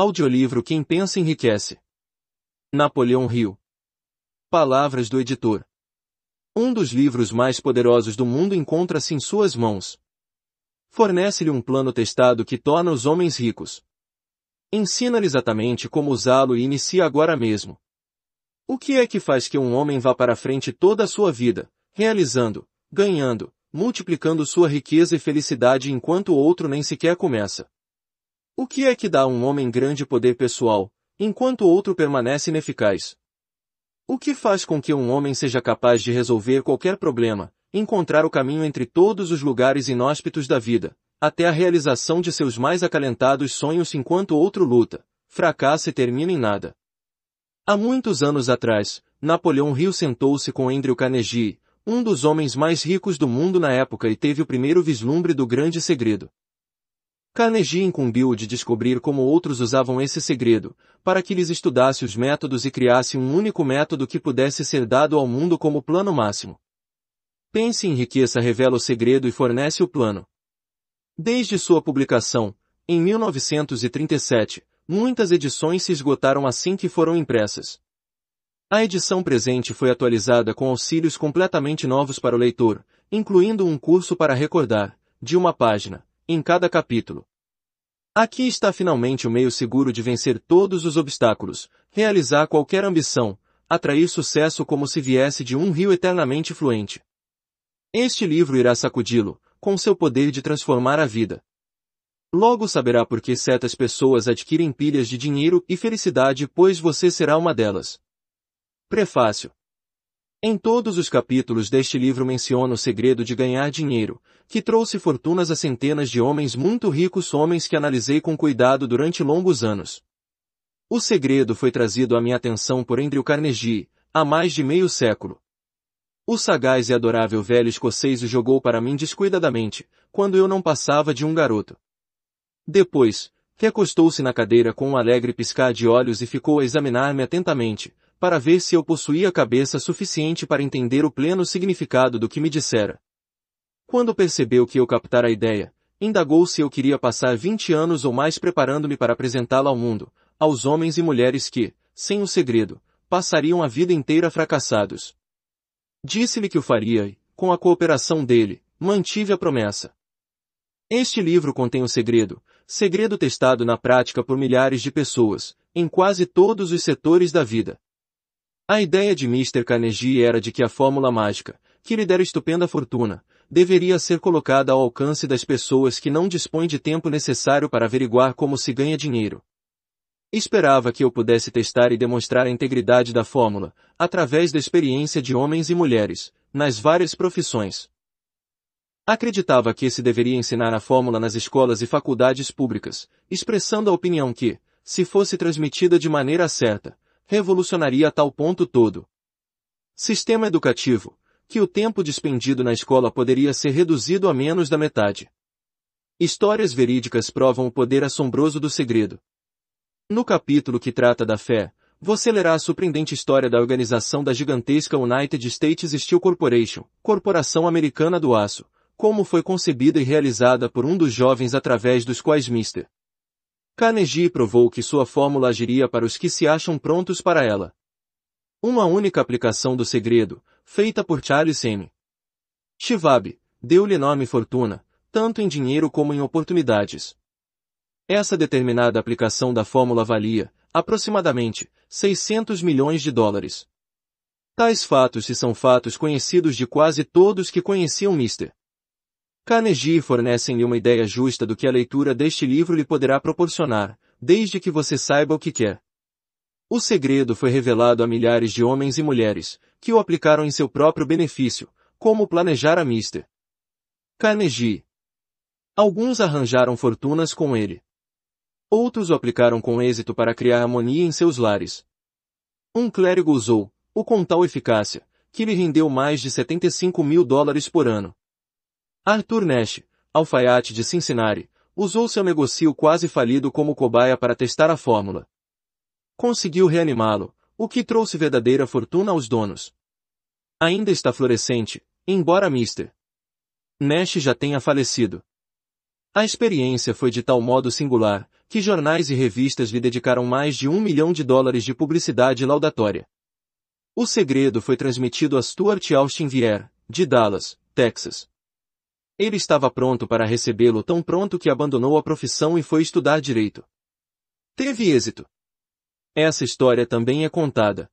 Audiolivro Quem Pensa Enriquece. Napoleão Hill. Palavras do editor. Um dos livros mais poderosos do mundo encontra-se em suas mãos. Fornece-lhe um plano testado que torna os homens ricos. Ensina-lhe exatamente como usá-lo e inicia agora mesmo. O que é que faz que um homem vá para frente toda a sua vida, realizando, ganhando, multiplicando sua riqueza e felicidade enquanto o outro nem sequer começa? O que é que dá a um homem grande poder pessoal, enquanto outro permanece ineficaz? O que faz com que um homem seja capaz de resolver qualquer problema, encontrar o caminho entre todos os lugares inóspitos da vida, até a realização de seus mais acalentados sonhos enquanto outro luta, fracassa e termina em nada? Há muitos anos atrás, Napoleão Hill sentou-se com Andrew Carnegie, um dos homens mais ricos do mundo na época e teve o primeiro vislumbre do grande segredo. Carnegie incumbiu-o de descobrir como outros usavam esse segredo, para que lhes estudasse os métodos e criasse um único método que pudesse ser dado ao mundo como plano máximo. Pense em riqueza revela o segredo e fornece o plano. Desde sua publicação, em 1937, muitas edições se esgotaram assim que foram impressas. A edição presente foi atualizada com auxílios completamente novos para o leitor, incluindo um curso para recordar, de uma página, em cada capítulo. Aqui está finalmente o meio seguro de vencer todos os obstáculos, realizar qualquer ambição, atrair sucesso como se viesse de um rio eternamente fluente. Este livro irá sacudi-lo, com seu poder de transformar a vida. Logo saberá por que certas pessoas adquirem pilhas de dinheiro e felicidade, pois você será uma delas. Prefácio em todos os capítulos deste livro menciono o segredo de ganhar dinheiro, que trouxe fortunas a centenas de homens muito ricos homens que analisei com cuidado durante longos anos. O segredo foi trazido à minha atenção por Andrew Carnegie, há mais de meio século. O sagaz e adorável velho escocês o jogou para mim descuidadamente, quando eu não passava de um garoto. Depois, recostou-se na cadeira com um alegre piscar de olhos e ficou a examinar-me atentamente, para ver se eu possuía cabeça suficiente para entender o pleno significado do que me dissera. Quando percebeu que eu captara a ideia, indagou se eu queria passar 20 anos ou mais preparando-me para apresentá-la ao mundo, aos homens e mulheres que, sem o um segredo, passariam a vida inteira fracassados. Disse-lhe que o faria e, com a cooperação dele, mantive a promessa. Este livro contém o um segredo, segredo testado na prática por milhares de pessoas, em quase todos os setores da vida. A ideia de Mr. Carnegie era de que a fórmula mágica, que lhe dera estupenda fortuna, deveria ser colocada ao alcance das pessoas que não dispõem de tempo necessário para averiguar como se ganha dinheiro. Esperava que eu pudesse testar e demonstrar a integridade da fórmula, através da experiência de homens e mulheres, nas várias profissões. Acreditava que se deveria ensinar a fórmula nas escolas e faculdades públicas, expressando a opinião que, se fosse transmitida de maneira certa, revolucionaria a tal ponto todo. Sistema educativo, que o tempo dispendido na escola poderia ser reduzido a menos da metade. Histórias verídicas provam o poder assombroso do segredo. No capítulo que trata da fé, você lerá a surpreendente história da organização da gigantesca United States Steel Corporation, corporação americana do aço, como foi concebida e realizada por um dos jovens através dos quais Mr. Carnegie provou que sua fórmula agiria para os que se acham prontos para ela. Uma única aplicação do segredo, feita por Charles M. Schwab, deu-lhe enorme fortuna, tanto em dinheiro como em oportunidades. Essa determinada aplicação da fórmula valia, aproximadamente, 600 milhões de dólares. Tais fatos se são fatos conhecidos de quase todos que conheciam Mr. Carnegie fornecem-lhe uma ideia justa do que a leitura deste livro lhe poderá proporcionar, desde que você saiba o que quer. O segredo foi revelado a milhares de homens e mulheres, que o aplicaram em seu próprio benefício, como planejar a Mr. Carnegie. Alguns arranjaram fortunas com ele. Outros o aplicaram com êxito para criar harmonia em seus lares. Um clérigo usou, o com tal eficácia, que lhe rendeu mais de 75 mil dólares por ano. Arthur Nash, alfaiate de Cincinnati, usou seu negocio quase falido como cobaia para testar a fórmula. Conseguiu reanimá-lo, o que trouxe verdadeira fortuna aos donos. Ainda está florescente, embora Mr. Nash já tenha falecido. A experiência foi de tal modo singular, que jornais e revistas lhe dedicaram mais de um milhão de dólares de publicidade laudatória. O segredo foi transmitido a Stuart Austin Vier, de Dallas, Texas. Ele estava pronto para recebê-lo tão pronto que abandonou a profissão e foi estudar direito. Teve êxito. Essa história também é contada.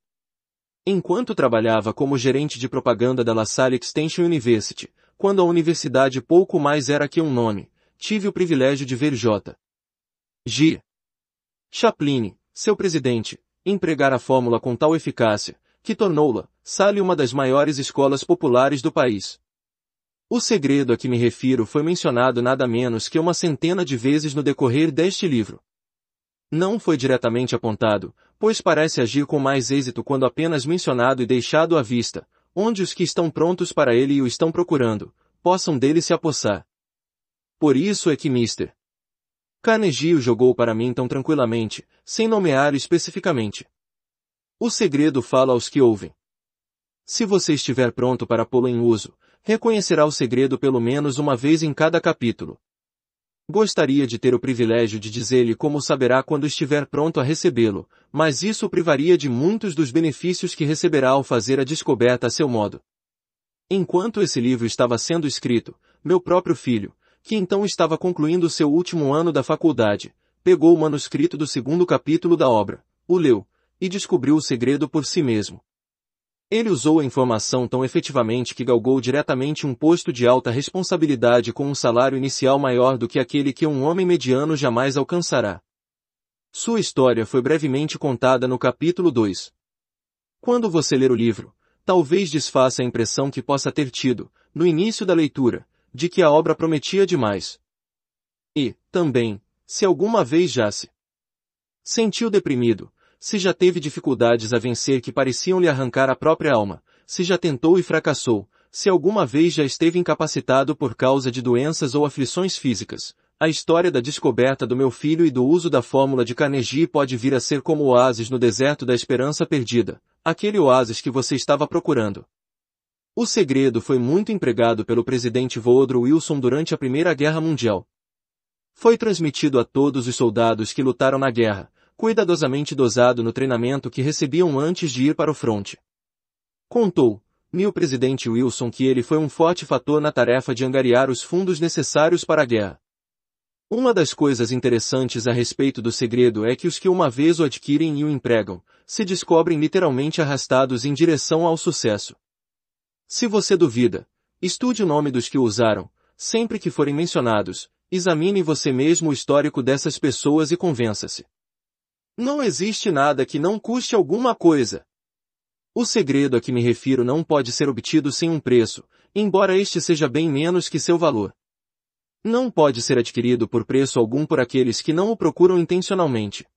Enquanto trabalhava como gerente de propaganda da LaSalle Extension University, quando a universidade pouco mais era que um nome, tive o privilégio de ver J. G. Chaplin, seu presidente, empregar a fórmula com tal eficácia, que tornou-la, Salle uma das maiores escolas populares do país. O segredo a que me refiro foi mencionado nada menos que uma centena de vezes no decorrer deste livro. Não foi diretamente apontado, pois parece agir com mais êxito quando apenas mencionado e deixado à vista, onde os que estão prontos para ele e o estão procurando, possam dele se apossar. Por isso é que Mr. Carnegie o jogou para mim tão tranquilamente, sem nomear especificamente. O segredo fala aos que ouvem. Se você estiver pronto para pô-lo em uso, reconhecerá o segredo pelo menos uma vez em cada capítulo. Gostaria de ter o privilégio de dizer-lhe como saberá quando estiver pronto a recebê-lo, mas isso o privaria de muitos dos benefícios que receberá ao fazer a descoberta a seu modo. Enquanto esse livro estava sendo escrito, meu próprio filho, que então estava concluindo seu último ano da faculdade, pegou o manuscrito do segundo capítulo da obra, o leu, e descobriu o segredo por si mesmo. Ele usou a informação tão efetivamente que galgou diretamente um posto de alta responsabilidade com um salário inicial maior do que aquele que um homem mediano jamais alcançará. Sua história foi brevemente contada no capítulo 2. Quando você ler o livro, talvez desfaça a impressão que possa ter tido, no início da leitura, de que a obra prometia demais. E, também, se alguma vez já se sentiu deprimido, se já teve dificuldades a vencer que pareciam lhe arrancar a própria alma, se já tentou e fracassou, se alguma vez já esteve incapacitado por causa de doenças ou aflições físicas, a história da descoberta do meu filho e do uso da fórmula de Carnegie pode vir a ser como o oásis no deserto da esperança perdida, aquele oásis que você estava procurando. O segredo foi muito empregado pelo presidente Woodrow Wilson durante a Primeira Guerra Mundial. Foi transmitido a todos os soldados que lutaram na guerra, cuidadosamente dosado no treinamento que recebiam antes de ir para o fronte. Contou, meu presidente Wilson que ele foi um forte fator na tarefa de angariar os fundos necessários para a guerra. Uma das coisas interessantes a respeito do segredo é que os que uma vez o adquirem e o empregam, se descobrem literalmente arrastados em direção ao sucesso. Se você duvida, estude o nome dos que o usaram, sempre que forem mencionados, examine você mesmo o histórico dessas pessoas e convença-se. Não existe nada que não custe alguma coisa. O segredo a que me refiro não pode ser obtido sem um preço, embora este seja bem menos que seu valor. Não pode ser adquirido por preço algum por aqueles que não o procuram intencionalmente.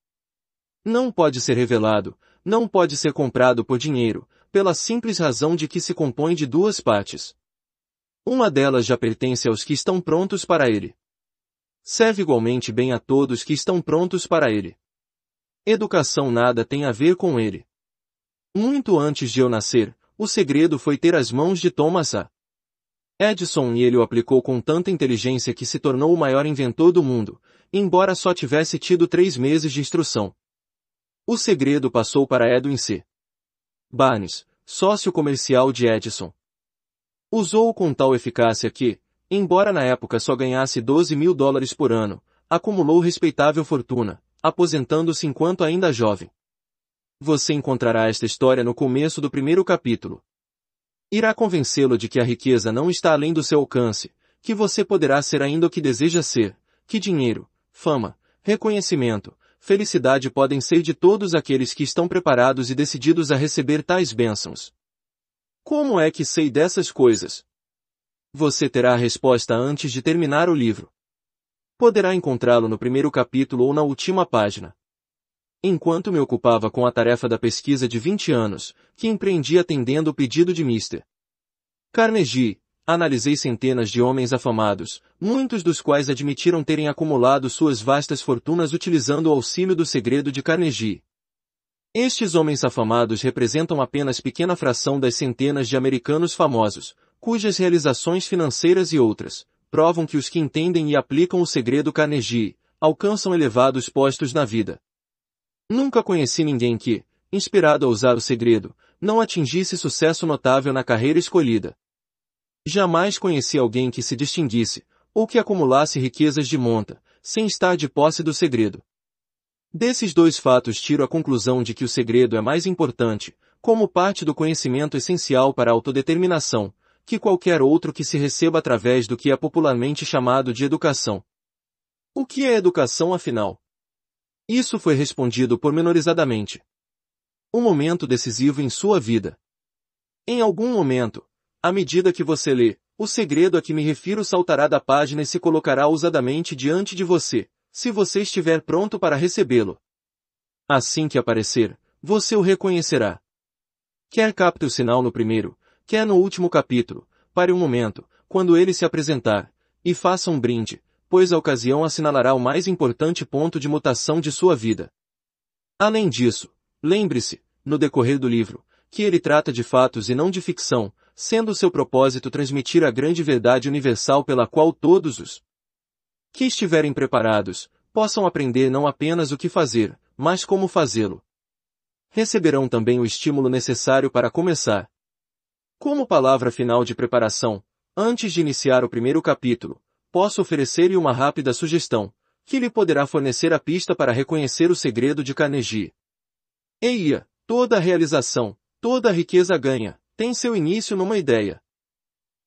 Não pode ser revelado, não pode ser comprado por dinheiro, pela simples razão de que se compõe de duas partes. Uma delas já pertence aos que estão prontos para ele. Serve igualmente bem a todos que estão prontos para ele. Educação nada tem a ver com ele. Muito antes de eu nascer, o segredo foi ter as mãos de Thomas A. Edison e ele o aplicou com tanta inteligência que se tornou o maior inventor do mundo, embora só tivesse tido três meses de instrução. O segredo passou para Edwin C. Barnes, sócio comercial de Edison. Usou-o com tal eficácia que, embora na época só ganhasse 12 mil dólares por ano, acumulou respeitável fortuna aposentando-se enquanto ainda jovem. Você encontrará esta história no começo do primeiro capítulo. Irá convencê-lo de que a riqueza não está além do seu alcance, que você poderá ser ainda o que deseja ser, que dinheiro, fama, reconhecimento, felicidade podem ser de todos aqueles que estão preparados e decididos a receber tais bênçãos. Como é que sei dessas coisas? Você terá a resposta antes de terminar o livro. Poderá encontrá-lo no primeiro capítulo ou na última página. Enquanto me ocupava com a tarefa da pesquisa de 20 anos, que empreendi atendendo o pedido de Mr. Carnegie, analisei centenas de homens afamados, muitos dos quais admitiram terem acumulado suas vastas fortunas utilizando o auxílio do segredo de Carnegie. Estes homens afamados representam apenas pequena fração das centenas de americanos famosos, cujas realizações financeiras e outras, provam que os que entendem e aplicam o segredo Carnegie, alcançam elevados postos na vida. Nunca conheci ninguém que, inspirado a usar o segredo, não atingisse sucesso notável na carreira escolhida. Jamais conheci alguém que se distinguisse, ou que acumulasse riquezas de monta, sem estar de posse do segredo. Desses dois fatos tiro a conclusão de que o segredo é mais importante, como parte do conhecimento essencial para a autodeterminação, que qualquer outro que se receba através do que é popularmente chamado de educação. O que é educação afinal? Isso foi respondido pormenorizadamente. Um momento decisivo em sua vida. Em algum momento, à medida que você lê, o segredo a que me refiro saltará da página e se colocará ousadamente diante de você, se você estiver pronto para recebê-lo. Assim que aparecer, você o reconhecerá. Quer capte o sinal no primeiro, que é no último capítulo, pare um momento, quando ele se apresentar, e faça um brinde, pois a ocasião assinalará o mais importante ponto de mutação de sua vida. Além disso, lembre-se, no decorrer do livro, que ele trata de fatos e não de ficção, sendo seu propósito transmitir a grande verdade universal pela qual todos os que estiverem preparados possam aprender não apenas o que fazer, mas como fazê-lo. Receberão também o estímulo necessário para começar, como palavra final de preparação, antes de iniciar o primeiro capítulo, posso oferecer-lhe uma rápida sugestão, que lhe poderá fornecer a pista para reconhecer o segredo de Carnegie. Eia, toda realização, toda riqueza ganha, tem seu início numa ideia.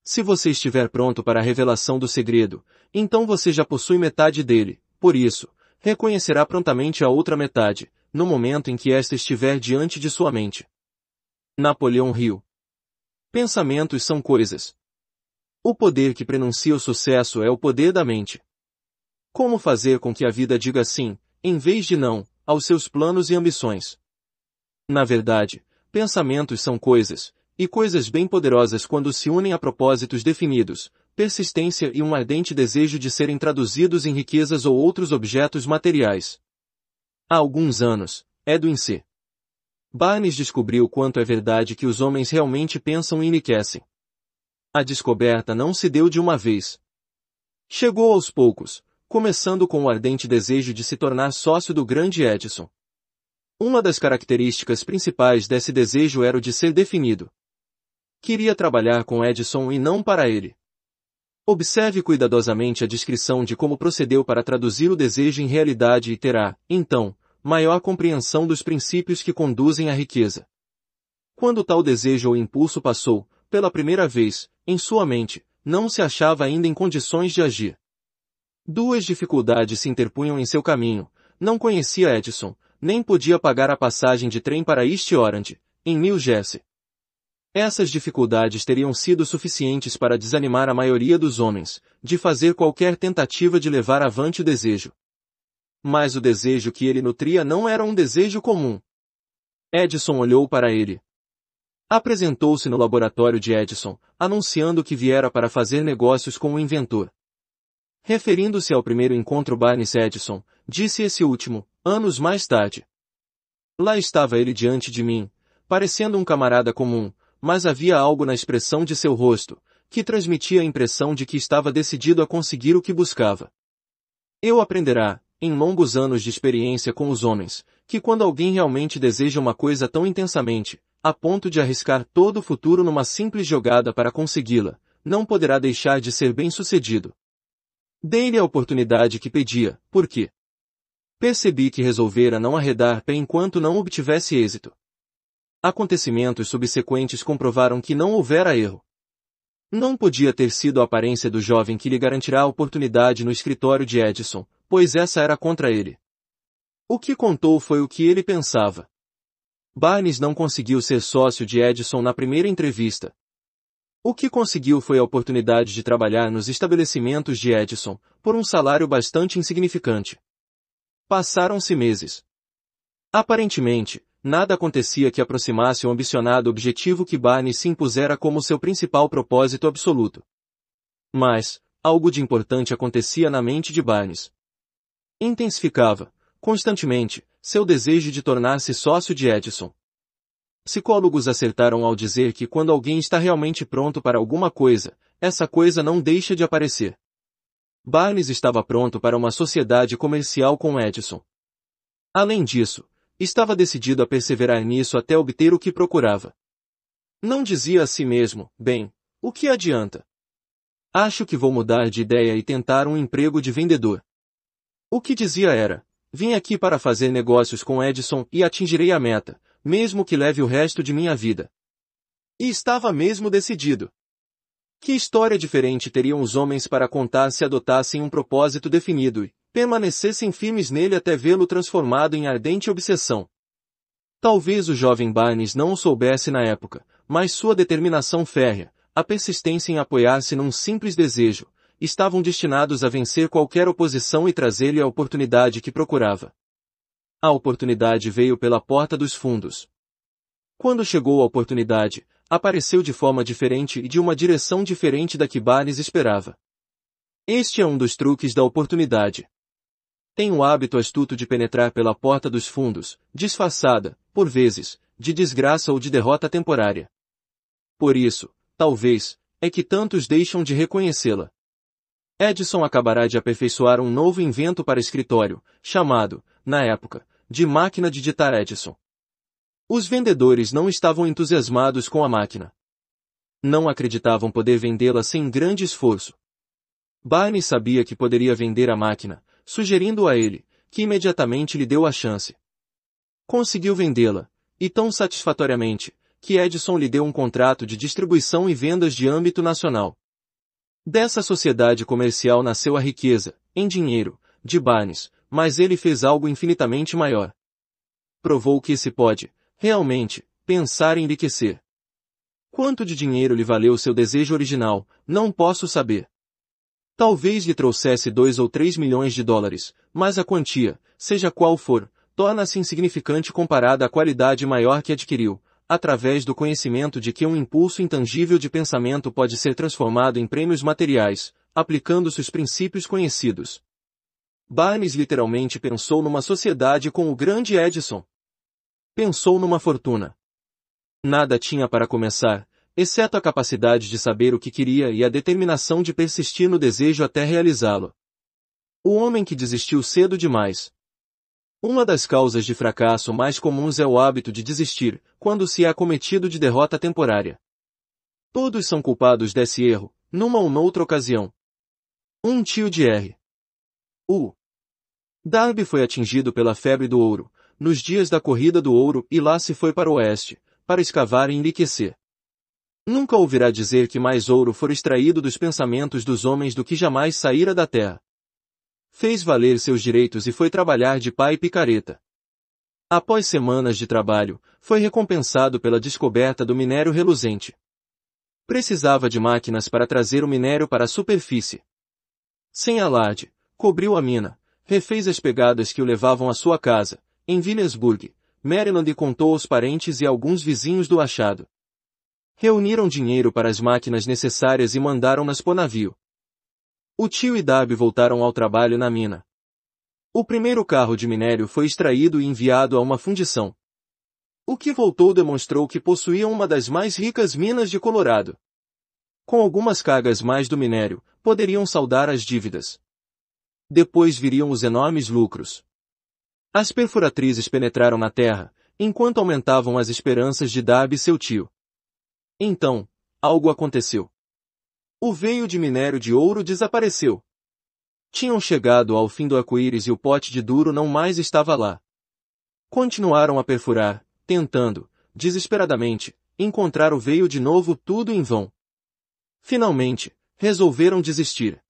Se você estiver pronto para a revelação do segredo, então você já possui metade dele, por isso, reconhecerá prontamente a outra metade, no momento em que esta estiver diante de sua mente. Napoleão riu, Pensamentos são coisas. O poder que prenuncia o sucesso é o poder da mente. Como fazer com que a vida diga sim, em vez de não, aos seus planos e ambições? Na verdade, pensamentos são coisas, e coisas bem poderosas quando se unem a propósitos definidos, persistência e um ardente desejo de serem traduzidos em riquezas ou outros objetos materiais. Há alguns anos, Edwin C. Barnes descobriu quanto é verdade que os homens realmente pensam e enriquecem. A descoberta não se deu de uma vez. Chegou aos poucos, começando com o ardente desejo de se tornar sócio do grande Edison. Uma das características principais desse desejo era o de ser definido. Queria trabalhar com Edison e não para ele. Observe cuidadosamente a descrição de como procedeu para traduzir o desejo em realidade e terá, então, maior compreensão dos princípios que conduzem à riqueza. Quando tal desejo ou impulso passou, pela primeira vez, em sua mente, não se achava ainda em condições de agir. Duas dificuldades se interpunham em seu caminho, não conhecia Edison, nem podia pagar a passagem de trem para East Orange, em New Jersey. Essas dificuldades teriam sido suficientes para desanimar a maioria dos homens, de fazer qualquer tentativa de levar avante o desejo mas o desejo que ele nutria não era um desejo comum. Edison olhou para ele. Apresentou-se no laboratório de Edison, anunciando que viera para fazer negócios com o inventor. Referindo-se ao primeiro encontro Barnes Edison, disse esse último, anos mais tarde. Lá estava ele diante de mim, parecendo um camarada comum, mas havia algo na expressão de seu rosto, que transmitia a impressão de que estava decidido a conseguir o que buscava. Eu aprenderá, em longos anos de experiência com os homens, que quando alguém realmente deseja uma coisa tão intensamente, a ponto de arriscar todo o futuro numa simples jogada para consegui-la, não poderá deixar de ser bem-sucedido. Dei-lhe a oportunidade que pedia, porque percebi que resolvera não arredar pé enquanto não obtivesse êxito. Acontecimentos subsequentes comprovaram que não houvera erro. Não podia ter sido a aparência do jovem que lhe garantirá a oportunidade no escritório de Edison, pois essa era contra ele. O que contou foi o que ele pensava. Barnes não conseguiu ser sócio de Edison na primeira entrevista. O que conseguiu foi a oportunidade de trabalhar nos estabelecimentos de Edison, por um salário bastante insignificante. Passaram-se meses. Aparentemente, nada acontecia que aproximasse o ambicionado objetivo que Barney se impusera como seu principal propósito absoluto. Mas, algo de importante acontecia na mente de Barnes. Intensificava, constantemente, seu desejo de tornar-se sócio de Edison. Psicólogos acertaram ao dizer que quando alguém está realmente pronto para alguma coisa, essa coisa não deixa de aparecer. Barnes estava pronto para uma sociedade comercial com Edison. Além disso, Estava decidido a perseverar nisso até obter o que procurava. Não dizia a si mesmo, bem, o que adianta? Acho que vou mudar de ideia e tentar um emprego de vendedor. O que dizia era, vim aqui para fazer negócios com Edson e atingirei a meta, mesmo que leve o resto de minha vida. E estava mesmo decidido. Que história diferente teriam os homens para contar se adotassem um propósito definido e, permanecessem firmes nele até vê-lo transformado em ardente obsessão. Talvez o jovem Barnes não o soubesse na época, mas sua determinação férrea, a persistência em apoiar-se num simples desejo, estavam destinados a vencer qualquer oposição e trazer-lhe a oportunidade que procurava. A oportunidade veio pela porta dos fundos. Quando chegou a oportunidade, apareceu de forma diferente e de uma direção diferente da que Barnes esperava. Este é um dos truques da oportunidade. Tem o hábito astuto de penetrar pela porta dos fundos, disfarçada, por vezes, de desgraça ou de derrota temporária. Por isso, talvez, é que tantos deixam de reconhecê-la. Edison acabará de aperfeiçoar um novo invento para escritório, chamado, na época, de máquina de ditar Edison. Os vendedores não estavam entusiasmados com a máquina. Não acreditavam poder vendê-la sem grande esforço. Barney sabia que poderia vender a máquina, sugerindo a ele, que imediatamente lhe deu a chance. Conseguiu vendê-la, e tão satisfatoriamente, que Edison lhe deu um contrato de distribuição e vendas de âmbito nacional. Dessa sociedade comercial nasceu a riqueza, em dinheiro, de Barnes, mas ele fez algo infinitamente maior. Provou que se pode, realmente, pensar em enriquecer. Quanto de dinheiro lhe valeu seu desejo original, não posso saber. Talvez lhe trouxesse dois ou três milhões de dólares, mas a quantia, seja qual for, torna-se insignificante comparada à qualidade maior que adquiriu, através do conhecimento de que um impulso intangível de pensamento pode ser transformado em prêmios materiais, aplicando-se os princípios conhecidos. Barnes literalmente pensou numa sociedade com o grande Edison. Pensou numa fortuna. Nada tinha para começar, exceto a capacidade de saber o que queria e a determinação de persistir no desejo até realizá-lo. O homem que desistiu cedo demais. Uma das causas de fracasso mais comuns é o hábito de desistir, quando se é acometido de derrota temporária. Todos são culpados desse erro, numa ou noutra ocasião. Um tio de R. U. Darby foi atingido pela febre do ouro, nos dias da corrida do ouro e lá se foi para o oeste, para escavar e enriquecer. Nunca ouvirá dizer que mais ouro for extraído dos pensamentos dos homens do que jamais saíra da terra. Fez valer seus direitos e foi trabalhar de pai picareta. Após semanas de trabalho, foi recompensado pela descoberta do minério reluzente. Precisava de máquinas para trazer o minério para a superfície. Sem alarde, cobriu a mina, refez as pegadas que o levavam à sua casa, em Williamsburg, Maryland e contou aos parentes e alguns vizinhos do achado. Reuniram dinheiro para as máquinas necessárias e mandaram-nas por navio. O tio e Dab voltaram ao trabalho na mina. O primeiro carro de minério foi extraído e enviado a uma fundição. O que voltou demonstrou que possuía uma das mais ricas minas de Colorado. Com algumas cargas mais do minério, poderiam saldar as dívidas. Depois viriam os enormes lucros. As perfuratrizes penetraram na terra, enquanto aumentavam as esperanças de Dab e seu tio. Então, algo aconteceu. O veio de minério de ouro desapareceu. Tinham chegado ao fim do arco-íris e o pote de duro não mais estava lá. Continuaram a perfurar, tentando, desesperadamente, encontrar o veio de novo tudo em vão. Finalmente, resolveram desistir.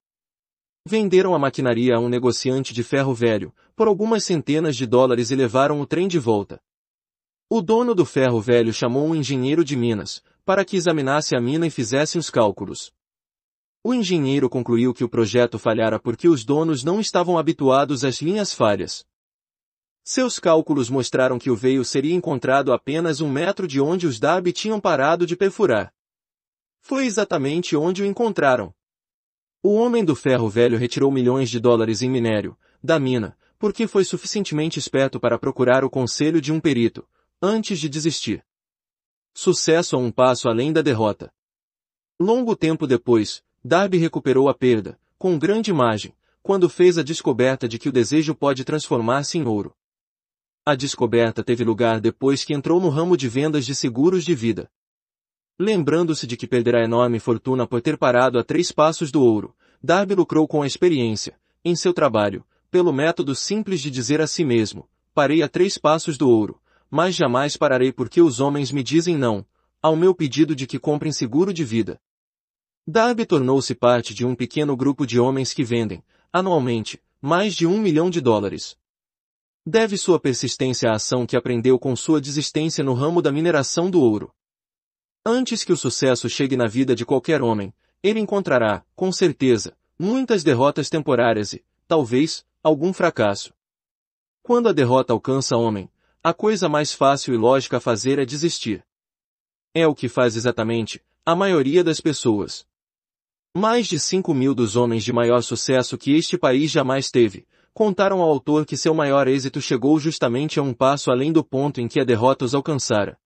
Venderam a maquinaria a um negociante de ferro velho, por algumas centenas de dólares e levaram o trem de volta. O dono do ferro velho chamou um engenheiro de Minas, para que examinasse a mina e fizesse os cálculos. O engenheiro concluiu que o projeto falhara porque os donos não estavam habituados às linhas falhas. Seus cálculos mostraram que o veio seria encontrado apenas um metro de onde os Darby tinham parado de perfurar. Foi exatamente onde o encontraram. O homem do ferro velho retirou milhões de dólares em minério, da mina, porque foi suficientemente esperto para procurar o conselho de um perito, antes de desistir sucesso a um passo além da derrota. Longo tempo depois, Darby recuperou a perda, com grande margem, quando fez a descoberta de que o desejo pode transformar-se em ouro. A descoberta teve lugar depois que entrou no ramo de vendas de seguros de vida. Lembrando-se de que perderá enorme fortuna por ter parado a três passos do ouro, Darby lucrou com a experiência, em seu trabalho, pelo método simples de dizer a si mesmo, parei a três passos do ouro, mas jamais pararei porque os homens me dizem não, ao meu pedido de que comprem seguro de vida. Darby tornou-se parte de um pequeno grupo de homens que vendem, anualmente, mais de um milhão de dólares. Deve sua persistência à ação que aprendeu com sua desistência no ramo da mineração do ouro. Antes que o sucesso chegue na vida de qualquer homem, ele encontrará, com certeza, muitas derrotas temporárias e, talvez, algum fracasso. Quando a derrota alcança homem, a coisa mais fácil e lógica a fazer é desistir. É o que faz exatamente a maioria das pessoas. Mais de 5 mil dos homens de maior sucesso que este país jamais teve, contaram ao autor que seu maior êxito chegou justamente a um passo além do ponto em que a derrota os alcançara.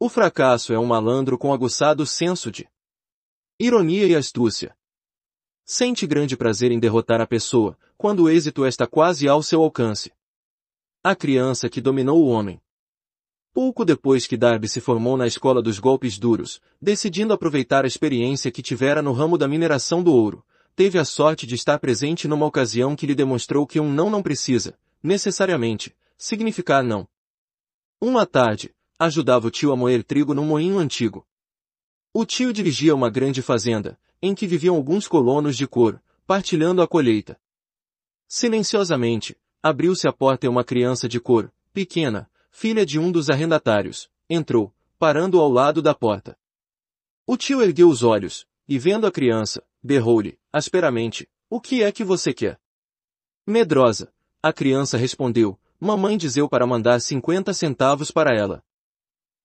O fracasso é um malandro com aguçado senso de ironia e astúcia. Sente grande prazer em derrotar a pessoa, quando o êxito está quase ao seu alcance. A criança que dominou o homem. Pouco depois que Darby se formou na escola dos golpes duros, decidindo aproveitar a experiência que tivera no ramo da mineração do ouro, teve a sorte de estar presente numa ocasião que lhe demonstrou que um não não precisa, necessariamente, significar não. Uma tarde, ajudava o tio a moer trigo num moinho antigo. O tio dirigia uma grande fazenda, em que viviam alguns colonos de cor, partilhando a colheita. Silenciosamente, Abriu-se a porta e uma criança de cor, pequena, filha de um dos arrendatários, entrou, parando ao lado da porta. O tio ergueu os olhos, e vendo a criança, berrou-lhe, asperamente, o que é que você quer? Medrosa, a criança respondeu, mamãe dizeu para mandar cinquenta centavos para ela.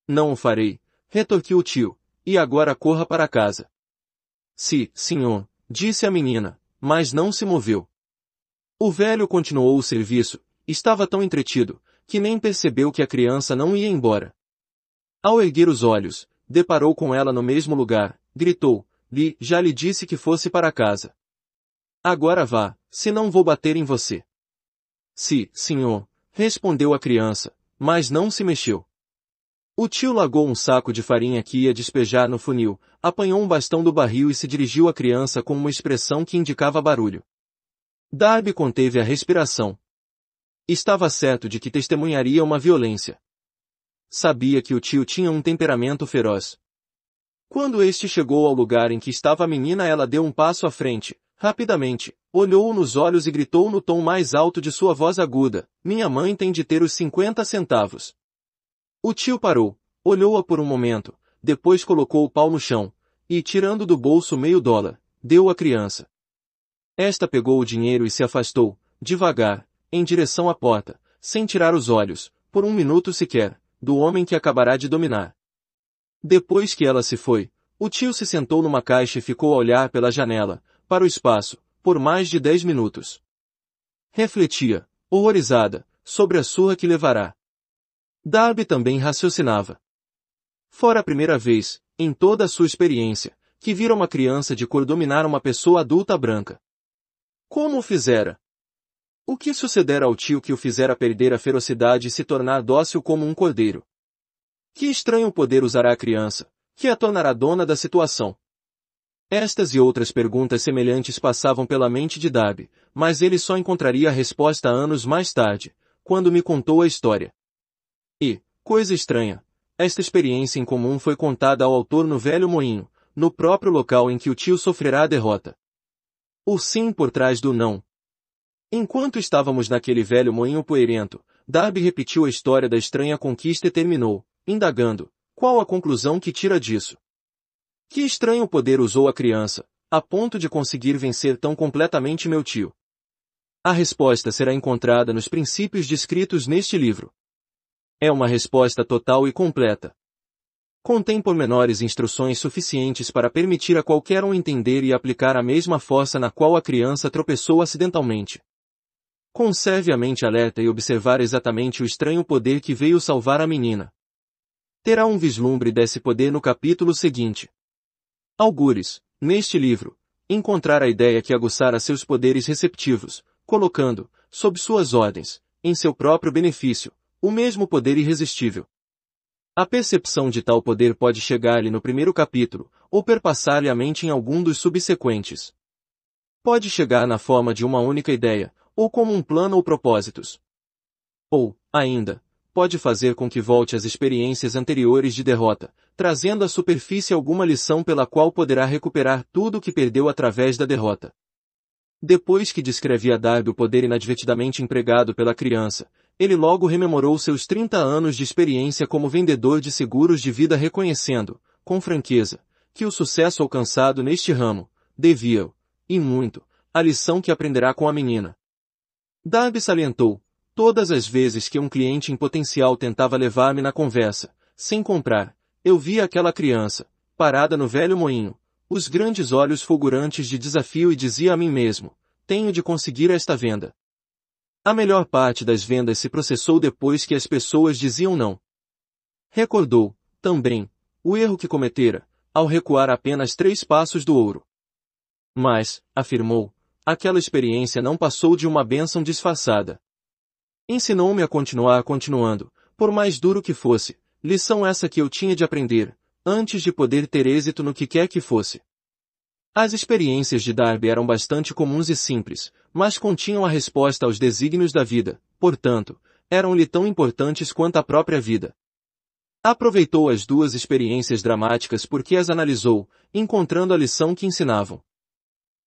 Não o farei, retorquiu o tio, e agora corra para casa. Se, senhor, disse a menina, mas não se moveu. O velho continuou o serviço, estava tão entretido, que nem percebeu que a criança não ia embora. Ao erguer os olhos, deparou com ela no mesmo lugar, gritou, Li, já lhe disse que fosse para casa. Agora vá, senão vou bater em você. Si, senhor, respondeu a criança, mas não se mexeu. O tio lagou um saco de farinha que ia despejar no funil, apanhou um bastão do barril e se dirigiu à criança com uma expressão que indicava barulho. Darby conteve a respiração. Estava certo de que testemunharia uma violência. Sabia que o tio tinha um temperamento feroz. Quando este chegou ao lugar em que estava a menina ela deu um passo à frente, rapidamente, olhou-o nos olhos e gritou no tom mais alto de sua voz aguda, minha mãe tem de ter os cinquenta centavos. O tio parou, olhou-a por um momento, depois colocou o pau no chão, e tirando do bolso meio dólar, deu à criança. Esta pegou o dinheiro e se afastou, devagar, em direção à porta, sem tirar os olhos, por um minuto sequer, do homem que acabará de dominar. Depois que ela se foi, o tio se sentou numa caixa e ficou a olhar pela janela, para o espaço, por mais de dez minutos. Refletia, horrorizada, sobre a surra que levará. Darby também raciocinava. Fora a primeira vez, em toda a sua experiência, que vira uma criança de cor dominar uma pessoa adulta branca. Como o fizera? O que sucedera ao tio que o fizera perder a ferocidade e se tornar dócil como um cordeiro? Que estranho poder usará a criança, que a tornará dona da situação? Estas e outras perguntas semelhantes passavam pela mente de Dabi, mas ele só encontraria a resposta anos mais tarde, quando me contou a história. E, coisa estranha, esta experiência em comum foi contada ao autor no Velho Moinho, no próprio local em que o tio sofrerá a derrota. O sim por trás do não. Enquanto estávamos naquele velho moinho poeirento, Darby repetiu a história da estranha conquista e terminou, indagando, qual a conclusão que tira disso. Que estranho poder usou a criança, a ponto de conseguir vencer tão completamente meu tio. A resposta será encontrada nos princípios descritos neste livro. É uma resposta total e completa contém pormenores instruções suficientes para permitir a qualquer um entender e aplicar a mesma força na qual a criança tropeçou acidentalmente. Conserve a mente alerta e observar exatamente o estranho poder que veio salvar a menina. Terá um vislumbre desse poder no capítulo seguinte. Algures, neste livro, encontrar a ideia que aguçara seus poderes receptivos, colocando, sob suas ordens, em seu próprio benefício, o mesmo poder irresistível, a percepção de tal poder pode chegar-lhe no primeiro capítulo, ou perpassar-lhe a mente em algum dos subsequentes. Pode chegar na forma de uma única ideia, ou como um plano ou propósitos. Ou, ainda, pode fazer com que volte às experiências anteriores de derrota, trazendo à superfície alguma lição pela qual poderá recuperar tudo o que perdeu através da derrota. Depois que descrevia Darby o poder inadvertidamente empregado pela criança, ele logo rememorou seus 30 anos de experiência como vendedor de seguros de vida reconhecendo, com franqueza, que o sucesso alcançado neste ramo, devia-o, e muito, a lição que aprenderá com a menina. Darby salientou, todas as vezes que um cliente em potencial tentava levar-me na conversa, sem comprar, eu via aquela criança, parada no velho moinho, os grandes olhos fulgurantes de desafio e dizia a mim mesmo, tenho de conseguir esta venda. A melhor parte das vendas se processou depois que as pessoas diziam não. Recordou, também, o erro que cometera, ao recuar apenas três passos do ouro. Mas, afirmou, aquela experiência não passou de uma bênção disfarçada. Ensinou-me a continuar continuando, por mais duro que fosse, lição essa que eu tinha de aprender, antes de poder ter êxito no que quer que fosse. As experiências de Darby eram bastante comuns e simples, mas continham a resposta aos desígnios da vida, portanto, eram-lhe tão importantes quanto a própria vida. Aproveitou as duas experiências dramáticas porque as analisou, encontrando a lição que ensinavam.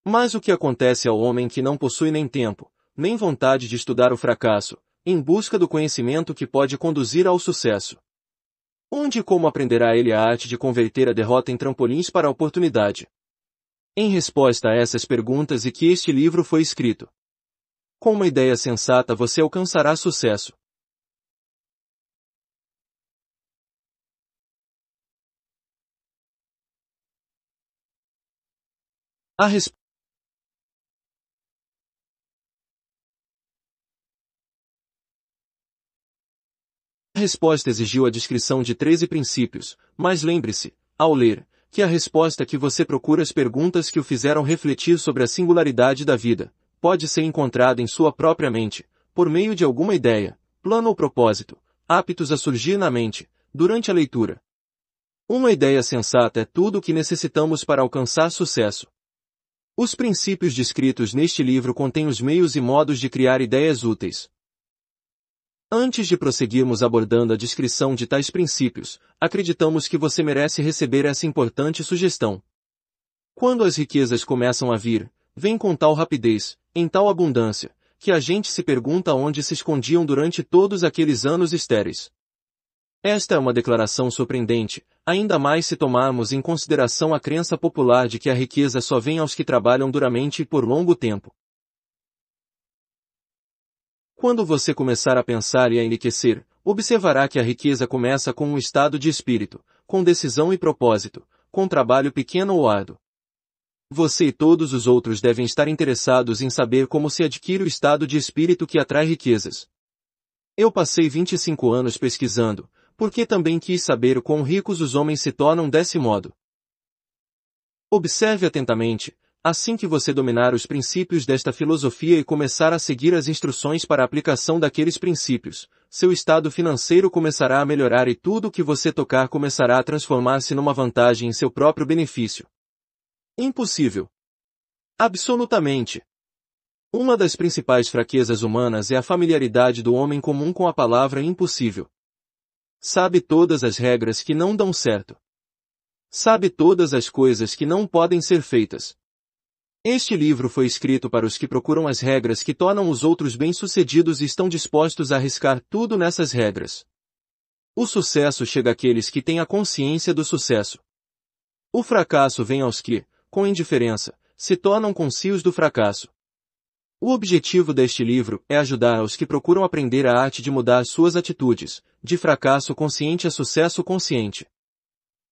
Mas o que acontece ao homem que não possui nem tempo, nem vontade de estudar o fracasso, em busca do conhecimento que pode conduzir ao sucesso? Onde e como aprenderá ele a arte de converter a derrota em trampolins para a oportunidade? em resposta a essas perguntas e que este livro foi escrito. Com uma ideia sensata você alcançará sucesso. A resposta A resposta exigiu a descrição de 13 princípios, mas lembre-se, ao ler, que a resposta que você procura às perguntas que o fizeram refletir sobre a singularidade da vida, pode ser encontrada em sua própria mente, por meio de alguma ideia, plano ou propósito, aptos a surgir na mente, durante a leitura. Uma ideia sensata é tudo o que necessitamos para alcançar sucesso. Os princípios descritos neste livro contêm os meios e modos de criar ideias úteis, Antes de prosseguirmos abordando a descrição de tais princípios, acreditamos que você merece receber essa importante sugestão. Quando as riquezas começam a vir, vem com tal rapidez, em tal abundância, que a gente se pergunta onde se escondiam durante todos aqueles anos estéreis. Esta é uma declaração surpreendente, ainda mais se tomarmos em consideração a crença popular de que a riqueza só vem aos que trabalham duramente e por longo tempo. Quando você começar a pensar e a enriquecer, observará que a riqueza começa com um estado de espírito, com decisão e propósito, com trabalho pequeno ou árduo. Você e todos os outros devem estar interessados em saber como se adquire o estado de espírito que atrai riquezas. Eu passei 25 anos pesquisando, porque também quis saber o quão ricos os homens se tornam desse modo. Observe atentamente, Assim que você dominar os princípios desta filosofia e começar a seguir as instruções para a aplicação daqueles princípios, seu estado financeiro começará a melhorar e tudo o que você tocar começará a transformar-se numa vantagem em seu próprio benefício. Impossível. Absolutamente. Uma das principais fraquezas humanas é a familiaridade do homem comum com a palavra impossível. Sabe todas as regras que não dão certo. Sabe todas as coisas que não podem ser feitas, este livro foi escrito para os que procuram as regras que tornam os outros bem-sucedidos e estão dispostos a arriscar tudo nessas regras. O sucesso chega àqueles que têm a consciência do sucesso. O fracasso vem aos que, com indiferença, se tornam concios do fracasso. O objetivo deste livro é ajudar os que procuram aprender a arte de mudar suas atitudes, de fracasso consciente a sucesso consciente.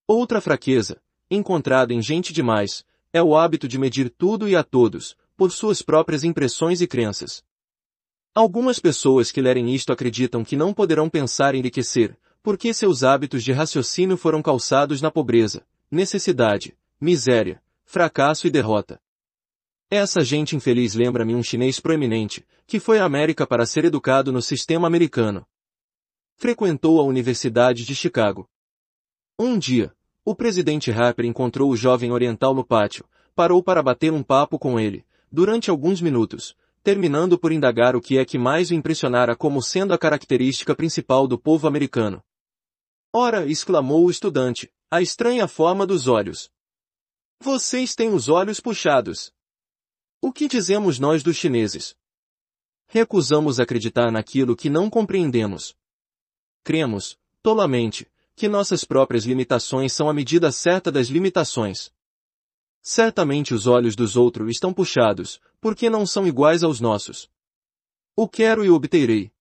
Outra fraqueza, encontrada em gente demais, é o hábito de medir tudo e a todos, por suas próprias impressões e crenças. Algumas pessoas que lerem isto acreditam que não poderão pensar em enriquecer, porque seus hábitos de raciocínio foram calçados na pobreza, necessidade, miséria, fracasso e derrota. Essa gente infeliz lembra-me um chinês proeminente, que foi à América para ser educado no sistema americano. Frequentou a Universidade de Chicago. Um dia, o presidente Harper encontrou o jovem oriental no pátio, parou para bater um papo com ele, durante alguns minutos, terminando por indagar o que é que mais o impressionara como sendo a característica principal do povo americano. Ora, exclamou o estudante, a estranha forma dos olhos. Vocês têm os olhos puxados. O que dizemos nós dos chineses? Recusamos acreditar naquilo que não compreendemos. Cremos, tolamente, que nossas próprias limitações são a medida certa das limitações. Certamente os olhos dos outros estão puxados, porque não são iguais aos nossos. O quero e o obterei.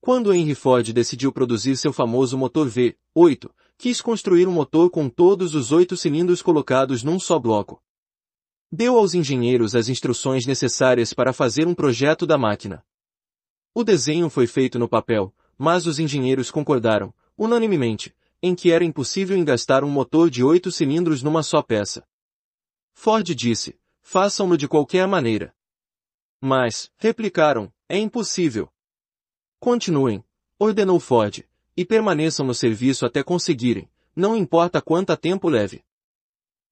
Quando Henry Ford decidiu produzir seu famoso motor V8, quis construir um motor com todos os oito cilindros colocados num só bloco. Deu aos engenheiros as instruções necessárias para fazer um projeto da máquina. O desenho foi feito no papel, mas os engenheiros concordaram, unanimemente, em que era impossível engastar um motor de oito cilindros numa só peça. Ford disse, façam-no de qualquer maneira. Mas, replicaram, é impossível. Continuem, ordenou Ford, e permaneçam no serviço até conseguirem, não importa quanto tempo leve.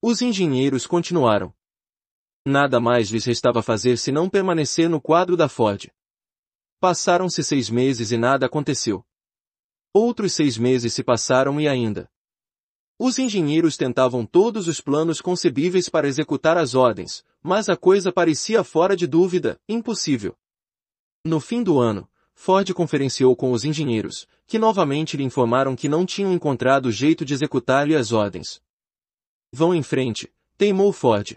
Os engenheiros continuaram. Nada mais lhes restava fazer senão permanecer no quadro da Ford. Passaram-se seis meses e nada aconteceu. Outros seis meses se passaram e ainda. Os engenheiros tentavam todos os planos concebíveis para executar as ordens, mas a coisa parecia fora de dúvida, impossível. No fim do ano, Ford conferenciou com os engenheiros, que novamente lhe informaram que não tinham encontrado o jeito de executar-lhe as ordens. Vão em frente, teimou Ford.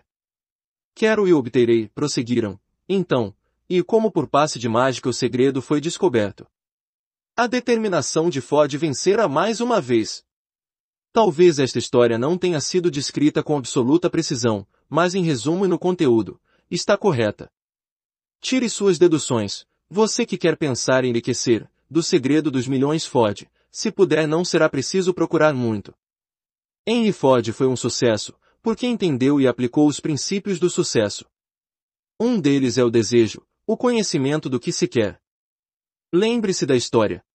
Quero e obterei, prosseguiram. Então, e como por passe de mágica o segredo foi descoberto a determinação de Ford vencera mais uma vez. Talvez esta história não tenha sido descrita com absoluta precisão, mas em resumo e no conteúdo, está correta. Tire suas deduções, você que quer pensar em enriquecer, do segredo dos milhões Ford, se puder não será preciso procurar muito. Henry Ford foi um sucesso, porque entendeu e aplicou os princípios do sucesso. Um deles é o desejo, o conhecimento do que se quer. Lembre-se da história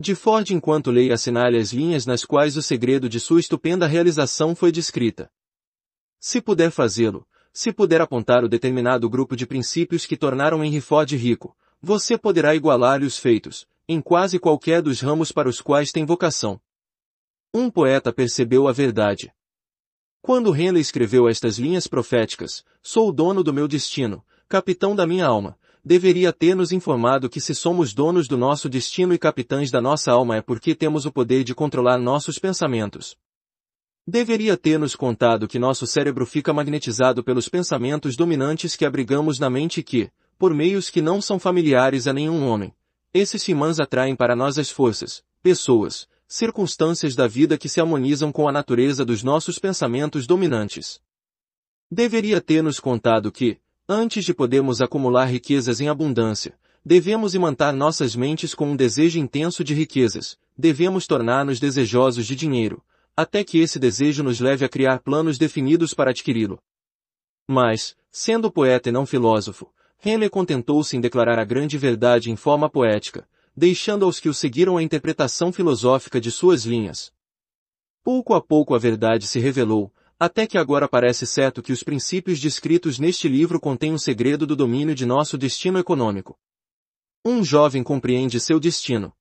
de Ford enquanto lei assinale as linhas nas quais o segredo de sua estupenda realização foi descrita. Se puder fazê-lo, se puder apontar o determinado grupo de princípios que tornaram Henry Ford rico, você poderá igualar-lhe os feitos, em quase qualquer dos ramos para os quais tem vocação. Um poeta percebeu a verdade. Quando Henley escreveu estas linhas proféticas, sou o dono do meu destino, capitão da minha alma, deveria ter nos informado que se somos donos do nosso destino e capitães da nossa alma é porque temos o poder de controlar nossos pensamentos. Deveria ter nos contado que nosso cérebro fica magnetizado pelos pensamentos dominantes que abrigamos na mente que, por meios que não são familiares a nenhum homem, esses imãs atraem para nós as forças, pessoas, circunstâncias da vida que se harmonizam com a natureza dos nossos pensamentos dominantes. Deveria ter nos contado que, Antes de podermos acumular riquezas em abundância, devemos imantar nossas mentes com um desejo intenso de riquezas, devemos tornar-nos desejosos de dinheiro, até que esse desejo nos leve a criar planos definidos para adquiri-lo. Mas, sendo poeta e não filósofo, Henley contentou-se em declarar a grande verdade em forma poética, deixando aos que o seguiram a interpretação filosófica de suas linhas. Pouco a pouco a verdade se revelou, até que agora parece certo que os princípios descritos neste livro contêm um segredo do domínio de nosso destino econômico. Um jovem compreende seu destino.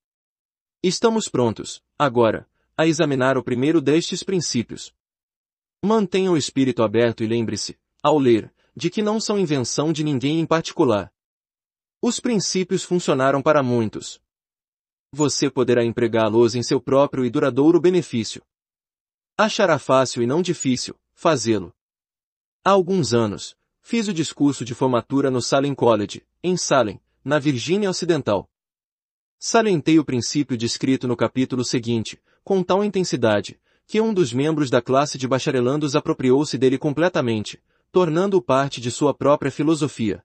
Estamos prontos, agora, a examinar o primeiro destes princípios. Mantenha o espírito aberto e lembre-se, ao ler, de que não são invenção de ninguém em particular. Os princípios funcionaram para muitos. Você poderá empregá-los em seu próprio e duradouro benefício. Achará fácil e não difícil fazê-lo. Há alguns anos, fiz o discurso de formatura no Salem College, em Salem, na Virgínia Ocidental. Salientei o princípio descrito no capítulo seguinte, com tal intensidade, que um dos membros da classe de bacharelandos apropriou-se dele completamente, tornando-o parte de sua própria filosofia.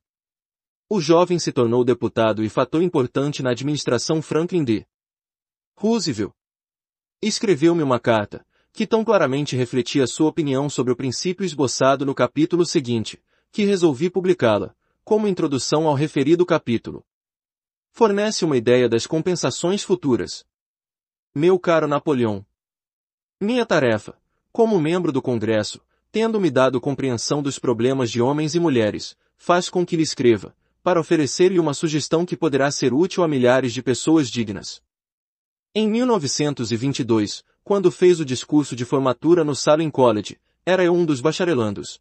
O jovem se tornou deputado e fator importante na administração Franklin D. Roosevelt. Escreveu-me uma carta, que tão claramente refletia sua opinião sobre o princípio esboçado no capítulo seguinte, que resolvi publicá-la, como introdução ao referido capítulo. Fornece uma ideia das compensações futuras. Meu caro Napoleão, minha tarefa, como membro do Congresso, tendo-me dado compreensão dos problemas de homens e mulheres, faz com que lhe escreva, para oferecer-lhe uma sugestão que poderá ser útil a milhares de pessoas dignas. Em 1922, quando fez o discurso de formatura no Salem College, era eu um dos bacharelandos.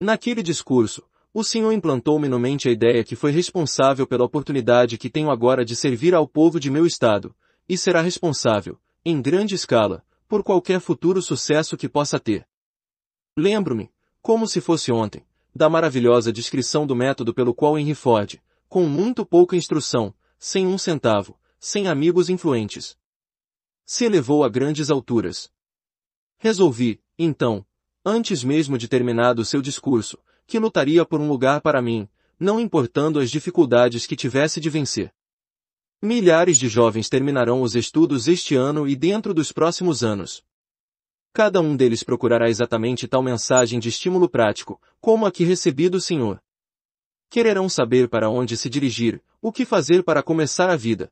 Naquele discurso, o senhor implantou-me no mente a ideia que foi responsável pela oportunidade que tenho agora de servir ao povo de meu estado, e será responsável, em grande escala, por qualquer futuro sucesso que possa ter. Lembro-me, como se fosse ontem, da maravilhosa descrição do método pelo qual Henry Ford, com muito pouca instrução, sem um centavo, sem amigos influentes, se elevou a grandes alturas. Resolvi, então, antes mesmo de terminado seu discurso, que lutaria por um lugar para mim, não importando as dificuldades que tivesse de vencer. Milhares de jovens terminarão os estudos este ano e dentro dos próximos anos. Cada um deles procurará exatamente tal mensagem de estímulo prático, como a que recebi do Senhor. Quererão saber para onde se dirigir, o que fazer para começar a vida.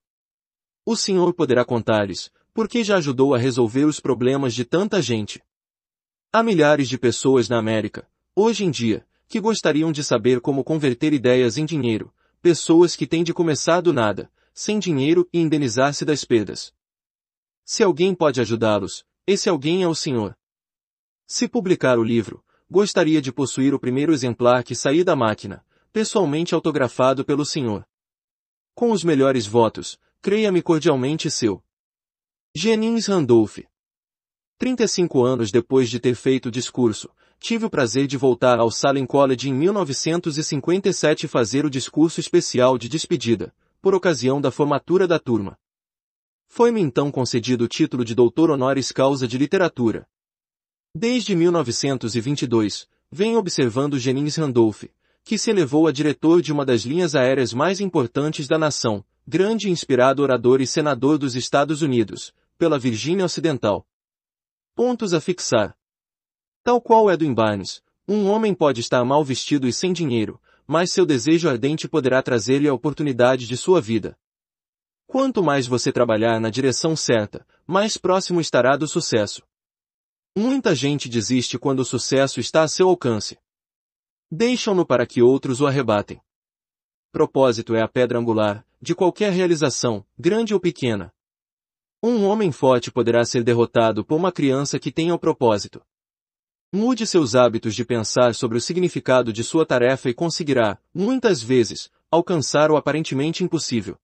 O Senhor poderá contar-lhes, porque já ajudou a resolver os problemas de tanta gente. Há milhares de pessoas na América, hoje em dia, que gostariam de saber como converter ideias em dinheiro, pessoas que têm de começar do nada, sem dinheiro e indenizar-se das perdas. Se alguém pode ajudá-los, esse alguém é o Senhor. Se publicar o livro, gostaria de possuir o primeiro exemplar que sair da máquina, pessoalmente autografado pelo Senhor. Com os melhores votos, creia-me cordialmente seu. Jennings Randolph. 35 anos depois de ter feito o discurso, tive o prazer de voltar ao Salem College em 1957 e fazer o discurso especial de despedida, por ocasião da formatura da turma. Foi-me então concedido o título de doutor honoris causa de literatura. Desde 1922, venho observando Jennings Randolph, que se elevou a diretor de uma das linhas aéreas mais importantes da nação, grande e inspirado orador e senador dos Estados Unidos, pela Virgínia Ocidental. Pontos a fixar. Tal qual Edwin Barnes, um homem pode estar mal vestido e sem dinheiro, mas seu desejo ardente poderá trazer-lhe a oportunidade de sua vida. Quanto mais você trabalhar na direção certa, mais próximo estará do sucesso. Muita gente desiste quando o sucesso está a seu alcance. Deixam-no para que outros o arrebatem. Propósito é a pedra angular, de qualquer realização, grande ou pequena. Um homem forte poderá ser derrotado por uma criança que tenha o propósito. Mude seus hábitos de pensar sobre o significado de sua tarefa e conseguirá, muitas vezes, alcançar o aparentemente impossível.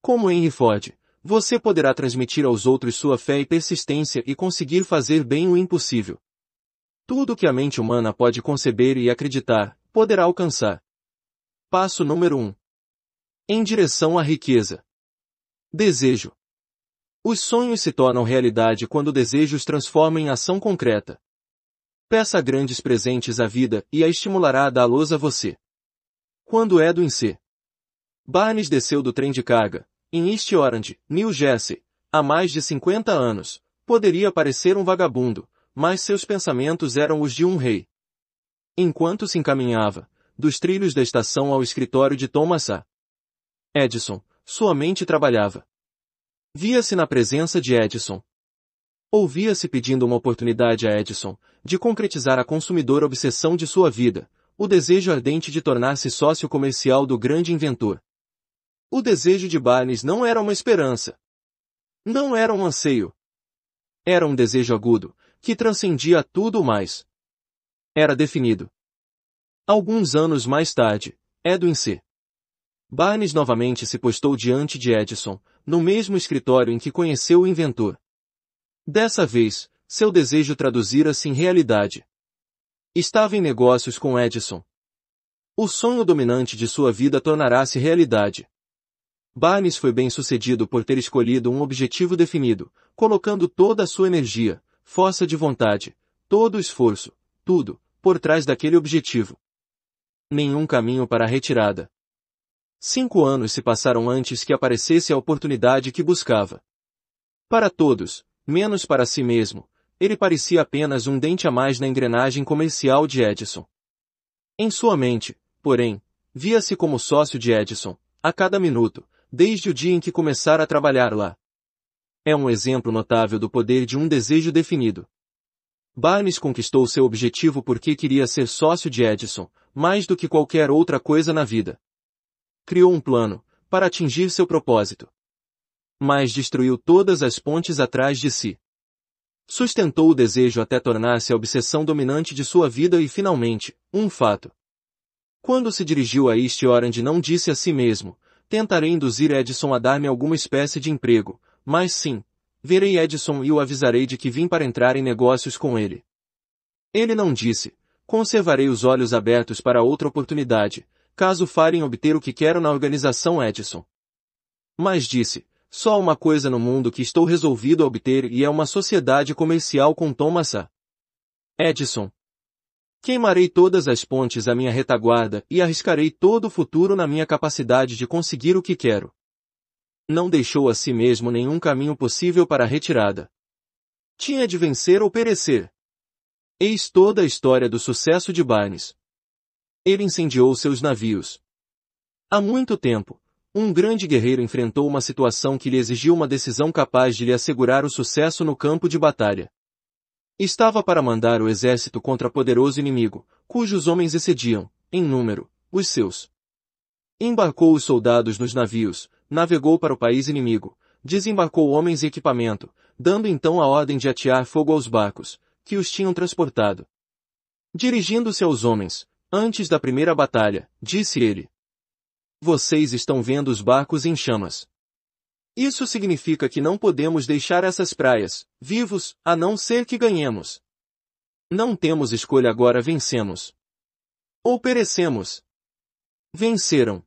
Como Henry Ford, você poderá transmitir aos outros sua fé e persistência e conseguir fazer bem o impossível. Tudo que a mente humana pode conceber e acreditar, poderá alcançar. Passo número 1. Um. Em direção à riqueza. Desejo. Os sonhos se tornam realidade quando desejos transformam transforma em ação concreta. Peça grandes presentes à vida e a estimulará a dá-los a você. Quando é Edwin C. Barnes desceu do trem de carga, em East Orange, New Jersey, há mais de 50 anos, poderia parecer um vagabundo, mas seus pensamentos eram os de um rei. Enquanto se encaminhava, dos trilhos da estação ao escritório de Thomas A. Edison, sua mente trabalhava. Via-se na presença de Edison. Ouvia-se pedindo uma oportunidade a Edison de concretizar a consumidora obsessão de sua vida, o desejo ardente de tornar-se sócio comercial do grande inventor. O desejo de Barnes não era uma esperança. Não era um anseio. Era um desejo agudo, que transcendia tudo mais. Era definido. Alguns anos mais tarde, Edwin C. Barnes novamente se postou diante de Edison, no mesmo escritório em que conheceu o inventor. Dessa vez, seu desejo traduzira-se em realidade. Estava em negócios com Edison. O sonho dominante de sua vida tornará-se realidade. Barnes foi bem sucedido por ter escolhido um objetivo definido, colocando toda a sua energia, força de vontade, todo o esforço, tudo, por trás daquele objetivo. Nenhum caminho para a retirada. Cinco anos se passaram antes que aparecesse a oportunidade que buscava. Para todos, menos para si mesmo, ele parecia apenas um dente a mais na engrenagem comercial de Edison. Em sua mente, porém, via-se como sócio de Edison, a cada minuto, desde o dia em que começara a trabalhar lá. É um exemplo notável do poder de um desejo definido. Barnes conquistou seu objetivo porque queria ser sócio de Edison, mais do que qualquer outra coisa na vida. Criou um plano, para atingir seu propósito. Mas destruiu todas as pontes atrás de si. Sustentou o desejo até tornar-se a obsessão dominante de sua vida e finalmente, um fato. Quando se dirigiu a East Orange não disse a si mesmo, tentarei induzir Edison a dar-me alguma espécie de emprego, mas sim, verei Edson e o avisarei de que vim para entrar em negócios com ele. Ele não disse, conservarei os olhos abertos para outra oportunidade, caso farem obter o que quero na organização Edison. Mas disse, só uma coisa no mundo que estou resolvido a obter e é uma sociedade comercial com Thomas A. Edison. Queimarei todas as pontes à minha retaguarda e arriscarei todo o futuro na minha capacidade de conseguir o que quero não deixou a si mesmo nenhum caminho possível para a retirada. Tinha de vencer ou perecer. Eis toda a história do sucesso de Barnes. Ele incendiou seus navios. Há muito tempo, um grande guerreiro enfrentou uma situação que lhe exigiu uma decisão capaz de lhe assegurar o sucesso no campo de batalha. Estava para mandar o exército contra poderoso inimigo, cujos homens excediam, em número, os seus. Embarcou os soldados nos navios, navegou para o país inimigo, desembarcou homens e equipamento, dando então a ordem de atear fogo aos barcos, que os tinham transportado. Dirigindo-se aos homens, antes da primeira batalha, disse ele. Vocês estão vendo os barcos em chamas. Isso significa que não podemos deixar essas praias, vivos, a não ser que ganhemos. Não temos escolha agora vencemos. Ou perecemos. Venceram,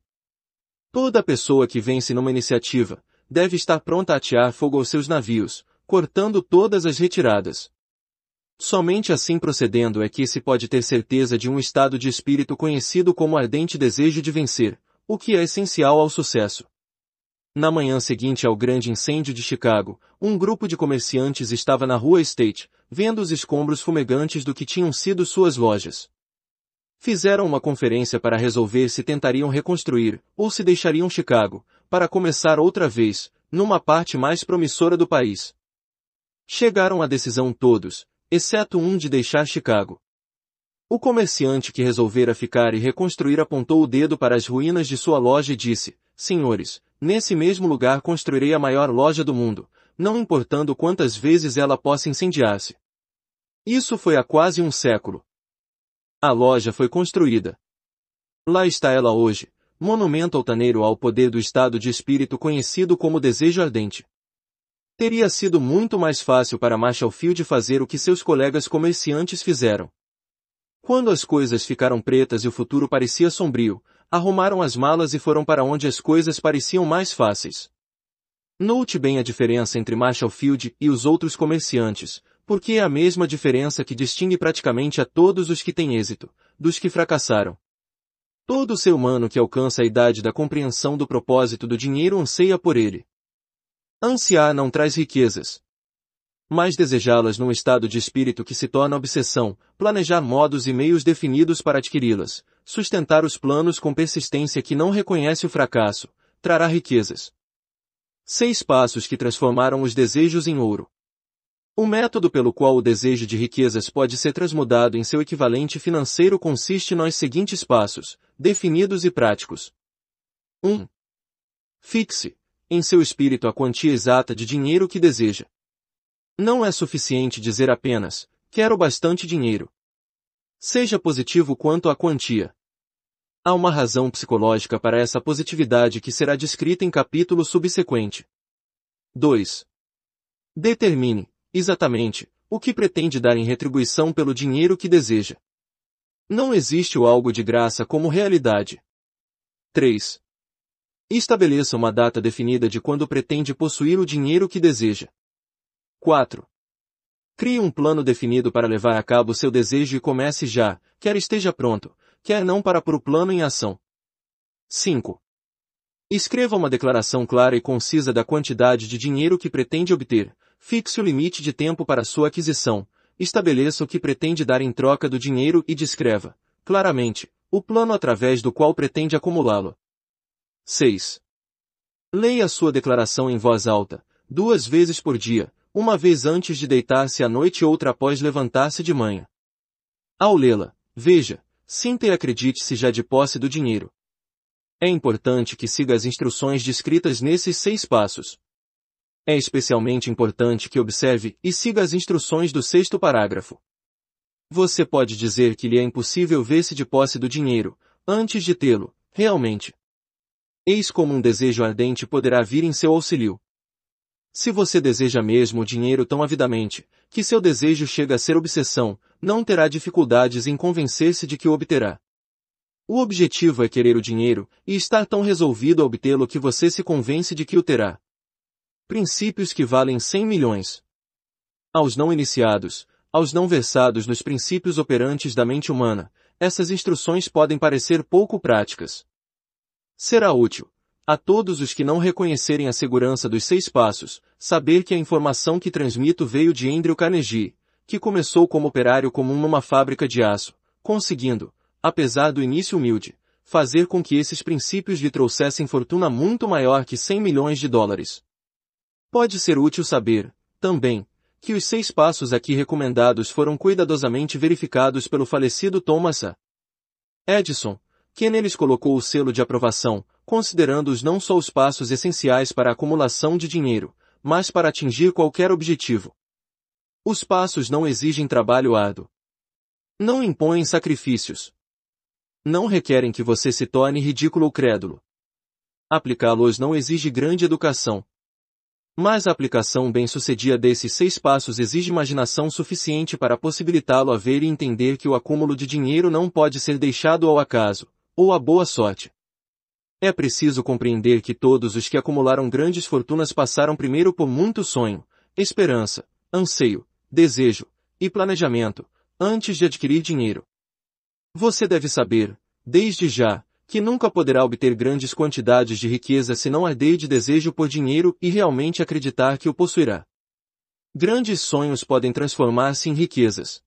Toda pessoa que vence numa iniciativa deve estar pronta a atear fogo aos seus navios, cortando todas as retiradas. Somente assim procedendo é que se pode ter certeza de um estado de espírito conhecido como ardente desejo de vencer, o que é essencial ao sucesso. Na manhã seguinte ao grande incêndio de Chicago, um grupo de comerciantes estava na rua State, vendo os escombros fumegantes do que tinham sido suas lojas. Fizeram uma conferência para resolver se tentariam reconstruir, ou se deixariam Chicago, para começar outra vez, numa parte mais promissora do país. Chegaram à decisão todos, exceto um de deixar Chicago. O comerciante que resolvera ficar e reconstruir apontou o dedo para as ruínas de sua loja e disse, Senhores, nesse mesmo lugar construirei a maior loja do mundo, não importando quantas vezes ela possa incendiar-se. Isso foi há quase um século a loja foi construída. Lá está ela hoje, monumento altaneiro ao poder do estado de espírito conhecido como desejo ardente. Teria sido muito mais fácil para Marshall Field fazer o que seus colegas comerciantes fizeram. Quando as coisas ficaram pretas e o futuro parecia sombrio, arrumaram as malas e foram para onde as coisas pareciam mais fáceis. Note bem a diferença entre Marshall Field e os outros comerciantes, porque é a mesma diferença que distingue praticamente a todos os que têm êxito, dos que fracassaram. Todo ser humano que alcança a idade da compreensão do propósito do dinheiro anseia por ele. Ansiar não traz riquezas. Mas desejá-las num estado de espírito que se torna obsessão, planejar modos e meios definidos para adquiri-las, sustentar os planos com persistência que não reconhece o fracasso, trará riquezas. Seis passos que transformaram os desejos em ouro. O método pelo qual o desejo de riquezas pode ser transmudado em seu equivalente financeiro consiste nos seguintes passos, definidos e práticos. 1. Fixe, em seu espírito, a quantia exata de dinheiro que deseja. Não é suficiente dizer apenas, quero bastante dinheiro. Seja positivo quanto à quantia. Há uma razão psicológica para essa positividade que será descrita em capítulo subsequente. 2. Determine, exatamente, o que pretende dar em retribuição pelo dinheiro que deseja. Não existe o algo de graça como realidade. 3. Estabeleça uma data definida de quando pretende possuir o dinheiro que deseja. 4. Crie um plano definido para levar a cabo seu desejo e comece já, quer esteja pronto, quer não para pôr o plano em ação. 5. Escreva uma declaração clara e concisa da quantidade de dinheiro que pretende obter, fixe o limite de tempo para sua aquisição, estabeleça o que pretende dar em troca do dinheiro e descreva, claramente, o plano através do qual pretende acumulá-lo. 6. Leia sua declaração em voz alta, duas vezes por dia, uma vez antes de deitar-se à noite e outra após levantar-se de manhã. Ao lê-la, veja, sinta e acredite-se já de posse do dinheiro. É importante que siga as instruções descritas nesses seis passos. É especialmente importante que observe e siga as instruções do sexto parágrafo. Você pode dizer que lhe é impossível ver-se de posse do dinheiro, antes de tê-lo, realmente. Eis como um desejo ardente poderá vir em seu auxílio. Se você deseja mesmo o dinheiro tão avidamente, que seu desejo chega a ser obsessão, não terá dificuldades em convencer-se de que o obterá. O objetivo é querer o dinheiro e estar tão resolvido a obtê-lo que você se convence de que o terá princípios que valem 100 milhões. Aos não iniciados, aos não versados nos princípios operantes da mente humana, essas instruções podem parecer pouco práticas. Será útil, a todos os que não reconhecerem a segurança dos seis passos, saber que a informação que transmito veio de Andrew Carnegie, que começou como operário comum numa fábrica de aço, conseguindo, apesar do início humilde, fazer com que esses princípios lhe trouxessem fortuna muito maior que 100 milhões de dólares. Pode ser útil saber, também, que os seis passos aqui recomendados foram cuidadosamente verificados pelo falecido Thomas A. Edison, que neles colocou o selo de aprovação, considerando-os não só os passos essenciais para a acumulação de dinheiro, mas para atingir qualquer objetivo. Os passos não exigem trabalho árduo. Não impõem sacrifícios. Não requerem que você se torne ridículo ou crédulo. Aplicá-los não exige grande educação, mas a aplicação bem-sucedida desses seis passos exige imaginação suficiente para possibilitá-lo a ver e entender que o acúmulo de dinheiro não pode ser deixado ao acaso, ou à boa sorte. É preciso compreender que todos os que acumularam grandes fortunas passaram primeiro por muito sonho, esperança, anseio, desejo e planejamento, antes de adquirir dinheiro. Você deve saber, desde já, que nunca poderá obter grandes quantidades de riqueza se não arder de desejo por dinheiro e realmente acreditar que o possuirá. Grandes sonhos podem transformar-se em riquezas.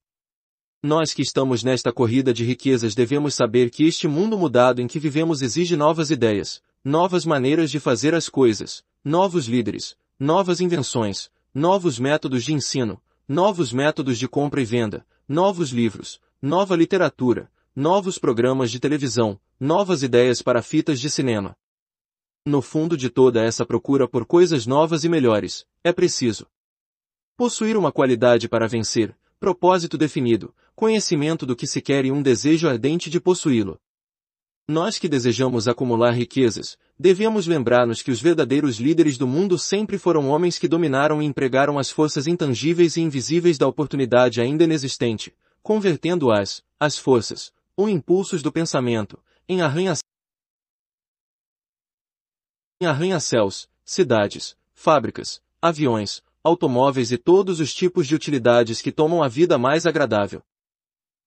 Nós que estamos nesta corrida de riquezas devemos saber que este mundo mudado em que vivemos exige novas ideias, novas maneiras de fazer as coisas, novos líderes, novas invenções, novos métodos de ensino, novos métodos de compra e venda, novos livros, nova literatura, novos programas de televisão, novas ideias para fitas de cinema. No fundo de toda essa procura por coisas novas e melhores, é preciso possuir uma qualidade para vencer, propósito definido, conhecimento do que se quer e um desejo ardente de possuí-lo. Nós que desejamos acumular riquezas, devemos lembrar-nos que os verdadeiros líderes do mundo sempre foram homens que dominaram e empregaram as forças intangíveis e invisíveis da oportunidade ainda inexistente, convertendo-as, as forças, ou impulsos do pensamento, em arranha-céus, cidades, fábricas, aviões, automóveis e todos os tipos de utilidades que tomam a vida mais agradável.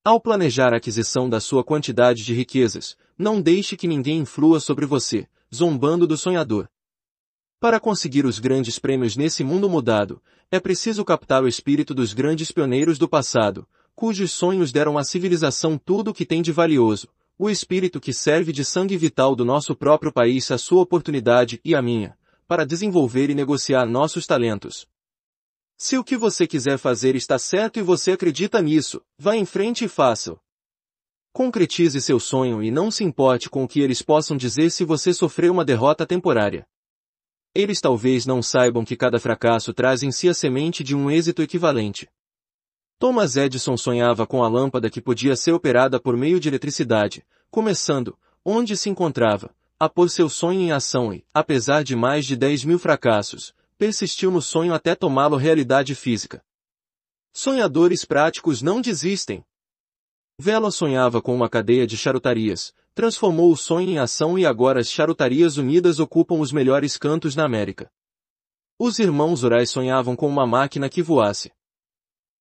Ao planejar a aquisição da sua quantidade de riquezas, não deixe que ninguém influa sobre você, zombando do sonhador. Para conseguir os grandes prêmios nesse mundo mudado, é preciso captar o espírito dos grandes pioneiros do passado, cujos sonhos deram à civilização tudo o que tem de valioso, o espírito que serve de sangue vital do nosso próprio país a sua oportunidade e a minha, para desenvolver e negociar nossos talentos. Se o que você quiser fazer está certo e você acredita nisso, vá em frente e faça-o. Concretize seu sonho e não se importe com o que eles possam dizer se você sofreu uma derrota temporária. Eles talvez não saibam que cada fracasso traz em si a semente de um êxito equivalente. Thomas Edison sonhava com a lâmpada que podia ser operada por meio de eletricidade, começando, onde se encontrava, a pôr seu sonho em ação e, apesar de mais de 10 mil fracassos, persistiu no sonho até tomá-lo realidade física. Sonhadores práticos não desistem. Vela sonhava com uma cadeia de charutarias, transformou o sonho em ação e agora as charutarias unidas ocupam os melhores cantos na América. Os irmãos Urais sonhavam com uma máquina que voasse.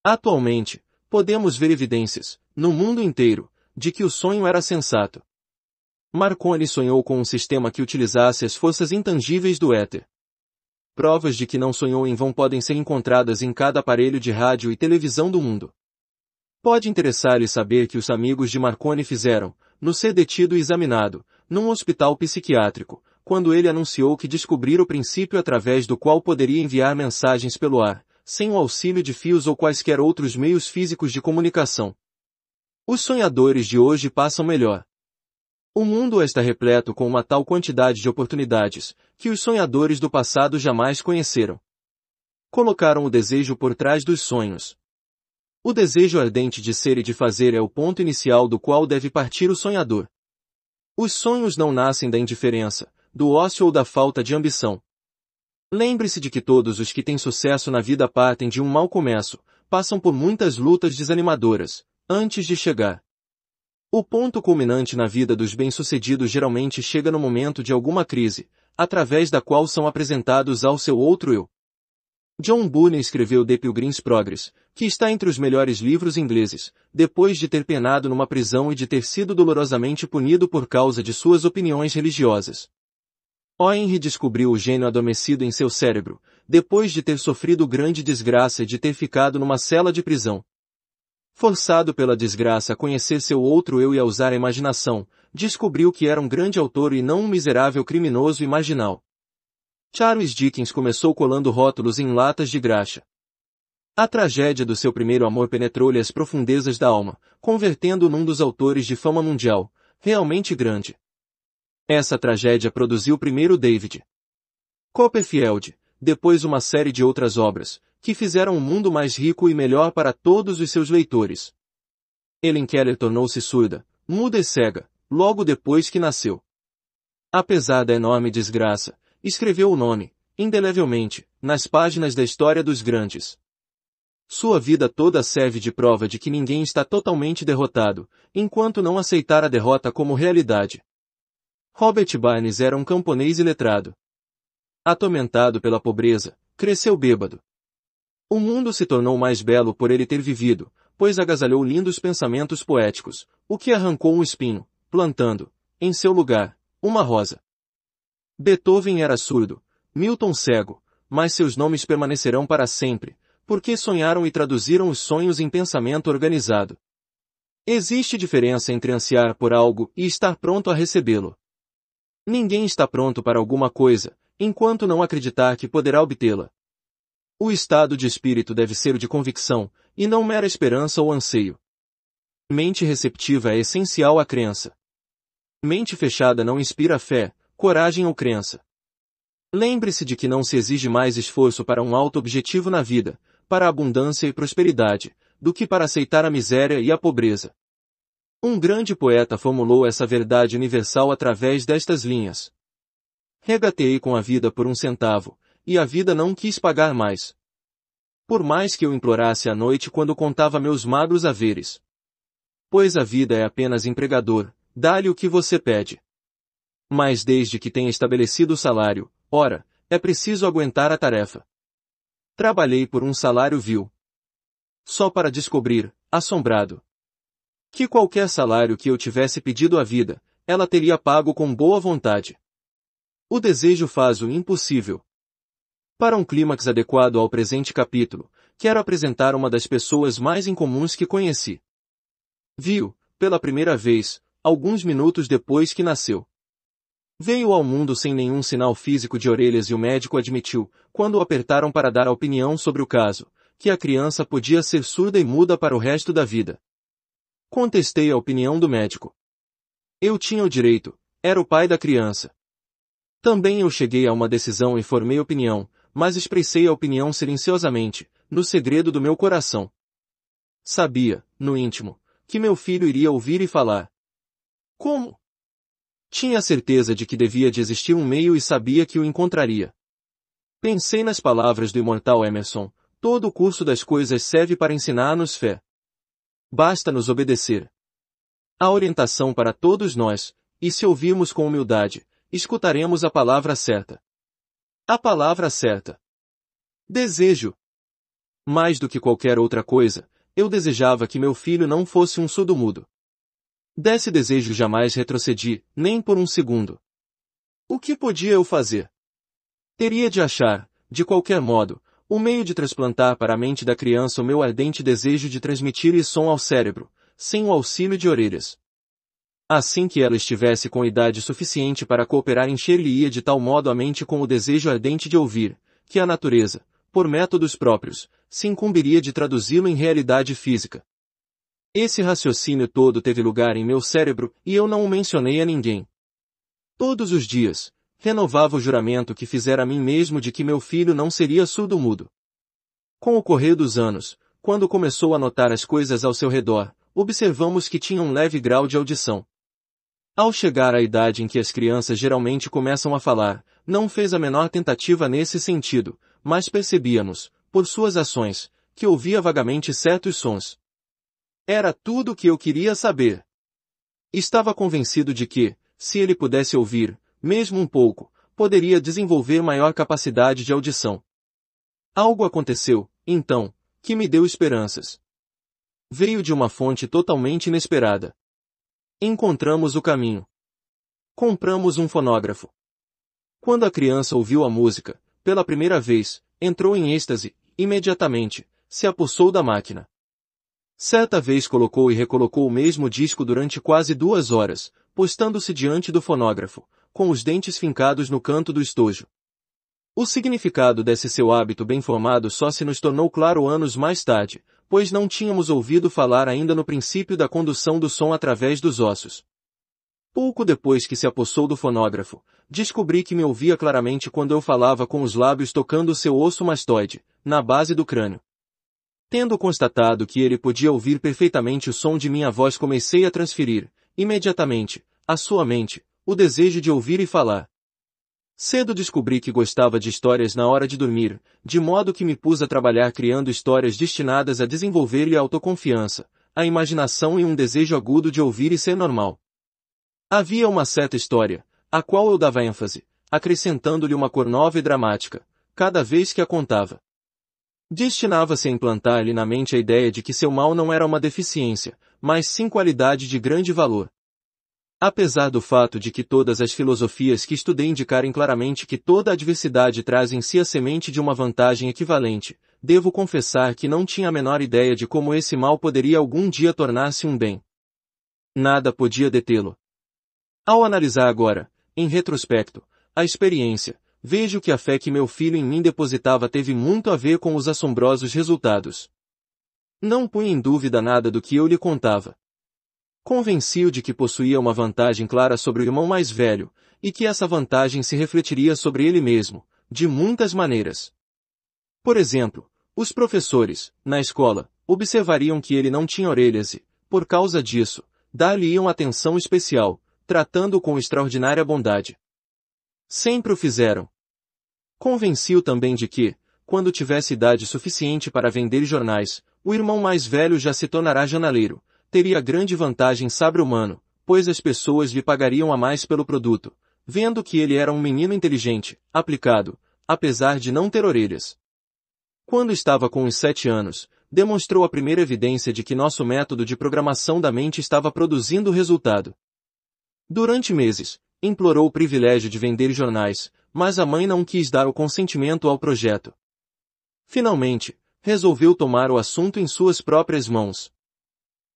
Atualmente, podemos ver evidências, no mundo inteiro, de que o sonho era sensato. Marconi sonhou com um sistema que utilizasse as forças intangíveis do éter. Provas de que não sonhou em vão podem ser encontradas em cada aparelho de rádio e televisão do mundo. Pode interessar-lhe saber que os amigos de Marconi fizeram, no ser detido e examinado, num hospital psiquiátrico, quando ele anunciou que descobrira o princípio através do qual poderia enviar mensagens pelo ar, sem o auxílio de fios ou quaisquer outros meios físicos de comunicação. Os sonhadores de hoje passam melhor. O mundo está repleto com uma tal quantidade de oportunidades que os sonhadores do passado jamais conheceram. Colocaram o desejo por trás dos sonhos. O desejo ardente de ser e de fazer é o ponto inicial do qual deve partir o sonhador. Os sonhos não nascem da indiferença, do ócio ou da falta de ambição. Lembre-se de que todos os que têm sucesso na vida partem de um mau começo, passam por muitas lutas desanimadoras, antes de chegar. O ponto culminante na vida dos bem-sucedidos geralmente chega no momento de alguma crise, através da qual são apresentados ao seu outro eu. John Bunyan escreveu The Pilgrim's Progress, que está entre os melhores livros ingleses, depois de ter penado numa prisão e de ter sido dolorosamente punido por causa de suas opiniões religiosas. O Henry descobriu o gênio adormecido em seu cérebro, depois de ter sofrido grande desgraça e de ter ficado numa cela de prisão. Forçado pela desgraça a conhecer seu outro eu e a usar a imaginação, descobriu que era um grande autor e não um miserável criminoso e marginal. Charles Dickens começou colando rótulos em latas de graxa. A tragédia do seu primeiro amor penetrou-lhe as profundezas da alma, convertendo-o num dos autores de fama mundial, realmente grande. Essa tragédia produziu primeiro David Copperfield, depois uma série de outras obras, que fizeram um mundo mais rico e melhor para todos os seus leitores. Ellen Keller tornou-se surda, muda e cega, logo depois que nasceu. Apesar da enorme desgraça, escreveu o nome, indelevelmente, nas páginas da história dos grandes. Sua vida toda serve de prova de que ninguém está totalmente derrotado, enquanto não aceitar a derrota como realidade. Robert Barnes era um camponês iletrado. Atormentado pela pobreza, cresceu bêbado. O mundo se tornou mais belo por ele ter vivido, pois agasalhou lindos pensamentos poéticos, o que arrancou um espinho, plantando, em seu lugar, uma rosa. Beethoven era surdo, Milton cego, mas seus nomes permanecerão para sempre, porque sonharam e traduziram os sonhos em pensamento organizado. Existe diferença entre ansiar por algo e estar pronto a recebê-lo. Ninguém está pronto para alguma coisa, enquanto não acreditar que poderá obtê-la. O estado de espírito deve ser o de convicção, e não mera esperança ou anseio. Mente receptiva é essencial à crença. Mente fechada não inspira fé, coragem ou crença. Lembre-se de que não se exige mais esforço para um alto objetivo na vida, para abundância e prosperidade, do que para aceitar a miséria e a pobreza. Um grande poeta formulou essa verdade universal através destas linhas. Regateei com a vida por um centavo, e a vida não quis pagar mais. Por mais que eu implorasse à noite quando contava meus magros haveres. Pois a vida é apenas empregador, dá-lhe o que você pede. Mas desde que tenha estabelecido o salário, ora, é preciso aguentar a tarefa. Trabalhei por um salário vil. Só para descobrir, assombrado, que qualquer salário que eu tivesse pedido à vida, ela teria pago com boa vontade. O desejo faz o impossível. Para um clímax adequado ao presente capítulo, quero apresentar uma das pessoas mais incomuns que conheci. Viu, pela primeira vez, alguns minutos depois que nasceu. Veio ao mundo sem nenhum sinal físico de orelhas e o médico admitiu, quando o apertaram para dar a opinião sobre o caso, que a criança podia ser surda e muda para o resto da vida. Contestei a opinião do médico. Eu tinha o direito, era o pai da criança. Também eu cheguei a uma decisão e formei opinião, mas expressei a opinião silenciosamente, no segredo do meu coração. Sabia, no íntimo, que meu filho iria ouvir e falar. Como? Tinha certeza de que devia de existir um meio e sabia que o encontraria. Pensei nas palavras do imortal Emerson, todo o curso das coisas serve para ensinar-nos fé. Basta nos obedecer. Há orientação para todos nós, e se ouvirmos com humildade, escutaremos a palavra certa. A palavra certa. Desejo. Mais do que qualquer outra coisa, eu desejava que meu filho não fosse um sudo mudo Desse desejo jamais retrocedi, nem por um segundo. O que podia eu fazer? Teria de achar, de qualquer modo, o meio de transplantar para a mente da criança o meu ardente desejo de transmitir esse som ao cérebro, sem o auxílio de orelhas. Assim que ela estivesse com idade suficiente para cooperar encher-lhe-ia de tal modo a mente com o desejo ardente de ouvir, que a natureza, por métodos próprios, se incumbiria de traduzi-lo em realidade física. Esse raciocínio todo teve lugar em meu cérebro e eu não o mencionei a ninguém. Todos os dias, renovava o juramento que fizera a mim mesmo de que meu filho não seria surdo-mudo. Com o correr dos anos, quando começou a notar as coisas ao seu redor, observamos que tinha um leve grau de audição. Ao chegar à idade em que as crianças geralmente começam a falar, não fez a menor tentativa nesse sentido, mas percebíamos, por suas ações, que ouvia vagamente certos sons. Era tudo o que eu queria saber. Estava convencido de que, se ele pudesse ouvir, mesmo um pouco, poderia desenvolver maior capacidade de audição. Algo aconteceu, então, que me deu esperanças. Veio de uma fonte totalmente inesperada. Encontramos o caminho. Compramos um fonógrafo. Quando a criança ouviu a música, pela primeira vez, entrou em êxtase, imediatamente, se apossou da máquina. Certa vez colocou e recolocou o mesmo disco durante quase duas horas, postando-se diante do fonógrafo, com os dentes fincados no canto do estojo. O significado desse seu hábito bem formado só se nos tornou claro anos mais tarde, pois não tínhamos ouvido falar ainda no princípio da condução do som através dos ossos. Pouco depois que se apossou do fonógrafo, descobri que me ouvia claramente quando eu falava com os lábios tocando seu osso mastoide, na base do crânio. Tendo constatado que ele podia ouvir perfeitamente o som de minha voz comecei a transferir, imediatamente, a sua mente, o desejo de ouvir e falar. Cedo descobri que gostava de histórias na hora de dormir, de modo que me pus a trabalhar criando histórias destinadas a desenvolver-lhe a autoconfiança, a imaginação e um desejo agudo de ouvir e ser normal. Havia uma certa história, a qual eu dava ênfase, acrescentando-lhe uma cor nova e dramática, cada vez que a contava. Destinava-se a implantar-lhe na mente a ideia de que seu mal não era uma deficiência, mas sim qualidade de grande valor. Apesar do fato de que todas as filosofias que estudei indicarem claramente que toda adversidade traz em si a semente de uma vantagem equivalente, devo confessar que não tinha a menor ideia de como esse mal poderia algum dia tornar-se um bem. Nada podia detê-lo. Ao analisar agora, em retrospecto, a experiência, vejo que a fé que meu filho em mim depositava teve muito a ver com os assombrosos resultados. Não punha em dúvida nada do que eu lhe contava. Convenci-o de que possuía uma vantagem clara sobre o irmão mais velho, e que essa vantagem se refletiria sobre ele mesmo, de muitas maneiras. Por exemplo, os professores, na escola, observariam que ele não tinha orelhas e, por causa disso, dar-lhe-iam atenção especial, tratando-o com extraordinária bondade. Sempre o fizeram. Convenci-o também de que, quando tivesse idade suficiente para vender jornais, o irmão mais velho já se tornará janaleiro, teria grande vantagem sabre humano, pois as pessoas lhe pagariam a mais pelo produto, vendo que ele era um menino inteligente, aplicado, apesar de não ter orelhas. Quando estava com os sete anos, demonstrou a primeira evidência de que nosso método de programação da mente estava produzindo resultado. Durante meses, implorou o privilégio de vender jornais, mas a mãe não quis dar o consentimento ao projeto. Finalmente, resolveu tomar o assunto em suas próprias mãos.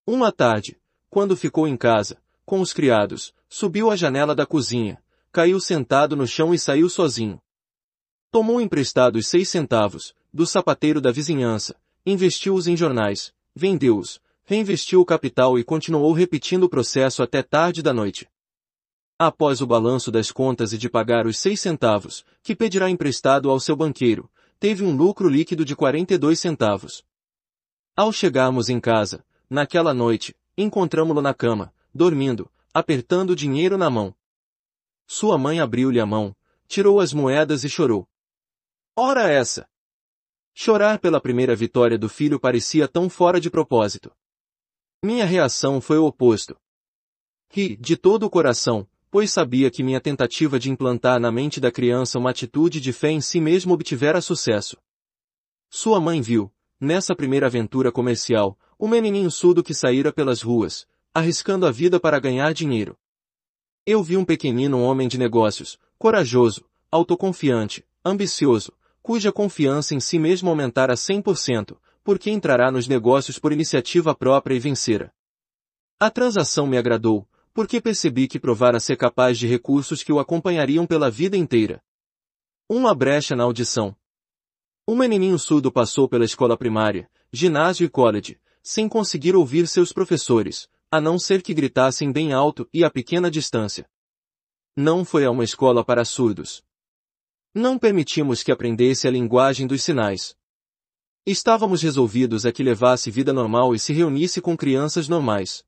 Uma tarde, quando ficou em casa, com os criados, subiu à janela da cozinha, caiu sentado no chão e saiu sozinho. Tomou emprestado os seis centavos, do sapateiro da vizinhança, investiu-os em jornais, vendeu-os, reinvestiu o capital e continuou repetindo o processo até tarde da noite. Após o balanço das contas e de pagar os seis centavos, que pedirá emprestado ao seu banqueiro, teve um lucro líquido de 42 centavos. Ao chegarmos em casa, Naquela noite, encontramo-lo na cama, dormindo, apertando o dinheiro na mão. Sua mãe abriu-lhe a mão, tirou as moedas e chorou. Ora essa! Chorar pela primeira vitória do filho parecia tão fora de propósito. Minha reação foi o oposto. Ri, de todo o coração, pois sabia que minha tentativa de implantar na mente da criança uma atitude de fé em si mesmo obtivera sucesso. Sua mãe viu, nessa primeira aventura comercial, o menininho surdo que saíra pelas ruas, arriscando a vida para ganhar dinheiro. Eu vi um pequenino homem de negócios, corajoso, autoconfiante, ambicioso, cuja confiança em si mesmo aumentara 100%, porque entrará nos negócios por iniciativa própria e vencera. A transação me agradou, porque percebi que provara ser capaz de recursos que o acompanhariam pela vida inteira. Uma brecha na audição. Um menininho surdo passou pela escola primária, ginásio e college, sem conseguir ouvir seus professores, a não ser que gritassem bem alto e a pequena distância. Não foi a uma escola para surdos. Não permitimos que aprendesse a linguagem dos sinais. Estávamos resolvidos a que levasse vida normal e se reunisse com crianças normais.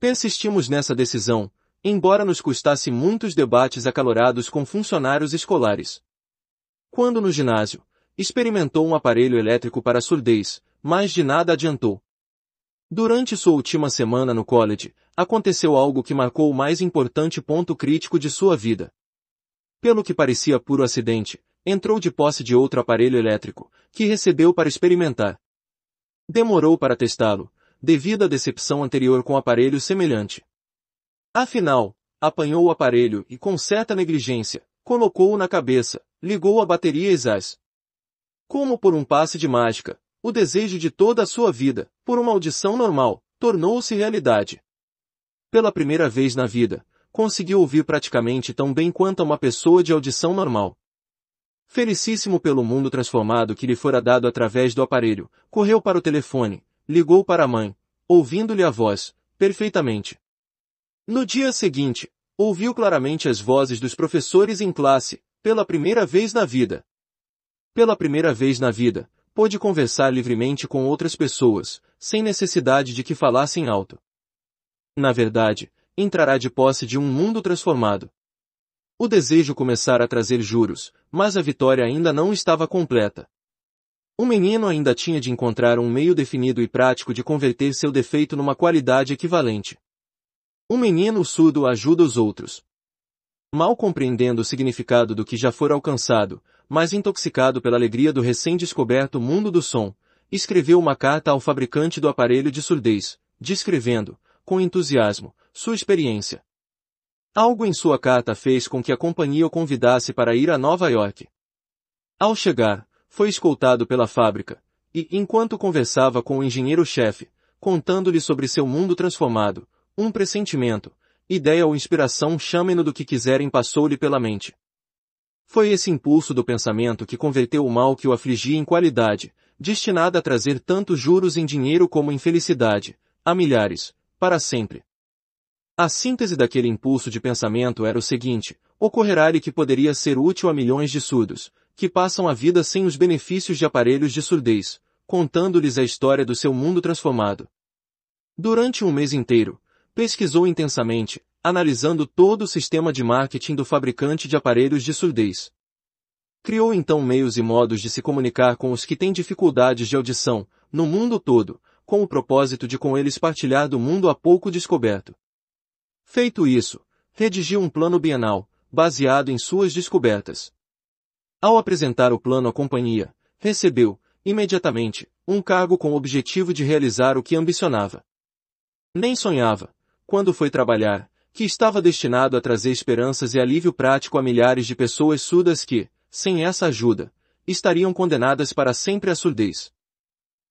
Persistimos nessa decisão, embora nos custasse muitos debates acalorados com funcionários escolares. Quando no ginásio, experimentou um aparelho elétrico para surdez, mas de nada adiantou. Durante sua última semana no college, aconteceu algo que marcou o mais importante ponto crítico de sua vida. Pelo que parecia puro acidente, entrou de posse de outro aparelho elétrico, que recebeu para experimentar. Demorou para testá-lo, devido à decepção anterior com aparelho semelhante. Afinal, apanhou o aparelho e com certa negligência, colocou-o na cabeça, ligou a bateria e zás. Como por um passe de mágica, o desejo de toda a sua vida, por uma audição normal, tornou-se realidade. Pela primeira vez na vida, conseguiu ouvir praticamente tão bem quanto uma pessoa de audição normal. Felicíssimo pelo mundo transformado que lhe fora dado através do aparelho, correu para o telefone, ligou para a mãe, ouvindo-lhe a voz, perfeitamente. No dia seguinte, ouviu claramente as vozes dos professores em classe, pela primeira vez na vida. Pela primeira vez na vida, Pôde conversar livremente com outras pessoas, sem necessidade de que falassem alto. Na verdade, entrará de posse de um mundo transformado. O desejo começara a trazer juros, mas a vitória ainda não estava completa. O menino ainda tinha de encontrar um meio definido e prático de converter seu defeito numa qualidade equivalente. O menino surdo ajuda os outros, mal compreendendo o significado do que já fora alcançado, mas intoxicado pela alegria do recém-descoberto mundo do som, escreveu uma carta ao fabricante do aparelho de surdez, descrevendo, com entusiasmo, sua experiência. Algo em sua carta fez com que a companhia o convidasse para ir a Nova York. Ao chegar, foi escoltado pela fábrica, e, enquanto conversava com o engenheiro-chefe, contando-lhe sobre seu mundo transformado, um pressentimento, ideia ou inspiração chamem-no do que quiserem passou-lhe pela mente. Foi esse impulso do pensamento que converteu o mal que o afligia em qualidade, destinada a trazer tanto juros em dinheiro como em felicidade, a milhares, para sempre. A síntese daquele impulso de pensamento era o seguinte, ocorrerá-lhe que poderia ser útil a milhões de surdos, que passam a vida sem os benefícios de aparelhos de surdez, contando-lhes a história do seu mundo transformado. Durante um mês inteiro, pesquisou intensamente, analisando todo o sistema de marketing do fabricante de aparelhos de surdez. Criou então meios e modos de se comunicar com os que têm dificuldades de audição, no mundo todo, com o propósito de com eles partilhar do mundo a pouco descoberto. Feito isso, redigiu um plano bienal, baseado em suas descobertas. Ao apresentar o plano à companhia, recebeu, imediatamente, um cargo com o objetivo de realizar o que ambicionava. Nem sonhava, quando foi trabalhar, que estava destinado a trazer esperanças e alívio prático a milhares de pessoas surdas que, sem essa ajuda, estariam condenadas para sempre à surdez.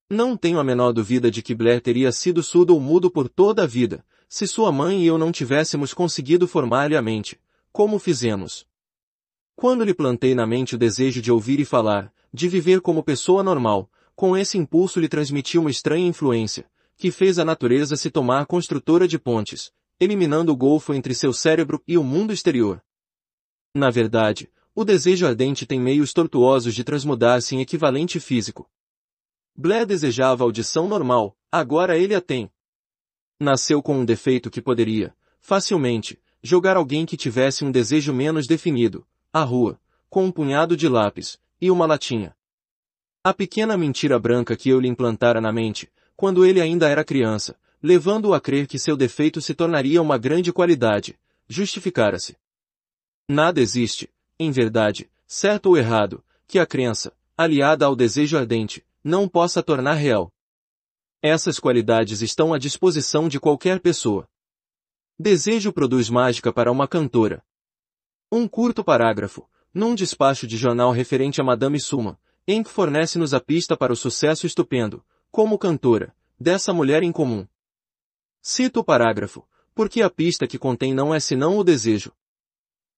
Não tenho a menor dúvida de que Blair teria sido surdo ou mudo por toda a vida, se sua mãe e eu não tivéssemos conseguido formar-lhe a mente, como fizemos. Quando lhe plantei na mente o desejo de ouvir e falar, de viver como pessoa normal, com esse impulso lhe transmiti uma estranha influência, que fez a natureza se tomar construtora de pontes, eliminando o golfo entre seu cérebro e o mundo exterior. Na verdade, o desejo ardente tem meios tortuosos de transmudar-se em equivalente físico. Blair desejava audição normal, agora ele a tem. Nasceu com um defeito que poderia, facilmente, jogar alguém que tivesse um desejo menos definido, à rua, com um punhado de lápis, e uma latinha. A pequena mentira branca que eu lhe implantara na mente, quando ele ainda era criança, levando-o a crer que seu defeito se tornaria uma grande qualidade, justificara-se. Nada existe, em verdade, certo ou errado, que a crença, aliada ao desejo ardente, não possa tornar real. Essas qualidades estão à disposição de qualquer pessoa. Desejo produz mágica para uma cantora. Um curto parágrafo, num despacho de jornal referente a Madame Suma, em que fornece-nos a pista para o sucesso estupendo, como cantora, dessa mulher incomum. Cito o parágrafo, porque a pista que contém não é senão o desejo.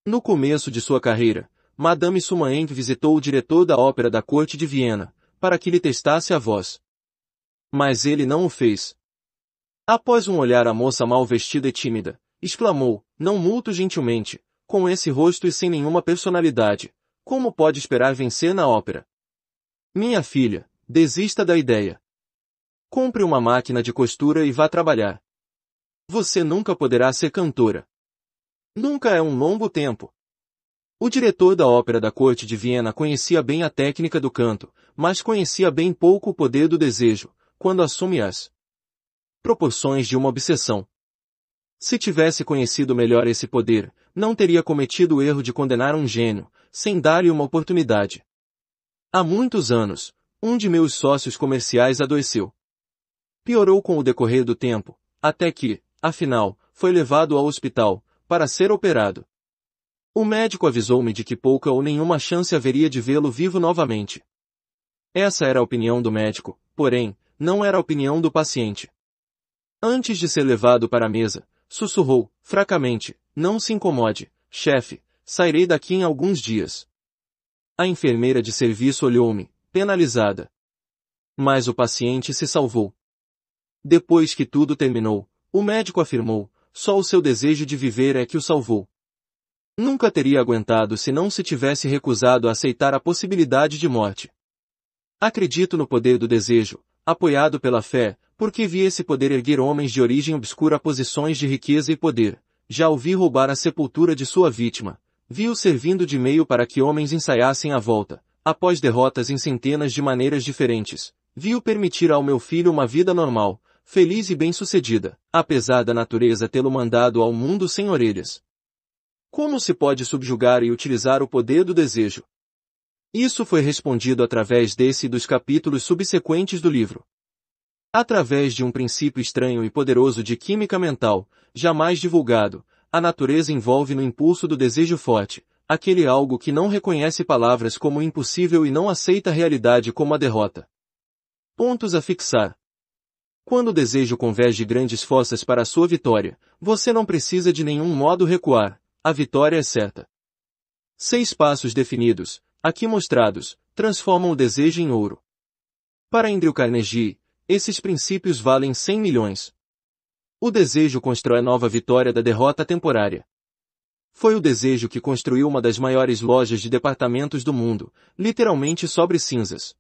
No começo de sua carreira, Madame Sumaeng visitou o diretor da ópera da corte de Viena, para que lhe testasse a voz. Mas ele não o fez. Após um olhar à moça mal vestida e tímida, exclamou, não muito gentilmente, com esse rosto e sem nenhuma personalidade, como pode esperar vencer na ópera? Minha filha, desista da ideia. Compre uma máquina de costura e vá trabalhar. Você nunca poderá ser cantora. Nunca é um longo tempo. O diretor da ópera da corte de Viena conhecia bem a técnica do canto, mas conhecia bem pouco o poder do desejo, quando assume as proporções de uma obsessão. Se tivesse conhecido melhor esse poder, não teria cometido o erro de condenar um gênio, sem dar-lhe uma oportunidade. Há muitos anos, um de meus sócios comerciais adoeceu. Piorou com o decorrer do tempo, até que, afinal, foi levado ao hospital, para ser operado. O médico avisou-me de que pouca ou nenhuma chance haveria de vê-lo vivo novamente. Essa era a opinião do médico, porém, não era a opinião do paciente. Antes de ser levado para a mesa, sussurrou, fracamente, não se incomode, chefe, sairei daqui em alguns dias. A enfermeira de serviço olhou-me, penalizada. Mas o paciente se salvou. Depois que tudo terminou, o médico afirmou, só o seu desejo de viver é que o salvou. Nunca teria aguentado se não se tivesse recusado a aceitar a possibilidade de morte. Acredito no poder do desejo, apoiado pela fé, porque vi esse poder erguer homens de origem obscura a posições de riqueza e poder, já ouvi roubar a sepultura de sua vítima, vi-o servindo de meio para que homens ensaiassem a volta, após derrotas em centenas de maneiras diferentes, vi-o permitir ao meu filho uma vida normal, feliz e bem-sucedida, apesar da natureza tê-lo mandado ao mundo sem orelhas. Como se pode subjugar e utilizar o poder do desejo? Isso foi respondido através desse e dos capítulos subsequentes do livro. Através de um princípio estranho e poderoso de química mental, jamais divulgado, a natureza envolve no impulso do desejo forte, aquele algo que não reconhece palavras como impossível e não aceita a realidade como a derrota. Pontos a fixar. Quando o desejo converge grandes forças para a sua vitória, você não precisa de nenhum modo recuar, a vitória é certa. Seis passos definidos, aqui mostrados, transformam o desejo em ouro. Para Andrew Carnegie, esses princípios valem 100 milhões. O desejo constrói nova vitória da derrota temporária. Foi o desejo que construiu uma das maiores lojas de departamentos do mundo, literalmente sobre cinzas.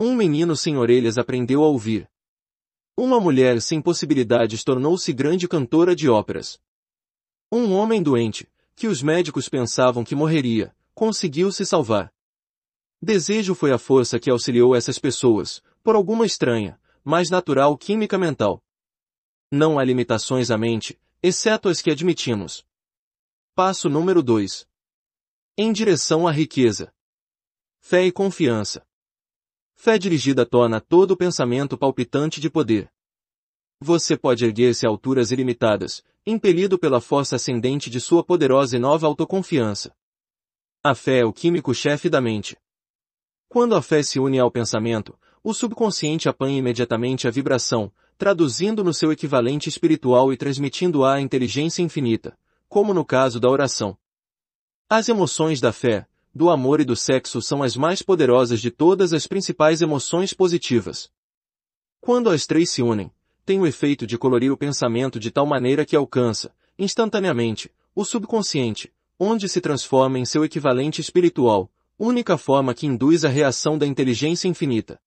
Um menino sem orelhas aprendeu a ouvir, uma mulher sem possibilidades tornou-se grande cantora de óperas. Um homem doente, que os médicos pensavam que morreria, conseguiu se salvar. Desejo foi a força que auxiliou essas pessoas, por alguma estranha, mas natural química mental. Não há limitações à mente, exceto as que admitimos. Passo número 2. Em direção à riqueza. Fé e confiança. Fé dirigida torna todo pensamento palpitante de poder. Você pode erguer-se a alturas ilimitadas, impelido pela força ascendente de sua poderosa e nova autoconfiança. A fé é o químico-chefe da mente. Quando a fé se une ao pensamento, o subconsciente apanha imediatamente a vibração, traduzindo no seu equivalente espiritual e transmitindo-a à inteligência infinita, como no caso da oração. As emoções da fé, do amor e do sexo são as mais poderosas de todas as principais emoções positivas. Quando as três se unem, tem o efeito de colorir o pensamento de tal maneira que alcança, instantaneamente, o subconsciente, onde se transforma em seu equivalente espiritual, única forma que induz a reação da inteligência infinita.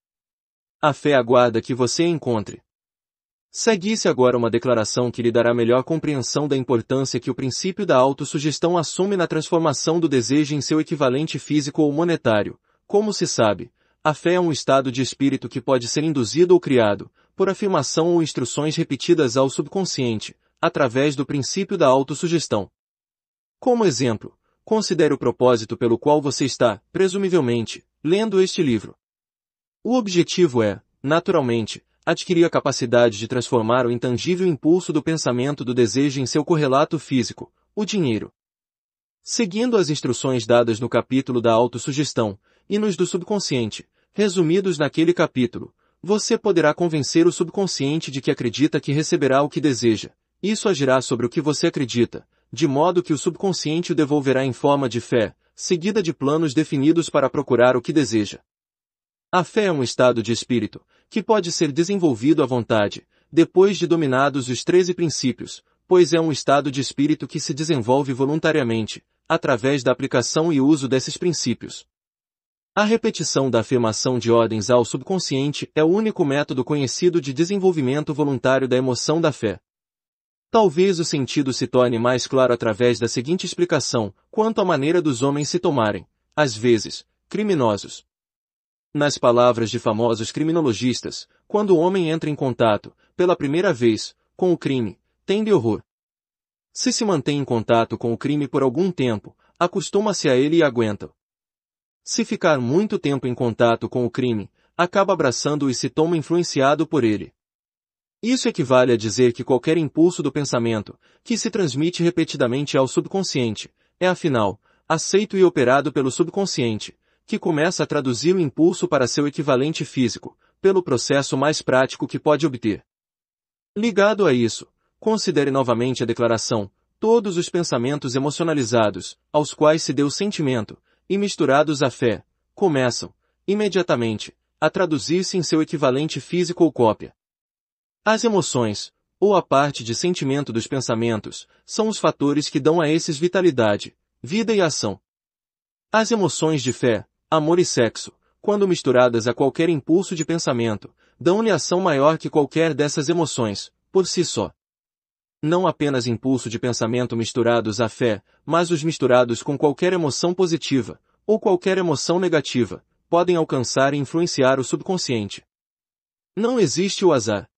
A fé aguarda que você encontre Segue-se agora uma declaração que lhe dará melhor compreensão da importância que o princípio da autossugestão assume na transformação do desejo em seu equivalente físico ou monetário. Como se sabe, a fé é um estado de espírito que pode ser induzido ou criado, por afirmação ou instruções repetidas ao subconsciente, através do princípio da autossugestão. Como exemplo, considere o propósito pelo qual você está, presumivelmente, lendo este livro. O objetivo é, naturalmente, adquiriu a capacidade de transformar o intangível impulso do pensamento do desejo em seu correlato físico, o dinheiro. Seguindo as instruções dadas no capítulo da autossugestão e nos do subconsciente, resumidos naquele capítulo, você poderá convencer o subconsciente de que acredita que receberá o que deseja. Isso agirá sobre o que você acredita, de modo que o subconsciente o devolverá em forma de fé, seguida de planos definidos para procurar o que deseja. A fé é um estado de espírito, que pode ser desenvolvido à vontade, depois de dominados os treze princípios, pois é um estado de espírito que se desenvolve voluntariamente, através da aplicação e uso desses princípios. A repetição da afirmação de ordens ao subconsciente é o único método conhecido de desenvolvimento voluntário da emoção da fé. Talvez o sentido se torne mais claro através da seguinte explicação, quanto à maneira dos homens se tomarem, às vezes, criminosos, nas palavras de famosos criminologistas, quando o homem entra em contato, pela primeira vez, com o crime, tende horror. Se se mantém em contato com o crime por algum tempo, acostuma-se a ele e aguenta. Se ficar muito tempo em contato com o crime, acaba abraçando-o e se toma influenciado por ele. Isso equivale a dizer que qualquer impulso do pensamento, que se transmite repetidamente ao subconsciente, é afinal, aceito e operado pelo subconsciente, que começa a traduzir o impulso para seu equivalente físico, pelo processo mais prático que pode obter. Ligado a isso, considere novamente a declaração, todos os pensamentos emocionalizados, aos quais se deu sentimento, e misturados à fé, começam, imediatamente, a traduzir-se em seu equivalente físico ou cópia. As emoções, ou a parte de sentimento dos pensamentos, são os fatores que dão a esses vitalidade, vida e ação. As emoções de fé, Amor e sexo, quando misturadas a qualquer impulso de pensamento, dão-lhe ação maior que qualquer dessas emoções, por si só. Não apenas impulso de pensamento misturados à fé, mas os misturados com qualquer emoção positiva, ou qualquer emoção negativa, podem alcançar e influenciar o subconsciente. Não existe o azar.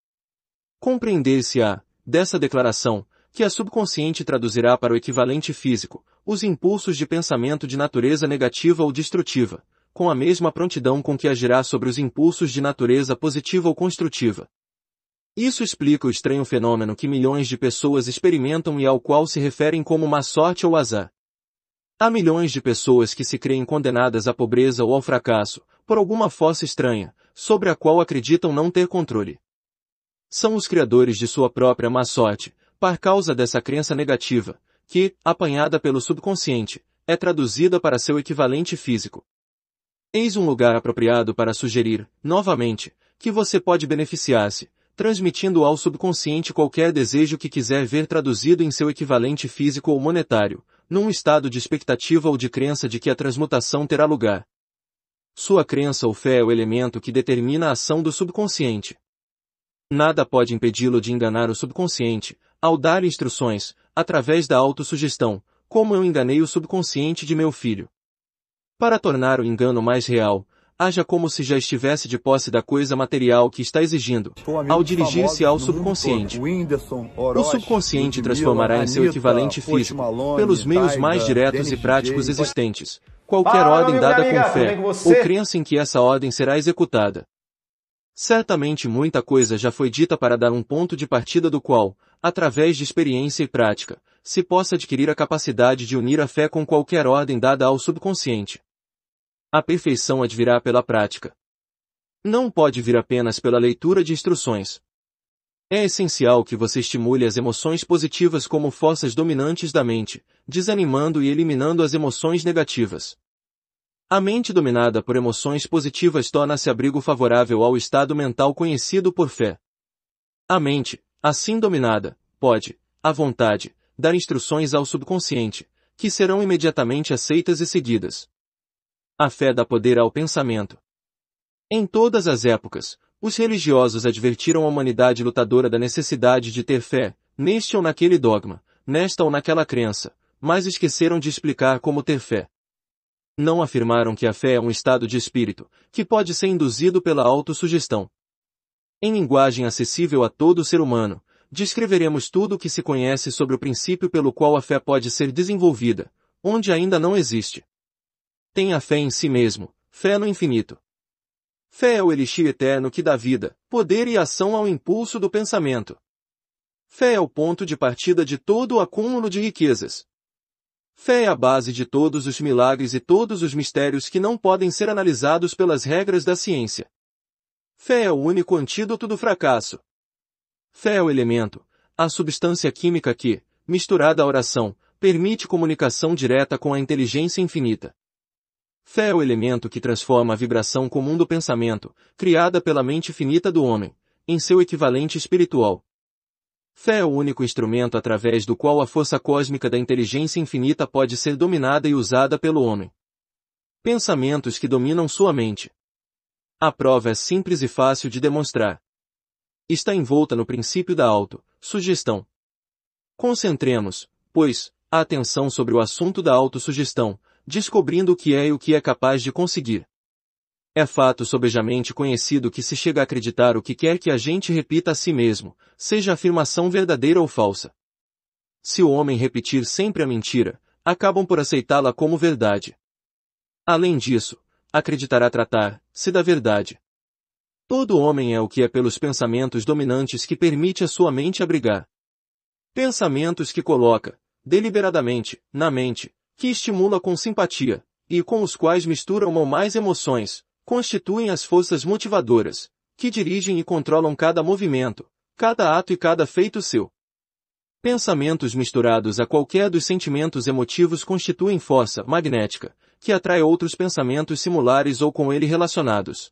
Compreender-se-á, dessa declaração, que a subconsciente traduzirá para o equivalente físico, os impulsos de pensamento de natureza negativa ou destrutiva, com a mesma prontidão com que agirá sobre os impulsos de natureza positiva ou construtiva. Isso explica o estranho fenômeno que milhões de pessoas experimentam e ao qual se referem como má sorte ou azar. Há milhões de pessoas que se creem condenadas à pobreza ou ao fracasso, por alguma fossa estranha, sobre a qual acreditam não ter controle. São os criadores de sua própria má sorte, par causa dessa crença negativa, que, apanhada pelo subconsciente, é traduzida para seu equivalente físico. Eis um lugar apropriado para sugerir, novamente, que você pode beneficiar-se, transmitindo ao subconsciente qualquer desejo que quiser ver traduzido em seu equivalente físico ou monetário, num estado de expectativa ou de crença de que a transmutação terá lugar. Sua crença ou fé é o elemento que determina a ação do subconsciente. Nada pode impedi-lo de enganar o subconsciente, ao dar instruções, através da autossugestão, como eu enganei o subconsciente de meu filho. Para tornar o engano mais real, haja como se já estivesse de posse da coisa material que está exigindo, ao dirigir-se ao subconsciente. o subconsciente transformará em seu equivalente físico, pelos meios mais diretos e práticos existentes, qualquer ordem dada com fé, é ou crença em que essa ordem será executada. Certamente muita coisa já foi dita para dar um ponto de partida do qual, através de experiência e prática, se possa adquirir a capacidade de unir a fé com qualquer ordem dada ao subconsciente. A perfeição advirá pela prática. Não pode vir apenas pela leitura de instruções. É essencial que você estimule as emoções positivas como forças dominantes da mente, desanimando e eliminando as emoções negativas. A mente dominada por emoções positivas torna-se abrigo favorável ao estado mental conhecido por fé. A mente, assim dominada, pode, à vontade, dar instruções ao subconsciente, que serão imediatamente aceitas e seguidas. A fé dá poder ao pensamento. Em todas as épocas, os religiosos advertiram a humanidade lutadora da necessidade de ter fé, neste ou naquele dogma, nesta ou naquela crença, mas esqueceram de explicar como ter fé não afirmaram que a fé é um estado de espírito, que pode ser induzido pela autossugestão. Em linguagem acessível a todo ser humano, descreveremos tudo o que se conhece sobre o princípio pelo qual a fé pode ser desenvolvida, onde ainda não existe. Tenha fé em si mesmo, fé no infinito. Fé é o elixir eterno que dá vida, poder e ação ao impulso do pensamento. Fé é o ponto de partida de todo o acúmulo de riquezas, Fé é a base de todos os milagres e todos os mistérios que não podem ser analisados pelas regras da ciência. Fé é o único antídoto do fracasso. Fé é o elemento, a substância química que, misturada à oração, permite comunicação direta com a inteligência infinita. Fé é o elemento que transforma a vibração comum do pensamento, criada pela mente finita do homem, em seu equivalente espiritual. Fé é o único instrumento através do qual a força cósmica da inteligência infinita pode ser dominada e usada pelo homem. Pensamentos que dominam sua mente. A prova é simples e fácil de demonstrar. Está envolta no princípio da auto-sugestão. Concentremos, pois, a atenção sobre o assunto da auto-sugestão, descobrindo o que é e o que é capaz de conseguir. É fato sobejamente conhecido que se chega a acreditar o que quer que a gente repita a si mesmo, seja afirmação verdadeira ou falsa. Se o homem repetir sempre a mentira, acabam por aceitá-la como verdade. Além disso, acreditará tratar-se da verdade. Todo homem é o que é pelos pensamentos dominantes que permite a sua mente abrigar. Pensamentos que coloca, deliberadamente, na mente, que estimula com simpatia, e com os quais mistura uma ou mais emoções, constituem as forças motivadoras, que dirigem e controlam cada movimento, cada ato e cada feito seu. Pensamentos misturados a qualquer dos sentimentos emotivos constituem força magnética, que atrai outros pensamentos similares ou com ele relacionados.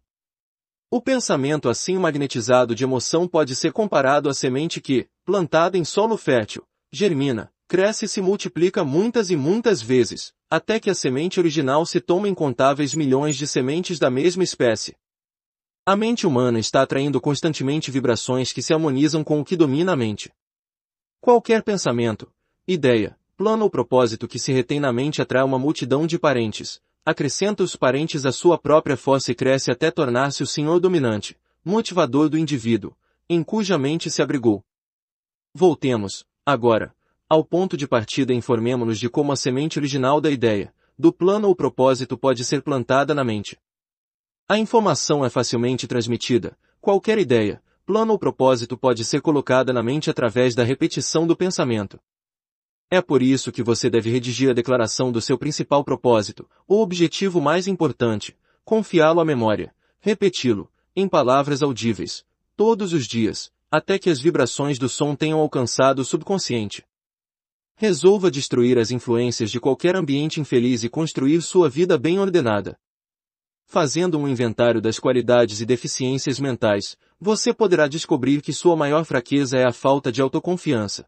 O pensamento assim magnetizado de emoção pode ser comparado à semente que, plantada em solo fértil, germina, cresce e se multiplica muitas e muitas vezes, até que a semente original se toma incontáveis milhões de sementes da mesma espécie. A mente humana está atraindo constantemente vibrações que se harmonizam com o que domina a mente. Qualquer pensamento, ideia, plano ou propósito que se retém na mente atrai uma multidão de parentes, acrescenta os parentes à sua própria força e cresce até tornar-se o senhor dominante, motivador do indivíduo, em cuja mente se abrigou. Voltemos, agora, ao ponto de partida informemos nos de como a semente original da ideia, do plano ou propósito pode ser plantada na mente. A informação é facilmente transmitida, qualquer ideia, plano ou propósito pode ser colocada na mente através da repetição do pensamento. É por isso que você deve redigir a declaração do seu principal propósito, ou objetivo mais importante, confiá-lo à memória, repeti-lo, em palavras audíveis, todos os dias, até que as vibrações do som tenham alcançado o subconsciente. Resolva destruir as influências de qualquer ambiente infeliz e construir sua vida bem ordenada. Fazendo um inventário das qualidades e deficiências mentais, você poderá descobrir que sua maior fraqueza é a falta de autoconfiança.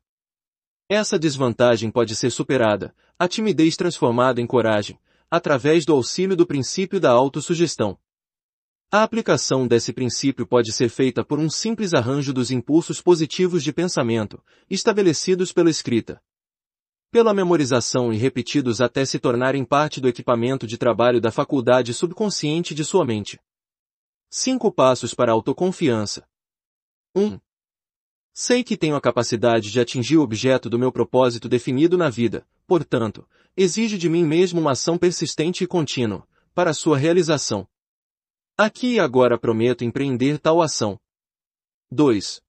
Essa desvantagem pode ser superada, a timidez transformada em coragem, através do auxílio do princípio da autossugestão. A aplicação desse princípio pode ser feita por um simples arranjo dos impulsos positivos de pensamento, estabelecidos pela escrita pela memorização e repetidos até se tornarem parte do equipamento de trabalho da faculdade subconsciente de sua mente. Cinco passos para a autoconfiança. 1. Um, sei que tenho a capacidade de atingir o objeto do meu propósito definido na vida, portanto, exige de mim mesmo uma ação persistente e contínua, para sua realização. Aqui e agora prometo empreender tal ação. 2.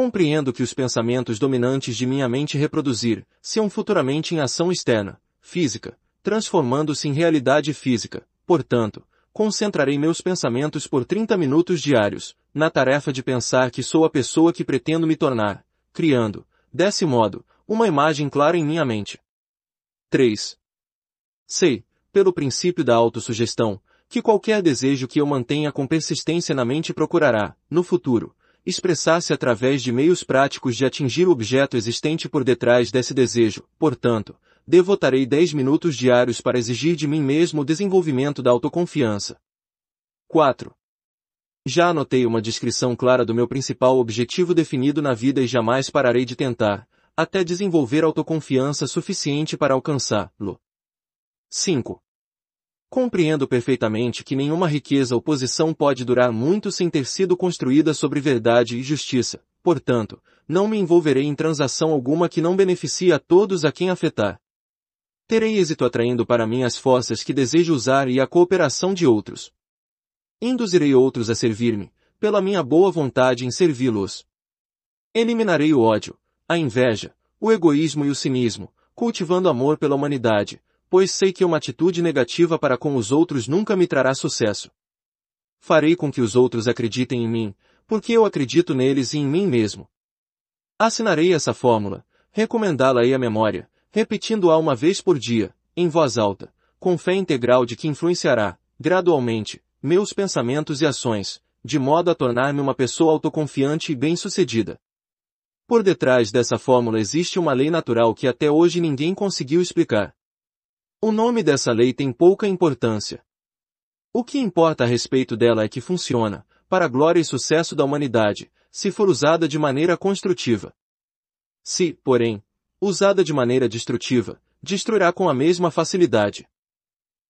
Compreendo que os pensamentos dominantes de minha mente reproduzir, sejam futuramente em ação externa, física, transformando-se em realidade física. Portanto, concentrarei meus pensamentos por 30 minutos diários, na tarefa de pensar que sou a pessoa que pretendo me tornar, criando, desse modo, uma imagem clara em minha mente. 3. Sei, pelo princípio da autossugestão, que qualquer desejo que eu mantenha com persistência na mente procurará, no futuro, expressar-se através de meios práticos de atingir o objeto existente por detrás desse desejo. Portanto, devotarei 10 minutos diários para exigir de mim mesmo o desenvolvimento da autoconfiança. 4. Já anotei uma descrição clara do meu principal objetivo definido na vida e jamais pararei de tentar, até desenvolver autoconfiança suficiente para alcançá-lo. 5. Compreendo perfeitamente que nenhuma riqueza ou posição pode durar muito sem ter sido construída sobre verdade e justiça, portanto, não me envolverei em transação alguma que não beneficie a todos a quem afetar. Terei êxito atraindo para mim as forças que desejo usar e a cooperação de outros. Induzirei outros a servir-me, pela minha boa vontade em servi-los. Eliminarei o ódio, a inveja, o egoísmo e o cinismo, cultivando amor pela humanidade, pois sei que uma atitude negativa para com os outros nunca me trará sucesso. Farei com que os outros acreditem em mim, porque eu acredito neles e em mim mesmo. Assinarei essa fórmula, recomendá-la-ei à memória, repetindo-a uma vez por dia, em voz alta, com fé integral de que influenciará, gradualmente, meus pensamentos e ações, de modo a tornar-me uma pessoa autoconfiante e bem-sucedida. Por detrás dessa fórmula existe uma lei natural que até hoje ninguém conseguiu explicar. O nome dessa lei tem pouca importância. O que importa a respeito dela é que funciona, para a glória e sucesso da humanidade, se for usada de maneira construtiva. Se, porém, usada de maneira destrutiva, destruirá com a mesma facilidade.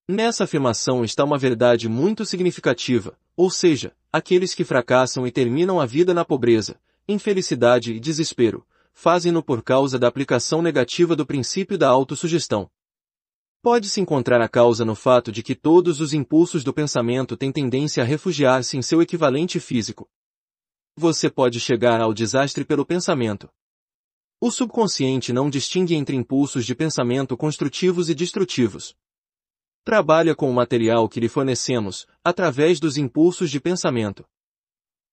Nessa afirmação está uma verdade muito significativa, ou seja, aqueles que fracassam e terminam a vida na pobreza, infelicidade e desespero, fazem-no por causa da aplicação negativa do princípio da autossugestão. Pode-se encontrar a causa no fato de que todos os impulsos do pensamento têm tendência a refugiar-se em seu equivalente físico. Você pode chegar ao desastre pelo pensamento. O subconsciente não distingue entre impulsos de pensamento construtivos e destrutivos. Trabalha com o material que lhe fornecemos, através dos impulsos de pensamento.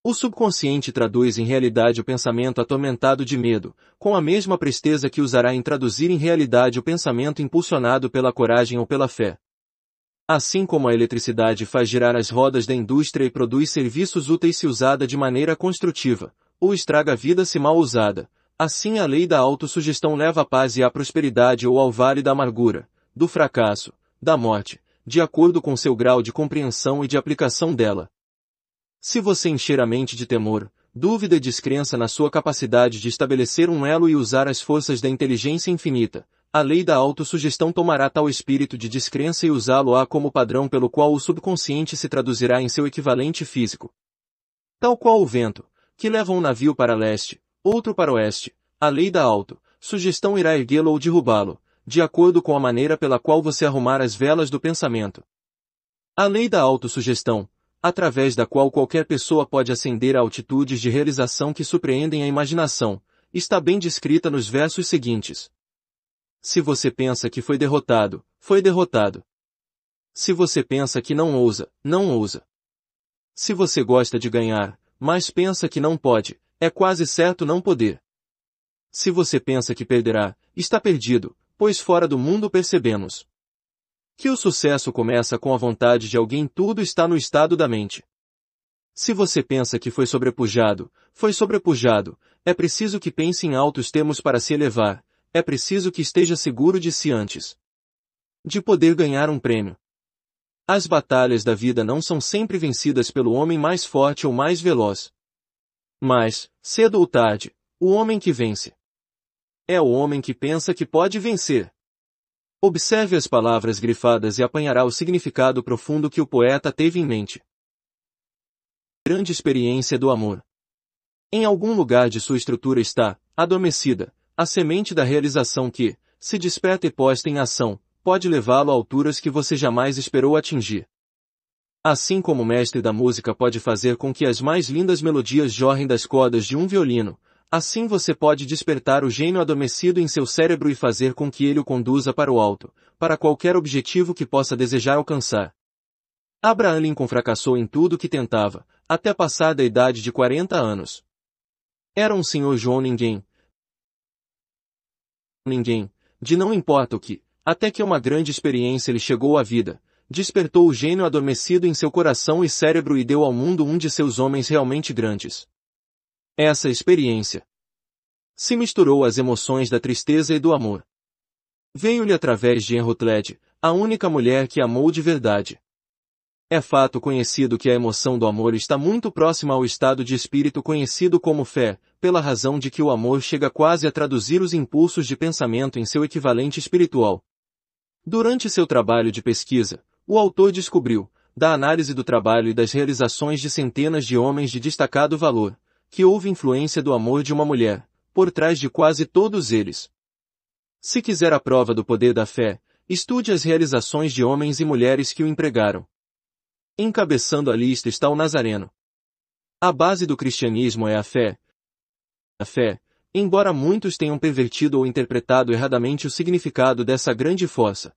O subconsciente traduz em realidade o pensamento atormentado de medo, com a mesma presteza que usará em traduzir em realidade o pensamento impulsionado pela coragem ou pela fé. Assim como a eletricidade faz girar as rodas da indústria e produz serviços úteis se usada de maneira construtiva, ou estraga a vida se mal usada, assim a lei da autossugestão leva à paz e à prosperidade ou ao vale da amargura, do fracasso, da morte, de acordo com seu grau de compreensão e de aplicação dela. Se você encher a mente de temor, dúvida e descrença na sua capacidade de estabelecer um elo e usar as forças da inteligência infinita, a lei da autossugestão tomará tal espírito de descrença e usá-lo-á como padrão pelo qual o subconsciente se traduzirá em seu equivalente físico. Tal qual o vento, que leva um navio para leste, outro para oeste, a lei da auto, sugestão irá erguê-lo ou derrubá-lo, de acordo com a maneira pela qual você arrumar as velas do pensamento. A lei da autossugestão, através da qual qualquer pessoa pode ascender a altitudes de realização que surpreendem a imaginação, está bem descrita nos versos seguintes. Se você pensa que foi derrotado, foi derrotado. Se você pensa que não ousa, não ousa. Se você gosta de ganhar, mas pensa que não pode, é quase certo não poder. Se você pensa que perderá, está perdido, pois fora do mundo percebemos que o sucesso começa com a vontade de alguém tudo está no estado da mente. Se você pensa que foi sobrepujado, foi sobrepujado, é preciso que pense em altos termos para se elevar, é preciso que esteja seguro de si antes de poder ganhar um prêmio. As batalhas da vida não são sempre vencidas pelo homem mais forte ou mais veloz. Mas, cedo ou tarde, o homem que vence é o homem que pensa que pode vencer. Observe as palavras grifadas e apanhará o significado profundo que o poeta teve em mente. Grande experiência do amor. Em algum lugar de sua estrutura está, adormecida, a semente da realização que, se desperta e posta em ação, pode levá-lo a alturas que você jamais esperou atingir. Assim como o mestre da música pode fazer com que as mais lindas melodias jorrem das cordas de um violino, Assim você pode despertar o gênio adormecido em seu cérebro e fazer com que ele o conduza para o alto, para qualquer objetivo que possa desejar alcançar. Abraham Lincoln fracassou em tudo o que tentava, até passar da idade de 40 anos. Era um senhor João Ninguém. Ninguém, de não importa o que, até que uma grande experiência lhe chegou à vida, despertou o gênio adormecido em seu coração e cérebro e deu ao mundo um de seus homens realmente grandes. Essa experiência se misturou às emoções da tristeza e do amor. Veio-lhe através de Enrotled, a única mulher que amou de verdade. É fato conhecido que a emoção do amor está muito próxima ao estado de espírito conhecido como fé, pela razão de que o amor chega quase a traduzir os impulsos de pensamento em seu equivalente espiritual. Durante seu trabalho de pesquisa, o autor descobriu, da análise do trabalho e das realizações de centenas de homens de destacado valor, que houve influência do amor de uma mulher, por trás de quase todos eles. Se quiser a prova do poder da fé, estude as realizações de homens e mulheres que o empregaram. Encabeçando a lista está o Nazareno. A base do cristianismo é a fé. A fé, embora muitos tenham pervertido ou interpretado erradamente o significado dessa grande força.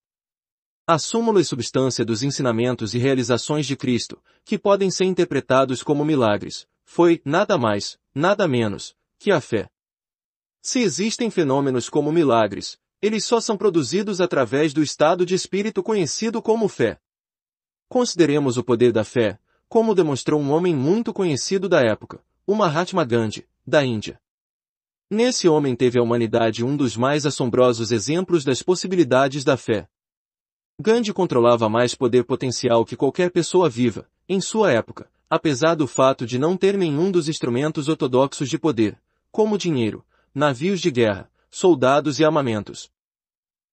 A súmula e substância dos ensinamentos e realizações de Cristo, que podem ser interpretados como milagres, foi, nada mais, nada menos, que a fé. Se existem fenômenos como milagres, eles só são produzidos através do estado de espírito conhecido como fé. Consideremos o poder da fé, como demonstrou um homem muito conhecido da época, o Mahatma Gandhi, da Índia. Nesse homem teve a humanidade um dos mais assombrosos exemplos das possibilidades da fé. Gandhi controlava mais poder potencial que qualquer pessoa viva, em sua época, apesar do fato de não ter nenhum dos instrumentos ortodoxos de poder, como dinheiro, navios de guerra, soldados e armamentos.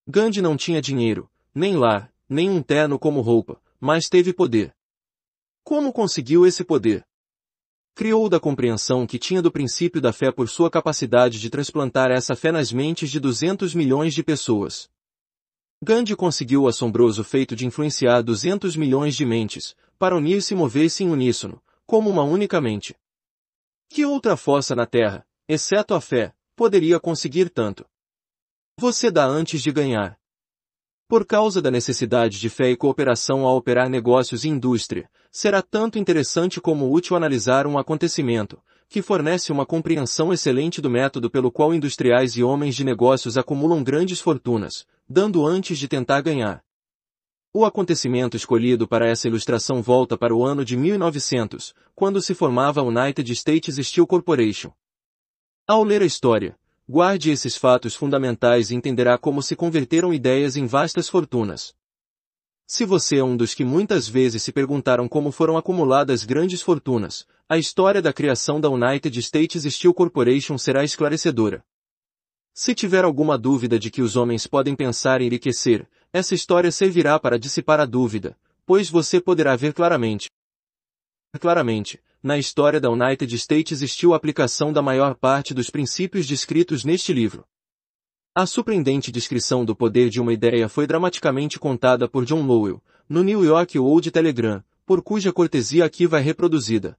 Gandhi não tinha dinheiro, nem lar, nem um terno como roupa, mas teve poder. Como conseguiu esse poder? Criou da compreensão que tinha do princípio da fé por sua capacidade de transplantar essa fé nas mentes de 200 milhões de pessoas. Gandhi conseguiu o assombroso feito de influenciar 200 milhões de mentes, para unir-se e mover-se em uníssono, como uma única mente. Que outra força na Terra, exceto a fé, poderia conseguir tanto? Você dá antes de ganhar. Por causa da necessidade de fé e cooperação ao operar negócios e indústria, será tanto interessante como útil analisar um acontecimento, que fornece uma compreensão excelente do método pelo qual industriais e homens de negócios acumulam grandes fortunas, dando antes de tentar ganhar. O acontecimento escolhido para essa ilustração volta para o ano de 1900, quando se formava a United States Steel Corporation. Ao ler a história, guarde esses fatos fundamentais e entenderá como se converteram ideias em vastas fortunas. Se você é um dos que muitas vezes se perguntaram como foram acumuladas grandes fortunas, a história da criação da United States Steel Corporation será esclarecedora. Se tiver alguma dúvida de que os homens podem pensar em enriquecer, essa história servirá para dissipar a dúvida, pois você poderá ver claramente. Claramente, na história da United States existiu a aplicação da maior parte dos princípios descritos neste livro. A surpreendente descrição do poder de uma ideia foi dramaticamente contada por John Lowell, no New York World Telegram, por cuja cortesia aqui vai é reproduzida.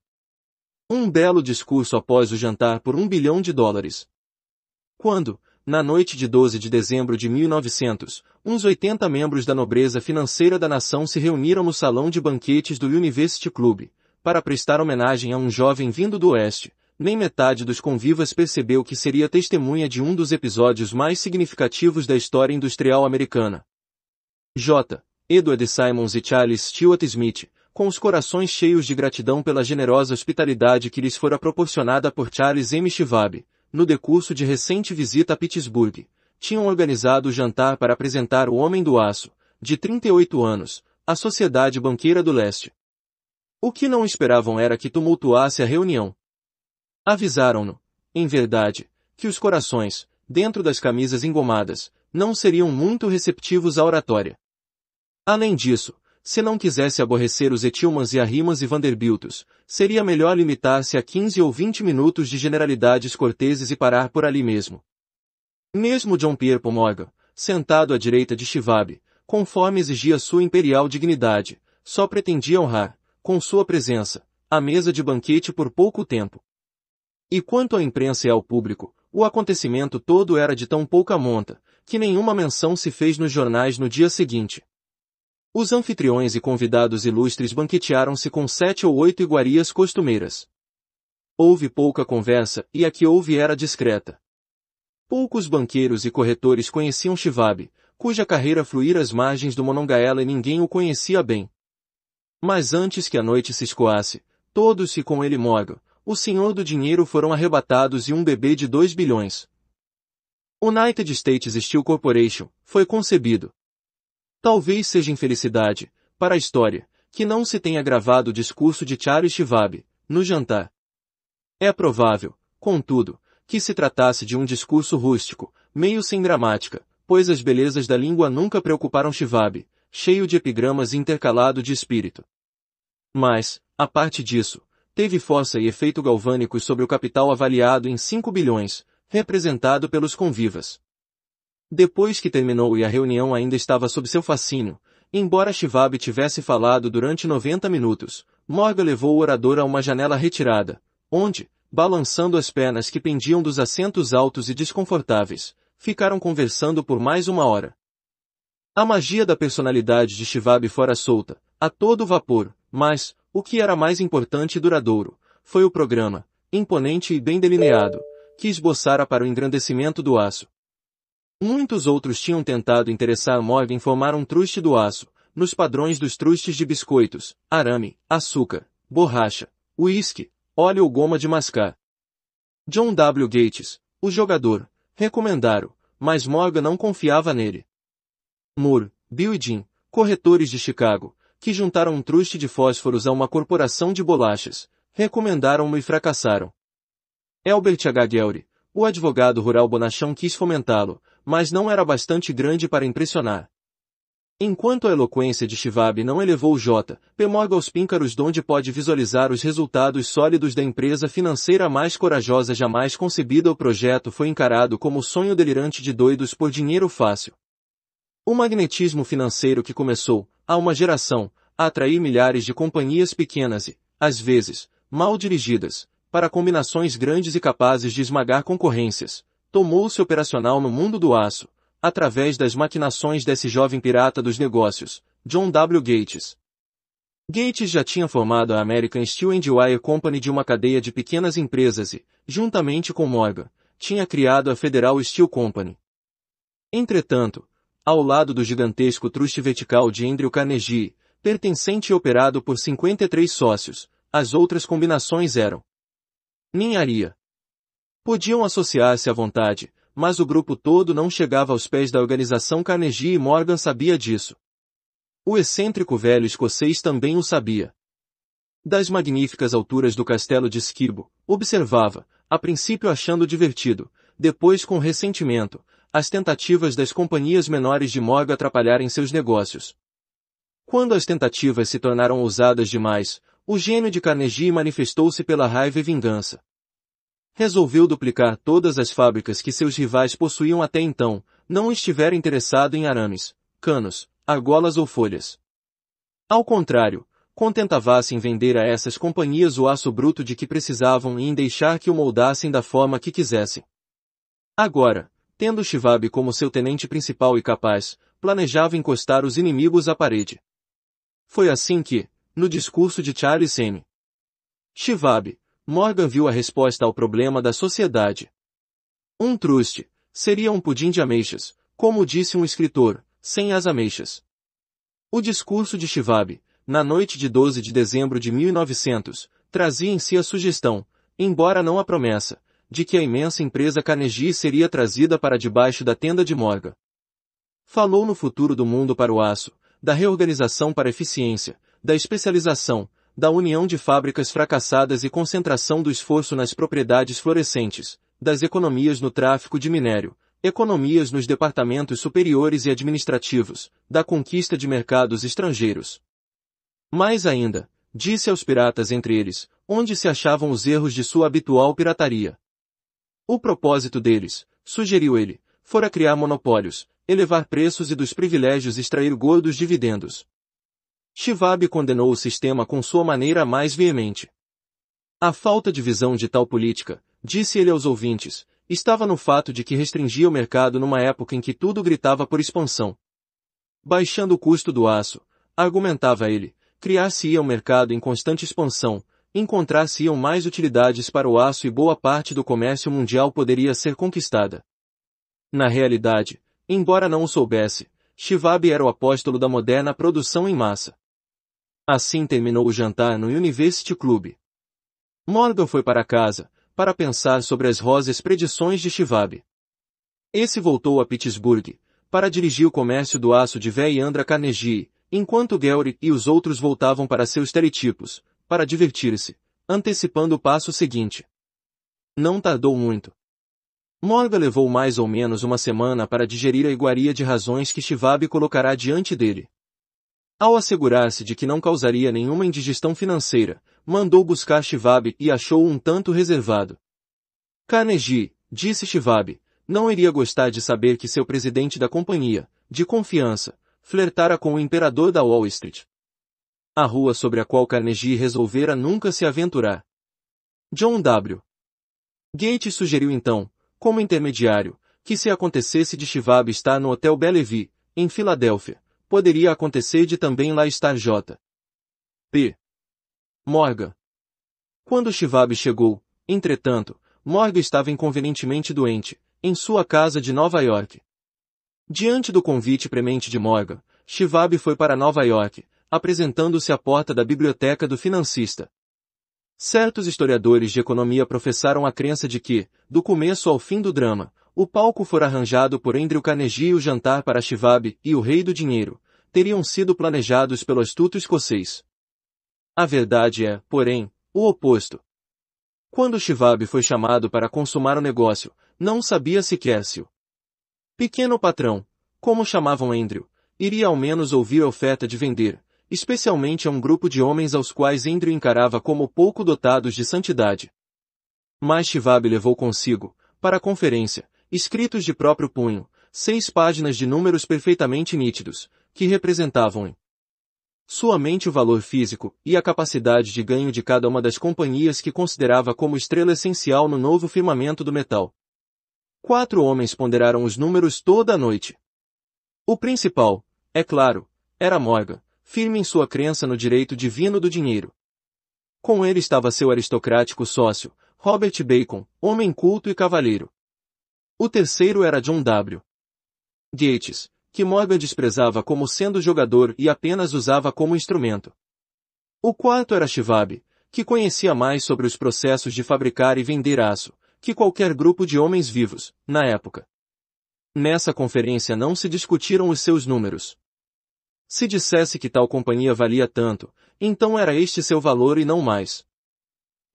Um belo discurso após o jantar por um bilhão de dólares. Quando, na noite de 12 de dezembro de 1900, uns 80 membros da nobreza financeira da nação se reuniram no salão de banquetes do University Club, para prestar homenagem a um jovem vindo do Oeste. Nem metade dos convivas percebeu que seria testemunha de um dos episódios mais significativos da história industrial americana. J. Edward Simons e Charles Stuart Smith, com os corações cheios de gratidão pela generosa hospitalidade que lhes fora proporcionada por Charles M. Schwab, no decurso de recente visita a Pittsburgh, tinham organizado o jantar para apresentar o Homem do Aço, de 38 anos, à Sociedade Banqueira do Leste. O que não esperavam era que tumultuasse a reunião. Avisaram-no, em verdade, que os corações, dentro das camisas engomadas, não seriam muito receptivos à oratória. Além disso, se não quisesse aborrecer os Etilmans e Arrimas e Vanderbiltos, seria melhor limitar-se a 15 ou 20 minutos de generalidades corteses e parar por ali mesmo. Mesmo John Pierpont Morgan, sentado à direita de Chivab, conforme exigia sua imperial dignidade, só pretendia honrar, com sua presença, a mesa de banquete por pouco tempo. E quanto à imprensa e ao público, o acontecimento todo era de tão pouca monta, que nenhuma menção se fez nos jornais no dia seguinte. Os anfitriões e convidados ilustres banquetearam-se com sete ou oito iguarias costumeiras. Houve pouca conversa, e a que houve era discreta. Poucos banqueiros e corretores conheciam Shivab, cuja carreira fluíra às margens do Monongahela e ninguém o conhecia bem. Mas antes que a noite se escoasse, todos e com ele Morgan, o senhor do dinheiro foram arrebatados e um bebê de 2 bilhões. United States Steel Corporation foi concebido, Talvez seja infelicidade, para a história, que não se tenha gravado o discurso de Charles Schwab, no jantar. É provável, contudo, que se tratasse de um discurso rústico, meio sem gramática, pois as belezas da língua nunca preocuparam Schwab, cheio de epigramas intercalado de espírito. Mas, a parte disso, teve força e efeito galvânicos sobre o capital avaliado em 5 bilhões, representado pelos convivas. Depois que terminou e a reunião ainda estava sob seu fascínio, embora Shivab tivesse falado durante 90 minutos, Morgan levou o orador a uma janela retirada, onde, balançando as pernas que pendiam dos assentos altos e desconfortáveis, ficaram conversando por mais uma hora. A magia da personalidade de Shivab fora solta, a todo vapor, mas, o que era mais importante e duradouro, foi o programa, imponente e bem delineado, que esboçara para o engrandecimento do aço, Muitos outros tinham tentado interessar Morgan em formar um truste do aço, nos padrões dos trustes de biscoitos, arame, açúcar, borracha, uísque, óleo ou goma de mascar. John W. Gates, o jogador, recomendaram, mas Morgan não confiava nele. Moore, Bill e Jim, corretores de Chicago, que juntaram um truste de fósforos a uma corporação de bolachas, recomendaram-no e fracassaram. Albert H. Gelry, o advogado rural bonachão quis fomentá-lo, mas não era bastante grande para impressionar. Enquanto a eloquência de Shivab não elevou o J. P. Morgan aos píncaros onde pode visualizar os resultados sólidos da empresa financeira mais corajosa jamais concebida o projeto foi encarado como o sonho delirante de doidos por dinheiro fácil. O magnetismo financeiro que começou, há uma geração, a atrair milhares de companhias pequenas e, às vezes, mal dirigidas, para combinações grandes e capazes de esmagar concorrências, tomou-se operacional no mundo do aço, através das maquinações desse jovem pirata dos negócios, John W. Gates. Gates já tinha formado a American Steel and Wire Company de uma cadeia de pequenas empresas e, juntamente com Morgan, tinha criado a Federal Steel Company. Entretanto, ao lado do gigantesco truste vertical de Andrew Carnegie, pertencente e operado por 53 sócios, as outras combinações eram Ninharia, Podiam associar-se à vontade, mas o grupo todo não chegava aos pés da organização Carnegie e Morgan sabia disso. O excêntrico velho escocês também o sabia. Das magníficas alturas do castelo de Esquibo, observava, a princípio achando divertido, depois com ressentimento, as tentativas das companhias menores de Morgan atrapalharem seus negócios. Quando as tentativas se tornaram ousadas demais, o gênio de Carnegie manifestou-se pela raiva e vingança resolveu duplicar todas as fábricas que seus rivais possuíam até então, não estivera interessado em arames, canos, argolas ou folhas. Ao contrário, contentava-se em vender a essas companhias o aço bruto de que precisavam e em deixar que o moldassem da forma que quisessem. Agora, tendo Shivab como seu tenente principal e capaz, planejava encostar os inimigos à parede. Foi assim que, no discurso de Charles M. Shivab, Morgan viu a resposta ao problema da sociedade. Um truste seria um pudim de ameixas, como disse um escritor, sem as ameixas. O discurso de Shivab, na noite de 12 de dezembro de 1900, trazia em si a sugestão, embora não a promessa, de que a imensa empresa Carnegie seria trazida para debaixo da tenda de Morgan. Falou no futuro do mundo para o aço, da reorganização para eficiência, da especialização, da união de fábricas fracassadas e concentração do esforço nas propriedades florescentes, das economias no tráfico de minério, economias nos departamentos superiores e administrativos, da conquista de mercados estrangeiros. Mais ainda, disse aos piratas entre eles, onde se achavam os erros de sua habitual pirataria. O propósito deles, sugeriu ele, fora criar monopólios, elevar preços e dos privilégios extrair gordos dividendos. Schwab condenou o sistema com sua maneira mais veemente. A falta de visão de tal política, disse ele aos ouvintes, estava no fato de que restringia o mercado numa época em que tudo gritava por expansão. Baixando o custo do aço, argumentava ele, criar-se-ia um mercado em constante expansão, encontrar-se-iam mais utilidades para o aço e boa parte do comércio mundial poderia ser conquistada. Na realidade, embora não o soubesse, Schwab era o apóstolo da moderna produção em massa. Assim terminou o jantar no University Club. Morgan foi para casa, para pensar sobre as rosas predições de Shivab. Esse voltou a Pittsburgh, para dirigir o comércio do aço de véia Andra Carnegie, enquanto Gary e os outros voltavam para seus teletipos, para divertir-se, antecipando o passo seguinte. Não tardou muito. Morgan levou mais ou menos uma semana para digerir a iguaria de razões que Shivab colocará diante dele. Ao assegurar-se de que não causaria nenhuma indigestão financeira, mandou buscar Shivab e achou-o um tanto reservado. Carnegie, disse Shivab, não iria gostar de saber que seu presidente da companhia, de confiança, flertara com o imperador da Wall Street. A rua sobre a qual Carnegie resolvera nunca se aventurar. John W. Gates sugeriu então, como intermediário, que se acontecesse de Shivab estar no Hotel Bellevue, em Filadélfia, poderia acontecer de também lá estar J. P. Morgan. Quando Shivab chegou, entretanto, Morgan estava inconvenientemente doente, em sua casa de Nova York. Diante do convite premente de Morgan, Shivab foi para Nova York, apresentando-se à porta da biblioteca do financista. Certos historiadores de economia professaram a crença de que, do começo ao fim do drama, o palco for arranjado por Andrew Carnegie e o jantar para Shivab e o Rei do Dinheiro teriam sido planejados pelo astuto escocês. A verdade é, porém, o oposto. Quando Shivab foi chamado para consumar o negócio, não sabia sequer se o pequeno patrão, como chamavam Andrew, iria ao menos ouvir a oferta de vender, especialmente a um grupo de homens aos quais Andrew encarava como pouco dotados de santidade. Mas Shivab levou consigo, para a conferência, escritos de próprio punho, seis páginas de números perfeitamente nítidos, que representavam em sua mente o valor físico e a capacidade de ganho de cada uma das companhias que considerava como estrela essencial no novo firmamento do metal. Quatro homens ponderaram os números toda a noite. O principal, é claro, era Morgan, firme em sua crença no direito divino do dinheiro. Com ele estava seu aristocrático sócio, Robert Bacon, homem culto e cavalheiro. O terceiro era John W. Gates, que Morgan desprezava como sendo jogador e apenas usava como instrumento. O quarto era Shivab, que conhecia mais sobre os processos de fabricar e vender aço, que qualquer grupo de homens vivos, na época. Nessa conferência não se discutiram os seus números. Se dissesse que tal companhia valia tanto, então era este seu valor e não mais.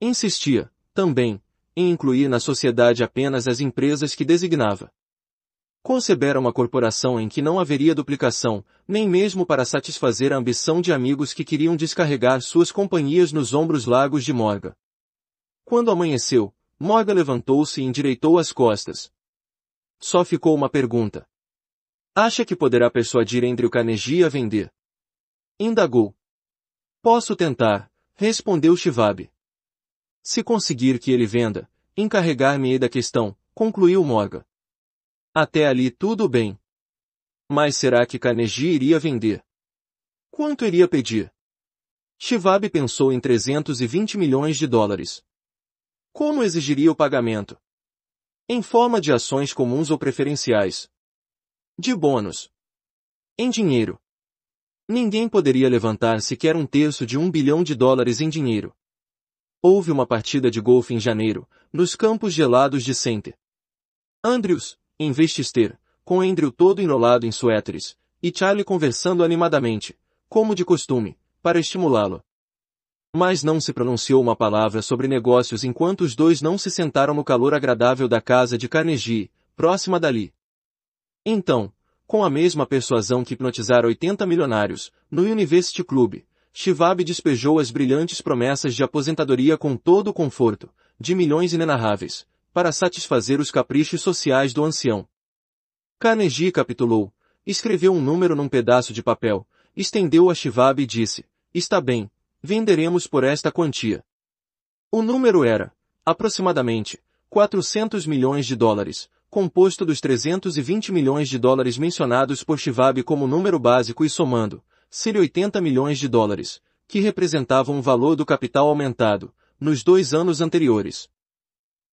Insistia, também, e incluir na sociedade apenas as empresas que designava. Concebera uma corporação em que não haveria duplicação, nem mesmo para satisfazer a ambição de amigos que queriam descarregar suas companhias nos ombros largos de Morga. Quando amanheceu, Morga levantou-se e endireitou as costas. Só ficou uma pergunta. Acha que poderá persuadir Andrew Carnegie a vender? Indagou. Posso tentar, respondeu Shivab. Se conseguir que ele venda, encarregar-me-ei da questão, concluiu Morga. Até ali tudo bem. Mas será que Carnegie iria vender? Quanto iria pedir? Shivab pensou em 320 milhões de dólares. Como exigiria o pagamento? Em forma de ações comuns ou preferenciais. De bônus. Em dinheiro. Ninguém poderia levantar sequer um terço de um bilhão de dólares em dinheiro. Houve uma partida de golfe em janeiro, nos campos gelados de Center. Andrews, em Vestester, com Andrew todo enrolado em suéteres, e Charlie conversando animadamente, como de costume, para estimulá-lo. Mas não se pronunciou uma palavra sobre negócios enquanto os dois não se sentaram no calor agradável da casa de Carnegie, próxima dali. Então, com a mesma persuasão que hipnotizara 80 milionários, no University Club, Shivab despejou as brilhantes promessas de aposentadoria com todo o conforto, de milhões inenarráveis, para satisfazer os caprichos sociais do ancião. Carnegie capitulou, escreveu um número num pedaço de papel, estendeu a Shivab e disse, está bem, venderemos por esta quantia. O número era, aproximadamente, 400 milhões de dólares, composto dos 320 milhões de dólares mencionados por Shivab como número básico e somando, 80 milhões de dólares, que representavam o valor do capital aumentado, nos dois anos anteriores.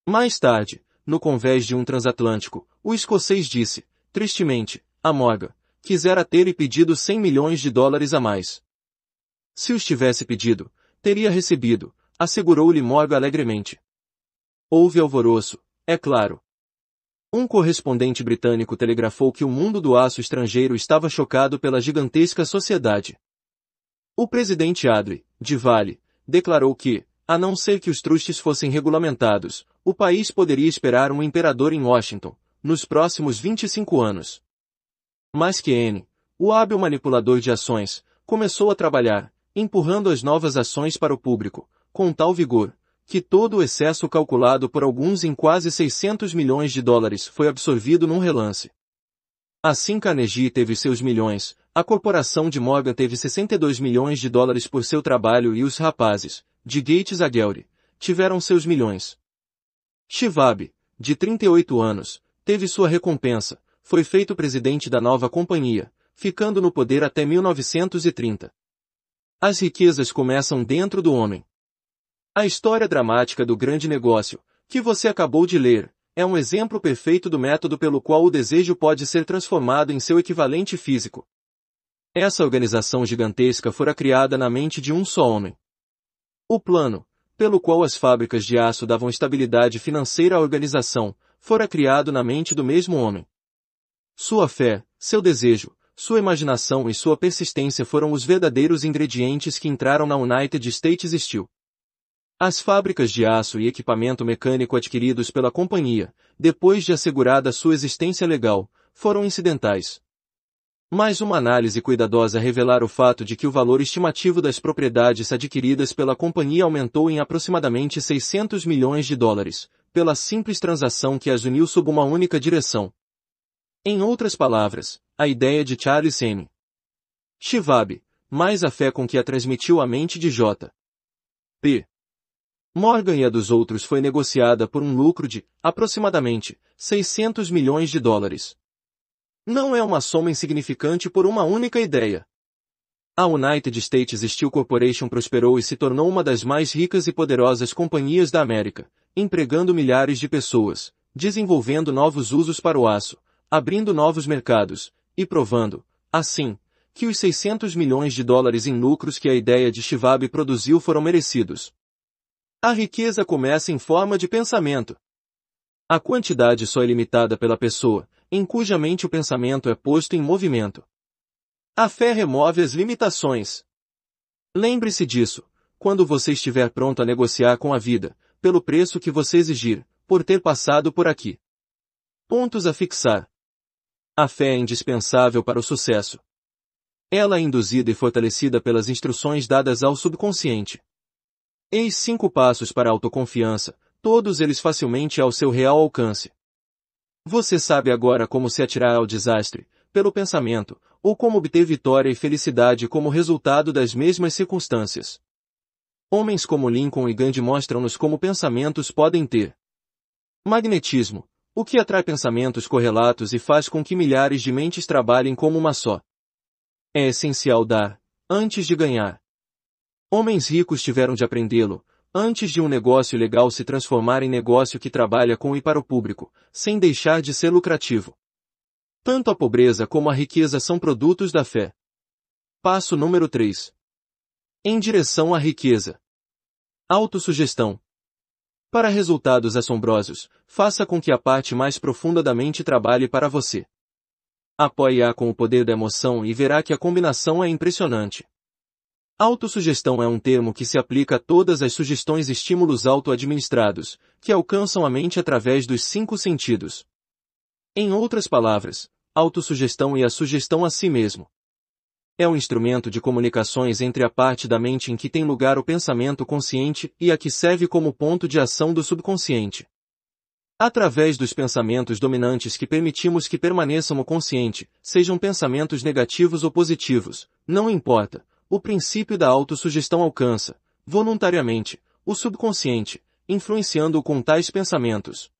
Mais tarde, no convés de um transatlântico, o escocês disse, tristemente, a Morga: quisera ter e pedido 100 milhões de dólares a mais. Se os tivesse pedido, teria recebido, assegurou-lhe Morgan alegremente. Houve alvoroço, é claro, um correspondente britânico telegrafou que o mundo do aço estrangeiro estava chocado pela gigantesca sociedade. O presidente Adri, de Vale, declarou que, a não ser que os trustes fossem regulamentados, o país poderia esperar um imperador em Washington, nos próximos 25 anos. Mas que N, o hábil manipulador de ações, começou a trabalhar, empurrando as novas ações para o público, com tal vigor, que todo o excesso calculado por alguns em quase 600 milhões de dólares foi absorvido num relance. Assim Carnegie teve seus milhões, a corporação de Morgan teve 62 milhões de dólares por seu trabalho e os rapazes, de Gates a Gelry, tiveram seus milhões. Shivab, de 38 anos, teve sua recompensa, foi feito presidente da nova companhia, ficando no poder até 1930. As riquezas começam dentro do homem. A história dramática do grande negócio, que você acabou de ler, é um exemplo perfeito do método pelo qual o desejo pode ser transformado em seu equivalente físico. Essa organização gigantesca fora criada na mente de um só homem. O plano, pelo qual as fábricas de aço davam estabilidade financeira à organização, fora criado na mente do mesmo homem. Sua fé, seu desejo, sua imaginação e sua persistência foram os verdadeiros ingredientes que entraram na United States Steel. As fábricas de aço e equipamento mecânico adquiridos pela companhia, depois de assegurada sua existência legal, foram incidentais. Mais uma análise cuidadosa revelar o fato de que o valor estimativo das propriedades adquiridas pela companhia aumentou em aproximadamente 600 milhões de dólares, pela simples transação que as uniu sob uma única direção. Em outras palavras, a ideia de Charles M. Schwab, mais a fé com que a transmitiu a mente de J. P. Morgan e a dos outros foi negociada por um lucro de, aproximadamente, 600 milhões de dólares. Não é uma soma insignificante por uma única ideia. A United States Steel Corporation prosperou e se tornou uma das mais ricas e poderosas companhias da América, empregando milhares de pessoas, desenvolvendo novos usos para o aço, abrindo novos mercados, e provando, assim, que os 600 milhões de dólares em lucros que a ideia de Schwab produziu foram merecidos. A riqueza começa em forma de pensamento. A quantidade só é limitada pela pessoa, em cuja mente o pensamento é posto em movimento. A fé remove as limitações. Lembre-se disso, quando você estiver pronto a negociar com a vida, pelo preço que você exigir, por ter passado por aqui. Pontos a fixar. A fé é indispensável para o sucesso. Ela é induzida e fortalecida pelas instruções dadas ao subconsciente. Eis cinco passos para a autoconfiança, todos eles facilmente ao seu real alcance. Você sabe agora como se atirar ao desastre, pelo pensamento, ou como obter vitória e felicidade como resultado das mesmas circunstâncias. Homens como Lincoln e Gandhi mostram-nos como pensamentos podem ter magnetismo, o que atrai pensamentos correlatos e faz com que milhares de mentes trabalhem como uma só. É essencial dar, antes de ganhar. Homens ricos tiveram de aprendê-lo, antes de um negócio legal se transformar em negócio que trabalha com e para o público, sem deixar de ser lucrativo. Tanto a pobreza como a riqueza são produtos da fé. Passo número 3. Em direção à riqueza. Autossugestão. Para resultados assombrosos, faça com que a parte mais profunda da mente trabalhe para você. Apoie-a com o poder da emoção e verá que a combinação é impressionante. Autossugestão é um termo que se aplica a todas as sugestões e estímulos auto-administrados, que alcançam a mente através dos cinco sentidos. Em outras palavras, autossugestão e a sugestão a si mesmo. É um instrumento de comunicações entre a parte da mente em que tem lugar o pensamento consciente e a que serve como ponto de ação do subconsciente. Através dos pensamentos dominantes que permitimos que permaneçam no consciente, sejam pensamentos negativos ou positivos, não importa, o princípio da autossugestão alcança, voluntariamente, o subconsciente, influenciando-o com tais pensamentos.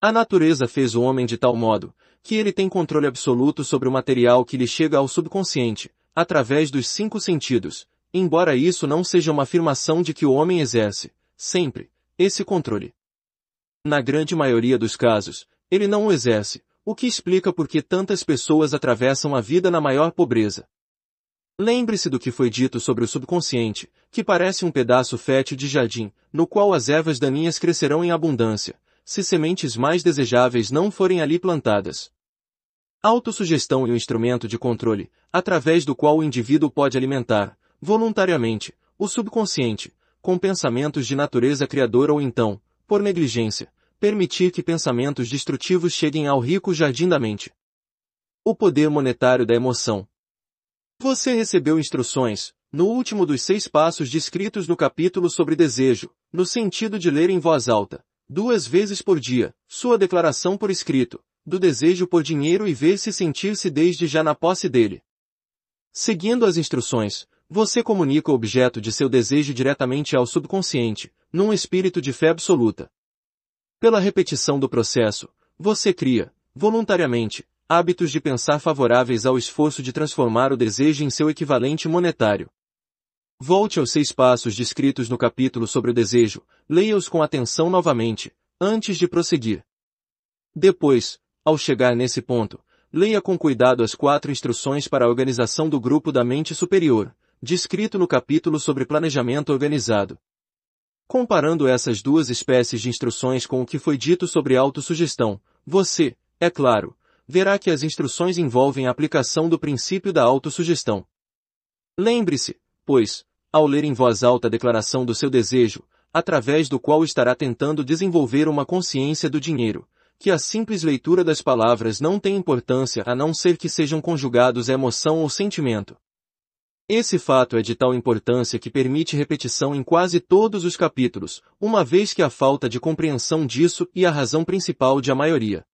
A natureza fez o homem de tal modo, que ele tem controle absoluto sobre o material que lhe chega ao subconsciente, através dos cinco sentidos, embora isso não seja uma afirmação de que o homem exerce, sempre, esse controle. Na grande maioria dos casos, ele não o exerce, o que explica por que tantas pessoas atravessam a vida na maior pobreza. Lembre-se do que foi dito sobre o subconsciente, que parece um pedaço fértil de jardim, no qual as ervas daninhas crescerão em abundância, se sementes mais desejáveis não forem ali plantadas. Autossugestão é um instrumento de controle, através do qual o indivíduo pode alimentar, voluntariamente, o subconsciente, com pensamentos de natureza criadora ou então, por negligência, permitir que pensamentos destrutivos cheguem ao rico jardim da mente. O poder monetário da emoção, você recebeu instruções, no último dos seis passos descritos no capítulo sobre desejo, no sentido de ler em voz alta, duas vezes por dia, sua declaração por escrito, do desejo por dinheiro e ver-se sentir-se desde já na posse dele. Seguindo as instruções, você comunica o objeto de seu desejo diretamente ao subconsciente, num espírito de fé absoluta. Pela repetição do processo, você cria, voluntariamente, Hábitos de pensar favoráveis ao esforço de transformar o desejo em seu equivalente monetário. Volte aos seis passos descritos no capítulo sobre o desejo, leia-os com atenção novamente, antes de prosseguir. Depois, ao chegar nesse ponto, leia com cuidado as quatro instruções para a organização do grupo da mente superior, descrito no capítulo sobre planejamento organizado. Comparando essas duas espécies de instruções com o que foi dito sobre autossugestão, você, é claro, verá que as instruções envolvem a aplicação do princípio da autossugestão. Lembre-se, pois, ao ler em voz alta a declaração do seu desejo, através do qual estará tentando desenvolver uma consciência do dinheiro, que a simples leitura das palavras não tem importância a não ser que sejam conjugados a emoção ou sentimento. Esse fato é de tal importância que permite repetição em quase todos os capítulos, uma vez que a falta de compreensão disso é a razão principal de a maioria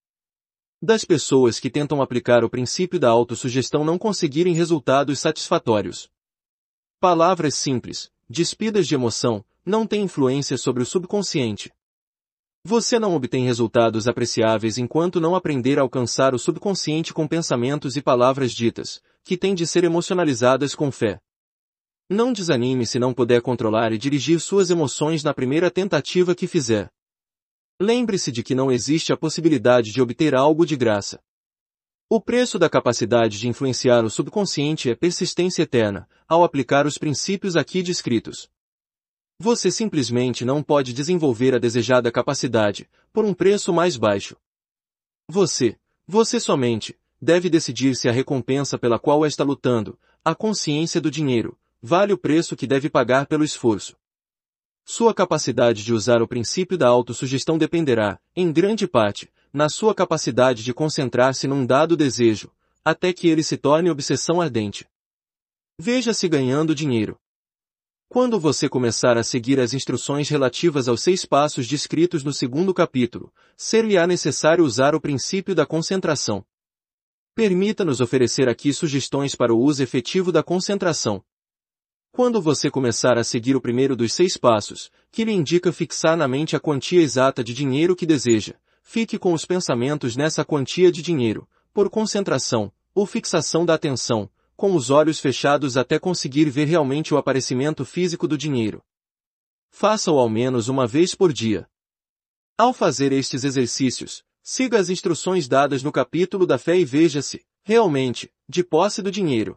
das pessoas que tentam aplicar o princípio da autossugestão não conseguirem resultados satisfatórios. Palavras simples, despidas de emoção, não têm influência sobre o subconsciente. Você não obtém resultados apreciáveis enquanto não aprender a alcançar o subconsciente com pensamentos e palavras ditas, que têm de ser emocionalizadas com fé. Não desanime se não puder controlar e dirigir suas emoções na primeira tentativa que fizer. Lembre-se de que não existe a possibilidade de obter algo de graça. O preço da capacidade de influenciar o subconsciente é persistência eterna, ao aplicar os princípios aqui descritos. Você simplesmente não pode desenvolver a desejada capacidade, por um preço mais baixo. Você, você somente, deve decidir se a recompensa pela qual está lutando, a consciência do dinheiro, vale o preço que deve pagar pelo esforço. Sua capacidade de usar o princípio da autossugestão dependerá, em grande parte, na sua capacidade de concentrar-se num dado desejo, até que ele se torne obsessão ardente. Veja-se ganhando dinheiro. Quando você começar a seguir as instruções relativas aos seis passos descritos no segundo capítulo, ser-lhe-á necessário usar o princípio da concentração. Permita-nos oferecer aqui sugestões para o uso efetivo da concentração. Quando você começar a seguir o primeiro dos seis passos, que lhe indica fixar na mente a quantia exata de dinheiro que deseja, fique com os pensamentos nessa quantia de dinheiro, por concentração, ou fixação da atenção, com os olhos fechados até conseguir ver realmente o aparecimento físico do dinheiro. Faça-o ao menos uma vez por dia. Ao fazer estes exercícios, siga as instruções dadas no capítulo da fé e veja se, realmente, de posse do dinheiro.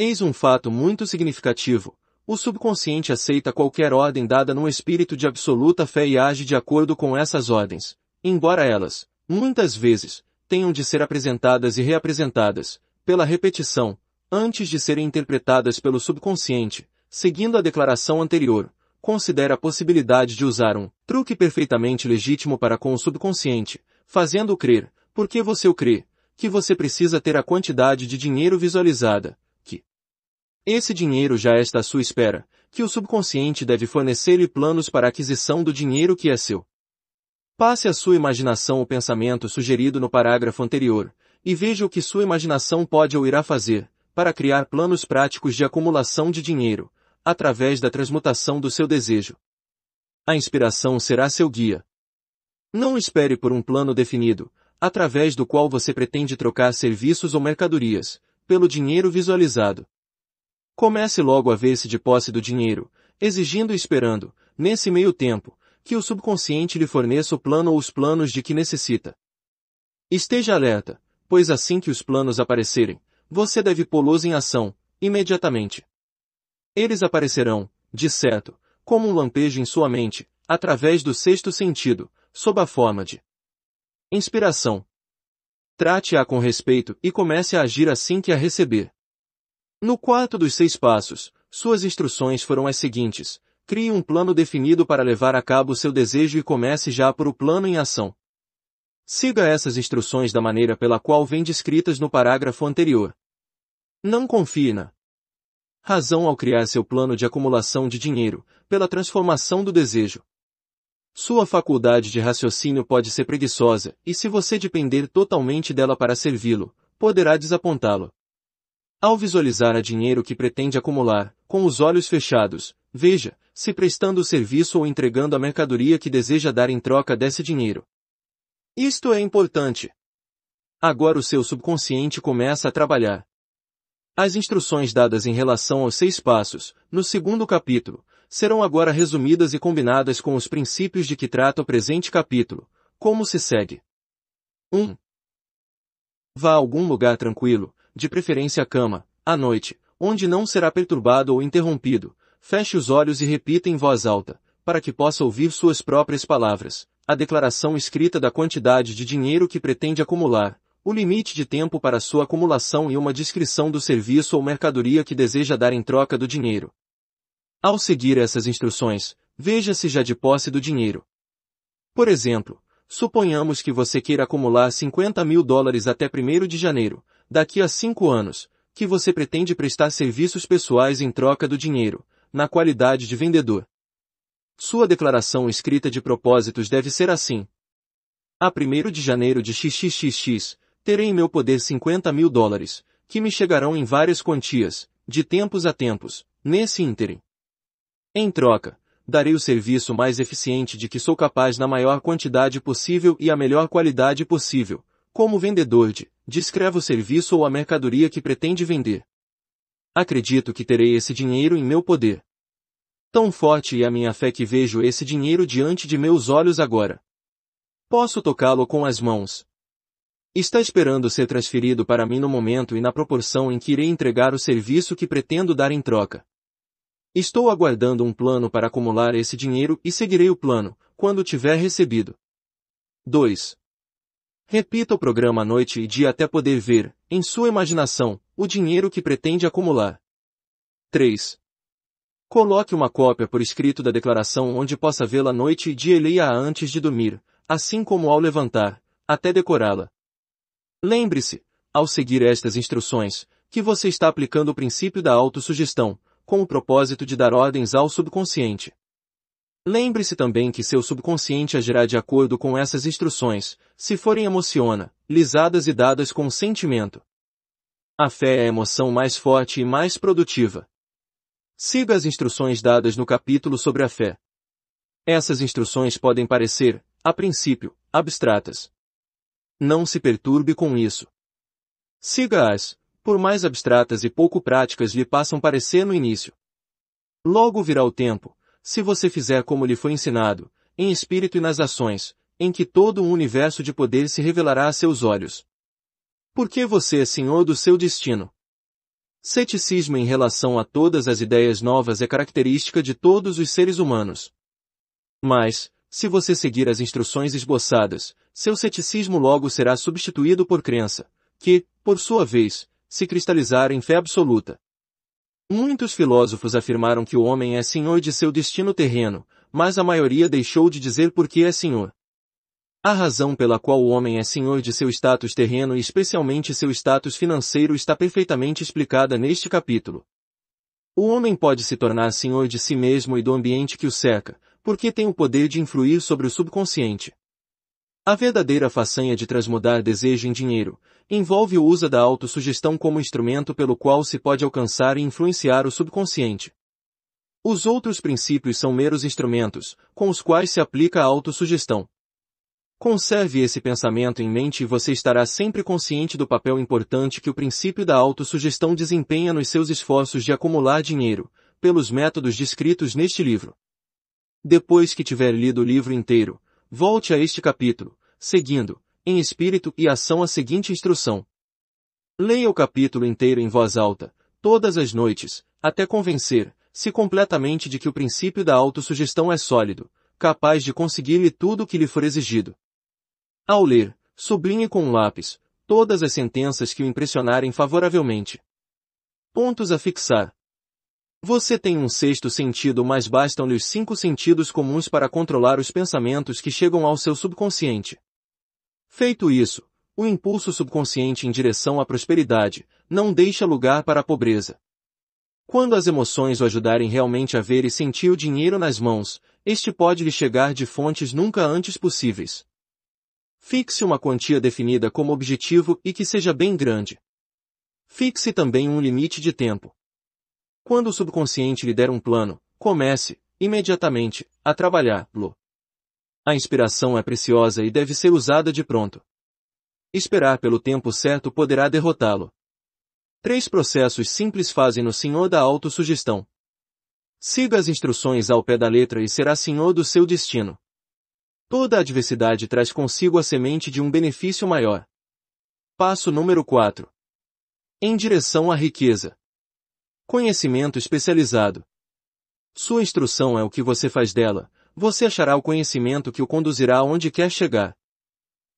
Eis um fato muito significativo. O subconsciente aceita qualquer ordem dada num espírito de absoluta fé e age de acordo com essas ordens, embora elas, muitas vezes, tenham de ser apresentadas e reapresentadas, pela repetição, antes de serem interpretadas pelo subconsciente, seguindo a declaração anterior, considera a possibilidade de usar um truque perfeitamente legítimo para com o subconsciente, fazendo-o crer, porque você o crê, que você precisa ter a quantidade de dinheiro visualizada, esse dinheiro já está à sua espera, que o subconsciente deve fornecer-lhe planos para a aquisição do dinheiro que é seu. Passe à sua imaginação o pensamento sugerido no parágrafo anterior, e veja o que sua imaginação pode ou irá fazer, para criar planos práticos de acumulação de dinheiro, através da transmutação do seu desejo. A inspiração será seu guia. Não espere por um plano definido, através do qual você pretende trocar serviços ou mercadorias, pelo dinheiro visualizado. Comece logo a ver-se de posse do dinheiro, exigindo e esperando, nesse meio tempo, que o subconsciente lhe forneça o plano ou os planos de que necessita. Esteja alerta, pois assim que os planos aparecerem, você deve pô-los em ação, imediatamente. Eles aparecerão, de certo, como um lampejo em sua mente, através do sexto sentido, sob a forma de inspiração. Trate-a com respeito e comece a agir assim que a receber. No quarto dos seis passos, suas instruções foram as seguintes. Crie um plano definido para levar a cabo seu desejo e comece já por o plano em ação. Siga essas instruções da maneira pela qual vêm descritas no parágrafo anterior. Não confie na razão ao criar seu plano de acumulação de dinheiro, pela transformação do desejo. Sua faculdade de raciocínio pode ser preguiçosa, e se você depender totalmente dela para servi-lo, poderá desapontá-lo. Ao visualizar a dinheiro que pretende acumular, com os olhos fechados, veja, se prestando o serviço ou entregando a mercadoria que deseja dar em troca desse dinheiro. Isto é importante. Agora o seu subconsciente começa a trabalhar. As instruções dadas em relação aos seis passos, no segundo capítulo, serão agora resumidas e combinadas com os princípios de que trata o presente capítulo, como se segue. 1. Vá a algum lugar tranquilo, de preferência a cama, à noite, onde não será perturbado ou interrompido. Feche os olhos e repita em voz alta, para que possa ouvir suas próprias palavras, a declaração escrita da quantidade de dinheiro que pretende acumular, o limite de tempo para sua acumulação e uma descrição do serviço ou mercadoria que deseja dar em troca do dinheiro. Ao seguir essas instruções, veja se já de posse do dinheiro. Por exemplo, suponhamos que você queira acumular 50 mil dólares até 1 de janeiro, daqui a cinco anos, que você pretende prestar serviços pessoais em troca do dinheiro, na qualidade de vendedor. Sua declaração escrita de propósitos deve ser assim. A 1 de janeiro de XXXX, terei em meu poder 50 mil dólares, que me chegarão em várias quantias, de tempos a tempos, nesse ínterim. Em troca, darei o serviço mais eficiente de que sou capaz na maior quantidade possível e a melhor qualidade possível, como vendedor de, descreve o serviço ou a mercadoria que pretende vender. Acredito que terei esse dinheiro em meu poder. Tão forte é a minha fé que vejo esse dinheiro diante de meus olhos agora. Posso tocá-lo com as mãos. Está esperando ser transferido para mim no momento e na proporção em que irei entregar o serviço que pretendo dar em troca. Estou aguardando um plano para acumular esse dinheiro e seguirei o plano, quando tiver recebido. 2. Repita o programa noite e dia até poder ver, em sua imaginação, o dinheiro que pretende acumular. 3. Coloque uma cópia por escrito da declaração onde possa vê-la noite e dia e leia-a antes de dormir, assim como ao levantar, até decorá-la. Lembre-se, ao seguir estas instruções, que você está aplicando o princípio da autossugestão, com o propósito de dar ordens ao subconsciente. Lembre-se também que seu subconsciente agirá de acordo com essas instruções, se forem emociona, lisadas e dadas com sentimento. A fé é a emoção mais forte e mais produtiva. Siga as instruções dadas no capítulo sobre a fé. Essas instruções podem parecer, a princípio, abstratas. Não se perturbe com isso. Siga-as, por mais abstratas e pouco práticas lhe passam parecer no início. Logo virá o tempo, se você fizer como lhe foi ensinado, em espírito e nas ações, em que todo um universo de poder se revelará a seus olhos. Porque você é senhor do seu destino. Ceticismo em relação a todas as ideias novas é característica de todos os seres humanos. Mas, se você seguir as instruções esboçadas, seu ceticismo logo será substituído por crença, que, por sua vez, se cristalizar em fé absoluta. Muitos filósofos afirmaram que o homem é senhor de seu destino terreno, mas a maioria deixou de dizer por que é senhor. A razão pela qual o homem é senhor de seu status terreno e especialmente seu status financeiro está perfeitamente explicada neste capítulo. O homem pode se tornar senhor de si mesmo e do ambiente que o cerca, porque tem o poder de influir sobre o subconsciente. A verdadeira façanha de transmudar desejo em dinheiro envolve o uso da autossugestão como instrumento pelo qual se pode alcançar e influenciar o subconsciente. Os outros princípios são meros instrumentos com os quais se aplica a autossugestão. Conserve esse pensamento em mente e você estará sempre consciente do papel importante que o princípio da autossugestão desempenha nos seus esforços de acumular dinheiro, pelos métodos descritos neste livro. Depois que tiver lido o livro inteiro, volte a este capítulo seguindo, em espírito e ação a seguinte instrução. Leia o capítulo inteiro em voz alta, todas as noites, até convencer-se completamente de que o princípio da autossugestão é sólido, capaz de conseguir-lhe tudo o que lhe for exigido. Ao ler, sublinhe com um lápis todas as sentenças que o impressionarem favoravelmente. Pontos a fixar. Você tem um sexto sentido, mas bastam-lhe os cinco sentidos comuns para controlar os pensamentos que chegam ao seu subconsciente. Feito isso, o impulso subconsciente em direção à prosperidade não deixa lugar para a pobreza. Quando as emoções o ajudarem realmente a ver e sentir o dinheiro nas mãos, este pode lhe chegar de fontes nunca antes possíveis. Fixe uma quantia definida como objetivo e que seja bem grande. Fixe também um limite de tempo. Quando o subconsciente lhe der um plano, comece, imediatamente, a trabalhar-lo. A inspiração é preciosa e deve ser usada de pronto. Esperar pelo tempo certo poderá derrotá-lo. Três processos simples fazem no senhor da autossugestão. Siga as instruções ao pé da letra e será senhor do seu destino. Toda adversidade traz consigo a semente de um benefício maior. Passo número 4. Em direção à riqueza. Conhecimento especializado. Sua instrução é o que você faz dela, você achará o conhecimento que o conduzirá aonde quer chegar.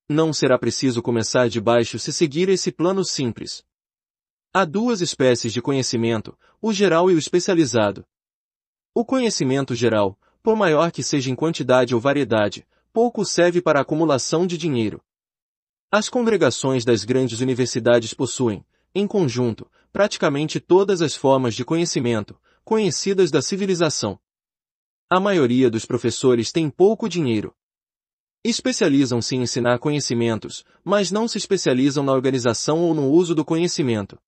Não será preciso começar de baixo se seguir esse plano simples. Há duas espécies de conhecimento, o geral e o especializado. O conhecimento geral, por maior que seja em quantidade ou variedade, pouco serve para a acumulação de dinheiro. As congregações das grandes universidades possuem, em conjunto, praticamente todas as formas de conhecimento, conhecidas da civilização a maioria dos professores tem pouco dinheiro. Especializam-se em ensinar conhecimentos, mas não se especializam na organização ou no uso do conhecimento.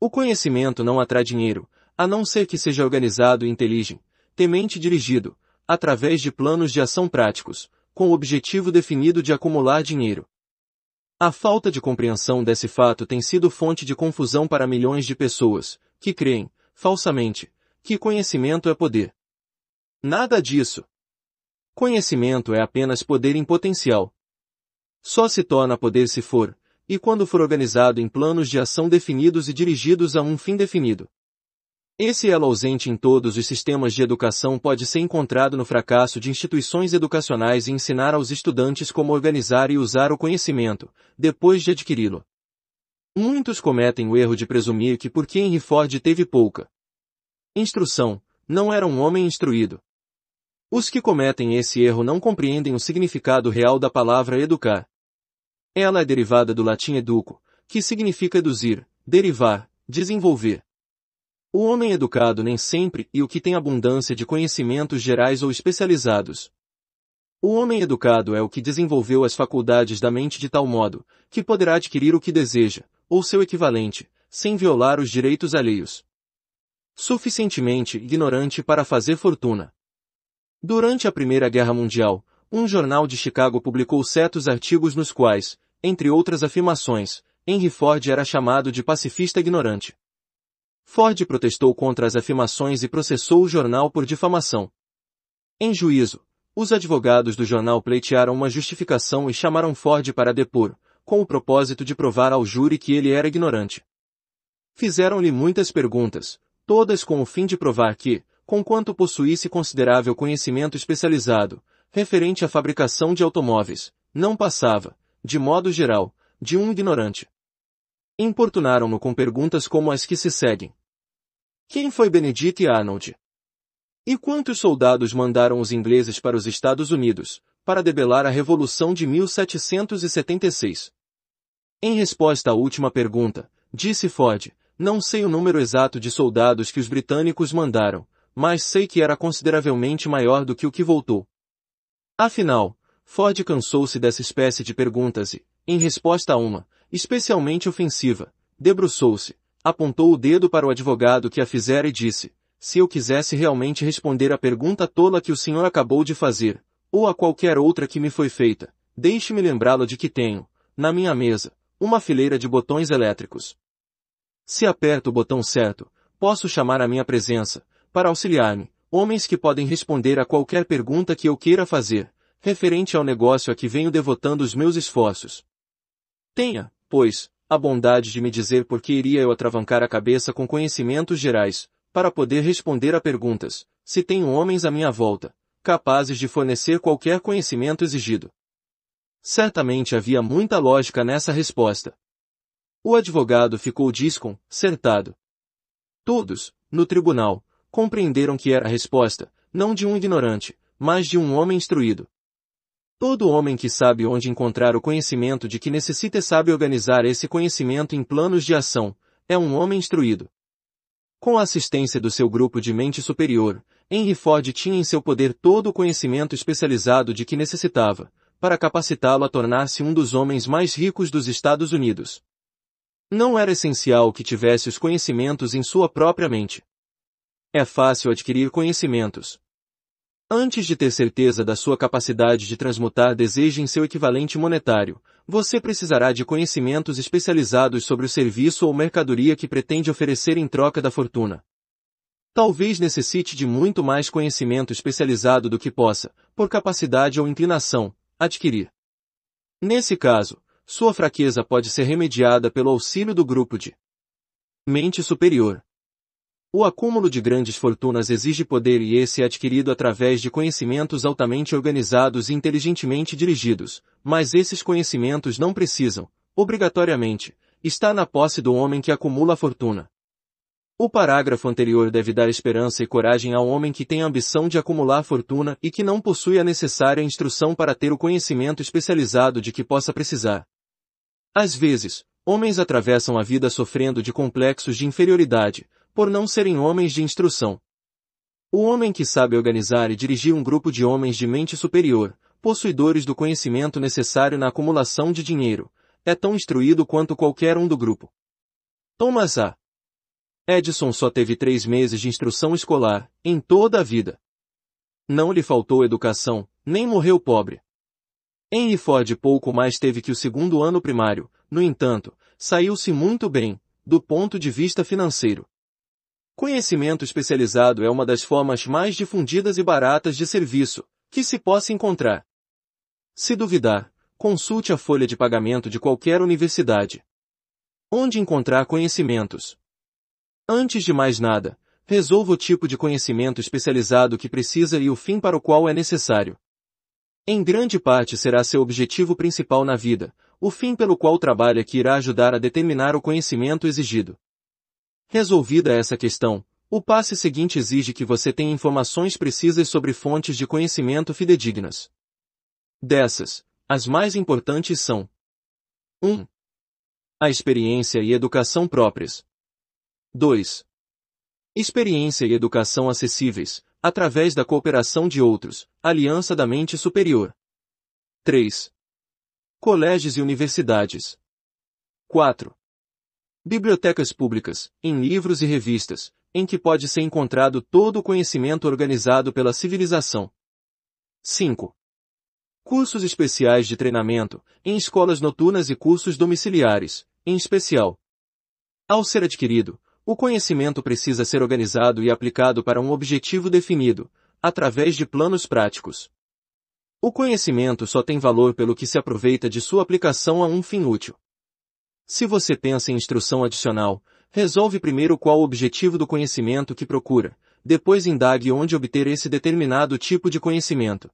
O conhecimento não atrai dinheiro, a não ser que seja organizado e inteligente, temente dirigido, através de planos de ação práticos, com o objetivo definido de acumular dinheiro. A falta de compreensão desse fato tem sido fonte de confusão para milhões de pessoas, que creem, falsamente, que conhecimento é poder. Nada disso. Conhecimento é apenas poder em potencial. Só se torna poder se for, e quando for organizado em planos de ação definidos e dirigidos a um fim definido. Esse elo ausente em todos os sistemas de educação pode ser encontrado no fracasso de instituições educacionais em ensinar aos estudantes como organizar e usar o conhecimento, depois de adquiri-lo. Muitos cometem o erro de presumir que porque Henry Ford teve pouca instrução, não era um homem instruído. Os que cometem esse erro não compreendem o significado real da palavra educar. Ela é derivada do latim educo, que significa eduzir, derivar, desenvolver. O homem educado nem sempre e o que tem abundância de conhecimentos gerais ou especializados. O homem educado é o que desenvolveu as faculdades da mente de tal modo que poderá adquirir o que deseja, ou seu equivalente, sem violar os direitos alheios. Suficientemente ignorante para fazer fortuna. Durante a Primeira Guerra Mundial, um jornal de Chicago publicou certos artigos nos quais, entre outras afirmações, Henry Ford era chamado de pacifista ignorante. Ford protestou contra as afirmações e processou o jornal por difamação. Em juízo, os advogados do jornal pleitearam uma justificação e chamaram Ford para depor, com o propósito de provar ao júri que ele era ignorante. Fizeram-lhe muitas perguntas, todas com o fim de provar que, conquanto possuísse considerável conhecimento especializado, referente à fabricação de automóveis, não passava, de modo geral, de um ignorante. Importunaram-no com perguntas como as que se seguem. Quem foi Benedict Arnold? E quantos soldados mandaram os ingleses para os Estados Unidos, para debelar a Revolução de 1776? Em resposta à última pergunta, disse Ford, não sei o número exato de soldados que os britânicos mandaram, mas sei que era consideravelmente maior do que o que voltou. Afinal, Ford cansou-se dessa espécie de perguntas e, em resposta a uma, especialmente ofensiva, debruçou-se, apontou o dedo para o advogado que a fizera e disse, se eu quisesse realmente responder à pergunta tola que o senhor acabou de fazer, ou a qualquer outra que me foi feita, deixe-me lembrá-lo de que tenho, na minha mesa, uma fileira de botões elétricos. Se aperto o botão certo, posso chamar a minha presença, para auxiliar-me, homens que podem responder a qualquer pergunta que eu queira fazer, referente ao negócio a que venho devotando os meus esforços. Tenha, pois, a bondade de me dizer por que iria eu atravancar a cabeça com conhecimentos gerais, para poder responder a perguntas, se tenho homens à minha volta, capazes de fornecer qualquer conhecimento exigido. Certamente havia muita lógica nessa resposta. O advogado ficou disconcertado. Todos, no tribunal, compreenderam que era a resposta, não de um ignorante, mas de um homem instruído. Todo homem que sabe onde encontrar o conhecimento de que necessita sabe organizar esse conhecimento em planos de ação, é um homem instruído. Com a assistência do seu grupo de mente superior, Henry Ford tinha em seu poder todo o conhecimento especializado de que necessitava, para capacitá-lo a tornar-se um dos homens mais ricos dos Estados Unidos. Não era essencial que tivesse os conhecimentos em sua própria mente. É fácil adquirir conhecimentos. Antes de ter certeza da sua capacidade de transmutar desejo em seu equivalente monetário, você precisará de conhecimentos especializados sobre o serviço ou mercadoria que pretende oferecer em troca da fortuna. Talvez necessite de muito mais conhecimento especializado do que possa, por capacidade ou inclinação, adquirir. Nesse caso, sua fraqueza pode ser remediada pelo auxílio do grupo de mente superior. O acúmulo de grandes fortunas exige poder e esse é adquirido através de conhecimentos altamente organizados e inteligentemente dirigidos, mas esses conhecimentos não precisam, obrigatoriamente, estar na posse do homem que acumula a fortuna. O parágrafo anterior deve dar esperança e coragem ao homem que tem a ambição de acumular fortuna e que não possui a necessária instrução para ter o conhecimento especializado de que possa precisar. Às vezes, homens atravessam a vida sofrendo de complexos de inferioridade, por não serem homens de instrução. O homem que sabe organizar e dirigir um grupo de homens de mente superior, possuidores do conhecimento necessário na acumulação de dinheiro, é tão instruído quanto qualquer um do grupo. Thomas A. Edison só teve três meses de instrução escolar, em toda a vida. Não lhe faltou educação, nem morreu pobre. Henry Ford pouco mais teve que o segundo ano primário, no entanto, saiu-se muito bem, do ponto de vista financeiro. Conhecimento especializado é uma das formas mais difundidas e baratas de serviço que se possa encontrar. Se duvidar, consulte a folha de pagamento de qualquer universidade. Onde encontrar conhecimentos? Antes de mais nada, resolva o tipo de conhecimento especializado que precisa e o fim para o qual é necessário. Em grande parte será seu objetivo principal na vida, o fim pelo qual trabalha que irá ajudar a determinar o conhecimento exigido. Resolvida essa questão, o passe seguinte exige que você tenha informações precisas sobre fontes de conhecimento fidedignas. Dessas, as mais importantes são 1. A experiência e educação próprias. 2. Experiência e educação acessíveis, através da cooperação de outros, aliança da mente superior. 3. Colégios e universidades. 4 bibliotecas públicas, em livros e revistas, em que pode ser encontrado todo o conhecimento organizado pela civilização. 5. Cursos especiais de treinamento, em escolas noturnas e cursos domiciliares, em especial. Ao ser adquirido, o conhecimento precisa ser organizado e aplicado para um objetivo definido, através de planos práticos. O conhecimento só tem valor pelo que se aproveita de sua aplicação a um fim útil. Se você pensa em instrução adicional, resolve primeiro qual o objetivo do conhecimento que procura, depois indague onde obter esse determinado tipo de conhecimento.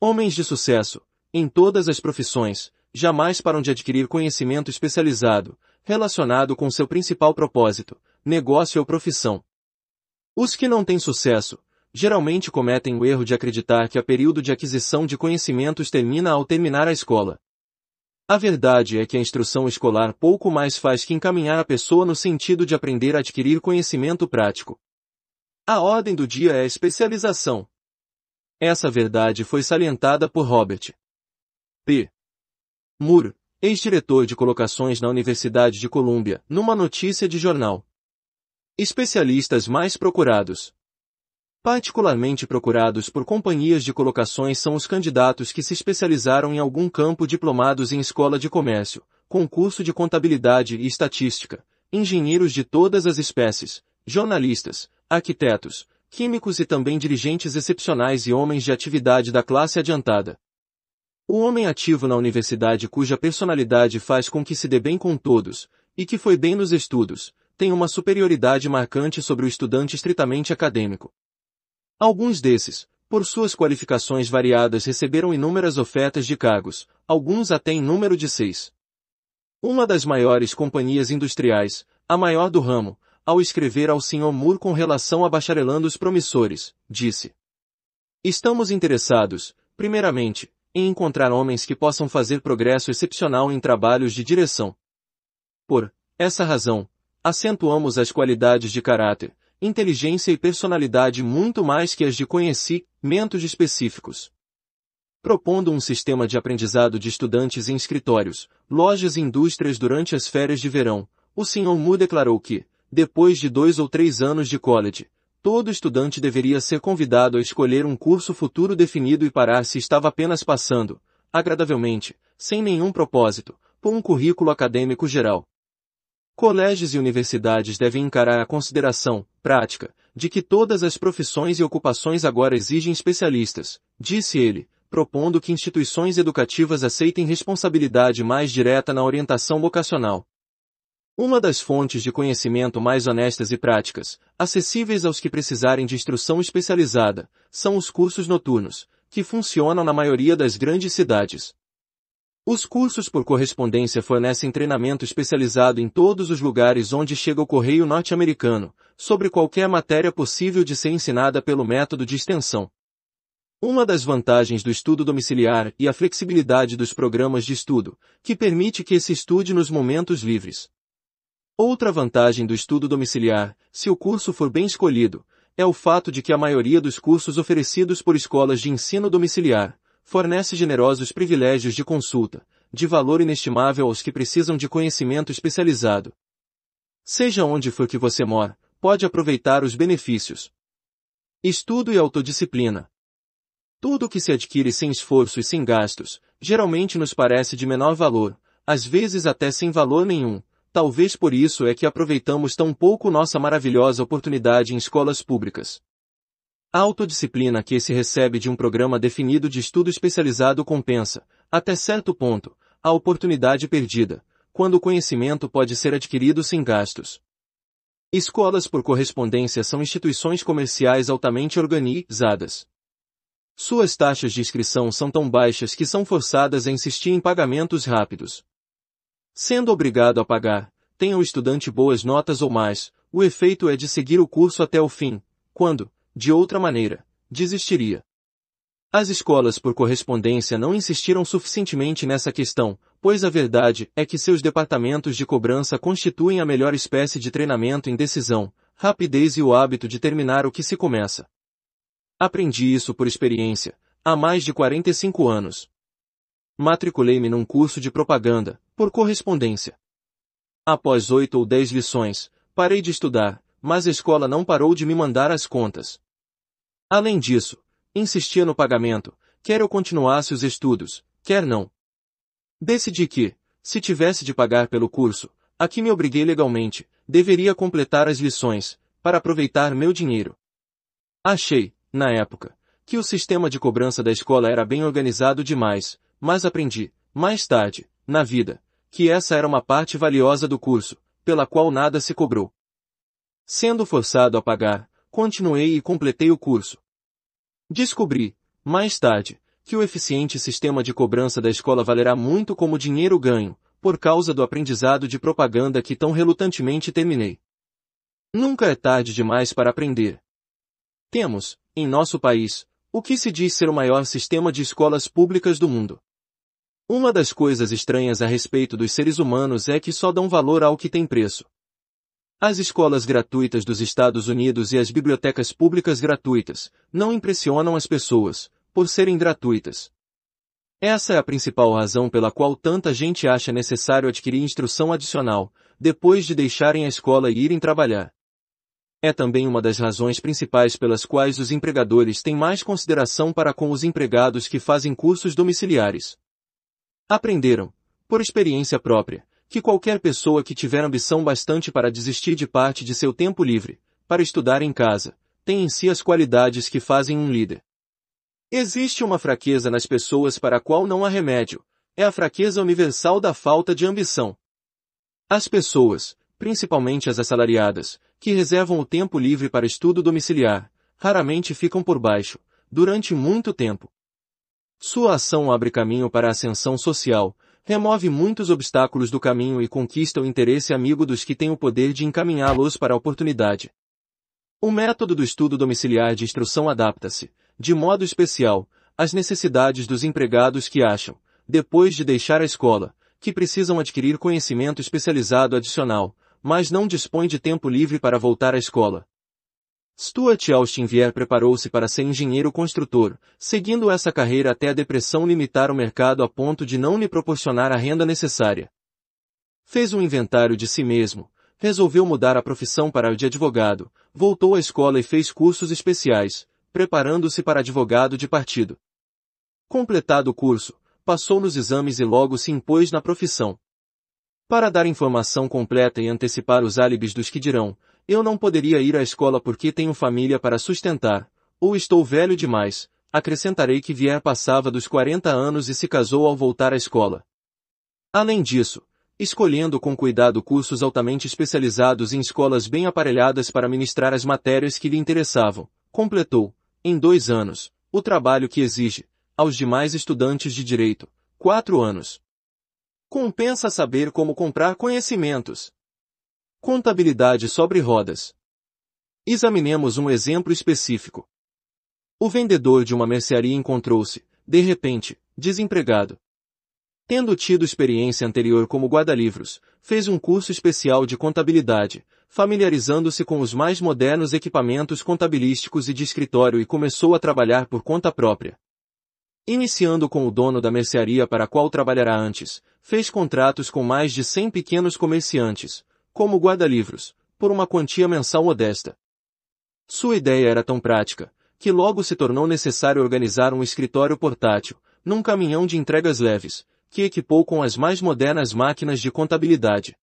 Homens de sucesso, em todas as profissões, jamais param de adquirir conhecimento especializado, relacionado com seu principal propósito, negócio ou profissão. Os que não têm sucesso, geralmente cometem o erro de acreditar que a período de aquisição de conhecimentos termina ao terminar a escola. A verdade é que a instrução escolar pouco mais faz que encaminhar a pessoa no sentido de aprender a adquirir conhecimento prático. A ordem do dia é a especialização. Essa verdade foi salientada por Robert P. Moore, ex-diretor de colocações na Universidade de Colômbia, numa notícia de jornal. Especialistas mais procurados. Particularmente procurados por companhias de colocações são os candidatos que se especializaram em algum campo diplomados em escola de comércio, concurso de contabilidade e estatística, engenheiros de todas as espécies, jornalistas, arquitetos, químicos e também dirigentes excepcionais e homens de atividade da classe adiantada. O homem ativo na universidade cuja personalidade faz com que se dê bem com todos, e que foi bem nos estudos, tem uma superioridade marcante sobre o estudante estritamente acadêmico. Alguns desses, por suas qualificações variadas receberam inúmeras ofertas de cargos, alguns até em número de seis. Uma das maiores companhias industriais, a maior do ramo, ao escrever ao Sr. Moore com relação a bacharelandos promissores, disse Estamos interessados, primeiramente, em encontrar homens que possam fazer progresso excepcional em trabalhos de direção. Por essa razão, acentuamos as qualidades de caráter, inteligência e personalidade muito mais que as de conhecimentos específicos. Propondo um sistema de aprendizado de estudantes em escritórios, lojas e indústrias durante as férias de verão, o Sr. Mu declarou que, depois de dois ou três anos de college, todo estudante deveria ser convidado a escolher um curso futuro definido e parar se estava apenas passando, agradavelmente, sem nenhum propósito, por um currículo acadêmico geral, Colégios e universidades devem encarar a consideração, prática, de que todas as profissões e ocupações agora exigem especialistas, disse ele, propondo que instituições educativas aceitem responsabilidade mais direta na orientação vocacional. Uma das fontes de conhecimento mais honestas e práticas, acessíveis aos que precisarem de instrução especializada, são os cursos noturnos, que funcionam na maioria das grandes cidades. Os cursos por correspondência fornecem treinamento especializado em todos os lugares onde chega o correio norte-americano, sobre qualquer matéria possível de ser ensinada pelo método de extensão. Uma das vantagens do estudo domiciliar e a flexibilidade dos programas de estudo, que permite que se estude nos momentos livres. Outra vantagem do estudo domiciliar, se o curso for bem escolhido, é o fato de que a maioria dos cursos oferecidos por escolas de ensino domiciliar, fornece generosos privilégios de consulta, de valor inestimável aos que precisam de conhecimento especializado. Seja onde for que você mora, pode aproveitar os benefícios. Estudo e autodisciplina. Tudo o que se adquire sem esforço e sem gastos, geralmente nos parece de menor valor, às vezes até sem valor nenhum. Talvez por isso é que aproveitamos tão pouco nossa maravilhosa oportunidade em escolas públicas. A autodisciplina que se recebe de um programa definido de estudo especializado compensa, até certo ponto, a oportunidade perdida, quando o conhecimento pode ser adquirido sem gastos. Escolas por correspondência são instituições comerciais altamente organizadas. Suas taxas de inscrição são tão baixas que são forçadas a insistir em pagamentos rápidos. Sendo obrigado a pagar, tenha o estudante boas notas ou mais, o efeito é de seguir o curso até o fim, quando, de outra maneira, desistiria. As escolas por correspondência não insistiram suficientemente nessa questão, pois a verdade é que seus departamentos de cobrança constituem a melhor espécie de treinamento em decisão, rapidez e o hábito de terminar o que se começa. Aprendi isso por experiência, há mais de 45 anos. Matriculei-me num curso de propaganda, por correspondência. Após oito ou dez lições, parei de estudar, mas a escola não parou de me mandar as contas. Além disso, insistia no pagamento, quer eu continuasse os estudos, quer não. Decidi que, se tivesse de pagar pelo curso, a que me obriguei legalmente, deveria completar as lições, para aproveitar meu dinheiro. Achei, na época, que o sistema de cobrança da escola era bem organizado demais, mas aprendi, mais tarde, na vida, que essa era uma parte valiosa do curso, pela qual nada se cobrou. Sendo forçado a pagar, continuei e completei o curso. Descobri, mais tarde, que o eficiente sistema de cobrança da escola valerá muito como dinheiro ganho, por causa do aprendizado de propaganda que tão relutantemente terminei. Nunca é tarde demais para aprender. Temos, em nosso país, o que se diz ser o maior sistema de escolas públicas do mundo. Uma das coisas estranhas a respeito dos seres humanos é que só dão valor ao que tem preço. As escolas gratuitas dos Estados Unidos e as bibliotecas públicas gratuitas não impressionam as pessoas, por serem gratuitas. Essa é a principal razão pela qual tanta gente acha necessário adquirir instrução adicional, depois de deixarem a escola e irem trabalhar. É também uma das razões principais pelas quais os empregadores têm mais consideração para com os empregados que fazem cursos domiciliares. Aprenderam, por experiência própria, que qualquer pessoa que tiver ambição bastante para desistir de parte de seu tempo livre, para estudar em casa, tem em si as qualidades que fazem um líder. Existe uma fraqueza nas pessoas para a qual não há remédio, é a fraqueza universal da falta de ambição. As pessoas, principalmente as assalariadas, que reservam o tempo livre para estudo domiciliar, raramente ficam por baixo, durante muito tempo. Sua ação abre caminho para a ascensão social, remove muitos obstáculos do caminho e conquista o interesse amigo dos que têm o poder de encaminhá-los para a oportunidade. O método do estudo domiciliar de instrução adapta-se, de modo especial, às necessidades dos empregados que acham, depois de deixar a escola, que precisam adquirir conhecimento especializado adicional, mas não dispõem de tempo livre para voltar à escola, Stuart Austin Vier preparou-se para ser engenheiro construtor, seguindo essa carreira até a depressão limitar o mercado a ponto de não lhe proporcionar a renda necessária. Fez um inventário de si mesmo, resolveu mudar a profissão para a de advogado, voltou à escola e fez cursos especiais, preparando-se para advogado de partido. Completado o curso, passou nos exames e logo se impôs na profissão. Para dar informação completa e antecipar os álibis dos que dirão, eu não poderia ir à escola porque tenho família para sustentar, ou estou velho demais, acrescentarei que Vier passava dos 40 anos e se casou ao voltar à escola. Além disso, escolhendo com cuidado cursos altamente especializados em escolas bem aparelhadas para ministrar as matérias que lhe interessavam, completou, em dois anos, o trabalho que exige, aos demais estudantes de direito, quatro anos. Compensa saber como comprar conhecimentos. Contabilidade sobre rodas. Examinemos um exemplo específico. O vendedor de uma mercearia encontrou-se, de repente, desempregado. Tendo tido experiência anterior como guarda-livros, fez um curso especial de contabilidade, familiarizando-se com os mais modernos equipamentos contabilísticos e de escritório e começou a trabalhar por conta própria. Iniciando com o dono da mercearia para a qual trabalhará antes, fez contratos com mais de 100 pequenos comerciantes, como guarda-livros, por uma quantia mensal modesta. Sua ideia era tão prática, que logo se tornou necessário organizar um escritório portátil, num caminhão de entregas leves, que equipou com as mais modernas máquinas de contabilidade.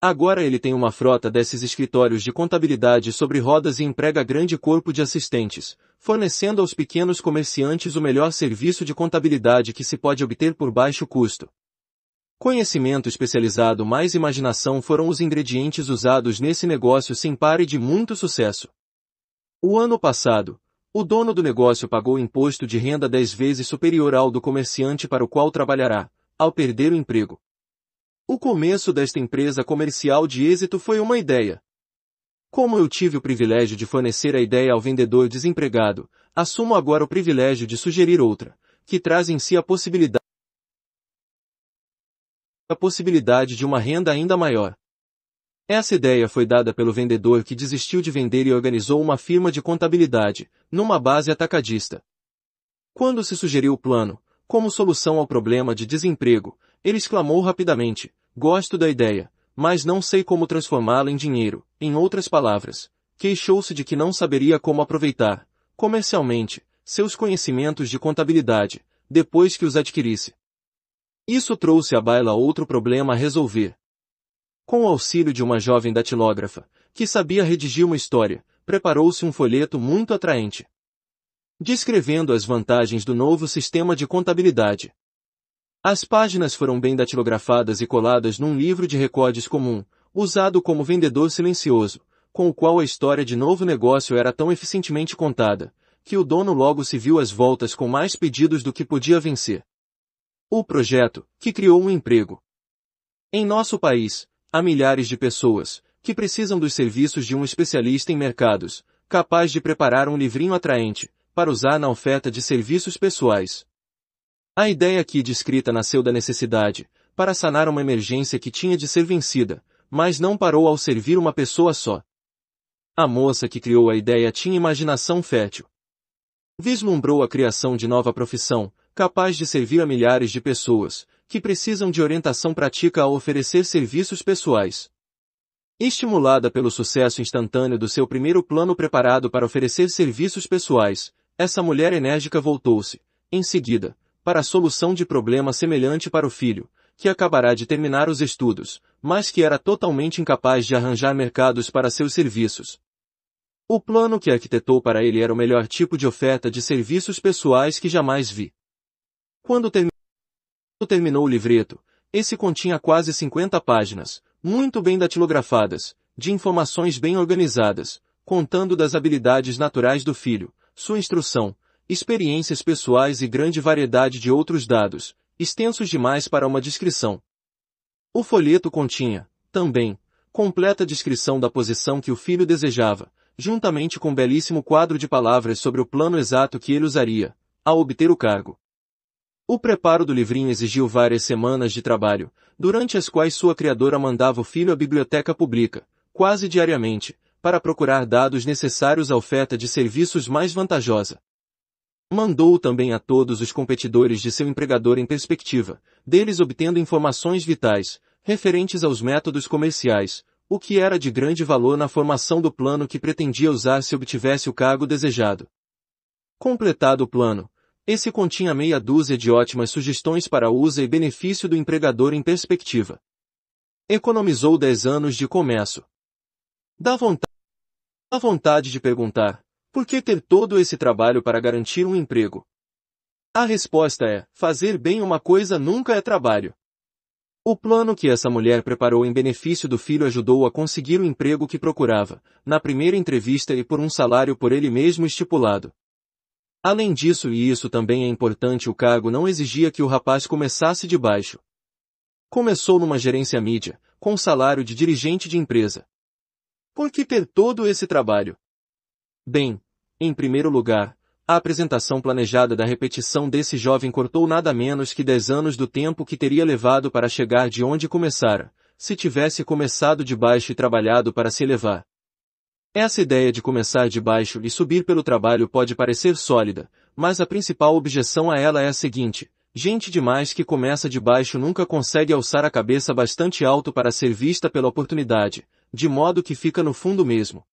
Agora ele tem uma frota desses escritórios de contabilidade sobre rodas e emprega grande corpo de assistentes, fornecendo aos pequenos comerciantes o melhor serviço de contabilidade que se pode obter por baixo custo. Conhecimento especializado mais imaginação foram os ingredientes usados nesse negócio sem pare de muito sucesso. O ano passado, o dono do negócio pagou imposto de renda 10 vezes superior ao do comerciante para o qual trabalhará, ao perder o emprego. O começo desta empresa comercial de êxito foi uma ideia. Como eu tive o privilégio de fornecer a ideia ao vendedor desempregado, assumo agora o privilégio de sugerir outra, que traz em si a possibilidade a possibilidade de uma renda ainda maior. Essa ideia foi dada pelo vendedor que desistiu de vender e organizou uma firma de contabilidade, numa base atacadista. Quando se sugeriu o plano, como solução ao problema de desemprego, ele exclamou rapidamente, gosto da ideia, mas não sei como transformá-la em dinheiro, em outras palavras, queixou-se de que não saberia como aproveitar, comercialmente, seus conhecimentos de contabilidade, depois que os adquirisse. Isso trouxe à baila outro problema a resolver. Com o auxílio de uma jovem datilógrafa, que sabia redigir uma história, preparou-se um folheto muito atraente. Descrevendo as vantagens do novo sistema de contabilidade. As páginas foram bem datilografadas e coladas num livro de recordes comum, usado como vendedor silencioso, com o qual a história de novo negócio era tão eficientemente contada, que o dono logo se viu às voltas com mais pedidos do que podia vencer o projeto, que criou um emprego. Em nosso país, há milhares de pessoas que precisam dos serviços de um especialista em mercados, capaz de preparar um livrinho atraente para usar na oferta de serviços pessoais. A ideia aqui descrita nasceu da necessidade para sanar uma emergência que tinha de ser vencida, mas não parou ao servir uma pessoa só. A moça que criou a ideia tinha imaginação fértil. Vislumbrou a criação de nova profissão, capaz de servir a milhares de pessoas, que precisam de orientação prática ao oferecer serviços pessoais. Estimulada pelo sucesso instantâneo do seu primeiro plano preparado para oferecer serviços pessoais, essa mulher enérgica voltou-se, em seguida, para a solução de problema semelhante para o filho, que acabará de terminar os estudos, mas que era totalmente incapaz de arranjar mercados para seus serviços. O plano que arquitetou para ele era o melhor tipo de oferta de serviços pessoais que jamais vi. Quando terminou o livreto, esse continha quase 50 páginas, muito bem datilografadas, de informações bem organizadas, contando das habilidades naturais do filho, sua instrução, experiências pessoais e grande variedade de outros dados, extensos demais para uma descrição. O folheto continha, também, completa descrição da posição que o filho desejava, juntamente com um belíssimo quadro de palavras sobre o plano exato que ele usaria, ao obter o cargo. O preparo do livrinho exigiu várias semanas de trabalho, durante as quais sua criadora mandava o filho à biblioteca pública, quase diariamente, para procurar dados necessários à oferta de serviços mais vantajosa. Mandou também a todos os competidores de seu empregador em perspectiva, deles obtendo informações vitais, referentes aos métodos comerciais, o que era de grande valor na formação do plano que pretendia usar se obtivesse o cargo desejado. Completado o plano, esse continha meia dúzia de ótimas sugestões para uso e benefício do empregador em perspectiva. Economizou 10 anos de comércio. Dá vontade, dá vontade de perguntar, por que ter todo esse trabalho para garantir um emprego? A resposta é, fazer bem uma coisa nunca é trabalho. O plano que essa mulher preparou em benefício do filho ajudou a conseguir o emprego que procurava, na primeira entrevista e por um salário por ele mesmo estipulado. Além disso e isso também é importante o cargo não exigia que o rapaz começasse de baixo. Começou numa gerência mídia, com salário de dirigente de empresa. Por que ter todo esse trabalho? Bem, em primeiro lugar, a apresentação planejada da repetição desse jovem cortou nada menos que 10 anos do tempo que teria levado para chegar de onde começara, se tivesse começado de baixo e trabalhado para se elevar. Essa ideia de começar de baixo e subir pelo trabalho pode parecer sólida, mas a principal objeção a ela é a seguinte, gente demais que começa de baixo nunca consegue alçar a cabeça bastante alto para ser vista pela oportunidade, de modo que fica no fundo mesmo.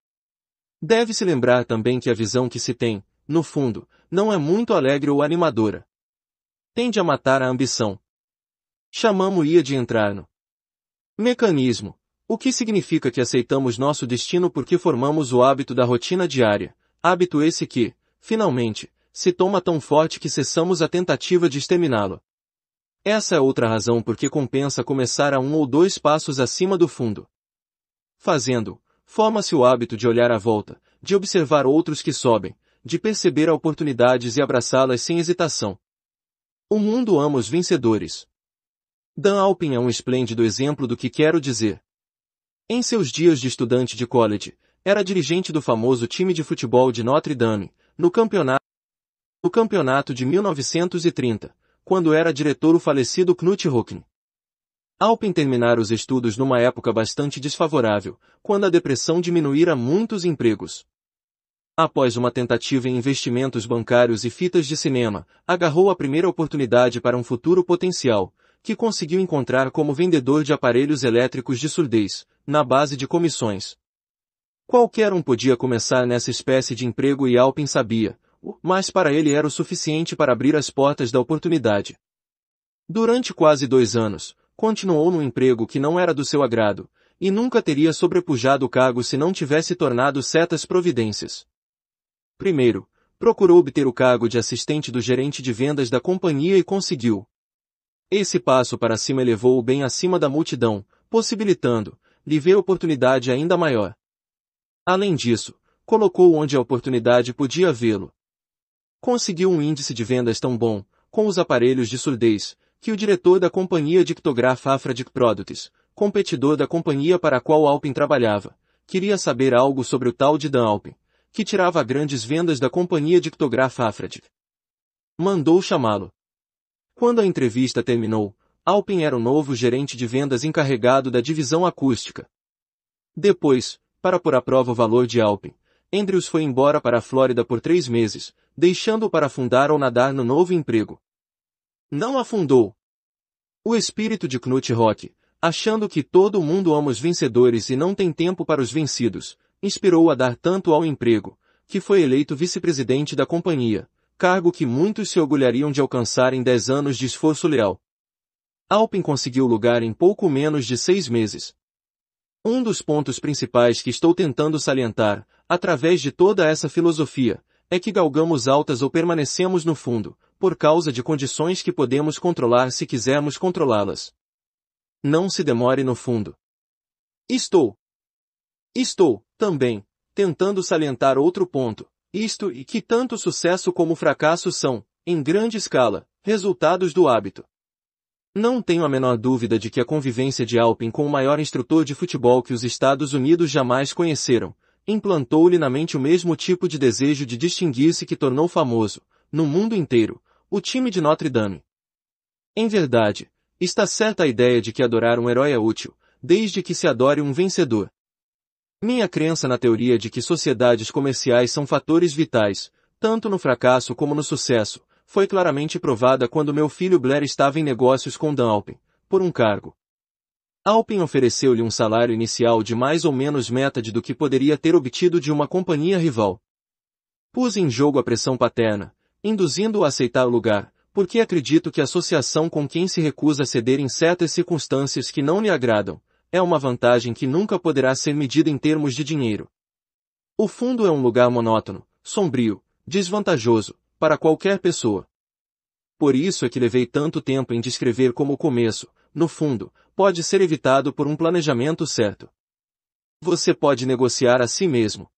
Deve-se lembrar também que a visão que se tem, no fundo, não é muito alegre ou animadora. Tende a matar a ambição. Chamamos-ia de entrar no mecanismo o que significa que aceitamos nosso destino porque formamos o hábito da rotina diária, hábito esse que, finalmente, se toma tão forte que cessamos a tentativa de exterminá-lo. Essa é outra razão por que compensa começar a um ou dois passos acima do fundo. Fazendo, forma-se o hábito de olhar à volta, de observar outros que sobem, de perceber oportunidades e abraçá-las sem hesitação. O mundo ama os vencedores. Dan Alpin é um esplêndido exemplo do que quero dizer. Em seus dias de estudante de college, era dirigente do famoso time de futebol de Notre Dame, no campeonato, no campeonato de 1930, quando era diretor o falecido Knut Rockne. Alpen terminar os estudos numa época bastante desfavorável, quando a depressão diminuíra muitos empregos. Após uma tentativa em investimentos bancários e fitas de cinema, agarrou a primeira oportunidade para um futuro potencial, que conseguiu encontrar como vendedor de aparelhos elétricos de surdez, na base de comissões. Qualquer um podia começar nessa espécie de emprego e Alpin sabia, mas para ele era o suficiente para abrir as portas da oportunidade. Durante quase dois anos, continuou num emprego que não era do seu agrado, e nunca teria sobrepujado o cargo se não tivesse tornado certas providências. Primeiro, procurou obter o cargo de assistente do gerente de vendas da companhia e conseguiu. Esse passo para cima elevou-o bem acima da multidão, possibilitando, lhe vê oportunidade ainda maior. Além disso, colocou onde a oportunidade podia vê-lo. Conseguiu um índice de vendas tão bom, com os aparelhos de surdez, que o diretor da companhia Dictograph Afradic Products, competidor da companhia para a qual Alpin trabalhava, queria saber algo sobre o tal de Dan Alpin, que tirava grandes vendas da companhia Dictograph Afradic. Mandou chamá-lo. Quando a entrevista terminou, Alpen era o novo gerente de vendas encarregado da divisão acústica. Depois, para pôr à prova o valor de Alpen, Andrews foi embora para a Flórida por três meses, deixando-o para afundar ou nadar no novo emprego. Não afundou. O espírito de Knut Rock, achando que todo mundo ama os vencedores e não tem tempo para os vencidos, inspirou a dar tanto ao emprego, que foi eleito vice-presidente da companhia, cargo que muitos se orgulhariam de alcançar em dez anos de esforço leal. Alpin conseguiu lugar em pouco menos de seis meses. Um dos pontos principais que estou tentando salientar, através de toda essa filosofia, é que galgamos altas ou permanecemos no fundo, por causa de condições que podemos controlar se quisermos controlá-las. Não se demore no fundo. Estou. Estou, também, tentando salientar outro ponto, isto e que tanto sucesso como fracasso são, em grande escala, resultados do hábito. Não tenho a menor dúvida de que a convivência de Alpin com o maior instrutor de futebol que os Estados Unidos jamais conheceram, implantou-lhe na mente o mesmo tipo de desejo de distinguir-se que tornou famoso, no mundo inteiro, o time de Notre Dame. Em verdade, está certa a ideia de que adorar um herói é útil, desde que se adore um vencedor. Minha crença na teoria de que sociedades comerciais são fatores vitais, tanto no fracasso como no sucesso, foi claramente provada quando meu filho Blair estava em negócios com Dan Alpin, por um cargo. Alpin ofereceu-lhe um salário inicial de mais ou menos metade do que poderia ter obtido de uma companhia rival. Pus em jogo a pressão paterna, induzindo-o a aceitar o lugar, porque acredito que a associação com quem se recusa a ceder em certas circunstâncias que não lhe agradam, é uma vantagem que nunca poderá ser medida em termos de dinheiro. O fundo é um lugar monótono, sombrio, desvantajoso, para qualquer pessoa. Por isso é que levei tanto tempo em descrever como o começo, no fundo, pode ser evitado por um planejamento certo. Você pode negociar a si mesmo.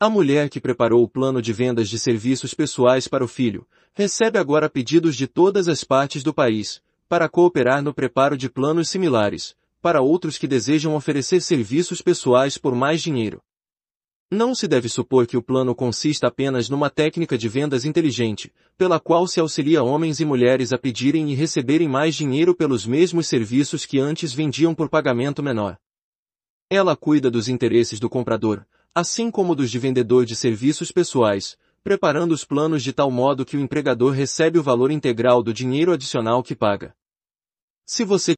A mulher que preparou o plano de vendas de serviços pessoais para o filho, recebe agora pedidos de todas as partes do país, para cooperar no preparo de planos similares, para outros que desejam oferecer serviços pessoais por mais dinheiro. Não se deve supor que o plano consista apenas numa técnica de vendas inteligente, pela qual se auxilia homens e mulheres a pedirem e receberem mais dinheiro pelos mesmos serviços que antes vendiam por pagamento menor. Ela cuida dos interesses do comprador, assim como dos de vendedor de serviços pessoais, preparando os planos de tal modo que o empregador recebe o valor integral do dinheiro adicional que paga. Se você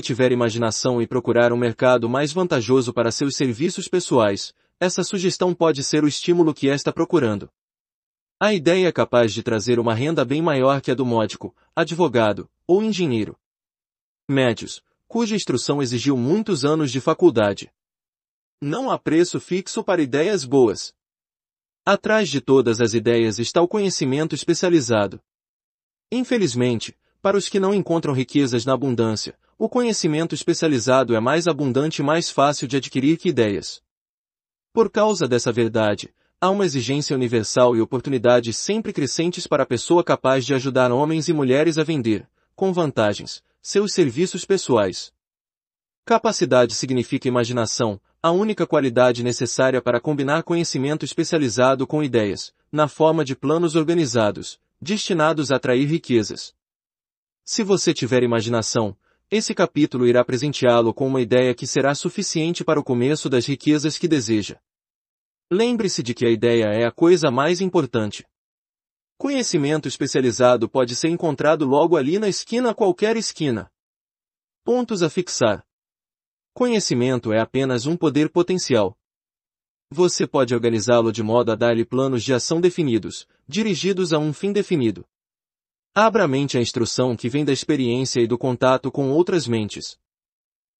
tiver imaginação e procurar um mercado mais vantajoso para seus serviços pessoais, essa sugestão pode ser o estímulo que está procurando. A ideia é capaz de trazer uma renda bem maior que a do módico, advogado ou engenheiro. Médios, cuja instrução exigiu muitos anos de faculdade. Não há preço fixo para ideias boas. Atrás de todas as ideias está o conhecimento especializado. Infelizmente, para os que não encontram riquezas na abundância, o conhecimento especializado é mais abundante e mais fácil de adquirir que ideias. Por causa dessa verdade, há uma exigência universal e oportunidades sempre crescentes para a pessoa capaz de ajudar homens e mulheres a vender, com vantagens, seus serviços pessoais. Capacidade significa imaginação, a única qualidade necessária para combinar conhecimento especializado com ideias, na forma de planos organizados, destinados a atrair riquezas. Se você tiver imaginação, esse capítulo irá presenteá-lo com uma ideia que será suficiente para o começo das riquezas que deseja. Lembre-se de que a ideia é a coisa mais importante. Conhecimento especializado pode ser encontrado logo ali na esquina qualquer esquina. Pontos a fixar. Conhecimento é apenas um poder potencial. Você pode organizá-lo de modo a dar-lhe planos de ação definidos, dirigidos a um fim definido. Abra a mente à instrução que vem da experiência e do contato com outras mentes.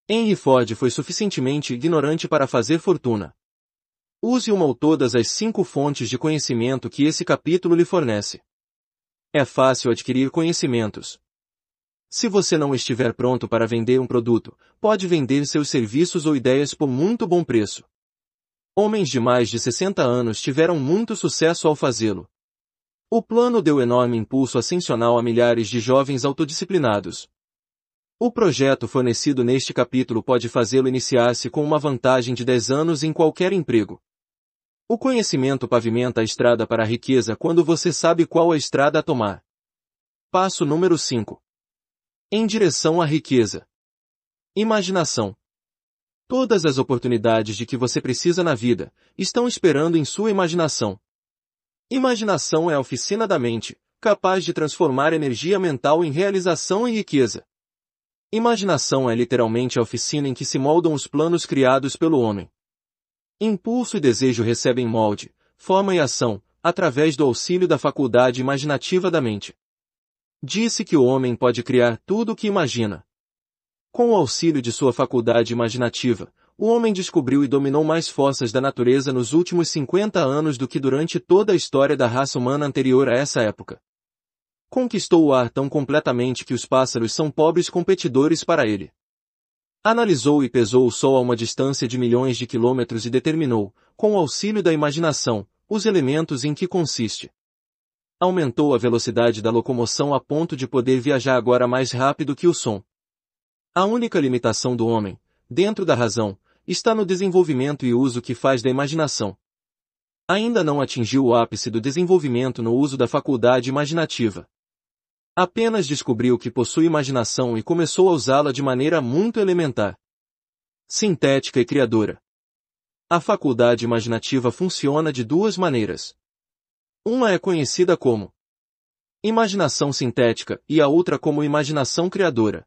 Henry Ford foi suficientemente ignorante para fazer fortuna. Use uma ou todas as cinco fontes de conhecimento que esse capítulo lhe fornece. É fácil adquirir conhecimentos. Se você não estiver pronto para vender um produto, pode vender seus serviços ou ideias por muito bom preço. Homens de mais de 60 anos tiveram muito sucesso ao fazê-lo. O plano deu enorme impulso ascensional a milhares de jovens autodisciplinados. O projeto fornecido neste capítulo pode fazê-lo iniciar-se com uma vantagem de 10 anos em qualquer emprego. O conhecimento pavimenta a estrada para a riqueza quando você sabe qual a estrada a tomar. Passo número 5. Em direção à riqueza. Imaginação. Todas as oportunidades de que você precisa na vida estão esperando em sua imaginação. Imaginação é a oficina da mente, capaz de transformar energia mental em realização e riqueza. Imaginação é literalmente a oficina em que se moldam os planos criados pelo homem. Impulso e desejo recebem molde, forma e ação, através do auxílio da faculdade imaginativa da mente. Disse que o homem pode criar tudo o que imagina. Com o auxílio de sua faculdade imaginativa, o homem descobriu e dominou mais forças da natureza nos últimos 50 anos do que durante toda a história da raça humana anterior a essa época. Conquistou o ar tão completamente que os pássaros são pobres competidores para ele. Analisou e pesou o Sol a uma distância de milhões de quilômetros e determinou, com o auxílio da imaginação, os elementos em que consiste aumentou a velocidade da locomoção a ponto de poder viajar agora mais rápido que o som. A única limitação do homem, dentro da razão, está no desenvolvimento e uso que faz da imaginação. Ainda não atingiu o ápice do desenvolvimento no uso da faculdade imaginativa. Apenas descobriu que possui imaginação e começou a usá-la de maneira muito elementar. Sintética e criadora. A faculdade imaginativa funciona de duas maneiras. Uma é conhecida como imaginação sintética e a outra como imaginação criadora.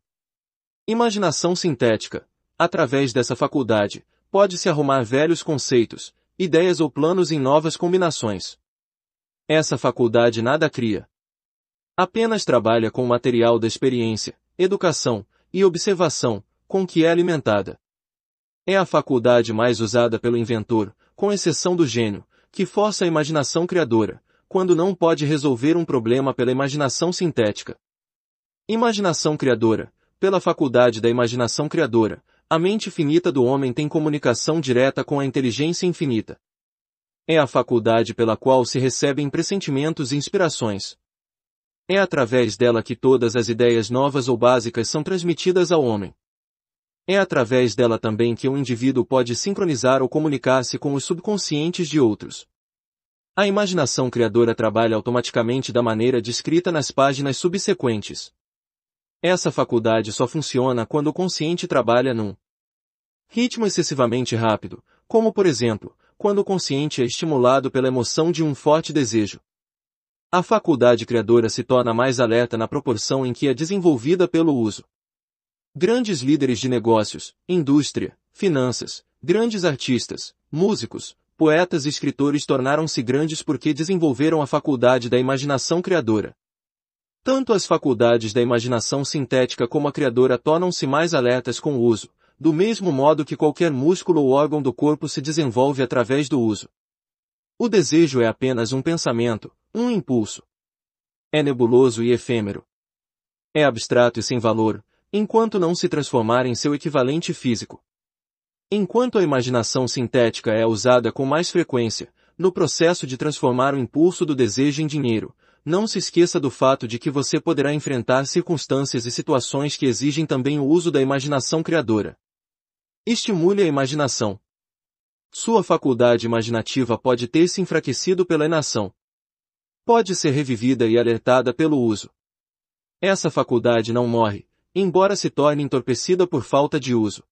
Imaginação sintética, Através dessa faculdade, pode-se arrumar velhos conceitos, ideias ou planos em novas combinações. Essa faculdade nada cria. Apenas trabalha com o material da experiência, educação e observação com que é alimentada. É a faculdade mais usada pelo inventor, com exceção do gênio, que força a imaginação criadora, quando não pode resolver um problema pela imaginação sintética. Imaginação criadora, pela faculdade da imaginação criadora, a mente finita do homem tem comunicação direta com a inteligência infinita. É a faculdade pela qual se recebem pressentimentos e inspirações. É através dela que todas as ideias novas ou básicas são transmitidas ao homem. É através dela também que um indivíduo pode sincronizar ou comunicar-se com os subconscientes de outros. A imaginação criadora trabalha automaticamente da maneira descrita nas páginas subsequentes. Essa faculdade só funciona quando o consciente trabalha num ritmo excessivamente rápido, como por exemplo, quando o consciente é estimulado pela emoção de um forte desejo. A faculdade criadora se torna mais alerta na proporção em que é desenvolvida pelo uso. Grandes líderes de negócios, indústria, finanças, grandes artistas, músicos, poetas e escritores tornaram-se grandes porque desenvolveram a faculdade da imaginação criadora. Tanto as faculdades da imaginação sintética como a criadora tornam-se mais alertas com o uso, do mesmo modo que qualquer músculo ou órgão do corpo se desenvolve através do uso. O desejo é apenas um pensamento, um impulso. É nebuloso e efêmero. É abstrato e sem valor, enquanto não se transformar em seu equivalente físico. Enquanto a imaginação sintética é usada com mais frequência, no processo de transformar o impulso do desejo em dinheiro, não se esqueça do fato de que você poderá enfrentar circunstâncias e situações que exigem também o uso da imaginação criadora. Estimule a imaginação. Sua faculdade imaginativa pode ter se enfraquecido pela inação. Pode ser revivida e alertada pelo uso. Essa faculdade não morre, embora se torne entorpecida por falta de uso.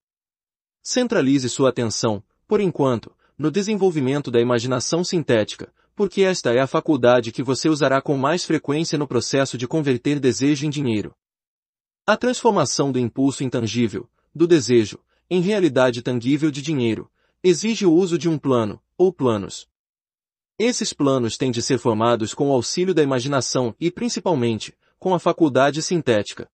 Centralize sua atenção, por enquanto, no desenvolvimento da imaginação sintética, porque esta é a faculdade que você usará com mais frequência no processo de converter desejo em dinheiro. A transformação do impulso intangível, do desejo, em realidade tangível de dinheiro, exige o uso de um plano, ou planos. Esses planos têm de ser formados com o auxílio da imaginação e, principalmente, com a faculdade sintética.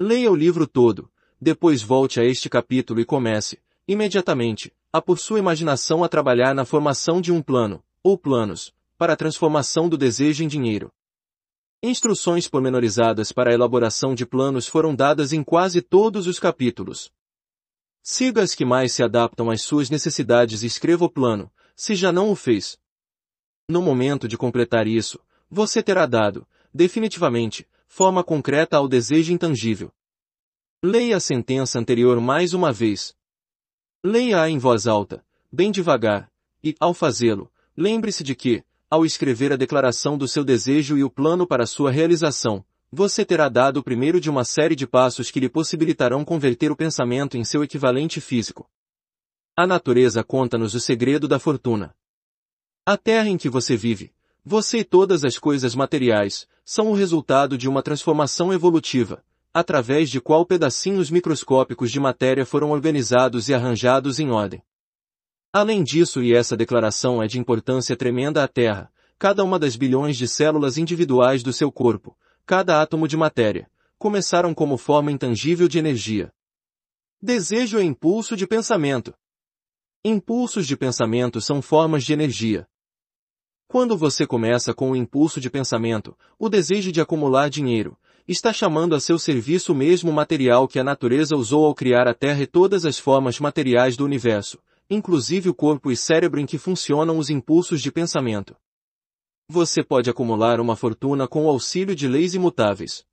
Leia o livro todo, depois volte a este capítulo e comece, imediatamente, a por sua imaginação a trabalhar na formação de um plano, ou planos, para a transformação do desejo em dinheiro. Instruções pormenorizadas para a elaboração de planos foram dadas em quase todos os capítulos. Siga as que mais se adaptam às suas necessidades e escreva o plano, se já não o fez. No momento de completar isso, você terá dado, definitivamente, forma concreta ao desejo intangível. Leia a sentença anterior mais uma vez. Leia-a em voz alta, bem devagar, e, ao fazê-lo, Lembre-se de que, ao escrever a declaração do seu desejo e o plano para sua realização, você terá dado o primeiro de uma série de passos que lhe possibilitarão converter o pensamento em seu equivalente físico. A natureza conta-nos o segredo da fortuna. A terra em que você vive, você e todas as coisas materiais, são o resultado de uma transformação evolutiva, através de qual pedacinhos microscópicos de matéria foram organizados e arranjados em ordem. Além disso e essa declaração é de importância tremenda à Terra, cada uma das bilhões de células individuais do seu corpo, cada átomo de matéria, começaram como forma intangível de energia. Desejo é impulso de pensamento. Impulsos de pensamento são formas de energia. Quando você começa com o impulso de pensamento, o desejo de acumular dinheiro, está chamando a seu serviço o mesmo material que a natureza usou ao criar a Terra e todas as formas materiais do universo, inclusive o corpo e cérebro em que funcionam os impulsos de pensamento. Você pode acumular uma fortuna com o auxílio de leis imutáveis.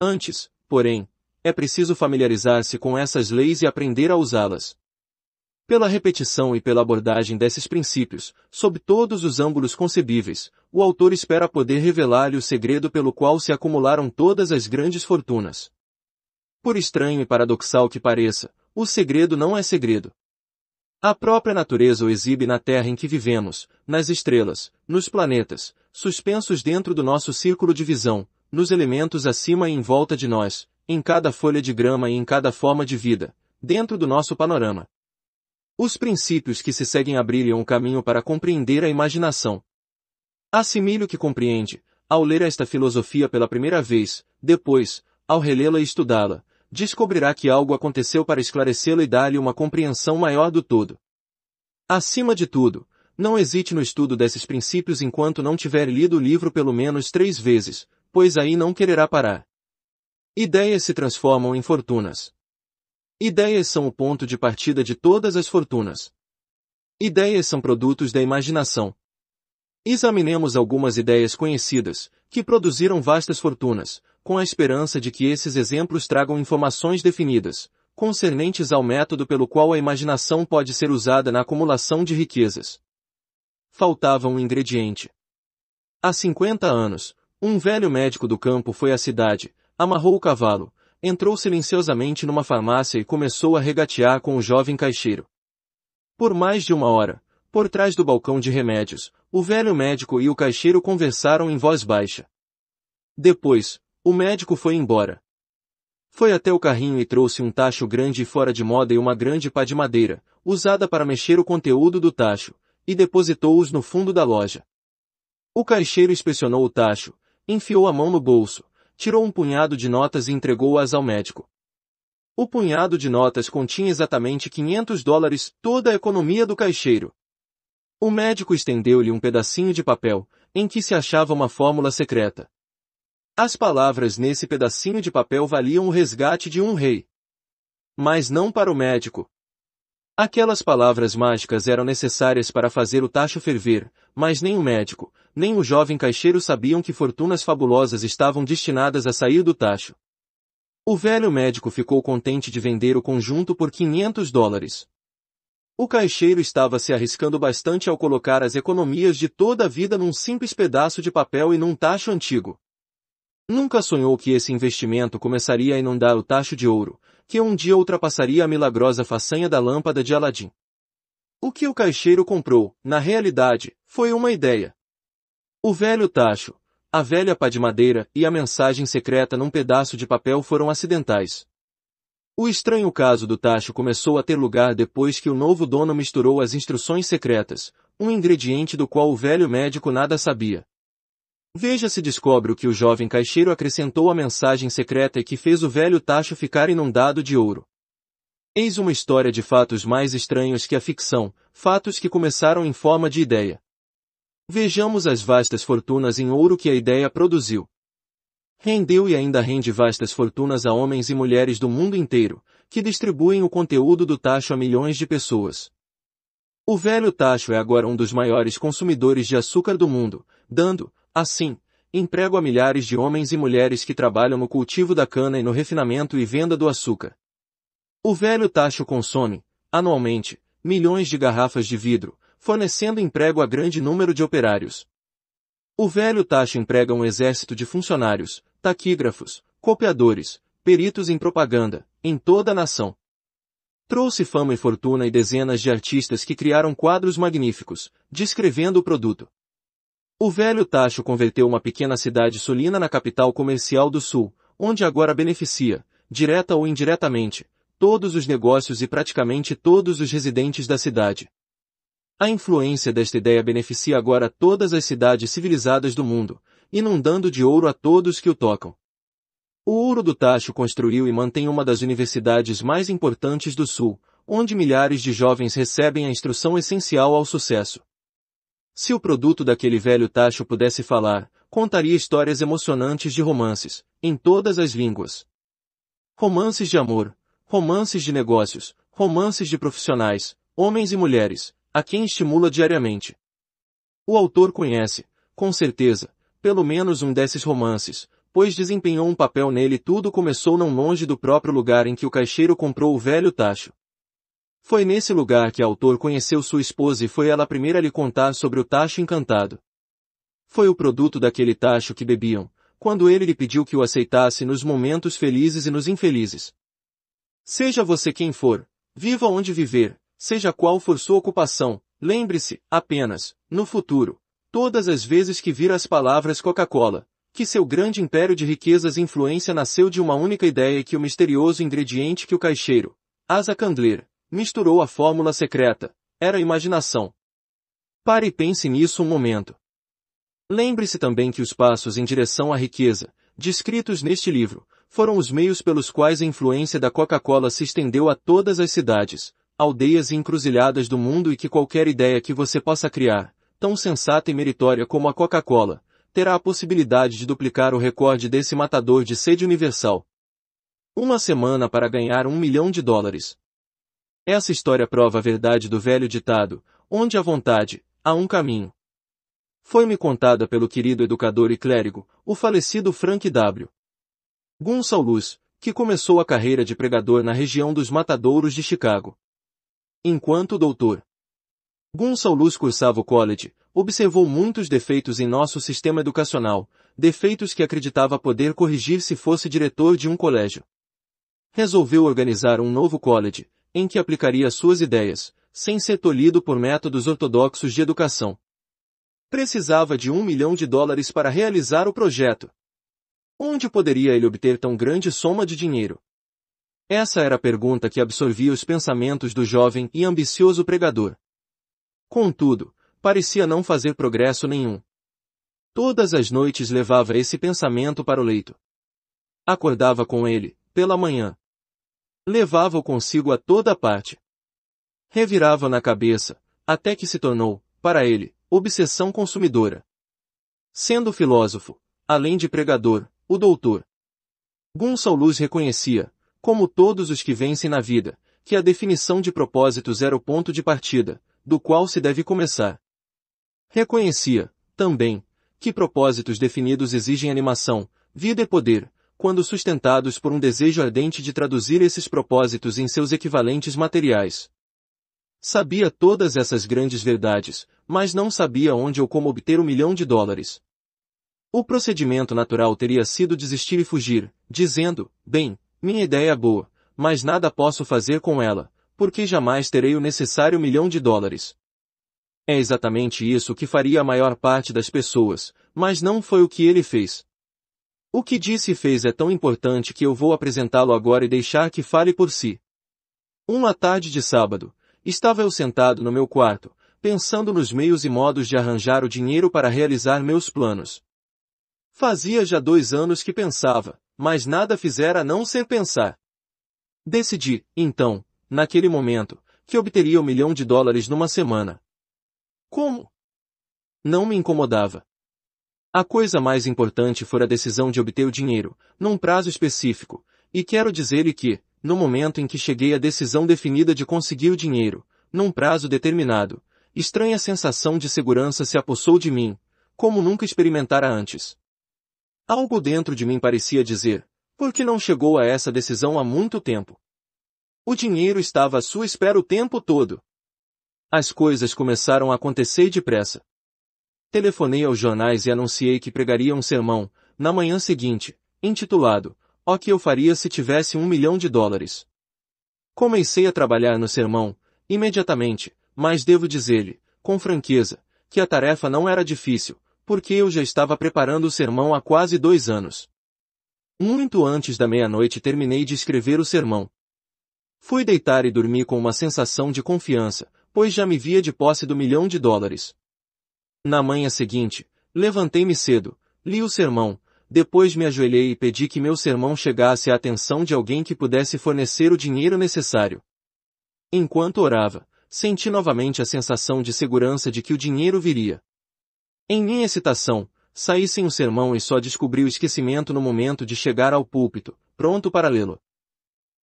Antes, porém, é preciso familiarizar-se com essas leis e aprender a usá-las. Pela repetição e pela abordagem desses princípios, sob todos os ângulos concebíveis, o autor espera poder revelar-lhe o segredo pelo qual se acumularam todas as grandes fortunas. Por estranho e paradoxal que pareça, o segredo não é segredo. A própria natureza o exibe na Terra em que vivemos, nas estrelas, nos planetas, suspensos dentro do nosso círculo de visão, nos elementos acima e em volta de nós, em cada folha de grama e em cada forma de vida, dentro do nosso panorama. Os princípios que se seguem abririam o caminho para compreender a imaginação. Assimilho que compreende, ao ler esta filosofia pela primeira vez, depois, ao relê-la e estudá-la, descobrirá que algo aconteceu para esclarecê-lo e dar-lhe uma compreensão maior do todo. Acima de tudo, não hesite no estudo desses princípios enquanto não tiver lido o livro pelo menos três vezes, pois aí não quererá parar. Ideias se transformam em fortunas. Ideias são o ponto de partida de todas as fortunas. Ideias são produtos da imaginação. Examinemos algumas ideias conhecidas, que produziram vastas fortunas, com a esperança de que esses exemplos tragam informações definidas, concernentes ao método pelo qual a imaginação pode ser usada na acumulação de riquezas. Faltava um ingrediente. Há 50 anos, um velho médico do campo foi à cidade, amarrou o cavalo, entrou silenciosamente numa farmácia e começou a regatear com o jovem caixeiro. Por mais de uma hora, por trás do balcão de remédios, o velho médico e o caixeiro conversaram em voz baixa. Depois, o médico foi embora. Foi até o carrinho e trouxe um tacho grande e fora de moda e uma grande pá de madeira, usada para mexer o conteúdo do tacho, e depositou-os no fundo da loja. O caixeiro inspecionou o tacho, enfiou a mão no bolso, tirou um punhado de notas e entregou-as ao médico. O punhado de notas continha exatamente 500 dólares, toda a economia do caixeiro. O médico estendeu-lhe um pedacinho de papel, em que se achava uma fórmula secreta. As palavras nesse pedacinho de papel valiam o resgate de um rei. Mas não para o médico. Aquelas palavras mágicas eram necessárias para fazer o tacho ferver, mas nem o médico, nem o jovem caixeiro sabiam que fortunas fabulosas estavam destinadas a sair do tacho. O velho médico ficou contente de vender o conjunto por 500 dólares. O caixeiro estava se arriscando bastante ao colocar as economias de toda a vida num simples pedaço de papel e num tacho antigo. Nunca sonhou que esse investimento começaria a inundar o tacho de ouro, que um dia ultrapassaria a milagrosa façanha da lâmpada de Aladim. O que o caixeiro comprou, na realidade, foi uma ideia. O velho tacho, a velha pá de madeira e a mensagem secreta num pedaço de papel foram acidentais. O estranho caso do tacho começou a ter lugar depois que o novo dono misturou as instruções secretas, um ingrediente do qual o velho médico nada sabia. Veja se descobre o que o jovem caixeiro acrescentou à mensagem secreta e que fez o velho tacho ficar inundado de ouro. Eis uma história de fatos mais estranhos que a ficção, fatos que começaram em forma de ideia. Vejamos as vastas fortunas em ouro que a ideia produziu. Rendeu e ainda rende vastas fortunas a homens e mulheres do mundo inteiro, que distribuem o conteúdo do tacho a milhões de pessoas. O velho tacho é agora um dos maiores consumidores de açúcar do mundo, dando, Assim, emprego a milhares de homens e mulheres que trabalham no cultivo da cana e no refinamento e venda do açúcar. O velho tacho consome, anualmente, milhões de garrafas de vidro, fornecendo emprego a grande número de operários. O velho tacho emprega um exército de funcionários, taquígrafos, copiadores, peritos em propaganda, em toda a nação. Trouxe fama e fortuna e dezenas de artistas que criaram quadros magníficos, descrevendo o produto. O velho Tacho converteu uma pequena cidade sulina na capital comercial do sul, onde agora beneficia, direta ou indiretamente, todos os negócios e praticamente todos os residentes da cidade. A influência desta ideia beneficia agora todas as cidades civilizadas do mundo, inundando de ouro a todos que o tocam. O ouro do Tacho construiu e mantém uma das universidades mais importantes do sul, onde milhares de jovens recebem a instrução essencial ao sucesso. Se o produto daquele velho tacho pudesse falar, contaria histórias emocionantes de romances, em todas as línguas. Romances de amor, romances de negócios, romances de profissionais, homens e mulheres, a quem estimula diariamente. O autor conhece, com certeza, pelo menos um desses romances, pois desempenhou um papel nele tudo começou não longe do próprio lugar em que o caixeiro comprou o velho tacho. Foi nesse lugar que autor conheceu sua esposa e foi ela a primeira a lhe contar sobre o tacho encantado. Foi o produto daquele tacho que bebiam, quando ele lhe pediu que o aceitasse nos momentos felizes e nos infelizes. Seja você quem for, viva onde viver, seja qual for sua ocupação, lembre-se, apenas, no futuro, todas as vezes que vir as palavras Coca-Cola, que seu grande império de riquezas e influência nasceu de uma única ideia e que o misterioso ingrediente que o caixeiro, Asa Candler, Misturou a fórmula secreta. Era imaginação. Pare e pense nisso um momento. Lembre-se também que os passos em direção à riqueza, descritos neste livro, foram os meios pelos quais a influência da Coca-Cola se estendeu a todas as cidades, aldeias e encruzilhadas do mundo e que qualquer ideia que você possa criar, tão sensata e meritória como a Coca-Cola, terá a possibilidade de duplicar o recorde desse matador de sede universal. Uma semana para ganhar um milhão de dólares, essa história prova a verdade do velho ditado, onde há vontade, há um caminho. Foi-me contada pelo querido educador e clérigo, o falecido Frank W. Gunsal Luz, que começou a carreira de pregador na região dos Matadouros de Chicago. Enquanto doutor Gunsal Luz cursava o college, observou muitos defeitos em nosso sistema educacional, defeitos que acreditava poder corrigir se fosse diretor de um colégio. Resolveu organizar um novo college, em que aplicaria suas ideias, sem ser tolhido por métodos ortodoxos de educação. Precisava de um milhão de dólares para realizar o projeto. Onde poderia ele obter tão grande soma de dinheiro? Essa era a pergunta que absorvia os pensamentos do jovem e ambicioso pregador. Contudo, parecia não fazer progresso nenhum. Todas as noites levava esse pensamento para o leito. Acordava com ele, pela manhã, Levava-o consigo a toda parte. Revirava na cabeça, até que se tornou, para ele, obsessão consumidora. Sendo filósofo, além de pregador, o doutor. Gunsal Luz reconhecia, como todos os que vencem na vida, que a definição de propósitos era o ponto de partida, do qual se deve começar. Reconhecia, também, que propósitos definidos exigem animação, vida e poder, quando sustentados por um desejo ardente de traduzir esses propósitos em seus equivalentes materiais. Sabia todas essas grandes verdades, mas não sabia onde ou como obter um milhão de dólares. O procedimento natural teria sido desistir e fugir, dizendo, bem, minha ideia é boa, mas nada posso fazer com ela, porque jamais terei o necessário milhão de dólares. É exatamente isso que faria a maior parte das pessoas, mas não foi o que ele fez. O que disse e fez é tão importante que eu vou apresentá-lo agora e deixar que fale por si. Uma tarde de sábado, estava eu sentado no meu quarto, pensando nos meios e modos de arranjar o dinheiro para realizar meus planos. Fazia já dois anos que pensava, mas nada fizera a não ser pensar. Decidi, então, naquele momento, que obteria um milhão de dólares numa semana. Como? Não me incomodava. A coisa mais importante foi a decisão de obter o dinheiro, num prazo específico, e quero dizer-lhe que, no momento em que cheguei à decisão definida de conseguir o dinheiro, num prazo determinado, estranha sensação de segurança se apossou de mim, como nunca experimentara antes. Algo dentro de mim parecia dizer, por que não chegou a essa decisão há muito tempo? O dinheiro estava à sua espera o tempo todo. As coisas começaram a acontecer depressa. Telefonei aos jornais e anunciei que pregaria um sermão, na manhã seguinte, intitulado O que eu faria se tivesse um milhão de dólares. Comecei a trabalhar no sermão, imediatamente, mas devo dizer-lhe, com franqueza, que a tarefa não era difícil, porque eu já estava preparando o sermão há quase dois anos. Muito antes da meia-noite terminei de escrever o sermão. Fui deitar e dormi com uma sensação de confiança, pois já me via de posse do milhão de dólares. Na manhã seguinte, levantei-me cedo, li o sermão, depois me ajoelhei e pedi que meu sermão chegasse à atenção de alguém que pudesse fornecer o dinheiro necessário. Enquanto orava, senti novamente a sensação de segurança de que o dinheiro viria. Em minha excitação, saí sem o sermão e só descobri o esquecimento no momento de chegar ao púlpito, pronto para lê-lo.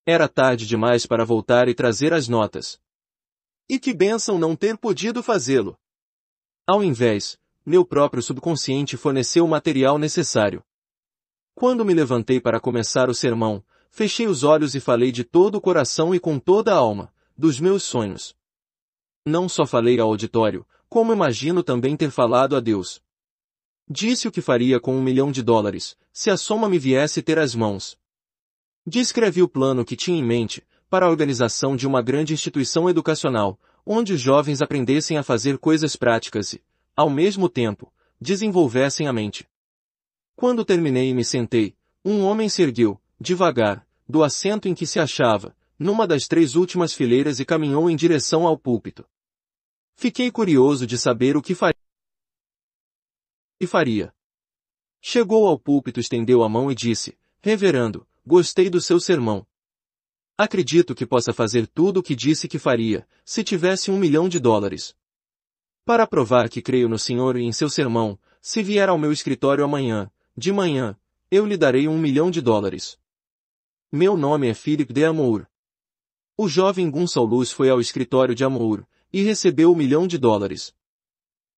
Era tarde demais para voltar e trazer as notas. E que bênção não ter podido fazê-lo! Ao invés, meu próprio subconsciente forneceu o material necessário. Quando me levantei para começar o sermão, fechei os olhos e falei de todo o coração e com toda a alma, dos meus sonhos. Não só falei ao auditório, como imagino também ter falado a Deus. Disse o que faria com um milhão de dólares, se a soma me viesse ter às mãos. Descrevi o plano que tinha em mente, para a organização de uma grande instituição educacional, onde os jovens aprendessem a fazer coisas práticas e, ao mesmo tempo, desenvolvessem a mente. Quando terminei e me sentei, um homem se ergueu, devagar, do assento em que se achava, numa das três últimas fileiras e caminhou em direção ao púlpito. Fiquei curioso de saber o que faria. E faria. Chegou ao púlpito, estendeu a mão e disse, Reverendo, gostei do seu sermão, Acredito que possa fazer tudo o que disse que faria, se tivesse um milhão de dólares. Para provar que creio no Senhor e em seu sermão, se vier ao meu escritório amanhã, de manhã, eu lhe darei um milhão de dólares. Meu nome é Philip de Amour. O jovem Gunsal Luz foi ao escritório de Amour e recebeu um milhão de dólares.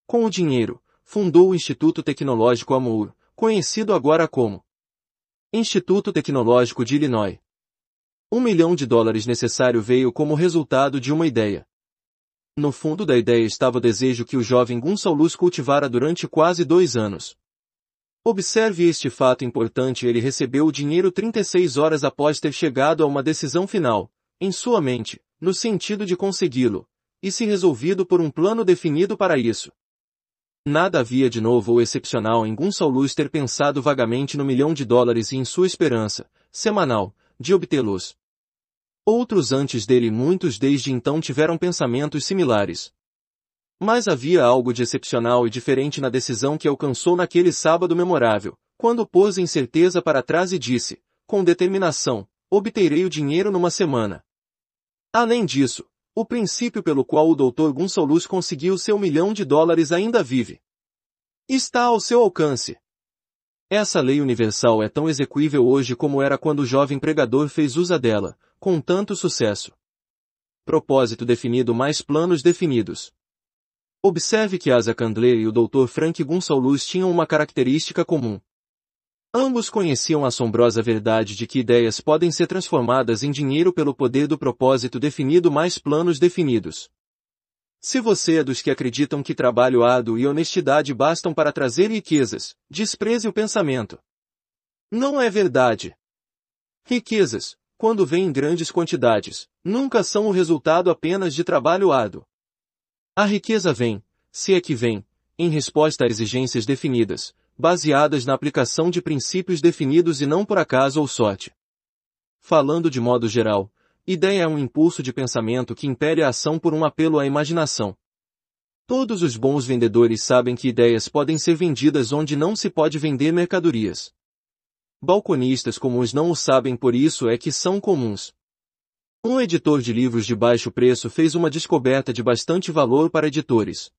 Com o dinheiro, fundou o Instituto Tecnológico Amour, conhecido agora como Instituto Tecnológico de Illinois. Um milhão de dólares necessário veio como resultado de uma ideia. No fundo da ideia estava o desejo que o jovem Gunsalus cultivara durante quase dois anos. Observe este fato importante ele recebeu o dinheiro 36 horas após ter chegado a uma decisão final, em sua mente, no sentido de consegui-lo, e se resolvido por um plano definido para isso. Nada havia de novo ou excepcional em Gunsalus ter pensado vagamente no milhão de dólares e em sua esperança, semanal, de obtê-los. Outros antes dele muitos desde então tiveram pensamentos similares. Mas havia algo de excepcional e diferente na decisão que alcançou naquele sábado memorável, quando pôs incerteza para trás e disse, com determinação, obterei o dinheiro numa semana. Além disso, o princípio pelo qual o Dr. Gonçalves conseguiu seu milhão de dólares ainda vive. Está ao seu alcance. Essa lei universal é tão execuível hoje como era quando o jovem pregador fez uso dela, com tanto sucesso. Propósito definido mais planos definidos. Observe que Asa Candler e o Dr. Frank Gunsalus tinham uma característica comum. Ambos conheciam a assombrosa verdade de que ideias podem ser transformadas em dinheiro pelo poder do propósito definido mais planos definidos. Se você é dos que acreditam que trabalho árduo e honestidade bastam para trazer riquezas, despreze o pensamento. Não é verdade. Riquezas, quando vêm em grandes quantidades, nunca são o resultado apenas de trabalho árduo. A riqueza vem, se é que vem, em resposta a exigências definidas, baseadas na aplicação de princípios definidos e não por acaso ou sorte. Falando de modo geral, ideia é um impulso de pensamento que impere a ação por um apelo à imaginação. Todos os bons vendedores sabem que ideias podem ser vendidas onde não se pode vender mercadorias. Balconistas comuns não o sabem por isso é que são comuns. Um editor de livros de baixo preço fez uma descoberta de bastante valor para editores.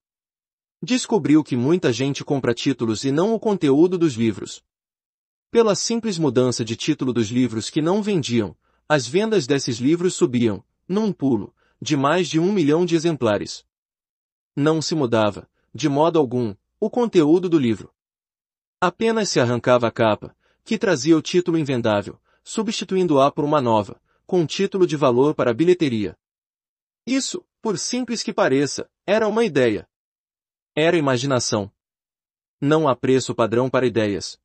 Descobriu que muita gente compra títulos e não o conteúdo dos livros. Pela simples mudança de título dos livros que não vendiam, as vendas desses livros subiam, num pulo, de mais de um milhão de exemplares. Não se mudava, de modo algum, o conteúdo do livro. Apenas se arrancava a capa, que trazia o título invendável, substituindo-a por uma nova, com título de valor para a bilheteria. Isso, por simples que pareça, era uma ideia. Era imaginação. Não há preço padrão para ideias.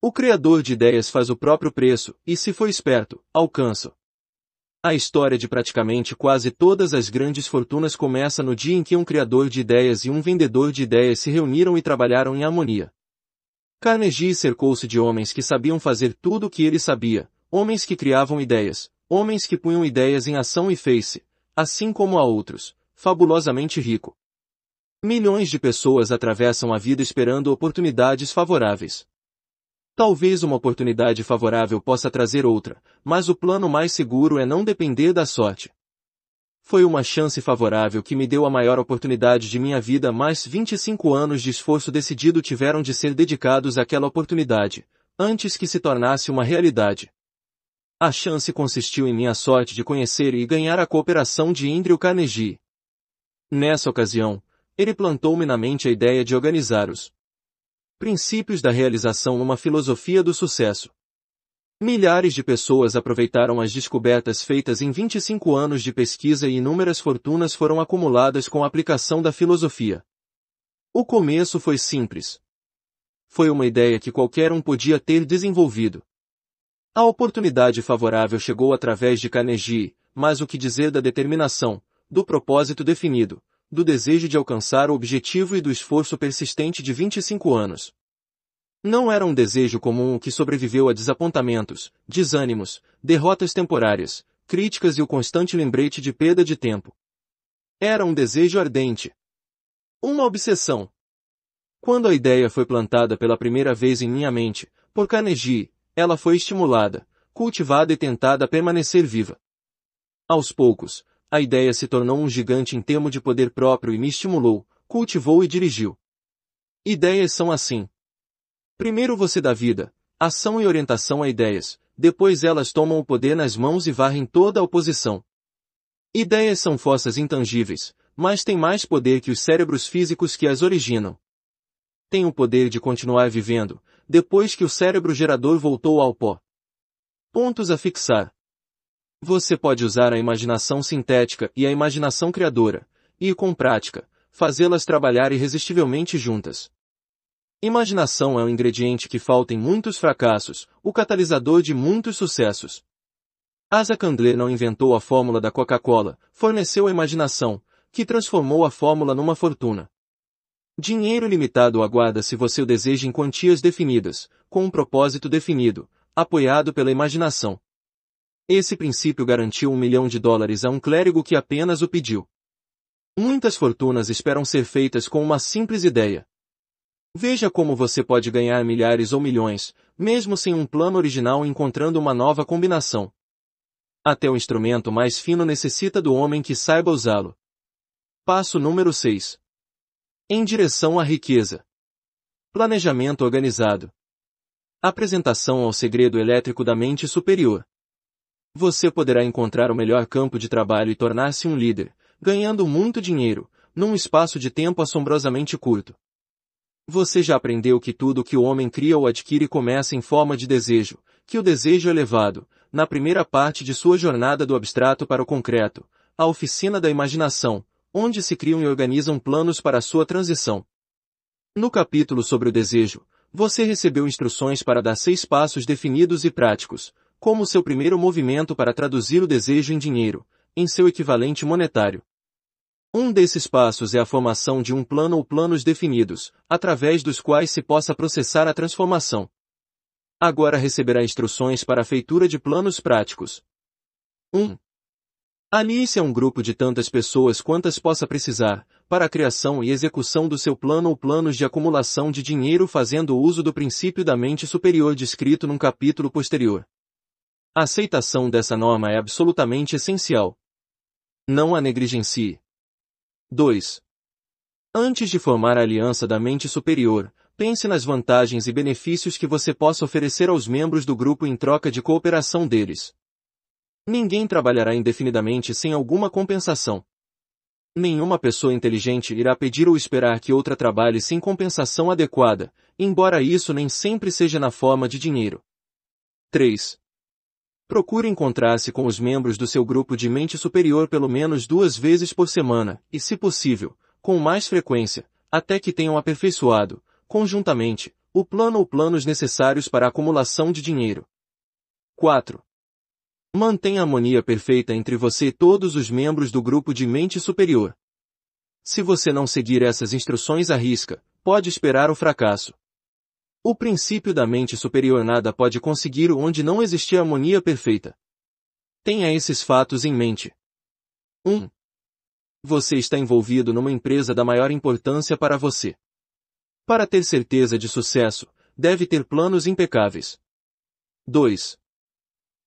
O criador de ideias faz o próprio preço, e se for esperto, alcança. A história de praticamente quase todas as grandes fortunas começa no dia em que um criador de ideias e um vendedor de ideias se reuniram e trabalharam em harmonia. Carnegie cercou-se de homens que sabiam fazer tudo o que ele sabia, homens que criavam ideias, homens que punham ideias em ação e fez-se, assim como a outros, fabulosamente rico. Milhões de pessoas atravessam a vida esperando oportunidades favoráveis. Talvez uma oportunidade favorável possa trazer outra, mas o plano mais seguro é não depender da sorte. Foi uma chance favorável que me deu a maior oportunidade de minha vida, mas 25 anos de esforço decidido tiveram de ser dedicados àquela oportunidade, antes que se tornasse uma realidade. A chance consistiu em minha sorte de conhecer e ganhar a cooperação de Andrew Carnegie. Nessa ocasião, ele plantou-me na mente a ideia de organizar os princípios da realização uma filosofia do sucesso. Milhares de pessoas aproveitaram as descobertas feitas em 25 anos de pesquisa e inúmeras fortunas foram acumuladas com a aplicação da filosofia. O começo foi simples. Foi uma ideia que qualquer um podia ter desenvolvido. A oportunidade favorável chegou através de Carnegie, mas o que dizer da determinação, do propósito definido, do desejo de alcançar o objetivo e do esforço persistente de 25 anos? Não era um desejo comum que sobreviveu a desapontamentos, desânimos, derrotas temporárias, críticas e o constante lembrete de perda de tempo. Era um desejo ardente. Uma obsessão. Quando a ideia foi plantada pela primeira vez em minha mente, por Carnegie, ela foi estimulada, cultivada e tentada a permanecer viva. Aos poucos, a ideia se tornou um gigante em termo de poder próprio e me estimulou, cultivou e dirigiu. Ideias são assim. Primeiro você dá vida, ação e orientação a ideias, depois elas tomam o poder nas mãos e varrem toda a oposição. Ideias são forças intangíveis, mas têm mais poder que os cérebros físicos que as originam. Tem o poder de continuar vivendo, depois que o cérebro gerador voltou ao pó. Pontos a fixar. Você pode usar a imaginação sintética e a imaginação criadora, e, com prática, fazê-las trabalhar irresistivelmente juntas. Imaginação é o ingrediente que falta em muitos fracassos, o catalisador de muitos sucessos. Asa Candler não inventou a fórmula da Coca-Cola, forneceu a imaginação, que transformou a fórmula numa fortuna. Dinheiro limitado aguarda se você o deseja em quantias definidas, com um propósito definido, apoiado pela imaginação. Esse princípio garantiu um milhão de dólares a um clérigo que apenas o pediu. Muitas fortunas esperam ser feitas com uma simples ideia, Veja como você pode ganhar milhares ou milhões, mesmo sem um plano original encontrando uma nova combinação. Até o instrumento mais fino necessita do homem que saiba usá-lo. Passo número 6. Em direção à riqueza. Planejamento organizado. Apresentação ao segredo elétrico da mente superior. Você poderá encontrar o melhor campo de trabalho e tornar-se um líder, ganhando muito dinheiro, num espaço de tempo assombrosamente curto. Você já aprendeu que tudo que o homem cria ou adquire começa em forma de desejo, que o desejo é levado, na primeira parte de sua jornada do abstrato para o concreto, à oficina da imaginação, onde se criam e organizam planos para sua transição. No capítulo sobre o desejo, você recebeu instruções para dar seis passos definidos e práticos, como seu primeiro movimento para traduzir o desejo em dinheiro, em seu equivalente monetário. Um desses passos é a formação de um plano ou planos definidos, através dos quais se possa processar a transformação. Agora receberá instruções para a feitura de planos práticos. 1. Alice se é um grupo de tantas pessoas quantas possa precisar, para a criação e execução do seu plano ou planos de acumulação de dinheiro fazendo uso do princípio da mente superior descrito num capítulo posterior. A aceitação dessa norma é absolutamente essencial. Não a negligencie. 2. Antes de formar a aliança da mente superior, pense nas vantagens e benefícios que você possa oferecer aos membros do grupo em troca de cooperação deles. Ninguém trabalhará indefinidamente sem alguma compensação. Nenhuma pessoa inteligente irá pedir ou esperar que outra trabalhe sem compensação adequada, embora isso nem sempre seja na forma de dinheiro. 3. Procure encontrar-se com os membros do seu grupo de mente superior pelo menos duas vezes por semana, e se possível, com mais frequência, até que tenham aperfeiçoado, conjuntamente, o plano ou planos necessários para a acumulação de dinheiro. 4. Mantenha a harmonia perfeita entre você e todos os membros do grupo de mente superior. Se você não seguir essas instruções à risca, pode esperar o fracasso. O princípio da mente superior nada pode conseguir onde não existe harmonia perfeita. Tenha esses fatos em mente. 1. Você está envolvido numa empresa da maior importância para você. Para ter certeza de sucesso, deve ter planos impecáveis. 2.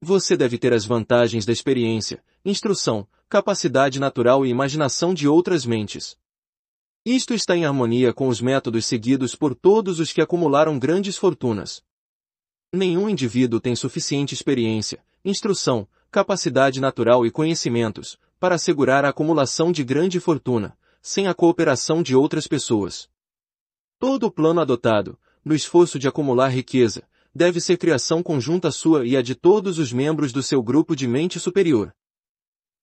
Você deve ter as vantagens da experiência, instrução, capacidade natural e imaginação de outras mentes. Isto está em harmonia com os métodos seguidos por todos os que acumularam grandes fortunas. Nenhum indivíduo tem suficiente experiência, instrução, capacidade natural e conhecimentos para assegurar a acumulação de grande fortuna, sem a cooperação de outras pessoas. Todo o plano adotado, no esforço de acumular riqueza, deve ser criação conjunta sua e a de todos os membros do seu grupo de mente superior.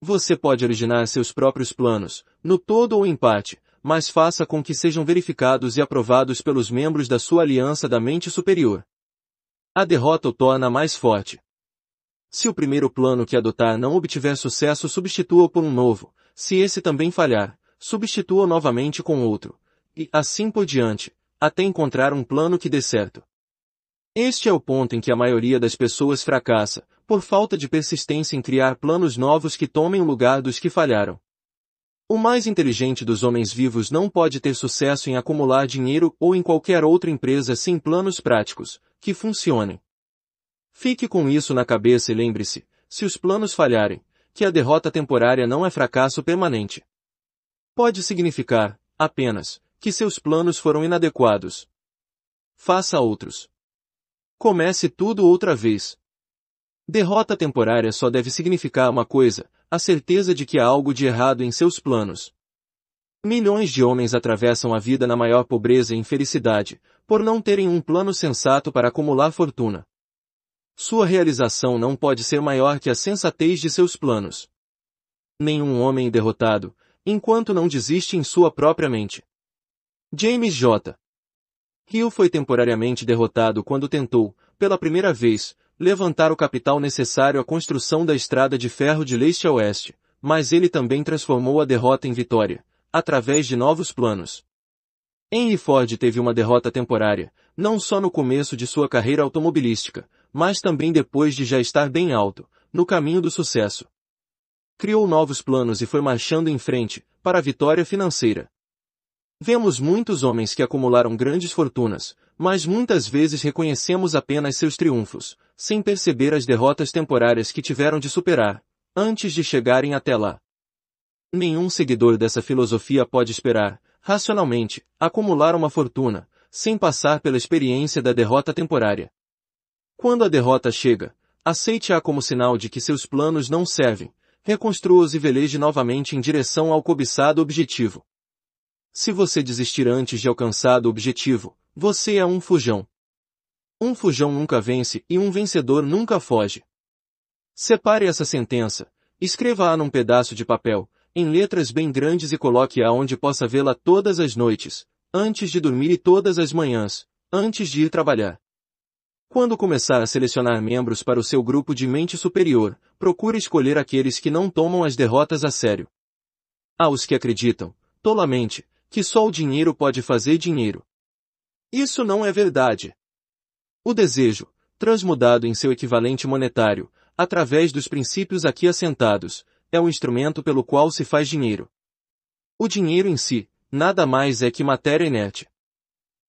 Você pode originar seus próprios planos, no todo ou em parte, mas faça com que sejam verificados e aprovados pelos membros da sua aliança da mente superior. A derrota o torna mais forte. Se o primeiro plano que adotar não obtiver sucesso, substitua-o por um novo. Se esse também falhar, substitua-o novamente com outro. E assim por diante, até encontrar um plano que dê certo. Este é o ponto em que a maioria das pessoas fracassa, por falta de persistência em criar planos novos que tomem o lugar dos que falharam. O mais inteligente dos homens vivos não pode ter sucesso em acumular dinheiro ou em qualquer outra empresa sem planos práticos, que funcionem. Fique com isso na cabeça e lembre-se, se os planos falharem, que a derrota temporária não é fracasso permanente. Pode significar, apenas, que seus planos foram inadequados. Faça outros. Comece tudo outra vez. Derrota temporária só deve significar uma coisa, a certeza de que há algo de errado em seus planos. Milhões de homens atravessam a vida na maior pobreza e infelicidade, por não terem um plano sensato para acumular fortuna. Sua realização não pode ser maior que a sensatez de seus planos. Nenhum homem derrotado, enquanto não desiste em sua própria mente. James J. Hill foi temporariamente derrotado quando tentou, pela primeira vez, levantar o capital necessário à construção da estrada de ferro de leste a oeste, mas ele também transformou a derrota em vitória, através de novos planos. Henry Ford teve uma derrota temporária, não só no começo de sua carreira automobilística, mas também depois de já estar bem alto, no caminho do sucesso. Criou novos planos e foi marchando em frente, para a vitória financeira. Vemos muitos homens que acumularam grandes fortunas, mas muitas vezes reconhecemos apenas seus triunfos, sem perceber as derrotas temporárias que tiveram de superar, antes de chegarem até lá. Nenhum seguidor dessa filosofia pode esperar, racionalmente, acumular uma fortuna, sem passar pela experiência da derrota temporária. Quando a derrota chega, aceite-a como sinal de que seus planos não servem, reconstrua-os e veleje novamente em direção ao cobiçado objetivo. Se você desistir antes de alcançar o objetivo, você é um fujão. Um fujão nunca vence e um vencedor nunca foge. Separe essa sentença, escreva-a num pedaço de papel, em letras bem grandes e coloque-a onde possa vê-la todas as noites, antes de dormir e todas as manhãs, antes de ir trabalhar. Quando começar a selecionar membros para o seu grupo de mente superior, procure escolher aqueles que não tomam as derrotas a sério. Há os que acreditam, tolamente, que só o dinheiro pode fazer dinheiro. Isso não é verdade. O desejo, transmudado em seu equivalente monetário, através dos princípios aqui assentados, é o instrumento pelo qual se faz dinheiro. O dinheiro em si, nada mais é que matéria inerte.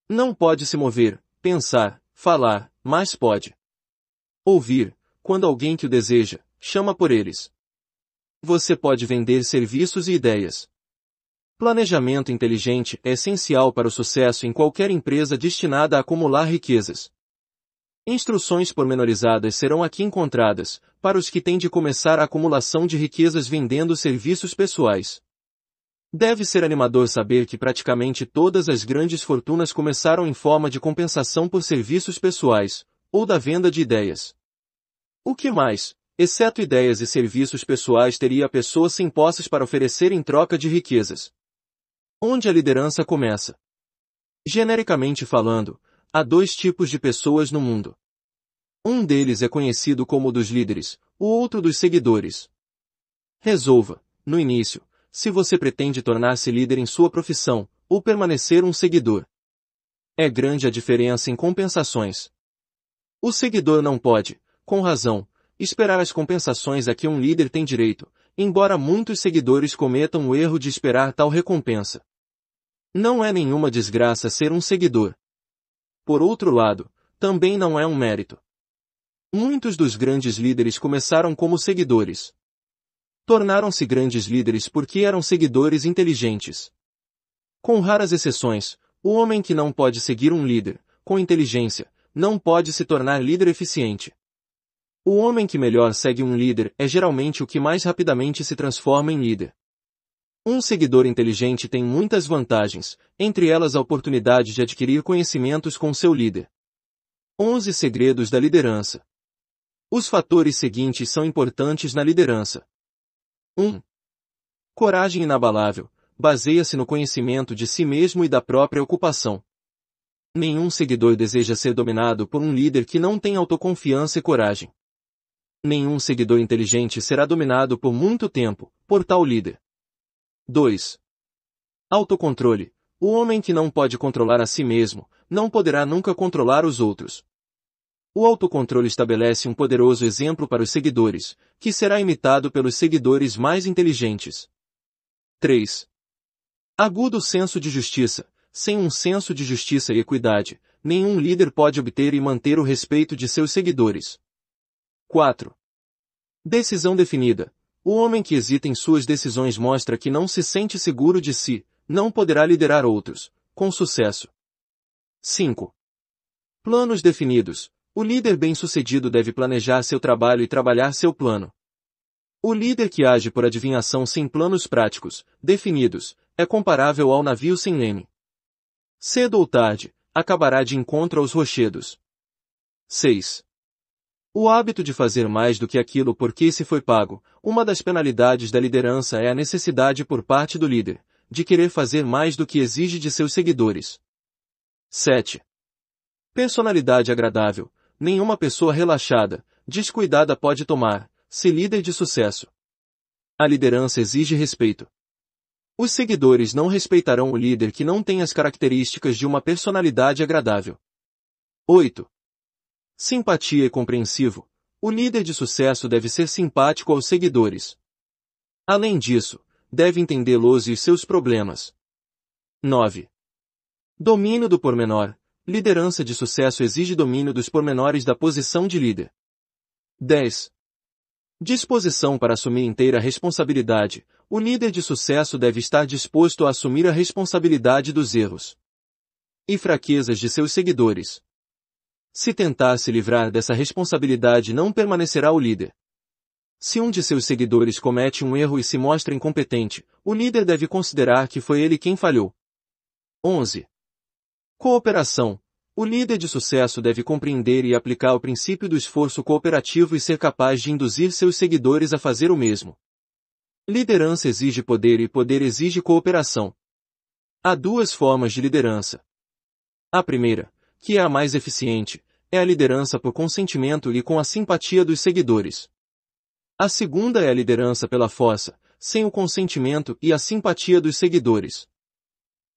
Não pode se mover, pensar, falar, mas pode ouvir, quando alguém que o deseja, chama por eles. Você pode vender serviços e ideias. Planejamento inteligente é essencial para o sucesso em qualquer empresa destinada a acumular riquezas. Instruções pormenorizadas serão aqui encontradas, para os que têm de começar a acumulação de riquezas vendendo serviços pessoais. Deve ser animador saber que praticamente todas as grandes fortunas começaram em forma de compensação por serviços pessoais, ou da venda de ideias. O que mais, exceto ideias e serviços pessoais teria a pessoa sem posses para oferecer em troca de riquezas? Onde a liderança começa? Genericamente falando, há dois tipos de pessoas no mundo. Um deles é conhecido como dos líderes, o outro dos seguidores. Resolva, no início, se você pretende tornar-se líder em sua profissão, ou permanecer um seguidor. É grande a diferença em compensações. O seguidor não pode, com razão, esperar as compensações a que um líder tem direito, embora muitos seguidores cometam o erro de esperar tal recompensa. Não é nenhuma desgraça ser um seguidor. Por outro lado, também não é um mérito. Muitos dos grandes líderes começaram como seguidores. Tornaram-se grandes líderes porque eram seguidores inteligentes. Com raras exceções, o homem que não pode seguir um líder, com inteligência, não pode se tornar líder eficiente. O homem que melhor segue um líder é geralmente o que mais rapidamente se transforma em líder. Um seguidor inteligente tem muitas vantagens, entre elas a oportunidade de adquirir conhecimentos com seu líder. 11 Segredos da Liderança Os fatores seguintes são importantes na liderança. 1. Coragem inabalável baseia-se no conhecimento de si mesmo e da própria ocupação. Nenhum seguidor deseja ser dominado por um líder que não tem autoconfiança e coragem. Nenhum seguidor inteligente será dominado por muito tempo, por tal líder. 2. Autocontrole. O homem que não pode controlar a si mesmo, não poderá nunca controlar os outros. O autocontrole estabelece um poderoso exemplo para os seguidores, que será imitado pelos seguidores mais inteligentes. 3. Agudo senso de justiça. Sem um senso de justiça e equidade, nenhum líder pode obter e manter o respeito de seus seguidores. 4. Decisão definida. O homem que hesita em suas decisões mostra que não se sente seguro de si, não poderá liderar outros, com sucesso. 5. Planos definidos. O líder bem-sucedido deve planejar seu trabalho e trabalhar seu plano. O líder que age por adivinhação sem planos práticos, definidos, é comparável ao navio sem leme. Cedo ou tarde, acabará de encontro aos rochedos. 6. O hábito de fazer mais do que aquilo por que se foi pago, uma das penalidades da liderança é a necessidade por parte do líder, de querer fazer mais do que exige de seus seguidores. 7. Personalidade agradável. Nenhuma pessoa relaxada, descuidada pode tomar, se líder de sucesso. A liderança exige respeito. Os seguidores não respeitarão o líder que não tem as características de uma personalidade agradável. 8. Simpatia e compreensivo. O líder de sucesso deve ser simpático aos seguidores. Além disso, deve entendê-los e seus problemas. 9. Domínio do pormenor. Liderança de sucesso exige domínio dos pormenores da posição de líder. 10. Disposição para assumir inteira responsabilidade. O líder de sucesso deve estar disposto a assumir a responsabilidade dos erros e fraquezas de seus seguidores. Se tentar se livrar dessa responsabilidade não permanecerá o líder. Se um de seus seguidores comete um erro e se mostra incompetente, o líder deve considerar que foi ele quem falhou. 11. Cooperação. O líder de sucesso deve compreender e aplicar o princípio do esforço cooperativo e ser capaz de induzir seus seguidores a fazer o mesmo. Liderança exige poder e poder exige cooperação. Há duas formas de liderança. A primeira, que é a mais eficiente, é a liderança por consentimento e com a simpatia dos seguidores. A segunda é a liderança pela força, sem o consentimento e a simpatia dos seguidores.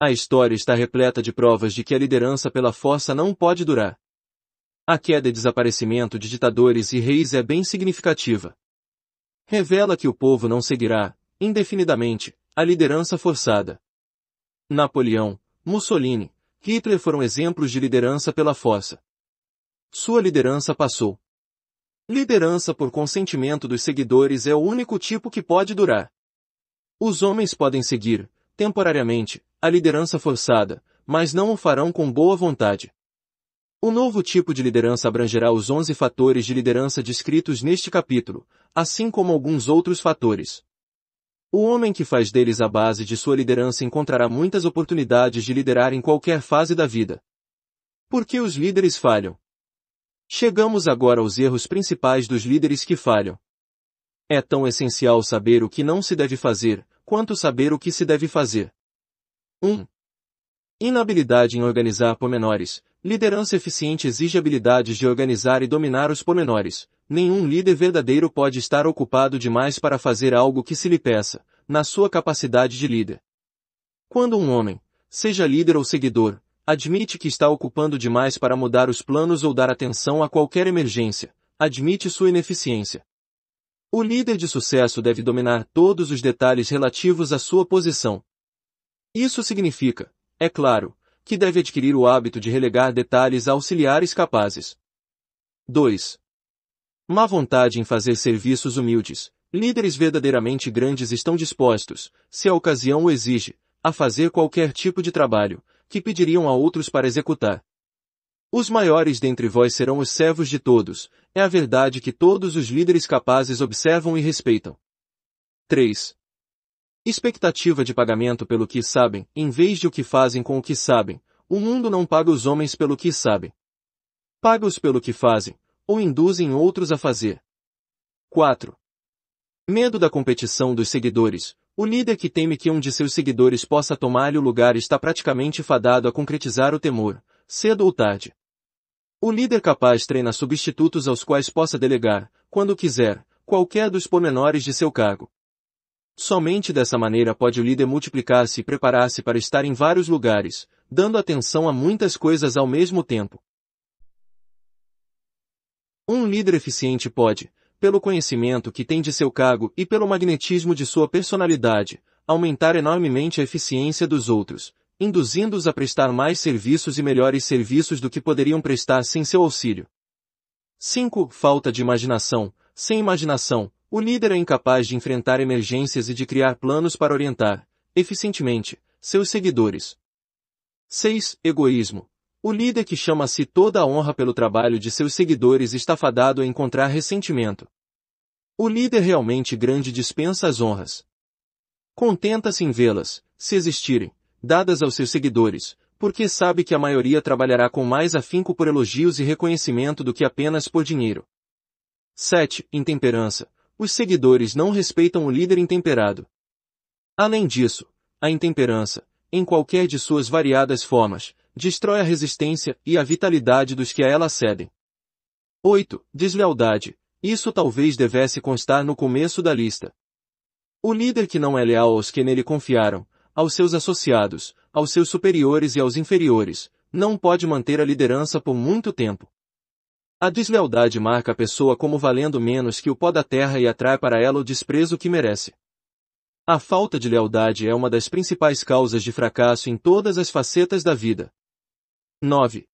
A história está repleta de provas de que a liderança pela força não pode durar. A queda e desaparecimento de ditadores e reis é bem significativa. Revela que o povo não seguirá, indefinidamente, a liderança forçada. Napoleão, Mussolini, Hitler foram exemplos de liderança pela força. Sua liderança passou. Liderança por consentimento dos seguidores é o único tipo que pode durar. Os homens podem seguir, temporariamente, a liderança forçada, mas não o farão com boa vontade. O novo tipo de liderança abrangerá os 11 fatores de liderança descritos neste capítulo, assim como alguns outros fatores. O homem que faz deles a base de sua liderança encontrará muitas oportunidades de liderar em qualquer fase da vida. Por que os líderes falham? Chegamos agora aos erros principais dos líderes que falham. É tão essencial saber o que não se deve fazer, quanto saber o que se deve fazer. 1. Inabilidade em organizar pormenores. Liderança eficiente exige habilidades de organizar e dominar os pormenores. Nenhum líder verdadeiro pode estar ocupado demais para fazer algo que se lhe peça, na sua capacidade de líder. Quando um homem, seja líder ou seguidor, Admite que está ocupando demais para mudar os planos ou dar atenção a qualquer emergência. Admite sua ineficiência. O líder de sucesso deve dominar todos os detalhes relativos à sua posição. Isso significa, é claro, que deve adquirir o hábito de relegar detalhes a auxiliares capazes. 2. Má vontade em fazer serviços humildes. Líderes verdadeiramente grandes estão dispostos, se a ocasião o exige, a fazer qualquer tipo de trabalho, que pediriam a outros para executar. Os maiores dentre vós serão os servos de todos, é a verdade que todos os líderes capazes observam e respeitam. 3. Expectativa de pagamento pelo que sabem, em vez de o que fazem com o que sabem, o mundo não paga os homens pelo que sabem. Paga-os pelo que fazem, ou induzem outros a fazer. 4. Medo da competição dos seguidores, o líder que teme que um de seus seguidores possa tomar-lhe o lugar está praticamente fadado a concretizar o temor, cedo ou tarde. O líder capaz treina substitutos aos quais possa delegar, quando quiser, qualquer dos pormenores de seu cargo. Somente dessa maneira pode o líder multiplicar-se e preparar-se para estar em vários lugares, dando atenção a muitas coisas ao mesmo tempo. Um líder eficiente pode, pelo conhecimento que tem de seu cargo e pelo magnetismo de sua personalidade, aumentar enormemente a eficiência dos outros, induzindo-os a prestar mais serviços e melhores serviços do que poderiam prestar sem seu auxílio. 5. Falta de imaginação. Sem imaginação, o líder é incapaz de enfrentar emergências e de criar planos para orientar, eficientemente, seus seguidores. 6. Egoísmo. O líder que chama a si toda a honra pelo trabalho de seus seguidores está fadado a encontrar ressentimento. O líder realmente grande dispensa as honras. Contenta-se em vê-las, se existirem, dadas aos seus seguidores, porque sabe que a maioria trabalhará com mais afinco por elogios e reconhecimento do que apenas por dinheiro. 7. Intemperança. Os seguidores não respeitam o líder intemperado. Além disso, a intemperança, em qualquer de suas variadas formas, destrói a resistência e a vitalidade dos que a ela cedem. 8. Deslealdade. Isso talvez devesse constar no começo da lista. O líder que não é leal aos que nele confiaram, aos seus associados, aos seus superiores e aos inferiores, não pode manter a liderança por muito tempo. A deslealdade marca a pessoa como valendo menos que o pó da terra e atrai para ela o desprezo que merece. A falta de lealdade é uma das principais causas de fracasso em todas as facetas da vida. 9.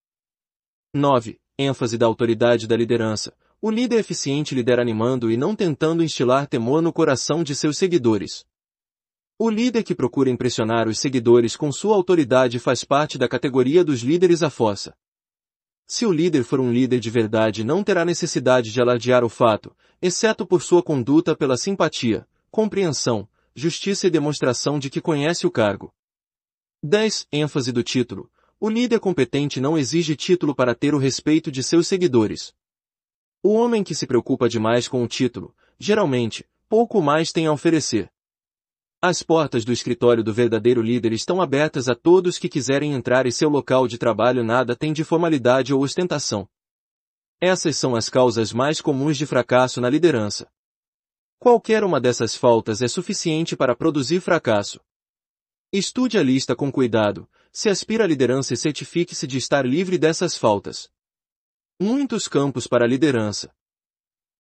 9. ênfase da autoridade da liderança. O líder eficiente lidera animando e não tentando instilar temor no coração de seus seguidores. O líder que procura impressionar os seguidores com sua autoridade faz parte da categoria dos líderes à força. Se o líder for um líder de verdade não terá necessidade de alardear o fato, exceto por sua conduta pela simpatia, compreensão, justiça e demonstração de que conhece o cargo. 10. ênfase do título. O líder é competente não exige título para ter o respeito de seus seguidores. O homem que se preocupa demais com o título, geralmente, pouco mais tem a oferecer. As portas do escritório do verdadeiro líder estão abertas a todos que quiserem entrar e seu local de trabalho nada tem de formalidade ou ostentação. Essas são as causas mais comuns de fracasso na liderança. Qualquer uma dessas faltas é suficiente para produzir fracasso. Estude a lista com cuidado, se aspira à liderança e certifique-se de estar livre dessas faltas. Muitos campos para a liderança.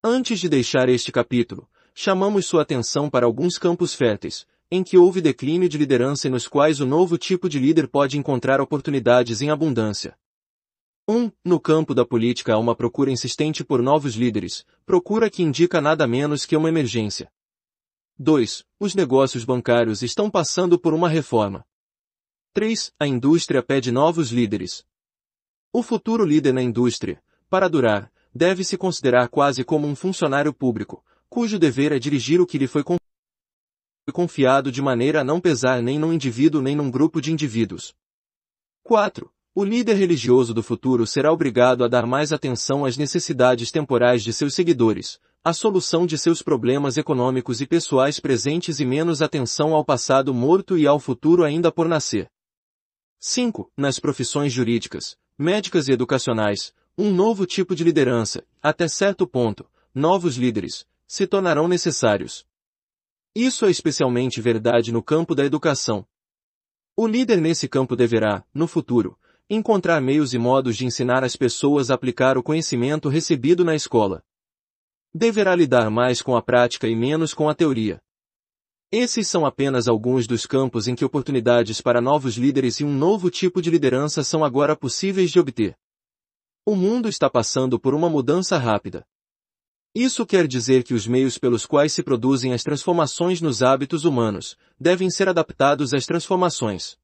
Antes de deixar este capítulo, chamamos sua atenção para alguns campos férteis, em que houve declínio de liderança e nos quais o novo tipo de líder pode encontrar oportunidades em abundância. 1. Um, no campo da política há uma procura insistente por novos líderes, procura que indica nada menos que uma emergência. 2. Os negócios bancários estão passando por uma reforma. 3. A indústria pede novos líderes. O futuro líder na indústria, para durar, deve se considerar quase como um funcionário público, cujo dever é dirigir o que lhe foi confiado de maneira a não pesar nem num indivíduo nem num grupo de indivíduos. 4. O líder religioso do futuro será obrigado a dar mais atenção às necessidades temporais de seus seguidores, à solução de seus problemas econômicos e pessoais presentes e menos atenção ao passado morto e ao futuro ainda por nascer. 5. Nas profissões jurídicas, médicas e educacionais, um novo tipo de liderança, até certo ponto, novos líderes, se tornarão necessários. Isso é especialmente verdade no campo da educação. O líder nesse campo deverá, no futuro, encontrar meios e modos de ensinar as pessoas a aplicar o conhecimento recebido na escola. Deverá lidar mais com a prática e menos com a teoria. Esses são apenas alguns dos campos em que oportunidades para novos líderes e um novo tipo de liderança são agora possíveis de obter. O mundo está passando por uma mudança rápida. Isso quer dizer que os meios pelos quais se produzem as transformações nos hábitos humanos devem ser adaptados às transformações.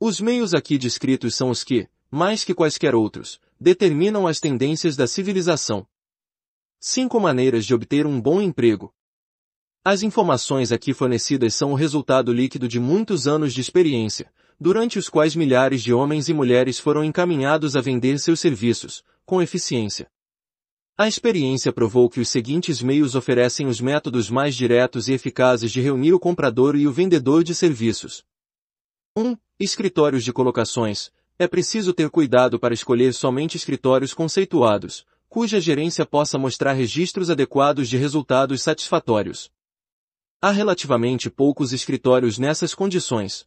Os meios aqui descritos são os que, mais que quaisquer outros, determinam as tendências da civilização. Cinco maneiras de obter um bom emprego. As informações aqui fornecidas são o resultado líquido de muitos anos de experiência, durante os quais milhares de homens e mulheres foram encaminhados a vender seus serviços, com eficiência. A experiência provou que os seguintes meios oferecem os métodos mais diretos e eficazes de reunir o comprador e o vendedor de serviços. 1. Um, escritórios de colocações. É preciso ter cuidado para escolher somente escritórios conceituados, cuja gerência possa mostrar registros adequados de resultados satisfatórios. Há relativamente poucos escritórios nessas condições.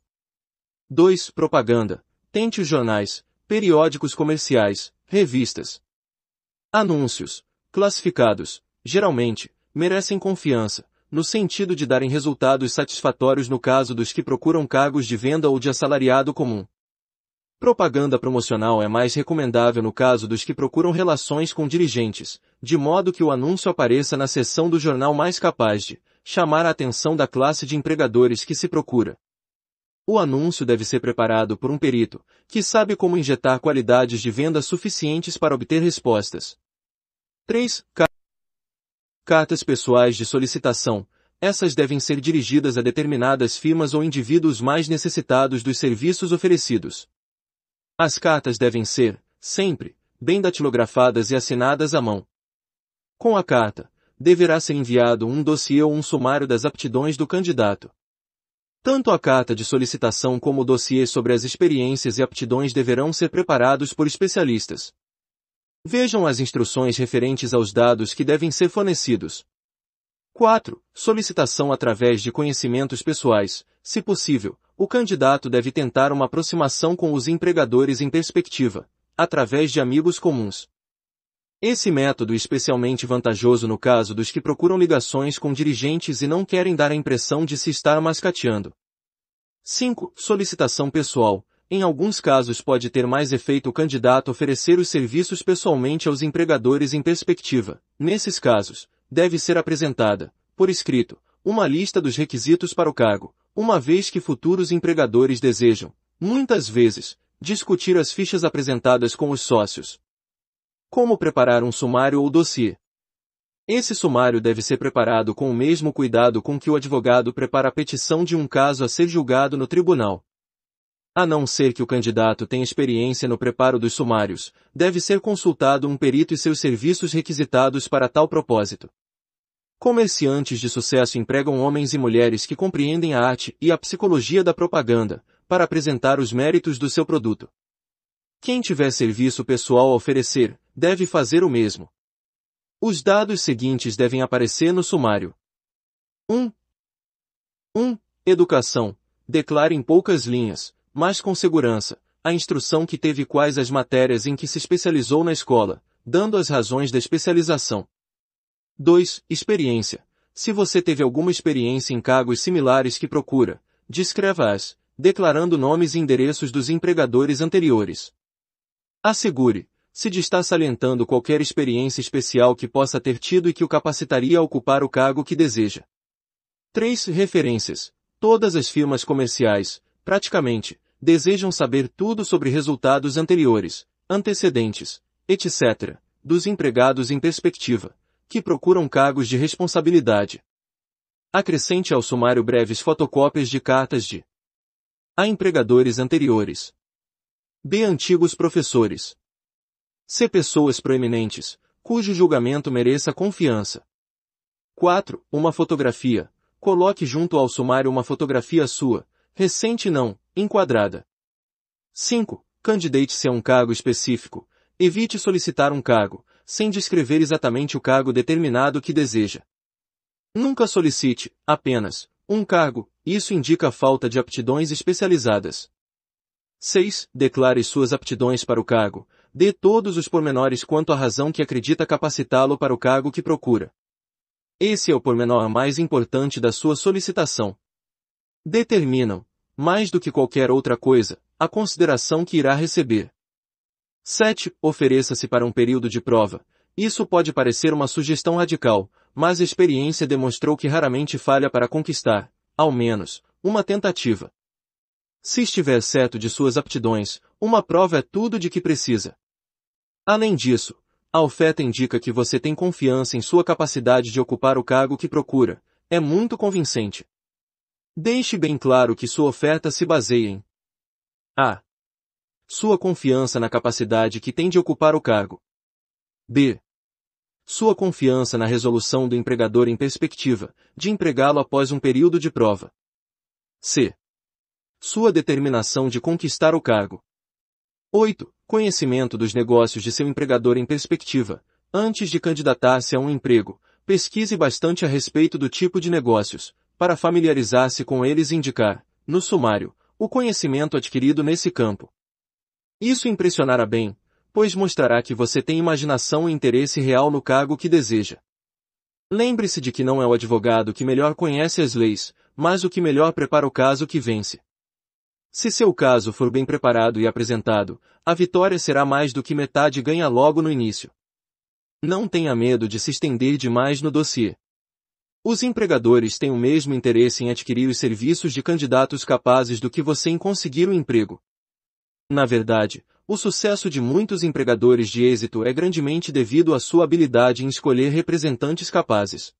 2. Propaganda. Tente os jornais, periódicos comerciais, revistas. Anúncios. Classificados, geralmente, merecem confiança, no sentido de darem resultados satisfatórios no caso dos que procuram cargos de venda ou de assalariado comum. Propaganda promocional é mais recomendável no caso dos que procuram relações com dirigentes, de modo que o anúncio apareça na seção do jornal mais capaz de chamar a atenção da classe de empregadores que se procura. O anúncio deve ser preparado por um perito, que sabe como injetar qualidades de venda suficientes para obter respostas. 3. Cartas pessoais de solicitação. Essas devem ser dirigidas a determinadas firmas ou indivíduos mais necessitados dos serviços oferecidos. As cartas devem ser, sempre, bem datilografadas e assinadas à mão. Com a carta, deverá ser enviado um dossiê ou um sumário das aptidões do candidato. Tanto a carta de solicitação como o dossiê sobre as experiências e aptidões deverão ser preparados por especialistas. Vejam as instruções referentes aos dados que devem ser fornecidos. 4. Solicitação através de conhecimentos pessoais. Se possível, o candidato deve tentar uma aproximação com os empregadores em perspectiva, através de amigos comuns. Esse método é especialmente vantajoso no caso dos que procuram ligações com dirigentes e não querem dar a impressão de se estar mascateando. 5. Solicitação pessoal. Em alguns casos pode ter mais efeito o candidato oferecer os serviços pessoalmente aos empregadores em perspectiva. Nesses casos, deve ser apresentada, por escrito, uma lista dos requisitos para o cargo, uma vez que futuros empregadores desejam, muitas vezes, discutir as fichas apresentadas com os sócios. Como preparar um sumário ou dossiê? Esse sumário deve ser preparado com o mesmo cuidado com que o advogado prepara a petição de um caso a ser julgado no tribunal. A não ser que o candidato tenha experiência no preparo dos sumários, deve ser consultado um perito e seus serviços requisitados para tal propósito. Comerciantes de sucesso empregam homens e mulheres que compreendem a arte e a psicologia da propaganda, para apresentar os méritos do seu produto. Quem tiver serviço pessoal a oferecer, deve fazer o mesmo. Os dados seguintes devem aparecer no sumário. 1. 1. Educação. Declare em poucas linhas, mas com segurança, a instrução que teve quais as matérias em que se especializou na escola, dando as razões da especialização. 2. Experiência. Se você teve alguma experiência em cargos similares que procura, descreva-as, declarando nomes e endereços dos empregadores anteriores. Assegure, se está salientando qualquer experiência especial que possa ter tido e que o capacitaria a ocupar o cargo que deseja. 3. Referências. Todas as firmas comerciais, praticamente, desejam saber tudo sobre resultados anteriores, antecedentes, etc., dos empregados em perspectiva, que procuram cargos de responsabilidade. Acrescente ao sumário breves fotocópias de cartas de A. Empregadores anteriores. B. Antigos professores ser pessoas proeminentes, cujo julgamento mereça confiança. 4. Uma fotografia. Coloque junto ao sumário uma fotografia sua, recente não, enquadrada. 5. Candidate-se a um cargo específico. Evite solicitar um cargo, sem descrever exatamente o cargo determinado que deseja. Nunca solicite, apenas, um cargo, isso indica falta de aptidões especializadas. 6. Declare suas aptidões para o cargo, dê todos os pormenores quanto à razão que acredita capacitá-lo para o cargo que procura. Esse é o pormenor mais importante da sua solicitação. Determinam, mais do que qualquer outra coisa, a consideração que irá receber. 7. Ofereça-se para um período de prova. Isso pode parecer uma sugestão radical, mas a experiência demonstrou que raramente falha para conquistar, ao menos, uma tentativa. Se estiver certo de suas aptidões, uma prova é tudo de que precisa. Além disso, a oferta indica que você tem confiança em sua capacidade de ocupar o cargo que procura. É muito convincente. Deixe bem claro que sua oferta se baseia em A. Sua confiança na capacidade que tem de ocupar o cargo. B. Sua confiança na resolução do empregador em perspectiva, de empregá-lo após um período de prova. C sua determinação de conquistar o cargo. 8. Conhecimento dos negócios de seu empregador em perspectiva. Antes de candidatar-se a um emprego, pesquise bastante a respeito do tipo de negócios, para familiarizar-se com eles e indicar, no sumário, o conhecimento adquirido nesse campo. Isso impressionará bem, pois mostrará que você tem imaginação e interesse real no cargo que deseja. Lembre-se de que não é o advogado que melhor conhece as leis, mas o que melhor prepara o caso que vence. Se seu caso for bem preparado e apresentado, a vitória será mais do que metade ganha logo no início. Não tenha medo de se estender demais no dossiê. Os empregadores têm o mesmo interesse em adquirir os serviços de candidatos capazes do que você em conseguir o um emprego. Na verdade, o sucesso de muitos empregadores de êxito é grandemente devido à sua habilidade em escolher representantes capazes.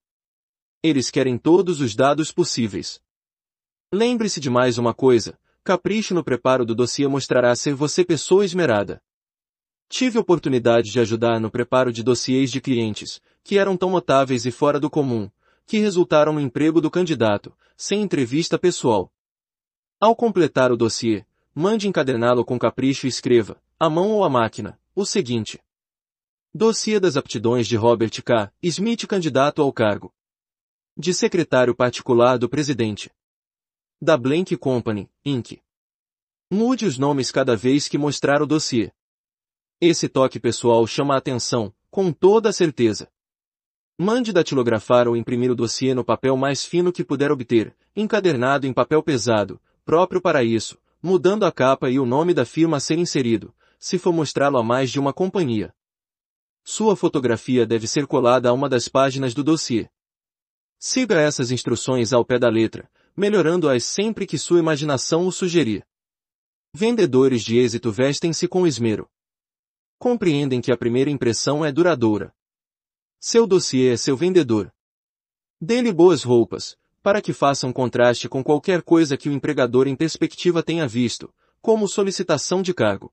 Eles querem todos os dados possíveis. Lembre-se de mais uma coisa, Capricho no preparo do dossiê mostrará ser você pessoa esmerada. Tive oportunidade de ajudar no preparo de dossiês de clientes, que eram tão notáveis e fora do comum, que resultaram no emprego do candidato, sem entrevista pessoal. Ao completar o dossiê, mande encaderná-lo com capricho e escreva, à mão ou à máquina, o seguinte. Dossiê das aptidões de Robert K. Smith candidato ao cargo de secretário particular do presidente da Blank Company, Inc. Mude os nomes cada vez que mostrar o dossiê. Esse toque pessoal chama a atenção, com toda a certeza. Mande datilografar ou imprimir o dossiê no papel mais fino que puder obter, encadernado em papel pesado, próprio para isso, mudando a capa e o nome da firma a ser inserido, se for mostrá-lo a mais de uma companhia. Sua fotografia deve ser colada a uma das páginas do dossiê. Siga essas instruções ao pé da letra, melhorando-as sempre que sua imaginação o sugerir. Vendedores de êxito vestem-se com esmero. Compreendem que a primeira impressão é duradoura. Seu dossiê é seu vendedor. Dê-lhe boas roupas, para que façam contraste com qualquer coisa que o empregador em perspectiva tenha visto, como solicitação de cargo.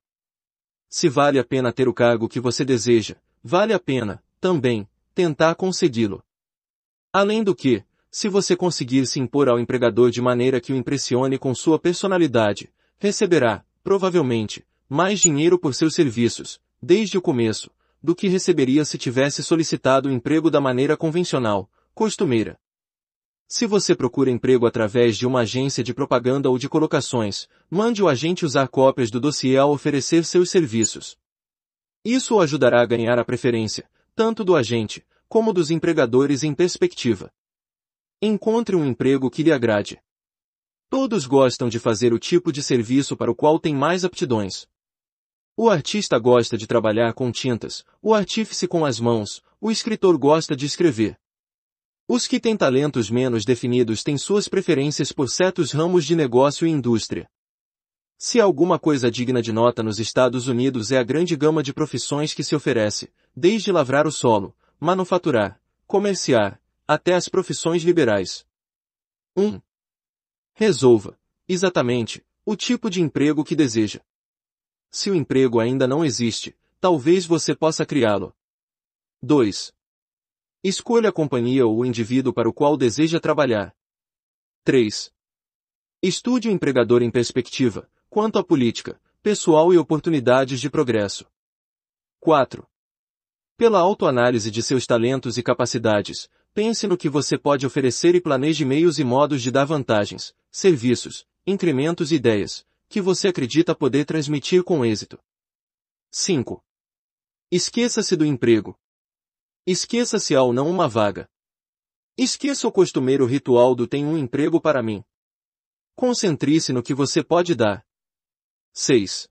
Se vale a pena ter o cargo que você deseja, vale a pena, também, tentar consegui-lo. Além do que, se você conseguir se impor ao empregador de maneira que o impressione com sua personalidade, receberá, provavelmente, mais dinheiro por seus serviços, desde o começo, do que receberia se tivesse solicitado o emprego da maneira convencional, costumeira. Se você procura emprego através de uma agência de propaganda ou de colocações, mande o agente usar cópias do dossiê ao oferecer seus serviços. Isso o ajudará a ganhar a preferência, tanto do agente, como dos empregadores em perspectiva. Encontre um emprego que lhe agrade. Todos gostam de fazer o tipo de serviço para o qual tem mais aptidões. O artista gosta de trabalhar com tintas, o artífice com as mãos, o escritor gosta de escrever. Os que têm talentos menos definidos têm suas preferências por certos ramos de negócio e indústria. Se alguma coisa digna de nota nos Estados Unidos é a grande gama de profissões que se oferece, desde lavrar o solo, manufaturar, comerciar, até as profissões liberais. 1. Resolva, exatamente, o tipo de emprego que deseja. Se o emprego ainda não existe, talvez você possa criá-lo. 2. Escolha a companhia ou o indivíduo para o qual deseja trabalhar. 3. Estude o empregador em perspectiva, quanto à política, pessoal e oportunidades de progresso. 4. Pela autoanálise de seus talentos e capacidades, Pense no que você pode oferecer e planeje meios e modos de dar vantagens, serviços, incrementos e ideias, que você acredita poder transmitir com êxito. 5. Esqueça-se do emprego. Esqueça-se ao não uma vaga. Esqueça o costumeiro ritual do tem um emprego para mim. Concentre-se no que você pode dar. 6.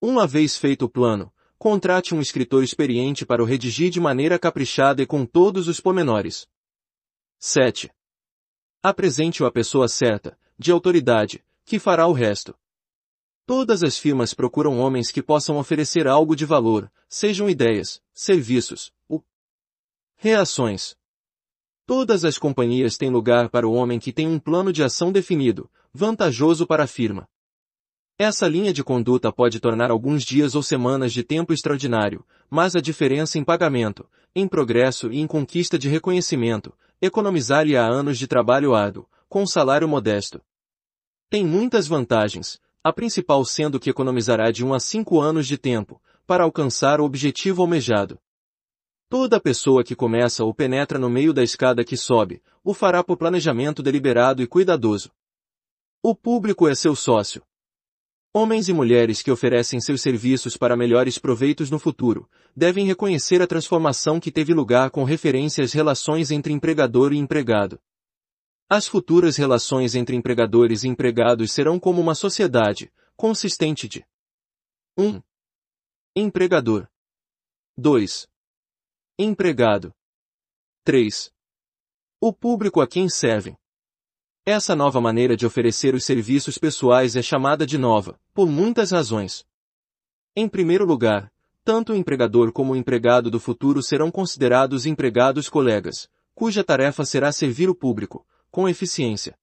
Uma vez feito o plano, contrate um escritor experiente para o redigir de maneira caprichada e com todos os pormenores. 7. Apresente-o à pessoa certa, de autoridade, que fará o resto. Todas as firmas procuram homens que possam oferecer algo de valor, sejam ideias, serviços, ou reações. Todas as companhias têm lugar para o homem que tem um plano de ação definido, vantajoso para a firma. Essa linha de conduta pode tornar alguns dias ou semanas de tempo extraordinário, mas a diferença em pagamento, em progresso e em conquista de reconhecimento, economizar-lhe há anos de trabalho árduo, com salário modesto. Tem muitas vantagens, a principal sendo que economizará de 1 a 5 anos de tempo, para alcançar o objetivo almejado. Toda pessoa que começa ou penetra no meio da escada que sobe, o fará por planejamento deliberado e cuidadoso. O público é seu sócio, Homens e mulheres que oferecem seus serviços para melhores proveitos no futuro, devem reconhecer a transformação que teve lugar com referência às relações entre empregador e empregado. As futuras relações entre empregadores e empregados serão como uma sociedade, consistente de 1. Empregador 2. Empregado 3. O público a quem servem essa nova maneira de oferecer os serviços pessoais é chamada de nova, por muitas razões. Em primeiro lugar, tanto o empregador como o empregado do futuro serão considerados empregados colegas, cuja tarefa será servir o público, com eficiência.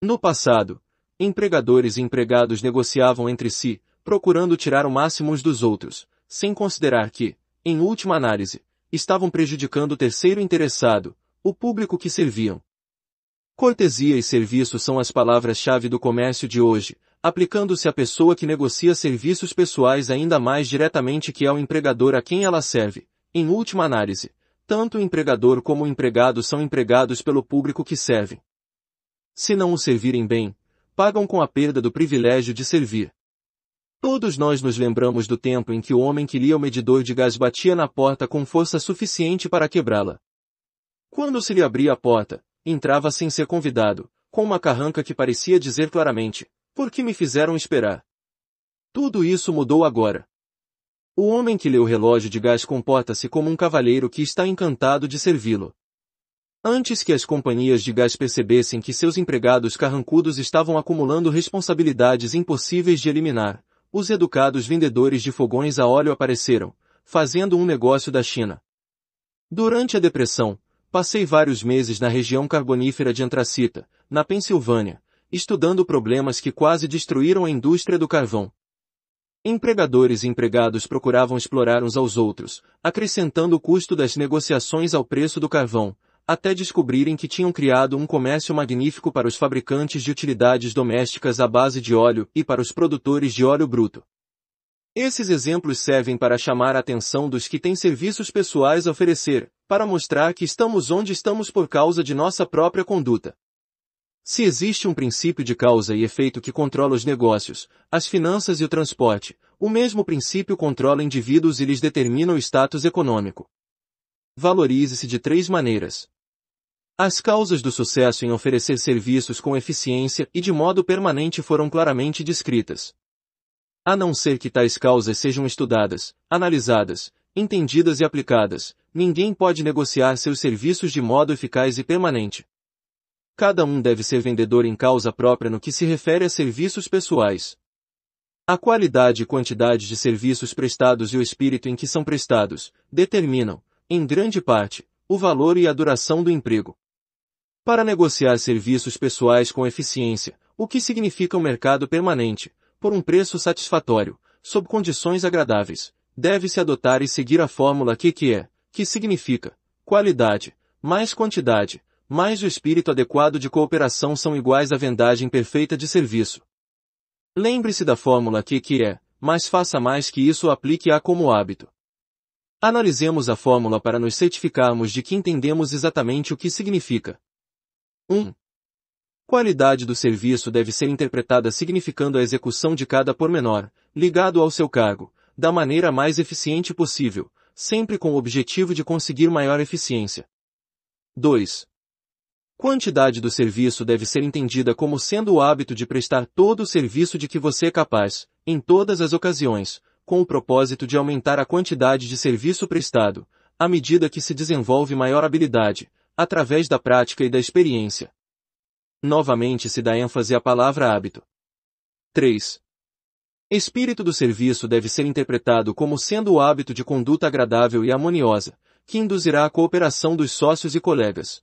No passado, empregadores e empregados negociavam entre si, procurando tirar o máximo uns dos outros, sem considerar que, em última análise, estavam prejudicando o terceiro interessado, o público que serviam. Cortesia e serviço são as palavras-chave do comércio de hoje, aplicando-se à pessoa que negocia serviços pessoais ainda mais diretamente que ao empregador a quem ela serve. Em última análise, tanto o empregador como o empregado são empregados pelo público que servem. Se não o servirem bem, pagam com a perda do privilégio de servir. Todos nós nos lembramos do tempo em que o homem que lia o medidor de gás batia na porta com força suficiente para quebrá-la. Quando se lhe abria a porta, entrava sem ser convidado, com uma carranca que parecia dizer claramente, por que me fizeram esperar? Tudo isso mudou agora. O homem que lê o relógio de gás comporta-se como um cavalheiro que está encantado de servi-lo. Antes que as companhias de gás percebessem que seus empregados carrancudos estavam acumulando responsabilidades impossíveis de eliminar, os educados vendedores de fogões a óleo apareceram, fazendo um negócio da China. Durante a depressão, Passei vários meses na região carbonífera de Antracita, na Pensilvânia, estudando problemas que quase destruíram a indústria do carvão. Empregadores e empregados procuravam explorar uns aos outros, acrescentando o custo das negociações ao preço do carvão, até descobrirem que tinham criado um comércio magnífico para os fabricantes de utilidades domésticas à base de óleo e para os produtores de óleo bruto. Esses exemplos servem para chamar a atenção dos que têm serviços pessoais a oferecer, para mostrar que estamos onde estamos por causa de nossa própria conduta. Se existe um princípio de causa e efeito que controla os negócios, as finanças e o transporte, o mesmo princípio controla indivíduos e lhes determina o status econômico. Valorize-se de três maneiras. As causas do sucesso em oferecer serviços com eficiência e de modo permanente foram claramente descritas. A não ser que tais causas sejam estudadas, analisadas, entendidas e aplicadas, ninguém pode negociar seus serviços de modo eficaz e permanente. Cada um deve ser vendedor em causa própria no que se refere a serviços pessoais. A qualidade e quantidade de serviços prestados e o espírito em que são prestados determinam, em grande parte, o valor e a duração do emprego. Para negociar serviços pessoais com eficiência, o que significa um mercado permanente, por um preço satisfatório, sob condições agradáveis, deve-se adotar e seguir a fórmula que que é, que significa qualidade, mais quantidade, mais o espírito adequado de cooperação são iguais à vendagem perfeita de serviço. Lembre-se da fórmula que que é, mas faça mais que isso aplique-a como hábito. Analisemos a fórmula para nos certificarmos de que entendemos exatamente o que significa. 1. Um, Qualidade do serviço deve ser interpretada significando a execução de cada pormenor, ligado ao seu cargo, da maneira mais eficiente possível, sempre com o objetivo de conseguir maior eficiência. 2. Quantidade do serviço deve ser entendida como sendo o hábito de prestar todo o serviço de que você é capaz, em todas as ocasiões, com o propósito de aumentar a quantidade de serviço prestado, à medida que se desenvolve maior habilidade, através da prática e da experiência. Novamente se dá ênfase à palavra hábito. 3. Espírito do serviço deve ser interpretado como sendo o hábito de conduta agradável e harmoniosa, que induzirá a cooperação dos sócios e colegas.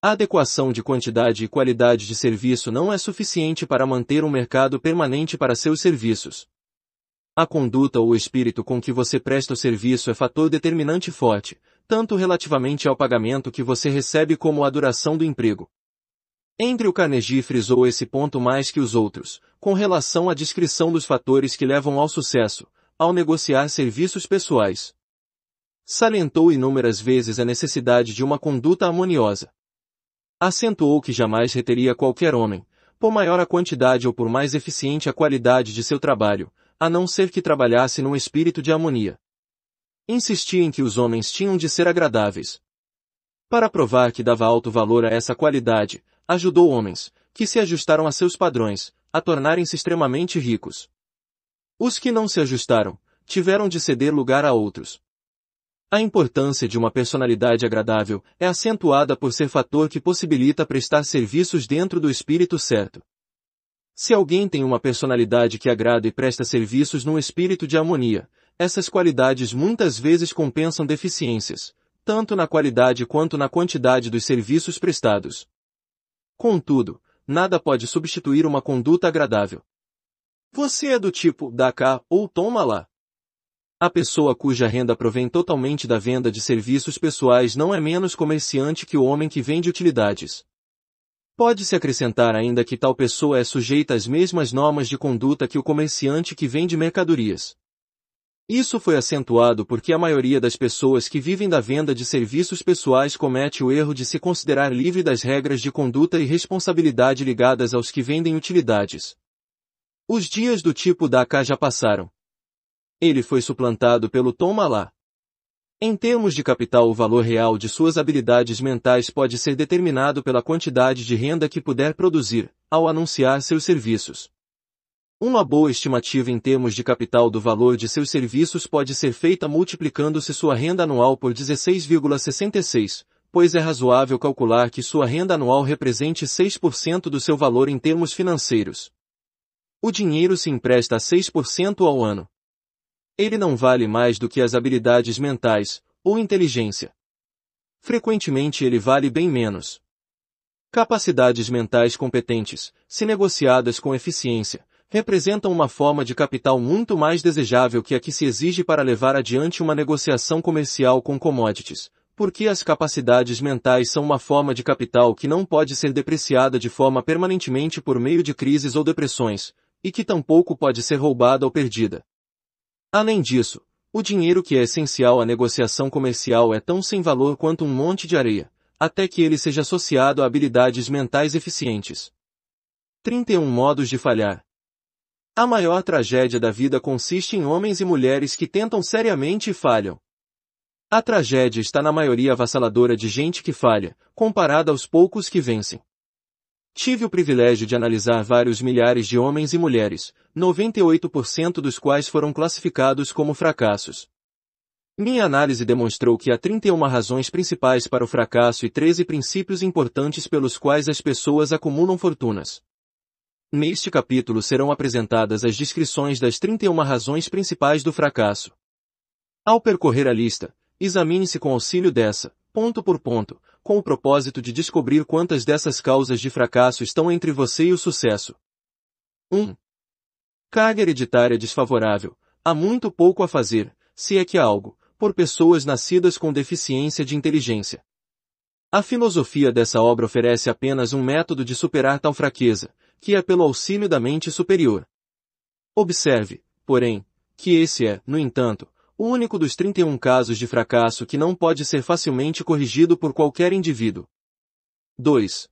A adequação de quantidade e qualidade de serviço não é suficiente para manter um mercado permanente para seus serviços. A conduta ou o espírito com que você presta o serviço é fator determinante forte, tanto relativamente ao pagamento que você recebe como à duração do emprego. Andrew Carnegie frisou esse ponto mais que os outros, com relação à descrição dos fatores que levam ao sucesso, ao negociar serviços pessoais. Salientou inúmeras vezes a necessidade de uma conduta harmoniosa. Acentuou que jamais reteria qualquer homem, por maior a quantidade ou por mais eficiente a qualidade de seu trabalho, a não ser que trabalhasse num espírito de harmonia. Insistia em que os homens tinham de ser agradáveis. Para provar que dava alto valor a essa qualidade, ajudou homens, que se ajustaram a seus padrões, a tornarem-se extremamente ricos. Os que não se ajustaram, tiveram de ceder lugar a outros. A importância de uma personalidade agradável é acentuada por ser fator que possibilita prestar serviços dentro do espírito certo. Se alguém tem uma personalidade que agrada e presta serviços num espírito de harmonia, essas qualidades muitas vezes compensam deficiências, tanto na qualidade quanto na quantidade dos serviços prestados. Contudo, nada pode substituir uma conduta agradável. Você é do tipo dá cá ou toma lá. A pessoa cuja renda provém totalmente da venda de serviços pessoais não é menos comerciante que o homem que vende utilidades. Pode-se acrescentar ainda que tal pessoa é sujeita às mesmas normas de conduta que o comerciante que vende mercadorias. Isso foi acentuado porque a maioria das pessoas que vivem da venda de serviços pessoais comete o erro de se considerar livre das regras de conduta e responsabilidade ligadas aos que vendem utilidades. Os dias do tipo da AK já passaram. Ele foi suplantado pelo Tom Malá. Em termos de capital, o valor real de suas habilidades mentais pode ser determinado pela quantidade de renda que puder produzir, ao anunciar seus serviços. Uma boa estimativa em termos de capital do valor de seus serviços pode ser feita multiplicando-se sua renda anual por 16,66, pois é razoável calcular que sua renda anual represente 6% do seu valor em termos financeiros. O dinheiro se empresta a 6% ao ano. Ele não vale mais do que as habilidades mentais, ou inteligência. Frequentemente ele vale bem menos. Capacidades mentais competentes, se negociadas com eficiência, representam uma forma de capital muito mais desejável que a que se exige para levar adiante uma negociação comercial com commodities, porque as capacidades mentais são uma forma de capital que não pode ser depreciada de forma permanentemente por meio de crises ou depressões, e que tampouco pode ser roubada ou perdida. Além disso, o dinheiro que é essencial à negociação comercial é tão sem valor quanto um monte de areia, até que ele seja associado a habilidades mentais eficientes. 31 modos de falhar. A maior tragédia da vida consiste em homens e mulheres que tentam seriamente e falham. A tragédia está na maioria avassaladora de gente que falha, comparada aos poucos que vencem. Tive o privilégio de analisar vários milhares de homens e mulheres, 98% dos quais foram classificados como fracassos. Minha análise demonstrou que há 31 razões principais para o fracasso e 13 princípios importantes pelos quais as pessoas acumulam fortunas. Neste capítulo serão apresentadas as descrições das 31 razões principais do fracasso. Ao percorrer a lista, examine-se com auxílio dessa, ponto por ponto, com o propósito de descobrir quantas dessas causas de fracasso estão entre você e o sucesso. 1. Carga hereditária desfavorável. Há muito pouco a fazer, se é que há algo, por pessoas nascidas com deficiência de inteligência. A filosofia dessa obra oferece apenas um método de superar tal fraqueza, que é pelo auxílio da mente superior. Observe, porém, que esse é, no entanto, o único dos 31 casos de fracasso que não pode ser facilmente corrigido por qualquer indivíduo. 2.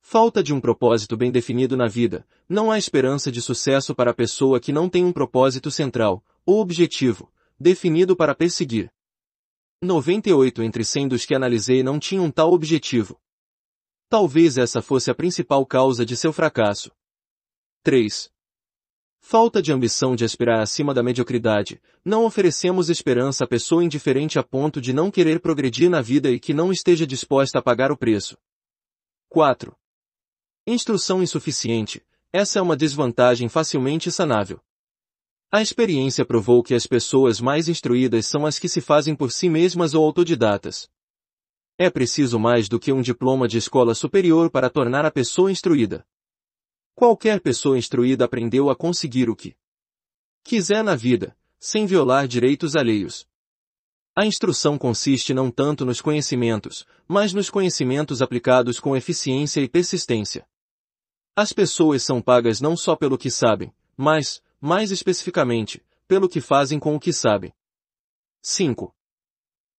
Falta de um propósito bem definido na vida. Não há esperança de sucesso para a pessoa que não tem um propósito central, ou objetivo, definido para perseguir. 98 entre 100 dos que analisei não tinham tal objetivo. Talvez essa fosse a principal causa de seu fracasso. 3. Falta de ambição de aspirar acima da mediocridade. Não oferecemos esperança à pessoa indiferente a ponto de não querer progredir na vida e que não esteja disposta a pagar o preço. 4. Instrução insuficiente. Essa é uma desvantagem facilmente sanável. A experiência provou que as pessoas mais instruídas são as que se fazem por si mesmas ou autodidatas. É preciso mais do que um diploma de escola superior para tornar a pessoa instruída. Qualquer pessoa instruída aprendeu a conseguir o que quiser na vida, sem violar direitos alheios. A instrução consiste não tanto nos conhecimentos, mas nos conhecimentos aplicados com eficiência e persistência. As pessoas são pagas não só pelo que sabem, mas, mais especificamente, pelo que fazem com o que sabem. 5.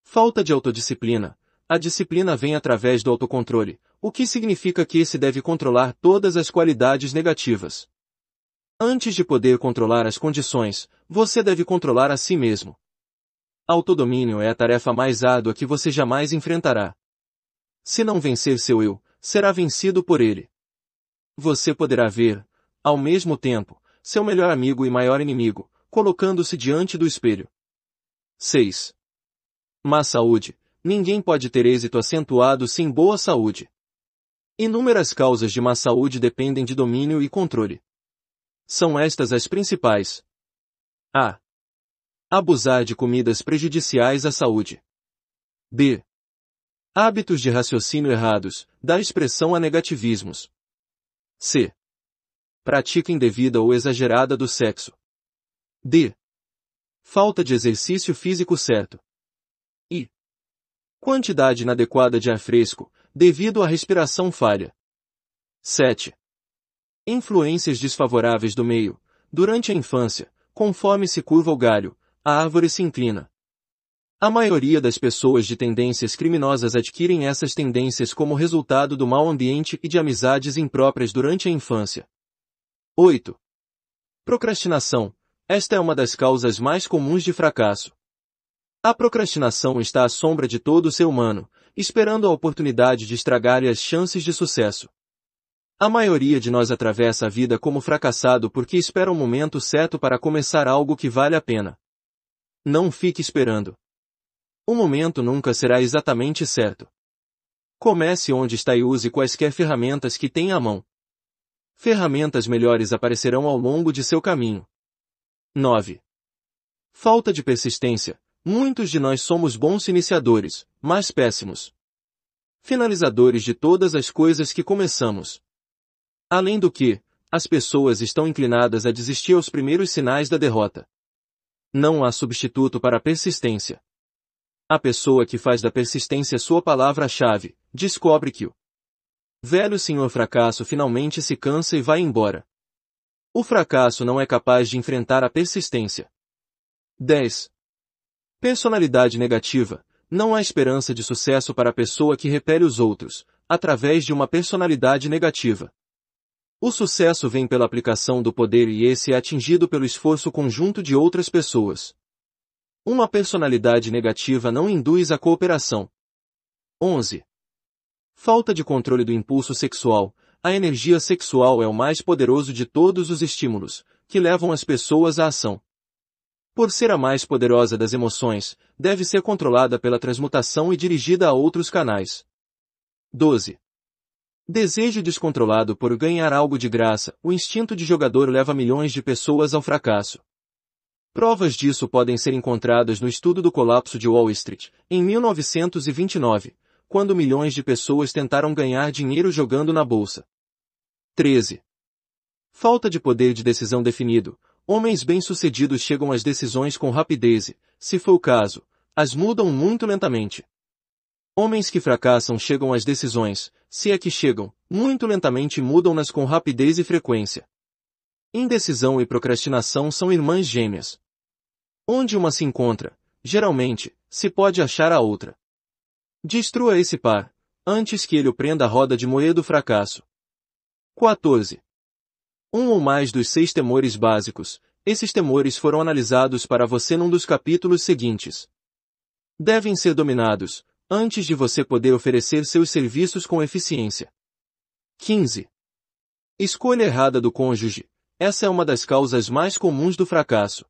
Falta de autodisciplina, a disciplina vem através do autocontrole, o que significa que se deve controlar todas as qualidades negativas. Antes de poder controlar as condições, você deve controlar a si mesmo. Autodomínio é a tarefa mais árdua que você jamais enfrentará. Se não vencer seu eu, será vencido por ele. Você poderá ver, ao mesmo tempo, seu melhor amigo e maior inimigo, colocando-se diante do espelho. 6. Má saúde, ninguém pode ter êxito acentuado sem boa saúde. Inúmeras causas de má saúde dependem de domínio e controle. São estas as principais. A. Abusar de comidas prejudiciais à saúde. B. Hábitos de raciocínio errados, da expressão a negativismos. C. Prática indevida ou exagerada do sexo. D. Falta de exercício físico certo. E quantidade inadequada de ar fresco, devido à respiração falha. 7. Influências desfavoráveis do meio. Durante a infância, conforme se curva o galho, a árvore se inclina. A maioria das pessoas de tendências criminosas adquirem essas tendências como resultado do mau ambiente e de amizades impróprias durante a infância. 8. Procrastinação. Esta é uma das causas mais comuns de fracasso. A procrastinação está à sombra de todo ser humano, esperando a oportunidade de estragar-lhe as chances de sucesso. A maioria de nós atravessa a vida como fracassado porque espera o momento certo para começar algo que vale a pena. Não fique esperando. O momento nunca será exatamente certo. Comece onde está e use quaisquer ferramentas que tenha à mão. Ferramentas melhores aparecerão ao longo de seu caminho. 9. Falta de persistência. Muitos de nós somos bons iniciadores, mas péssimos. Finalizadores de todas as coisas que começamos. Além do que, as pessoas estão inclinadas a desistir aos primeiros sinais da derrota. Não há substituto para a persistência. A pessoa que faz da persistência sua palavra-chave, descobre que o velho senhor fracasso finalmente se cansa e vai embora. O fracasso não é capaz de enfrentar a persistência. 10. Personalidade negativa. Não há esperança de sucesso para a pessoa que repele os outros, através de uma personalidade negativa. O sucesso vem pela aplicação do poder e esse é atingido pelo esforço conjunto de outras pessoas. Uma personalidade negativa não induz a cooperação. 11. Falta de controle do impulso sexual. A energia sexual é o mais poderoso de todos os estímulos, que levam as pessoas à ação por ser a mais poderosa das emoções, deve ser controlada pela transmutação e dirigida a outros canais. 12. Desejo descontrolado por ganhar algo de graça, o instinto de jogador leva milhões de pessoas ao fracasso. Provas disso podem ser encontradas no estudo do colapso de Wall Street, em 1929, quando milhões de pessoas tentaram ganhar dinheiro jogando na bolsa. 13. Falta de poder de decisão definido, Homens bem-sucedidos chegam às decisões com rapidez e, se for o caso, as mudam muito lentamente. Homens que fracassam chegam às decisões, se é que chegam, muito lentamente e mudam-nas com rapidez e frequência. Indecisão e procrastinação são irmãs gêmeas. Onde uma se encontra, geralmente, se pode achar a outra. Destrua esse par, antes que ele o prenda a roda de moeda do fracasso. 14 um ou mais dos seis temores básicos. Esses temores foram analisados para você num dos capítulos seguintes. Devem ser dominados, antes de você poder oferecer seus serviços com eficiência. 15. Escolha errada do cônjuge. Essa é uma das causas mais comuns do fracasso.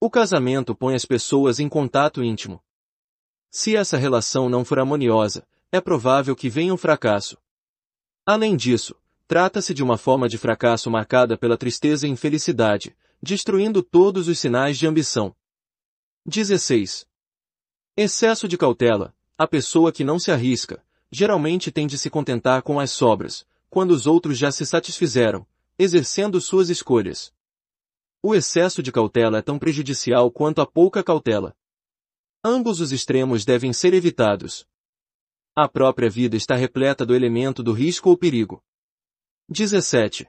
O casamento põe as pessoas em contato íntimo. Se essa relação não for harmoniosa, é provável que venha um fracasso. Além disso, Trata-se de uma forma de fracasso marcada pela tristeza e infelicidade, destruindo todos os sinais de ambição. 16. Excesso de cautela. A pessoa que não se arrisca, geralmente tem de se contentar com as sobras, quando os outros já se satisfizeram, exercendo suas escolhas. O excesso de cautela é tão prejudicial quanto a pouca cautela. Ambos os extremos devem ser evitados. A própria vida está repleta do elemento do risco ou perigo. 17.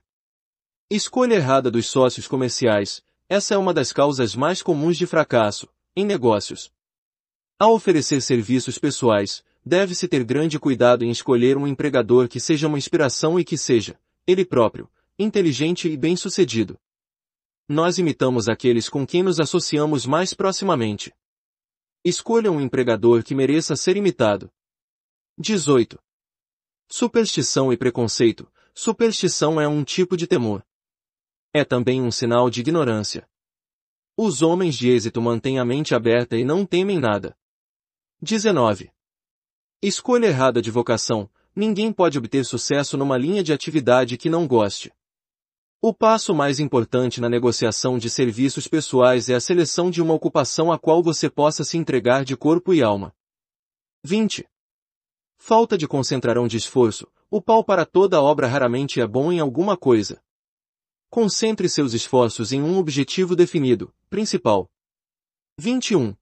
Escolha errada dos sócios comerciais. Essa é uma das causas mais comuns de fracasso em negócios. Ao oferecer serviços pessoais, deve-se ter grande cuidado em escolher um empregador que seja uma inspiração e que seja, ele próprio, inteligente e bem-sucedido. Nós imitamos aqueles com quem nos associamos mais proximamente. Escolha um empregador que mereça ser imitado. 18. Superstição e preconceito. Superstição é um tipo de temor. É também um sinal de ignorância. Os homens de êxito mantêm a mente aberta e não temem nada. 19. Escolha errada de vocação. Ninguém pode obter sucesso numa linha de atividade que não goste. O passo mais importante na negociação de serviços pessoais é a seleção de uma ocupação a qual você possa se entregar de corpo e alma. 20. Falta de concentração de esforço. O pau para toda obra raramente é bom em alguma coisa. Concentre seus esforços em um objetivo definido, principal. 21.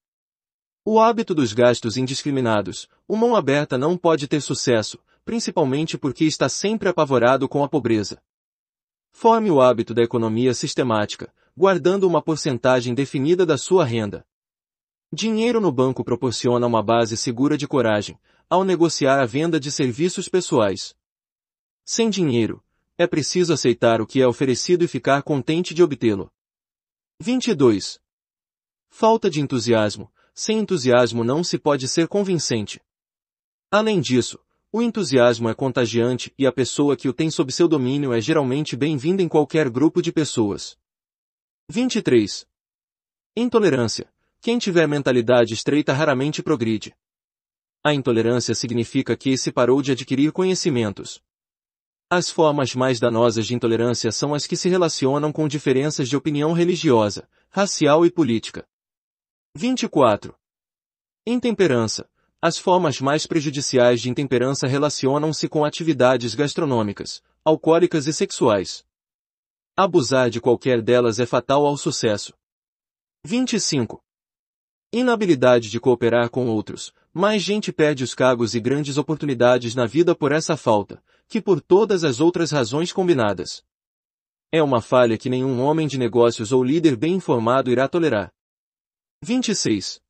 O hábito dos gastos indiscriminados, o mão aberta não pode ter sucesso, principalmente porque está sempre apavorado com a pobreza. Forme o hábito da economia sistemática, guardando uma porcentagem definida da sua renda. Dinheiro no banco proporciona uma base segura de coragem, ao negociar a venda de serviços pessoais. Sem dinheiro, é preciso aceitar o que é oferecido e ficar contente de obtê-lo. 22. Falta de entusiasmo. Sem entusiasmo não se pode ser convincente. Além disso, o entusiasmo é contagiante e a pessoa que o tem sob seu domínio é geralmente bem-vinda em qualquer grupo de pessoas. 23. Intolerância. Quem tiver mentalidade estreita raramente progride. A intolerância significa que se parou de adquirir conhecimentos. As formas mais danosas de intolerância são as que se relacionam com diferenças de opinião religiosa, racial e política. 24. Intemperança. As formas mais prejudiciais de intemperança relacionam-se com atividades gastronômicas, alcoólicas e sexuais. Abusar de qualquer delas é fatal ao sucesso. 25 inabilidade de cooperar com outros, mais gente perde os cargos e grandes oportunidades na vida por essa falta, que por todas as outras razões combinadas. É uma falha que nenhum homem de negócios ou líder bem informado irá tolerar. 26.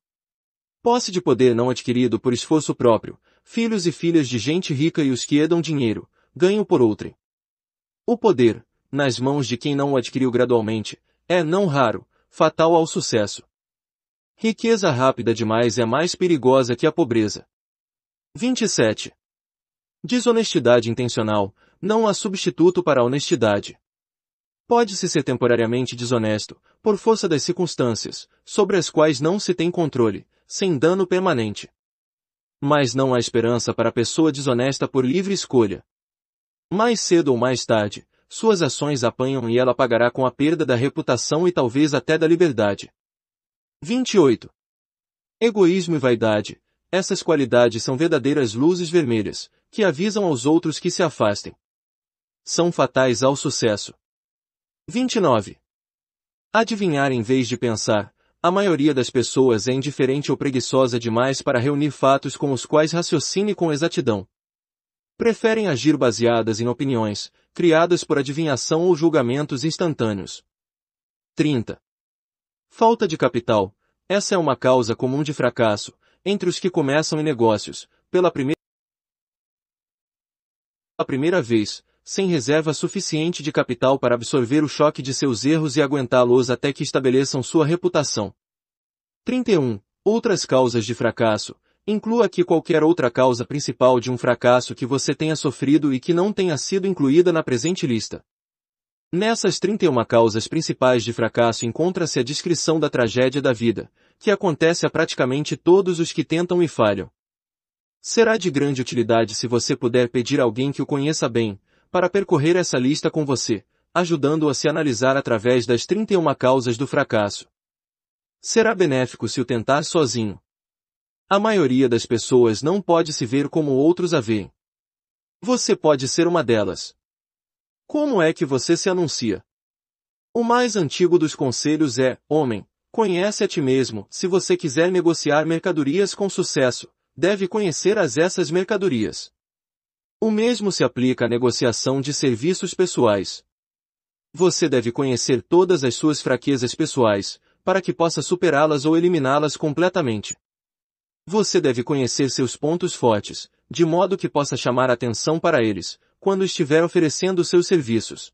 Posse de poder não adquirido por esforço próprio, filhos e filhas de gente rica e os que edam dinheiro, ganho por outrem. O poder, nas mãos de quem não o adquiriu gradualmente, é, não raro, fatal ao sucesso. Riqueza rápida demais é mais perigosa que a pobreza. 27. Desonestidade intencional não há substituto para a honestidade. Pode-se ser temporariamente desonesto, por força das circunstâncias, sobre as quais não se tem controle, sem dano permanente. Mas não há esperança para a pessoa desonesta por livre escolha. Mais cedo ou mais tarde, suas ações apanham e ela pagará com a perda da reputação e talvez até da liberdade. 28. Egoísmo e vaidade. Essas qualidades são verdadeiras luzes vermelhas, que avisam aos outros que se afastem. São fatais ao sucesso. 29. Adivinhar em vez de pensar. A maioria das pessoas é indiferente ou preguiçosa demais para reunir fatos com os quais raciocine com exatidão. Preferem agir baseadas em opiniões, criadas por adivinhação ou julgamentos instantâneos. 30. Falta de capital. Essa é uma causa comum de fracasso, entre os que começam em negócios, pela primeira a primeira vez, sem reserva suficiente de capital para absorver o choque de seus erros e aguentá-los até que estabeleçam sua reputação. 31. Outras causas de fracasso. Inclua aqui qualquer outra causa principal de um fracasso que você tenha sofrido e que não tenha sido incluída na presente lista. Nessas 31 causas principais de fracasso encontra-se a descrição da tragédia da vida, que acontece a praticamente todos os que tentam e falham. Será de grande utilidade se você puder pedir alguém que o conheça bem, para percorrer essa lista com você, ajudando-o a se analisar através das 31 causas do fracasso. Será benéfico se o tentar sozinho. A maioria das pessoas não pode se ver como outros a veem. Você pode ser uma delas. Como é que você se anuncia? O mais antigo dos conselhos é, homem, conhece a ti mesmo. Se você quiser negociar mercadorias com sucesso, deve conhecer as essas mercadorias. O mesmo se aplica à negociação de serviços pessoais. Você deve conhecer todas as suas fraquezas pessoais, para que possa superá-las ou eliminá-las completamente. Você deve conhecer seus pontos fortes, de modo que possa chamar atenção para eles, quando estiver oferecendo seus serviços.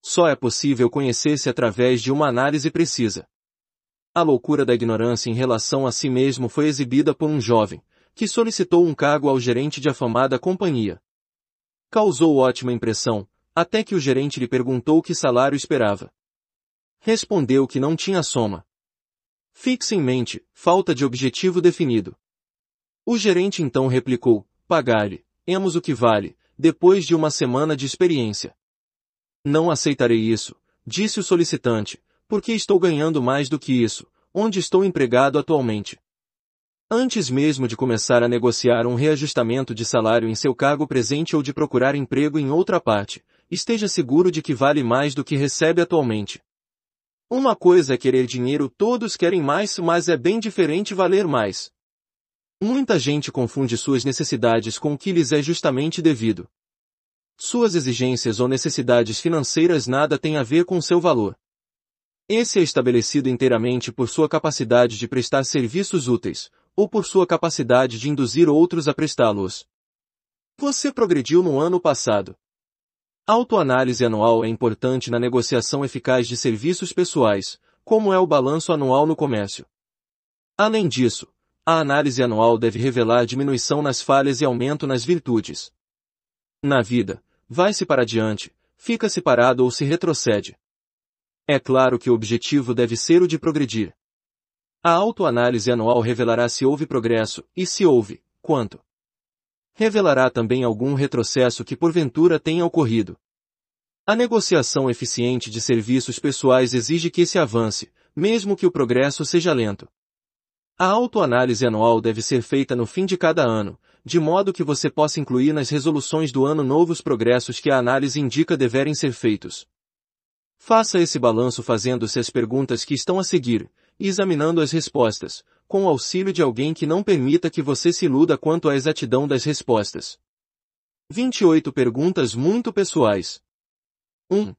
Só é possível conhecer-se através de uma análise precisa. A loucura da ignorância em relação a si mesmo foi exibida por um jovem, que solicitou um cargo ao gerente de afamada companhia. Causou ótima impressão, até que o gerente lhe perguntou que salário esperava. Respondeu que não tinha soma. Fixe em mente, falta de objetivo definido. O gerente então replicou, pagar-lhe, emos o que vale, depois de uma semana de experiência. Não aceitarei isso, disse o solicitante, porque estou ganhando mais do que isso, onde estou empregado atualmente. Antes mesmo de começar a negociar um reajustamento de salário em seu cargo presente ou de procurar emprego em outra parte, esteja seguro de que vale mais do que recebe atualmente. Uma coisa é querer dinheiro, todos querem mais, mas é bem diferente valer mais. Muita gente confunde suas necessidades com o que lhes é justamente devido. Suas exigências ou necessidades financeiras nada têm a ver com seu valor. Esse é estabelecido inteiramente por sua capacidade de prestar serviços úteis, ou por sua capacidade de induzir outros a prestá-los. Você progrediu no ano passado. Autoanálise anual é importante na negociação eficaz de serviços pessoais, como é o balanço anual no comércio. Além disso, a análise anual deve revelar diminuição nas falhas e aumento nas virtudes. Na vida, vai-se para adiante, fica-se parado ou se retrocede. É claro que o objetivo deve ser o de progredir. A autoanálise anual revelará se houve progresso, e se houve, quanto. Revelará também algum retrocesso que porventura tenha ocorrido. A negociação eficiente de serviços pessoais exige que se avance, mesmo que o progresso seja lento. A autoanálise anual deve ser feita no fim de cada ano, de modo que você possa incluir nas resoluções do ano novos progressos que a análise indica deverem ser feitos. Faça esse balanço fazendo-se as perguntas que estão a seguir, e examinando as respostas, com o auxílio de alguém que não permita que você se iluda quanto à exatidão das respostas. 28 perguntas muito pessoais. 1.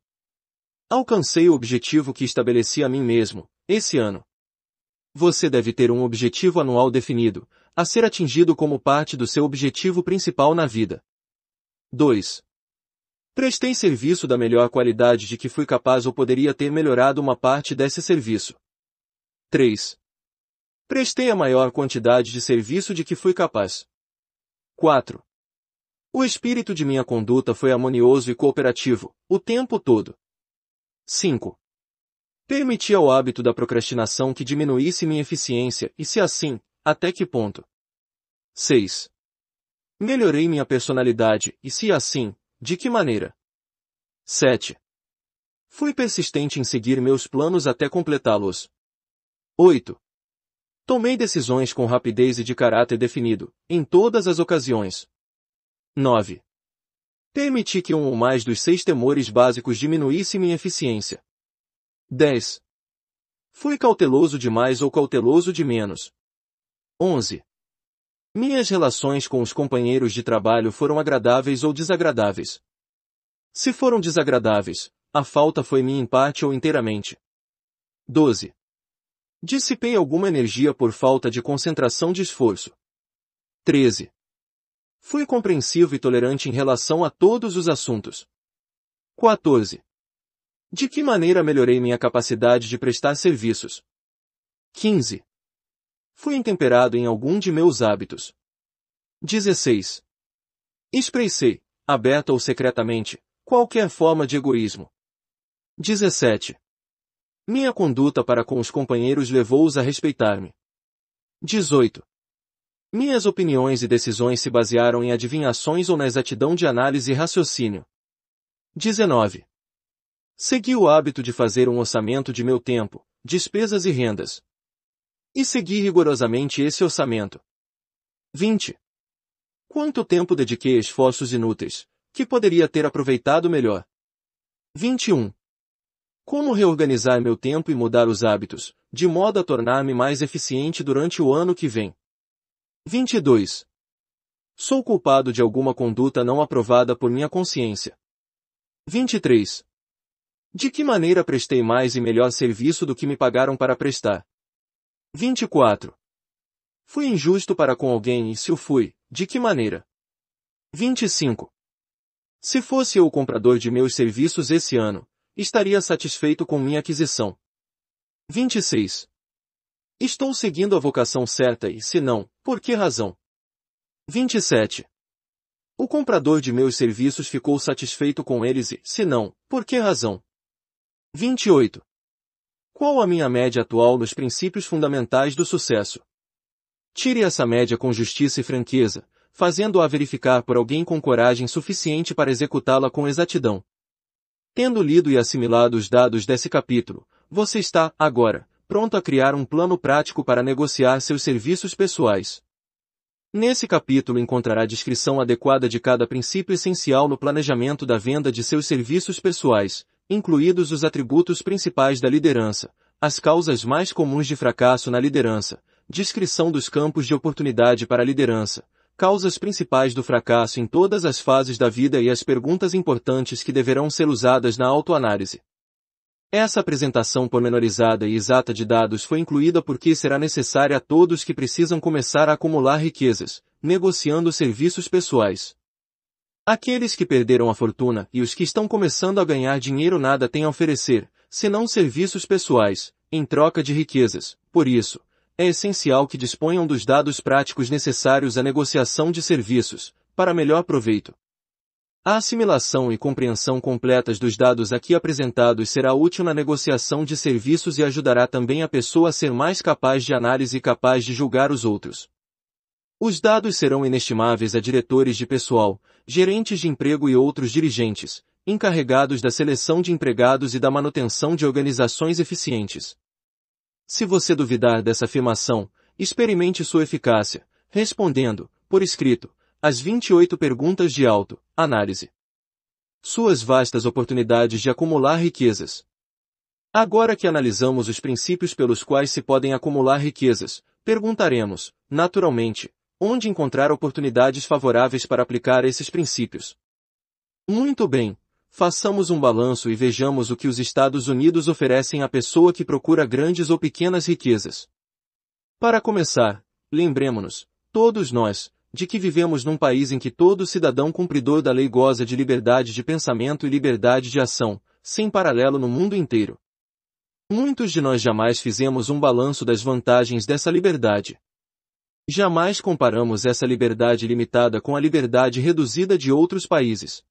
Alcancei o objetivo que estabeleci a mim mesmo, esse ano, você deve ter um objetivo anual definido, a ser atingido como parte do seu objetivo principal na vida. 2. Prestei serviço da melhor qualidade de que fui capaz ou poderia ter melhorado uma parte desse serviço. 3. Prestei a maior quantidade de serviço de que fui capaz. 4. O espírito de minha conduta foi harmonioso e cooperativo, o tempo todo. 5. Permitia o hábito da procrastinação que diminuísse minha eficiência e, se assim, até que ponto? 6. Melhorei minha personalidade e, se assim, de que maneira? 7. Fui persistente em seguir meus planos até completá-los. 8. Tomei decisões com rapidez e de caráter definido, em todas as ocasiões. 9. Permiti que um ou mais dos seis temores básicos diminuísse minha eficiência. 10. Fui cauteloso demais ou cauteloso de menos. 11. Minhas relações com os companheiros de trabalho foram agradáveis ou desagradáveis. Se foram desagradáveis, a falta foi minha em parte ou inteiramente. 12. Dissipei alguma energia por falta de concentração de esforço. 13. Fui compreensivo e tolerante em relação a todos os assuntos. 14. De que maneira melhorei minha capacidade de prestar serviços? 15. Fui intemperado em algum de meus hábitos. 16. Expressei, aberta ou secretamente, qualquer forma de egoísmo. 17. Minha conduta para com os companheiros levou-os a respeitar-me. 18. Minhas opiniões e decisões se basearam em adivinhações ou na exatidão de análise e raciocínio. 19. Segui o hábito de fazer um orçamento de meu tempo, despesas e rendas. E segui rigorosamente esse orçamento. 20. Quanto tempo dediquei a esforços inúteis, que poderia ter aproveitado melhor? 21. Como reorganizar meu tempo e mudar os hábitos, de modo a tornar-me mais eficiente durante o ano que vem? 22. Sou culpado de alguma conduta não aprovada por minha consciência. 23. De que maneira prestei mais e melhor serviço do que me pagaram para prestar? 24. Fui injusto para com alguém e se o fui, de que maneira? 25. Se fosse eu o comprador de meus serviços esse ano, estaria satisfeito com minha aquisição. 26. Estou seguindo a vocação certa e, se não, por que razão? 27. O comprador de meus serviços ficou satisfeito com eles e, se não, por que razão? 28. Qual a minha média atual nos princípios fundamentais do sucesso? Tire essa média com justiça e franqueza, fazendo-a verificar por alguém com coragem suficiente para executá-la com exatidão. Tendo lido e assimilado os dados desse capítulo, você está, agora, pronto a criar um plano prático para negociar seus serviços pessoais. Nesse capítulo encontrará a descrição adequada de cada princípio essencial no planejamento da venda de seus serviços pessoais, incluídos os atributos principais da liderança, as causas mais comuns de fracasso na liderança, descrição dos campos de oportunidade para a liderança, causas principais do fracasso em todas as fases da vida e as perguntas importantes que deverão ser usadas na autoanálise. Essa apresentação pormenorizada e exata de dados foi incluída porque será necessária a todos que precisam começar a acumular riquezas, negociando serviços pessoais, Aqueles que perderam a fortuna e os que estão começando a ganhar dinheiro nada têm a oferecer, senão serviços pessoais, em troca de riquezas. Por isso, é essencial que disponham dos dados práticos necessários à negociação de serviços, para melhor proveito. A assimilação e compreensão completas dos dados aqui apresentados será útil na negociação de serviços e ajudará também a pessoa a ser mais capaz de análise e capaz de julgar os outros. Os dados serão inestimáveis a diretores de pessoal, gerentes de emprego e outros dirigentes, encarregados da seleção de empregados e da manutenção de organizações eficientes. Se você duvidar dessa afirmação, experimente sua eficácia, respondendo, por escrito, às 28 perguntas de auto, análise. Suas vastas oportunidades de acumular riquezas. Agora que analisamos os princípios pelos quais se podem acumular riquezas, perguntaremos, naturalmente, onde encontrar oportunidades favoráveis para aplicar esses princípios. Muito bem, façamos um balanço e vejamos o que os Estados Unidos oferecem à pessoa que procura grandes ou pequenas riquezas. Para começar, lembremos-nos, todos nós, de que vivemos num país em que todo cidadão cumpridor da lei goza de liberdade de pensamento e liberdade de ação, sem paralelo no mundo inteiro. Muitos de nós jamais fizemos um balanço das vantagens dessa liberdade. Jamais comparamos essa liberdade limitada com a liberdade reduzida de outros países.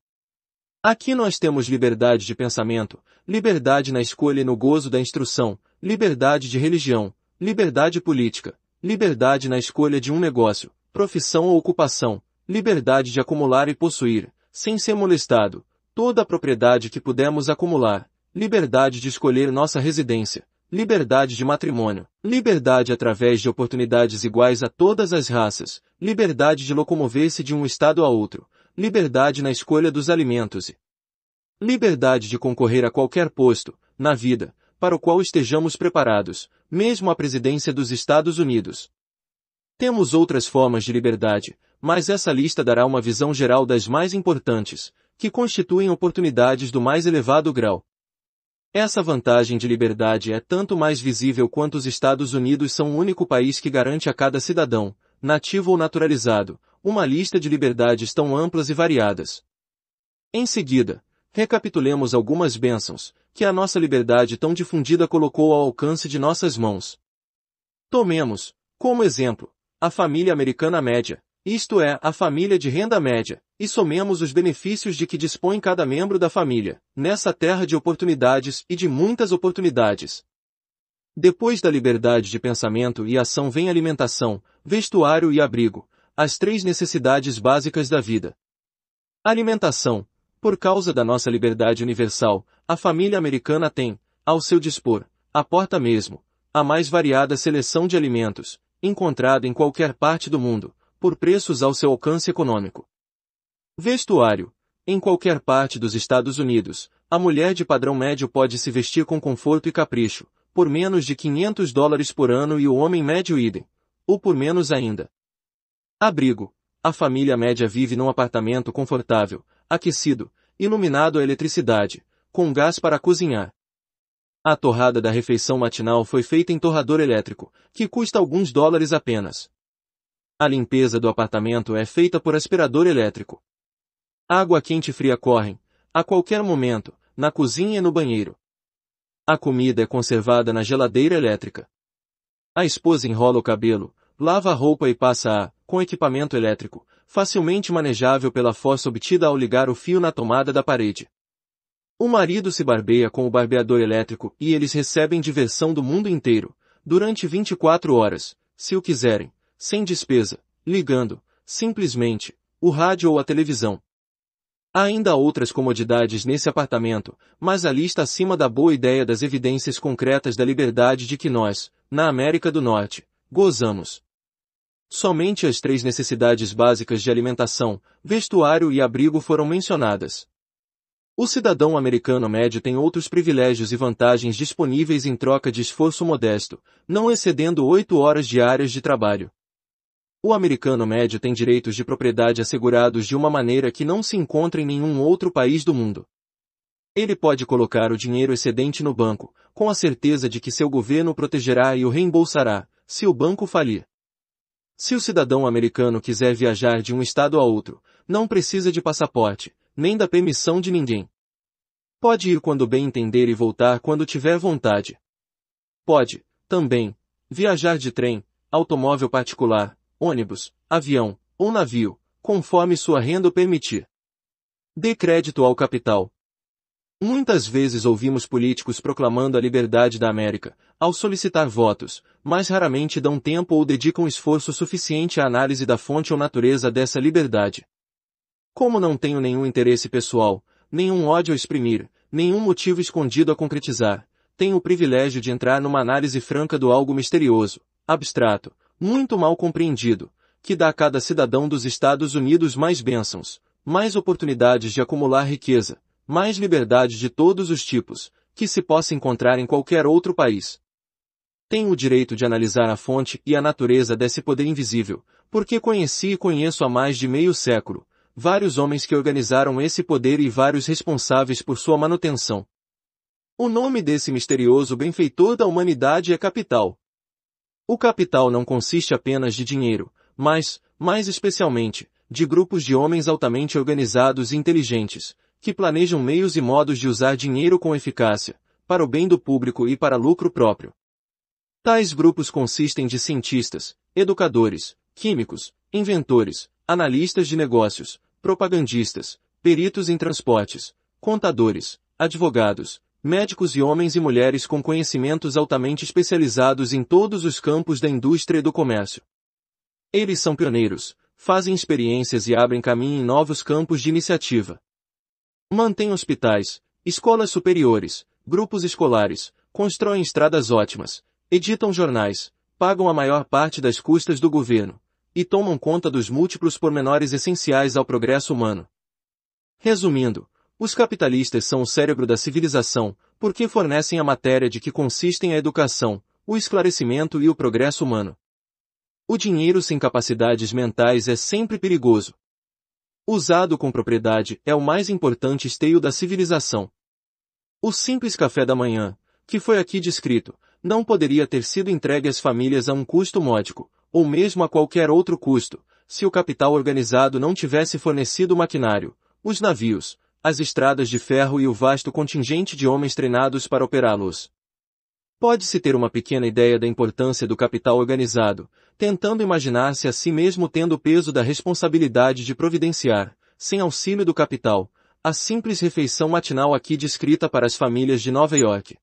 Aqui nós temos liberdade de pensamento, liberdade na escolha e no gozo da instrução, liberdade de religião, liberdade política, liberdade na escolha de um negócio, profissão ou ocupação, liberdade de acumular e possuir, sem ser molestado, toda a propriedade que pudemos acumular, liberdade de escolher nossa residência, liberdade de matrimônio, liberdade através de oportunidades iguais a todas as raças, liberdade de locomover-se de um estado a outro, liberdade na escolha dos alimentos e liberdade de concorrer a qualquer posto, na vida, para o qual estejamos preparados, mesmo a presidência dos Estados Unidos. Temos outras formas de liberdade, mas essa lista dará uma visão geral das mais importantes, que constituem oportunidades do mais elevado grau, essa vantagem de liberdade é tanto mais visível quanto os Estados Unidos são o único país que garante a cada cidadão, nativo ou naturalizado, uma lista de liberdades tão amplas e variadas. Em seguida, recapitulemos algumas bênçãos que a nossa liberdade tão difundida colocou ao alcance de nossas mãos. Tomemos, como exemplo, a família americana média, isto é, a família de renda média, e somemos os benefícios de que dispõe cada membro da família, nessa terra de oportunidades e de muitas oportunidades. Depois da liberdade de pensamento e ação vem alimentação, vestuário e abrigo, as três necessidades básicas da vida. Alimentação. Por causa da nossa liberdade universal, a família americana tem, ao seu dispor, à porta mesmo, a mais variada seleção de alimentos, encontrada em qualquer parte do mundo, por preços ao seu alcance econômico. Vestuário. Em qualquer parte dos Estados Unidos, a mulher de padrão médio pode se vestir com conforto e capricho, por menos de 500 dólares por ano e o homem médio idem, ou por menos ainda. Abrigo. A família média vive num apartamento confortável, aquecido, iluminado à eletricidade, com gás para cozinhar. A torrada da refeição matinal foi feita em torrador elétrico, que custa alguns dólares apenas. A limpeza do apartamento é feita por aspirador elétrico. Água quente e fria correm, a qualquer momento, na cozinha e no banheiro. A comida é conservada na geladeira elétrica. A esposa enrola o cabelo, lava a roupa e passa-a, com equipamento elétrico, facilmente manejável pela força obtida ao ligar o fio na tomada da parede. O marido se barbeia com o barbeador elétrico e eles recebem diversão do mundo inteiro, durante 24 horas, se o quiserem, sem despesa, ligando, simplesmente, o rádio ou a televisão. Há ainda outras comodidades nesse apartamento, mas a lista acima dá boa ideia das evidências concretas da liberdade de que nós, na América do Norte, gozamos. Somente as três necessidades básicas de alimentação, vestuário e abrigo foram mencionadas. O cidadão americano médio tem outros privilégios e vantagens disponíveis em troca de esforço modesto, não excedendo oito horas diárias de trabalho. O americano médio tem direitos de propriedade assegurados de uma maneira que não se encontra em nenhum outro país do mundo. Ele pode colocar o dinheiro excedente no banco, com a certeza de que seu governo protegerá e o reembolsará, se o banco falir. Se o cidadão americano quiser viajar de um estado a outro, não precisa de passaporte, nem da permissão de ninguém. Pode ir quando bem entender e voltar quando tiver vontade. Pode, também, viajar de trem, automóvel particular, ônibus, avião ou navio, conforme sua renda permitir. Dê crédito ao capital. Muitas vezes ouvimos políticos proclamando a liberdade da América, ao solicitar votos, mas raramente dão tempo ou dedicam esforço suficiente à análise da fonte ou natureza dessa liberdade. Como não tenho nenhum interesse pessoal, nenhum ódio a exprimir, nenhum motivo escondido a concretizar, tenho o privilégio de entrar numa análise franca do algo misterioso, abstrato, muito mal compreendido, que dá a cada cidadão dos Estados Unidos mais bênçãos, mais oportunidades de acumular riqueza, mais liberdade de todos os tipos, que se possa encontrar em qualquer outro país. Tenho o direito de analisar a fonte e a natureza desse poder invisível, porque conheci e conheço há mais de meio século, vários homens que organizaram esse poder e vários responsáveis por sua manutenção. O nome desse misterioso benfeitor da humanidade é Capital. O capital não consiste apenas de dinheiro, mas, mais especialmente, de grupos de homens altamente organizados e inteligentes, que planejam meios e modos de usar dinheiro com eficácia, para o bem do público e para lucro próprio. Tais grupos consistem de cientistas, educadores, químicos, inventores, analistas de negócios, propagandistas, peritos em transportes, contadores, advogados, médicos e homens e mulheres com conhecimentos altamente especializados em todos os campos da indústria e do comércio. Eles são pioneiros, fazem experiências e abrem caminho em novos campos de iniciativa. Mantêm hospitais, escolas superiores, grupos escolares, constroem estradas ótimas, editam jornais, pagam a maior parte das custas do governo, e tomam conta dos múltiplos pormenores essenciais ao progresso humano. Resumindo, os capitalistas são o cérebro da civilização, porque fornecem a matéria de que consistem a educação, o esclarecimento e o progresso humano. O dinheiro sem capacidades mentais é sempre perigoso. Usado com propriedade é o mais importante esteio da civilização. O simples café da manhã, que foi aqui descrito, não poderia ter sido entregue às famílias a um custo módico, ou mesmo a qualquer outro custo, se o capital organizado não tivesse fornecido maquinário, os navios, as estradas de ferro e o vasto contingente de homens treinados para operá-los. Pode-se ter uma pequena ideia da importância do capital organizado, tentando imaginar-se a si mesmo tendo o peso da responsabilidade de providenciar, sem auxílio do capital, a simples refeição matinal aqui descrita para as famílias de Nova York.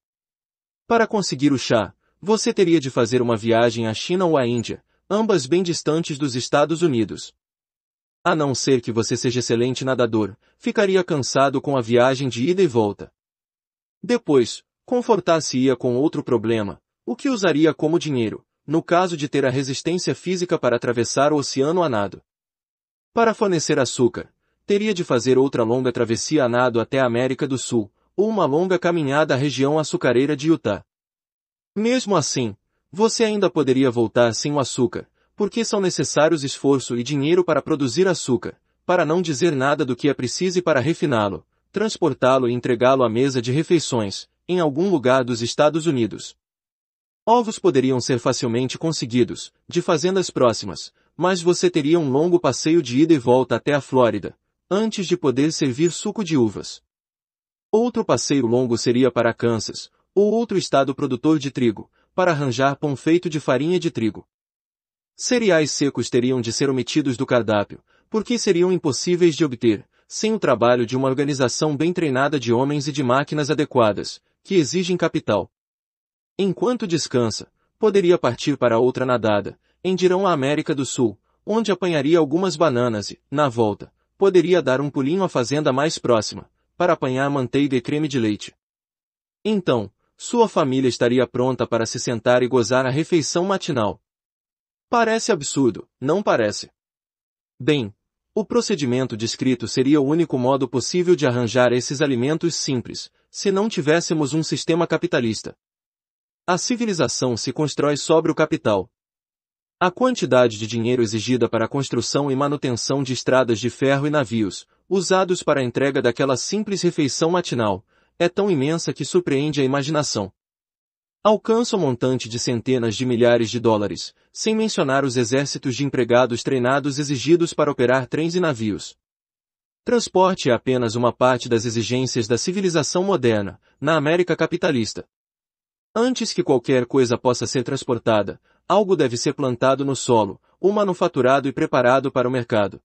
Para conseguir o chá, você teria de fazer uma viagem à China ou à Índia, ambas bem distantes dos Estados Unidos. A não ser que você seja excelente nadador, ficaria cansado com a viagem de ida e volta. Depois, confortar-se-ia com outro problema, o que usaria como dinheiro, no caso de ter a resistência física para atravessar o oceano a nado. Para fornecer açúcar, teria de fazer outra longa travessia a nado até a América do Sul, ou uma longa caminhada à região açucareira de Utah. Mesmo assim, você ainda poderia voltar sem o açúcar, porque são necessários esforço e dinheiro para produzir açúcar, para não dizer nada do que é preciso para refiná-lo, transportá-lo e entregá-lo à mesa de refeições, em algum lugar dos Estados Unidos. Ovos poderiam ser facilmente conseguidos, de fazendas próximas, mas você teria um longo passeio de ida e volta até a Flórida, antes de poder servir suco de uvas. Outro passeio longo seria para Kansas, ou outro estado produtor de trigo, para arranjar pão feito de farinha de trigo. Cereais secos teriam de ser omitidos do cardápio, porque seriam impossíveis de obter, sem o trabalho de uma organização bem treinada de homens e de máquinas adequadas, que exigem capital. Enquanto descansa, poderia partir para outra nadada, em dirão à América do Sul, onde apanharia algumas bananas e, na volta, poderia dar um pulinho à fazenda mais próxima, para apanhar manteiga e creme de leite. Então, sua família estaria pronta para se sentar e gozar a refeição matinal. Parece absurdo, não parece? Bem, o procedimento descrito seria o único modo possível de arranjar esses alimentos simples, se não tivéssemos um sistema capitalista. A civilização se constrói sobre o capital. A quantidade de dinheiro exigida para a construção e manutenção de estradas de ferro e navios, usados para a entrega daquela simples refeição matinal, é tão imensa que surpreende a imaginação alcança o um montante de centenas de milhares de dólares, sem mencionar os exércitos de empregados treinados exigidos para operar trens e navios. Transporte é apenas uma parte das exigências da civilização moderna, na América capitalista. Antes que qualquer coisa possa ser transportada, algo deve ser plantado no solo, ou manufaturado e preparado para o mercado.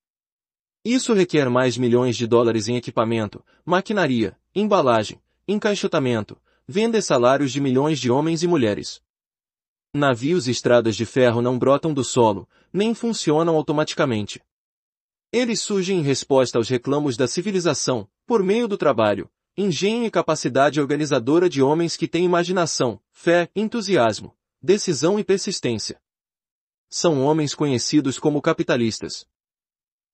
Isso requer mais milhões de dólares em equipamento, maquinaria, embalagem, encaixotamento, Venda salários de milhões de homens e mulheres. Navios e estradas de ferro não brotam do solo, nem funcionam automaticamente. Eles surgem em resposta aos reclamos da civilização, por meio do trabalho, engenho e capacidade organizadora de homens que têm imaginação, fé, entusiasmo, decisão e persistência. São homens conhecidos como capitalistas.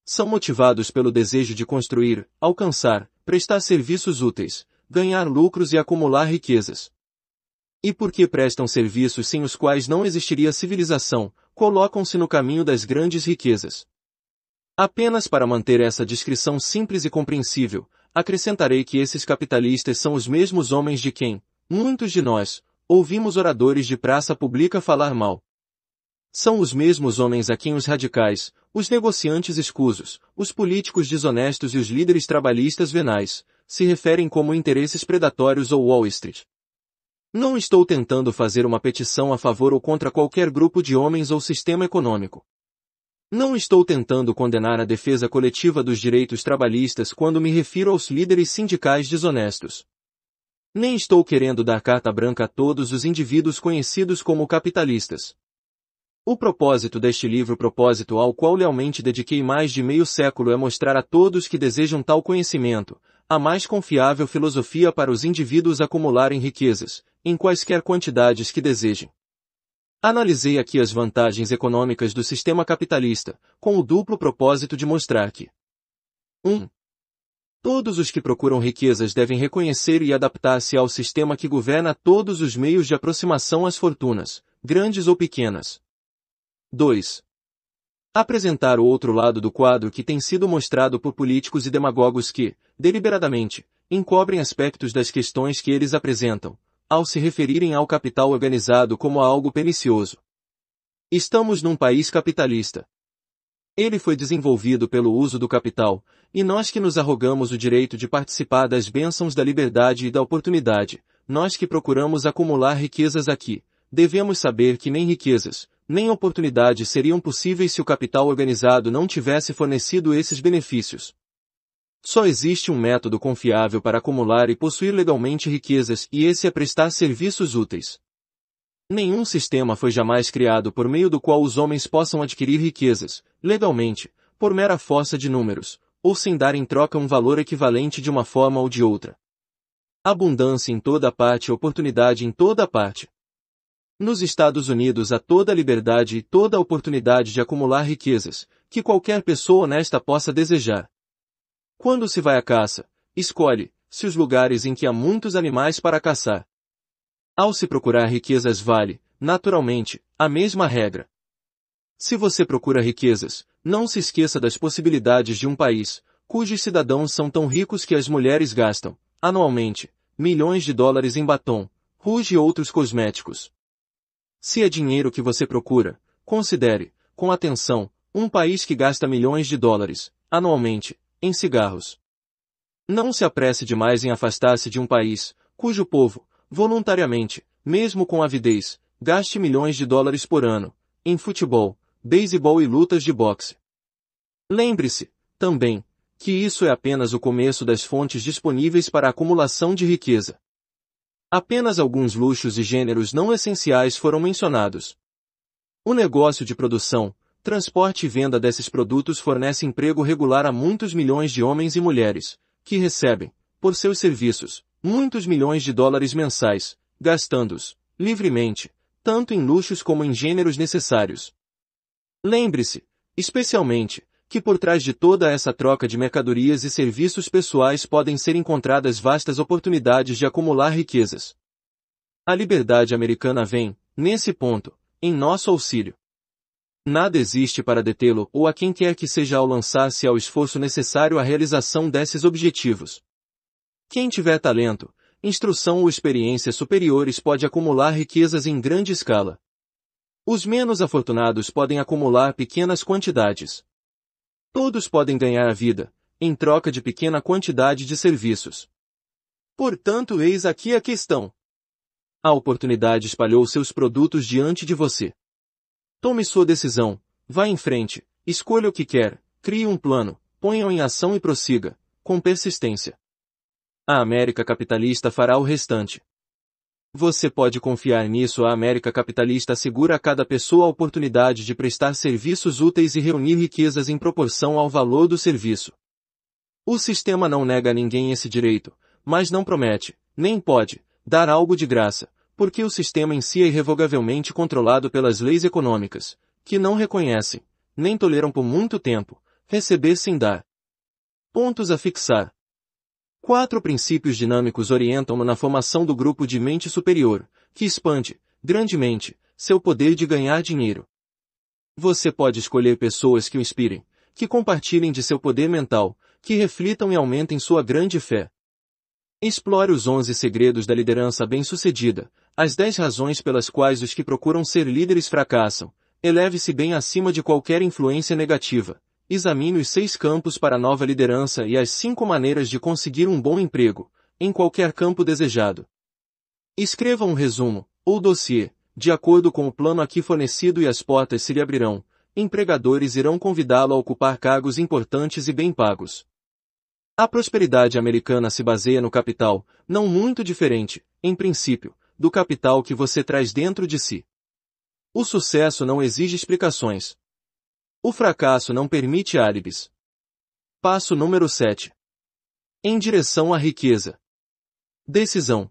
São motivados pelo desejo de construir, alcançar, prestar serviços úteis, ganhar lucros e acumular riquezas. E porque prestam serviços sem os quais não existiria civilização, colocam-se no caminho das grandes riquezas. Apenas para manter essa descrição simples e compreensível, acrescentarei que esses capitalistas são os mesmos homens de quem, muitos de nós, ouvimos oradores de praça pública falar mal. São os mesmos homens a quem os radicais, os negociantes escusos, os políticos desonestos e os líderes trabalhistas venais, se referem como interesses predatórios ou Wall Street. Não estou tentando fazer uma petição a favor ou contra qualquer grupo de homens ou sistema econômico. Não estou tentando condenar a defesa coletiva dos direitos trabalhistas quando me refiro aos líderes sindicais desonestos. Nem estou querendo dar carta branca a todos os indivíduos conhecidos como capitalistas. O propósito deste livro propósito ao qual lealmente dediquei mais de meio século é mostrar a todos que desejam tal conhecimento, a mais confiável filosofia para os indivíduos acumularem riquezas, em quaisquer quantidades que desejem. Analisei aqui as vantagens econômicas do sistema capitalista, com o duplo propósito de mostrar que 1. Um, todos os que procuram riquezas devem reconhecer e adaptar-se ao sistema que governa todos os meios de aproximação às fortunas, grandes ou pequenas. 2. Apresentar o outro lado do quadro que tem sido mostrado por políticos e demagogos que, deliberadamente, encobrem aspectos das questões que eles apresentam, ao se referirem ao capital organizado como a algo pernicioso. Estamos num país capitalista. Ele foi desenvolvido pelo uso do capital, e nós que nos arrogamos o direito de participar das bênçãos da liberdade e da oportunidade, nós que procuramos acumular riquezas aqui, devemos saber que nem riquezas, nem oportunidades seriam possíveis se o capital organizado não tivesse fornecido esses benefícios. Só existe um método confiável para acumular e possuir legalmente riquezas e esse é prestar serviços úteis. Nenhum sistema foi jamais criado por meio do qual os homens possam adquirir riquezas, legalmente, por mera força de números, ou sem dar em troca um valor equivalente de uma forma ou de outra. Abundância em toda parte e oportunidade em toda parte. Nos Estados Unidos há toda a liberdade e toda a oportunidade de acumular riquezas, que qualquer pessoa honesta possa desejar. Quando se vai à caça, escolhe-se os lugares em que há muitos animais para caçar. Ao se procurar riquezas vale, naturalmente, a mesma regra. Se você procura riquezas, não se esqueça das possibilidades de um país, cujos cidadãos são tão ricos que as mulheres gastam, anualmente, milhões de dólares em batom, ruge e outros cosméticos, se é dinheiro que você procura, considere, com atenção, um país que gasta milhões de dólares, anualmente, em cigarros. Não se apresse demais em afastar-se de um país, cujo povo, voluntariamente, mesmo com avidez, gaste milhões de dólares por ano, em futebol, beisebol e lutas de boxe. Lembre-se, também, que isso é apenas o começo das fontes disponíveis para a acumulação de riqueza. Apenas alguns luxos e gêneros não essenciais foram mencionados. O negócio de produção, transporte e venda desses produtos fornece emprego regular a muitos milhões de homens e mulheres, que recebem, por seus serviços, muitos milhões de dólares mensais, gastando-os, livremente, tanto em luxos como em gêneros necessários. Lembre-se, especialmente, que por trás de toda essa troca de mercadorias e serviços pessoais podem ser encontradas vastas oportunidades de acumular riquezas. A liberdade americana vem, nesse ponto, em nosso auxílio. Nada existe para detê-lo ou a quem quer que seja ao lançar-se ao esforço necessário à realização desses objetivos. Quem tiver talento, instrução ou experiências superiores pode acumular riquezas em grande escala. Os menos afortunados podem acumular pequenas quantidades. Todos podem ganhar a vida, em troca de pequena quantidade de serviços. Portanto, eis aqui a questão. A oportunidade espalhou seus produtos diante de você. Tome sua decisão, vá em frente, escolha o que quer, crie um plano, ponha-o em ação e prossiga, com persistência. A América capitalista fará o restante. Você pode confiar nisso a América capitalista assegura a cada pessoa a oportunidade de prestar serviços úteis e reunir riquezas em proporção ao valor do serviço. O sistema não nega a ninguém esse direito, mas não promete, nem pode, dar algo de graça, porque o sistema em si é irrevogavelmente controlado pelas leis econômicas, que não reconhecem, nem toleram por muito tempo, receber sem dar. Pontos a fixar. Quatro princípios dinâmicos orientam-no na formação do grupo de mente superior, que expande, grandemente, seu poder de ganhar dinheiro. Você pode escolher pessoas que o inspirem, que compartilhem de seu poder mental, que reflitam e aumentem sua grande fé. Explore os 11 segredos da liderança bem-sucedida, as 10 razões pelas quais os que procuram ser líderes fracassam, eleve-se bem acima de qualquer influência negativa. Examine os seis campos para nova liderança e as cinco maneiras de conseguir um bom emprego, em qualquer campo desejado. Escreva um resumo, ou dossiê, de acordo com o plano aqui fornecido e as portas se lhe abrirão, empregadores irão convidá-lo a ocupar cargos importantes e bem pagos. A prosperidade americana se baseia no capital, não muito diferente, em princípio, do capital que você traz dentro de si. O sucesso não exige explicações. O fracasso não permite álibis. Passo número 7. Em direção à riqueza. Decisão.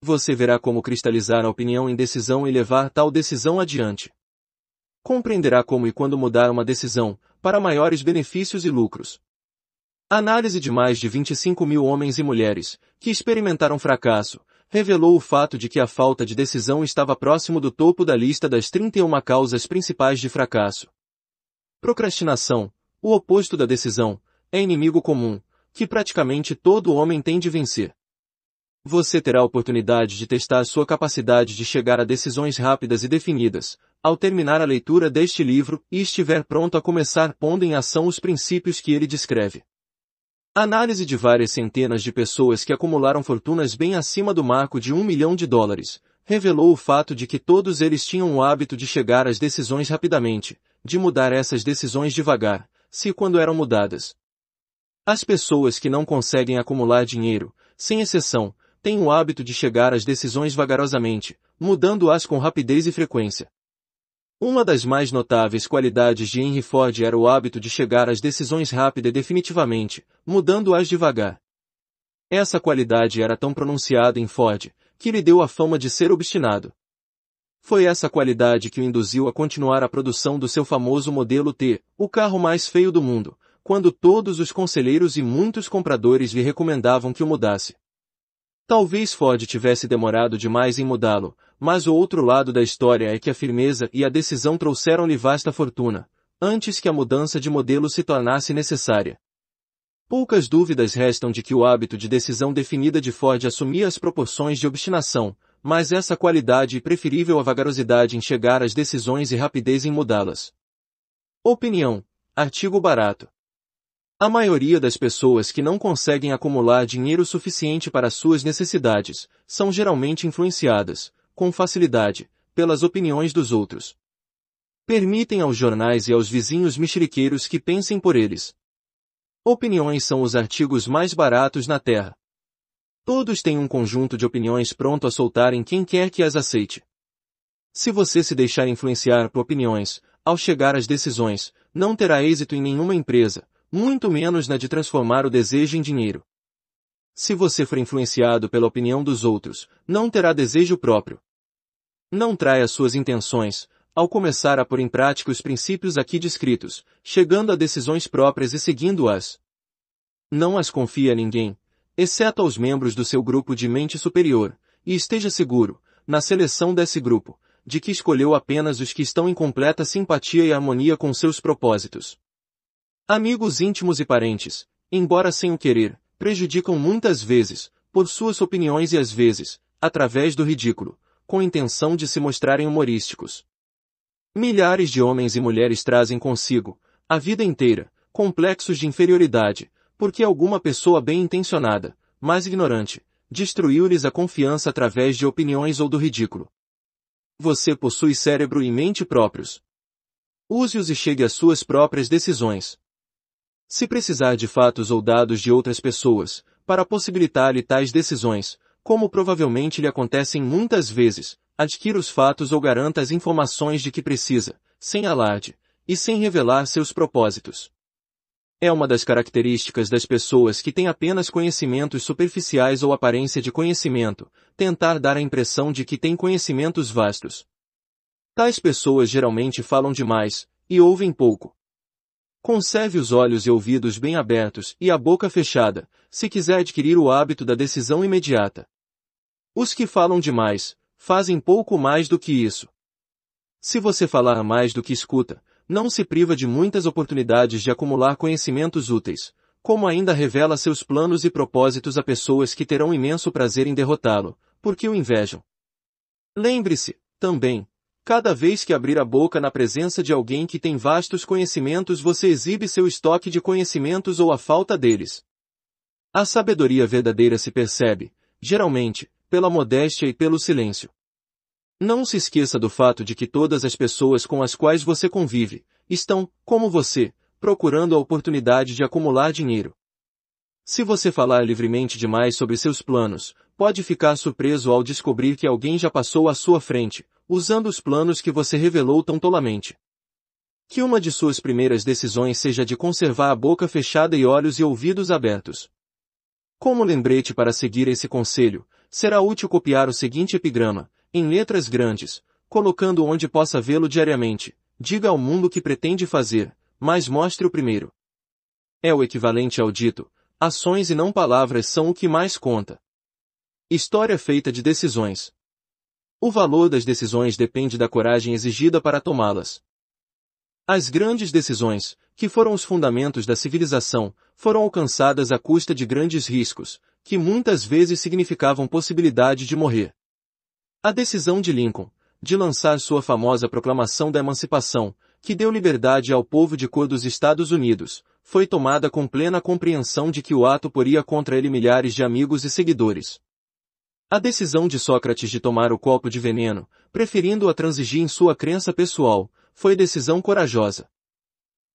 Você verá como cristalizar a opinião em decisão e levar tal decisão adiante. Compreenderá como e quando mudar uma decisão, para maiores benefícios e lucros. Análise de mais de 25 mil homens e mulheres, que experimentaram fracasso, revelou o fato de que a falta de decisão estava próximo do topo da lista das 31 causas principais de fracasso. Procrastinação, o oposto da decisão, é inimigo comum, que praticamente todo homem tem de vencer. Você terá a oportunidade de testar sua capacidade de chegar a decisões rápidas e definidas, ao terminar a leitura deste livro e estiver pronto a começar pondo em ação os princípios que ele descreve. Análise de várias centenas de pessoas que acumularam fortunas bem acima do marco de um milhão de dólares, revelou o fato de que todos eles tinham o hábito de chegar às decisões rapidamente, de mudar essas decisões devagar, se quando eram mudadas. As pessoas que não conseguem acumular dinheiro, sem exceção, têm o hábito de chegar às decisões vagarosamente, mudando-as com rapidez e frequência. Uma das mais notáveis qualidades de Henry Ford era o hábito de chegar às decisões rápida e definitivamente, mudando-as devagar. Essa qualidade era tão pronunciada em Ford, que lhe deu a fama de ser obstinado. Foi essa qualidade que o induziu a continuar a produção do seu famoso modelo T, o carro mais feio do mundo, quando todos os conselheiros e muitos compradores lhe recomendavam que o mudasse. Talvez Ford tivesse demorado demais em mudá-lo, mas o outro lado da história é que a firmeza e a decisão trouxeram-lhe vasta fortuna, antes que a mudança de modelo se tornasse necessária. Poucas dúvidas restam de que o hábito de decisão definida de Ford assumia as proporções de obstinação, mas essa qualidade é preferível à vagarosidade em chegar às decisões e rapidez em mudá-las. Opinião. Artigo barato. A maioria das pessoas que não conseguem acumular dinheiro suficiente para suas necessidades são geralmente influenciadas, com facilidade, pelas opiniões dos outros. Permitem aos jornais e aos vizinhos mexeriqueiros que pensem por eles. Opiniões são os artigos mais baratos na Terra. Todos têm um conjunto de opiniões pronto a soltar em quem quer que as aceite. Se você se deixar influenciar por opiniões, ao chegar às decisões, não terá êxito em nenhuma empresa, muito menos na de transformar o desejo em dinheiro. Se você for influenciado pela opinião dos outros, não terá desejo próprio. Não traia suas intenções, ao começar a pôr em prática os princípios aqui descritos, chegando a decisões próprias e seguindo-as. Não as confie a ninguém, exceto aos membros do seu grupo de mente superior, e esteja seguro, na seleção desse grupo, de que escolheu apenas os que estão em completa simpatia e harmonia com seus propósitos. Amigos íntimos e parentes, embora sem o querer, prejudicam muitas vezes, por suas opiniões e às vezes, através do ridículo, com intenção de se mostrarem humorísticos. Milhares de homens e mulheres trazem consigo, a vida inteira, complexos de inferioridade, porque alguma pessoa bem intencionada, mas ignorante, destruiu-lhes a confiança através de opiniões ou do ridículo. Você possui cérebro e mente próprios. Use-os e chegue às suas próprias decisões. Se precisar de fatos ou dados de outras pessoas, para possibilitar-lhe tais decisões, como provavelmente lhe acontecem muitas vezes, adquira os fatos ou garanta as informações de que precisa, sem alarde, e sem revelar seus propósitos. É uma das características das pessoas que têm apenas conhecimentos superficiais ou aparência de conhecimento, tentar dar a impressão de que têm conhecimentos vastos. Tais pessoas geralmente falam demais, e ouvem pouco. Conserve os olhos e ouvidos bem abertos e a boca fechada, se quiser adquirir o hábito da decisão imediata. Os que falam demais, fazem pouco mais do que isso. Se você falar mais do que escuta, não se priva de muitas oportunidades de acumular conhecimentos úteis, como ainda revela seus planos e propósitos a pessoas que terão imenso prazer em derrotá-lo, porque o invejam. Lembre-se, também, cada vez que abrir a boca na presença de alguém que tem vastos conhecimentos você exibe seu estoque de conhecimentos ou a falta deles. A sabedoria verdadeira se percebe, geralmente, pela modéstia e pelo silêncio. Não se esqueça do fato de que todas as pessoas com as quais você convive estão, como você, procurando a oportunidade de acumular dinheiro. Se você falar livremente demais sobre seus planos, pode ficar surpreso ao descobrir que alguém já passou à sua frente, usando os planos que você revelou tão tolamente. Que uma de suas primeiras decisões seja de conservar a boca fechada e olhos e ouvidos abertos. Como lembrete para seguir esse conselho, será útil copiar o seguinte epigrama, em letras grandes, colocando onde possa vê-lo diariamente. Diga ao mundo o que pretende fazer, mas mostre o primeiro. É o equivalente ao dito, ações e não palavras são o que mais conta. História feita de decisões. O valor das decisões depende da coragem exigida para tomá-las. As grandes decisões, que foram os fundamentos da civilização, foram alcançadas à custa de grandes riscos, que muitas vezes significavam possibilidade de morrer. A decisão de Lincoln de lançar sua famosa Proclamação da Emancipação, que deu liberdade ao povo de cor dos Estados Unidos, foi tomada com plena compreensão de que o ato poria contra ele milhares de amigos e seguidores. A decisão de Sócrates de tomar o copo de veneno, preferindo-a transigir em sua crença pessoal, foi decisão corajosa.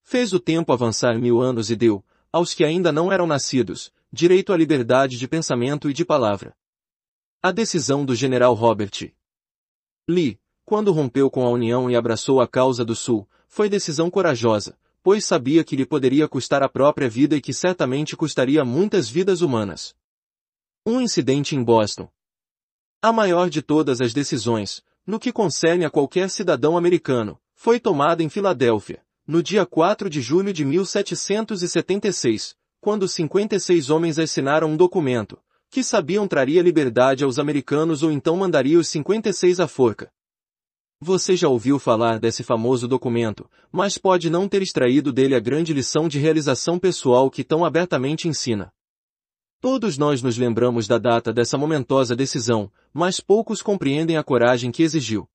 Fez o tempo avançar mil anos e deu, aos que ainda não eram nascidos, direito à liberdade de pensamento e de palavra. A decisão do general Robert Lee, quando rompeu com a União e abraçou a causa do Sul, foi decisão corajosa, pois sabia que lhe poderia custar a própria vida e que certamente custaria muitas vidas humanas. Um incidente em Boston. A maior de todas as decisões, no que concerne a qualquer cidadão americano, foi tomada em Filadélfia, no dia 4 de julho de 1776, quando 56 homens assinaram um documento, que sabiam traria liberdade aos americanos ou então mandaria os 56 à forca. Você já ouviu falar desse famoso documento, mas pode não ter extraído dele a grande lição de realização pessoal que tão abertamente ensina. Todos nós nos lembramos da data dessa momentosa decisão, mas poucos compreendem a coragem que exigiu.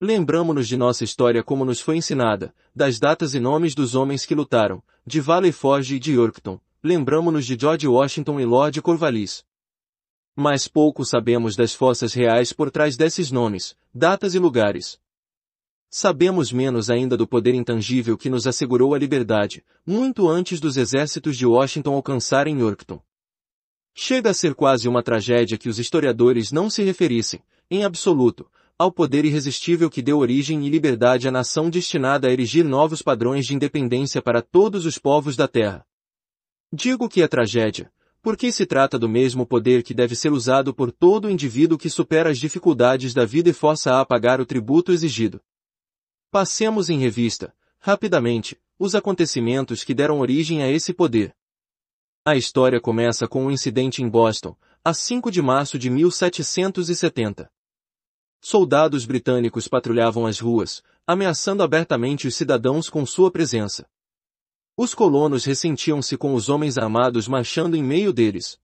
Lembramos-nos de nossa história como nos foi ensinada, das datas e nomes dos homens que lutaram, de Valley Forge e de Yorkton, lembramo-nos de George Washington e Lord Corvalis. Mas pouco sabemos das forças reais por trás desses nomes, datas e lugares. Sabemos menos ainda do poder intangível que nos assegurou a liberdade, muito antes dos exércitos de Washington alcançarem Yorkton. Chega a ser quase uma tragédia que os historiadores não se referissem, em absoluto, ao poder irresistível que deu origem e liberdade à nação destinada a erigir novos padrões de independência para todos os povos da Terra. Digo que é tragédia, porque se trata do mesmo poder que deve ser usado por todo indivíduo que supera as dificuldades da vida e força a pagar o tributo exigido. Passemos em revista, rapidamente, os acontecimentos que deram origem a esse poder. A história começa com um incidente em Boston, a 5 de março de 1770. Soldados britânicos patrulhavam as ruas, ameaçando abertamente os cidadãos com sua presença. Os colonos ressentiam-se com os homens armados marchando em meio deles.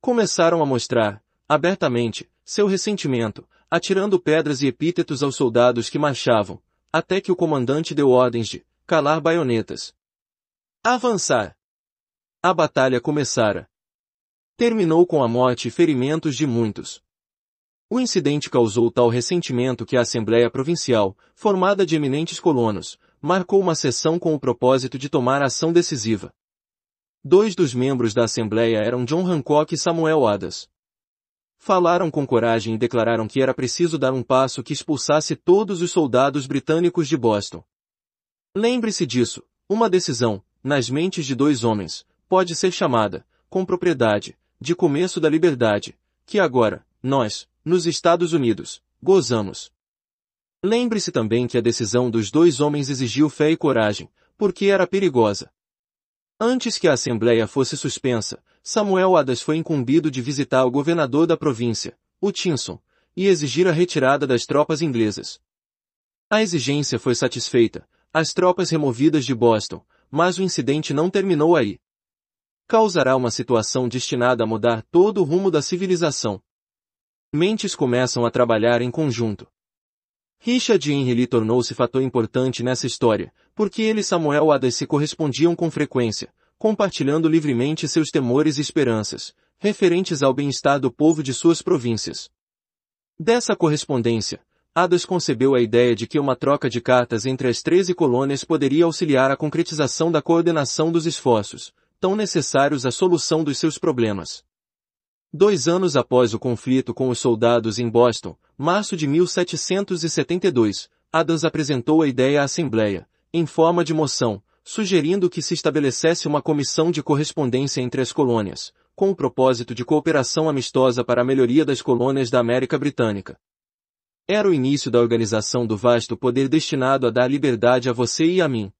Começaram a mostrar, abertamente, seu ressentimento, atirando pedras e epítetos aos soldados que marchavam, até que o comandante deu ordens de calar baionetas. Avançar! A batalha começara. Terminou com a morte e ferimentos de muitos. O incidente causou tal ressentimento que a Assembleia Provincial, formada de eminentes colonos, marcou uma sessão com o propósito de tomar ação decisiva. Dois dos membros da Assembleia eram John Hancock e Samuel Adams. Falaram com coragem e declararam que era preciso dar um passo que expulsasse todos os soldados britânicos de Boston. Lembre-se disso, uma decisão, nas mentes de dois homens, pode ser chamada, com propriedade, de começo da liberdade, que agora, nós, nos Estados Unidos, gozamos. Lembre-se também que a decisão dos dois homens exigiu fé e coragem, porque era perigosa. Antes que a Assembleia fosse suspensa, Samuel Adas foi incumbido de visitar o governador da província, o Tinson, e exigir a retirada das tropas inglesas. A exigência foi satisfeita, as tropas removidas de Boston, mas o incidente não terminou aí. Causará uma situação destinada a mudar todo o rumo da civilização. Mentes começam a trabalhar em conjunto. Richard Henry tornou-se fator importante nessa história, porque ele e Samuel Adams se correspondiam com frequência, compartilhando livremente seus temores e esperanças, referentes ao bem-estar do povo de suas províncias. Dessa correspondência, Adams concebeu a ideia de que uma troca de cartas entre as treze colônias poderia auxiliar a concretização da coordenação dos esforços, tão necessários à solução dos seus problemas. Dois anos após o conflito com os soldados em Boston, março de 1772, Adams apresentou a ideia à Assembleia, em forma de moção, sugerindo que se estabelecesse uma comissão de correspondência entre as colônias, com o propósito de cooperação amistosa para a melhoria das colônias da América Britânica. Era o início da organização do vasto poder destinado a dar liberdade a você e a mim.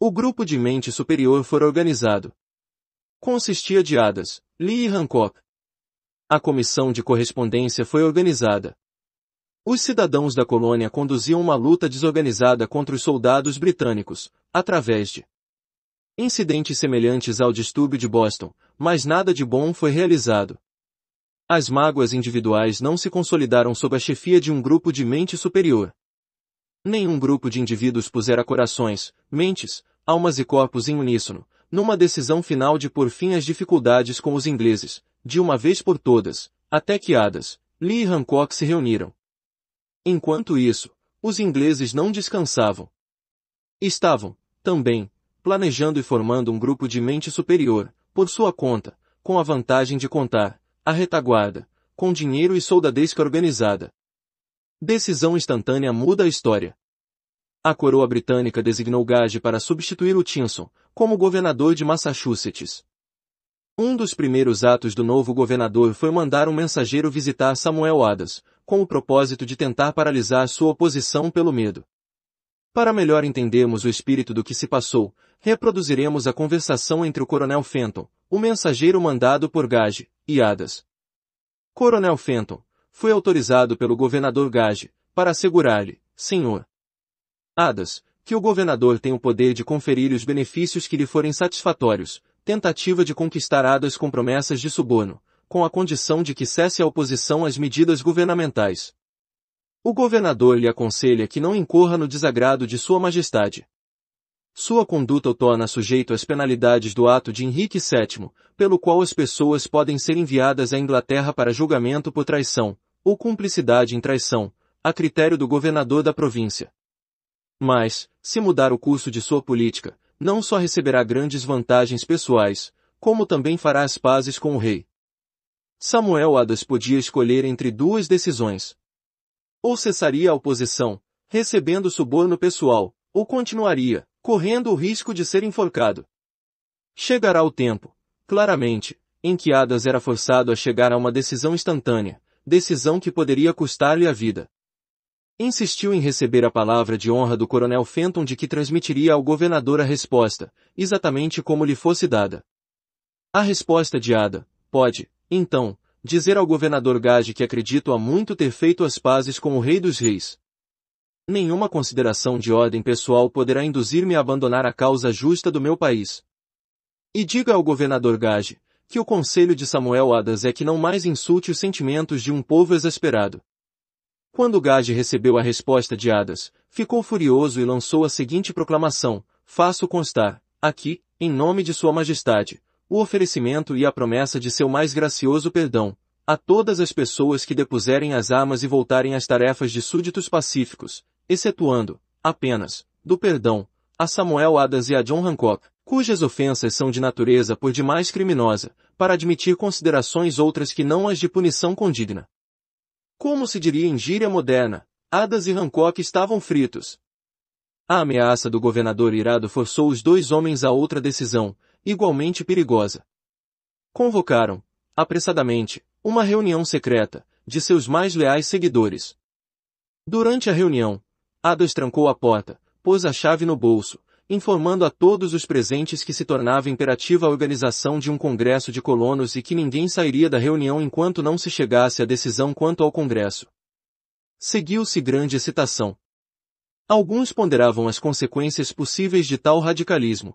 O grupo de mente superior foi organizado. Consistia de Adams, Lee e Hancock. A comissão de correspondência foi organizada, os cidadãos da colônia conduziam uma luta desorganizada contra os soldados britânicos, através de incidentes semelhantes ao distúrbio de Boston, mas nada de bom foi realizado. As mágoas individuais não se consolidaram sob a chefia de um grupo de mente superior. Nenhum grupo de indivíduos pusera corações, mentes, almas e corpos em uníssono, numa decisão final de por fim as dificuldades com os ingleses, de uma vez por todas, até que Adas, Lee e Hancock se reuniram, Enquanto isso, os ingleses não descansavam. Estavam, também, planejando e formando um grupo de mente superior, por sua conta, com a vantagem de contar, a retaguarda, com dinheiro e soldadesca organizada. Decisão instantânea muda a história. A coroa britânica designou Gage para substituir o Tinson, como governador de Massachusetts. Um dos primeiros atos do novo governador foi mandar um mensageiro visitar Samuel Adams, com o propósito de tentar paralisar sua oposição pelo medo. Para melhor entendermos o espírito do que se passou, reproduziremos a conversação entre o Coronel Fenton, o mensageiro mandado por Gage, e Adas. Coronel Fenton, foi autorizado pelo governador Gage, para assegurar-lhe, senhor. Adas, que o governador tem o poder de conferir os benefícios que lhe forem satisfatórios, tentativa de conquistar Adas com promessas de suborno, com a condição de que cesse a oposição às medidas governamentais. O governador lhe aconselha que não incorra no desagrado de Sua Majestade. Sua conduta o torna sujeito às penalidades do ato de Henrique VII, pelo qual as pessoas podem ser enviadas à Inglaterra para julgamento por traição, ou cumplicidade em traição, a critério do governador da província. Mas, se mudar o curso de sua política, não só receberá grandes vantagens pessoais, como também fará as pazes com o rei. Samuel Adas podia escolher entre duas decisões. Ou cessaria a oposição, recebendo suborno pessoal, ou continuaria, correndo o risco de ser enforcado. Chegará o tempo, claramente, em que Adas era forçado a chegar a uma decisão instantânea, decisão que poderia custar-lhe a vida. Insistiu em receber a palavra de honra do coronel Fenton de que transmitiria ao governador a resposta, exatamente como lhe fosse dada. A resposta de Ada, pode, então, dizer ao governador Gage que acredito há muito ter feito as pazes com o rei dos reis. Nenhuma consideração de ordem pessoal poderá induzir-me a abandonar a causa justa do meu país. E diga ao governador Gage, que o conselho de Samuel Adas é que não mais insulte os sentimentos de um povo exasperado. Quando Gage recebeu a resposta de Adas, ficou furioso e lançou a seguinte proclamação, faço constar, aqui, em nome de sua majestade, o oferecimento e a promessa de seu mais gracioso perdão, a todas as pessoas que depuserem as armas e voltarem às tarefas de súditos pacíficos, excetuando, apenas, do perdão, a Samuel Adams e a John Hancock, cujas ofensas são de natureza por demais criminosa, para admitir considerações outras que não as de punição condigna. Como se diria em gíria moderna, Adams e Hancock estavam fritos. A ameaça do governador irado forçou os dois homens a outra decisão, igualmente perigosa. Convocaram, apressadamente, uma reunião secreta, de seus mais leais seguidores. Durante a reunião, Adas trancou a porta, pôs a chave no bolso, informando a todos os presentes que se tornava imperativa a organização de um congresso de colonos e que ninguém sairia da reunião enquanto não se chegasse à decisão quanto ao congresso. Seguiu-se grande excitação. Alguns ponderavam as consequências possíveis de tal radicalismo.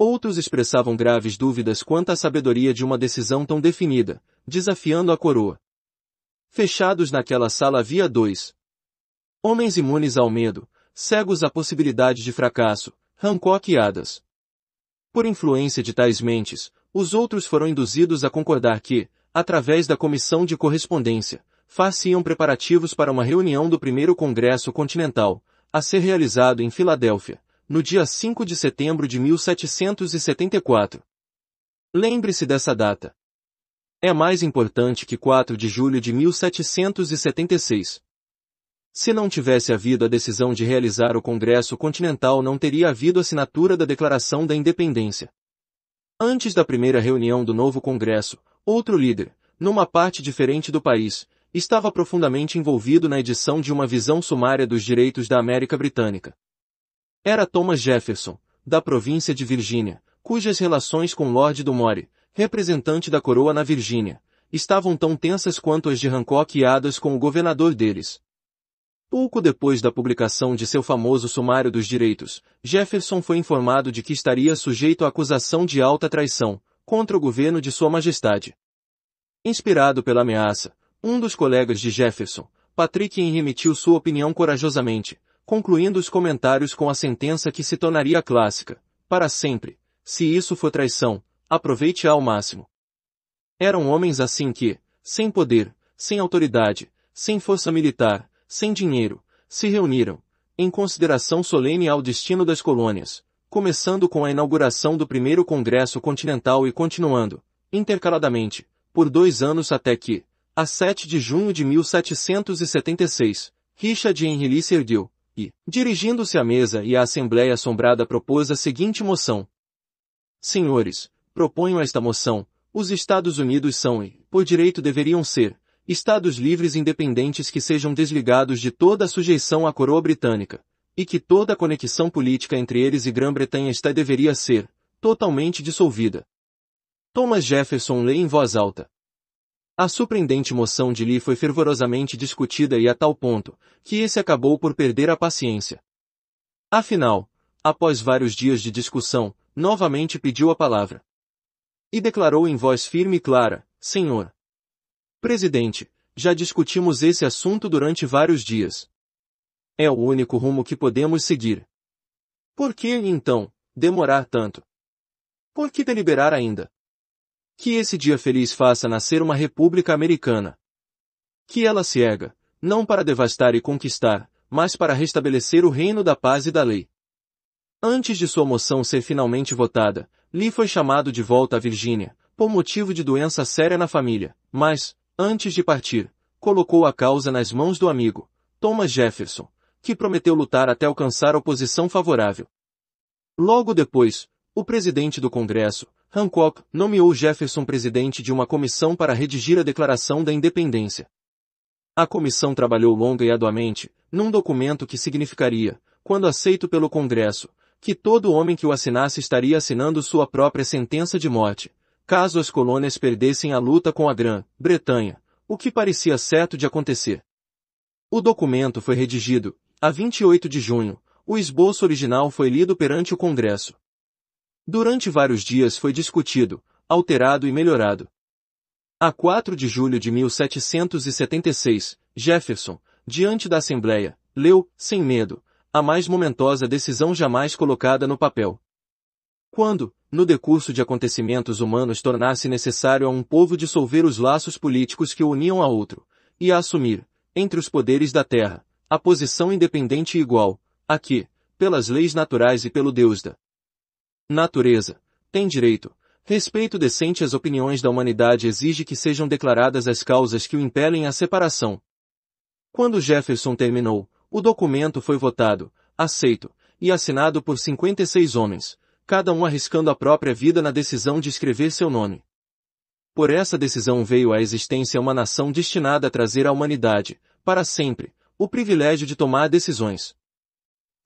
Outros expressavam graves dúvidas quanto à sabedoria de uma decisão tão definida, desafiando a coroa. Fechados naquela sala havia dois. Homens imunes ao medo, cegos à possibilidade de fracasso, Hancock e Adas. Por influência de tais mentes, os outros foram induzidos a concordar que, através da comissão de correspondência, faziam preparativos para uma reunião do primeiro Congresso Continental, a ser realizado em Filadélfia, no dia 5 de setembro de 1774. Lembre-se dessa data. É mais importante que 4 de julho de 1776. Se não tivesse havido a decisão de realizar o Congresso Continental não teria havido assinatura da Declaração da Independência. Antes da primeira reunião do novo Congresso, outro líder, numa parte diferente do país, estava profundamente envolvido na edição de uma visão sumária dos direitos da América Britânica. Era Thomas Jefferson, da província de Virgínia, cujas relações com Lord Dumore, representante da coroa na Virgínia, estavam tão tensas quanto as de Hancock e Adams com o governador deles. Pouco depois da publicação de seu famoso Sumário dos Direitos, Jefferson foi informado de que estaria sujeito à acusação de alta traição contra o governo de Sua Majestade. Inspirado pela ameaça, um dos colegas de Jefferson, Patrick Henry emitiu sua opinião corajosamente, concluindo os comentários com a sentença que se tornaria clássica, para sempre, se isso for traição, aproveite ao máximo. Eram homens assim que, sem poder, sem autoridade, sem força militar, sem dinheiro, se reuniram, em consideração solene ao destino das colônias, começando com a inauguração do primeiro Congresso Continental e continuando, intercaladamente, por dois anos até que, a 7 de junho de 1776, Richard Henry Lee Serdil, e, dirigindo-se à mesa e à Assembleia Assombrada propôs a seguinte moção. Senhores, proponho esta moção, os Estados Unidos são e, por direito deveriam ser, Estados livres independentes que sejam desligados de toda a sujeição à coroa britânica, e que toda a conexão política entre eles e Grã-Bretanha está deveria ser, totalmente dissolvida. Thomas Jefferson lê em voz alta. A surpreendente moção de Lee foi fervorosamente discutida e a tal ponto, que esse acabou por perder a paciência. Afinal, após vários dias de discussão, novamente pediu a palavra. E declarou em voz firme e clara, Senhor. Presidente, já discutimos esse assunto durante vários dias. É o único rumo que podemos seguir. Por que, então, demorar tanto? Por que deliberar ainda? Que esse dia feliz faça nascer uma república americana. Que ela se erga, não para devastar e conquistar, mas para restabelecer o reino da paz e da lei. Antes de sua moção ser finalmente votada, Lee foi chamado de volta à Virgínia, por motivo de doença séria na família, mas, antes de partir, colocou a causa nas mãos do amigo, Thomas Jefferson, que prometeu lutar até alcançar a oposição favorável. Logo depois, o presidente do Congresso, Hancock nomeou Jefferson presidente de uma comissão para redigir a Declaração da Independência. A comissão trabalhou longa e aduamente, num documento que significaria, quando aceito pelo Congresso, que todo homem que o assinasse estaria assinando sua própria sentença de morte, caso as colônias perdessem a luta com a Grã-Bretanha, o que parecia certo de acontecer. O documento foi redigido, a 28 de junho, o esboço original foi lido perante o Congresso. Durante vários dias foi discutido, alterado e melhorado. A 4 de julho de 1776, Jefferson, diante da Assembleia, leu, sem medo, a mais momentosa decisão jamais colocada no papel. Quando, no decurso de acontecimentos humanos tornasse necessário a um povo dissolver os laços políticos que o uniam a outro, e a assumir, entre os poderes da terra, a posição independente e igual, a que, pelas leis naturais e pelo Deus da natureza, tem direito. Respeito decente às opiniões da humanidade exige que sejam declaradas as causas que o impelem à separação. Quando Jefferson terminou, o documento foi votado, aceito, e assinado por 56 homens, cada um arriscando a própria vida na decisão de escrever seu nome. Por essa decisão veio à existência uma nação destinada a trazer à humanidade, para sempre, o privilégio de tomar decisões.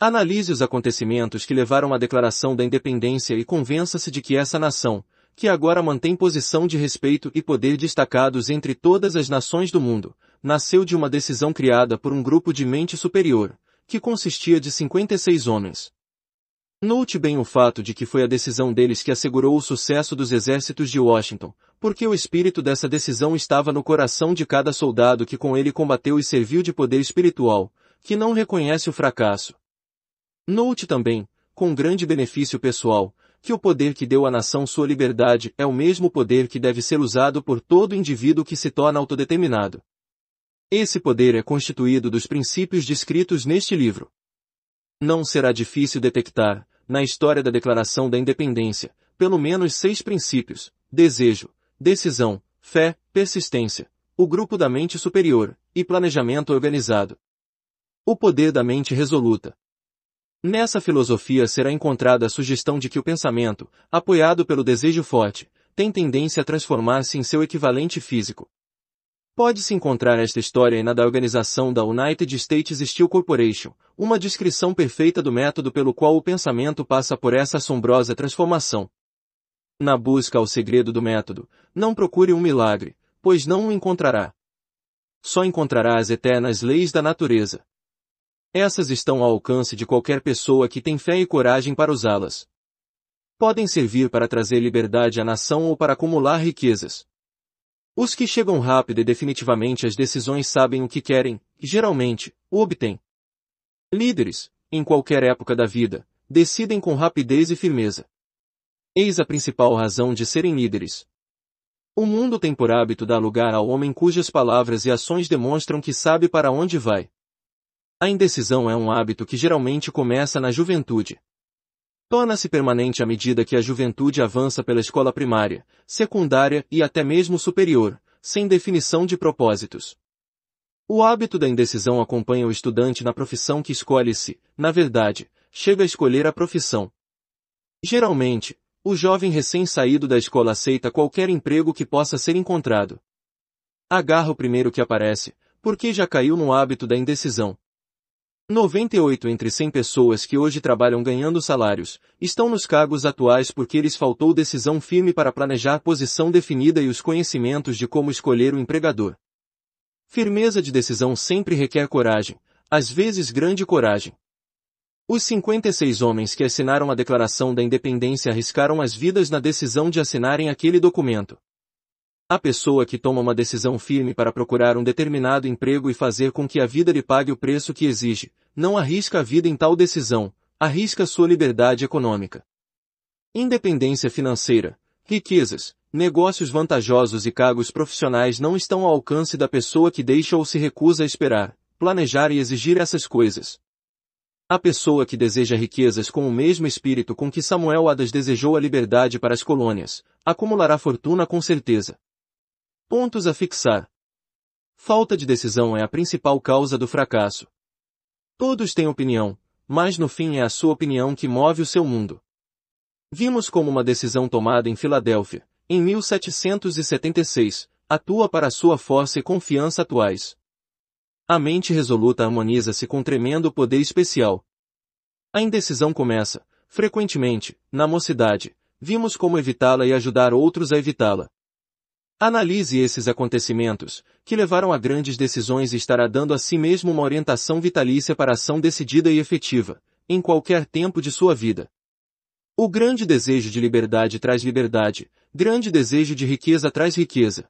Analise os acontecimentos que levaram à declaração da independência e convença-se de que essa nação, que agora mantém posição de respeito e poder destacados entre todas as nações do mundo, nasceu de uma decisão criada por um grupo de mente superior, que consistia de 56 homens. Note bem o fato de que foi a decisão deles que assegurou o sucesso dos exércitos de Washington, porque o espírito dessa decisão estava no coração de cada soldado que com ele combateu e serviu de poder espiritual, que não reconhece o fracasso, Note também, com grande benefício pessoal, que o poder que deu à nação sua liberdade é o mesmo poder que deve ser usado por todo indivíduo que se torna autodeterminado. Esse poder é constituído dos princípios descritos neste livro. Não será difícil detectar, na história da Declaração da Independência, pelo menos seis princípios, desejo, decisão, fé, persistência, o grupo da mente superior, e planejamento organizado. O poder da mente resoluta, Nessa filosofia será encontrada a sugestão de que o pensamento, apoiado pelo desejo forte, tem tendência a transformar-se em seu equivalente físico. Pode-se encontrar esta história na da organização da United States Steel Corporation, uma descrição perfeita do método pelo qual o pensamento passa por essa assombrosa transformação. Na busca ao segredo do método, não procure um milagre, pois não o encontrará. Só encontrará as eternas leis da natureza. Essas estão ao alcance de qualquer pessoa que tem fé e coragem para usá-las. Podem servir para trazer liberdade à nação ou para acumular riquezas. Os que chegam rápido e definitivamente às decisões sabem o que querem, e geralmente, o obtêm. Líderes, em qualquer época da vida, decidem com rapidez e firmeza. Eis a principal razão de serem líderes. O mundo tem por hábito dar lugar ao homem cujas palavras e ações demonstram que sabe para onde vai. A indecisão é um hábito que geralmente começa na juventude. Torna-se permanente à medida que a juventude avança pela escola primária, secundária e até mesmo superior, sem definição de propósitos. O hábito da indecisão acompanha o estudante na profissão que escolhe-se, na verdade, chega a escolher a profissão. Geralmente, o jovem recém-saído da escola aceita qualquer emprego que possa ser encontrado. Agarra o primeiro que aparece, porque já caiu no hábito da indecisão. 98 entre 100 pessoas que hoje trabalham ganhando salários, estão nos cargos atuais porque lhes faltou decisão firme para planejar posição definida e os conhecimentos de como escolher o empregador. Firmeza de decisão sempre requer coragem, às vezes grande coragem. Os 56 homens que assinaram a Declaração da Independência arriscaram as vidas na decisão de assinarem aquele documento. A pessoa que toma uma decisão firme para procurar um determinado emprego e fazer com que a vida lhe pague o preço que exige, não arrisca a vida em tal decisão, arrisca sua liberdade econômica. Independência financeira, riquezas, negócios vantajosos e cargos profissionais não estão ao alcance da pessoa que deixa ou se recusa a esperar, planejar e exigir essas coisas. A pessoa que deseja riquezas com o mesmo espírito com que Samuel Adas desejou a liberdade para as colônias, acumulará fortuna com certeza. Pontos a fixar. Falta de decisão é a principal causa do fracasso. Todos têm opinião, mas no fim é a sua opinião que move o seu mundo. Vimos como uma decisão tomada em Filadélfia, em 1776, atua para sua força e confiança atuais. A mente resoluta harmoniza-se com tremendo poder especial. A indecisão começa, frequentemente, na mocidade. Vimos como evitá-la e ajudar outros a evitá-la. Analise esses acontecimentos, que levaram a grandes decisões e estará dando a si mesmo uma orientação vitalícia para ação decidida e efetiva, em qualquer tempo de sua vida. O grande desejo de liberdade traz liberdade, grande desejo de riqueza traz riqueza.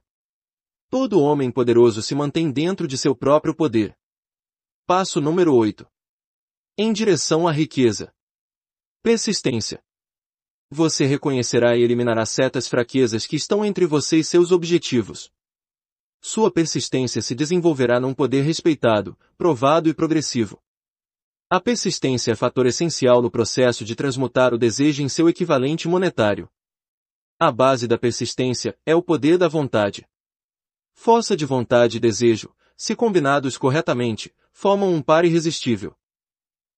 Todo homem poderoso se mantém dentro de seu próprio poder. Passo número 8. Em direção à riqueza. Persistência você reconhecerá e eliminará certas fraquezas que estão entre você e seus objetivos. Sua persistência se desenvolverá num poder respeitado, provado e progressivo. A persistência é fator essencial no processo de transmutar o desejo em seu equivalente monetário. A base da persistência é o poder da vontade. Força de vontade e desejo, se combinados corretamente, formam um par irresistível.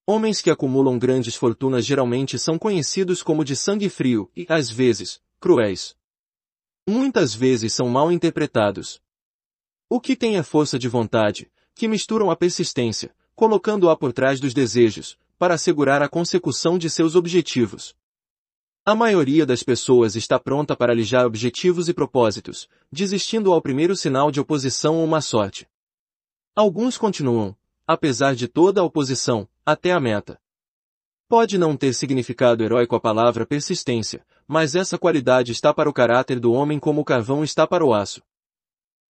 Homens que acumulam grandes fortunas geralmente são conhecidos como de sangue frio e, às vezes, cruéis. Muitas vezes são mal interpretados. O que tem é força de vontade, que misturam a persistência, colocando-a por trás dos desejos, para assegurar a consecução de seus objetivos. A maioria das pessoas está pronta para alijar objetivos e propósitos, desistindo ao primeiro sinal de oposição ou má sorte. Alguns continuam, apesar de toda a oposição, até a meta. Pode não ter significado heróico a palavra persistência, mas essa qualidade está para o caráter do homem como o carvão está para o aço.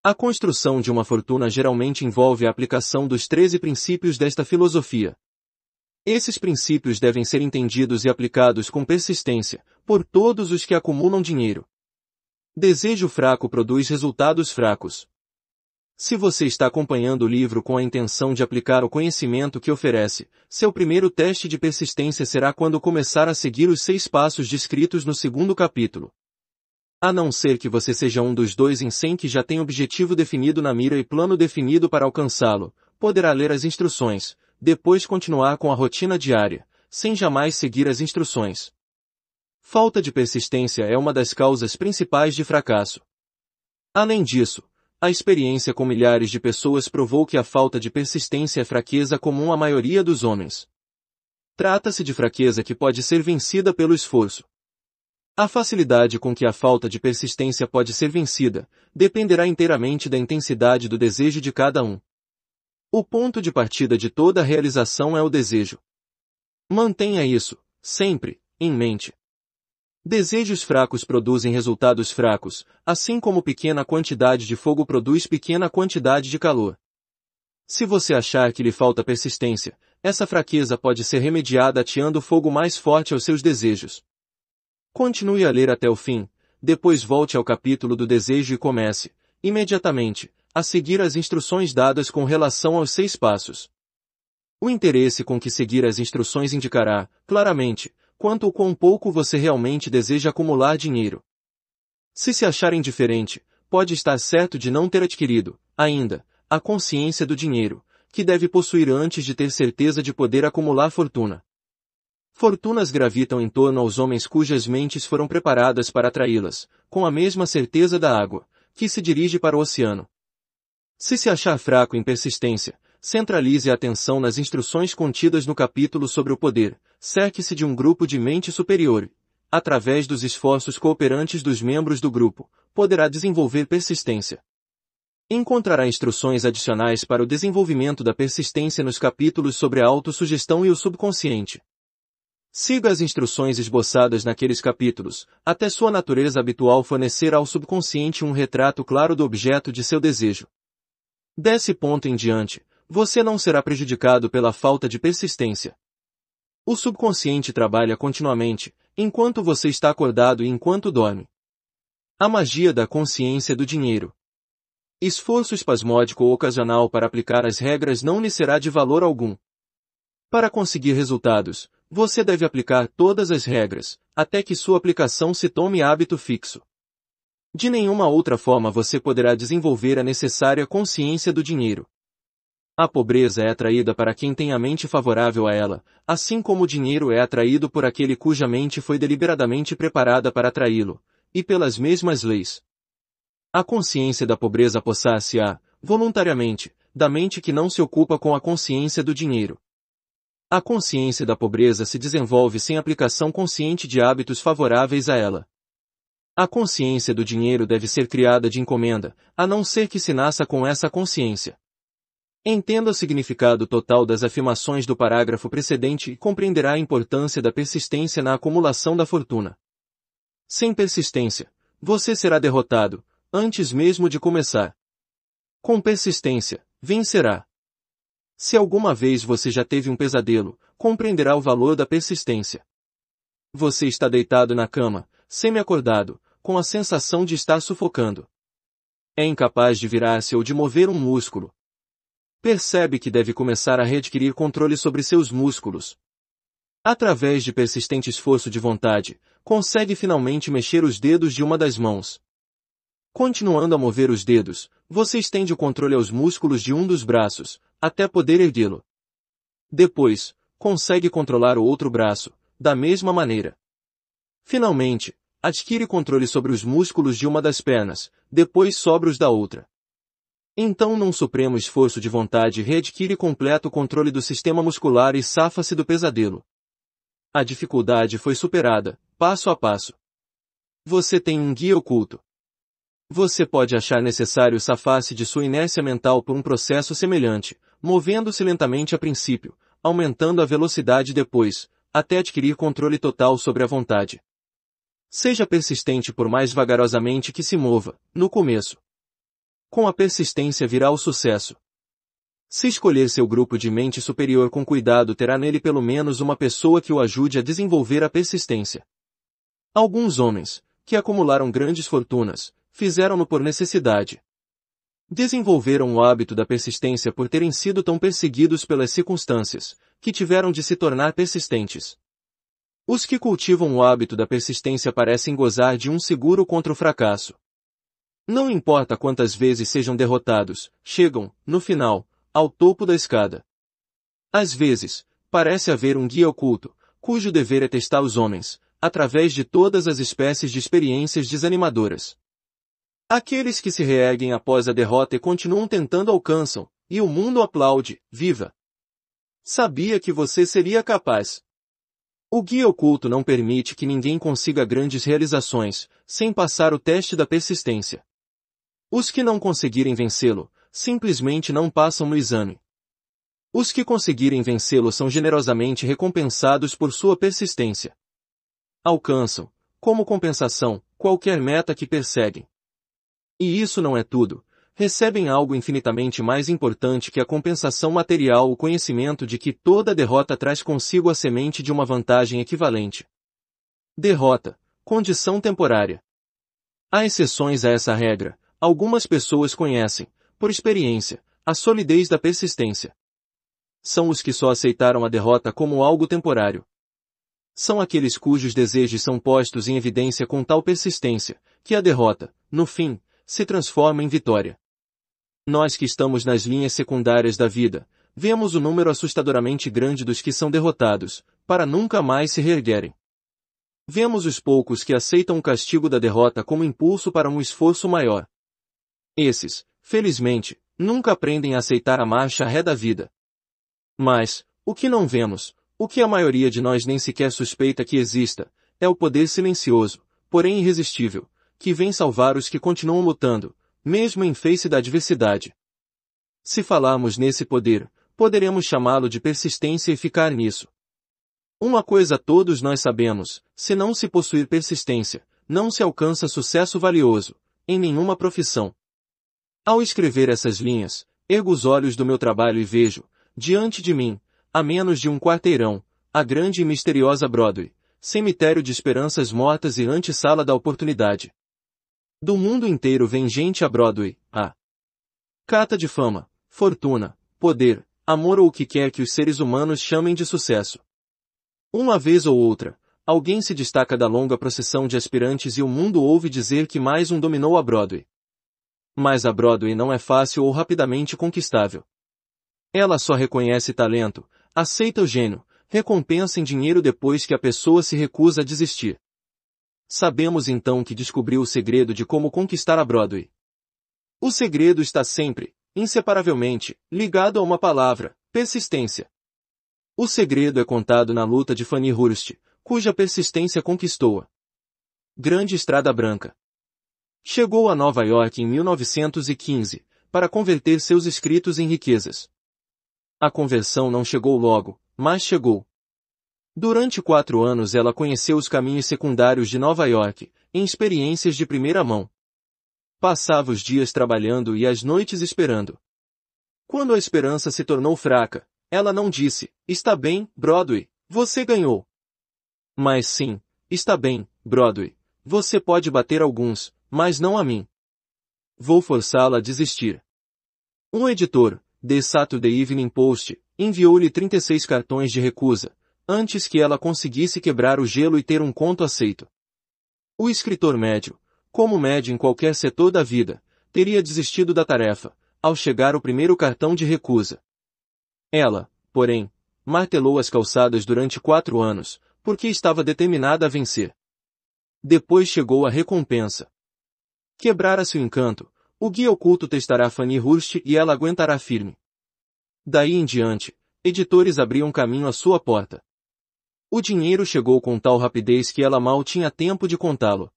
A construção de uma fortuna geralmente envolve a aplicação dos 13 princípios desta filosofia. Esses princípios devem ser entendidos e aplicados com persistência, por todos os que acumulam dinheiro. Desejo fraco produz resultados fracos. Se você está acompanhando o livro com a intenção de aplicar o conhecimento que oferece, seu primeiro teste de persistência será quando começar a seguir os seis passos descritos no segundo capítulo. A não ser que você seja um dos dois em 100 que já tem objetivo definido na mira e plano definido para alcançá-lo, poderá ler as instruções, depois continuar com a rotina diária, sem jamais seguir as instruções. Falta de persistência é uma das causas principais de fracasso. Além disso, a experiência com milhares de pessoas provou que a falta de persistência é fraqueza comum à maioria dos homens. Trata-se de fraqueza que pode ser vencida pelo esforço. A facilidade com que a falta de persistência pode ser vencida dependerá inteiramente da intensidade do desejo de cada um. O ponto de partida de toda realização é o desejo. Mantenha isso, sempre, em mente. Desejos fracos produzem resultados fracos, assim como pequena quantidade de fogo produz pequena quantidade de calor. Se você achar que lhe falta persistência, essa fraqueza pode ser remediada ateando fogo mais forte aos seus desejos. Continue a ler até o fim, depois volte ao capítulo do desejo e comece, imediatamente, a seguir as instruções dadas com relação aos seis passos. O interesse com que seguir as instruções indicará, claramente, quanto ou quão pouco você realmente deseja acumular dinheiro. Se se achar indiferente, pode estar certo de não ter adquirido, ainda, a consciência do dinheiro, que deve possuir antes de ter certeza de poder acumular fortuna. Fortunas gravitam em torno aos homens cujas mentes foram preparadas para atraí-las, com a mesma certeza da água, que se dirige para o oceano. Se se achar fraco em persistência, centralize a atenção nas instruções contidas no capítulo sobre o poder, cerque-se de um grupo de mente superior. Através dos esforços cooperantes dos membros do grupo, poderá desenvolver persistência. Encontrará instruções adicionais para o desenvolvimento da persistência nos capítulos sobre a autossugestão e o subconsciente. Siga as instruções esboçadas naqueles capítulos, até sua natureza habitual fornecer ao subconsciente um retrato claro do objeto de seu desejo. Desse ponto em diante, você não será prejudicado pela falta de persistência. O subconsciente trabalha continuamente, enquanto você está acordado e enquanto dorme. A magia da consciência do dinheiro. Esforço espasmódico ocasional para aplicar as regras não lhe será de valor algum. Para conseguir resultados, você deve aplicar todas as regras, até que sua aplicação se tome hábito fixo. De nenhuma outra forma você poderá desenvolver a necessária consciência do dinheiro. A pobreza é atraída para quem tem a mente favorável a ela, assim como o dinheiro é atraído por aquele cuja mente foi deliberadamente preparada para atraí-lo, e pelas mesmas leis. A consciência da pobreza possassa-se-á, voluntariamente, da mente que não se ocupa com a consciência do dinheiro. A consciência da pobreza se desenvolve sem aplicação consciente de hábitos favoráveis a ela. A consciência do dinheiro deve ser criada de encomenda, a não ser que se nasça com essa consciência. Entenda o significado total das afirmações do parágrafo precedente e compreenderá a importância da persistência na acumulação da fortuna. Sem persistência, você será derrotado, antes mesmo de começar. Com persistência, vencerá. Se alguma vez você já teve um pesadelo, compreenderá o valor da persistência. Você está deitado na cama, semi-acordado, com a sensação de estar sufocando. É incapaz de virar-se ou de mover um músculo, percebe que deve começar a readquirir controle sobre seus músculos. Através de persistente esforço de vontade, consegue finalmente mexer os dedos de uma das mãos. Continuando a mover os dedos, você estende o controle aos músculos de um dos braços, até poder erguê-lo. Depois, consegue controlar o outro braço, da mesma maneira. Finalmente, adquire controle sobre os músculos de uma das pernas, depois sobre os da outra. Então num supremo esforço de vontade readquire completo controle do sistema muscular e safa-se do pesadelo. A dificuldade foi superada, passo a passo. Você tem um guia oculto. Você pode achar necessário safar-se de sua inércia mental por um processo semelhante, movendo-se lentamente a princípio, aumentando a velocidade depois, até adquirir controle total sobre a vontade. Seja persistente por mais vagarosamente que se mova, no começo. Com a persistência virá o sucesso. Se escolher seu grupo de mente superior com cuidado terá nele pelo menos uma pessoa que o ajude a desenvolver a persistência. Alguns homens, que acumularam grandes fortunas, fizeram-no por necessidade. Desenvolveram o hábito da persistência por terem sido tão perseguidos pelas circunstâncias, que tiveram de se tornar persistentes. Os que cultivam o hábito da persistência parecem gozar de um seguro contra o fracasso. Não importa quantas vezes sejam derrotados, chegam, no final, ao topo da escada. Às vezes, parece haver um guia oculto, cujo dever é testar os homens, através de todas as espécies de experiências desanimadoras. Aqueles que se reerguem após a derrota e continuam tentando alcançam, e o mundo aplaude, viva! Sabia que você seria capaz. O guia oculto não permite que ninguém consiga grandes realizações, sem passar o teste da persistência. Os que não conseguirem vencê-lo, simplesmente não passam no exame. Os que conseguirem vencê-lo são generosamente recompensados por sua persistência. Alcançam, como compensação, qualquer meta que perseguem. E isso não é tudo. Recebem algo infinitamente mais importante que a compensação material o conhecimento de que toda derrota traz consigo a semente de uma vantagem equivalente. Derrota. Condição temporária. Há exceções a essa regra, Algumas pessoas conhecem, por experiência, a solidez da persistência. São os que só aceitaram a derrota como algo temporário. São aqueles cujos desejos são postos em evidência com tal persistência, que a derrota, no fim, se transforma em vitória. Nós que estamos nas linhas secundárias da vida, vemos o número assustadoramente grande dos que são derrotados, para nunca mais se reerguerem. Vemos os poucos que aceitam o castigo da derrota como impulso para um esforço maior. Esses, felizmente, nunca aprendem a aceitar a marcha ré da vida. Mas, o que não vemos, o que a maioria de nós nem sequer suspeita que exista, é o poder silencioso, porém irresistível, que vem salvar os que continuam lutando, mesmo em face da adversidade. Se falarmos nesse poder, poderemos chamá-lo de persistência e ficar nisso. Uma coisa todos nós sabemos, se não se possuir persistência, não se alcança sucesso valioso, em nenhuma profissão. Ao escrever essas linhas, ergo os olhos do meu trabalho e vejo, diante de mim, a menos de um quarteirão, a grande e misteriosa Broadway, cemitério de esperanças mortas e antessala da oportunidade. Do mundo inteiro vem gente a Broadway, a cata de fama, fortuna, poder, amor ou o que quer que os seres humanos chamem de sucesso. Uma vez ou outra, alguém se destaca da longa procissão de aspirantes e o mundo ouve dizer que mais um dominou a Broadway mas a Broadway não é fácil ou rapidamente conquistável. Ela só reconhece talento, aceita o gênio, recompensa em dinheiro depois que a pessoa se recusa a desistir. Sabemos então que descobriu o segredo de como conquistar a Broadway. O segredo está sempre, inseparavelmente, ligado a uma palavra, persistência. O segredo é contado na luta de Fanny Hurst, cuja persistência conquistou-a. Grande Estrada Branca. Chegou a Nova York em 1915, para converter seus escritos em riquezas. A conversão não chegou logo, mas chegou. Durante quatro anos ela conheceu os caminhos secundários de Nova York, em experiências de primeira mão. Passava os dias trabalhando e as noites esperando. Quando a esperança se tornou fraca, ela não disse, está bem, Broadway, você ganhou. Mas sim, está bem, Broadway, você pode bater alguns, mas não a mim. Vou forçá-la a desistir. Um editor, The Saturday Evening Post, enviou-lhe 36 cartões de recusa, antes que ela conseguisse quebrar o gelo e ter um conto aceito. O escritor médio, como médio em qualquer setor da vida, teria desistido da tarefa, ao chegar o primeiro cartão de recusa. Ela, porém, martelou as calçadas durante quatro anos, porque estava determinada a vencer. Depois chegou a recompensa. Quebrara seu encanto, o guia oculto testará Fanny Hurst e ela aguentará firme. Daí em diante, editores abriam caminho à sua porta. O dinheiro chegou com tal rapidez que ela mal tinha tempo de contá-lo.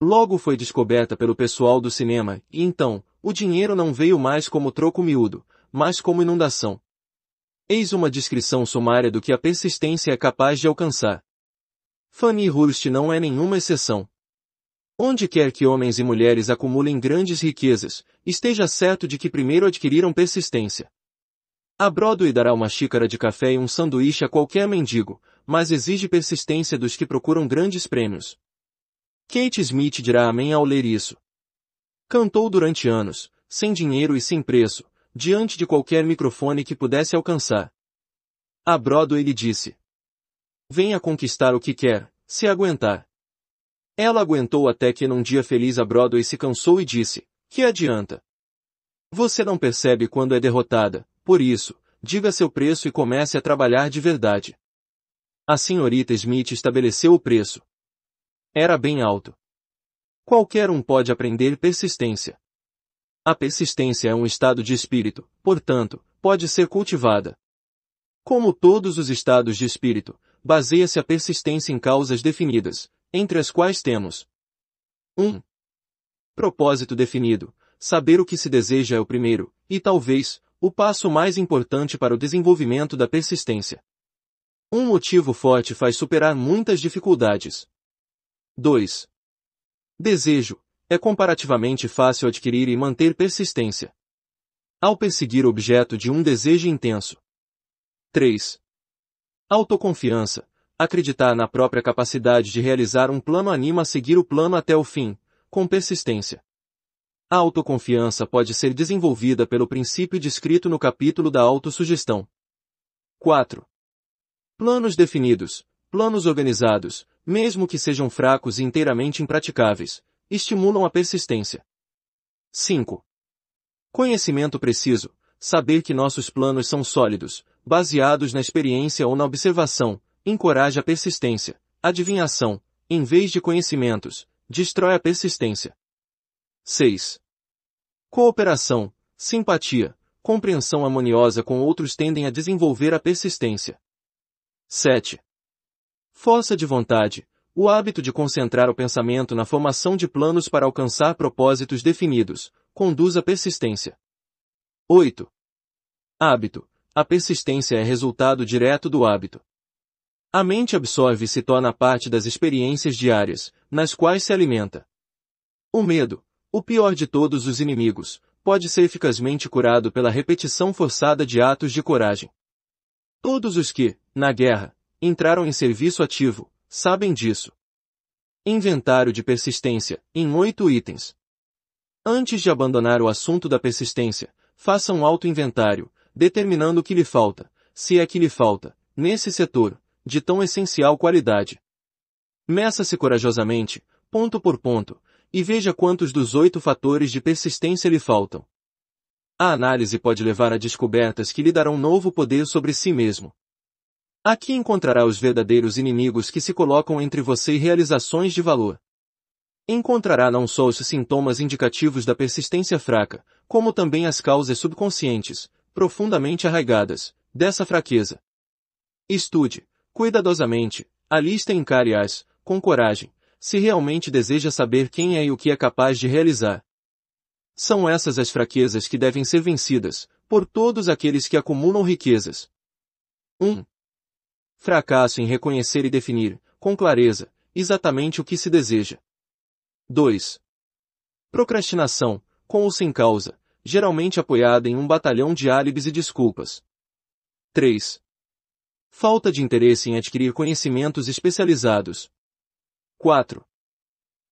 Logo foi descoberta pelo pessoal do cinema, e então, o dinheiro não veio mais como troco miúdo, mas como inundação. Eis uma descrição sumária do que a persistência é capaz de alcançar. Fanny Hurst não é nenhuma exceção. Onde quer que homens e mulheres acumulem grandes riquezas, esteja certo de que primeiro adquiriram persistência. A Broadway dará uma xícara de café e um sanduíche a qualquer mendigo, mas exige persistência dos que procuram grandes prêmios. Kate Smith dirá amém ao ler isso. Cantou durante anos, sem dinheiro e sem preço, diante de qualquer microfone que pudesse alcançar. A Broadway lhe disse. Venha conquistar o que quer, se aguentar. Ela aguentou até que num dia feliz a Broadway se cansou e disse, que adianta? Você não percebe quando é derrotada, por isso, diga seu preço e comece a trabalhar de verdade. A senhorita Smith estabeleceu o preço. Era bem alto. Qualquer um pode aprender persistência. A persistência é um estado de espírito, portanto, pode ser cultivada. Como todos os estados de espírito, baseia-se a persistência em causas definidas, entre as quais temos 1. Um, propósito definido. Saber o que se deseja é o primeiro, e talvez, o passo mais importante para o desenvolvimento da persistência. Um motivo forte faz superar muitas dificuldades. 2. Desejo. É comparativamente fácil adquirir e manter persistência. Ao perseguir o objeto de um desejo intenso. 3. Autoconfiança. Acreditar na própria capacidade de realizar um plano anima a seguir o plano até o fim, com persistência. A autoconfiança pode ser desenvolvida pelo princípio descrito no capítulo da autossugestão. 4. Planos definidos, planos organizados, mesmo que sejam fracos e inteiramente impraticáveis, estimulam a persistência. 5. Conhecimento preciso, saber que nossos planos são sólidos, baseados na experiência ou na observação, encoraja a persistência, adivinhação, em vez de conhecimentos, destrói a persistência. 6. Cooperação, simpatia, compreensão harmoniosa com outros tendem a desenvolver a persistência. 7. Força de vontade, o hábito de concentrar o pensamento na formação de planos para alcançar propósitos definidos, conduz à persistência. 8. Hábito. A persistência é resultado direto do hábito. A mente absorve e se torna parte das experiências diárias, nas quais se alimenta. O medo, o pior de todos os inimigos, pode ser eficazmente curado pela repetição forçada de atos de coragem. Todos os que, na guerra, entraram em serviço ativo, sabem disso. Inventário de persistência, em oito itens. Antes de abandonar o assunto da persistência, faça um auto-inventário, determinando o que lhe falta, se é que lhe falta, nesse setor, de tão essencial qualidade. Meça-se corajosamente, ponto por ponto, e veja quantos dos oito fatores de persistência lhe faltam. A análise pode levar a descobertas que lhe darão novo poder sobre si mesmo. Aqui encontrará os verdadeiros inimigos que se colocam entre você e realizações de valor. Encontrará não só os sintomas indicativos da persistência fraca, como também as causas subconscientes, profundamente arraigadas, dessa fraqueza. Estude, Cuidadosamente, a lista encare-as, com coragem, se realmente deseja saber quem é e o que é capaz de realizar. São essas as fraquezas que devem ser vencidas, por todos aqueles que acumulam riquezas. 1. Fracasso em reconhecer e definir, com clareza, exatamente o que se deseja. 2. Procrastinação, com ou sem causa, geralmente apoiada em um batalhão de álibis e desculpas. 3. Falta de interesse em adquirir conhecimentos especializados. 4.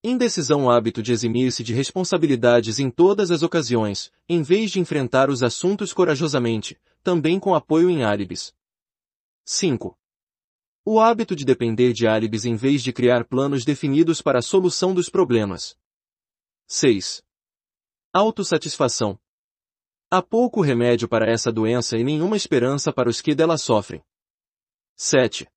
Indecisão hábito de eximir-se de responsabilidades em todas as ocasiões, em vez de enfrentar os assuntos corajosamente, também com apoio em álibis. 5. O hábito de depender de álibis em vez de criar planos definidos para a solução dos problemas. 6. Autossatisfação. Há pouco remédio para essa doença e nenhuma esperança para os que dela sofrem. 7.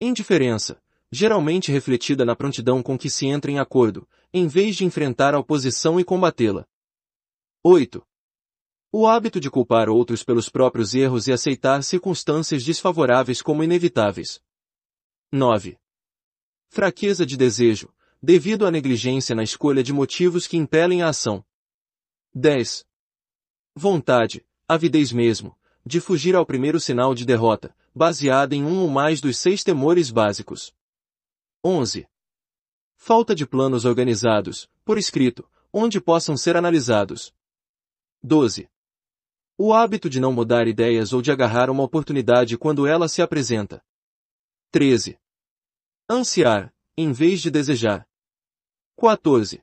Indiferença, geralmente refletida na prontidão com que se entra em acordo, em vez de enfrentar a oposição e combatê-la. 8. O hábito de culpar outros pelos próprios erros e aceitar circunstâncias desfavoráveis como inevitáveis. 9. Fraqueza de desejo, devido à negligência na escolha de motivos que impelem a ação. 10. Vontade, avidez mesmo, de fugir ao primeiro sinal de derrota, baseada em um ou mais dos seis temores básicos. 11. Falta de planos organizados, por escrito, onde possam ser analisados. 12. O hábito de não mudar ideias ou de agarrar uma oportunidade quando ela se apresenta. 13. Ansiar, em vez de desejar. 14.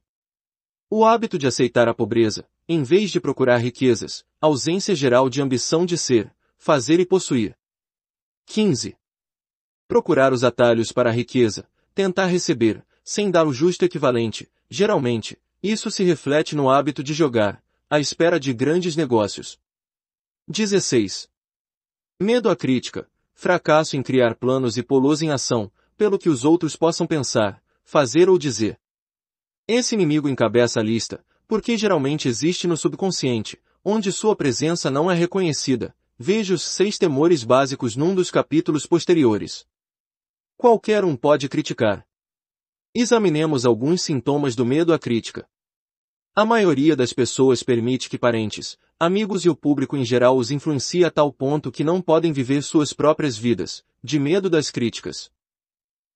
O hábito de aceitar a pobreza, em vez de procurar riquezas, ausência geral de ambição de ser, fazer e possuir. 15. Procurar os atalhos para a riqueza, tentar receber, sem dar o justo equivalente, geralmente, isso se reflete no hábito de jogar, à espera de grandes negócios. 16. Medo à crítica, fracasso em criar planos e polos em ação, pelo que os outros possam pensar, fazer ou dizer. Esse inimigo encabeça a lista, porque geralmente existe no subconsciente, onde sua presença não é reconhecida, Veja os seis temores básicos num dos capítulos posteriores. Qualquer um pode criticar. Examinemos alguns sintomas do medo à crítica. A maioria das pessoas permite que parentes, amigos e o público em geral os influencie a tal ponto que não podem viver suas próprias vidas, de medo das críticas.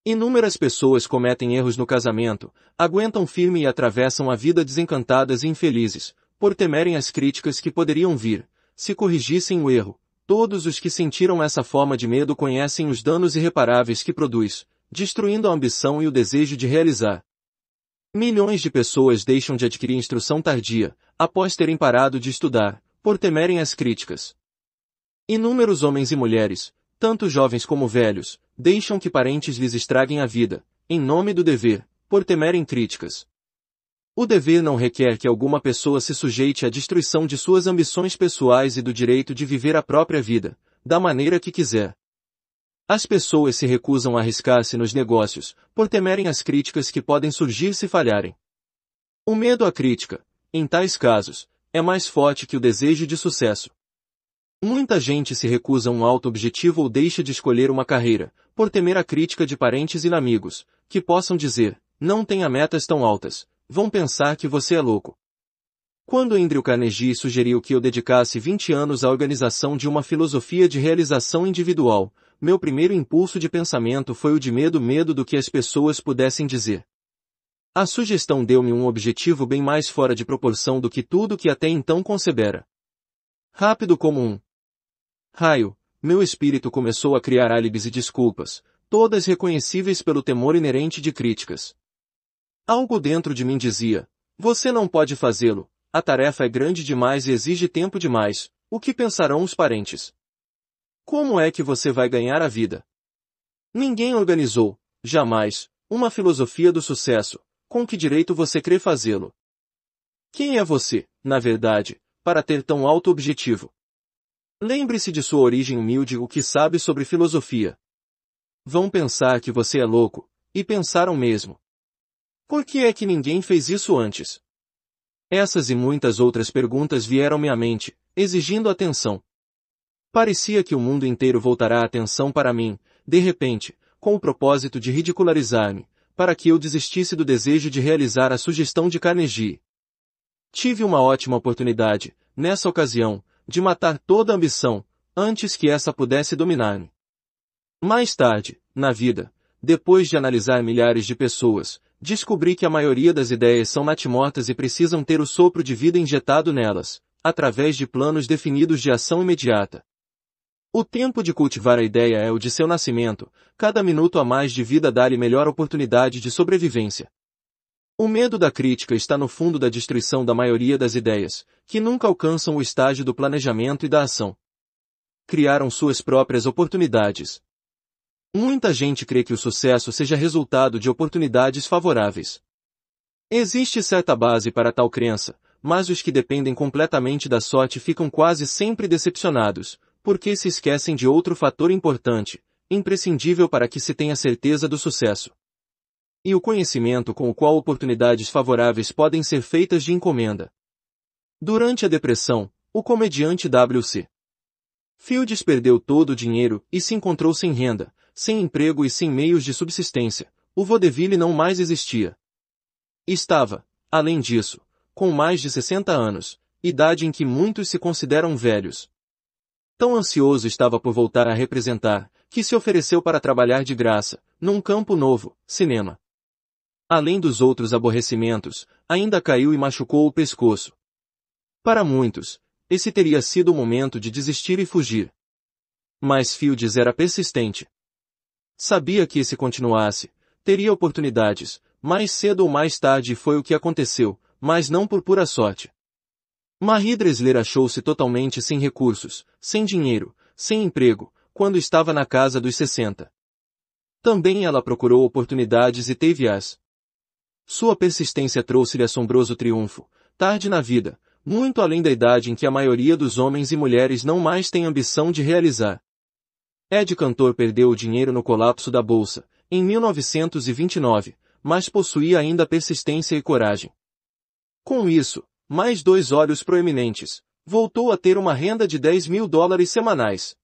Inúmeras pessoas cometem erros no casamento, aguentam firme e atravessam a vida desencantadas e infelizes, por temerem as críticas que poderiam vir, se corrigissem o erro, todos os que sentiram essa forma de medo conhecem os danos irreparáveis que produz, destruindo a ambição e o desejo de realizar. Milhões de pessoas deixam de adquirir instrução tardia, após terem parado de estudar, por temerem as críticas. Inúmeros homens e mulheres, tanto jovens como velhos, deixam que parentes lhes estraguem a vida, em nome do dever, por temerem críticas. O dever não requer que alguma pessoa se sujeite à destruição de suas ambições pessoais e do direito de viver a própria vida, da maneira que quiser. As pessoas se recusam a arriscar-se nos negócios, por temerem as críticas que podem surgir se falharem. O medo à crítica, em tais casos, é mais forte que o desejo de sucesso. Muita gente se recusa a um alto objetivo ou deixa de escolher uma carreira, por temer a crítica de parentes e amigos, que possam dizer, não tenha metas tão altas, vão pensar que você é louco. Quando Andrew Carnegie sugeriu que eu dedicasse 20 anos à organização de uma filosofia de realização individual, meu primeiro impulso de pensamento foi o de medo medo do que as pessoas pudessem dizer. A sugestão deu-me um objetivo bem mais fora de proporção do que tudo que até então concebera. Rápido como um raio, meu espírito começou a criar álibis e desculpas, todas reconhecíveis pelo temor inerente de críticas. Algo dentro de mim dizia, você não pode fazê-lo, a tarefa é grande demais e exige tempo demais, o que pensarão os parentes? Como é que você vai ganhar a vida? Ninguém organizou, jamais, uma filosofia do sucesso, com que direito você crê fazê-lo? Quem é você, na verdade, para ter tão alto objetivo? Lembre-se de sua origem humilde e o que sabe sobre filosofia. Vão pensar que você é louco, e pensaram mesmo. Por que é que ninguém fez isso antes? Essas e muitas outras perguntas vieram-me à mente, exigindo atenção. Parecia que o mundo inteiro voltará a atenção para mim, de repente, com o propósito de ridicularizar-me, para que eu desistisse do desejo de realizar a sugestão de Carnegie. Tive uma ótima oportunidade, nessa ocasião, de matar toda a ambição, antes que essa pudesse dominar-me. Mais tarde, na vida, depois de analisar milhares de pessoas, Descobri que a maioria das ideias são natimortas e precisam ter o sopro de vida injetado nelas, através de planos definidos de ação imediata. O tempo de cultivar a ideia é o de seu nascimento, cada minuto a mais de vida dá-lhe melhor oportunidade de sobrevivência. O medo da crítica está no fundo da destruição da maioria das ideias, que nunca alcançam o estágio do planejamento e da ação. Criaram suas próprias oportunidades, Muita gente crê que o sucesso seja resultado de oportunidades favoráveis. Existe certa base para tal crença, mas os que dependem completamente da sorte ficam quase sempre decepcionados, porque se esquecem de outro fator importante, imprescindível para que se tenha certeza do sucesso. E o conhecimento com o qual oportunidades favoráveis podem ser feitas de encomenda. Durante a depressão, o comediante W.C. Fields perdeu todo o dinheiro e se encontrou sem renda, sem emprego e sem meios de subsistência, o vaudeville não mais existia. Estava, além disso, com mais de 60 anos, idade em que muitos se consideram velhos. Tão ansioso estava por voltar a representar, que se ofereceu para trabalhar de graça, num campo novo, cinema. Além dos outros aborrecimentos, ainda caiu e machucou o pescoço. Para muitos, esse teria sido o momento de desistir e fugir. Mas Fields era persistente. Sabia que se continuasse, teria oportunidades, mais cedo ou mais tarde foi o que aconteceu, mas não por pura sorte. Marie Dresler achou-se totalmente sem recursos, sem dinheiro, sem emprego, quando estava na casa dos 60. Também ela procurou oportunidades e teve-as. Sua persistência trouxe-lhe assombroso triunfo, tarde na vida, muito além da idade em que a maioria dos homens e mulheres não mais tem ambição de realizar. Ed Cantor perdeu o dinheiro no colapso da bolsa, em 1929, mas possuía ainda persistência e coragem. Com isso, mais dois olhos proeminentes, voltou a ter uma renda de 10 mil dólares semanais.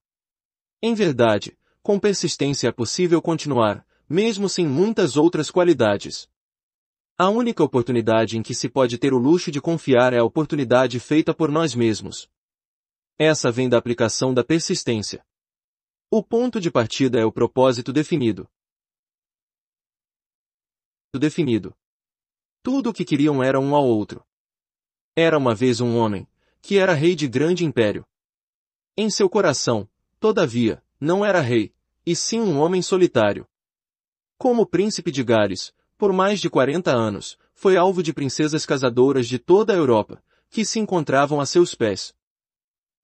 Em verdade, com persistência é possível continuar, mesmo sem muitas outras qualidades. A única oportunidade em que se pode ter o luxo de confiar é a oportunidade feita por nós mesmos. Essa vem da aplicação da persistência. O ponto de partida é o propósito definido. Definido. Tudo o que queriam era um ao outro. Era uma vez um homem, que era rei de grande império. Em seu coração, todavia, não era rei, e sim um homem solitário. Como príncipe de Gares, por mais de 40 anos, foi alvo de princesas casadoras de toda a Europa, que se encontravam a seus pés.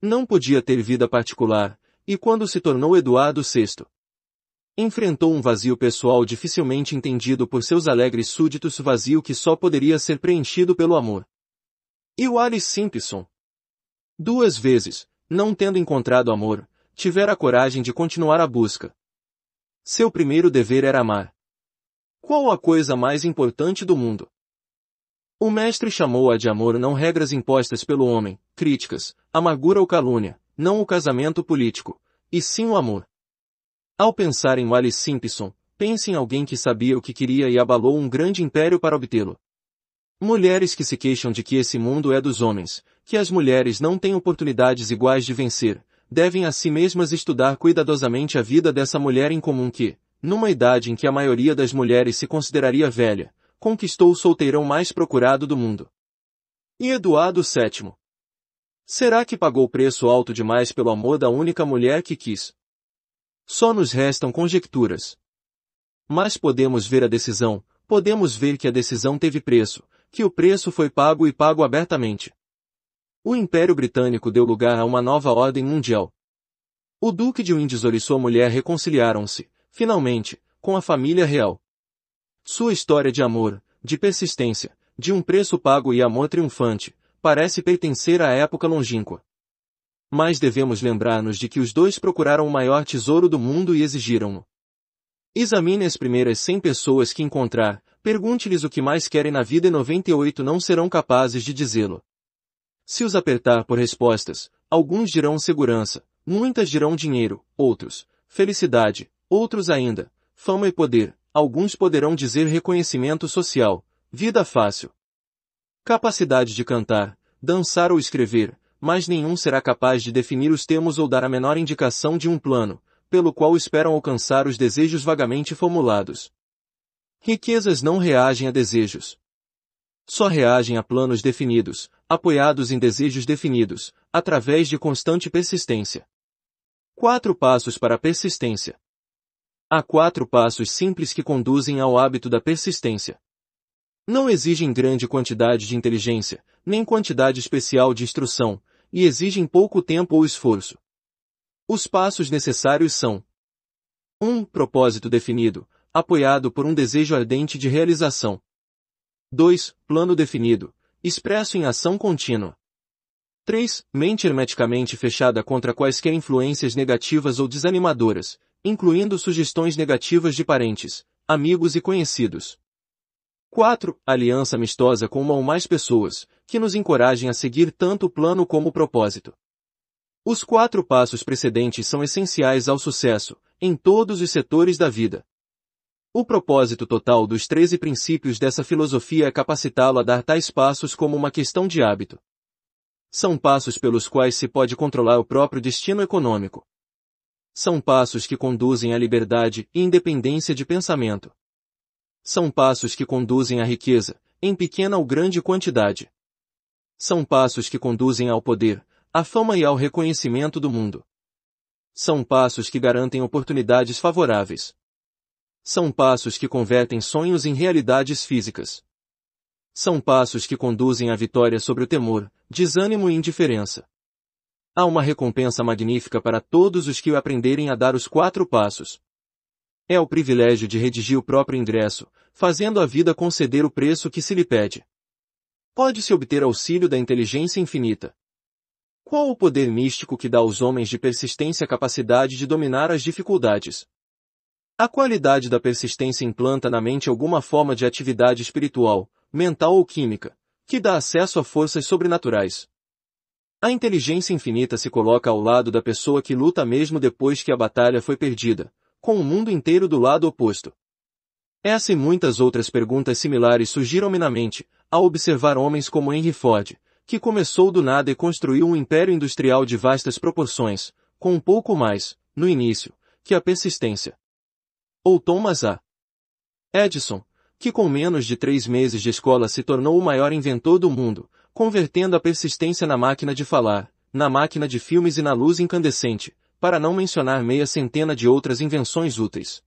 Não podia ter vida particular, e quando se tornou Eduardo VI. Enfrentou um vazio pessoal dificilmente entendido por seus alegres súditos vazio que só poderia ser preenchido pelo amor. E o Alice Simpson? Duas vezes, não tendo encontrado amor, tivera a coragem de continuar a busca. Seu primeiro dever era amar. Qual a coisa mais importante do mundo? O mestre chamou-a de amor não regras impostas pelo homem, críticas, amargura ou calúnia, não o casamento político, e sim o amor. Ao pensar em Wallace Simpson, pense em alguém que sabia o que queria e abalou um grande império para obtê-lo. Mulheres que se queixam de que esse mundo é dos homens, que as mulheres não têm oportunidades iguais de vencer, devem a si mesmas estudar cuidadosamente a vida dessa mulher em comum que, numa idade em que a maioria das mulheres se consideraria velha, conquistou o solteirão mais procurado do mundo. E Eduardo VII, Será que pagou preço alto demais pelo amor da única mulher que quis? Só nos restam conjecturas. Mas podemos ver a decisão, podemos ver que a decisão teve preço, que o preço foi pago e pago abertamente. O Império Britânico deu lugar a uma nova ordem mundial. O Duque de Windsor e sua mulher reconciliaram-se, finalmente, com a família real. Sua história de amor, de persistência, de um preço pago e amor triunfante, parece pertencer à época longínqua. Mas devemos lembrar-nos de que os dois procuraram o maior tesouro do mundo e exigiram-no. Examine as primeiras 100 pessoas que encontrar, pergunte-lhes o que mais querem na vida e 98 não serão capazes de dizê-lo. Se os apertar por respostas, alguns dirão segurança, muitas dirão dinheiro, outros, felicidade, outros ainda, fama e poder, alguns poderão dizer reconhecimento social, vida fácil. Capacidade de cantar, dançar ou escrever, mas nenhum será capaz de definir os termos ou dar a menor indicação de um plano, pelo qual esperam alcançar os desejos vagamente formulados. Riquezas não reagem a desejos. Só reagem a planos definidos, apoiados em desejos definidos, através de constante persistência. Quatro passos para a persistência. Há quatro passos simples que conduzem ao hábito da persistência. Não exigem grande quantidade de inteligência, nem quantidade especial de instrução, e exigem pouco tempo ou esforço. Os passos necessários são 1. Um, propósito definido, apoiado por um desejo ardente de realização. 2. Plano definido, expresso em ação contínua. 3. Mente hermeticamente fechada contra quaisquer influências negativas ou desanimadoras, incluindo sugestões negativas de parentes, amigos e conhecidos. 4. Aliança amistosa com uma ou mais pessoas, que nos encorajem a seguir tanto o plano como o propósito. Os quatro passos precedentes são essenciais ao sucesso, em todos os setores da vida. O propósito total dos 13 princípios dessa filosofia é capacitá-lo a dar tais passos como uma questão de hábito. São passos pelos quais se pode controlar o próprio destino econômico. São passos que conduzem à liberdade e independência de pensamento. São passos que conduzem à riqueza, em pequena ou grande quantidade. São passos que conduzem ao poder, à fama e ao reconhecimento do mundo. São passos que garantem oportunidades favoráveis. São passos que convertem sonhos em realidades físicas. São passos que conduzem à vitória sobre o temor, desânimo e indiferença. Há uma recompensa magnífica para todos os que aprenderem a dar os quatro passos. É o privilégio de redigir o próprio ingresso, fazendo a vida conceder o preço que se lhe pede. Pode-se obter auxílio da inteligência infinita. Qual o poder místico que dá aos homens de persistência a capacidade de dominar as dificuldades? A qualidade da persistência implanta na mente alguma forma de atividade espiritual, mental ou química, que dá acesso a forças sobrenaturais. A inteligência infinita se coloca ao lado da pessoa que luta mesmo depois que a batalha foi perdida, com o mundo inteiro do lado oposto. Essa e muitas outras perguntas similares surgiram-me na mente, ao observar homens como Henry Ford, que começou do nada e construiu um império industrial de vastas proporções, com um pouco mais, no início, que a persistência. Ou Thomas A. Edison, que com menos de três meses de escola se tornou o maior inventor do mundo, convertendo a persistência na máquina de falar, na máquina de filmes e na luz incandescente, para não mencionar meia centena de outras invenções úteis.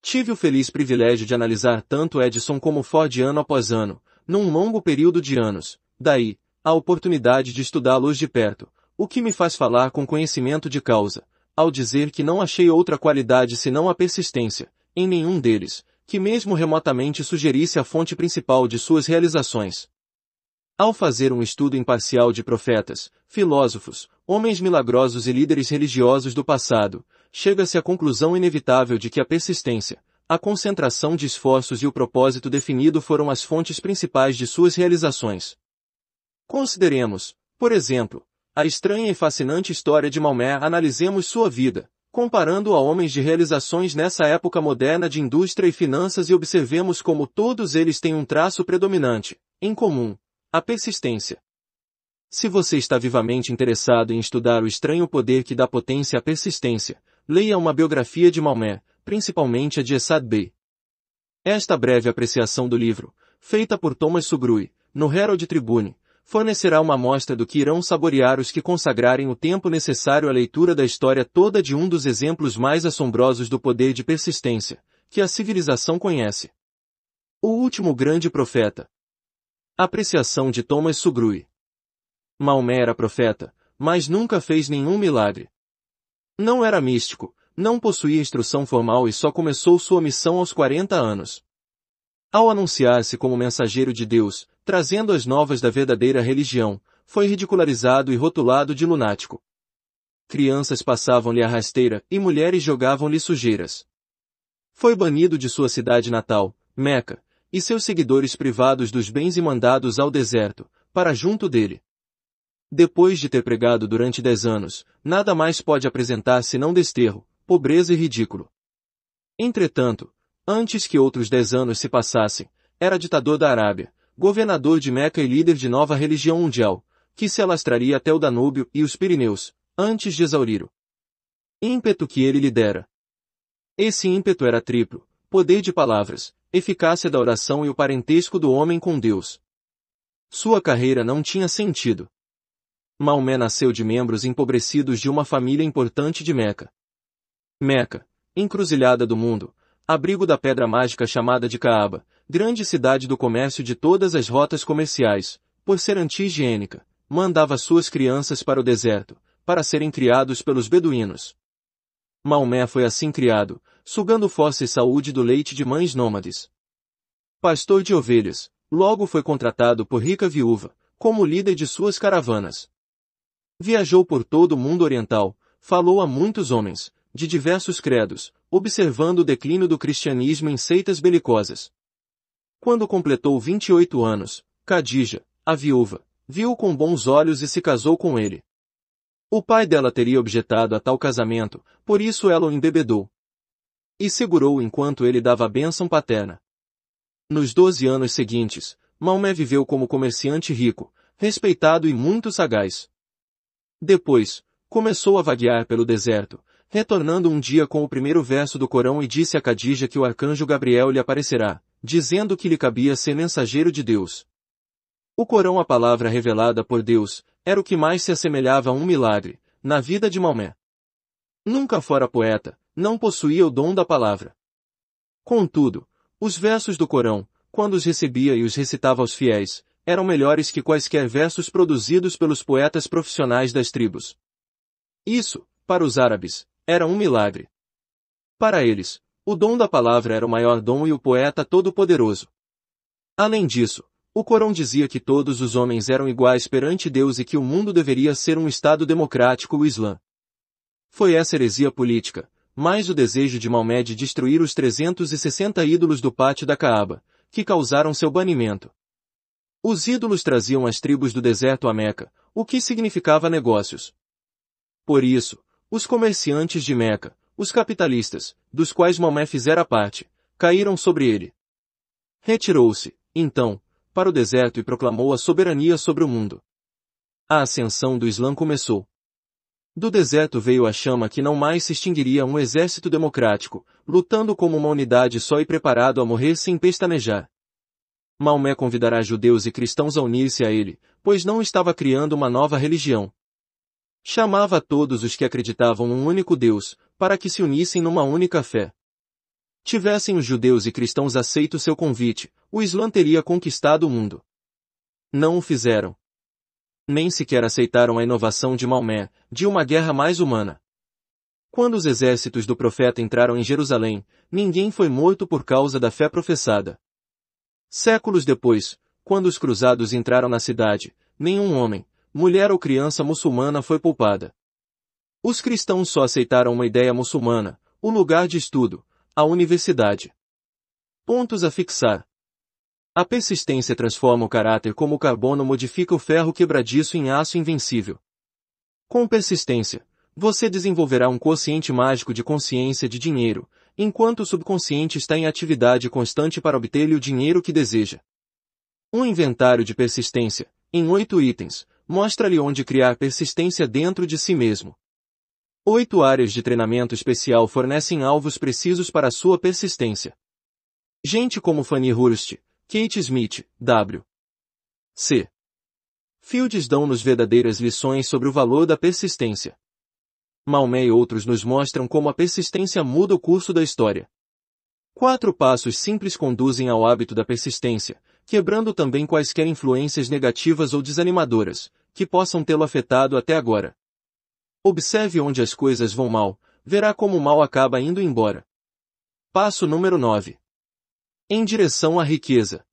Tive o feliz privilégio de analisar tanto Edison como Ford ano após ano, num longo período de anos, daí, a oportunidade de estudá-los de perto, o que me faz falar com conhecimento de causa, ao dizer que não achei outra qualidade senão a persistência, em nenhum deles, que mesmo remotamente sugerisse a fonte principal de suas realizações. Ao fazer um estudo imparcial de profetas, filósofos, homens milagrosos e líderes religiosos do passado, chega-se à conclusão inevitável de que a persistência, a concentração de esforços e o propósito definido foram as fontes principais de suas realizações. Consideremos, por exemplo, a estranha e fascinante história de Maomé, analisemos sua vida, comparando a homens de realizações nessa época moderna de indústria e finanças e observemos como todos eles têm um traço predominante, em comum, a persistência. Se você está vivamente interessado em estudar o estranho poder que dá potência à persistência, leia uma biografia de Maomé, principalmente a de Essad Bey. Esta breve apreciação do livro, feita por Thomas Sugrui, no Herald Tribune, fornecerá uma amostra do que irão saborear os que consagrarem o tempo necessário à leitura da história toda de um dos exemplos mais assombrosos do poder de persistência, que a civilização conhece. O último grande profeta. Apreciação de Thomas Sugrui. Maomé era profeta, mas nunca fez nenhum milagre. Não era místico, não possuía instrução formal e só começou sua missão aos 40 anos. Ao anunciar-se como mensageiro de Deus, trazendo as novas da verdadeira religião, foi ridicularizado e rotulado de lunático. Crianças passavam-lhe a rasteira e mulheres jogavam-lhe sujeiras. Foi banido de sua cidade natal, Meca, e seus seguidores privados dos bens e mandados ao deserto, para junto dele. Depois de ter pregado durante dez anos, nada mais pode apresentar senão desterro, pobreza e ridículo. Entretanto, antes que outros dez anos se passassem, era ditador da Arábia, governador de Meca e líder de nova religião mundial, que se alastraria até o Danúbio e os Pirineus, antes de exaurir o ímpeto que ele lidera. Esse ímpeto era triplo, poder de palavras, eficácia da oração e o parentesco do homem com Deus. Sua carreira não tinha sentido. Maomé nasceu de membros empobrecidos de uma família importante de Meca. Meca, encruzilhada do mundo, abrigo da pedra mágica chamada de Caaba, grande cidade do comércio de todas as rotas comerciais, por ser anti-higiênica, mandava suas crianças para o deserto, para serem criados pelos beduínos. Maomé foi assim criado, sugando força e saúde do leite de mães nômades. Pastor de ovelhas, logo foi contratado por rica viúva, como líder de suas caravanas. Viajou por todo o mundo oriental, falou a muitos homens, de diversos credos, observando o declínio do cristianismo em seitas belicosas. Quando completou 28 anos, Khadija, a viúva, viu com bons olhos e se casou com ele. O pai dela teria objetado a tal casamento, por isso ela o embebedou. E segurou enquanto ele dava a bênção paterna. Nos doze anos seguintes, Maomé viveu como comerciante rico, respeitado e muito sagaz. Depois, começou a vaguear pelo deserto, retornando um dia com o primeiro verso do Corão e disse a Cadija que o arcanjo Gabriel lhe aparecerá, dizendo que lhe cabia ser mensageiro de Deus. O Corão, a palavra revelada por Deus, era o que mais se assemelhava a um milagre, na vida de Maomé. Nunca fora poeta, não possuía o dom da palavra. Contudo, os versos do Corão, quando os recebia e os recitava aos fiéis, eram melhores que quaisquer versos produzidos pelos poetas profissionais das tribos. Isso, para os árabes, era um milagre. Para eles, o dom da palavra era o maior dom e o poeta todo-poderoso. Além disso, o Corão dizia que todos os homens eram iguais perante Deus e que o mundo deveria ser um Estado democrático o Islã. Foi essa heresia política, mais o desejo de Maomé de destruir os 360 ídolos do pátio da Caaba, que causaram seu banimento. Os ídolos traziam as tribos do deserto a Meca, o que significava negócios. Por isso, os comerciantes de Meca, os capitalistas, dos quais Maomé fizera parte, caíram sobre ele. Retirou-se, então, para o deserto e proclamou a soberania sobre o mundo. A ascensão do Islã começou. Do deserto veio a chama que não mais se extinguiria um exército democrático, lutando como uma unidade só e preparado a morrer sem pestanejar. Maomé convidará judeus e cristãos a unir-se a ele, pois não estava criando uma nova religião. Chamava a todos os que acreditavam num único Deus, para que se unissem numa única fé. Tivessem os judeus e cristãos aceito seu convite, o Islã teria conquistado o mundo. Não o fizeram. Nem sequer aceitaram a inovação de Maomé, de uma guerra mais humana. Quando os exércitos do profeta entraram em Jerusalém, ninguém foi morto por causa da fé professada. Séculos depois, quando os cruzados entraram na cidade, nenhum homem, mulher ou criança muçulmana foi poupada. Os cristãos só aceitaram uma ideia muçulmana, o lugar de estudo, a universidade. Pontos a fixar. A persistência transforma o caráter como o carbono modifica o ferro quebradiço em aço invencível. Com persistência, você desenvolverá um quociente mágico de consciência de dinheiro, enquanto o subconsciente está em atividade constante para obter-lhe o dinheiro que deseja. Um inventário de persistência, em oito itens, mostra-lhe onde criar persistência dentro de si mesmo. Oito áreas de treinamento especial fornecem alvos precisos para sua persistência. Gente como Fanny Hurst, Kate Smith, W. C. Fields dão-nos verdadeiras lições sobre o valor da persistência. Maomé e outros nos mostram como a persistência muda o curso da história. Quatro passos simples conduzem ao hábito da persistência, quebrando também quaisquer influências negativas ou desanimadoras, que possam tê-lo afetado até agora. Observe onde as coisas vão mal, verá como o mal acaba indo embora. Passo número 9. Em direção à riqueza.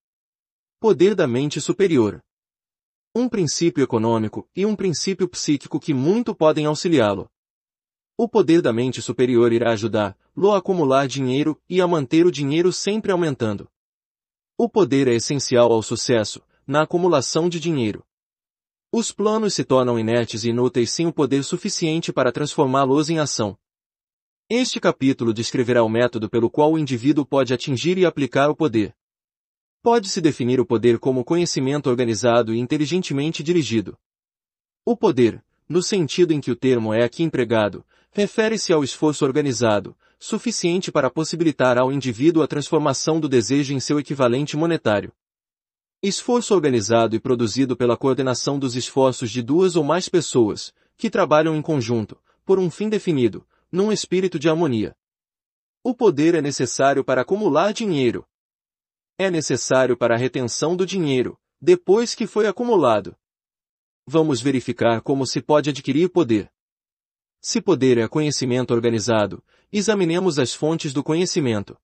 Poder da mente superior. Um princípio econômico e um princípio psíquico que muito podem auxiliá-lo. O poder da mente superior irá ajudar-lo a acumular dinheiro e a manter o dinheiro sempre aumentando. O poder é essencial ao sucesso, na acumulação de dinheiro. Os planos se tornam inertes e inúteis sem o poder suficiente para transformá-los em ação. Este capítulo descreverá o método pelo qual o indivíduo pode atingir e aplicar o poder. Pode-se definir o poder como conhecimento organizado e inteligentemente dirigido. O poder, no sentido em que o termo é aqui empregado, refere-se ao esforço organizado, suficiente para possibilitar ao indivíduo a transformação do desejo em seu equivalente monetário. Esforço organizado e produzido pela coordenação dos esforços de duas ou mais pessoas, que trabalham em conjunto, por um fim definido, num espírito de harmonia. O poder é necessário para acumular dinheiro. É necessário para a retenção do dinheiro, depois que foi acumulado. Vamos verificar como se pode adquirir poder. Se poder é conhecimento organizado, examinemos as fontes do conhecimento.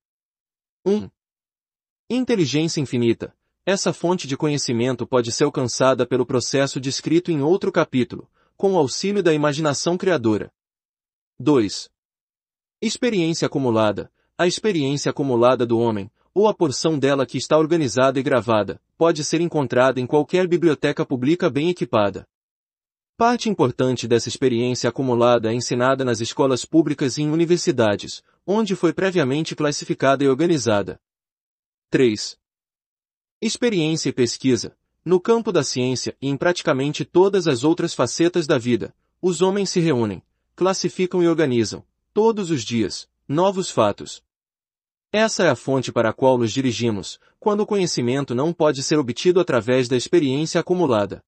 1. Inteligência infinita. Essa fonte de conhecimento pode ser alcançada pelo processo descrito em outro capítulo, com o auxílio da imaginação criadora. 2. Experiência acumulada. A experiência acumulada do homem, ou a porção dela que está organizada e gravada, pode ser encontrada em qualquer biblioteca pública bem equipada. Parte importante dessa experiência acumulada é ensinada nas escolas públicas e em universidades, onde foi previamente classificada e organizada. 3. Experiência e pesquisa. No campo da ciência e em praticamente todas as outras facetas da vida, os homens se reúnem, classificam e organizam, todos os dias, novos fatos. Essa é a fonte para a qual nos dirigimos, quando o conhecimento não pode ser obtido através da experiência acumulada.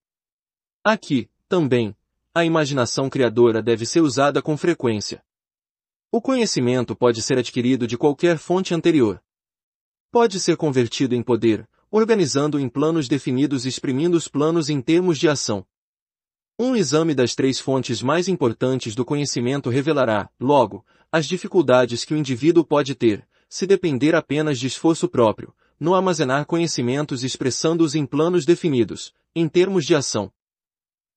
Aqui, também, a imaginação criadora deve ser usada com frequência. O conhecimento pode ser adquirido de qualquer fonte anterior. Pode ser convertido em poder, organizando em planos definidos e exprimindo os planos em termos de ação. Um exame das três fontes mais importantes do conhecimento revelará, logo, as dificuldades que o indivíduo pode ter, se depender apenas de esforço próprio, no armazenar conhecimentos expressando-os em planos definidos, em termos de ação.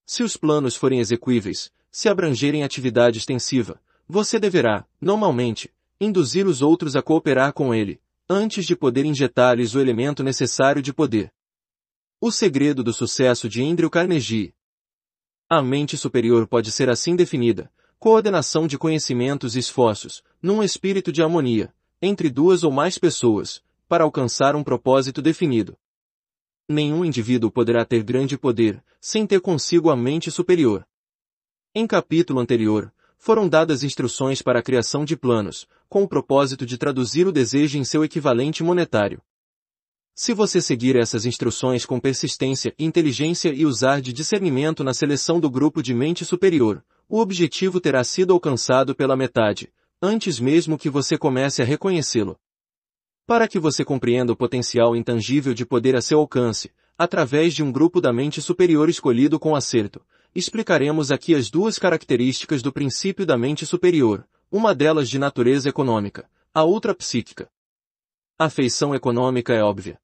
Se os planos forem execuíveis, se abrangerem atividade extensiva, você deverá, normalmente, induzir os outros a cooperar com ele, antes de poder injetar-lhes o elemento necessário de poder. O segredo do sucesso de Andrew Carnegie. A mente superior pode ser assim definida, coordenação de conhecimentos e esforços, num espírito de harmonia, entre duas ou mais pessoas, para alcançar um propósito definido nenhum indivíduo poderá ter grande poder, sem ter consigo a mente superior. Em capítulo anterior, foram dadas instruções para a criação de planos, com o propósito de traduzir o desejo em seu equivalente monetário. Se você seguir essas instruções com persistência e inteligência e usar de discernimento na seleção do grupo de mente superior, o objetivo terá sido alcançado pela metade, antes mesmo que você comece a reconhecê-lo. Para que você compreenda o potencial intangível de poder a seu alcance, através de um grupo da mente superior escolhido com acerto, explicaremos aqui as duas características do princípio da mente superior, uma delas de natureza econômica, a outra psíquica. A feição econômica é óbvia.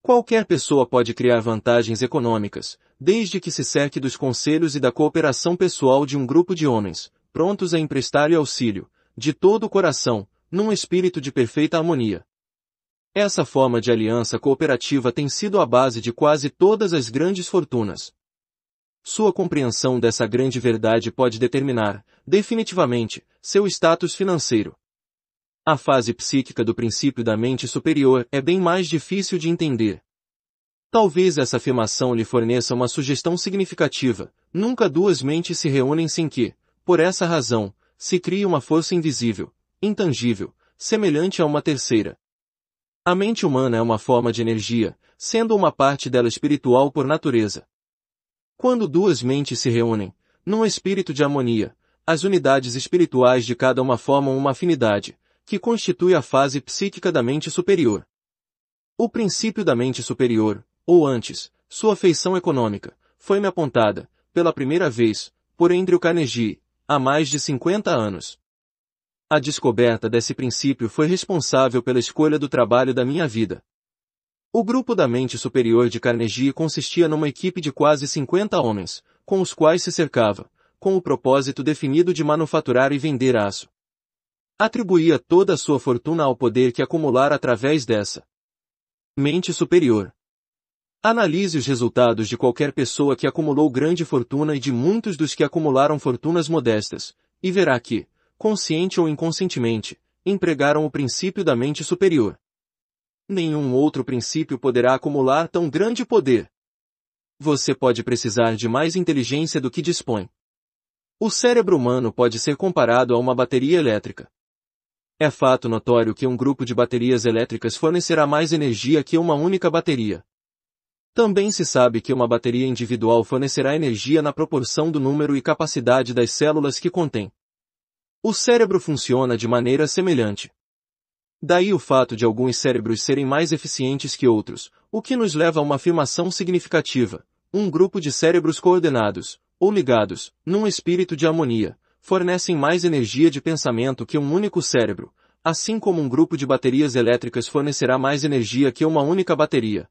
Qualquer pessoa pode criar vantagens econômicas, desde que se cerque dos conselhos e da cooperação pessoal de um grupo de homens, prontos a emprestar-lhe auxílio, de todo o coração, num espírito de perfeita harmonia. Essa forma de aliança cooperativa tem sido a base de quase todas as grandes fortunas. Sua compreensão dessa grande verdade pode determinar, definitivamente, seu status financeiro. A fase psíquica do princípio da mente superior é bem mais difícil de entender. Talvez essa afirmação lhe forneça uma sugestão significativa. Nunca duas mentes se reúnem sem que, por essa razão, se crie uma força invisível, intangível, semelhante a uma terceira. A mente humana é uma forma de energia, sendo uma parte dela espiritual por natureza. Quando duas mentes se reúnem, num espírito de harmonia, as unidades espirituais de cada uma formam uma afinidade, que constitui a fase psíquica da mente superior. O princípio da mente superior, ou antes, sua feição econômica, foi-me apontada, pela primeira vez, por Andrew Carnegie, há mais de 50 anos. A descoberta desse princípio foi responsável pela escolha do trabalho da minha vida. O grupo da mente superior de Carnegie consistia numa equipe de quase 50 homens, com os quais se cercava, com o propósito definido de manufaturar e vender aço. Atribuía toda a sua fortuna ao poder que acumulara através dessa mente superior. Analise os resultados de qualquer pessoa que acumulou grande fortuna e de muitos dos que acumularam fortunas modestas, e verá que, consciente ou inconscientemente, empregaram o princípio da mente superior. Nenhum outro princípio poderá acumular tão grande poder. Você pode precisar de mais inteligência do que dispõe. O cérebro humano pode ser comparado a uma bateria elétrica. É fato notório que um grupo de baterias elétricas fornecerá mais energia que uma única bateria. Também se sabe que uma bateria individual fornecerá energia na proporção do número e capacidade das células que contém. O cérebro funciona de maneira semelhante. Daí o fato de alguns cérebros serem mais eficientes que outros, o que nos leva a uma afirmação significativa. Um grupo de cérebros coordenados, ou ligados, num espírito de harmonia, fornecem mais energia de pensamento que um único cérebro, assim como um grupo de baterias elétricas fornecerá mais energia que uma única bateria.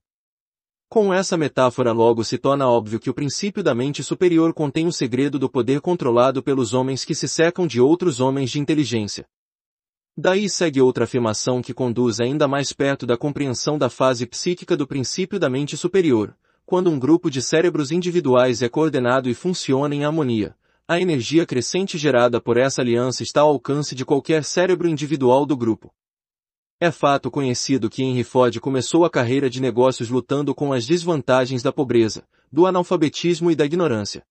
Com essa metáfora logo se torna óbvio que o princípio da mente superior contém o segredo do poder controlado pelos homens que se secam de outros homens de inteligência. Daí segue outra afirmação que conduz ainda mais perto da compreensão da fase psíquica do princípio da mente superior. Quando um grupo de cérebros individuais é coordenado e funciona em harmonia, a energia crescente gerada por essa aliança está ao alcance de qualquer cérebro individual do grupo. É fato conhecido que Henry Ford começou a carreira de negócios lutando com as desvantagens da pobreza, do analfabetismo e da ignorância.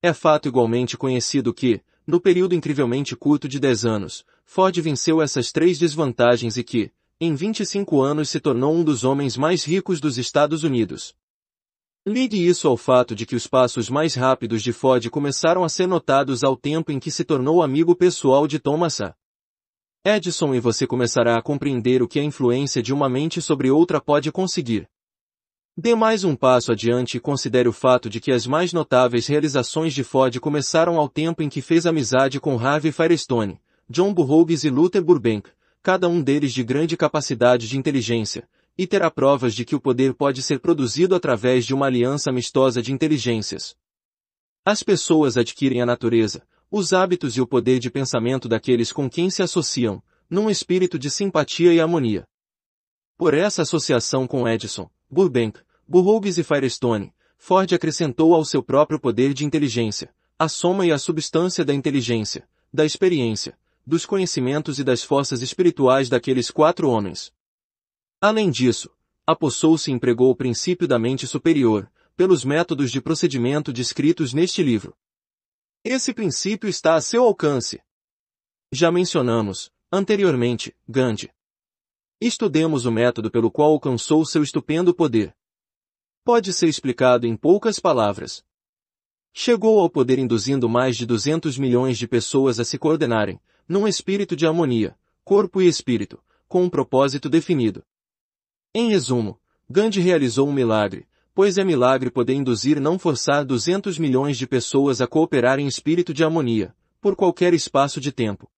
É fato igualmente conhecido que, no período incrivelmente curto de 10 anos, Ford venceu essas três desvantagens e que, em 25 anos se tornou um dos homens mais ricos dos Estados Unidos. Ligue isso ao fato de que os passos mais rápidos de Ford começaram a ser notados ao tempo em que se tornou amigo pessoal de Thomas A. Edson e você começará a compreender o que a influência de uma mente sobre outra pode conseguir. Dê mais um passo adiante e considere o fato de que as mais notáveis realizações de Ford começaram ao tempo em que fez amizade com Harvey Firestone, John Burroughs e Luther Burbank, cada um deles de grande capacidade de inteligência, e terá provas de que o poder pode ser produzido através de uma aliança amistosa de inteligências. As pessoas adquirem a natureza, os hábitos e o poder de pensamento daqueles com quem se associam, num espírito de simpatia e harmonia. Por essa associação com Edison, Burbank, Burroughs e Firestone, Ford acrescentou ao seu próprio poder de inteligência, a soma e a substância da inteligência, da experiência, dos conhecimentos e das forças espirituais daqueles quatro homens. Além disso, apossou-se e empregou o princípio da mente superior, pelos métodos de procedimento descritos neste livro. Esse princípio está a seu alcance. Já mencionamos, anteriormente, Gandhi. Estudemos o método pelo qual alcançou seu estupendo poder. Pode ser explicado em poucas palavras. Chegou ao poder induzindo mais de 200 milhões de pessoas a se coordenarem, num espírito de harmonia, corpo e espírito, com um propósito definido. Em resumo, Gandhi realizou um milagre, pois é milagre poder induzir não forçar 200 milhões de pessoas a cooperar em espírito de harmonia, por qualquer espaço de tempo.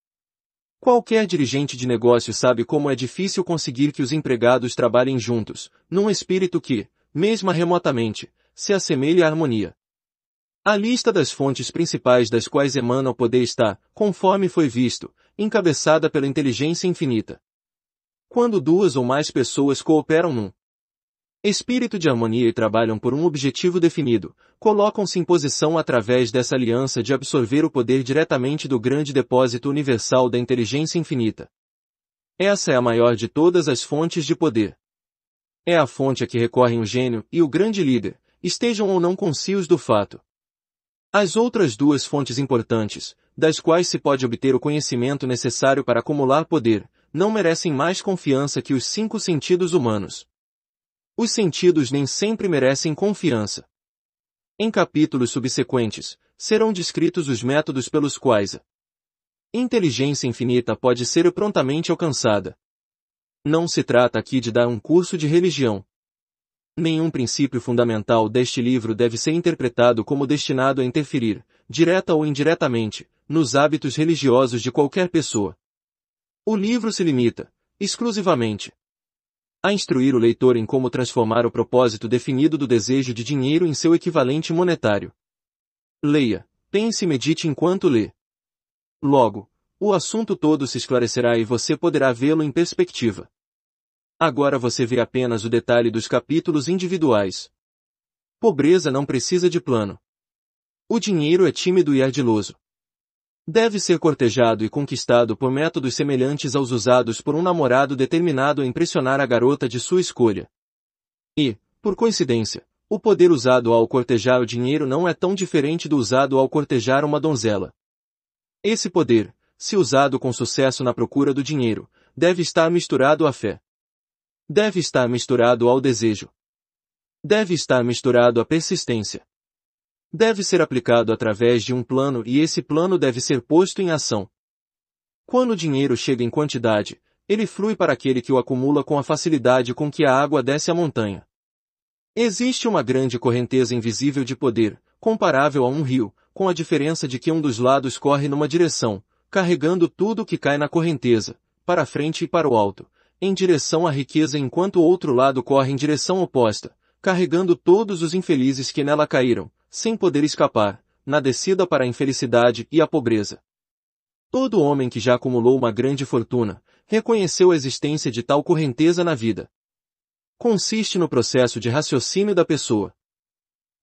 Qualquer dirigente de negócio sabe como é difícil conseguir que os empregados trabalhem juntos, num espírito que, mesmo remotamente, se assemelhe à harmonia. A lista das fontes principais das quais emana o poder está, conforme foi visto, encabeçada pela inteligência infinita. Quando duas ou mais pessoas cooperam num espírito de harmonia e trabalham por um objetivo definido, colocam-se em posição através dessa aliança de absorver o poder diretamente do grande depósito universal da inteligência infinita. Essa é a maior de todas as fontes de poder. É a fonte a que recorrem o gênio e o grande líder, estejam ou não concios do fato. As outras duas fontes importantes, das quais se pode obter o conhecimento necessário para acumular poder, não merecem mais confiança que os cinco sentidos humanos. Os sentidos nem sempre merecem confiança. Em capítulos subsequentes, serão descritos os métodos pelos quais a inteligência infinita pode ser prontamente alcançada. Não se trata aqui de dar um curso de religião. Nenhum princípio fundamental deste livro deve ser interpretado como destinado a interferir, direta ou indiretamente, nos hábitos religiosos de qualquer pessoa. O livro se limita, exclusivamente, a instruir o leitor em como transformar o propósito definido do desejo de dinheiro em seu equivalente monetário. Leia, pense e medite enquanto lê. Logo, o assunto todo se esclarecerá e você poderá vê-lo em perspectiva. Agora você vê apenas o detalhe dos capítulos individuais. Pobreza não precisa de plano. O dinheiro é tímido e ardiloso deve ser cortejado e conquistado por métodos semelhantes aos usados por um namorado determinado a impressionar a garota de sua escolha. E, por coincidência, o poder usado ao cortejar o dinheiro não é tão diferente do usado ao cortejar uma donzela. Esse poder, se usado com sucesso na procura do dinheiro, deve estar misturado à fé. Deve estar misturado ao desejo. Deve estar misturado à persistência deve ser aplicado através de um plano e esse plano deve ser posto em ação. Quando o dinheiro chega em quantidade, ele flui para aquele que o acumula com a facilidade com que a água desce a montanha. Existe uma grande correnteza invisível de poder, comparável a um rio, com a diferença de que um dos lados corre numa direção, carregando tudo o que cai na correnteza, para frente e para o alto, em direção à riqueza enquanto o outro lado corre em direção oposta, carregando todos os infelizes que nela caíram, sem poder escapar, na descida para a infelicidade e a pobreza. Todo homem que já acumulou uma grande fortuna, reconheceu a existência de tal correnteza na vida. Consiste no processo de raciocínio da pessoa.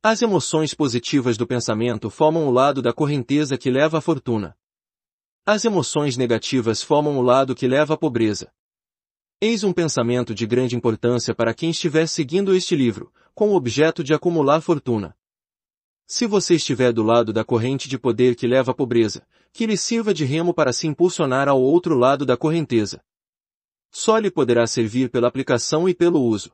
As emoções positivas do pensamento formam o lado da correnteza que leva à fortuna. As emoções negativas formam o lado que leva à pobreza. Eis um pensamento de grande importância para quem estiver seguindo este livro, com o objeto de acumular fortuna. Se você estiver do lado da corrente de poder que leva à pobreza, que lhe sirva de remo para se impulsionar ao outro lado da correnteza. Só lhe poderá servir pela aplicação e pelo uso.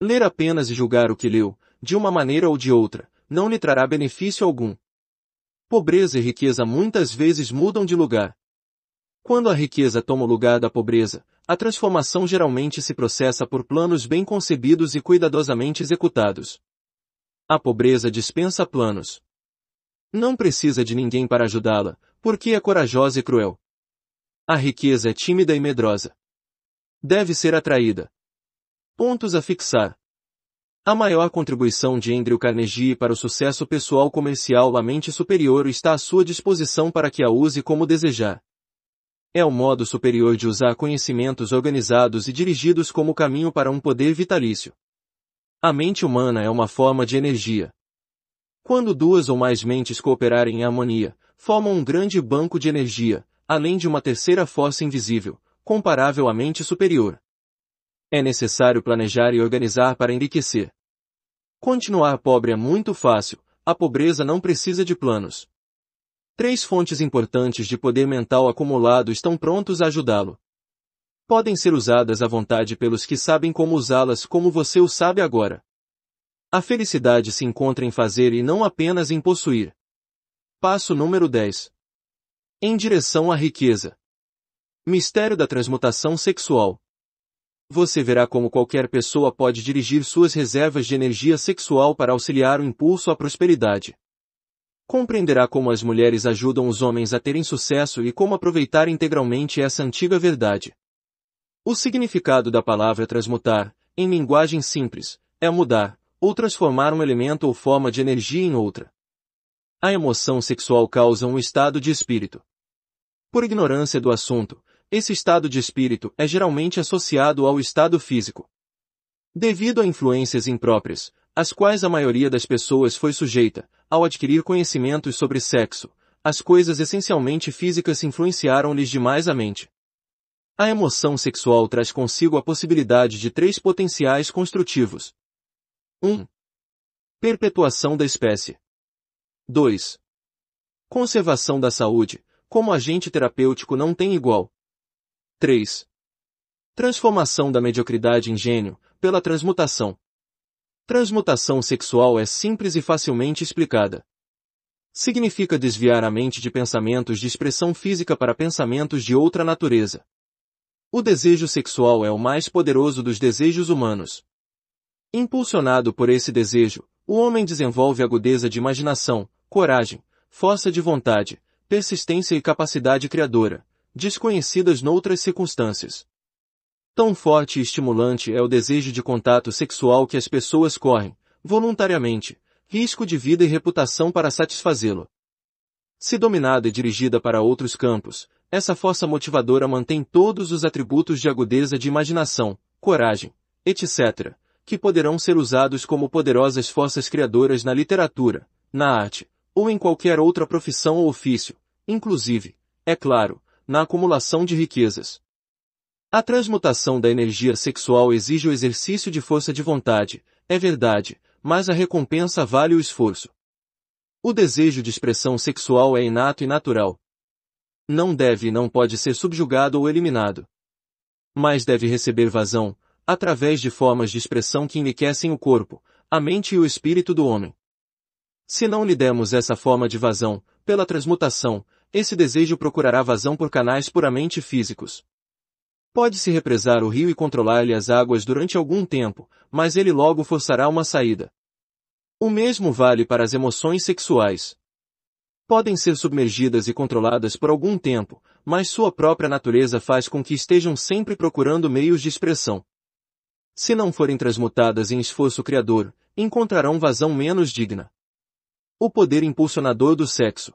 Ler apenas e julgar o que leu, de uma maneira ou de outra, não lhe trará benefício algum. Pobreza e riqueza muitas vezes mudam de lugar. Quando a riqueza toma o lugar da pobreza, a transformação geralmente se processa por planos bem concebidos e cuidadosamente executados. A pobreza dispensa planos. Não precisa de ninguém para ajudá-la, porque é corajosa e cruel. A riqueza é tímida e medrosa. Deve ser atraída. Pontos a fixar. A maior contribuição de Andrew Carnegie para o sucesso pessoal comercial a mente superior está à sua disposição para que a use como desejar. É o modo superior de usar conhecimentos organizados e dirigidos como caminho para um poder vitalício. A mente humana é uma forma de energia. Quando duas ou mais mentes cooperarem em harmonia, formam um grande banco de energia, além de uma terceira força invisível, comparável à mente superior. É necessário planejar e organizar para enriquecer. Continuar pobre é muito fácil, a pobreza não precisa de planos. Três fontes importantes de poder mental acumulado estão prontos a ajudá-lo podem ser usadas à vontade pelos que sabem como usá-las como você o sabe agora. A felicidade se encontra em fazer e não apenas em possuir. Passo número 10. Em direção à riqueza. Mistério da transmutação sexual. Você verá como qualquer pessoa pode dirigir suas reservas de energia sexual para auxiliar o impulso à prosperidade. Compreenderá como as mulheres ajudam os homens a terem sucesso e como aproveitar integralmente essa antiga verdade. O significado da palavra transmutar, em linguagem simples, é mudar ou transformar um elemento ou forma de energia em outra. A emoção sexual causa um estado de espírito. Por ignorância do assunto, esse estado de espírito é geralmente associado ao estado físico. Devido a influências impróprias, às quais a maioria das pessoas foi sujeita, ao adquirir conhecimentos sobre sexo, as coisas essencialmente físicas influenciaram-lhes demais a mente. A emoção sexual traz consigo a possibilidade de três potenciais construtivos. 1. Perpetuação da espécie. 2. Conservação da saúde, como agente terapêutico não tem igual. 3. Transformação da mediocridade em gênio, pela transmutação. Transmutação sexual é simples e facilmente explicada. Significa desviar a mente de pensamentos de expressão física para pensamentos de outra natureza. O desejo sexual é o mais poderoso dos desejos humanos. Impulsionado por esse desejo, o homem desenvolve agudeza de imaginação, coragem, força de vontade, persistência e capacidade criadora, desconhecidas noutras circunstâncias. Tão forte e estimulante é o desejo de contato sexual que as pessoas correm, voluntariamente, risco de vida e reputação para satisfazê-lo. Se dominada e dirigida para outros campos, essa força motivadora mantém todos os atributos de agudeza de imaginação, coragem, etc., que poderão ser usados como poderosas forças criadoras na literatura, na arte, ou em qualquer outra profissão ou ofício, inclusive, é claro, na acumulação de riquezas. A transmutação da energia sexual exige o exercício de força de vontade, é verdade, mas a recompensa vale o esforço. O desejo de expressão sexual é inato e natural, não deve e não pode ser subjugado ou eliminado. Mas deve receber vazão, através de formas de expressão que enriquecem o corpo, a mente e o espírito do homem. Se não lhe demos essa forma de vazão, pela transmutação, esse desejo procurará vazão por canais puramente físicos. Pode-se represar o rio e controlar-lhe as águas durante algum tempo, mas ele logo forçará uma saída. O mesmo vale para as emoções sexuais podem ser submergidas e controladas por algum tempo, mas sua própria natureza faz com que estejam sempre procurando meios de expressão. Se não forem transmutadas em esforço criador, encontrarão vazão menos digna. O poder impulsionador do sexo.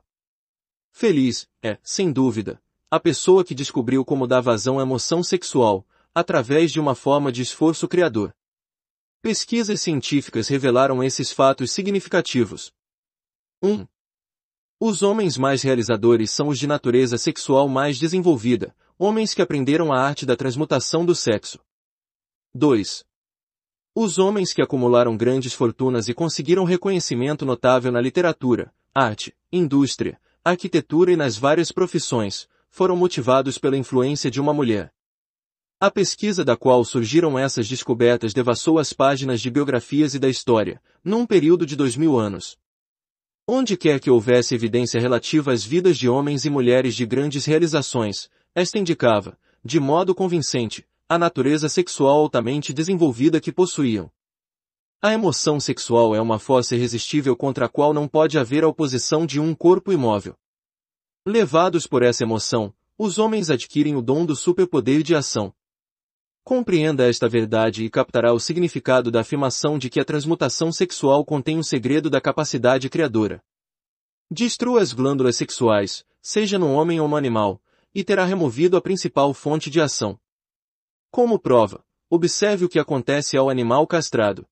Feliz, é, sem dúvida, a pessoa que descobriu como dar vazão à emoção sexual, através de uma forma de esforço criador. Pesquisas científicas revelaram esses fatos significativos. 1. Um, os homens mais realizadores são os de natureza sexual mais desenvolvida, homens que aprenderam a arte da transmutação do sexo. 2. Os homens que acumularam grandes fortunas e conseguiram reconhecimento notável na literatura, arte, indústria, arquitetura e nas várias profissões, foram motivados pela influência de uma mulher. A pesquisa da qual surgiram essas descobertas devassou as páginas de biografias e da história, num período de dois mil anos. Onde quer que houvesse evidência relativa às vidas de homens e mulheres de grandes realizações, esta indicava, de modo convincente, a natureza sexual altamente desenvolvida que possuíam. A emoção sexual é uma força irresistível contra a qual não pode haver a oposição de um corpo imóvel. Levados por essa emoção, os homens adquirem o dom do superpoder de ação, Compreenda esta verdade e captará o significado da afirmação de que a transmutação sexual contém o um segredo da capacidade criadora. Destrua as glândulas sexuais, seja no homem ou no animal, e terá removido a principal fonte de ação. Como prova, observe o que acontece ao animal castrado.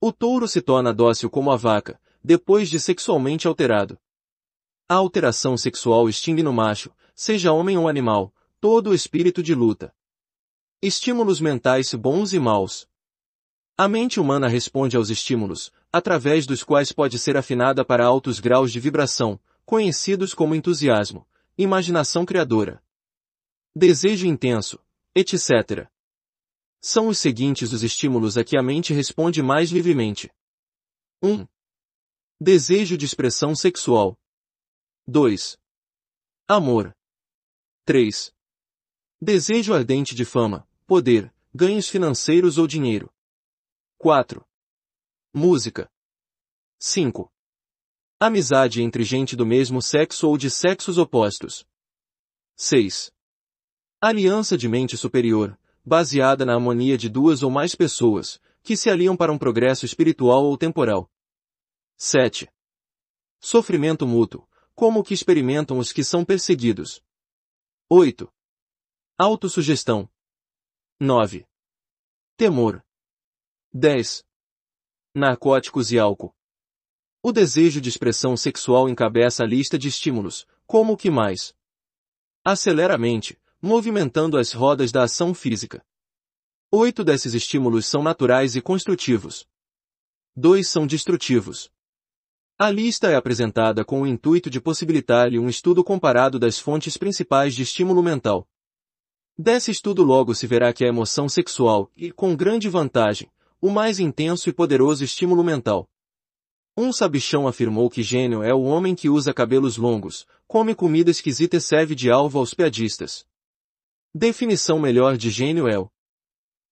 O touro se torna dócil como a vaca, depois de sexualmente alterado. A alteração sexual extingue no macho, seja homem ou animal, todo o espírito de luta. Estímulos mentais bons e maus. A mente humana responde aos estímulos, através dos quais pode ser afinada para altos graus de vibração, conhecidos como entusiasmo, imaginação criadora, desejo intenso, etc. São os seguintes os estímulos a que a mente responde mais livremente. 1. Desejo de expressão sexual. 2. Amor. 3. Desejo ardente de fama poder, ganhos financeiros ou dinheiro. 4. Música. 5. Amizade entre gente do mesmo sexo ou de sexos opostos. 6. Aliança de mente superior, baseada na harmonia de duas ou mais pessoas, que se aliam para um progresso espiritual ou temporal. 7. Sofrimento mútuo, como o que experimentam os que são perseguidos. 8. Autossugestão, 9. Temor. 10. Narcóticos e álcool. O desejo de expressão sexual encabeça a lista de estímulos, como o que mais? Acelera a mente, movimentando as rodas da ação física. Oito desses estímulos são naturais e construtivos. Dois são destrutivos. A lista é apresentada com o intuito de possibilitar-lhe um estudo comparado das fontes principais de estímulo mental. Desse estudo logo se verá que a emoção sexual é, com grande vantagem, o mais intenso e poderoso estímulo mental. Um sabichão afirmou que gênio é o homem que usa cabelos longos, come comida esquisita e serve de alvo aos piadistas. Definição melhor de gênio é o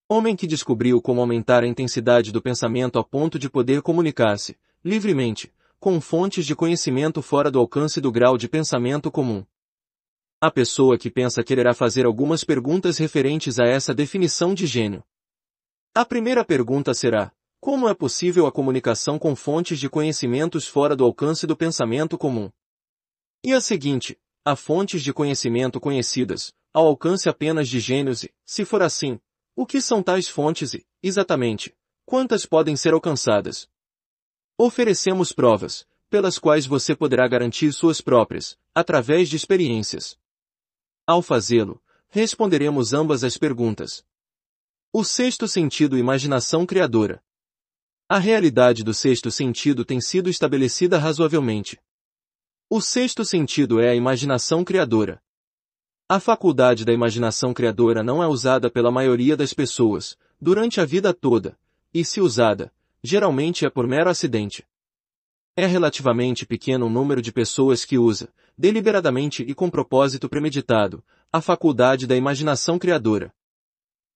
homem que descobriu como aumentar a intensidade do pensamento a ponto de poder comunicar-se, livremente, com fontes de conhecimento fora do alcance do grau de pensamento comum. A pessoa que pensa quererá fazer algumas perguntas referentes a essa definição de gênio. A primeira pergunta será, como é possível a comunicação com fontes de conhecimentos fora do alcance do pensamento comum? E a seguinte, há fontes de conhecimento conhecidas, ao alcance apenas de gênios e, se for assim, o que são tais fontes e, exatamente, quantas podem ser alcançadas? Oferecemos provas, pelas quais você poderá garantir suas próprias, através de experiências. Ao fazê-lo, responderemos ambas as perguntas. O sexto sentido imaginação criadora. A realidade do sexto sentido tem sido estabelecida razoavelmente. O sexto sentido é a imaginação criadora. A faculdade da imaginação criadora não é usada pela maioria das pessoas, durante a vida toda, e se usada, geralmente é por mero acidente. É relativamente pequeno o número de pessoas que usa, deliberadamente e com propósito premeditado, a faculdade da imaginação criadora.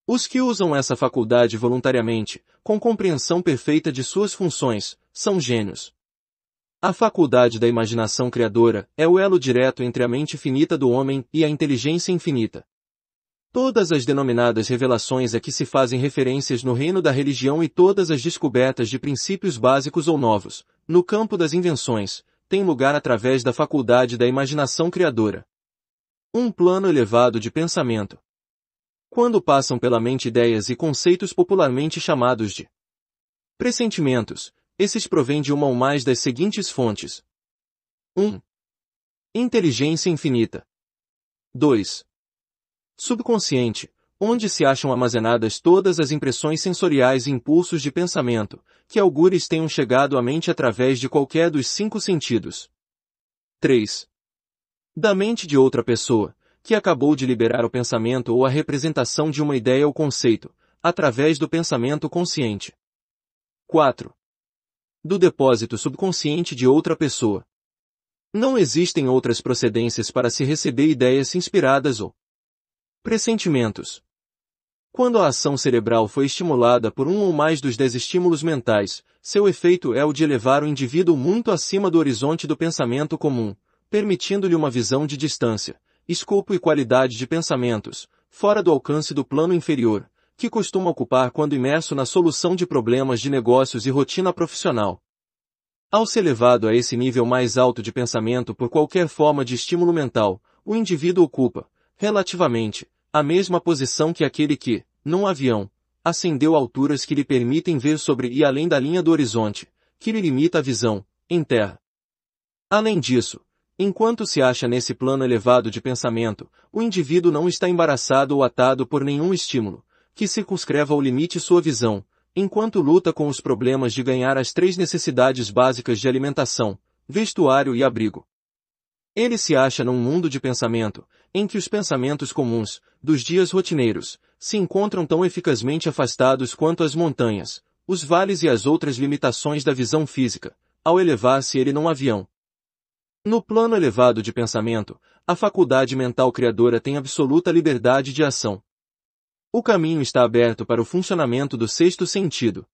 Os que usam essa faculdade voluntariamente, com compreensão perfeita de suas funções, são gênios. A faculdade da imaginação criadora é o elo direto entre a mente finita do homem e a inteligência infinita. Todas as denominadas revelações a que se fazem referências no reino da religião e todas as descobertas de princípios básicos ou novos, no campo das invenções, têm lugar através da faculdade da imaginação criadora. Um plano elevado de pensamento. Quando passam pela mente ideias e conceitos popularmente chamados de pressentimentos, esses provêm de uma ou mais das seguintes fontes. 1. Inteligência infinita. 2 subconsciente, onde se acham armazenadas todas as impressões sensoriais e impulsos de pensamento, que algures tenham chegado à mente através de qualquer dos cinco sentidos. 3. Da mente de outra pessoa, que acabou de liberar o pensamento ou a representação de uma ideia ou conceito, através do pensamento consciente. 4. Do depósito subconsciente de outra pessoa. Não existem outras procedências para se receber ideias inspiradas ou Pressentimentos. Quando a ação cerebral foi estimulada por um ou mais dos dez estímulos mentais, seu efeito é o de elevar o indivíduo muito acima do horizonte do pensamento comum, permitindo-lhe uma visão de distância, escopo e qualidade de pensamentos, fora do alcance do plano inferior, que costuma ocupar quando imerso na solução de problemas de negócios e rotina profissional. Ao ser levado a esse nível mais alto de pensamento por qualquer forma de estímulo mental, o indivíduo ocupa, relativamente, a mesma posição que aquele que, num avião, ascendeu alturas que lhe permitem ver sobre e além da linha do horizonte, que lhe limita a visão, em terra. Além disso, enquanto se acha nesse plano elevado de pensamento, o indivíduo não está embaraçado ou atado por nenhum estímulo, que circunscreva ou limite sua visão, enquanto luta com os problemas de ganhar as três necessidades básicas de alimentação, vestuário e abrigo. Ele se acha num mundo de pensamento, em que os pensamentos comuns, dos dias rotineiros, se encontram tão eficazmente afastados quanto as montanhas, os vales e as outras limitações da visão física, ao elevar-se ele num avião. No plano elevado de pensamento, a faculdade mental criadora tem absoluta liberdade de ação. O caminho está aberto para o funcionamento do sexto sentido.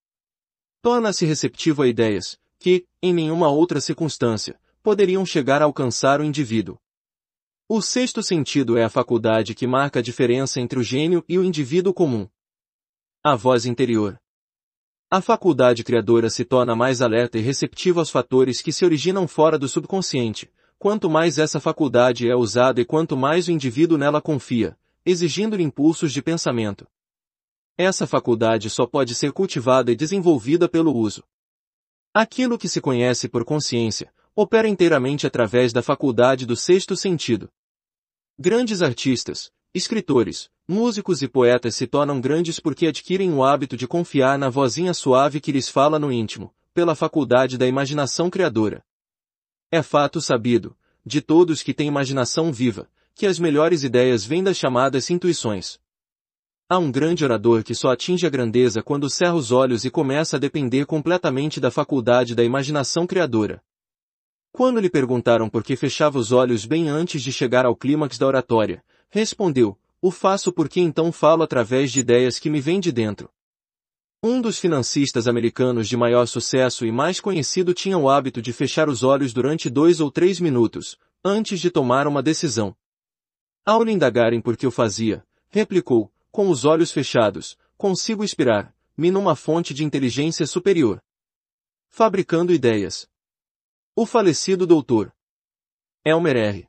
Torna-se receptivo a ideias, que, em nenhuma outra circunstância, poderiam chegar a alcançar o indivíduo. O sexto sentido é a faculdade que marca a diferença entre o gênio e o indivíduo comum. A voz interior. A faculdade criadora se torna mais alerta e receptiva aos fatores que se originam fora do subconsciente. Quanto mais essa faculdade é usada e quanto mais o indivíduo nela confia, exigindo-lhe impulsos de pensamento. Essa faculdade só pode ser cultivada e desenvolvida pelo uso. Aquilo que se conhece por consciência, opera inteiramente através da faculdade do sexto sentido. Grandes artistas, escritores, músicos e poetas se tornam grandes porque adquirem o hábito de confiar na vozinha suave que lhes fala no íntimo, pela faculdade da imaginação criadora. É fato sabido, de todos que têm imaginação viva, que as melhores ideias vêm das chamadas intuições. Há um grande orador que só atinge a grandeza quando cerra os olhos e começa a depender completamente da faculdade da imaginação criadora. Quando lhe perguntaram por que fechava os olhos bem antes de chegar ao clímax da oratória, respondeu, o faço porque então falo através de ideias que me vêm de dentro. Um dos financistas americanos de maior sucesso e mais conhecido tinha o hábito de fechar os olhos durante dois ou três minutos, antes de tomar uma decisão. Ao lhe indagarem por que o fazia, replicou, com os olhos fechados, consigo inspirar, me numa fonte de inteligência superior. Fabricando ideias, o falecido Dr. Elmer R.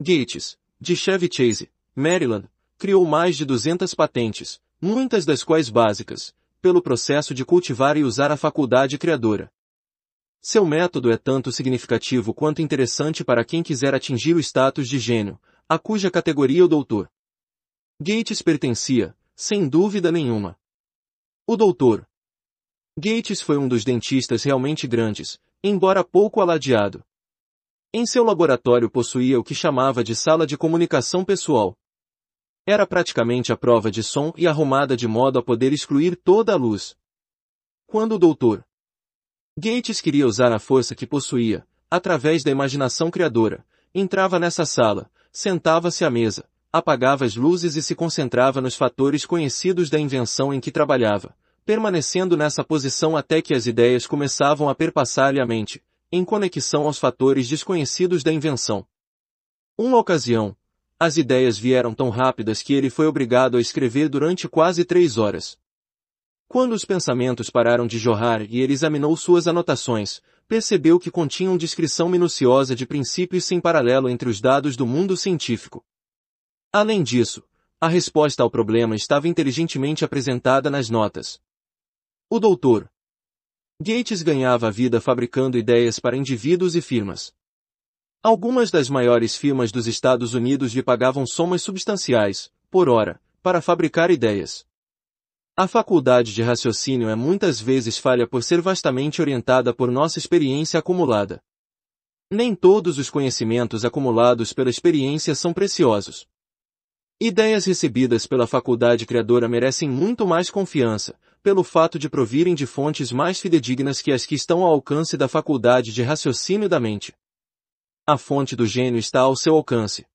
Gates, de Chevy Chase, Maryland, criou mais de 200 patentes, muitas das quais básicas, pelo processo de cultivar e usar a faculdade criadora. Seu método é tanto significativo quanto interessante para quem quiser atingir o status de gênio, a cuja categoria o Dr. Gates pertencia, sem dúvida nenhuma. O Dr. Gates foi um dos dentistas realmente grandes, embora pouco aladeado. Em seu laboratório possuía o que chamava de sala de comunicação pessoal. Era praticamente a prova de som e arrumada de modo a poder excluir toda a luz. Quando o doutor Gates queria usar a força que possuía, através da imaginação criadora, entrava nessa sala, sentava-se à mesa, apagava as luzes e se concentrava nos fatores conhecidos da invenção em que trabalhava, permanecendo nessa posição até que as ideias começavam a perpassar-lhe a mente, em conexão aos fatores desconhecidos da invenção. Uma ocasião, as ideias vieram tão rápidas que ele foi obrigado a escrever durante quase três horas. Quando os pensamentos pararam de jorrar e ele examinou suas anotações, percebeu que continham descrição minuciosa de princípios sem paralelo entre os dados do mundo científico. Além disso, a resposta ao problema estava inteligentemente apresentada nas notas. O doutor Gates ganhava a vida fabricando ideias para indivíduos e firmas. Algumas das maiores firmas dos Estados Unidos lhe pagavam somas substanciais, por hora, para fabricar ideias. A faculdade de raciocínio é muitas vezes falha por ser vastamente orientada por nossa experiência acumulada. Nem todos os conhecimentos acumulados pela experiência são preciosos. Ideias recebidas pela faculdade criadora merecem muito mais confiança, pelo fato de provirem de fontes mais fidedignas que as que estão ao alcance da faculdade de raciocínio da mente. A fonte do gênio está ao seu alcance.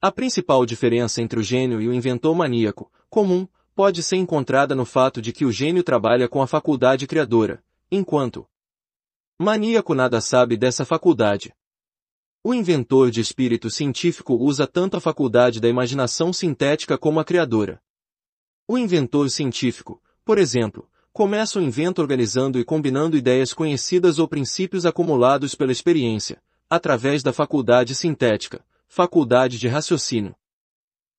A principal diferença entre o gênio e o inventor maníaco, comum, pode ser encontrada no fato de que o gênio trabalha com a faculdade criadora, enquanto maníaco nada sabe dessa faculdade. O inventor de espírito científico usa tanto a faculdade da imaginação sintética como a criadora. O inventor científico, por exemplo, começa o invento organizando e combinando ideias conhecidas ou princípios acumulados pela experiência, através da faculdade sintética, faculdade de raciocínio.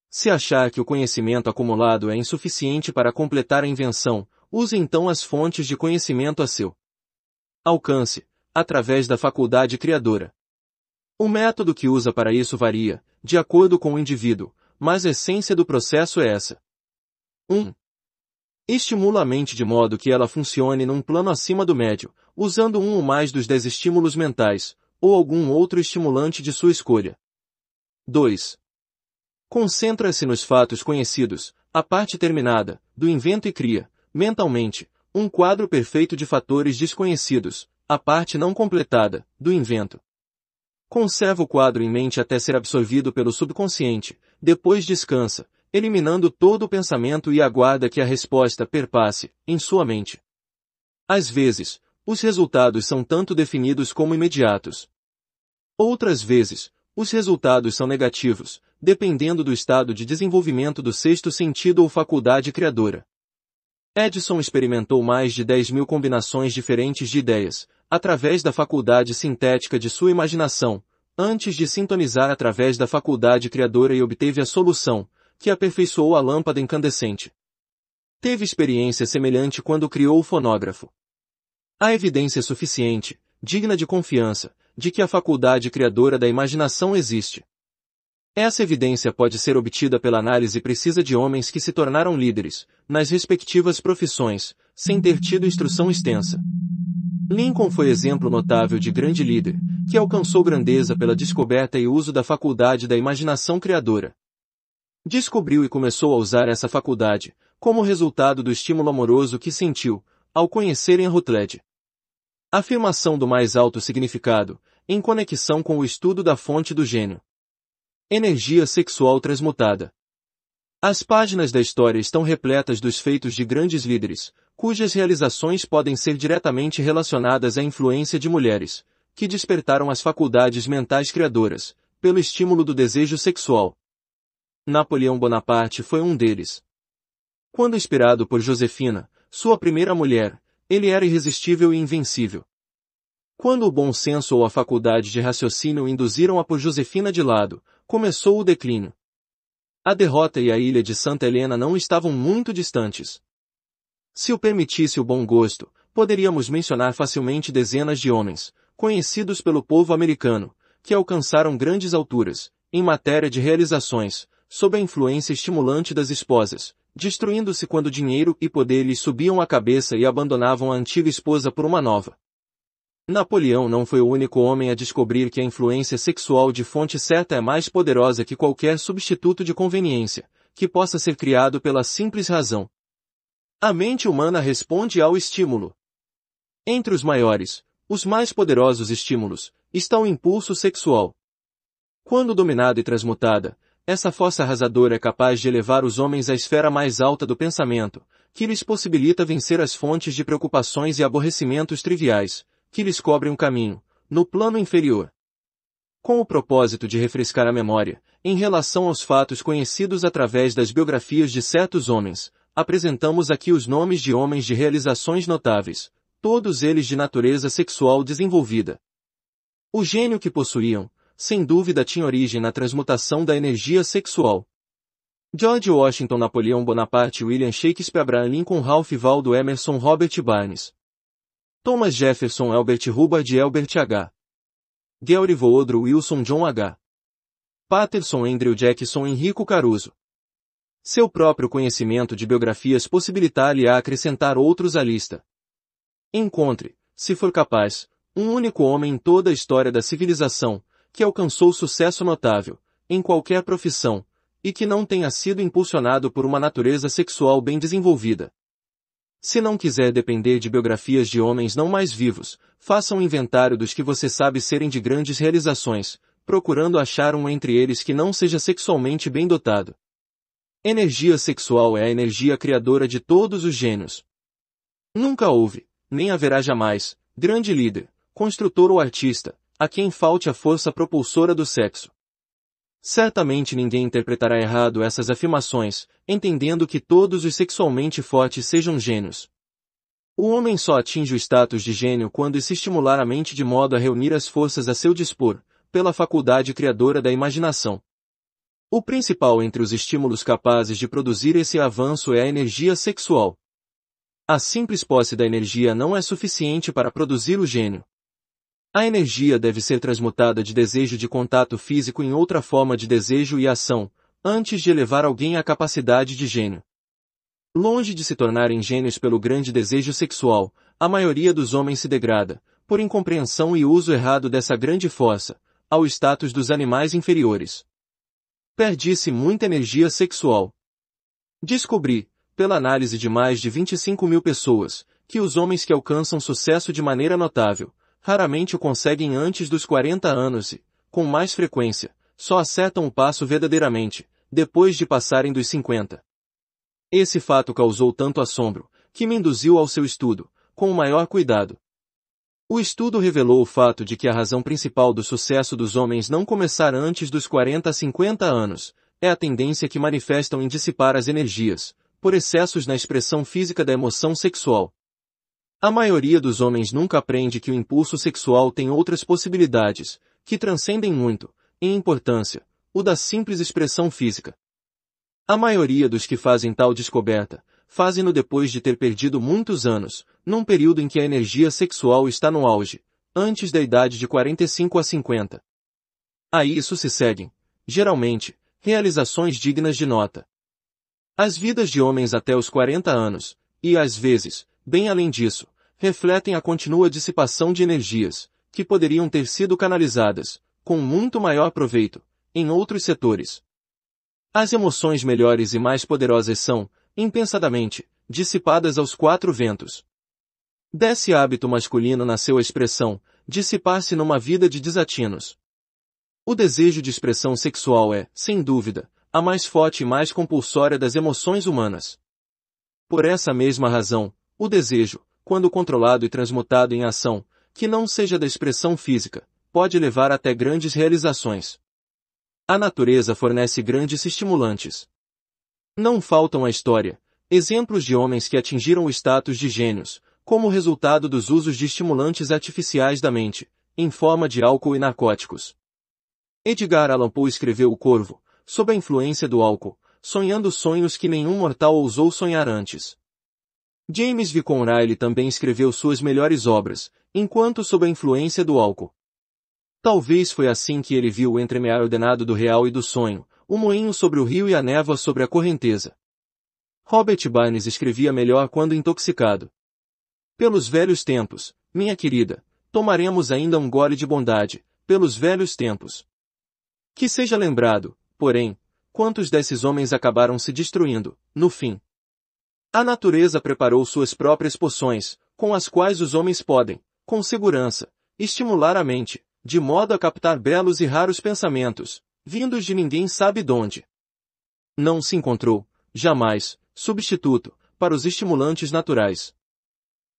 Se achar que o conhecimento acumulado é insuficiente para completar a invenção, use então as fontes de conhecimento a seu alcance, através da faculdade criadora. O método que usa para isso varia, de acordo com o indivíduo, mas a essência do processo é essa. 1. Um, Estimula a mente de modo que ela funcione num plano acima do médio, usando um ou mais dos dez estímulos mentais, ou algum outro estimulante de sua escolha. 2. Concentra-se nos fatos conhecidos, a parte terminada, do invento e cria, mentalmente, um quadro perfeito de fatores desconhecidos, a parte não completada, do invento. Conserva o quadro em mente até ser absorvido pelo subconsciente, depois descansa, eliminando todo o pensamento e aguarda que a resposta perpasse, em sua mente. Às vezes, os resultados são tanto definidos como imediatos. Outras vezes, os resultados são negativos, dependendo do estado de desenvolvimento do sexto sentido ou faculdade criadora. Edison experimentou mais de 10 mil combinações diferentes de ideias, através da faculdade sintética de sua imaginação, antes de sintonizar através da faculdade criadora e obteve a solução, que aperfeiçoou a lâmpada incandescente. Teve experiência semelhante quando criou o fonógrafo. Há evidência suficiente, digna de confiança, de que a faculdade criadora da imaginação existe. Essa evidência pode ser obtida pela análise precisa de homens que se tornaram líderes, nas respectivas profissões, sem ter tido instrução extensa. Lincoln foi exemplo notável de grande líder, que alcançou grandeza pela descoberta e uso da faculdade da imaginação criadora. Descobriu e começou a usar essa faculdade, como resultado do estímulo amoroso que sentiu, ao conhecerem Rutledge. Afirmação do mais alto significado, em conexão com o estudo da fonte do gênio. Energia sexual transmutada. As páginas da história estão repletas dos feitos de grandes líderes, cujas realizações podem ser diretamente relacionadas à influência de mulheres, que despertaram as faculdades mentais criadoras, pelo estímulo do desejo sexual. Napoleão Bonaparte foi um deles. Quando inspirado por Josefina, sua primeira mulher, ele era irresistível e invencível. Quando o bom senso ou a faculdade de raciocínio induziram a por Josefina de lado, começou o declínio. A derrota e a ilha de Santa Helena não estavam muito distantes. Se o permitisse o bom gosto, poderíamos mencionar facilmente dezenas de homens, conhecidos pelo povo americano, que alcançaram grandes alturas, em matéria de realizações, sob a influência estimulante das esposas, destruindo-se quando dinheiro e poder lhes subiam a cabeça e abandonavam a antiga esposa por uma nova. Napoleão não foi o único homem a descobrir que a influência sexual de fonte certa é mais poderosa que qualquer substituto de conveniência, que possa ser criado pela simples razão. A mente humana responde ao estímulo. Entre os maiores, os mais poderosos estímulos, está o impulso sexual. Quando dominada e transmutada, essa fossa arrasadora é capaz de elevar os homens à esfera mais alta do pensamento, que lhes possibilita vencer as fontes de preocupações e aborrecimentos triviais, que lhes cobrem um caminho, no plano inferior. Com o propósito de refrescar a memória, em relação aos fatos conhecidos através das biografias de certos homens, apresentamos aqui os nomes de homens de realizações notáveis, todos eles de natureza sexual desenvolvida. O gênio que possuíam, sem dúvida tinha origem na transmutação da energia sexual. George Washington Napoleão Bonaparte William Shakespeare Abraham Lincoln Ralph Waldo Emerson Robert Barnes Thomas Jefferson Albert Hubbard Albert H. Geary Voodro Wilson John H. Patterson Andrew Jackson Henrico Caruso Seu próprio conhecimento de biografias possibilitar-lhe a acrescentar outros à lista. Encontre, se for capaz, um único homem em toda a história da civilização, que alcançou sucesso notável, em qualquer profissão, e que não tenha sido impulsionado por uma natureza sexual bem desenvolvida. Se não quiser depender de biografias de homens não mais vivos, faça um inventário dos que você sabe serem de grandes realizações, procurando achar um entre eles que não seja sexualmente bem dotado. Energia sexual é a energia criadora de todos os gênios. Nunca houve, nem haverá jamais, grande líder, construtor ou artista, a quem falte a força propulsora do sexo. Certamente ninguém interpretará errado essas afirmações, entendendo que todos os sexualmente fortes sejam gênios. O homem só atinge o status de gênio quando se estimular a mente de modo a reunir as forças a seu dispor, pela faculdade criadora da imaginação. O principal entre os estímulos capazes de produzir esse avanço é a energia sexual. A simples posse da energia não é suficiente para produzir o gênio. A energia deve ser transmutada de desejo de contato físico em outra forma de desejo e ação, antes de elevar alguém à capacidade de gênio. Longe de se tornarem gênios pelo grande desejo sexual, a maioria dos homens se degrada, por incompreensão e uso errado dessa grande força, ao status dos animais inferiores. Perdi-se muita energia sexual. Descobri, pela análise de mais de 25 mil pessoas, que os homens que alcançam sucesso de maneira notável, raramente o conseguem antes dos 40 anos e, com mais frequência, só acertam o passo verdadeiramente, depois de passarem dos 50. Esse fato causou tanto assombro, que me induziu ao seu estudo, com o maior cuidado. O estudo revelou o fato de que a razão principal do sucesso dos homens não começar antes dos 40 a 50 anos é a tendência que manifestam em dissipar as energias, por excessos na expressão física da emoção sexual. A maioria dos homens nunca aprende que o impulso sexual tem outras possibilidades, que transcendem muito, em importância, o da simples expressão física. A maioria dos que fazem tal descoberta, fazem-no depois de ter perdido muitos anos, num período em que a energia sexual está no auge, antes da idade de 45 a 50. A isso se seguem, geralmente, realizações dignas de nota. As vidas de homens até os 40 anos, e às vezes, bem além disso, refletem a contínua dissipação de energias, que poderiam ter sido canalizadas, com muito maior proveito, em outros setores. As emoções melhores e mais poderosas são, impensadamente, dissipadas aos quatro ventos. Desse hábito masculino nasceu a expressão, dissipar-se numa vida de desatinos. O desejo de expressão sexual é, sem dúvida, a mais forte e mais compulsória das emoções humanas. Por essa mesma razão, o desejo, quando controlado e transmutado em ação, que não seja da expressão física, pode levar até grandes realizações. A natureza fornece grandes estimulantes. Não faltam à história exemplos de homens que atingiram o status de gênios, como resultado dos usos de estimulantes artificiais da mente, em forma de álcool e narcóticos. Edgar Allan Poe escreveu O Corvo, sob a influência do álcool, sonhando sonhos que nenhum mortal ousou sonhar antes. James Vicon Riley também escreveu suas melhores obras, enquanto sob a influência do álcool. Talvez foi assim que ele viu o entremear ordenado do real e do sonho, o moinho sobre o rio e a névoa sobre a correnteza. Robert Barnes escrevia melhor quando intoxicado. Pelos velhos tempos, minha querida, tomaremos ainda um gole de bondade, pelos velhos tempos. Que seja lembrado, porém, quantos desses homens acabaram se destruindo, no fim. A natureza preparou suas próprias poções, com as quais os homens podem, com segurança, estimular a mente, de modo a captar belos e raros pensamentos, vindos de ninguém sabe onde. Não se encontrou, jamais, substituto, para os estimulantes naturais.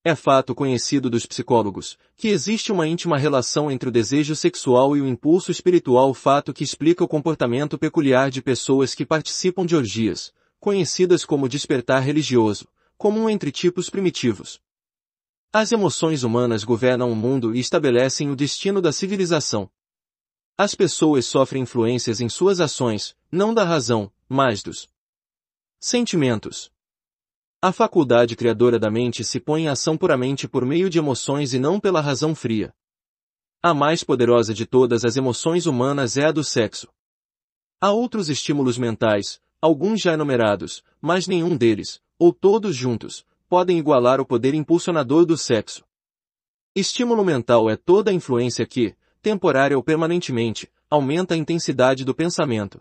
É fato conhecido dos psicólogos que existe uma íntima relação entre o desejo sexual e o impulso espiritual fato que explica o comportamento peculiar de pessoas que participam de orgias, conhecidas como despertar religioso, comum entre tipos primitivos. As emoções humanas governam o mundo e estabelecem o destino da civilização. As pessoas sofrem influências em suas ações, não da razão, mas dos sentimentos. A faculdade criadora da mente se põe em ação puramente por meio de emoções e não pela razão fria. A mais poderosa de todas as emoções humanas é a do sexo. Há outros estímulos mentais, alguns já enumerados, mas nenhum deles, ou todos juntos, podem igualar o poder impulsionador do sexo. Estímulo mental é toda a influência que, temporária ou permanentemente, aumenta a intensidade do pensamento.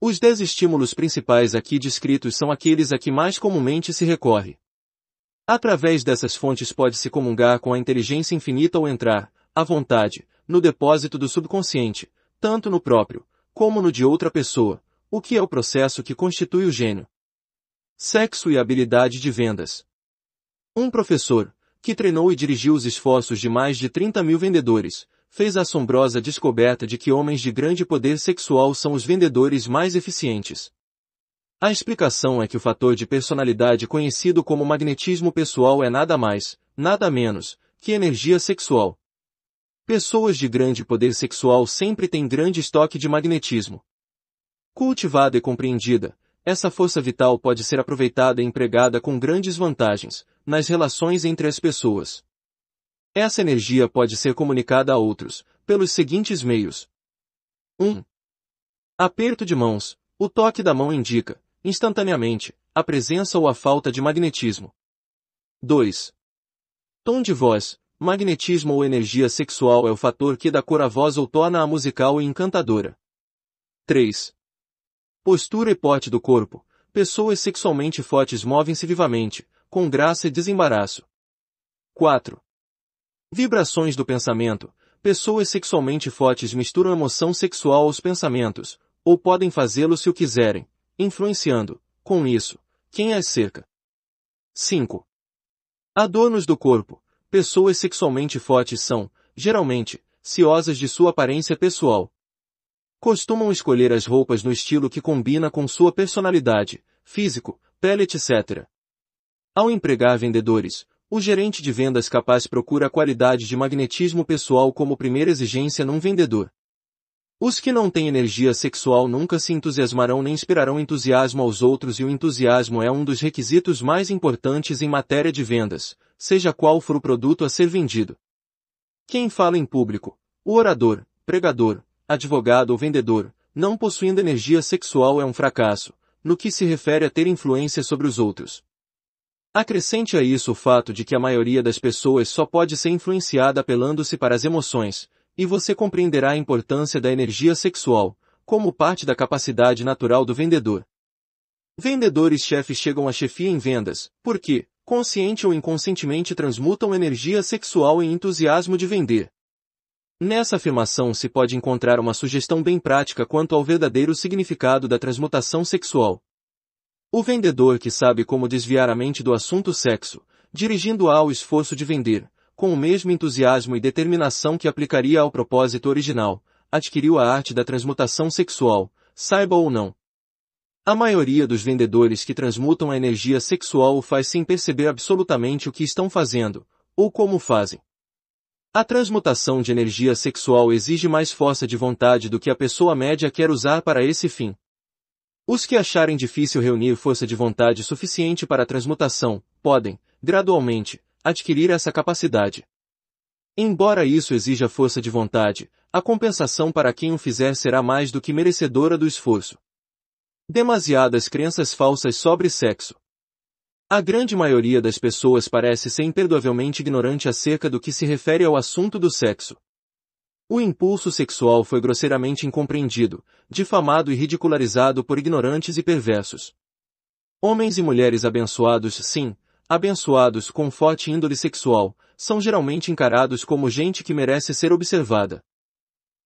Os dez estímulos principais aqui descritos são aqueles a que mais comumente se recorre. Através dessas fontes pode-se comungar com a inteligência infinita ou entrar, à vontade, no depósito do subconsciente, tanto no próprio, como no de outra pessoa, o que é o processo que constitui o gênio? Sexo e habilidade de vendas. Um professor, que treinou e dirigiu os esforços de mais de 30 mil vendedores, fez a assombrosa descoberta de que homens de grande poder sexual são os vendedores mais eficientes. A explicação é que o fator de personalidade conhecido como magnetismo pessoal é nada mais, nada menos, que energia sexual. Pessoas de grande poder sexual sempre têm grande estoque de magnetismo. Cultivada e compreendida, essa força vital pode ser aproveitada e empregada com grandes vantagens nas relações entre as pessoas. Essa energia pode ser comunicada a outros pelos seguintes meios. 1. Aperto de mãos. O toque da mão indica, instantaneamente, a presença ou a falta de magnetismo. 2. Tom de voz. Magnetismo ou energia sexual é o fator que dá cor à voz ou torna-a musical e encantadora. 3. Postura e porte do corpo. Pessoas sexualmente fortes movem-se vivamente, com graça e desembaraço. 4. Vibrações do pensamento. Pessoas sexualmente fortes misturam emoção sexual aos pensamentos, ou podem fazê-lo se o quiserem, influenciando, com isso, quem as cerca. 5. Adornos do corpo. Pessoas sexualmente fortes são, geralmente, ciosas de sua aparência pessoal, costumam escolher as roupas no estilo que combina com sua personalidade, físico, pele etc. Ao empregar vendedores, o gerente de vendas capaz procura a qualidade de magnetismo pessoal como primeira exigência num vendedor. Os que não têm energia sexual nunca se entusiasmarão nem inspirarão entusiasmo aos outros e o entusiasmo é um dos requisitos mais importantes em matéria de vendas, seja qual for o produto a ser vendido. Quem fala em público, o orador, pregador, advogado ou vendedor, não possuindo energia sexual é um fracasso, no que se refere a ter influência sobre os outros. Acrescente a isso o fato de que a maioria das pessoas só pode ser influenciada apelando-se para as emoções, e você compreenderá a importância da energia sexual, como parte da capacidade natural do vendedor. Vendedores-chefes chegam a chefia em vendas, porque, consciente ou inconscientemente transmutam energia sexual em entusiasmo de vender. Nessa afirmação se pode encontrar uma sugestão bem prática quanto ao verdadeiro significado da transmutação sexual. O vendedor que sabe como desviar a mente do assunto sexo, dirigindo-a ao esforço de vender, com o mesmo entusiasmo e determinação que aplicaria ao propósito original, adquiriu a arte da transmutação sexual, saiba ou não. A maioria dos vendedores que transmutam a energia sexual o faz sem perceber absolutamente o que estão fazendo, ou como fazem. A transmutação de energia sexual exige mais força de vontade do que a pessoa média quer usar para esse fim. Os que acharem difícil reunir força de vontade suficiente para a transmutação, podem, gradualmente, adquirir essa capacidade. Embora isso exija força de vontade, a compensação para quem o fizer será mais do que merecedora do esforço. Demasiadas crenças falsas sobre sexo. A grande maioria das pessoas parece ser imperdoavelmente ignorante acerca do que se refere ao assunto do sexo. O impulso sexual foi grosseiramente incompreendido, difamado e ridicularizado por ignorantes e perversos. Homens e mulheres abençoados, sim, abençoados com forte índole sexual, são geralmente encarados como gente que merece ser observada.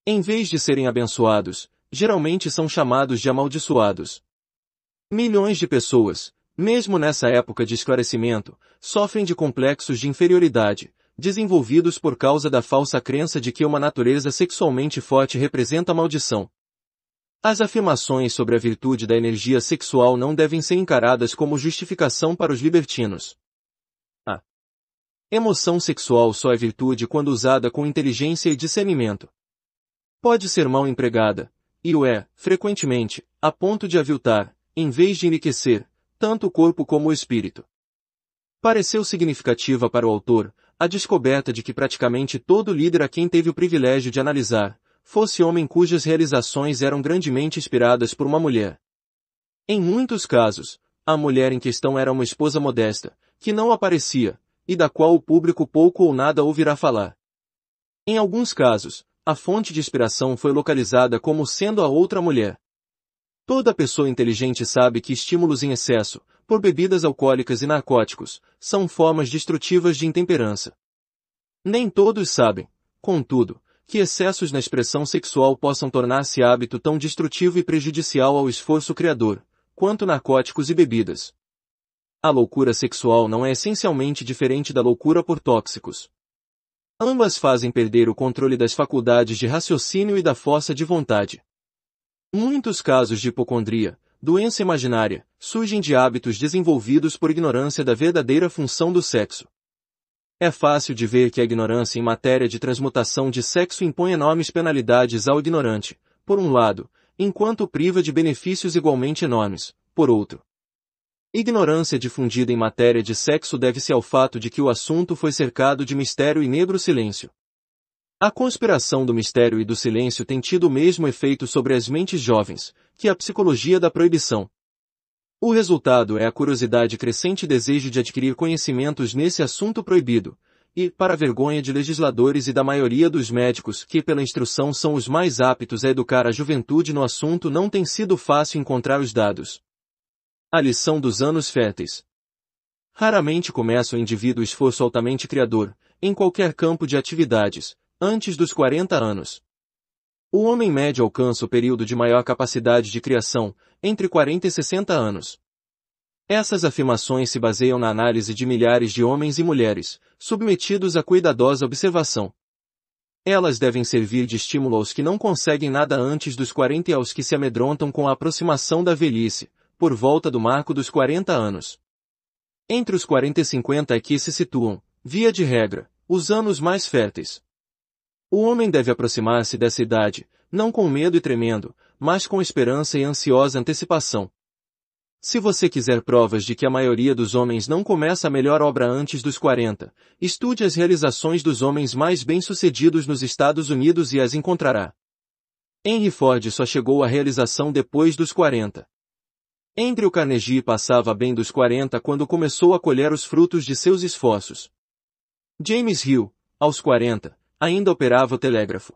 Em vez de serem abençoados, geralmente são chamados de amaldiçoados. Milhões de pessoas, mesmo nessa época de esclarecimento, sofrem de complexos de inferioridade, desenvolvidos por causa da falsa crença de que uma natureza sexualmente forte representa maldição. As afirmações sobre a virtude da energia sexual não devem ser encaradas como justificação para os libertinos. A emoção sexual só é virtude quando usada com inteligência e discernimento. Pode ser mal empregada, e o é, frequentemente, a ponto de aviltar, em vez de enriquecer, tanto o corpo como o espírito. Pareceu significativa para o autor a descoberta de que praticamente todo líder a quem teve o privilégio de analisar fosse homem cujas realizações eram grandemente inspiradas por uma mulher. Em muitos casos, a mulher em questão era uma esposa modesta, que não aparecia, e da qual o público pouco ou nada ouvirá falar. Em alguns casos, a fonte de inspiração foi localizada como sendo a outra mulher. Toda pessoa inteligente sabe que estímulos em excesso, por bebidas alcoólicas e narcóticos, são formas destrutivas de intemperança. Nem todos sabem, contudo, que excessos na expressão sexual possam tornar-se hábito tão destrutivo e prejudicial ao esforço criador, quanto narcóticos e bebidas. A loucura sexual não é essencialmente diferente da loucura por tóxicos. Ambas fazem perder o controle das faculdades de raciocínio e da força de vontade. Muitos casos de hipocondria, doença imaginária, surgem de hábitos desenvolvidos por ignorância da verdadeira função do sexo. É fácil de ver que a ignorância em matéria de transmutação de sexo impõe enormes penalidades ao ignorante, por um lado, enquanto priva de benefícios igualmente enormes, por outro. Ignorância difundida em matéria de sexo deve-se ao fato de que o assunto foi cercado de mistério e negro silêncio. A conspiração do mistério e do silêncio tem tido o mesmo efeito sobre as mentes jovens, que a psicologia da proibição. O resultado é a curiosidade crescente e desejo de adquirir conhecimentos nesse assunto proibido, e, para vergonha de legisladores e da maioria dos médicos que pela instrução são os mais aptos a educar a juventude no assunto não tem sido fácil encontrar os dados. A lição dos anos férteis. Raramente começa o indivíduo esforço altamente criador, em qualquer campo de atividades, antes dos 40 anos. O homem médio alcança o período de maior capacidade de criação, entre 40 e 60 anos. Essas afirmações se baseiam na análise de milhares de homens e mulheres, submetidos a cuidadosa observação. Elas devem servir de estímulo aos que não conseguem nada antes dos 40 e aos que se amedrontam com a aproximação da velhice, por volta do marco dos 40 anos. Entre os 40 e 50 é que se situam, via de regra, os anos mais férteis. O homem deve aproximar-se dessa idade, não com medo e tremendo, mas com esperança e ansiosa antecipação. Se você quiser provas de que a maioria dos homens não começa a melhor obra antes dos 40, estude as realizações dos homens mais bem-sucedidos nos Estados Unidos e as encontrará. Henry Ford só chegou à realização depois dos 40. Andrew Carnegie passava bem dos 40 quando começou a colher os frutos de seus esforços. James Hill, aos 40, ainda operava o telégrafo.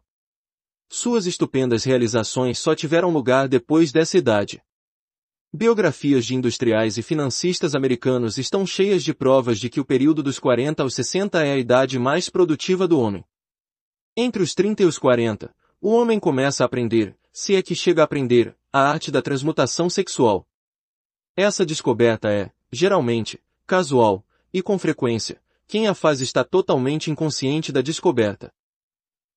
Suas estupendas realizações só tiveram lugar depois dessa idade. Biografias de industriais e financistas americanos estão cheias de provas de que o período dos 40 aos 60 é a idade mais produtiva do homem. Entre os 30 e os 40, o homem começa a aprender, se é que chega a aprender, a arte da transmutação sexual. Essa descoberta é, geralmente, casual, e com frequência, quem a faz está totalmente inconsciente da descoberta.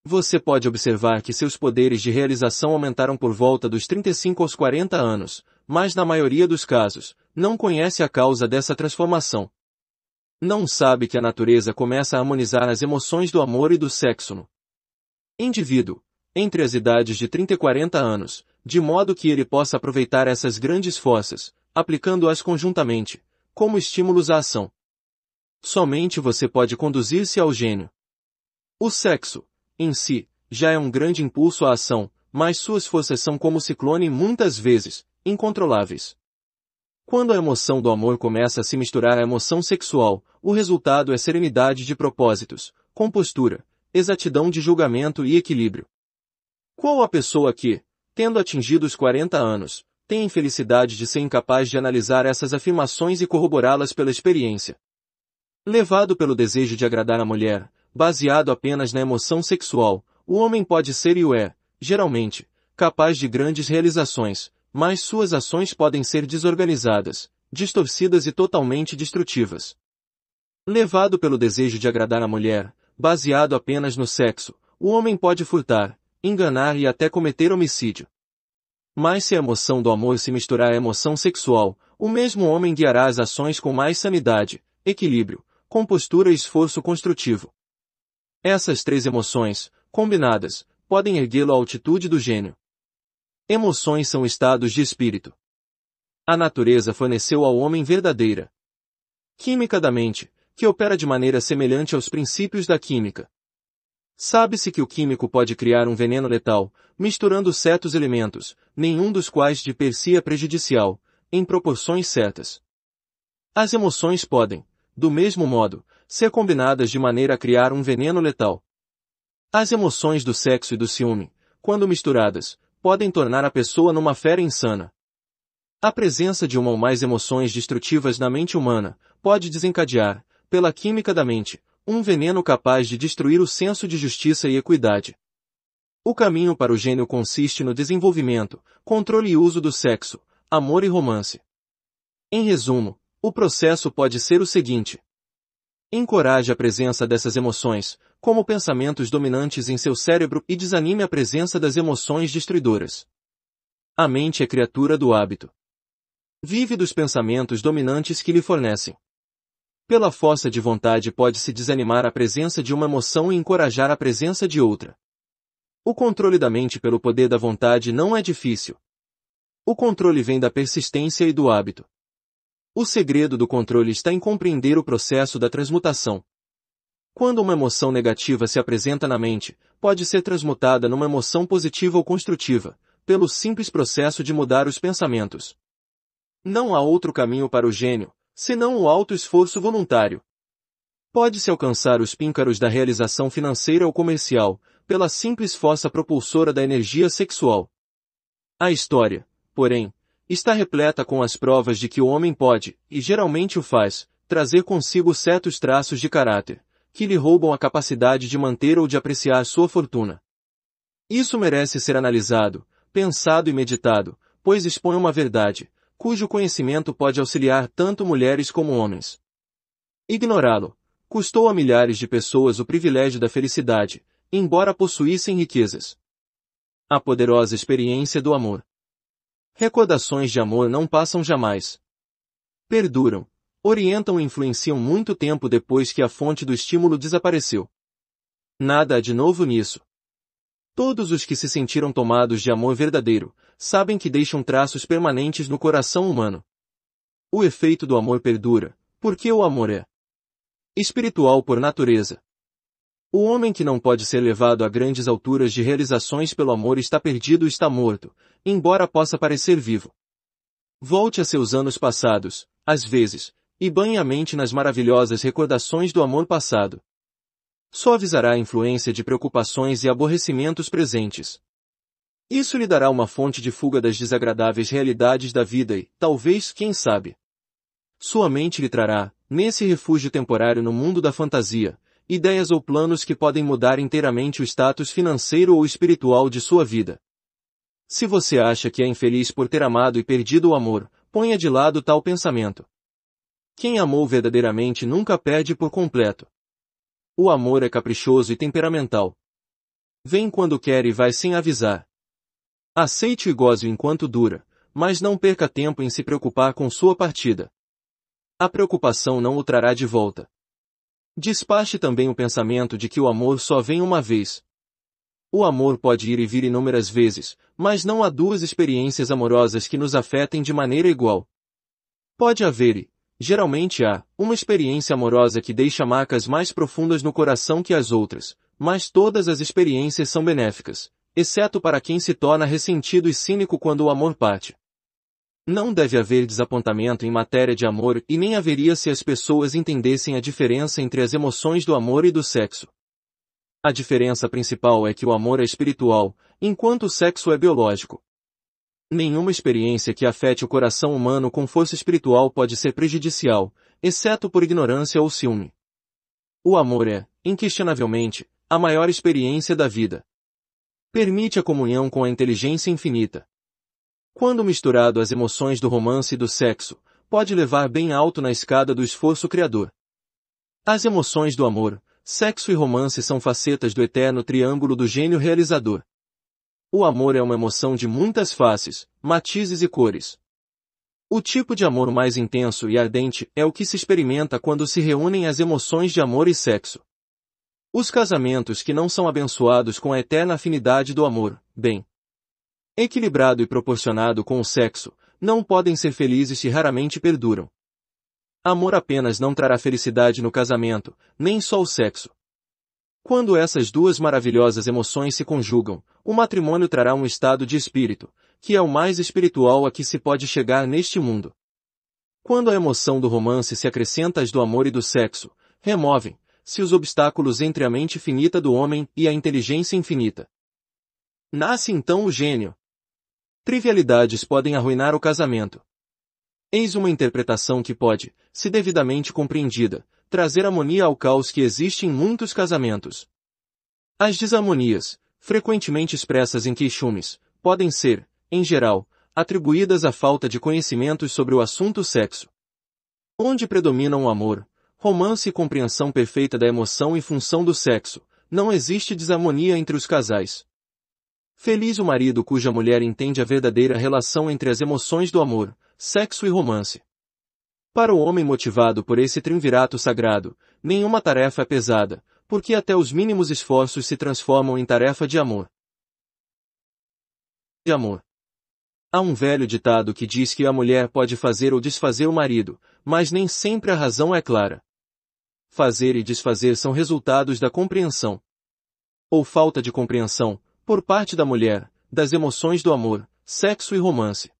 Você pode observar que seus poderes de realização aumentaram por volta dos 35 aos 40 anos, mas na maioria dos casos, não conhece a causa dessa transformação. Não sabe que a natureza começa a harmonizar as emoções do amor e do sexo no indivíduo, entre as idades de 30 e 40 anos, de modo que ele possa aproveitar essas grandes forças, aplicando-as conjuntamente, como estímulos à ação. Somente você pode conduzir-se ao gênio. O sexo, em si, já é um grande impulso à ação, mas suas forças são como ciclone muitas vezes, incontroláveis. Quando a emoção do amor começa a se misturar à emoção sexual, o resultado é serenidade de propósitos, compostura, exatidão de julgamento e equilíbrio. Qual a pessoa que, tendo atingido os 40 anos, tem infelicidade de ser incapaz de analisar essas afirmações e corroborá-las pela experiência? Levado pelo desejo de agradar a mulher, baseado apenas na emoção sexual, o homem pode ser e o é, geralmente, capaz de grandes realizações, mas suas ações podem ser desorganizadas, distorcidas e totalmente destrutivas. Levado pelo desejo de agradar a mulher, baseado apenas no sexo, o homem pode furtar, enganar e até cometer homicídio. Mas se a emoção do amor se misturar à emoção sexual, o mesmo homem guiará as ações com mais sanidade, equilíbrio, compostura e esforço construtivo. Essas três emoções, combinadas, podem erguê-lo à altitude do gênio. Emoções são estados de espírito. A natureza forneceu ao homem verdadeira química da mente, que opera de maneira semelhante aos princípios da química. Sabe-se que o químico pode criar um veneno letal, misturando certos elementos, nenhum dos quais de per si é prejudicial, em proporções certas. As emoções podem, do mesmo modo, ser combinadas de maneira a criar um veneno letal. As emoções do sexo e do ciúme, quando misturadas, podem tornar a pessoa numa fera insana. A presença de uma ou mais emoções destrutivas na mente humana pode desencadear, pela química da mente, um veneno capaz de destruir o senso de justiça e equidade. O caminho para o gênio consiste no desenvolvimento, controle e uso do sexo, amor e romance. Em resumo, o processo pode ser o seguinte. Encoraje a presença dessas emoções, como pensamentos dominantes em seu cérebro e desanime a presença das emoções destruidoras. A mente é criatura do hábito. Vive dos pensamentos dominantes que lhe fornecem. Pela força de vontade pode-se desanimar a presença de uma emoção e encorajar a presença de outra. O controle da mente pelo poder da vontade não é difícil. O controle vem da persistência e do hábito. O segredo do controle está em compreender o processo da transmutação. Quando uma emoção negativa se apresenta na mente, pode ser transmutada numa emoção positiva ou construtiva, pelo simples processo de mudar os pensamentos. Não há outro caminho para o gênio, senão o alto esforço voluntário. Pode-se alcançar os píncaros da realização financeira ou comercial, pela simples força propulsora da energia sexual. A história, porém, está repleta com as provas de que o homem pode, e geralmente o faz, trazer consigo certos traços de caráter, que lhe roubam a capacidade de manter ou de apreciar sua fortuna. Isso merece ser analisado, pensado e meditado, pois expõe uma verdade, cujo conhecimento pode auxiliar tanto mulheres como homens. Ignorá-lo custou a milhares de pessoas o privilégio da felicidade, embora possuíssem riquezas. A poderosa experiência do amor. Recordações de amor não passam jamais. Perduram, orientam e influenciam muito tempo depois que a fonte do estímulo desapareceu. Nada há de novo nisso. Todos os que se sentiram tomados de amor verdadeiro, sabem que deixam traços permanentes no coração humano. O efeito do amor perdura, porque o amor é espiritual por natureza. O homem que não pode ser levado a grandes alturas de realizações pelo amor está perdido está morto, embora possa parecer vivo. Volte a seus anos passados, às vezes, e banhe a mente nas maravilhosas recordações do amor passado. avisará a influência de preocupações e aborrecimentos presentes. Isso lhe dará uma fonte de fuga das desagradáveis realidades da vida e, talvez, quem sabe, sua mente lhe trará, nesse refúgio temporário no mundo da fantasia, ideias ou planos que podem mudar inteiramente o status financeiro ou espiritual de sua vida. Se você acha que é infeliz por ter amado e perdido o amor, ponha de lado tal pensamento. Quem amou verdadeiramente nunca perde por completo. O amor é caprichoso e temperamental. Vem quando quer e vai sem avisar. Aceite e goze enquanto dura, mas não perca tempo em se preocupar com sua partida. A preocupação não o trará de volta. Despache também o pensamento de que o amor só vem uma vez. O amor pode ir e vir inúmeras vezes, mas não há duas experiências amorosas que nos afetem de maneira igual. Pode haver e, geralmente há, uma experiência amorosa que deixa marcas mais profundas no coração que as outras, mas todas as experiências são benéficas, exceto para quem se torna ressentido e cínico quando o amor parte. Não deve haver desapontamento em matéria de amor e nem haveria se as pessoas entendessem a diferença entre as emoções do amor e do sexo. A diferença principal é que o amor é espiritual, enquanto o sexo é biológico. Nenhuma experiência que afete o coração humano com força espiritual pode ser prejudicial, exceto por ignorância ou ciúme. O amor é, inquestionavelmente, a maior experiência da vida. Permite a comunhão com a inteligência infinita quando misturado às emoções do romance e do sexo, pode levar bem alto na escada do esforço criador. As emoções do amor, sexo e romance são facetas do eterno triângulo do gênio realizador. O amor é uma emoção de muitas faces, matizes e cores. O tipo de amor mais intenso e ardente é o que se experimenta quando se reúnem as emoções de amor e sexo. Os casamentos que não são abençoados com a eterna afinidade do amor, bem, equilibrado e proporcionado com o sexo, não podem ser felizes se raramente perduram. Amor apenas não trará felicidade no casamento, nem só o sexo. Quando essas duas maravilhosas emoções se conjugam, o matrimônio trará um estado de espírito, que é o mais espiritual a que se pode chegar neste mundo. Quando a emoção do romance se acrescenta às do amor e do sexo, removem-se os obstáculos entre a mente finita do homem e a inteligência infinita. Nasce então o gênio, Trivialidades podem arruinar o casamento. Eis uma interpretação que pode, se devidamente compreendida, trazer harmonia ao caos que existe em muitos casamentos. As desarmonias, frequentemente expressas em queixumes, podem ser, em geral, atribuídas à falta de conhecimentos sobre o assunto sexo. Onde predominam o amor, romance e compreensão perfeita da emoção em função do sexo, não existe desarmonia entre os casais. Feliz o marido cuja mulher entende a verdadeira relação entre as emoções do amor, sexo e romance. Para o homem motivado por esse triunvirato sagrado, nenhuma tarefa é pesada, porque até os mínimos esforços se transformam em tarefa de amor. De amor. Há um velho ditado que diz que a mulher pode fazer ou desfazer o marido, mas nem sempre a razão é clara. Fazer e desfazer são resultados da compreensão. Ou falta de compreensão, por parte da mulher, das emoções do amor, sexo e romance.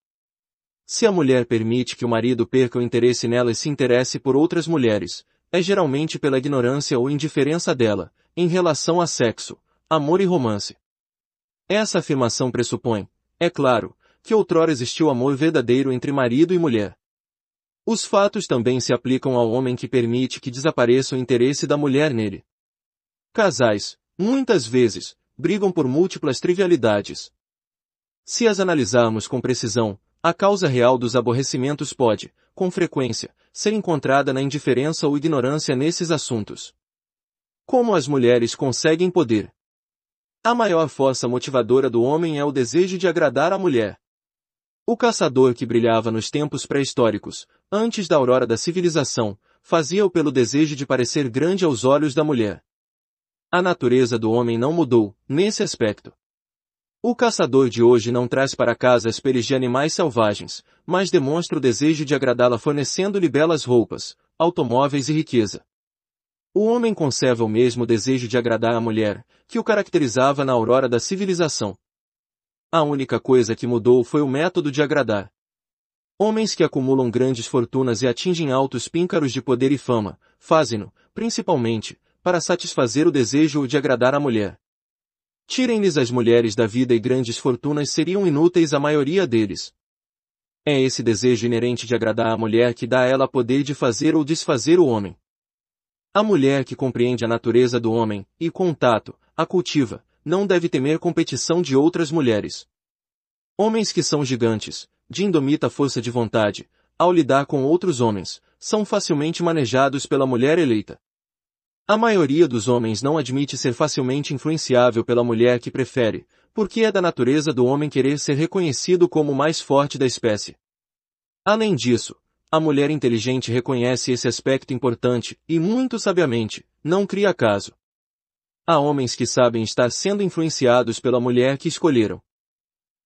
Se a mulher permite que o marido perca o interesse nela e se interesse por outras mulheres, é geralmente pela ignorância ou indiferença dela, em relação a sexo, amor e romance. Essa afirmação pressupõe, é claro, que outrora existiu amor verdadeiro entre marido e mulher. Os fatos também se aplicam ao homem que permite que desapareça o interesse da mulher nele. Casais, muitas vezes, brigam por múltiplas trivialidades. Se as analisarmos com precisão, a causa real dos aborrecimentos pode, com frequência, ser encontrada na indiferença ou ignorância nesses assuntos. Como as mulheres conseguem poder? A maior força motivadora do homem é o desejo de agradar a mulher. O caçador que brilhava nos tempos pré-históricos, antes da aurora da civilização, fazia-o pelo desejo de parecer grande aos olhos da mulher. A natureza do homem não mudou, nesse aspecto. O caçador de hoje não traz para casa as peles de animais selvagens, mas demonstra o desejo de agradá-la fornecendo-lhe belas roupas, automóveis e riqueza. O homem conserva o mesmo desejo de agradar à mulher, que o caracterizava na aurora da civilização. A única coisa que mudou foi o método de agradar. Homens que acumulam grandes fortunas e atingem altos píncaros de poder e fama, fazem-no, principalmente, para satisfazer o desejo de agradar a mulher. Tirem-lhes as mulheres da vida e grandes fortunas seriam inúteis a maioria deles. É esse desejo inerente de agradar a mulher que dá a ela poder de fazer ou desfazer o homem. A mulher que compreende a natureza do homem, e contato, a cultiva, não deve temer competição de outras mulheres. Homens que são gigantes, de indomita força de vontade, ao lidar com outros homens, são facilmente manejados pela mulher eleita. A maioria dos homens não admite ser facilmente influenciável pela mulher que prefere, porque é da natureza do homem querer ser reconhecido como o mais forte da espécie. Além disso, a mulher inteligente reconhece esse aspecto importante e, muito sabiamente, não cria caso. Há homens que sabem estar sendo influenciados pela mulher que escolheram.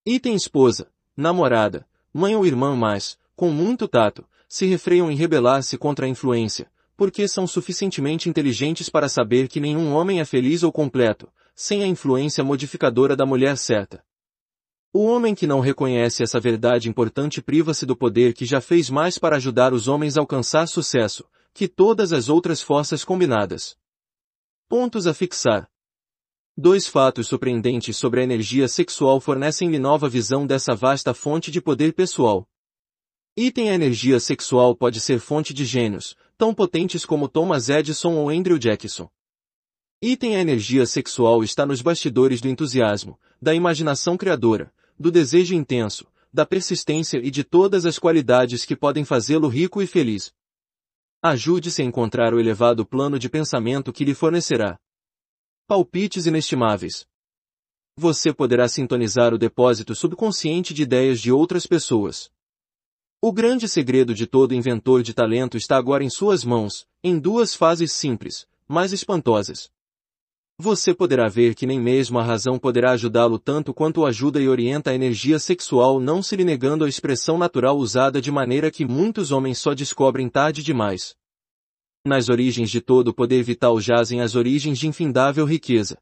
E tem esposa, namorada, mãe ou irmã mais, com muito tato, se refreiam em rebelar-se contra a influência, porque são suficientemente inteligentes para saber que nenhum homem é feliz ou completo, sem a influência modificadora da mulher certa. O homem que não reconhece essa verdade importante priva-se do poder que já fez mais para ajudar os homens a alcançar sucesso, que todas as outras forças combinadas. Pontos a fixar. Dois fatos surpreendentes sobre a energia sexual fornecem-lhe nova visão dessa vasta fonte de poder pessoal. Item a energia sexual pode ser fonte de gênios, tão potentes como Thomas Edison ou Andrew Jackson. Item a energia sexual está nos bastidores do entusiasmo, da imaginação criadora, do desejo intenso, da persistência e de todas as qualidades que podem fazê-lo rico e feliz. Ajude-se a encontrar o elevado plano de pensamento que lhe fornecerá palpites inestimáveis. Você poderá sintonizar o depósito subconsciente de ideias de outras pessoas. O grande segredo de todo inventor de talento está agora em suas mãos, em duas fases simples, mas espantosas. Você poderá ver que nem mesmo a razão poderá ajudá-lo tanto quanto ajuda e orienta a energia sexual não se lhe negando a expressão natural usada de maneira que muitos homens só descobrem tarde demais. Nas origens de todo poder vital jazem as origens de infindável riqueza.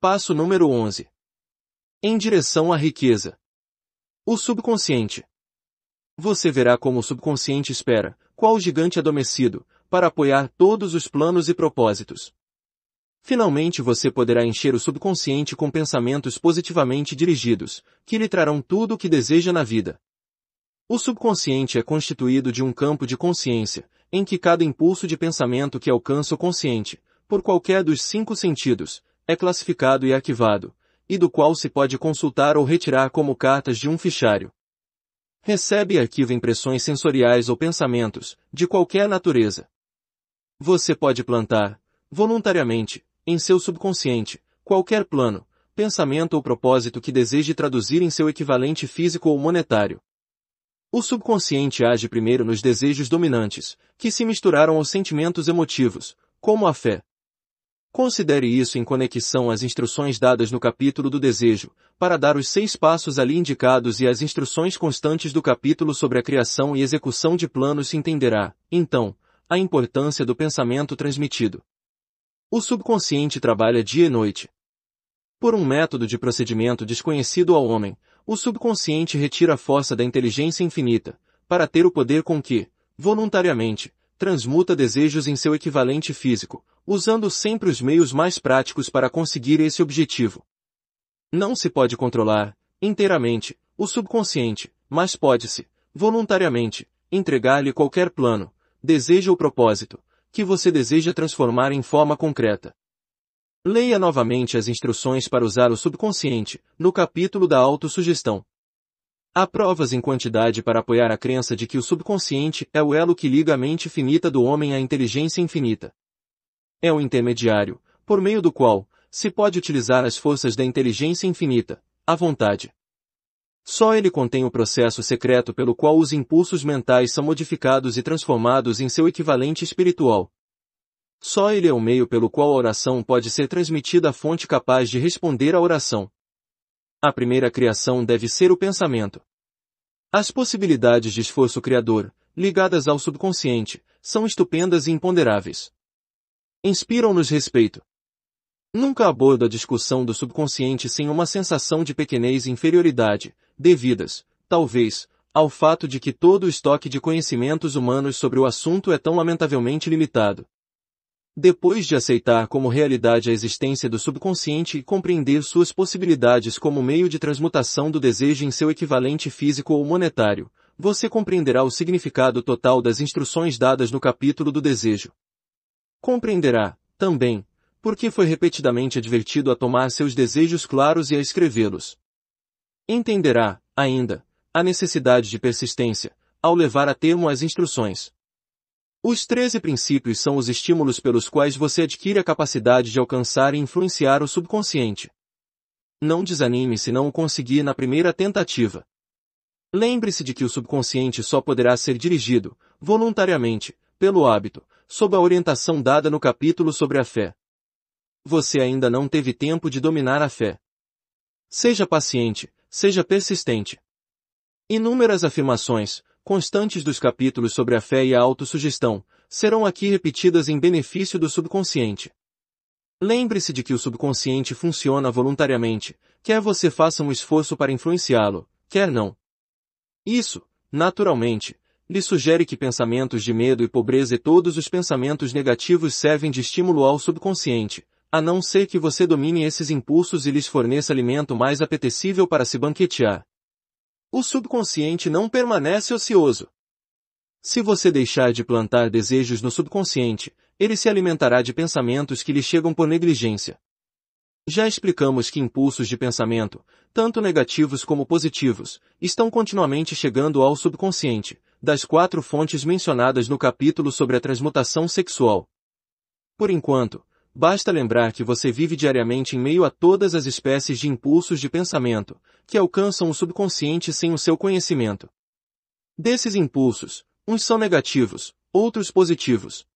Passo número 11. Em direção à riqueza. O subconsciente você verá como o subconsciente espera, qual gigante adormecido, para apoiar todos os planos e propósitos. Finalmente você poderá encher o subconsciente com pensamentos positivamente dirigidos, que lhe trarão tudo o que deseja na vida. O subconsciente é constituído de um campo de consciência, em que cada impulso de pensamento que alcança o consciente, por qualquer dos cinco sentidos, é classificado e arquivado, e do qual se pode consultar ou retirar como cartas de um fichário. Recebe e arquiva impressões sensoriais ou pensamentos, de qualquer natureza. Você pode plantar, voluntariamente, em seu subconsciente, qualquer plano, pensamento ou propósito que deseje traduzir em seu equivalente físico ou monetário. O subconsciente age primeiro nos desejos dominantes, que se misturaram aos sentimentos emotivos, como a fé, Considere isso em conexão às instruções dadas no capítulo do desejo, para dar os seis passos ali indicados e as instruções constantes do capítulo sobre a criação e execução de planos se entenderá, então, a importância do pensamento transmitido. O subconsciente trabalha dia e noite. Por um método de procedimento desconhecido ao homem, o subconsciente retira a força da inteligência infinita, para ter o poder com que, voluntariamente, transmuta desejos em seu equivalente físico, usando sempre os meios mais práticos para conseguir esse objetivo. Não se pode controlar, inteiramente, o subconsciente, mas pode-se, voluntariamente, entregar-lhe qualquer plano, desejo ou propósito, que você deseja transformar em forma concreta. Leia novamente as instruções para usar o subconsciente, no capítulo da autossugestão. Há provas em quantidade para apoiar a crença de que o subconsciente é o elo que liga a mente finita do homem à inteligência infinita é o intermediário, por meio do qual se pode utilizar as forças da inteligência infinita, à vontade. Só ele contém o processo secreto pelo qual os impulsos mentais são modificados e transformados em seu equivalente espiritual. Só ele é o meio pelo qual a oração pode ser transmitida à fonte capaz de responder à oração. A primeira criação deve ser o pensamento. As possibilidades de esforço criador, ligadas ao subconsciente, são estupendas e imponderáveis inspiram-nos respeito. Nunca abordo a discussão do subconsciente sem uma sensação de pequenez e inferioridade, devidas, talvez, ao fato de que todo o estoque de conhecimentos humanos sobre o assunto é tão lamentavelmente limitado. Depois de aceitar como realidade a existência do subconsciente e compreender suas possibilidades como meio de transmutação do desejo em seu equivalente físico ou monetário, você compreenderá o significado total das instruções dadas no capítulo do desejo. Compreenderá, também, por que foi repetidamente advertido a tomar seus desejos claros e a escrevê-los. Entenderá, ainda, a necessidade de persistência, ao levar a termo as instruções. Os 13 princípios são os estímulos pelos quais você adquire a capacidade de alcançar e influenciar o subconsciente. Não desanime se não o conseguir na primeira tentativa. Lembre-se de que o subconsciente só poderá ser dirigido, voluntariamente, pelo hábito, sob a orientação dada no capítulo sobre a fé. Você ainda não teve tempo de dominar a fé. Seja paciente, seja persistente. Inúmeras afirmações, constantes dos capítulos sobre a fé e a autossugestão, serão aqui repetidas em benefício do subconsciente. Lembre-se de que o subconsciente funciona voluntariamente, quer você faça um esforço para influenciá-lo, quer não. Isso, naturalmente, lhe sugere que pensamentos de medo e pobreza e todos os pensamentos negativos servem de estímulo ao subconsciente, a não ser que você domine esses impulsos e lhes forneça alimento mais apetecível para se banquetear. O subconsciente não permanece ocioso. Se você deixar de plantar desejos no subconsciente, ele se alimentará de pensamentos que lhe chegam por negligência. Já explicamos que impulsos de pensamento, tanto negativos como positivos, estão continuamente chegando ao subconsciente, das quatro fontes mencionadas no capítulo sobre a transmutação sexual. Por enquanto, basta lembrar que você vive diariamente em meio a todas as espécies de impulsos de pensamento, que alcançam o subconsciente sem o seu conhecimento. Desses impulsos, uns são negativos, outros positivos.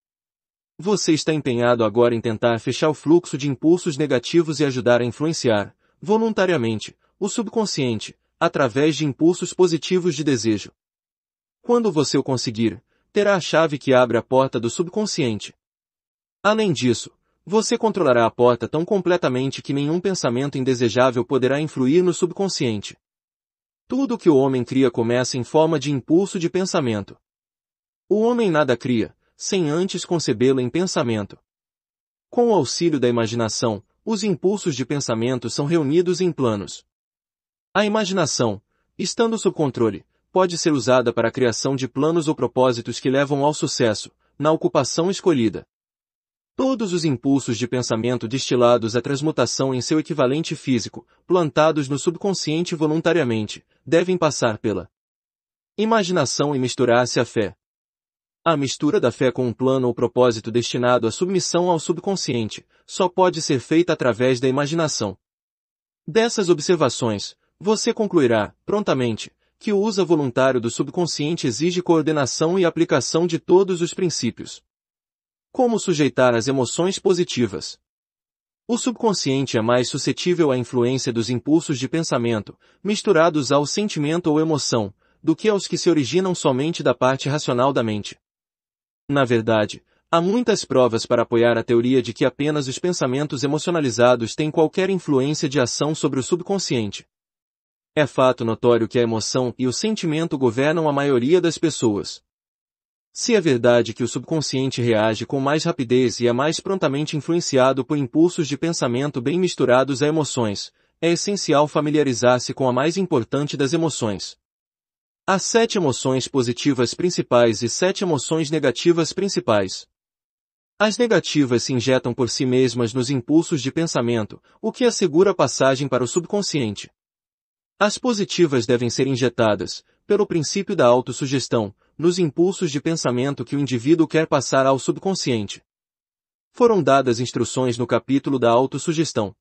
Você está empenhado agora em tentar fechar o fluxo de impulsos negativos e ajudar a influenciar, voluntariamente, o subconsciente, através de impulsos positivos de desejo. Quando você o conseguir, terá a chave que abre a porta do subconsciente. Além disso, você controlará a porta tão completamente que nenhum pensamento indesejável poderá influir no subconsciente. Tudo que o homem cria começa em forma de impulso de pensamento. O homem nada cria, sem antes concebê-lo em pensamento. Com o auxílio da imaginação, os impulsos de pensamento são reunidos em planos. A imaginação, estando sob controle, pode ser usada para a criação de planos ou propósitos que levam ao sucesso, na ocupação escolhida. Todos os impulsos de pensamento destilados à transmutação em seu equivalente físico, plantados no subconsciente voluntariamente, devem passar pela imaginação e misturar-se à fé. A mistura da fé com um plano ou propósito destinado à submissão ao subconsciente só pode ser feita através da imaginação. Dessas observações, você concluirá, prontamente, que o uso voluntário do subconsciente exige coordenação e aplicação de todos os princípios. Como sujeitar as emoções positivas? O subconsciente é mais suscetível à influência dos impulsos de pensamento, misturados ao sentimento ou emoção, do que aos que se originam somente da parte racional da mente. Na verdade, há muitas provas para apoiar a teoria de que apenas os pensamentos emocionalizados têm qualquer influência de ação sobre o subconsciente. É fato notório que a emoção e o sentimento governam a maioria das pessoas. Se é verdade que o subconsciente reage com mais rapidez e é mais prontamente influenciado por impulsos de pensamento bem misturados a emoções, é essencial familiarizar-se com a mais importante das emoções. Há sete emoções positivas principais e sete emoções negativas principais. As negativas se injetam por si mesmas nos impulsos de pensamento, o que assegura a passagem para o subconsciente. As positivas devem ser injetadas, pelo princípio da autossugestão, nos impulsos de pensamento que o indivíduo quer passar ao subconsciente. Foram dadas instruções no capítulo da autossugestão.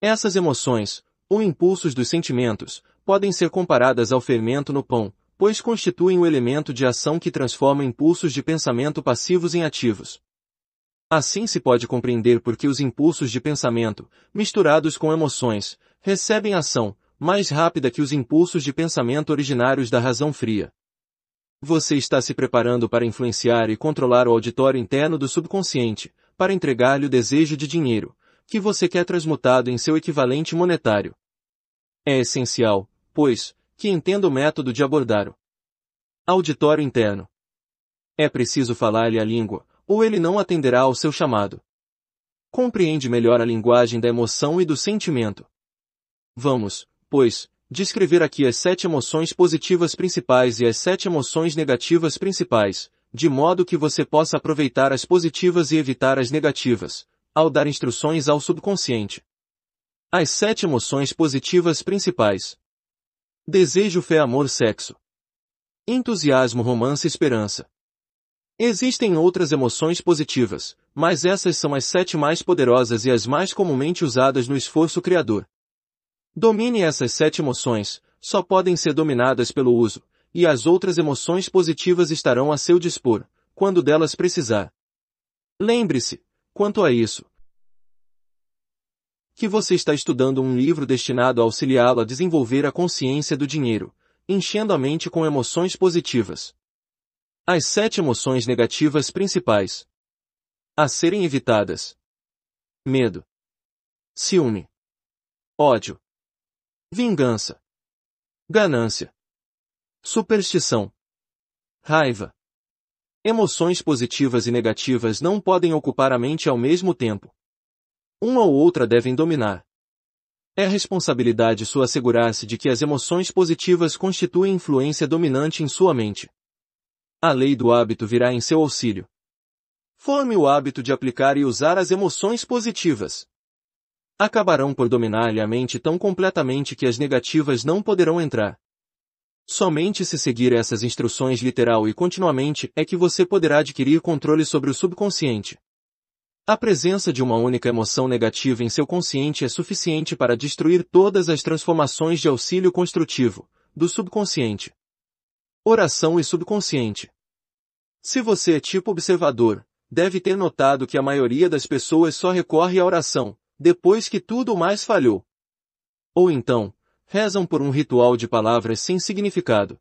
Essas emoções, ou impulsos dos sentimentos, podem ser comparadas ao fermento no pão, pois constituem o elemento de ação que transforma impulsos de pensamento passivos em ativos. Assim se pode compreender por que os impulsos de pensamento, misturados com emoções, recebem ação, mais rápida que os impulsos de pensamento originários da razão fria. Você está se preparando para influenciar e controlar o auditório interno do subconsciente, para entregar-lhe o desejo de dinheiro, que você quer transmutado em seu equivalente monetário. É essencial, pois, que entenda o método de abordar o auditório interno. É preciso falar-lhe a língua, ou ele não atenderá ao seu chamado. Compreende melhor a linguagem da emoção e do sentimento. Vamos, pois, descrever aqui as sete emoções positivas principais e as sete emoções negativas principais, de modo que você possa aproveitar as positivas e evitar as negativas, ao dar instruções ao subconsciente. As sete emoções positivas principais. Desejo, fé, amor, sexo. Entusiasmo, romance, esperança. Existem outras emoções positivas, mas essas são as sete mais poderosas e as mais comumente usadas no esforço criador. Domine essas sete emoções, só podem ser dominadas pelo uso, e as outras emoções positivas estarão a seu dispor, quando delas precisar. Lembre-se, quanto a isso, que você está estudando um livro destinado a auxiliá-lo a desenvolver a consciência do dinheiro, enchendo a mente com emoções positivas. As sete emoções negativas principais a serem evitadas: medo, ciúme, ódio, vingança, ganância, superstição, raiva. Emoções positivas e negativas não podem ocupar a mente ao mesmo tempo. Uma ou outra devem dominar. É responsabilidade sua assegurar-se de que as emoções positivas constituem influência dominante em sua mente. A lei do hábito virá em seu auxílio. Forme o hábito de aplicar e usar as emoções positivas acabarão por dominar-lhe a mente tão completamente que as negativas não poderão entrar. Somente se seguir essas instruções literal e continuamente é que você poderá adquirir controle sobre o subconsciente. A presença de uma única emoção negativa em seu consciente é suficiente para destruir todas as transformações de auxílio construtivo, do subconsciente. Oração e subconsciente. Se você é tipo observador, deve ter notado que a maioria das pessoas só recorre à oração, depois que tudo mais falhou. Ou então, rezam por um ritual de palavras sem significado.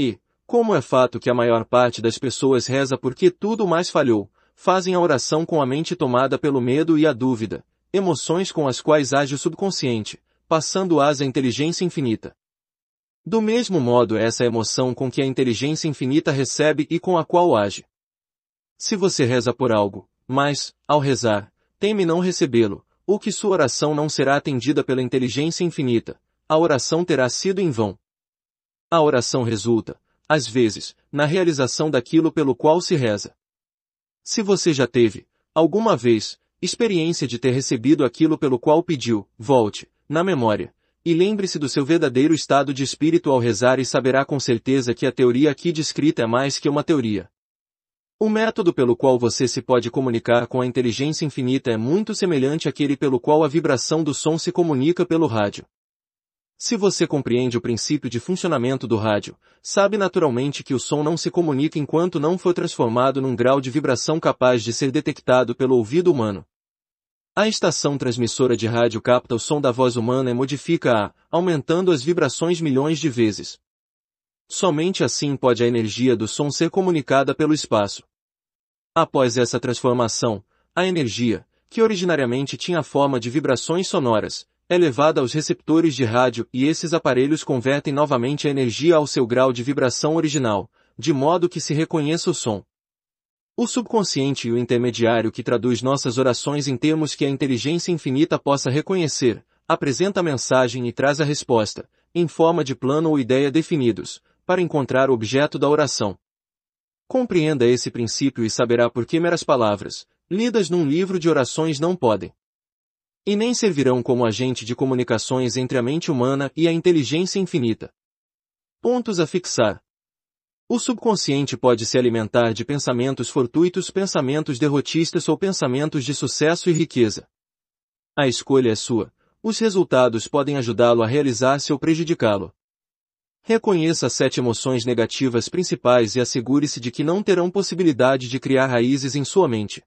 E, como é fato que a maior parte das pessoas reza porque tudo mais falhou, fazem a oração com a mente tomada pelo medo e a dúvida, emoções com as quais age o subconsciente, passando-as à inteligência infinita. Do mesmo modo essa emoção com que a inteligência infinita recebe e com a qual age. Se você reza por algo, mas, ao rezar, teme não recebê-lo, ou que sua oração não será atendida pela inteligência infinita, a oração terá sido em vão. A oração resulta, às vezes, na realização daquilo pelo qual se reza. Se você já teve, alguma vez, experiência de ter recebido aquilo pelo qual pediu, volte, na memória, e lembre-se do seu verdadeiro estado de espírito ao rezar e saberá com certeza que a teoria aqui descrita é mais que uma teoria. O método pelo qual você se pode comunicar com a inteligência infinita é muito semelhante àquele pelo qual a vibração do som se comunica pelo rádio. Se você compreende o princípio de funcionamento do rádio, sabe naturalmente que o som não se comunica enquanto não for transformado num grau de vibração capaz de ser detectado pelo ouvido humano. A estação transmissora de rádio capta o som da voz humana e modifica-a, aumentando as vibrações milhões de vezes. Somente assim pode a energia do som ser comunicada pelo espaço. Após essa transformação, a energia, que originariamente tinha a forma de vibrações sonoras, é levada aos receptores de rádio e esses aparelhos convertem novamente a energia ao seu grau de vibração original, de modo que se reconheça o som. O subconsciente e o intermediário que traduz nossas orações em termos que a inteligência infinita possa reconhecer, apresenta a mensagem e traz a resposta, em forma de plano ou ideia definidos, para encontrar o objeto da oração. Compreenda esse princípio e saberá por que meras palavras, lidas num livro de orações não podem. E nem servirão como agente de comunicações entre a mente humana e a inteligência infinita. Pontos a fixar. O subconsciente pode se alimentar de pensamentos fortuitos, pensamentos derrotistas ou pensamentos de sucesso e riqueza. A escolha é sua. Os resultados podem ajudá-lo a realizar-se ou prejudicá-lo. Reconheça as sete emoções negativas principais e assegure-se de que não terão possibilidade de criar raízes em sua mente.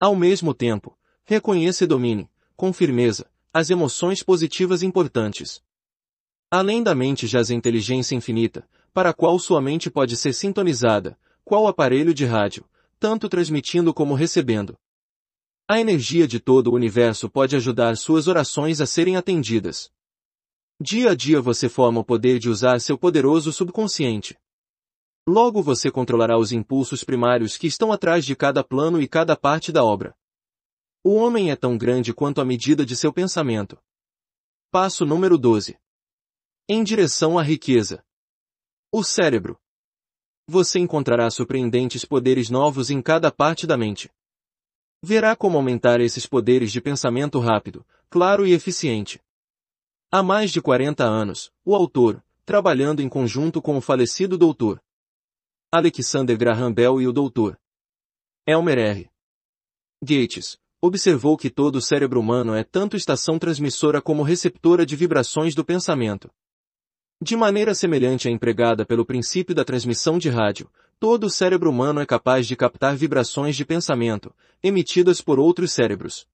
Ao mesmo tempo, reconheça e domine, com firmeza, as emoções positivas importantes. Além da mente jaz a inteligência infinita, para a qual sua mente pode ser sintonizada, qual aparelho de rádio, tanto transmitindo como recebendo. A energia de todo o universo pode ajudar suas orações a serem atendidas. Dia a dia você forma o poder de usar seu poderoso subconsciente. Logo você controlará os impulsos primários que estão atrás de cada plano e cada parte da obra. O homem é tão grande quanto a medida de seu pensamento. Passo número 12. Em direção à riqueza. O cérebro. Você encontrará surpreendentes poderes novos em cada parte da mente. Verá como aumentar esses poderes de pensamento rápido, claro e eficiente. Há mais de 40 anos, o autor, trabalhando em conjunto com o falecido Dr. Alexander Graham Bell e o Dr. Elmer R. Gates, observou que todo o cérebro humano é tanto estação transmissora como receptora de vibrações do pensamento. De maneira semelhante à empregada pelo princípio da transmissão de rádio, todo o cérebro humano é capaz de captar vibrações de pensamento, emitidas por outros cérebros.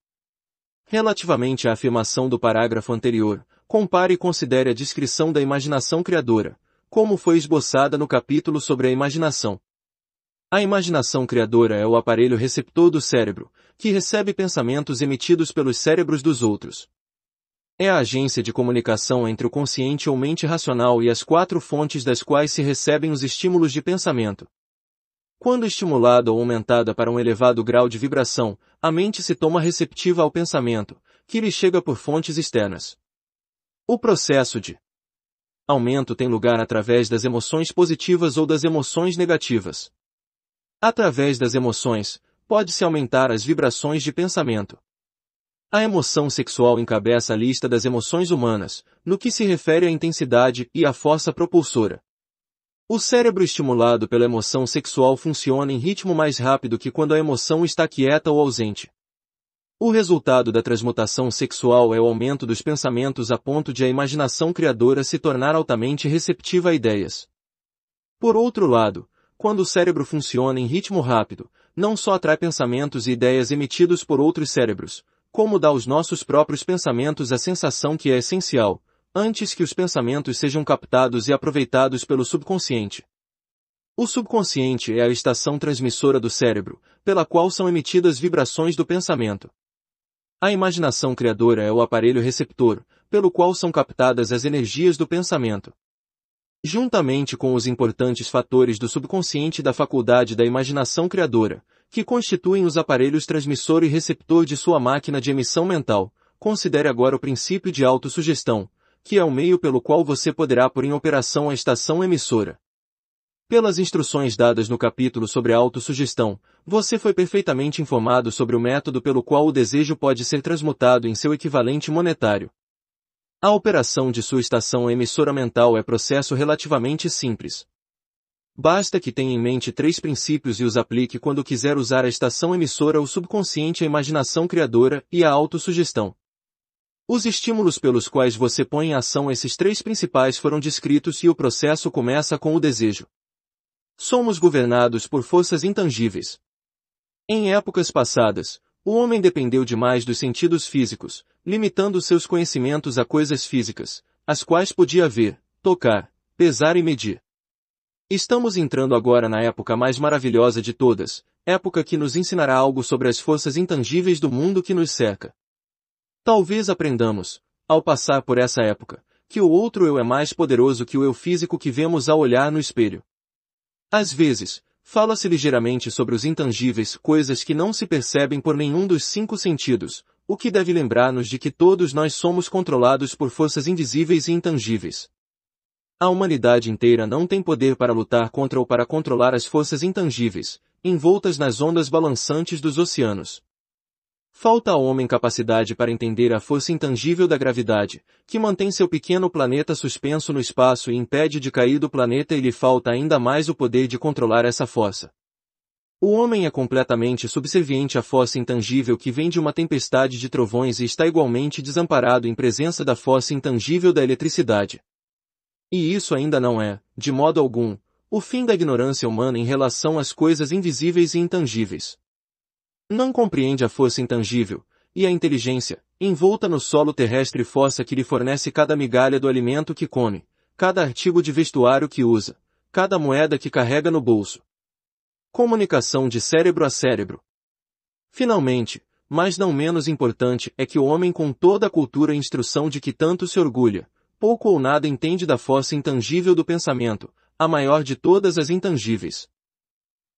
Relativamente à afirmação do parágrafo anterior, Compare e considere a descrição da imaginação criadora, como foi esboçada no capítulo sobre a imaginação. A imaginação criadora é o aparelho receptor do cérebro, que recebe pensamentos emitidos pelos cérebros dos outros. É a agência de comunicação entre o consciente ou mente racional e as quatro fontes das quais se recebem os estímulos de pensamento. Quando estimulada ou aumentada para um elevado grau de vibração, a mente se toma receptiva ao pensamento, que lhe chega por fontes externas. O processo de aumento tem lugar através das emoções positivas ou das emoções negativas. Através das emoções, pode-se aumentar as vibrações de pensamento. A emoção sexual encabeça a lista das emoções humanas, no que se refere à intensidade e à força propulsora. O cérebro estimulado pela emoção sexual funciona em ritmo mais rápido que quando a emoção está quieta ou ausente. O resultado da transmutação sexual é o aumento dos pensamentos a ponto de a imaginação criadora se tornar altamente receptiva a ideias. Por outro lado, quando o cérebro funciona em ritmo rápido, não só atrai pensamentos e ideias emitidos por outros cérebros, como dá aos nossos próprios pensamentos a sensação que é essencial, antes que os pensamentos sejam captados e aproveitados pelo subconsciente. O subconsciente é a estação transmissora do cérebro, pela qual são emitidas vibrações do pensamento. A imaginação criadora é o aparelho receptor, pelo qual são captadas as energias do pensamento. Juntamente com os importantes fatores do subconsciente da faculdade da imaginação criadora, que constituem os aparelhos transmissor e receptor de sua máquina de emissão mental, considere agora o princípio de autossugestão, que é o meio pelo qual você poderá pôr em operação a estação emissora. Pelas instruções dadas no capítulo sobre a autossugestão, você foi perfeitamente informado sobre o método pelo qual o desejo pode ser transmutado em seu equivalente monetário. A operação de sua estação emissora mental é processo relativamente simples. Basta que tenha em mente três princípios e os aplique quando quiser usar a estação emissora, o subconsciente, a imaginação criadora e a autossugestão. Os estímulos pelos quais você põe em ação esses três principais foram descritos e o processo começa com o desejo. Somos governados por forças intangíveis. Em épocas passadas, o homem dependeu demais dos sentidos físicos, limitando seus conhecimentos a coisas físicas, as quais podia ver, tocar, pesar e medir. Estamos entrando agora na época mais maravilhosa de todas, época que nos ensinará algo sobre as forças intangíveis do mundo que nos cerca. Talvez aprendamos, ao passar por essa época, que o outro eu é mais poderoso que o eu físico que vemos ao olhar no espelho. Às vezes, fala-se ligeiramente sobre os intangíveis, coisas que não se percebem por nenhum dos cinco sentidos, o que deve lembrar-nos de que todos nós somos controlados por forças invisíveis e intangíveis. A humanidade inteira não tem poder para lutar contra ou para controlar as forças intangíveis, envoltas nas ondas balançantes dos oceanos. Falta ao homem capacidade para entender a força intangível da gravidade, que mantém seu pequeno planeta suspenso no espaço e impede de cair do planeta e lhe falta ainda mais o poder de controlar essa força. O homem é completamente subserviente à força intangível que vem de uma tempestade de trovões e está igualmente desamparado em presença da força intangível da eletricidade. E isso ainda não é, de modo algum, o fim da ignorância humana em relação às coisas invisíveis e intangíveis. Não compreende a força intangível, e a inteligência, envolta no solo terrestre força que lhe fornece cada migalha do alimento que come, cada artigo de vestuário que usa, cada moeda que carrega no bolso. Comunicação de cérebro a cérebro. Finalmente, mas não menos importante é que o homem com toda a cultura e instrução de que tanto se orgulha, pouco ou nada entende da força intangível do pensamento, a maior de todas as intangíveis.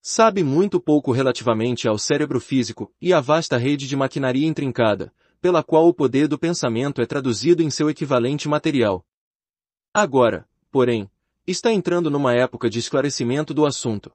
Sabe muito pouco relativamente ao cérebro físico e à vasta rede de maquinaria intrincada, pela qual o poder do pensamento é traduzido em seu equivalente material. Agora, porém, está entrando numa época de esclarecimento do assunto.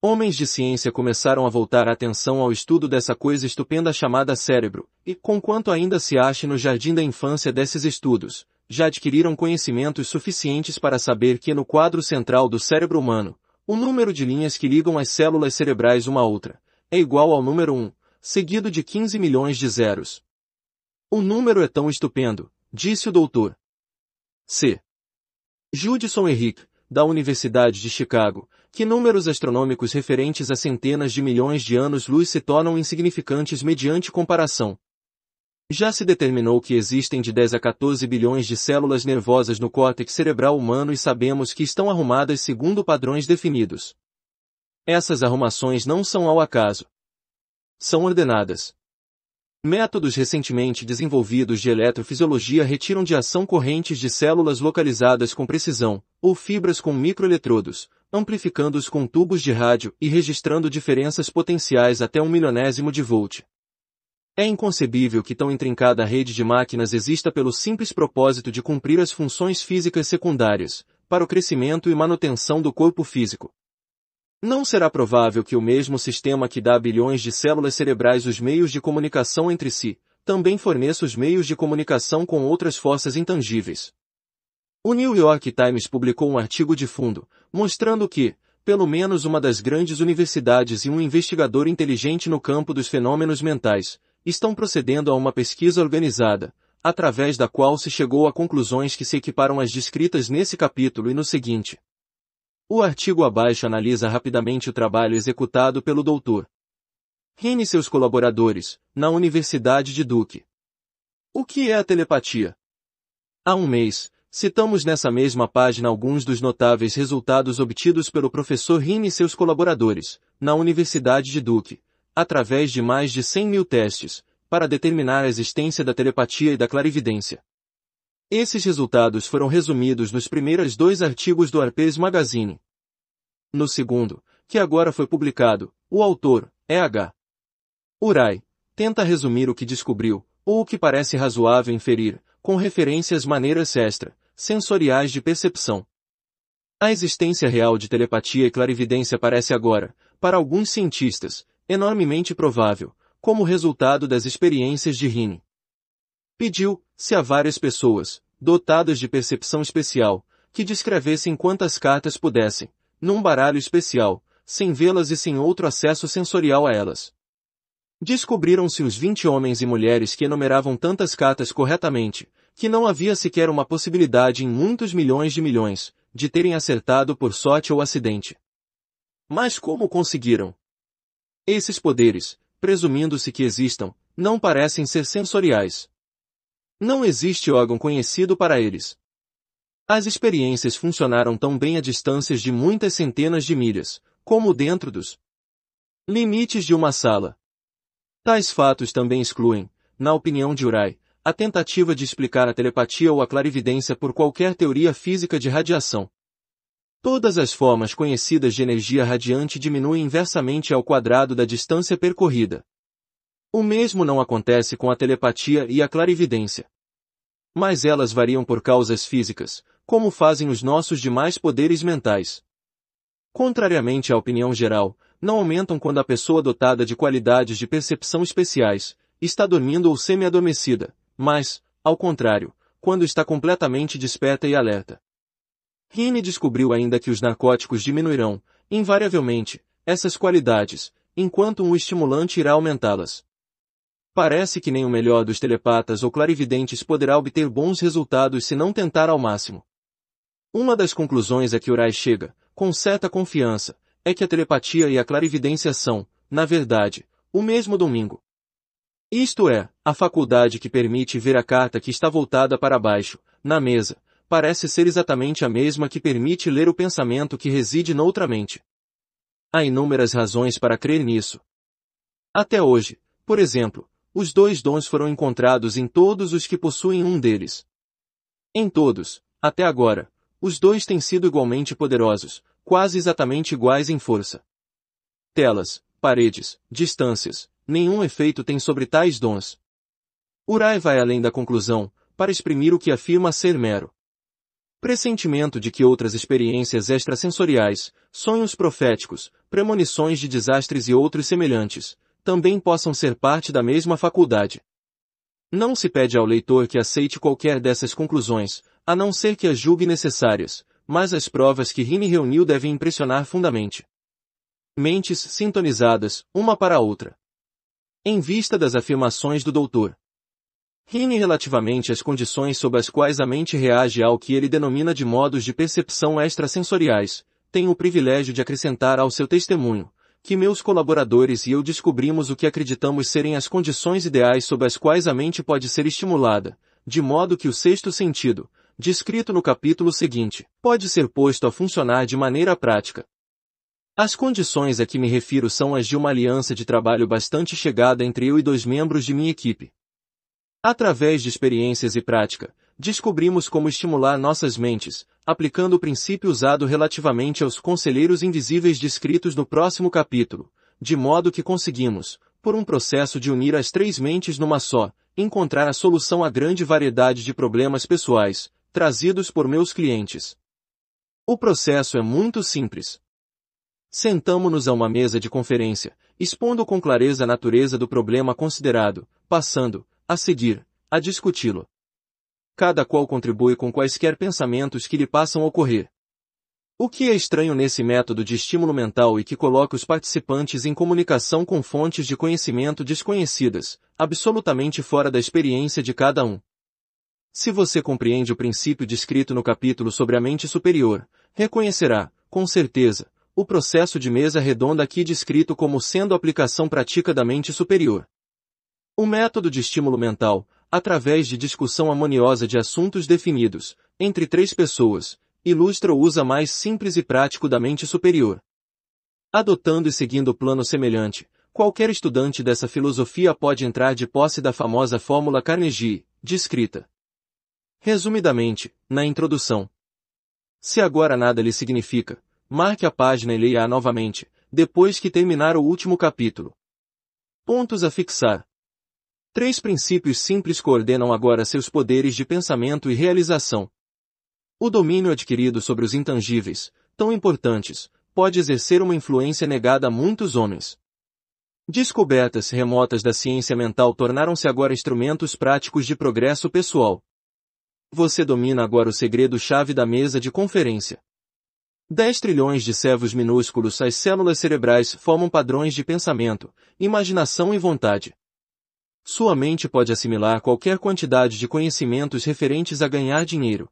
Homens de ciência começaram a voltar a atenção ao estudo dessa coisa estupenda chamada cérebro, e, conquanto ainda se ache no jardim da infância desses estudos, já adquiriram conhecimentos suficientes para saber que no quadro central do cérebro humano, o número de linhas que ligam as células cerebrais uma a outra é igual ao número 1, seguido de 15 milhões de zeros. O número é tão estupendo, disse o doutor. C. Judson Henrique, da Universidade de Chicago, que números astronômicos referentes a centenas de milhões de anos-luz se tornam insignificantes mediante comparação, já se determinou que existem de 10 a 14 bilhões de células nervosas no córtex cerebral humano e sabemos que estão arrumadas segundo padrões definidos. Essas arrumações não são ao acaso. São ordenadas. Métodos recentemente desenvolvidos de eletrofisiologia retiram de ação correntes de células localizadas com precisão, ou fibras com microeletrodos, amplificando-os com tubos de rádio e registrando diferenças potenciais até um milionésimo de volt. É inconcebível que tão intrincada rede de máquinas exista pelo simples propósito de cumprir as funções físicas secundárias, para o crescimento e manutenção do corpo físico. Não será provável que o mesmo sistema que dá a bilhões de células cerebrais os meios de comunicação entre si, também forneça os meios de comunicação com outras forças intangíveis. O New York Times publicou um artigo de fundo, mostrando que, pelo menos uma das grandes universidades e um investigador inteligente no campo dos fenômenos mentais, estão procedendo a uma pesquisa organizada, através da qual se chegou a conclusões que se equiparam às descritas nesse capítulo e no seguinte. O artigo abaixo analisa rapidamente o trabalho executado pelo Dr. Rene e seus colaboradores, na Universidade de Duke. O que é a telepatia? Há um mês, citamos nessa mesma página alguns dos notáveis resultados obtidos pelo professor Rene e seus colaboradores, na Universidade de Duke, através de mais de 100 mil testes, para determinar a existência da telepatia e da clarividência. Esses resultados foram resumidos nos primeiros dois artigos do Arpes Magazine. No segundo, que agora foi publicado, o autor, é H. Uray, tenta resumir o que descobriu, ou o que parece razoável inferir, com referência às maneiras extra, sensoriais de percepção. A existência real de telepatia e clarividência parece agora, para alguns cientistas, enormemente provável, como resultado das experiências de Rini. Pediu, se a várias pessoas, dotadas de percepção especial, que descrevessem quantas cartas pudessem, num baralho especial, sem vê-las e sem outro acesso sensorial a elas. Descobriram-se os vinte homens e mulheres que enumeravam tantas cartas corretamente, que não havia sequer uma possibilidade em muitos milhões de milhões, de terem acertado por sorte ou acidente. Mas como conseguiram? Esses poderes, presumindo-se que existam, não parecem ser sensoriais. Não existe órgão conhecido para eles. As experiências funcionaram tão bem a distâncias de muitas centenas de milhas, como dentro dos limites de uma sala. Tais fatos também excluem, na opinião de Uray, a tentativa de explicar a telepatia ou a clarividência por qualquer teoria física de radiação. Todas as formas conhecidas de energia radiante diminuem inversamente ao quadrado da distância percorrida. O mesmo não acontece com a telepatia e a clarividência. Mas elas variam por causas físicas, como fazem os nossos demais poderes mentais. Contrariamente à opinião geral, não aumentam quando a pessoa dotada de qualidades de percepção especiais está dormindo ou semi-adormecida, mas, ao contrário, quando está completamente desperta e alerta. Heaney descobriu ainda que os narcóticos diminuirão, invariavelmente, essas qualidades, enquanto um estimulante irá aumentá-las. Parece que nem o melhor dos telepatas ou clarividentes poderá obter bons resultados se não tentar ao máximo. Uma das conclusões a que Urai chega, com certa confiança, é que a telepatia e a clarividência são, na verdade, o mesmo domingo. Isto é, a faculdade que permite ver a carta que está voltada para baixo, na mesa, parece ser exatamente a mesma que permite ler o pensamento que reside noutra mente. Há inúmeras razões para crer nisso. Até hoje, por exemplo, os dois dons foram encontrados em todos os que possuem um deles. Em todos, até agora, os dois têm sido igualmente poderosos, quase exatamente iguais em força. Telas, paredes, distâncias, nenhum efeito tem sobre tais dons. Urai vai além da conclusão, para exprimir o que afirma ser mero pressentimento de que outras experiências extrasensoriais, sonhos proféticos, premonições de desastres e outros semelhantes, também possam ser parte da mesma faculdade. Não se pede ao leitor que aceite qualquer dessas conclusões, a não ser que as julgue necessárias, mas as provas que Rime reuniu devem impressionar fundamente. Mentes sintonizadas, uma para a outra. Em vista das afirmações do doutor, Rine relativamente às condições sob as quais a mente reage ao que ele denomina de modos de percepção extrasensoriais, tenho o privilégio de acrescentar ao seu testemunho, que meus colaboradores e eu descobrimos o que acreditamos serem as condições ideais sob as quais a mente pode ser estimulada, de modo que o sexto sentido, descrito no capítulo seguinte, pode ser posto a funcionar de maneira prática. As condições a que me refiro são as de uma aliança de trabalho bastante chegada entre eu e dois membros de minha equipe, Através de experiências e prática, descobrimos como estimular nossas mentes, aplicando o princípio usado relativamente aos conselheiros invisíveis descritos no próximo capítulo, de modo que conseguimos, por um processo de unir as três mentes numa só, encontrar a solução à grande variedade de problemas pessoais, trazidos por meus clientes. O processo é muito simples. Sentamo-nos a uma mesa de conferência, expondo com clareza a natureza do problema considerado, passando, a seguir, a discuti-lo. Cada qual contribui com quaisquer pensamentos que lhe passam a ocorrer. O que é estranho nesse método de estímulo mental e que coloca os participantes em comunicação com fontes de conhecimento desconhecidas, absolutamente fora da experiência de cada um. Se você compreende o princípio descrito no capítulo sobre a mente superior, reconhecerá, com certeza, o processo de mesa redonda aqui descrito como sendo aplicação prática da mente superior. O método de estímulo mental, através de discussão harmoniosa de assuntos definidos, entre três pessoas, ilustra o uso mais simples e prático da mente superior. Adotando e seguindo o plano semelhante, qualquer estudante dessa filosofia pode entrar de posse da famosa fórmula Carnegie, descrita. Resumidamente, na introdução. Se agora nada lhe significa, marque a página e leia-a novamente, depois que terminar o último capítulo. Pontos a fixar. Três princípios simples coordenam agora seus poderes de pensamento e realização. O domínio adquirido sobre os intangíveis, tão importantes, pode exercer uma influência negada a muitos homens. Descobertas remotas da ciência mental tornaram-se agora instrumentos práticos de progresso pessoal. Você domina agora o segredo-chave da mesa de conferência. Dez trilhões de servos minúsculos às células cerebrais formam padrões de pensamento, imaginação e vontade. Sua mente pode assimilar qualquer quantidade de conhecimentos referentes a ganhar dinheiro.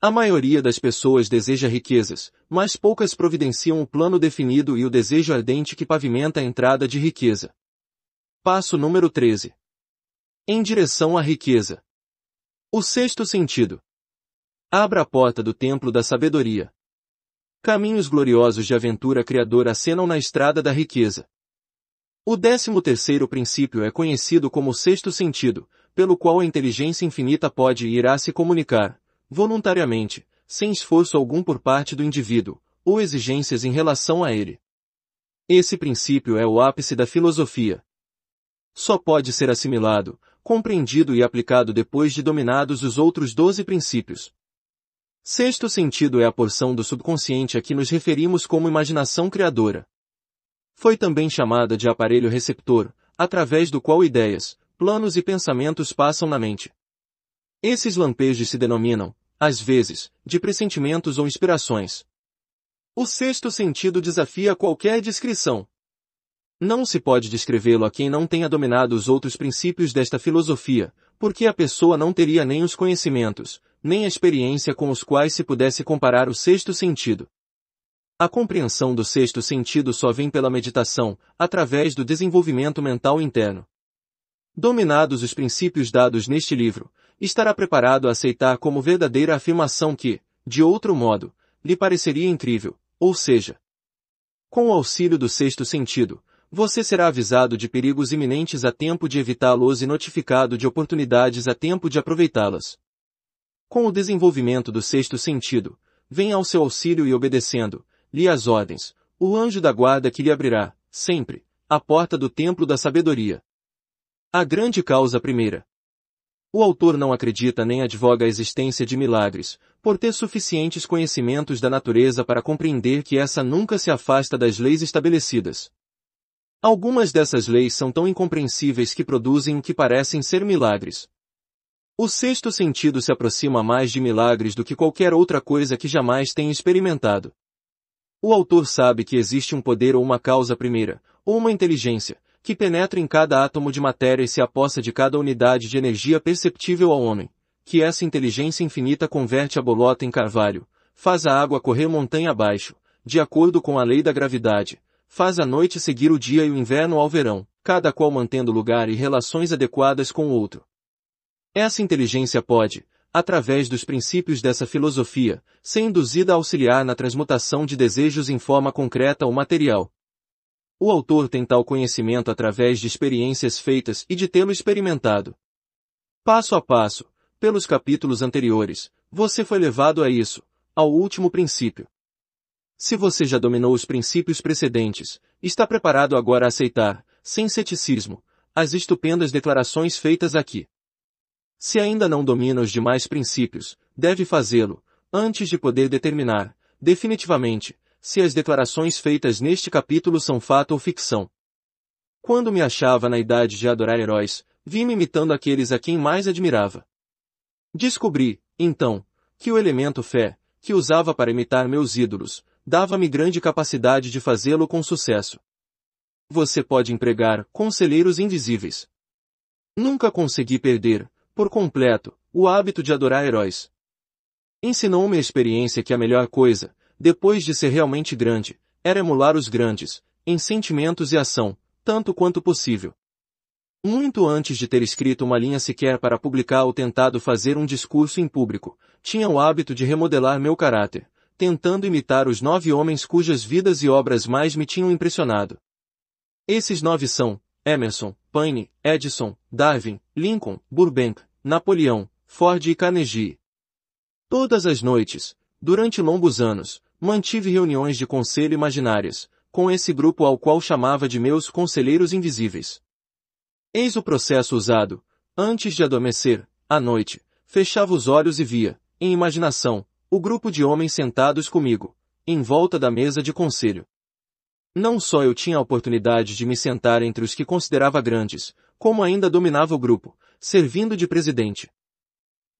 A maioria das pessoas deseja riquezas, mas poucas providenciam o plano definido e o desejo ardente que pavimenta a entrada de riqueza. Passo número 13. Em direção à riqueza. O sexto sentido. Abra a porta do templo da sabedoria. Caminhos gloriosos de aventura criadora acenam na estrada da riqueza. O décimo terceiro princípio é conhecido como sexto sentido, pelo qual a inteligência infinita pode e irá se comunicar, voluntariamente, sem esforço algum por parte do indivíduo, ou exigências em relação a ele. Esse princípio é o ápice da filosofia. Só pode ser assimilado, compreendido e aplicado depois de dominados os outros doze princípios. Sexto sentido é a porção do subconsciente a que nos referimos como imaginação criadora. Foi também chamada de aparelho receptor, através do qual ideias, planos e pensamentos passam na mente. Esses lampejos se denominam, às vezes, de pressentimentos ou inspirações. O sexto sentido desafia qualquer descrição. Não se pode descrevê-lo a quem não tenha dominado os outros princípios desta filosofia, porque a pessoa não teria nem os conhecimentos, nem a experiência com os quais se pudesse comparar o sexto sentido. A compreensão do sexto sentido só vem pela meditação, através do desenvolvimento mental interno. Dominados os princípios dados neste livro, estará preparado a aceitar como verdadeira afirmação que, de outro modo, lhe pareceria incrível, ou seja, com o auxílio do sexto sentido, você será avisado de perigos iminentes a tempo de evitá-los e notificado de oportunidades a tempo de aproveitá-las. Com o desenvolvimento do sexto sentido, vem ao seu auxílio e obedecendo, lhe as ordens, o anjo da guarda que lhe abrirá, sempre, a porta do templo da sabedoria. A grande causa primeira. O autor não acredita nem advoga a existência de milagres, por ter suficientes conhecimentos da natureza para compreender que essa nunca se afasta das leis estabelecidas. Algumas dessas leis são tão incompreensíveis que produzem o que parecem ser milagres. O sexto sentido se aproxima mais de milagres do que qualquer outra coisa que jamais tenha experimentado. O autor sabe que existe um poder ou uma causa primeira, ou uma inteligência, que penetra em cada átomo de matéria e se aposta de cada unidade de energia perceptível ao homem, que essa inteligência infinita converte a bolota em carvalho, faz a água correr montanha abaixo, de acordo com a lei da gravidade, faz a noite seguir o dia e o inverno ao verão, cada qual mantendo lugar e relações adequadas com o outro. Essa inteligência pode, através dos princípios dessa filosofia, ser induzida a auxiliar na transmutação de desejos em forma concreta ou material. O autor tem tal conhecimento através de experiências feitas e de tê-lo experimentado. Passo a passo, pelos capítulos anteriores, você foi levado a isso, ao último princípio. Se você já dominou os princípios precedentes, está preparado agora a aceitar, sem ceticismo, as estupendas declarações feitas aqui. Se ainda não domina os demais princípios, deve fazê-lo, antes de poder determinar, definitivamente, se as declarações feitas neste capítulo são fato ou ficção. Quando me achava na idade de adorar heróis, vi-me imitando aqueles a quem mais admirava. Descobri, então, que o elemento fé, que usava para imitar meus ídolos, dava-me grande capacidade de fazê-lo com sucesso. Você pode empregar conselheiros invisíveis. Nunca consegui perder, por completo, o hábito de adorar heróis. Ensinou-me a experiência que a melhor coisa, depois de ser realmente grande, era emular os grandes, em sentimentos e ação, tanto quanto possível. Muito antes de ter escrito uma linha sequer para publicar ou tentado fazer um discurso em público, tinha o hábito de remodelar meu caráter, tentando imitar os nove homens cujas vidas e obras mais me tinham impressionado. Esses nove são, Emerson, Paine, Edison, Darwin, Lincoln, Burbank, Napoleão, Ford e Carnegie. Todas as noites, durante longos anos, mantive reuniões de conselho imaginárias, com esse grupo ao qual chamava de meus conselheiros invisíveis. Eis o processo usado. Antes de adormecer, à noite, fechava os olhos e via, em imaginação, o grupo de homens sentados comigo, em volta da mesa de conselho. Não só eu tinha a oportunidade de me sentar entre os que considerava grandes, como ainda dominava o grupo, servindo de presidente.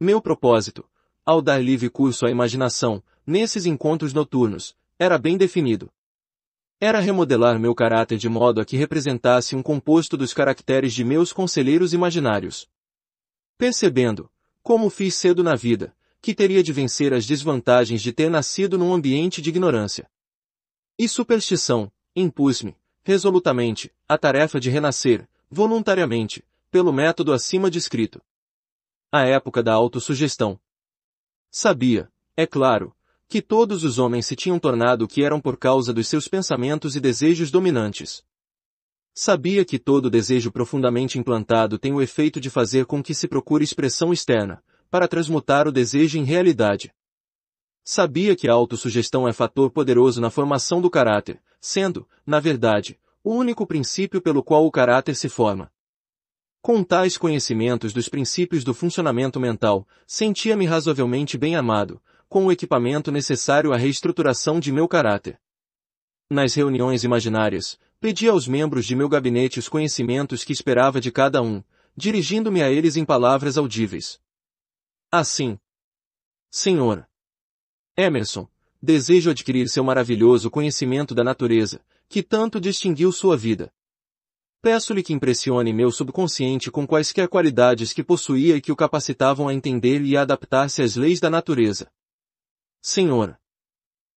Meu propósito, ao dar livre curso à imaginação, nesses encontros noturnos, era bem definido. Era remodelar meu caráter de modo a que representasse um composto dos caracteres de meus conselheiros imaginários. Percebendo, como fiz cedo na vida, que teria de vencer as desvantagens de ter nascido num ambiente de ignorância e superstição, impus-me, resolutamente, a tarefa de renascer, voluntariamente, pelo método acima descrito. A época da autossugestão. Sabia, é claro, que todos os homens se tinham tornado o que eram por causa dos seus pensamentos e desejos dominantes. Sabia que todo desejo profundamente implantado tem o efeito de fazer com que se procure expressão externa, para transmutar o desejo em realidade. Sabia que a autossugestão é fator poderoso na formação do caráter, sendo, na verdade, o único princípio pelo qual o caráter se forma. Com tais conhecimentos dos princípios do funcionamento mental, sentia-me razoavelmente bem amado, com o equipamento necessário à reestruturação de meu caráter. Nas reuniões imaginárias, pedi aos membros de meu gabinete os conhecimentos que esperava de cada um, dirigindo-me a eles em palavras audíveis. Assim, Senhor, Emerson, desejo adquirir seu maravilhoso conhecimento da natureza, que tanto distinguiu sua vida. Peço-lhe que impressione meu subconsciente com quaisquer qualidades que possuía e que o capacitavam a entender e a adaptar-se às leis da natureza. Senhor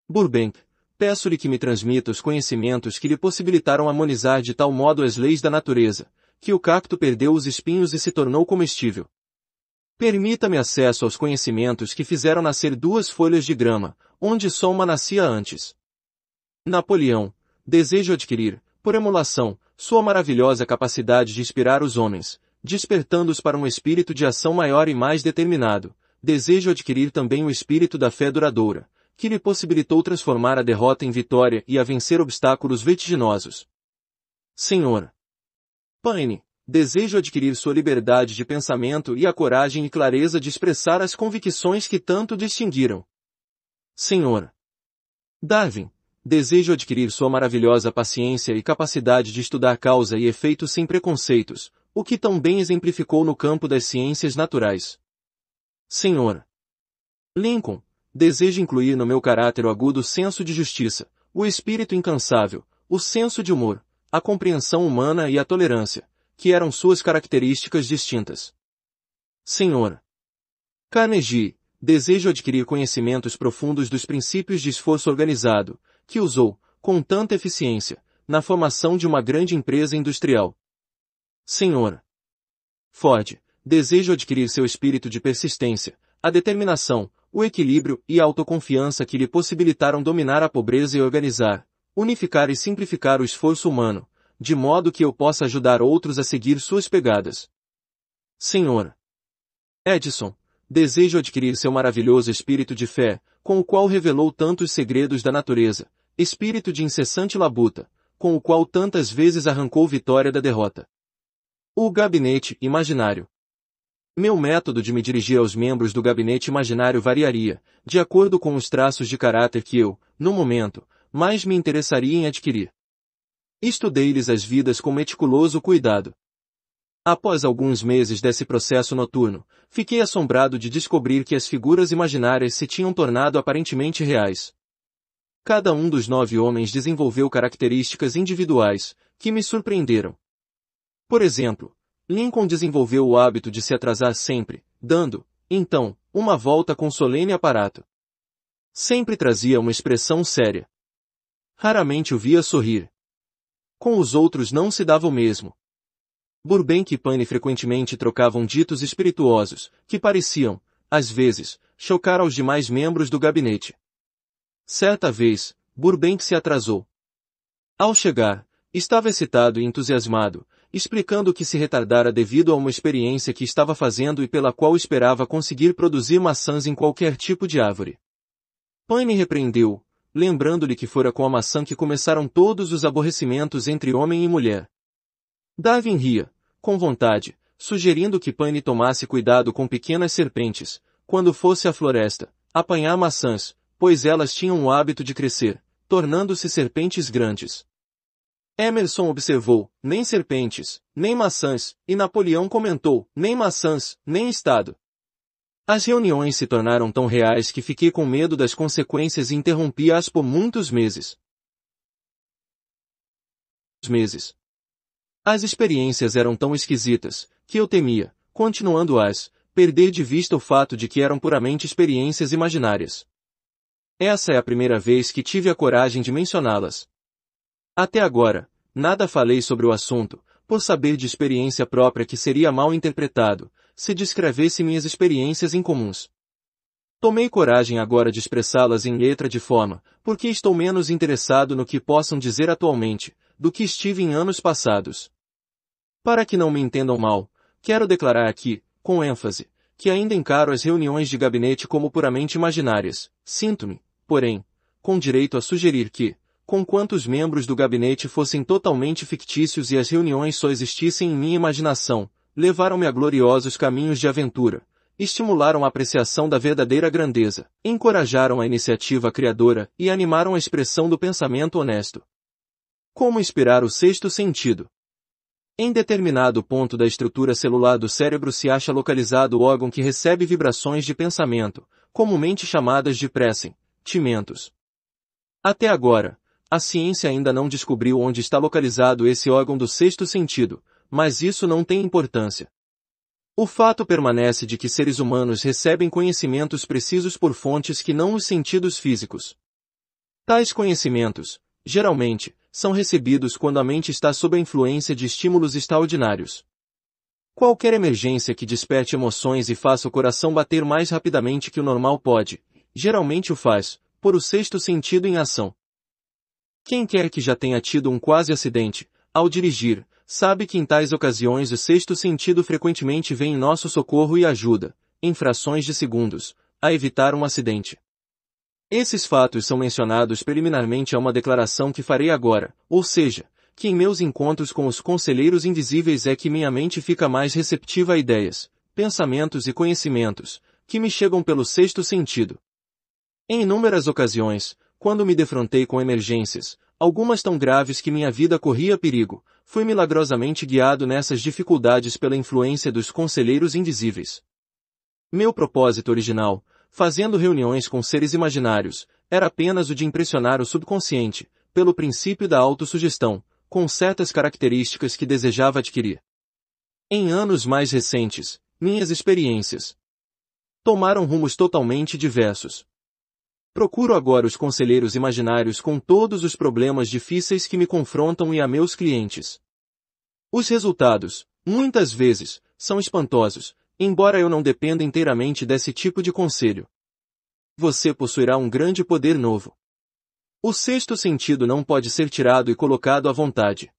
Burbank, peço-lhe que me transmita os conhecimentos que lhe possibilitaram harmonizar de tal modo as leis da natureza, que o cacto perdeu os espinhos e se tornou comestível. Permita-me acesso aos conhecimentos que fizeram nascer duas folhas de grama, onde só uma nascia antes. Napoleão, desejo adquirir, por emulação, sua maravilhosa capacidade de inspirar os homens, despertando-os para um espírito de ação maior e mais determinado. Desejo adquirir também o espírito da fé duradoura, que lhe possibilitou transformar a derrota em vitória e a vencer obstáculos vertiginosos. Senhor, Paine, desejo adquirir sua liberdade de pensamento e a coragem e clareza de expressar as convicções que tanto distinguiram. Senhor Darwin, desejo adquirir sua maravilhosa paciência e capacidade de estudar causa e efeito sem preconceitos, o que tão bem exemplificou no campo das ciências naturais. Senhor Lincoln, desejo incluir no meu caráter o agudo senso de justiça, o espírito incansável, o senso de humor, a compreensão humana e a tolerância, que eram suas características distintas. Senhor Carnegie, desejo adquirir conhecimentos profundos dos princípios de esforço organizado, que usou, com tanta eficiência, na formação de uma grande empresa industrial. Senhor Ford, desejo adquirir seu espírito de persistência, a determinação, o equilíbrio e a autoconfiança que lhe possibilitaram dominar a pobreza e organizar, unificar e simplificar o esforço humano, de modo que eu possa ajudar outros a seguir suas pegadas. Senhor Edison, desejo adquirir seu maravilhoso espírito de fé, com o qual revelou tantos segredos da natureza, espírito de incessante labuta, com o qual tantas vezes arrancou vitória da derrota. O gabinete imaginário. Meu método de me dirigir aos membros do gabinete imaginário variaria, de acordo com os traços de caráter que eu, no momento, mais me interessaria em adquirir estudei-lhes as vidas com meticuloso cuidado. Após alguns meses desse processo noturno, fiquei assombrado de descobrir que as figuras imaginárias se tinham tornado aparentemente reais. Cada um dos nove homens desenvolveu características individuais, que me surpreenderam. Por exemplo, Lincoln desenvolveu o hábito de se atrasar sempre, dando, então, uma volta com solene aparato. Sempre trazia uma expressão séria. Raramente o via sorrir. Com os outros não se dava o mesmo. Burbank e Pane frequentemente trocavam ditos espirituosos, que pareciam, às vezes, chocar aos demais membros do gabinete. Certa vez, Burbank se atrasou. Ao chegar, estava excitado e entusiasmado, explicando que se retardara devido a uma experiência que estava fazendo e pela qual esperava conseguir produzir maçãs em qualquer tipo de árvore. Pane repreendeu, lembrando-lhe que fora com a maçã que começaram todos os aborrecimentos entre homem e mulher. Darwin ria, com vontade, sugerindo que Pane tomasse cuidado com pequenas serpentes, quando fosse à floresta, apanhar maçãs, pois elas tinham o hábito de crescer, tornando-se serpentes grandes. Emerson observou, nem serpentes, nem maçãs, e Napoleão comentou, nem maçãs, nem Estado. As reuniões se tornaram tão reais que fiquei com medo das consequências e interrompi-as por muitos meses. Meses. As experiências eram tão esquisitas, que eu temia, continuando-as, perder de vista o fato de que eram puramente experiências imaginárias. Essa é a primeira vez que tive a coragem de mencioná-las. Até agora, nada falei sobre o assunto, por saber de experiência própria que seria mal interpretado, se descrevesse minhas experiências incomuns. Tomei coragem agora de expressá-las em letra de forma, porque estou menos interessado no que possam dizer atualmente, do que estive em anos passados. Para que não me entendam mal, quero declarar aqui, com ênfase, que ainda encaro as reuniões de gabinete como puramente imaginárias. Sinto-me, porém, com direito a sugerir que, conquanto os membros do gabinete fossem totalmente fictícios e as reuniões só existissem em minha imaginação, levaram-me a gloriosos caminhos de aventura, estimularam a apreciação da verdadeira grandeza, encorajaram a iniciativa criadora e animaram a expressão do pensamento honesto. Como inspirar o sexto sentido? Em determinado ponto da estrutura celular do cérebro se acha localizado o órgão que recebe vibrações de pensamento, comumente chamadas de timentos. Até agora, a ciência ainda não descobriu onde está localizado esse órgão do sexto sentido, mas isso não tem importância. O fato permanece de que seres humanos recebem conhecimentos precisos por fontes que não os sentidos físicos. Tais conhecimentos, geralmente, são recebidos quando a mente está sob a influência de estímulos extraordinários. Qualquer emergência que desperte emoções e faça o coração bater mais rapidamente que o normal pode, geralmente o faz, por o sexto sentido em ação. Quem quer que já tenha tido um quase acidente, ao dirigir, Sabe que em tais ocasiões o sexto sentido frequentemente vem em nosso socorro e ajuda, em frações de segundos, a evitar um acidente. Esses fatos são mencionados preliminarmente a uma declaração que farei agora, ou seja, que em meus encontros com os conselheiros invisíveis é que minha mente fica mais receptiva a ideias, pensamentos e conhecimentos, que me chegam pelo sexto sentido. Em inúmeras ocasiões, quando me defrontei com emergências, algumas tão graves que minha vida corria perigo, fui milagrosamente guiado nessas dificuldades pela influência dos conselheiros invisíveis. Meu propósito original, fazendo reuniões com seres imaginários, era apenas o de impressionar o subconsciente, pelo princípio da autossugestão, com certas características que desejava adquirir. Em anos mais recentes, minhas experiências tomaram rumos totalmente diversos. Procuro agora os conselheiros imaginários com todos os problemas difíceis que me confrontam e a meus clientes. Os resultados, muitas vezes, são espantosos, embora eu não dependa inteiramente desse tipo de conselho. Você possuirá um grande poder novo. O sexto sentido não pode ser tirado e colocado à vontade.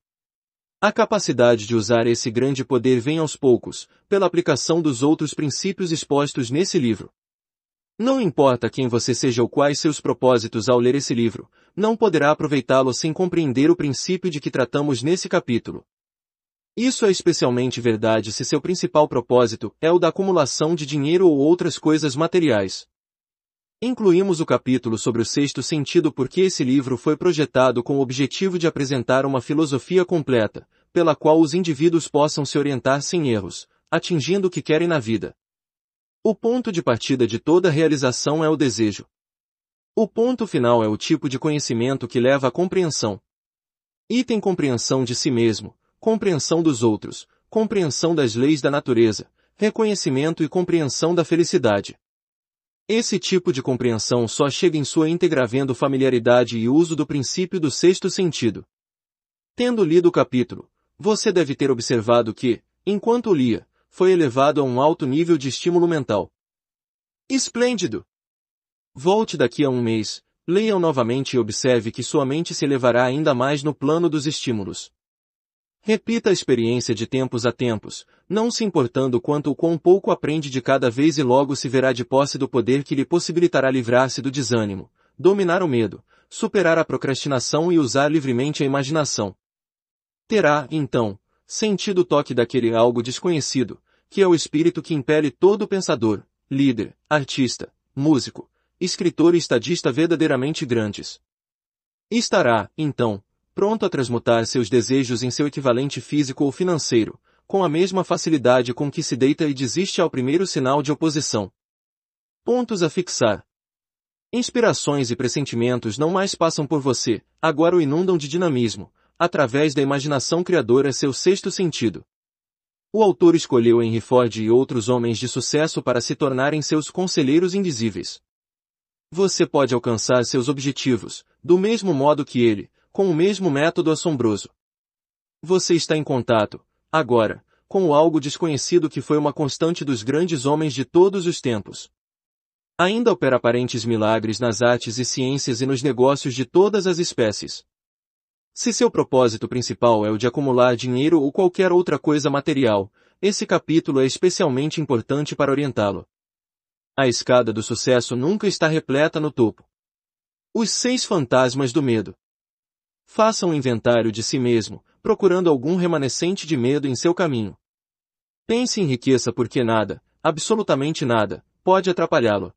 A capacidade de usar esse grande poder vem aos poucos, pela aplicação dos outros princípios expostos nesse livro. Não importa quem você seja ou quais seus propósitos ao ler esse livro, não poderá aproveitá-lo sem compreender o princípio de que tratamos nesse capítulo. Isso é especialmente verdade se seu principal propósito é o da acumulação de dinheiro ou outras coisas materiais. Incluímos o capítulo sobre o sexto sentido porque esse livro foi projetado com o objetivo de apresentar uma filosofia completa, pela qual os indivíduos possam se orientar sem erros, atingindo o que querem na vida. O ponto de partida de toda realização é o desejo. O ponto final é o tipo de conhecimento que leva à compreensão. Item compreensão de si mesmo, compreensão dos outros, compreensão das leis da natureza, reconhecimento e compreensão da felicidade. Esse tipo de compreensão só chega em sua íntegra vendo familiaridade e uso do princípio do sexto sentido. Tendo lido o capítulo, você deve ter observado que, enquanto lia, foi elevado a um alto nível de estímulo mental. Esplêndido! Volte daqui a um mês, leia novamente e observe que sua mente se elevará ainda mais no plano dos estímulos. Repita a experiência de tempos a tempos, não se importando quanto ou quão pouco aprende de cada vez e logo se verá de posse do poder que lhe possibilitará livrar-se do desânimo, dominar o medo, superar a procrastinação e usar livremente a imaginação. Terá, então, sentido toque daquele algo desconhecido, que é o espírito que impele todo pensador, líder, artista, músico, escritor e estadista verdadeiramente grandes. Estará, então, pronto a transmutar seus desejos em seu equivalente físico ou financeiro, com a mesma facilidade com que se deita e desiste ao primeiro sinal de oposição. Pontos a fixar. Inspirações e pressentimentos não mais passam por você, agora o inundam de dinamismo, através da imaginação criadora seu sexto sentido. O autor escolheu Henry Ford e outros homens de sucesso para se tornarem seus conselheiros invisíveis. Você pode alcançar seus objetivos, do mesmo modo que ele, com o mesmo método assombroso. Você está em contato, agora, com algo desconhecido que foi uma constante dos grandes homens de todos os tempos. Ainda opera aparentes milagres nas artes e ciências e nos negócios de todas as espécies. Se seu propósito principal é o de acumular dinheiro ou qualquer outra coisa material, esse capítulo é especialmente importante para orientá-lo. A escada do sucesso nunca está repleta no topo. Os seis fantasmas do medo. Faça um inventário de si mesmo, procurando algum remanescente de medo em seu caminho. Pense em riqueza porque nada, absolutamente nada, pode atrapalhá-lo.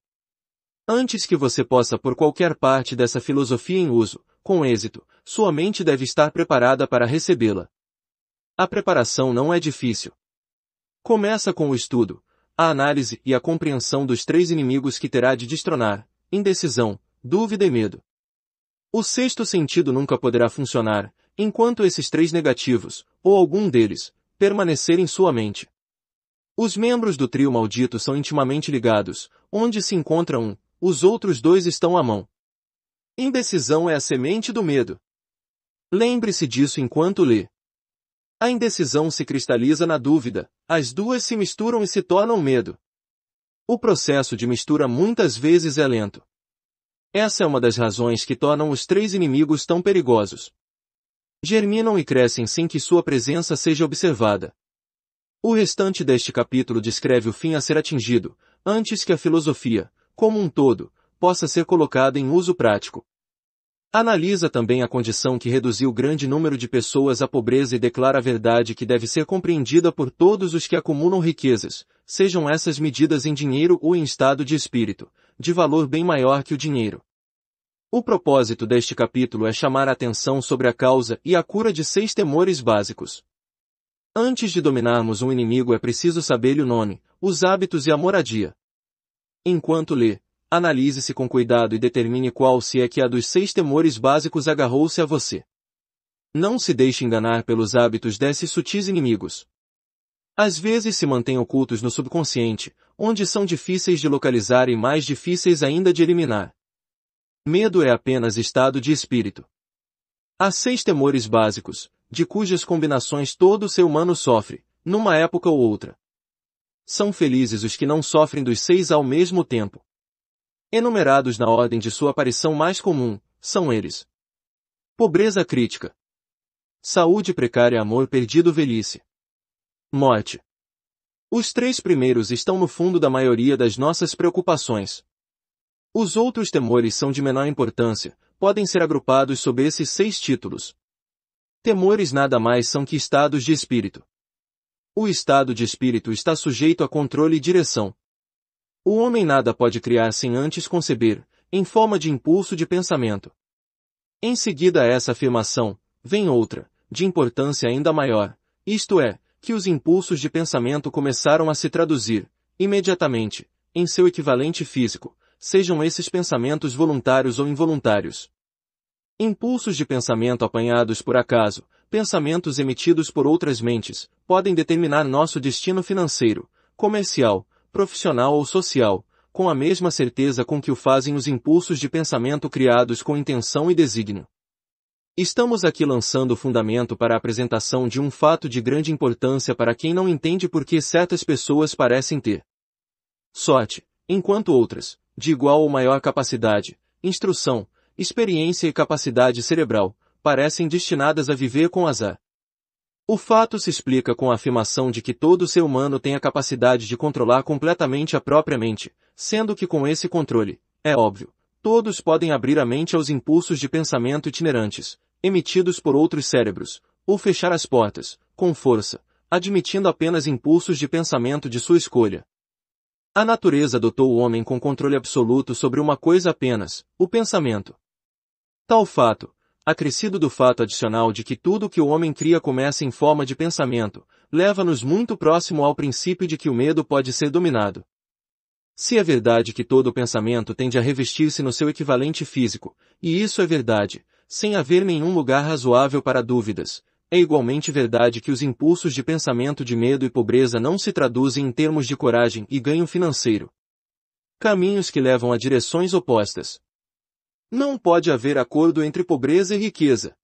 Antes que você possa por qualquer parte dessa filosofia em uso, com êxito, sua mente deve estar preparada para recebê-la. A preparação não é difícil. Começa com o estudo, a análise e a compreensão dos três inimigos que terá de destronar, indecisão, dúvida e medo. O sexto sentido nunca poderá funcionar, enquanto esses três negativos, ou algum deles, permanecer em sua mente. Os membros do trio maldito são intimamente ligados, onde se encontra um, os outros dois estão à mão. Indecisão é a semente do medo. Lembre-se disso enquanto lê. A indecisão se cristaliza na dúvida, as duas se misturam e se tornam medo. O processo de mistura muitas vezes é lento. Essa é uma das razões que tornam os três inimigos tão perigosos. Germinam e crescem sem que sua presença seja observada. O restante deste capítulo descreve o fim a ser atingido, antes que a filosofia, como um todo, possa ser colocada em uso prático. Analisa também a condição que reduziu grande número de pessoas à pobreza e declara a verdade que deve ser compreendida por todos os que acumulam riquezas, sejam essas medidas em dinheiro ou em estado de espírito, de valor bem maior que o dinheiro. O propósito deste capítulo é chamar a atenção sobre a causa e a cura de seis temores básicos. Antes de dominarmos um inimigo é preciso saber-lhe o nome, os hábitos e a moradia. Enquanto lê, analise-se com cuidado e determine qual se é que a dos seis temores básicos agarrou-se a você. Não se deixe enganar pelos hábitos desses sutis inimigos. Às vezes se mantêm ocultos no subconsciente, onde são difíceis de localizar e mais difíceis ainda de eliminar. Medo é apenas estado de espírito. Há seis temores básicos, de cujas combinações todo ser humano sofre, numa época ou outra. São felizes os que não sofrem dos seis ao mesmo tempo enumerados na ordem de sua aparição mais comum, são eles. Pobreza crítica. Saúde precária amor perdido velhice. Morte. Os três primeiros estão no fundo da maioria das nossas preocupações. Os outros temores são de menor importância, podem ser agrupados sob esses seis títulos. Temores nada mais são que estados de espírito. O estado de espírito está sujeito a controle e direção, o homem nada pode criar sem antes conceber, em forma de impulso de pensamento. Em seguida a essa afirmação, vem outra, de importância ainda maior, isto é, que os impulsos de pensamento começaram a se traduzir, imediatamente, em seu equivalente físico, sejam esses pensamentos voluntários ou involuntários. Impulsos de pensamento apanhados por acaso, pensamentos emitidos por outras mentes, podem determinar nosso destino financeiro, comercial, profissional ou social, com a mesma certeza com que o fazem os impulsos de pensamento criados com intenção e desígnio. Estamos aqui lançando o fundamento para a apresentação de um fato de grande importância para quem não entende por que certas pessoas parecem ter sorte, enquanto outras, de igual ou maior capacidade, instrução, experiência e capacidade cerebral, parecem destinadas a viver com azar. O fato se explica com a afirmação de que todo ser humano tem a capacidade de controlar completamente a própria mente, sendo que com esse controle, é óbvio, todos podem abrir a mente aos impulsos de pensamento itinerantes, emitidos por outros cérebros, ou fechar as portas, com força, admitindo apenas impulsos de pensamento de sua escolha. A natureza dotou o homem com controle absoluto sobre uma coisa apenas, o pensamento. Tal fato, acrescido do fato adicional de que tudo que o homem cria começa em forma de pensamento, leva-nos muito próximo ao princípio de que o medo pode ser dominado. Se é verdade que todo pensamento tende a revestir-se no seu equivalente físico, e isso é verdade, sem haver nenhum lugar razoável para dúvidas, é igualmente verdade que os impulsos de pensamento de medo e pobreza não se traduzem em termos de coragem e ganho financeiro. Caminhos que levam a direções opostas. Não pode haver acordo entre pobreza e riqueza.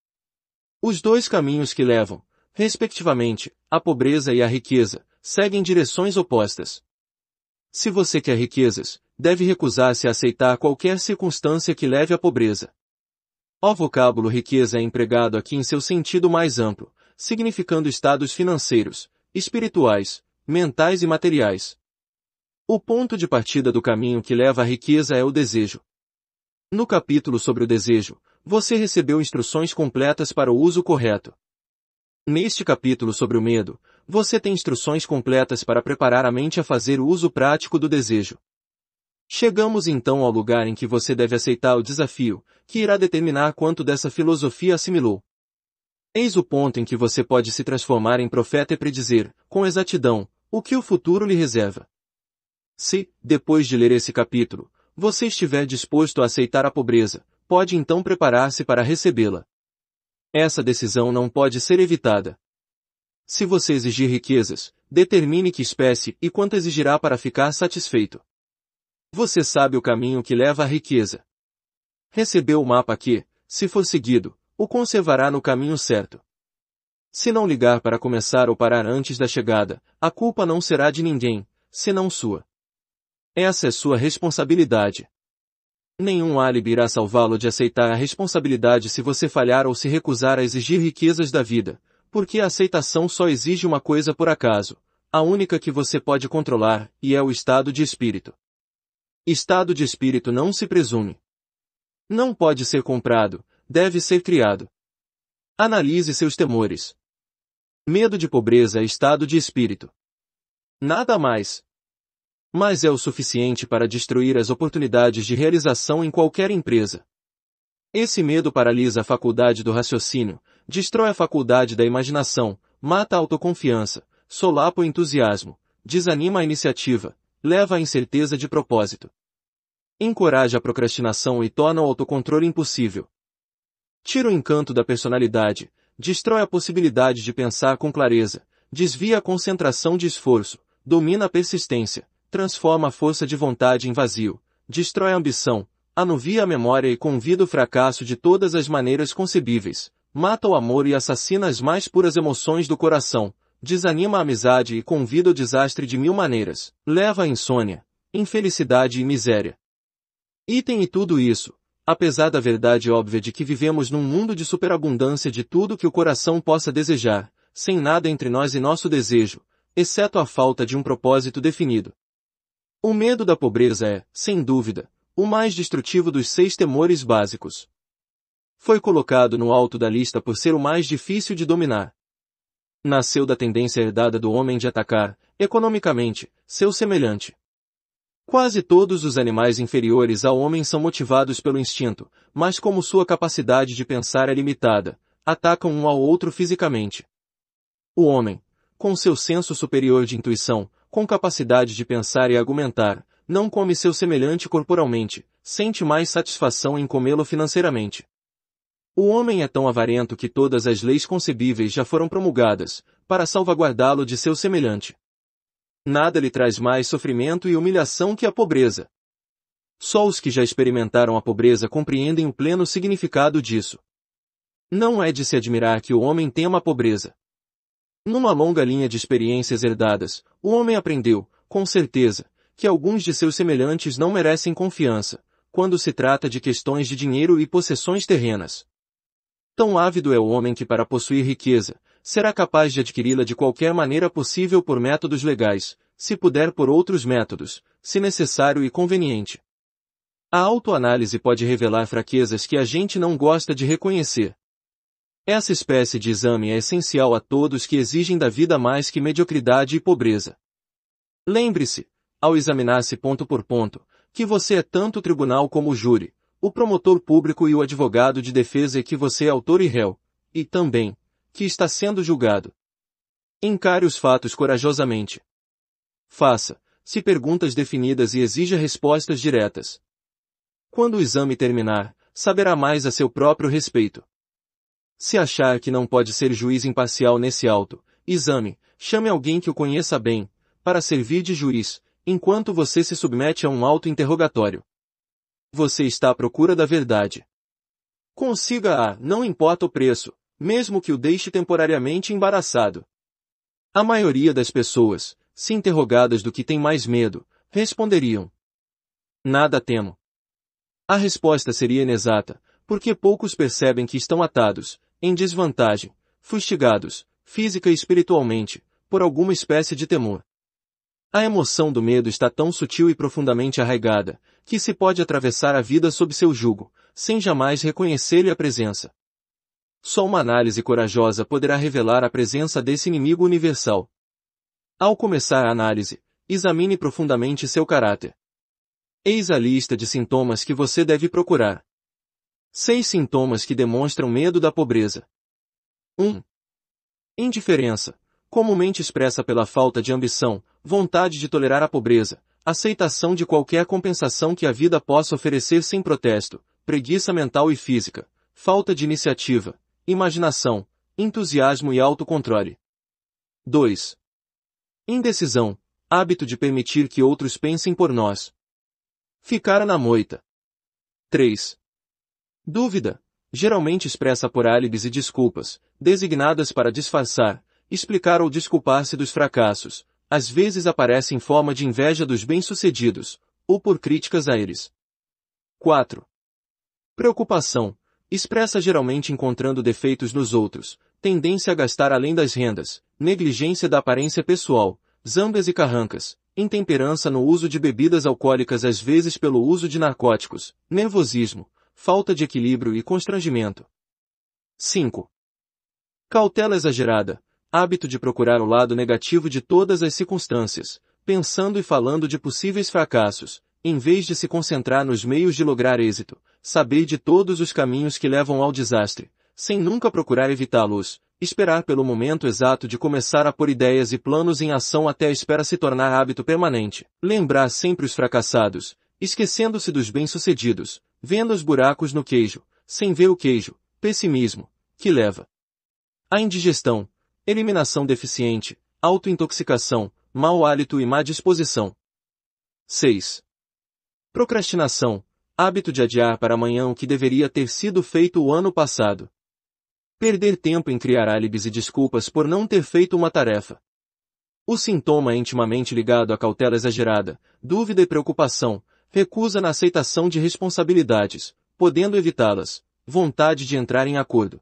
Os dois caminhos que levam, respectivamente, à pobreza e à riqueza, seguem direções opostas. Se você quer riquezas, deve recusar-se a aceitar qualquer circunstância que leve à pobreza. O vocábulo riqueza é empregado aqui em seu sentido mais amplo, significando estados financeiros, espirituais, mentais e materiais. O ponto de partida do caminho que leva à riqueza é o desejo, no capítulo sobre o desejo, você recebeu instruções completas para o uso correto. Neste capítulo sobre o medo, você tem instruções completas para preparar a mente a fazer o uso prático do desejo. Chegamos então ao lugar em que você deve aceitar o desafio, que irá determinar quanto dessa filosofia assimilou. Eis o ponto em que você pode se transformar em profeta e predizer, com exatidão, o que o futuro lhe reserva. Se, depois de ler esse capítulo, você estiver disposto a aceitar a pobreza, pode então preparar-se para recebê-la. Essa decisão não pode ser evitada. Se você exigir riquezas, determine que espécie e quanto exigirá para ficar satisfeito. Você sabe o caminho que leva à riqueza. Recebeu o mapa que, se for seguido, o conservará no caminho certo. Se não ligar para começar ou parar antes da chegada, a culpa não será de ninguém, senão sua. Essa é sua responsabilidade. Nenhum álibi irá salvá-lo de aceitar a responsabilidade se você falhar ou se recusar a exigir riquezas da vida, porque a aceitação só exige uma coisa por acaso, a única que você pode controlar, e é o estado de espírito. Estado de espírito não se presume. Não pode ser comprado, deve ser criado. Analise seus temores. Medo de pobreza é estado de espírito. Nada mais mas é o suficiente para destruir as oportunidades de realização em qualquer empresa. Esse medo paralisa a faculdade do raciocínio, destrói a faculdade da imaginação, mata a autoconfiança, solapa o entusiasmo, desanima a iniciativa, leva à incerteza de propósito. Encoraja a procrastinação e torna o autocontrole impossível. Tira o encanto da personalidade, destrói a possibilidade de pensar com clareza, desvia a concentração de esforço, domina a persistência, transforma a força de vontade em vazio, destrói a ambição, anuvia a memória e convida o fracasso de todas as maneiras concebíveis, mata o amor e assassina as mais puras emoções do coração, desanima a amizade e convida o desastre de mil maneiras, leva a insônia, infelicidade e miséria. Item e tudo isso, apesar da verdade óbvia de que vivemos num mundo de superabundância de tudo que o coração possa desejar, sem nada entre nós e nosso desejo, exceto a falta de um propósito definido. O medo da pobreza é, sem dúvida, o mais destrutivo dos seis temores básicos. Foi colocado no alto da lista por ser o mais difícil de dominar. Nasceu da tendência herdada do homem de atacar, economicamente, seu semelhante. Quase todos os animais inferiores ao homem são motivados pelo instinto, mas como sua capacidade de pensar é limitada, atacam um ao outro fisicamente. O homem, com seu senso superior de intuição, com capacidade de pensar e argumentar, não come seu semelhante corporalmente, sente mais satisfação em comê-lo financeiramente. O homem é tão avarento que todas as leis concebíveis já foram promulgadas, para salvaguardá-lo de seu semelhante. Nada lhe traz mais sofrimento e humilhação que a pobreza. Só os que já experimentaram a pobreza compreendem o pleno significado disso. Não é de se admirar que o homem tema a pobreza. Numa longa linha de experiências herdadas, o homem aprendeu, com certeza, que alguns de seus semelhantes não merecem confiança, quando se trata de questões de dinheiro e possessões terrenas. Tão ávido é o homem que para possuir riqueza, será capaz de adquiri-la de qualquer maneira possível por métodos legais, se puder por outros métodos, se necessário e conveniente. A autoanálise pode revelar fraquezas que a gente não gosta de reconhecer, essa espécie de exame é essencial a todos que exigem da vida mais que mediocridade e pobreza. Lembre-se, ao examinar-se ponto por ponto, que você é tanto o tribunal como o júri, o promotor público e o advogado de defesa e que você é autor e réu, e também, que está sendo julgado. Encare os fatos corajosamente. Faça, se perguntas definidas e exija respostas diretas. Quando o exame terminar, saberá mais a seu próprio respeito. Se achar que não pode ser juiz imparcial nesse auto, exame, chame alguém que o conheça bem, para servir de juiz, enquanto você se submete a um auto-interrogatório. Você está à procura da verdade. Consiga-a, não importa o preço, mesmo que o deixe temporariamente embaraçado. A maioria das pessoas, se interrogadas do que tem mais medo, responderiam: Nada temo. A resposta seria inexata, porque poucos percebem que estão atados, em desvantagem, fustigados, física e espiritualmente, por alguma espécie de temor. A emoção do medo está tão sutil e profundamente arraigada, que se pode atravessar a vida sob seu jugo, sem jamais reconhecer-lhe a presença. Só uma análise corajosa poderá revelar a presença desse inimigo universal. Ao começar a análise, examine profundamente seu caráter. Eis a lista de sintomas que você deve procurar. Seis sintomas que demonstram medo da pobreza. 1. Indiferença, comumente expressa pela falta de ambição, vontade de tolerar a pobreza, aceitação de qualquer compensação que a vida possa oferecer sem protesto, preguiça mental e física, falta de iniciativa, imaginação, entusiasmo e autocontrole. 2. Indecisão, hábito de permitir que outros pensem por nós. Ficar na moita. 3. Dúvida. Geralmente expressa por álibis e desculpas, designadas para disfarçar, explicar ou desculpar-se dos fracassos. Às vezes aparece em forma de inveja dos bem-sucedidos, ou por críticas a eles. 4. Preocupação. Expressa geralmente encontrando defeitos nos outros, tendência a gastar além das rendas, negligência da aparência pessoal, zambas e carrancas, intemperança no uso de bebidas alcoólicas às vezes pelo uso de narcóticos, nervosismo, falta de equilíbrio e constrangimento. 5. Cautela exagerada, hábito de procurar o lado negativo de todas as circunstâncias, pensando e falando de possíveis fracassos, em vez de se concentrar nos meios de lograr êxito, saber de todos os caminhos que levam ao desastre, sem nunca procurar evitá-los, esperar pelo momento exato de começar a pôr ideias e planos em ação até a espera se tornar hábito permanente, lembrar sempre os fracassados, esquecendo-se dos bem-sucedidos, vendo os buracos no queijo, sem ver o queijo, pessimismo, que leva à indigestão, eliminação deficiente, autointoxicação, mau hálito e má disposição. 6. Procrastinação, hábito de adiar para amanhã o que deveria ter sido feito o ano passado. Perder tempo em criar álibis e desculpas por não ter feito uma tarefa. O sintoma é intimamente ligado à cautela exagerada, dúvida e preocupação, recusa na aceitação de responsabilidades, podendo evitá-las, vontade de entrar em acordo.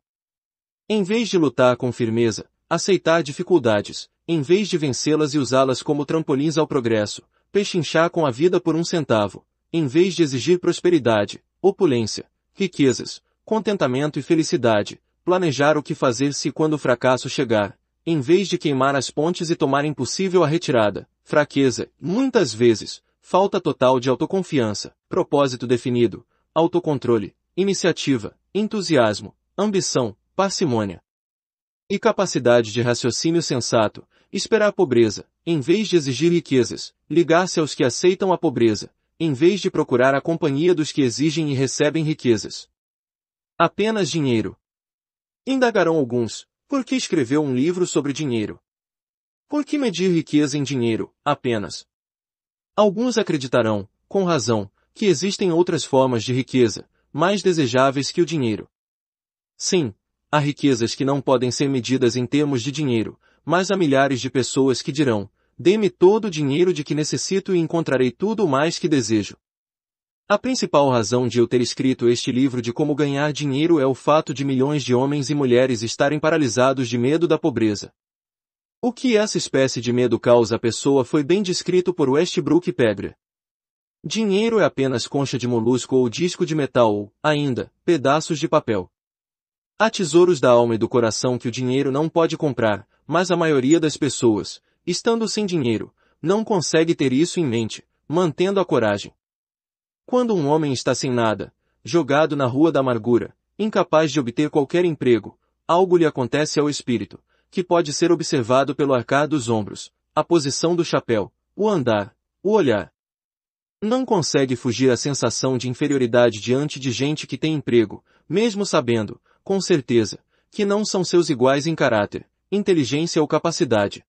Em vez de lutar com firmeza, aceitar dificuldades, em vez de vencê-las e usá-las como trampolins ao progresso, pechinchar com a vida por um centavo, em vez de exigir prosperidade, opulência, riquezas, contentamento e felicidade, planejar o que fazer se quando o fracasso chegar, em vez de queimar as pontes e tomar impossível a retirada, fraqueza, muitas vezes, falta total de autoconfiança, propósito definido, autocontrole, iniciativa, entusiasmo, ambição, parcimônia e capacidade de raciocínio sensato, esperar a pobreza, em vez de exigir riquezas, ligar-se aos que aceitam a pobreza, em vez de procurar a companhia dos que exigem e recebem riquezas. Apenas dinheiro. Indagarão alguns, por que escreveu um livro sobre dinheiro? Por que medir riqueza em dinheiro, apenas, Alguns acreditarão, com razão, que existem outras formas de riqueza, mais desejáveis que o dinheiro. Sim, há riquezas que não podem ser medidas em termos de dinheiro, mas há milhares de pessoas que dirão, dê-me todo o dinheiro de que necessito e encontrarei tudo o mais que desejo. A principal razão de eu ter escrito este livro de como ganhar dinheiro é o fato de milhões de homens e mulheres estarem paralisados de medo da pobreza. O que essa espécie de medo causa à pessoa foi bem descrito por Westbrook Pedra. Dinheiro é apenas concha de molusco ou disco de metal ou, ainda, pedaços de papel. Há tesouros da alma e do coração que o dinheiro não pode comprar, mas a maioria das pessoas, estando sem dinheiro, não consegue ter isso em mente, mantendo a coragem. Quando um homem está sem nada, jogado na rua da amargura, incapaz de obter qualquer emprego, algo lhe acontece ao espírito, que pode ser observado pelo arcar dos ombros, a posição do chapéu, o andar, o olhar. Não consegue fugir à sensação de inferioridade diante de gente que tem emprego, mesmo sabendo, com certeza, que não são seus iguais em caráter, inteligência ou capacidade.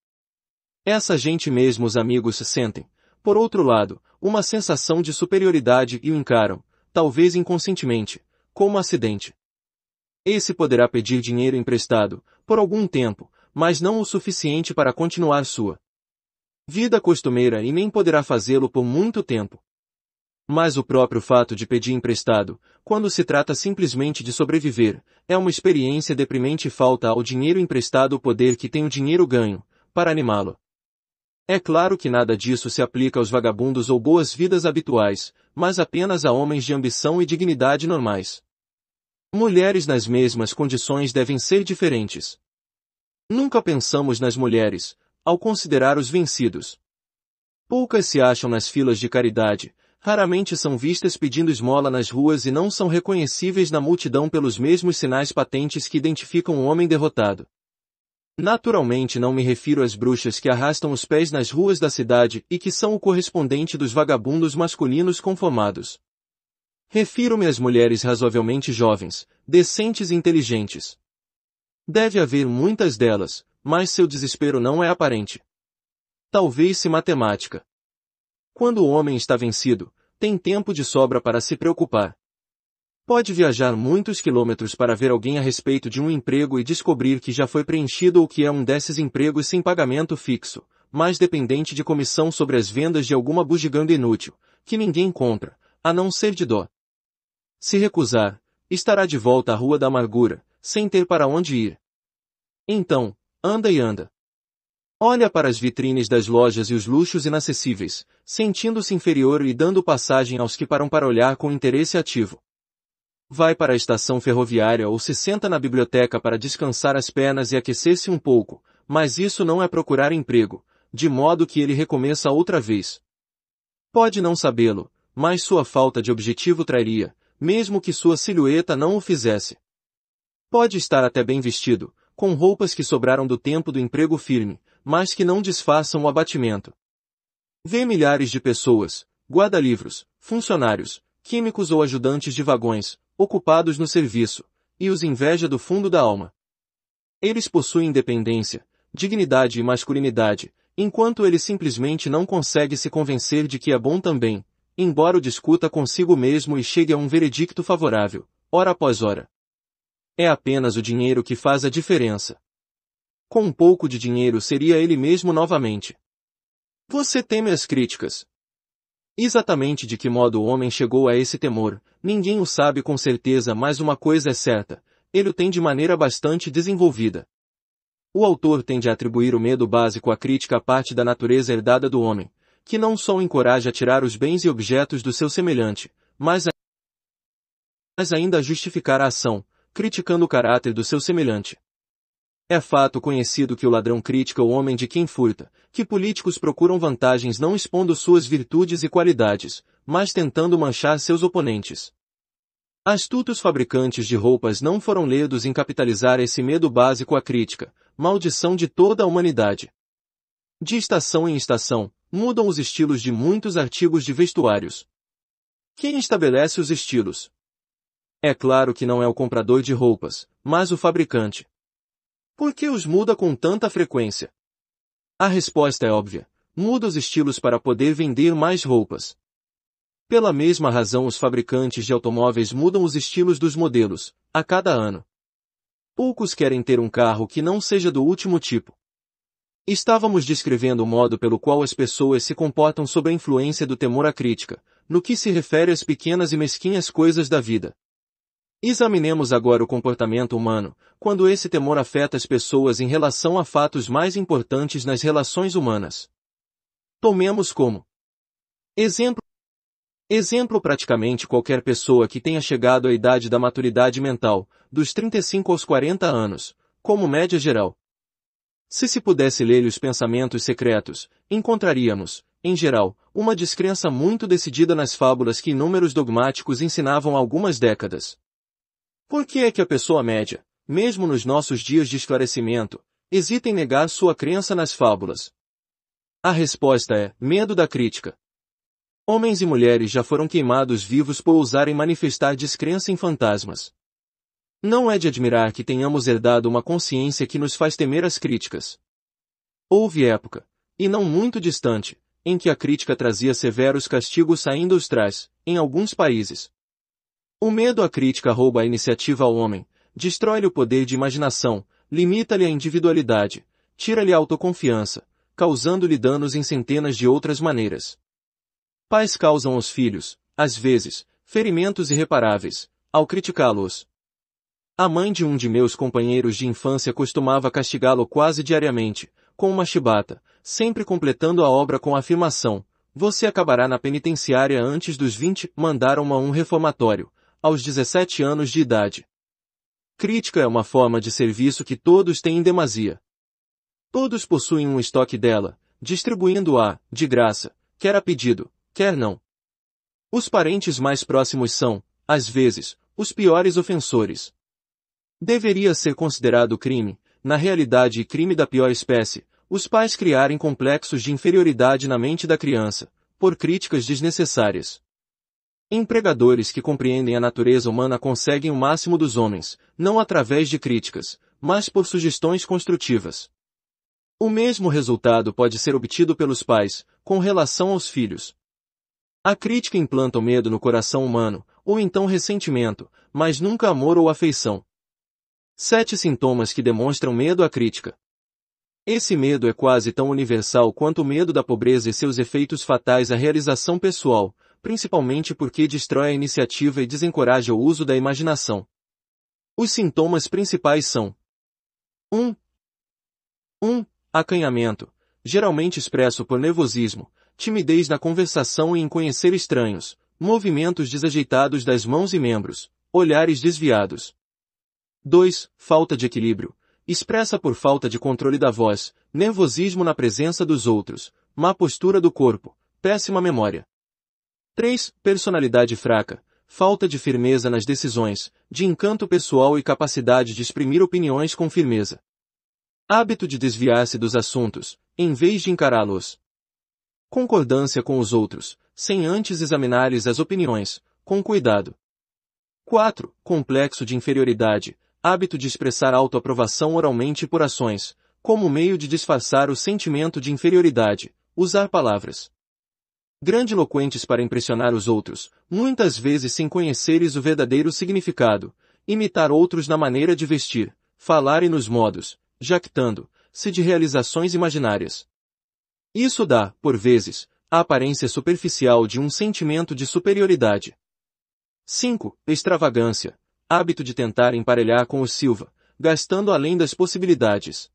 Essa gente mesmo os amigos sentem, por outro lado, uma sensação de superioridade e o encaram, talvez inconscientemente, como acidente. Esse poderá pedir dinheiro emprestado, por algum tempo, mas não o suficiente para continuar sua vida costumeira e nem poderá fazê-lo por muito tempo. Mas o próprio fato de pedir emprestado, quando se trata simplesmente de sobreviver, é uma experiência deprimente e falta ao dinheiro emprestado o poder que tem o dinheiro ganho, para animá-lo. É claro que nada disso se aplica aos vagabundos ou boas vidas habituais, mas apenas a homens de ambição e dignidade normais. Mulheres nas mesmas condições devem ser diferentes. Nunca pensamos nas mulheres, ao considerar os vencidos. Poucas se acham nas filas de caridade, raramente são vistas pedindo esmola nas ruas e não são reconhecíveis na multidão pelos mesmos sinais patentes que identificam o um homem derrotado. Naturalmente não me refiro às bruxas que arrastam os pés nas ruas da cidade e que são o correspondente dos vagabundos masculinos conformados. Refiro-me às mulheres razoavelmente jovens, decentes e inteligentes. Deve haver muitas delas, mas seu desespero não é aparente. Talvez se matemática. Quando o homem está vencido, tem tempo de sobra para se preocupar. Pode viajar muitos quilômetros para ver alguém a respeito de um emprego e descobrir que já foi preenchido ou que é um desses empregos sem pagamento fixo, mas dependente de comissão sobre as vendas de alguma bugiganga inútil, que ninguém compra, a não ser de dó. Se recusar, estará de volta à Rua da Amargura, sem ter para onde ir. Então, anda e anda. Olha para as vitrines das lojas e os luxos inacessíveis, sentindo-se inferior e dando passagem aos que param para olhar com interesse ativo. Vai para a estação ferroviária ou se senta na biblioteca para descansar as pernas e aquecer-se um pouco, mas isso não é procurar emprego, de modo que ele recomeça outra vez. Pode não sabê-lo, mas sua falta de objetivo trairia, mesmo que sua silhueta não o fizesse. Pode estar até bem vestido, com roupas que sobraram do tempo do emprego firme, mas que não desfaçam o abatimento. Vê milhares de pessoas, guarda-livros, funcionários, químicos ou ajudantes de vagões, ocupados no serviço, e os inveja do fundo da alma. Eles possuem independência, dignidade e masculinidade, enquanto ele simplesmente não consegue se convencer de que é bom também, embora o discuta consigo mesmo e chegue a um veredicto favorável, hora após hora. É apenas o dinheiro que faz a diferença. Com um pouco de dinheiro seria ele mesmo novamente. Você teme as críticas. Exatamente de que modo o homem chegou a esse temor, ninguém o sabe com certeza, mas uma coisa é certa, ele o tem de maneira bastante desenvolvida. O autor tende a atribuir o medo básico à crítica à parte da natureza herdada do homem, que não só o encoraja a tirar os bens e objetos do seu semelhante, mas, mas ainda a justificar a ação, criticando o caráter do seu semelhante. É fato conhecido que o ladrão critica o homem de quem furta, que políticos procuram vantagens não expondo suas virtudes e qualidades, mas tentando manchar seus oponentes. Astutos fabricantes de roupas não foram ledos em capitalizar esse medo básico à crítica, maldição de toda a humanidade. De estação em estação, mudam os estilos de muitos artigos de vestuários. Quem estabelece os estilos? É claro que não é o comprador de roupas, mas o fabricante. Por que os muda com tanta frequência? A resposta é óbvia. Muda os estilos para poder vender mais roupas. Pela mesma razão os fabricantes de automóveis mudam os estilos dos modelos, a cada ano. Poucos querem ter um carro que não seja do último tipo. Estávamos descrevendo o modo pelo qual as pessoas se comportam sob a influência do temor à crítica, no que se refere às pequenas e mesquinhas coisas da vida. Examinemos agora o comportamento humano, quando esse temor afeta as pessoas em relação a fatos mais importantes nas relações humanas. Tomemos como exemplo Exemplo praticamente qualquer pessoa que tenha chegado à idade da maturidade mental, dos 35 aos 40 anos, como média geral. Se se pudesse ler os pensamentos secretos, encontraríamos, em geral, uma descrença muito decidida nas fábulas que inúmeros dogmáticos ensinavam há algumas décadas. Por que é que a pessoa média, mesmo nos nossos dias de esclarecimento, hesita em negar sua crença nas fábulas? A resposta é medo da crítica. Homens e mulheres já foram queimados vivos por ousarem manifestar descrença em fantasmas. Não é de admirar que tenhamos herdado uma consciência que nos faz temer as críticas. Houve época, e não muito distante, em que a crítica trazia severos castigos saindo os trás, em alguns países, o medo à crítica rouba a iniciativa ao homem, destrói-lhe o poder de imaginação, limita-lhe a individualidade, tira-lhe a autoconfiança, causando-lhe danos em centenas de outras maneiras. Pais causam aos filhos, às vezes, ferimentos irreparáveis, ao criticá-los. A mãe de um de meus companheiros de infância costumava castigá-lo quase diariamente, com uma chibata, sempre completando a obra com a afirmação, você acabará na penitenciária antes dos 20, mandaram a um reformatório, aos 17 anos de idade. Crítica é uma forma de serviço que todos têm em demasia. Todos possuem um estoque dela, distribuindo-a, de graça, quer a pedido, quer não. Os parentes mais próximos são, às vezes, os piores ofensores. Deveria ser considerado crime, na realidade crime da pior espécie, os pais criarem complexos de inferioridade na mente da criança, por críticas desnecessárias. Empregadores que compreendem a natureza humana conseguem o máximo dos homens, não através de críticas, mas por sugestões construtivas. O mesmo resultado pode ser obtido pelos pais, com relação aos filhos. A crítica implanta o medo no coração humano, ou então ressentimento, mas nunca amor ou afeição. Sete sintomas que demonstram medo à crítica. Esse medo é quase tão universal quanto o medo da pobreza e seus efeitos fatais à realização pessoal, principalmente porque destrói a iniciativa e desencoraja o uso da imaginação. Os sintomas principais são 1. 1. Acanhamento, geralmente expresso por nervosismo, timidez na conversação e em conhecer estranhos, movimentos desajeitados das mãos e membros, olhares desviados. 2. Falta de equilíbrio, expressa por falta de controle da voz, nervosismo na presença dos outros, má postura do corpo, péssima memória. 3. Personalidade fraca. Falta de firmeza nas decisões, de encanto pessoal e capacidade de exprimir opiniões com firmeza. Hábito de desviar-se dos assuntos, em vez de encará-los. Concordância com os outros, sem antes examinar-lhes as opiniões, com cuidado. 4. Complexo de inferioridade, hábito de expressar autoaprovação oralmente por ações, como meio de disfarçar o sentimento de inferioridade, usar palavras grandiloquentes para impressionar os outros, muitas vezes sem conheceres o verdadeiro significado, imitar outros na maneira de vestir, falar e nos modos, jactando-se de realizações imaginárias. Isso dá, por vezes, a aparência superficial de um sentimento de superioridade. 5. Extravagância. Hábito de tentar emparelhar com o Silva, gastando além das possibilidades.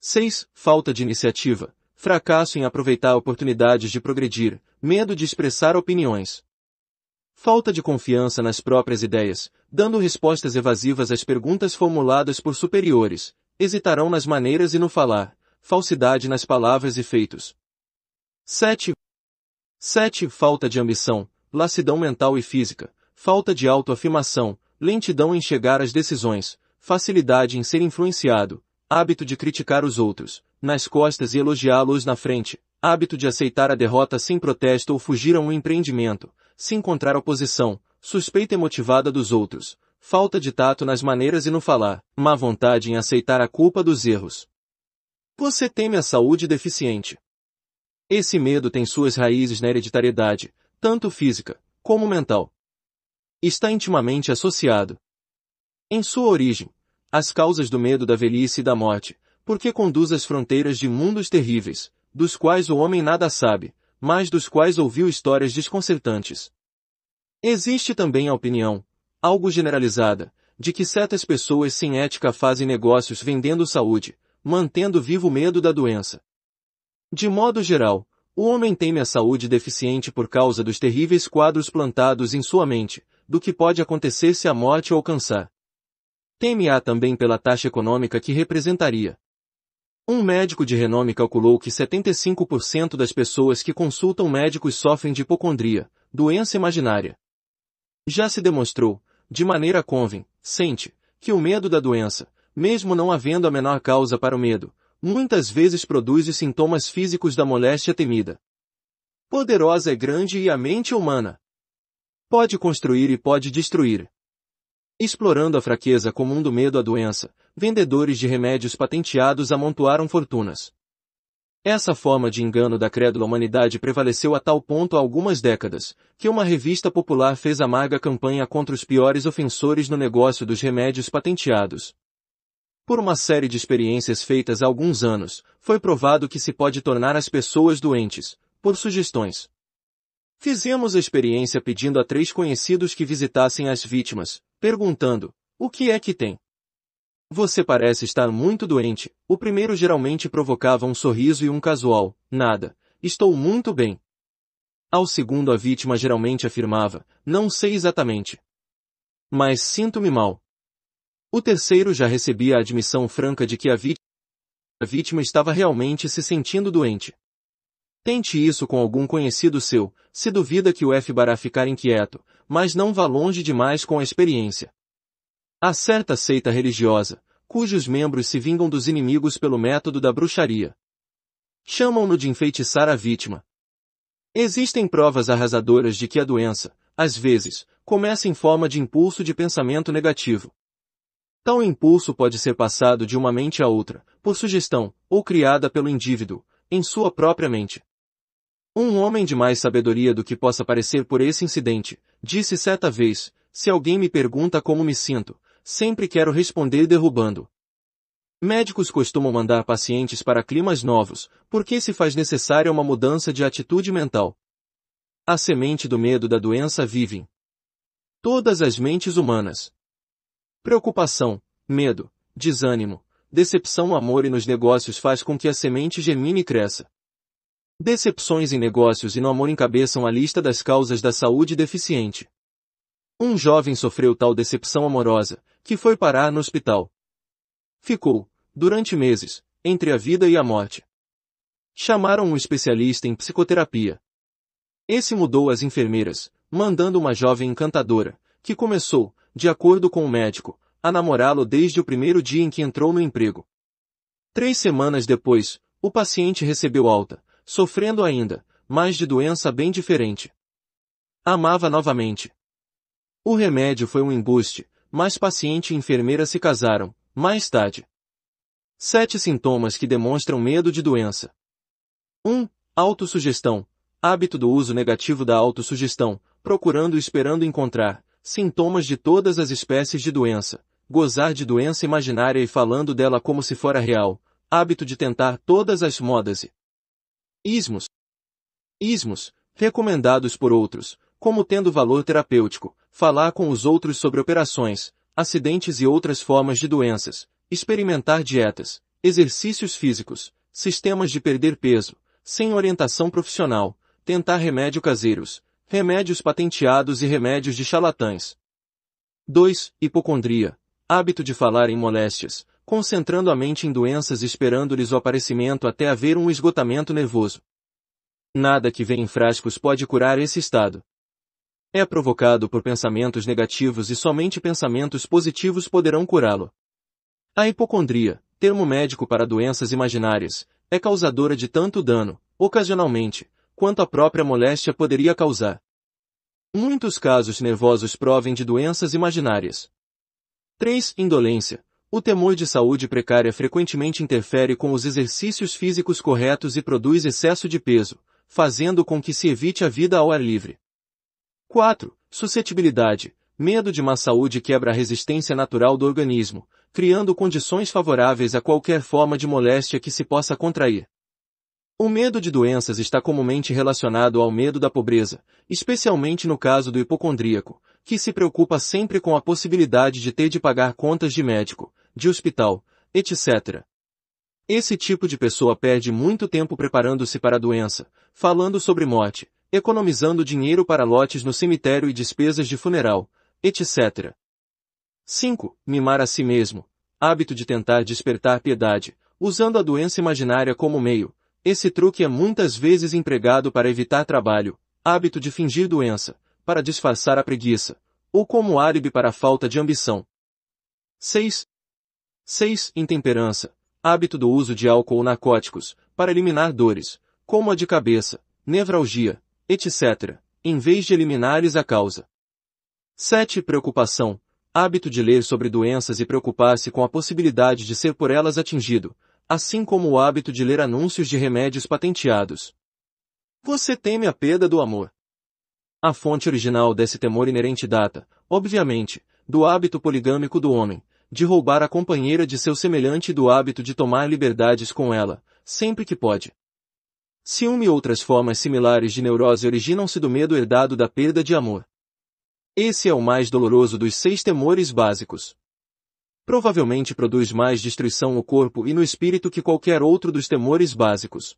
6. Falta de iniciativa fracasso em aproveitar oportunidades de progredir, medo de expressar opiniões. Falta de confiança nas próprias ideias, dando respostas evasivas às perguntas formuladas por superiores, hesitarão nas maneiras e no falar, falsidade nas palavras e feitos. 7. 7. Falta de ambição, lassidão mental e física, falta de autoafirmação, lentidão em chegar às decisões, facilidade em ser influenciado, hábito de criticar os outros, nas costas e elogiá-los na frente, hábito de aceitar a derrota sem protesto ou fugir a um empreendimento, se encontrar oposição, suspeita emotivada dos outros, falta de tato nas maneiras e no falar, má vontade em aceitar a culpa dos erros. Você teme a saúde deficiente. Esse medo tem suas raízes na hereditariedade, tanto física como mental. Está intimamente associado. Em sua origem, as causas do medo da velhice e da morte, porque conduz às fronteiras de mundos terríveis, dos quais o homem nada sabe, mas dos quais ouviu histórias desconcertantes. Existe também a opinião, algo generalizada, de que certas pessoas sem ética fazem negócios vendendo saúde, mantendo vivo o medo da doença. De modo geral, o homem teme a saúde deficiente por causa dos terríveis quadros plantados em sua mente, do que pode acontecer se a morte o alcançar. Teme-a também pela taxa econômica que representaria. Um médico de renome calculou que 75% das pessoas que consultam médicos sofrem de hipocondria, doença imaginária. Já se demonstrou, de maneira convincente, que o medo da doença, mesmo não havendo a menor causa para o medo, muitas vezes produz os sintomas físicos da moléstia temida. Poderosa é grande e a mente humana. Pode construir e pode destruir. Explorando a fraqueza comum do medo à doença, vendedores de remédios patenteados amontoaram fortunas. Essa forma de engano da crédula humanidade prevaleceu a tal ponto há algumas décadas, que uma revista popular fez amarga campanha contra os piores ofensores no negócio dos remédios patenteados. Por uma série de experiências feitas há alguns anos, foi provado que se pode tornar as pessoas doentes, por sugestões. Fizemos a experiência pedindo a três conhecidos que visitassem as vítimas, perguntando: O que é que tem? Você parece estar muito doente. O primeiro geralmente provocava um sorriso e um casual, nada, estou muito bem. Ao segundo a vítima geralmente afirmava, não sei exatamente. Mas sinto-me mal. O terceiro já recebia a admissão franca de que a vítima estava realmente se sentindo doente. Tente isso com algum conhecido seu, se duvida que o F bará ficar inquieto, mas não vá longe demais com a experiência. Há certa seita religiosa, cujos membros se vingam dos inimigos pelo método da bruxaria. Chamam-no de enfeitiçar a vítima. Existem provas arrasadoras de que a doença, às vezes, começa em forma de impulso de pensamento negativo. Tal impulso pode ser passado de uma mente a outra, por sugestão, ou criada pelo indivíduo, em sua própria mente. Um homem de mais sabedoria do que possa parecer por esse incidente, disse certa vez, se alguém me pergunta como me sinto, sempre quero responder derrubando. Médicos costumam mandar pacientes para climas novos, porque se faz necessária uma mudança de atitude mental. A semente do medo da doença vive todas as mentes humanas. Preocupação, medo, desânimo, decepção, amor e nos negócios faz com que a semente gemine cresça. Decepções em negócios e no amor encabeçam a lista das causas da saúde deficiente. Um jovem sofreu tal decepção amorosa, que foi parar no hospital. Ficou, durante meses, entre a vida e a morte. Chamaram um especialista em psicoterapia. Esse mudou as enfermeiras, mandando uma jovem encantadora, que começou, de acordo com o médico, a namorá-lo desde o primeiro dia em que entrou no emprego. Três semanas depois, o paciente recebeu alta, sofrendo ainda, mas de doença bem diferente. Amava novamente. O remédio foi um embuste, mas paciente e enfermeira se casaram, mais tarde. Sete sintomas que demonstram medo de doença. 1. Um, autossugestão. Hábito do uso negativo da autossugestão, procurando e esperando encontrar sintomas de todas as espécies de doença, gozar de doença imaginária e falando dela como se fora real, hábito de tentar todas as modas e ismos. Ismos, recomendados por outros, como tendo valor terapêutico, falar com os outros sobre operações, acidentes e outras formas de doenças, experimentar dietas, exercícios físicos, sistemas de perder peso, sem orientação profissional, tentar remédio caseiros, remédios patenteados e remédios de charlatães. 2. Hipocondria. Hábito de falar em moléstias, concentrando a mente em doenças esperando-lhes o aparecimento até haver um esgotamento nervoso. Nada que vem em frascos pode curar esse estado. É provocado por pensamentos negativos e somente pensamentos positivos poderão curá-lo. A hipocondria, termo médico para doenças imaginárias, é causadora de tanto dano, ocasionalmente, quanto a própria moléstia poderia causar. Muitos casos nervosos provem de doenças imaginárias. 3. Indolência, o temor de saúde precária frequentemente interfere com os exercícios físicos corretos e produz excesso de peso, fazendo com que se evite a vida ao ar livre. 4. Suscetibilidade. Medo de má saúde quebra a resistência natural do organismo, criando condições favoráveis a qualquer forma de moléstia que se possa contrair. O medo de doenças está comumente relacionado ao medo da pobreza, especialmente no caso do hipocondríaco, que se preocupa sempre com a possibilidade de ter de pagar contas de médico, de hospital, etc. Esse tipo de pessoa perde muito tempo preparando-se para a doença, falando sobre morte, economizando dinheiro para lotes no cemitério e despesas de funeral, etc. 5. Mimar a si mesmo. Hábito de tentar despertar piedade, usando a doença imaginária como meio. Esse truque é muitas vezes empregado para evitar trabalho, hábito de fingir doença, para disfarçar a preguiça, ou como álibi para a falta de ambição. 6. 6. Intemperança. Hábito do uso de álcool ou narcóticos, para eliminar dores, como a de cabeça, nevralgia, etc., em vez de eliminares a causa. 7. Preocupação. Hábito de ler sobre doenças e preocupar-se com a possibilidade de ser por elas atingido, assim como o hábito de ler anúncios de remédios patenteados. Você teme a perda do amor. A fonte original desse temor inerente data, obviamente, do hábito poligâmico do homem, de roubar a companheira de seu semelhante e do hábito de tomar liberdades com ela, sempre que pode. Ciúme e outras formas similares de neurose originam-se do medo herdado da perda de amor. Esse é o mais doloroso dos seis temores básicos. Provavelmente produz mais destruição no corpo e no espírito que qualquer outro dos temores básicos.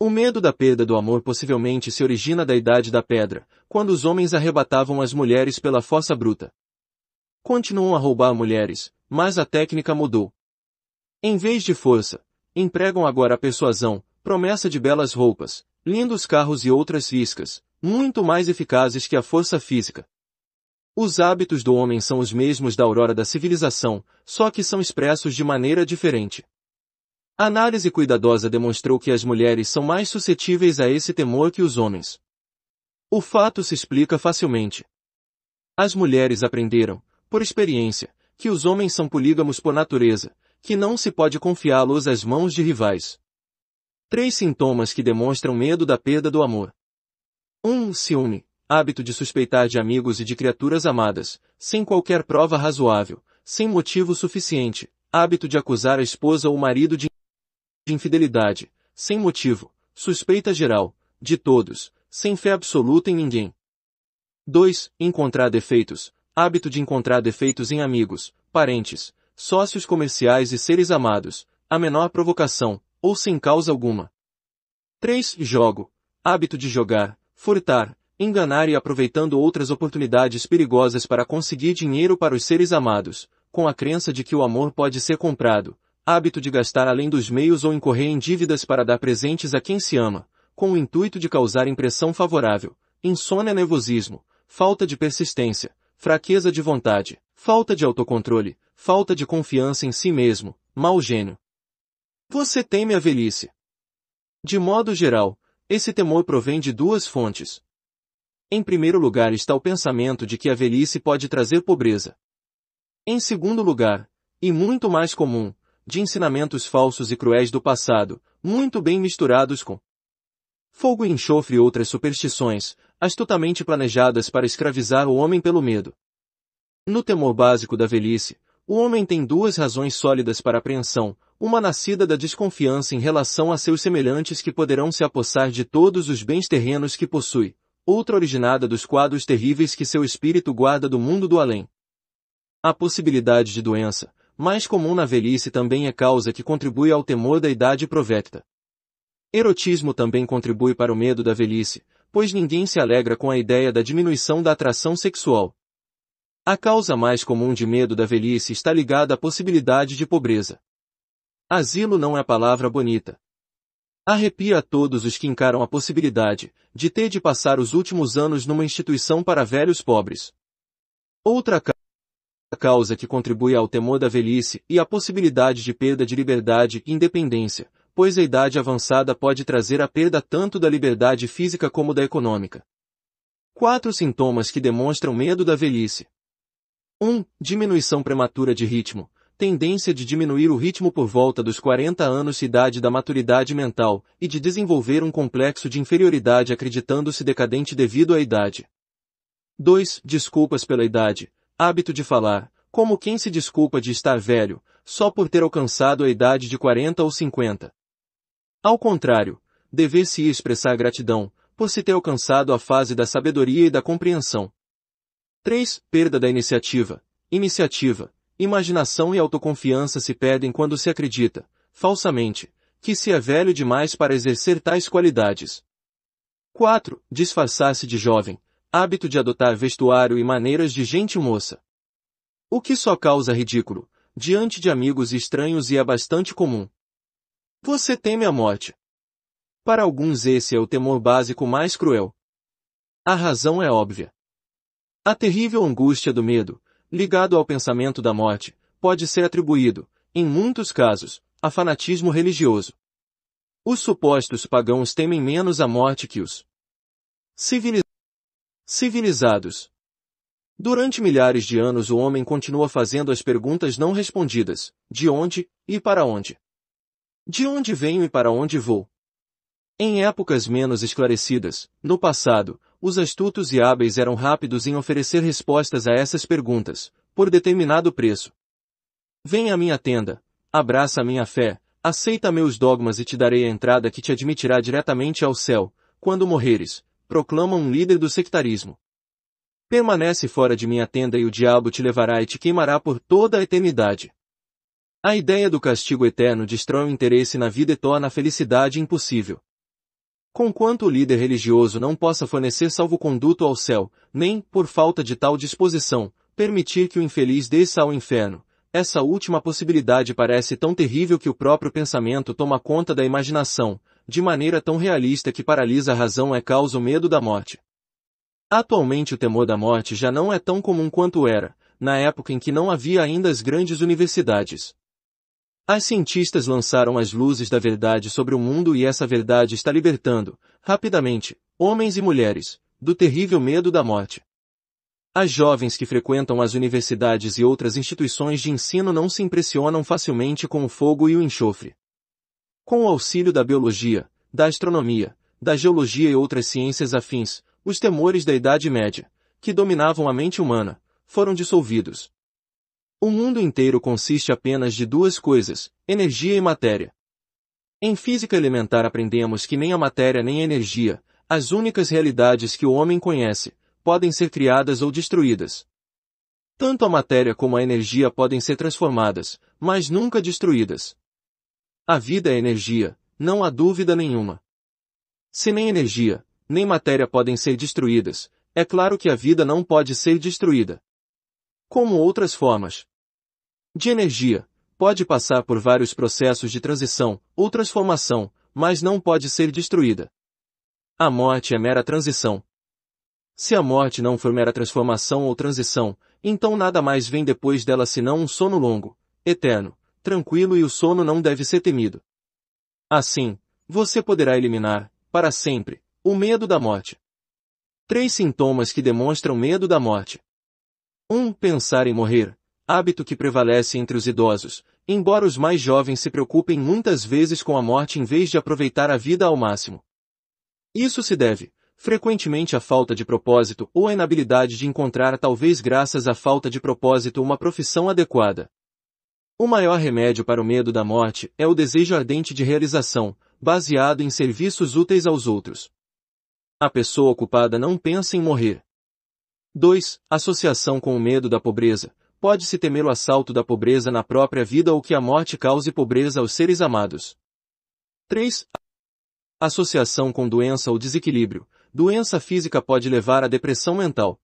O medo da perda do amor possivelmente se origina da idade da pedra, quando os homens arrebatavam as mulheres pela fossa bruta continuam a roubar mulheres, mas a técnica mudou. Em vez de força, empregam agora a persuasão, promessa de belas roupas, lindos carros e outras riscas, muito mais eficazes que a força física. Os hábitos do homem são os mesmos da aurora da civilização, só que são expressos de maneira diferente. A análise cuidadosa demonstrou que as mulheres são mais suscetíveis a esse temor que os homens. O fato se explica facilmente. As mulheres aprenderam, por experiência, que os homens são polígamos por natureza, que não se pode confiá-los às mãos de rivais. Três sintomas que demonstram medo da perda do amor. 1. Um, ciúme, hábito de suspeitar de amigos e de criaturas amadas, sem qualquer prova razoável, sem motivo suficiente, hábito de acusar a esposa ou marido de infidelidade, sem motivo, suspeita geral, de todos, sem fé absoluta em ninguém. 2. Encontrar defeitos, hábito de encontrar defeitos em amigos, parentes, sócios comerciais e seres amados, a menor provocação, ou sem causa alguma. 3. Jogo. Hábito de jogar, furtar, enganar e aproveitando outras oportunidades perigosas para conseguir dinheiro para os seres amados, com a crença de que o amor pode ser comprado, hábito de gastar além dos meios ou incorrer em dívidas para dar presentes a quem se ama, com o intuito de causar impressão favorável, insônia nervosismo, falta de persistência, fraqueza de vontade, falta de autocontrole, falta de confiança em si mesmo, mau gênio. Você teme a velhice. De modo geral, esse temor provém de duas fontes. Em primeiro lugar está o pensamento de que a velhice pode trazer pobreza. Em segundo lugar, e muito mais comum, de ensinamentos falsos e cruéis do passado, muito bem misturados com fogo e enxofre e outras superstições, astutamente planejadas para escravizar o homem pelo medo. No temor básico da velhice, o homem tem duas razões sólidas para apreensão, uma nascida da desconfiança em relação a seus semelhantes que poderão se apossar de todos os bens terrenos que possui, outra originada dos quadros terríveis que seu espírito guarda do mundo do além. A possibilidade de doença, mais comum na velhice também é causa que contribui ao temor da idade provecta. Erotismo também contribui para o medo da velhice, pois ninguém se alegra com a ideia da diminuição da atração sexual. A causa mais comum de medo da velhice está ligada à possibilidade de pobreza. Asilo não é palavra bonita. Arrepia a todos os que encaram a possibilidade de ter de passar os últimos anos numa instituição para velhos pobres. Outra causa que contribui ao temor da velhice e à possibilidade de perda de liberdade e independência pois a idade avançada pode trazer a perda tanto da liberdade física como da econômica. Quatro sintomas que demonstram medo da velhice. 1. Um, diminuição prematura de ritmo. Tendência de diminuir o ritmo por volta dos 40 anos idade da maturidade mental e de desenvolver um complexo de inferioridade acreditando-se decadente devido à idade. 2. Desculpas pela idade. Hábito de falar, como quem se desculpa de estar velho, só por ter alcançado a idade de 40 ou 50. Ao contrário, dever-se expressar gratidão, por se ter alcançado a fase da sabedoria e da compreensão. 3. Perda da iniciativa. Iniciativa, imaginação e autoconfiança se perdem quando se acredita, falsamente, que se é velho demais para exercer tais qualidades. 4. Disfarçar-se de jovem. Hábito de adotar vestuário e maneiras de gente moça. O que só causa ridículo, diante de amigos estranhos e é bastante comum. Você teme a morte. Para alguns esse é o temor básico mais cruel. A razão é óbvia. A terrível angústia do medo, ligado ao pensamento da morte, pode ser atribuído, em muitos casos, a fanatismo religioso. Os supostos pagãos temem menos a morte que os civilizados. Durante milhares de anos o homem continua fazendo as perguntas não respondidas, de onde e para onde. De onde venho e para onde vou? Em épocas menos esclarecidas, no passado, os astutos e hábeis eram rápidos em oferecer respostas a essas perguntas, por determinado preço. Venha à minha tenda, abraça a minha fé, aceita meus dogmas e te darei a entrada que te admitirá diretamente ao céu, quando morreres, proclama um líder do sectarismo. Permanece fora de minha tenda e o diabo te levará e te queimará por toda a eternidade. A ideia do castigo eterno destrói o interesse na vida e torna a felicidade impossível. Conquanto o líder religioso não possa fornecer salvo-conduto ao céu, nem, por falta de tal disposição, permitir que o infeliz desça ao inferno, essa última possibilidade parece tão terrível que o próprio pensamento toma conta da imaginação, de maneira tão realista que paralisa a razão e causa o medo da morte. Atualmente o temor da morte já não é tão comum quanto era, na época em que não havia ainda as grandes universidades. As cientistas lançaram as luzes da verdade sobre o mundo e essa verdade está libertando, rapidamente, homens e mulheres, do terrível medo da morte. As jovens que frequentam as universidades e outras instituições de ensino não se impressionam facilmente com o fogo e o enxofre. Com o auxílio da biologia, da astronomia, da geologia e outras ciências afins, os temores da Idade Média, que dominavam a mente humana, foram dissolvidos. O mundo inteiro consiste apenas de duas coisas, energia e matéria. Em física elementar aprendemos que nem a matéria nem a energia, as únicas realidades que o homem conhece, podem ser criadas ou destruídas. Tanto a matéria como a energia podem ser transformadas, mas nunca destruídas. A vida é energia, não há dúvida nenhuma. Se nem energia, nem matéria podem ser destruídas, é claro que a vida não pode ser destruída como outras formas de energia, pode passar por vários processos de transição ou transformação, mas não pode ser destruída. A morte é mera transição. Se a morte não for mera transformação ou transição, então nada mais vem depois dela senão um sono longo, eterno, tranquilo e o sono não deve ser temido. Assim, você poderá eliminar, para sempre, o medo da morte. Três sintomas que demonstram medo da morte. 1. Um, pensar em morrer. Hábito que prevalece entre os idosos, embora os mais jovens se preocupem muitas vezes com a morte em vez de aproveitar a vida ao máximo. Isso se deve, frequentemente à falta de propósito ou à inabilidade de encontrar, talvez graças à falta de propósito, uma profissão adequada. O maior remédio para o medo da morte é o desejo ardente de realização, baseado em serviços úteis aos outros. A pessoa ocupada não pensa em morrer, 2. Associação com o medo da pobreza. Pode-se temer o assalto da pobreza na própria vida ou que a morte cause pobreza aos seres amados. 3. Associação com doença ou desequilíbrio. Doença física pode levar à depressão mental.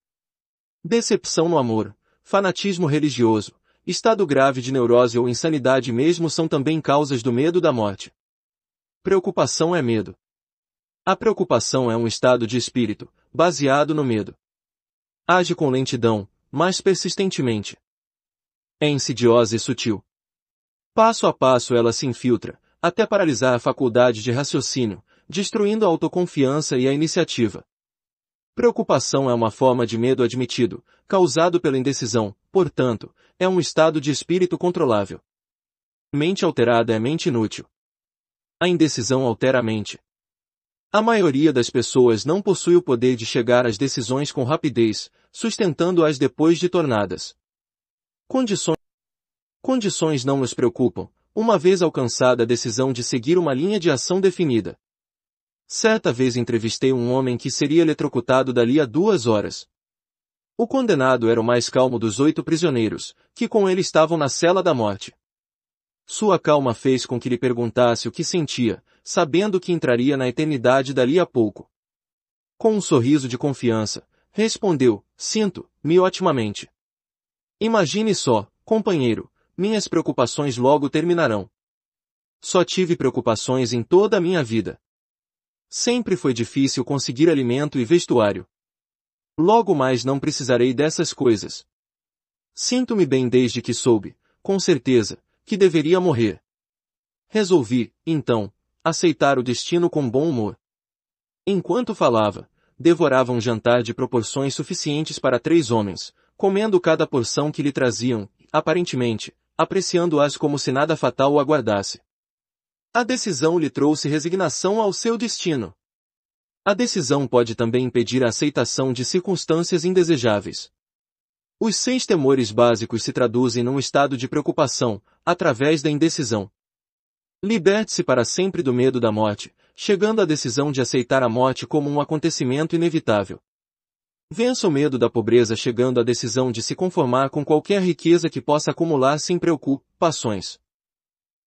Decepção no amor. Fanatismo religioso. Estado grave de neurose ou insanidade mesmo são também causas do medo da morte. Preocupação é medo. A preocupação é um estado de espírito, baseado no medo. Age com lentidão, mas persistentemente. É insidiosa e sutil. Passo a passo ela se infiltra, até paralisar a faculdade de raciocínio, destruindo a autoconfiança e a iniciativa. Preocupação é uma forma de medo admitido, causado pela indecisão, portanto, é um estado de espírito controlável. Mente alterada é mente inútil. A indecisão altera a mente. A maioria das pessoas não possui o poder de chegar às decisões com rapidez, sustentando-as depois de tornadas. Condições Condições não nos preocupam, uma vez alcançada a decisão de seguir uma linha de ação definida. Certa vez entrevistei um homem que seria eletrocutado dali a duas horas. O condenado era o mais calmo dos oito prisioneiros, que com ele estavam na cela da morte. Sua calma fez com que lhe perguntasse o que sentia, sabendo que entraria na eternidade dali a pouco. Com um sorriso de confiança, respondeu, sinto-me otimamente. Imagine só, companheiro, minhas preocupações logo terminarão. Só tive preocupações em toda a minha vida. Sempre foi difícil conseguir alimento e vestuário. Logo mais não precisarei dessas coisas. Sinto-me bem desde que soube, com certeza, que deveria morrer. Resolvi, então, aceitar o destino com bom humor. Enquanto falava, devorava um jantar de proporções suficientes para três homens, comendo cada porção que lhe traziam, aparentemente, apreciando-as como se nada fatal o aguardasse. A decisão lhe trouxe resignação ao seu destino. A decisão pode também impedir a aceitação de circunstâncias indesejáveis. Os seis temores básicos se traduzem num estado de preocupação, através da indecisão. Liberte-se para sempre do medo da morte, chegando à decisão de aceitar a morte como um acontecimento inevitável. Vença o medo da pobreza chegando à decisão de se conformar com qualquer riqueza que possa acumular sem preocupações.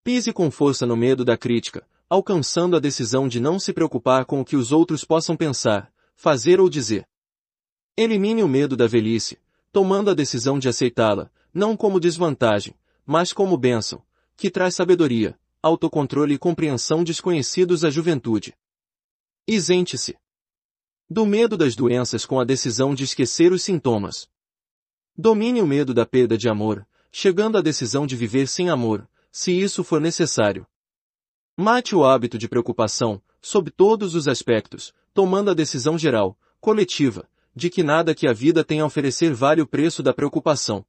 Pise com força no medo da crítica, alcançando a decisão de não se preocupar com o que os outros possam pensar, fazer ou dizer. Elimine o medo da velhice, tomando a decisão de aceitá-la, não como desvantagem, mas como bênção, que traz sabedoria, autocontrole e compreensão desconhecidos à juventude. Isente-se do medo das doenças com a decisão de esquecer os sintomas. Domine o medo da perda de amor, chegando à decisão de viver sem amor, se isso for necessário. Mate o hábito de preocupação, sob todos os aspectos, tomando a decisão geral, coletiva, de que nada que a vida tenha a oferecer vale o preço da preocupação.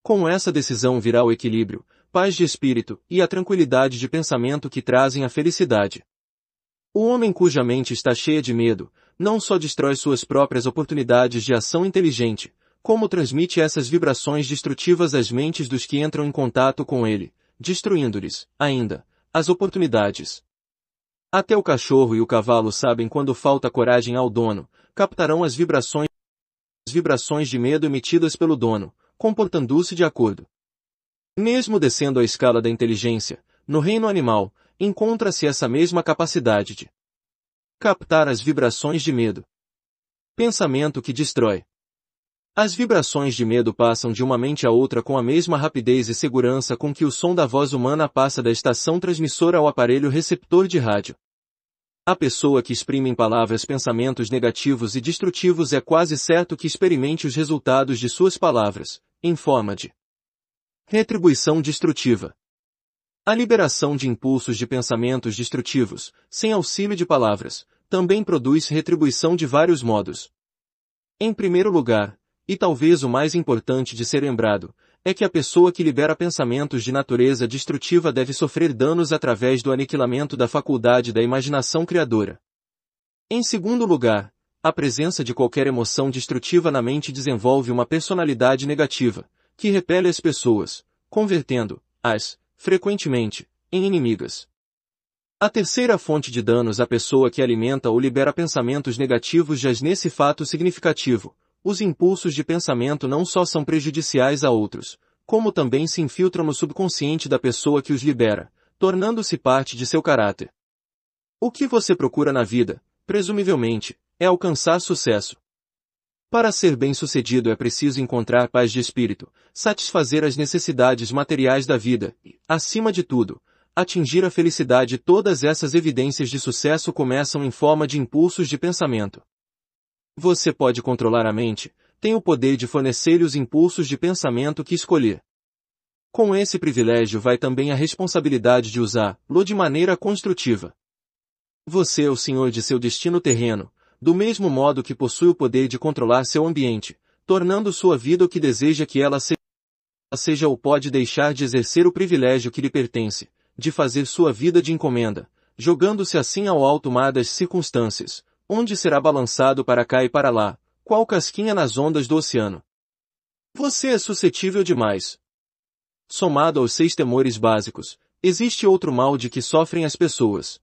Com essa decisão virá o equilíbrio, paz de espírito e a tranquilidade de pensamento que trazem a felicidade. O homem cuja mente está cheia de medo, não só destrói suas próprias oportunidades de ação inteligente, como transmite essas vibrações destrutivas às mentes dos que entram em contato com ele, destruindo-lhes, ainda, as oportunidades. Até o cachorro e o cavalo sabem quando falta coragem ao dono, captarão as vibrações, as vibrações de medo emitidas pelo dono, comportando-se de acordo. Mesmo descendo a escala da inteligência, no reino animal, encontra-se essa mesma capacidade de captar as vibrações de medo. Pensamento que destrói. As vibrações de medo passam de uma mente a outra com a mesma rapidez e segurança com que o som da voz humana passa da estação transmissora ao aparelho receptor de rádio. A pessoa que exprime em palavras pensamentos negativos e destrutivos é quase certo que experimente os resultados de suas palavras, em forma de Retribuição destrutiva. A liberação de impulsos de pensamentos destrutivos, sem auxílio de palavras, também produz retribuição de vários modos. Em primeiro lugar, e talvez o mais importante de ser lembrado, é que a pessoa que libera pensamentos de natureza destrutiva deve sofrer danos através do aniquilamento da faculdade da imaginação criadora. Em segundo lugar, a presença de qualquer emoção destrutiva na mente desenvolve uma personalidade negativa, que repele as pessoas, convertendo-as, frequentemente, em inimigas. A terceira fonte de danos à pessoa que alimenta ou libera pensamentos negativos é nesse fato significativo. Os impulsos de pensamento não só são prejudiciais a outros, como também se infiltram no subconsciente da pessoa que os libera, tornando-se parte de seu caráter. O que você procura na vida, presumivelmente, é alcançar sucesso, para ser bem-sucedido é preciso encontrar paz de espírito, satisfazer as necessidades materiais da vida e, acima de tudo, atingir a felicidade. Todas essas evidências de sucesso começam em forma de impulsos de pensamento. Você pode controlar a mente, tem o poder de fornecer-lhe os impulsos de pensamento que escolher. Com esse privilégio vai também a responsabilidade de usá-lo de maneira construtiva. Você é o senhor de seu destino terreno, do mesmo modo que possui o poder de controlar seu ambiente, tornando sua vida o que deseja que ela seja, seja ou pode deixar de exercer o privilégio que lhe pertence, de fazer sua vida de encomenda, jogando-se assim ao alto mar das circunstâncias, onde será balançado para cá e para lá, qual casquinha nas ondas do oceano. Você é suscetível demais. Somado aos seis temores básicos, existe outro mal de que sofrem as pessoas.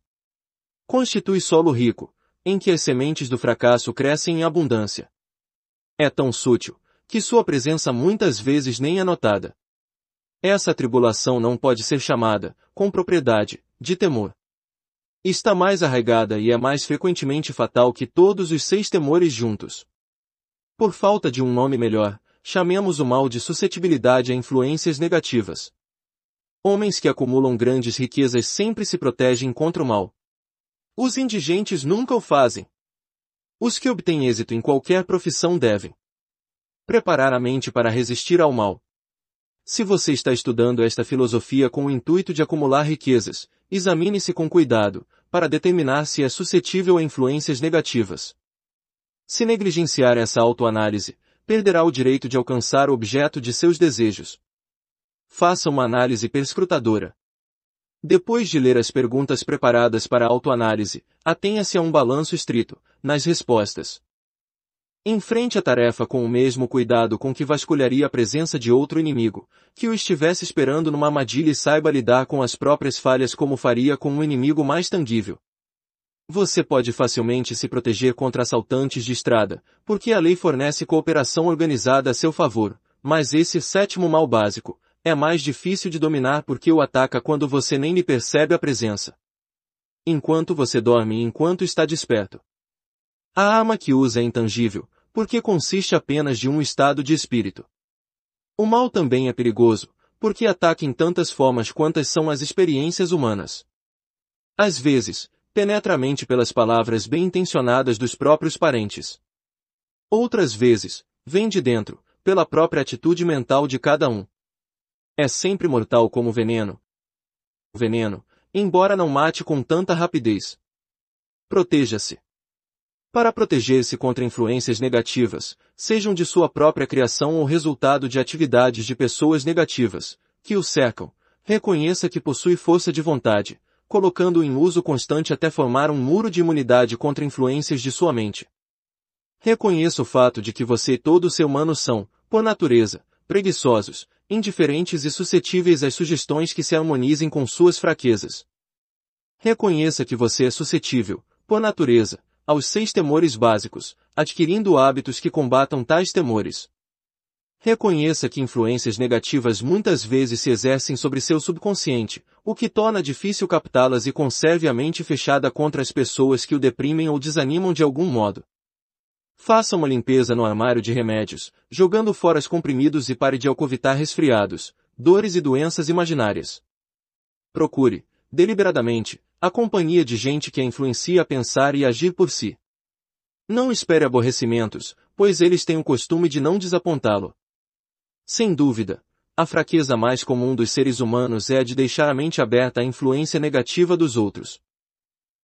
Constitui solo rico, em que as sementes do fracasso crescem em abundância. É tão sutil, que sua presença muitas vezes nem é notada. Essa tribulação não pode ser chamada, com propriedade, de temor. Está mais arraigada e é mais frequentemente fatal que todos os seis temores juntos. Por falta de um nome melhor, chamemos o mal de suscetibilidade a influências negativas. Homens que acumulam grandes riquezas sempre se protegem contra o mal. Os indigentes nunca o fazem. Os que obtêm êxito em qualquer profissão devem preparar a mente para resistir ao mal. Se você está estudando esta filosofia com o intuito de acumular riquezas, examine-se com cuidado, para determinar se é suscetível a influências negativas. Se negligenciar essa autoanálise, perderá o direito de alcançar o objeto de seus desejos. Faça uma análise perscrutadora. Depois de ler as perguntas preparadas para autoanálise, atenha-se a um balanço estrito, nas respostas. Enfrente a tarefa com o mesmo cuidado com que vasculharia a presença de outro inimigo, que o estivesse esperando numa armadilha e saiba lidar com as próprias falhas como faria com um inimigo mais tangível. Você pode facilmente se proteger contra assaltantes de estrada, porque a lei fornece cooperação organizada a seu favor, mas esse sétimo mal básico, é mais difícil de dominar porque o ataca quando você nem lhe percebe a presença. Enquanto você dorme e enquanto está desperto. A alma que usa é intangível, porque consiste apenas de um estado de espírito. O mal também é perigoso, porque ataca em tantas formas quantas são as experiências humanas. Às vezes, penetra a mente pelas palavras bem intencionadas dos próprios parentes. Outras vezes, vem de dentro, pela própria atitude mental de cada um. É sempre mortal como veneno. O veneno, embora não mate com tanta rapidez. Proteja-se. Para proteger-se contra influências negativas, sejam de sua própria criação ou resultado de atividades de pessoas negativas, que o cercam, reconheça que possui força de vontade, colocando-o em uso constante até formar um muro de imunidade contra influências de sua mente. Reconheça o fato de que você e todo seu humano são, por natureza, preguiçosos, indiferentes e suscetíveis às sugestões que se harmonizem com suas fraquezas. Reconheça que você é suscetível, por natureza, aos seis temores básicos, adquirindo hábitos que combatam tais temores. Reconheça que influências negativas muitas vezes se exercem sobre seu subconsciente, o que torna difícil captá-las e conserve a mente fechada contra as pessoas que o deprimem ou desanimam de algum modo. Faça uma limpeza no armário de remédios, jogando fora os comprimidos e pare de alcovitar resfriados, dores e doenças imaginárias. Procure, deliberadamente, a companhia de gente que a influencia a pensar e agir por si. Não espere aborrecimentos, pois eles têm o costume de não desapontá-lo. Sem dúvida, a fraqueza mais comum dos seres humanos é a de deixar a mente aberta à influência negativa dos outros.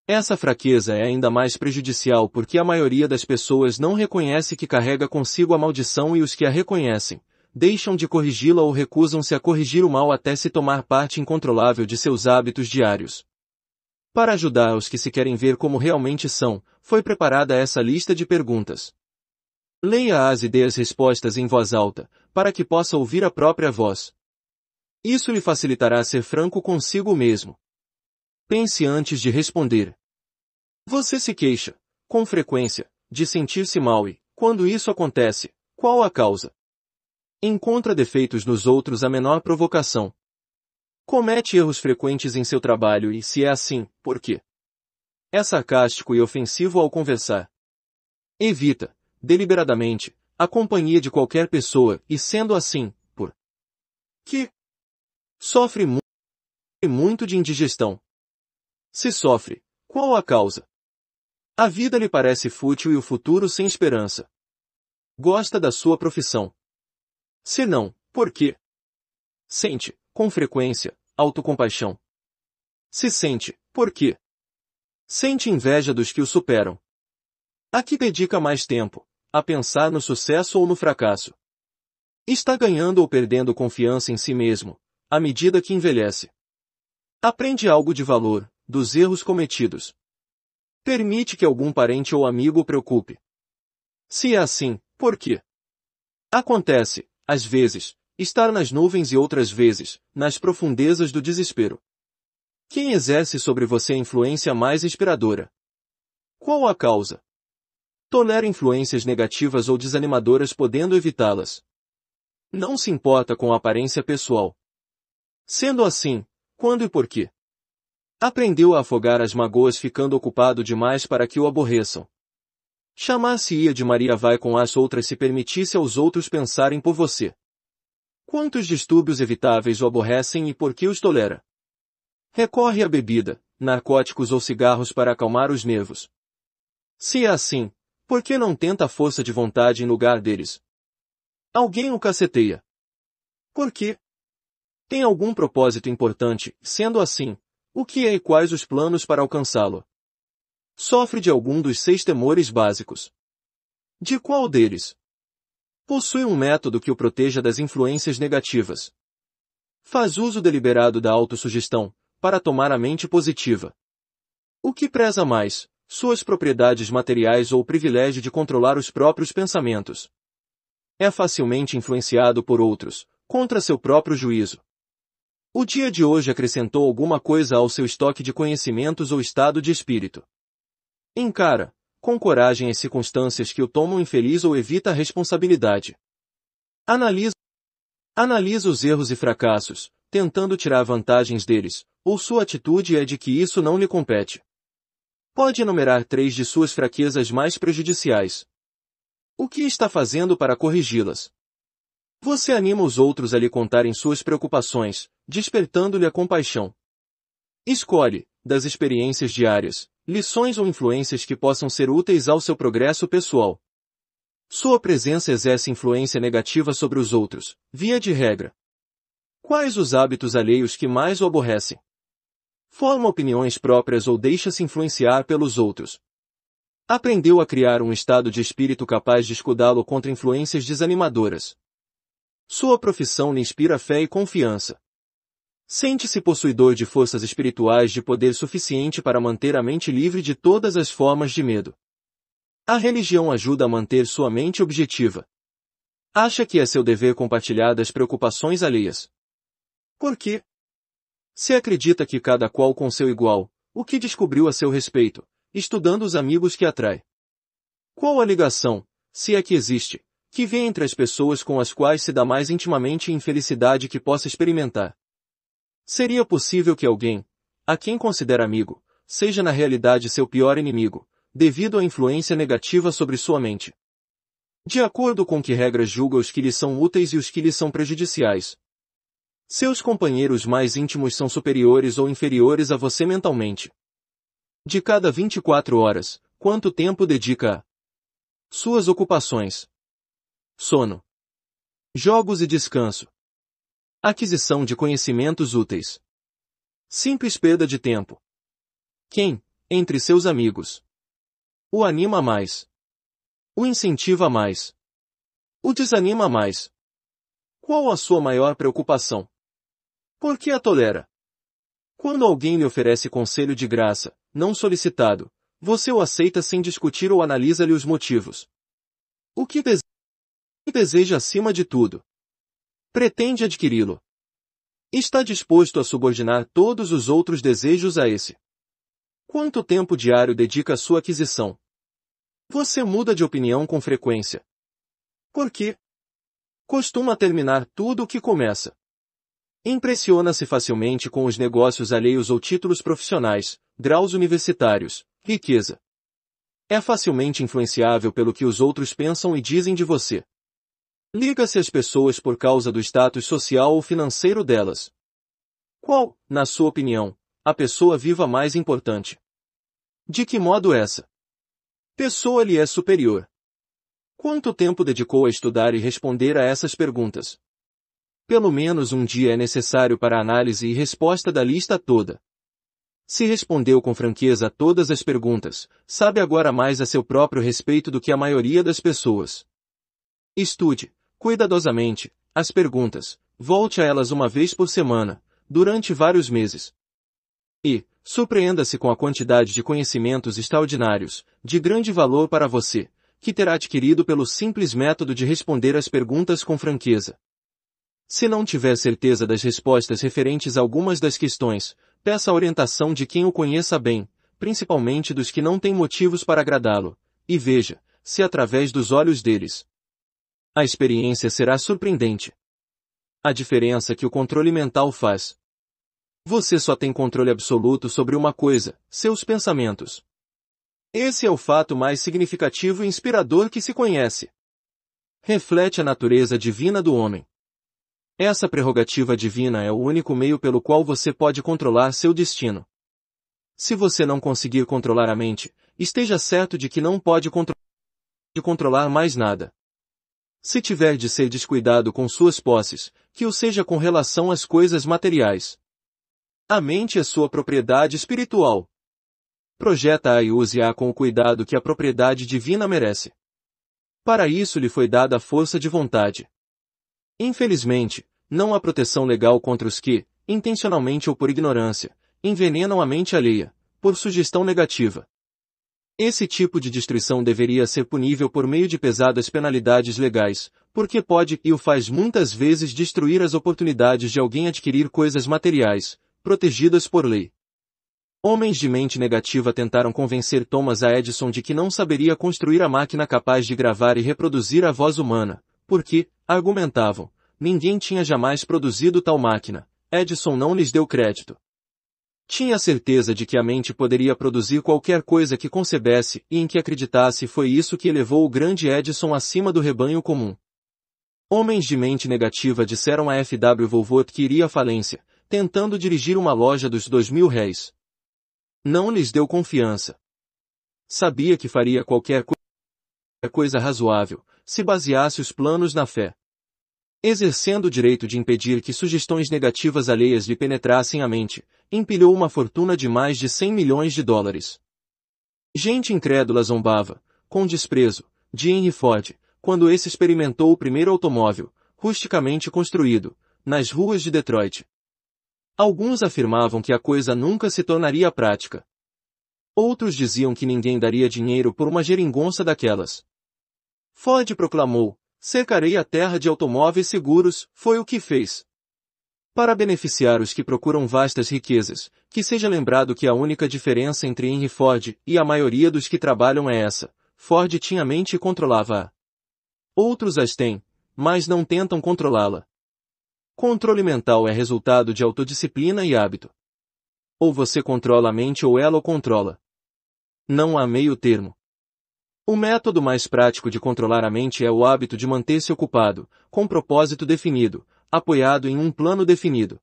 Essa fraqueza é ainda mais prejudicial porque a maioria das pessoas não reconhece que carrega consigo a maldição e os que a reconhecem, deixam de corrigi-la ou recusam-se a corrigir o mal até se tomar parte incontrolável de seus hábitos diários. Para ajudar os que se querem ver como realmente são, foi preparada essa lista de perguntas. Leia-as e dê as respostas em voz alta, para que possa ouvir a própria voz. Isso lhe facilitará ser franco consigo mesmo. Pense antes de responder. Você se queixa, com frequência, de sentir-se mal e, quando isso acontece, qual a causa? Encontra defeitos nos outros a menor provocação. Comete erros frequentes em seu trabalho e, se é assim, por quê? É sarcástico e ofensivo ao conversar. Evita, deliberadamente, a companhia de qualquer pessoa e, sendo assim, por que sofre mu muito de indigestão. Se sofre, qual a causa? A vida lhe parece fútil e o futuro sem esperança. Gosta da sua profissão. Se não, por quê? Sente, com frequência, autocompaixão. Se sente, por quê? Sente inveja dos que o superam. A que dedica mais tempo, a pensar no sucesso ou no fracasso. Está ganhando ou perdendo confiança em si mesmo, à medida que envelhece. Aprende algo de valor, dos erros cometidos. Permite que algum parente ou amigo o preocupe. Se é assim, por quê? Acontece, às vezes, estar nas nuvens e outras vezes, nas profundezas do desespero. Quem exerce sobre você a influência mais inspiradora? Qual a causa? Tolera influências negativas ou desanimadoras podendo evitá-las. Não se importa com a aparência pessoal. Sendo assim, quando e por quê? Aprendeu a afogar as magoas ficando ocupado demais para que o aborreçam. se ia de Maria vai com as outras se permitisse aos outros pensarem por você. Quantos distúrbios evitáveis o aborrecem e por que os tolera? Recorre à bebida, narcóticos ou cigarros para acalmar os nervos. Se é assim, por que não tenta a força de vontade em lugar deles? Alguém o caceteia. Por quê? Tem algum propósito importante, sendo assim, o que é e quais os planos para alcançá-lo. Sofre de algum dos seis temores básicos. De qual deles? Possui um método que o proteja das influências negativas. Faz uso deliberado da autossugestão, para tomar a mente positiva. O que preza mais, suas propriedades materiais ou o privilégio de controlar os próprios pensamentos? É facilmente influenciado por outros, contra seu próprio juízo. O dia de hoje acrescentou alguma coisa ao seu estoque de conhecimentos ou estado de espírito. Encara, com coragem as circunstâncias que o tomam infeliz ou evita a responsabilidade. Analisa, analisa os erros e fracassos, tentando tirar vantagens deles, ou sua atitude é de que isso não lhe compete. Pode enumerar três de suas fraquezas mais prejudiciais. O que está fazendo para corrigi-las? Você anima os outros a lhe contarem suas preocupações, despertando-lhe a compaixão. Escolhe, das experiências diárias, lições ou influências que possam ser úteis ao seu progresso pessoal. Sua presença exerce influência negativa sobre os outros, via de regra. Quais os hábitos alheios que mais o aborrecem? Forma opiniões próprias ou deixa-se influenciar pelos outros. Aprendeu a criar um estado de espírito capaz de escudá-lo contra influências desanimadoras. Sua profissão lhe inspira fé e confiança. Sente-se possuidor de forças espirituais de poder suficiente para manter a mente livre de todas as formas de medo. A religião ajuda a manter sua mente objetiva. Acha que é seu dever compartilhar das preocupações alheias. Por quê? Se acredita que cada qual com seu igual, o que descobriu a seu respeito, estudando os amigos que atrai. Qual a ligação, se é que existe, que vem entre as pessoas com as quais se dá mais intimamente infelicidade que possa experimentar? Seria possível que alguém, a quem considera amigo, seja na realidade seu pior inimigo, devido à influência negativa sobre sua mente. De acordo com que regras julga os que lhe são úteis e os que lhe são prejudiciais. Seus companheiros mais íntimos são superiores ou inferiores a você mentalmente. De cada 24 horas, quanto tempo dedica a suas ocupações? Sono. Jogos e descanso. Aquisição de conhecimentos úteis. Simples perda de tempo. Quem, entre seus amigos, o anima mais, o incentiva mais, o desanima mais? Qual a sua maior preocupação? Por que a tolera? Quando alguém lhe oferece conselho de graça, não solicitado, você o aceita sem discutir ou analisa-lhe os motivos. O que deseja acima de tudo? pretende adquiri-lo. Está disposto a subordinar todos os outros desejos a esse. Quanto tempo diário dedica à sua aquisição? Você muda de opinião com frequência. Por quê? Costuma terminar tudo o que começa. Impressiona-se facilmente com os negócios alheios ou títulos profissionais, graus universitários, riqueza. É facilmente influenciável pelo que os outros pensam e dizem de você. Liga-se às pessoas por causa do status social ou financeiro delas. Qual, na sua opinião, a pessoa viva mais importante? De que modo essa pessoa lhe é superior? Quanto tempo dedicou a estudar e responder a essas perguntas? Pelo menos um dia é necessário para a análise e resposta da lista toda. Se respondeu com franqueza a todas as perguntas, sabe agora mais a seu próprio respeito do que a maioria das pessoas. Estude cuidadosamente, as perguntas, volte a elas uma vez por semana, durante vários meses. E, surpreenda-se com a quantidade de conhecimentos extraordinários, de grande valor para você, que terá adquirido pelo simples método de responder às perguntas com franqueza. Se não tiver certeza das respostas referentes a algumas das questões, peça a orientação de quem o conheça bem, principalmente dos que não têm motivos para agradá-lo, e veja, se através dos olhos deles, a experiência será surpreendente. A diferença que o controle mental faz. Você só tem controle absoluto sobre uma coisa, seus pensamentos. Esse é o fato mais significativo e inspirador que se conhece. Reflete a natureza divina do homem. Essa prerrogativa divina é o único meio pelo qual você pode controlar seu destino. Se você não conseguir controlar a mente, esteja certo de que não pode contro controlar mais nada. Se tiver de ser descuidado com suas posses, que o seja com relação às coisas materiais. A mente é sua propriedade espiritual. Projeta-a e use-a com o cuidado que a propriedade divina merece. Para isso lhe foi dada a força de vontade. Infelizmente, não há proteção legal contra os que, intencionalmente ou por ignorância, envenenam a mente alheia, por sugestão negativa, esse tipo de destruição deveria ser punível por meio de pesadas penalidades legais, porque pode e o faz muitas vezes destruir as oportunidades de alguém adquirir coisas materiais, protegidas por lei. Homens de mente negativa tentaram convencer Thomas a Edison de que não saberia construir a máquina capaz de gravar e reproduzir a voz humana, porque, argumentavam, ninguém tinha jamais produzido tal máquina. Edison não lhes deu crédito. Tinha certeza de que a mente poderia produzir qualquer coisa que concebesse e em que acreditasse foi isso que elevou o grande Edison acima do rebanho comum. Homens de mente negativa disseram a F.W. Volvoort que iria à falência, tentando dirigir uma loja dos dois mil réis. Não lhes deu confiança. Sabia que faria qualquer coisa razoável, se baseasse os planos na fé exercendo o direito de impedir que sugestões negativas alheias lhe penetrassem a mente, empilhou uma fortuna de mais de 100 milhões de dólares. Gente incrédula zombava, com desprezo, de Henry Ford, quando esse experimentou o primeiro automóvel, rusticamente construído, nas ruas de Detroit. Alguns afirmavam que a coisa nunca se tornaria prática. Outros diziam que ninguém daria dinheiro por uma geringonça daquelas. Ford proclamou, Secarei a terra de automóveis seguros, foi o que fez. Para beneficiar os que procuram vastas riquezas, que seja lembrado que a única diferença entre Henry Ford e a maioria dos que trabalham é essa. Ford tinha mente e controlava-a. Outros as têm, mas não tentam controlá-la. Controle mental é resultado de autodisciplina e hábito. Ou você controla a mente ou ela o controla. Não há meio termo. O método mais prático de controlar a mente é o hábito de manter-se ocupado, com propósito definido, apoiado em um plano definido.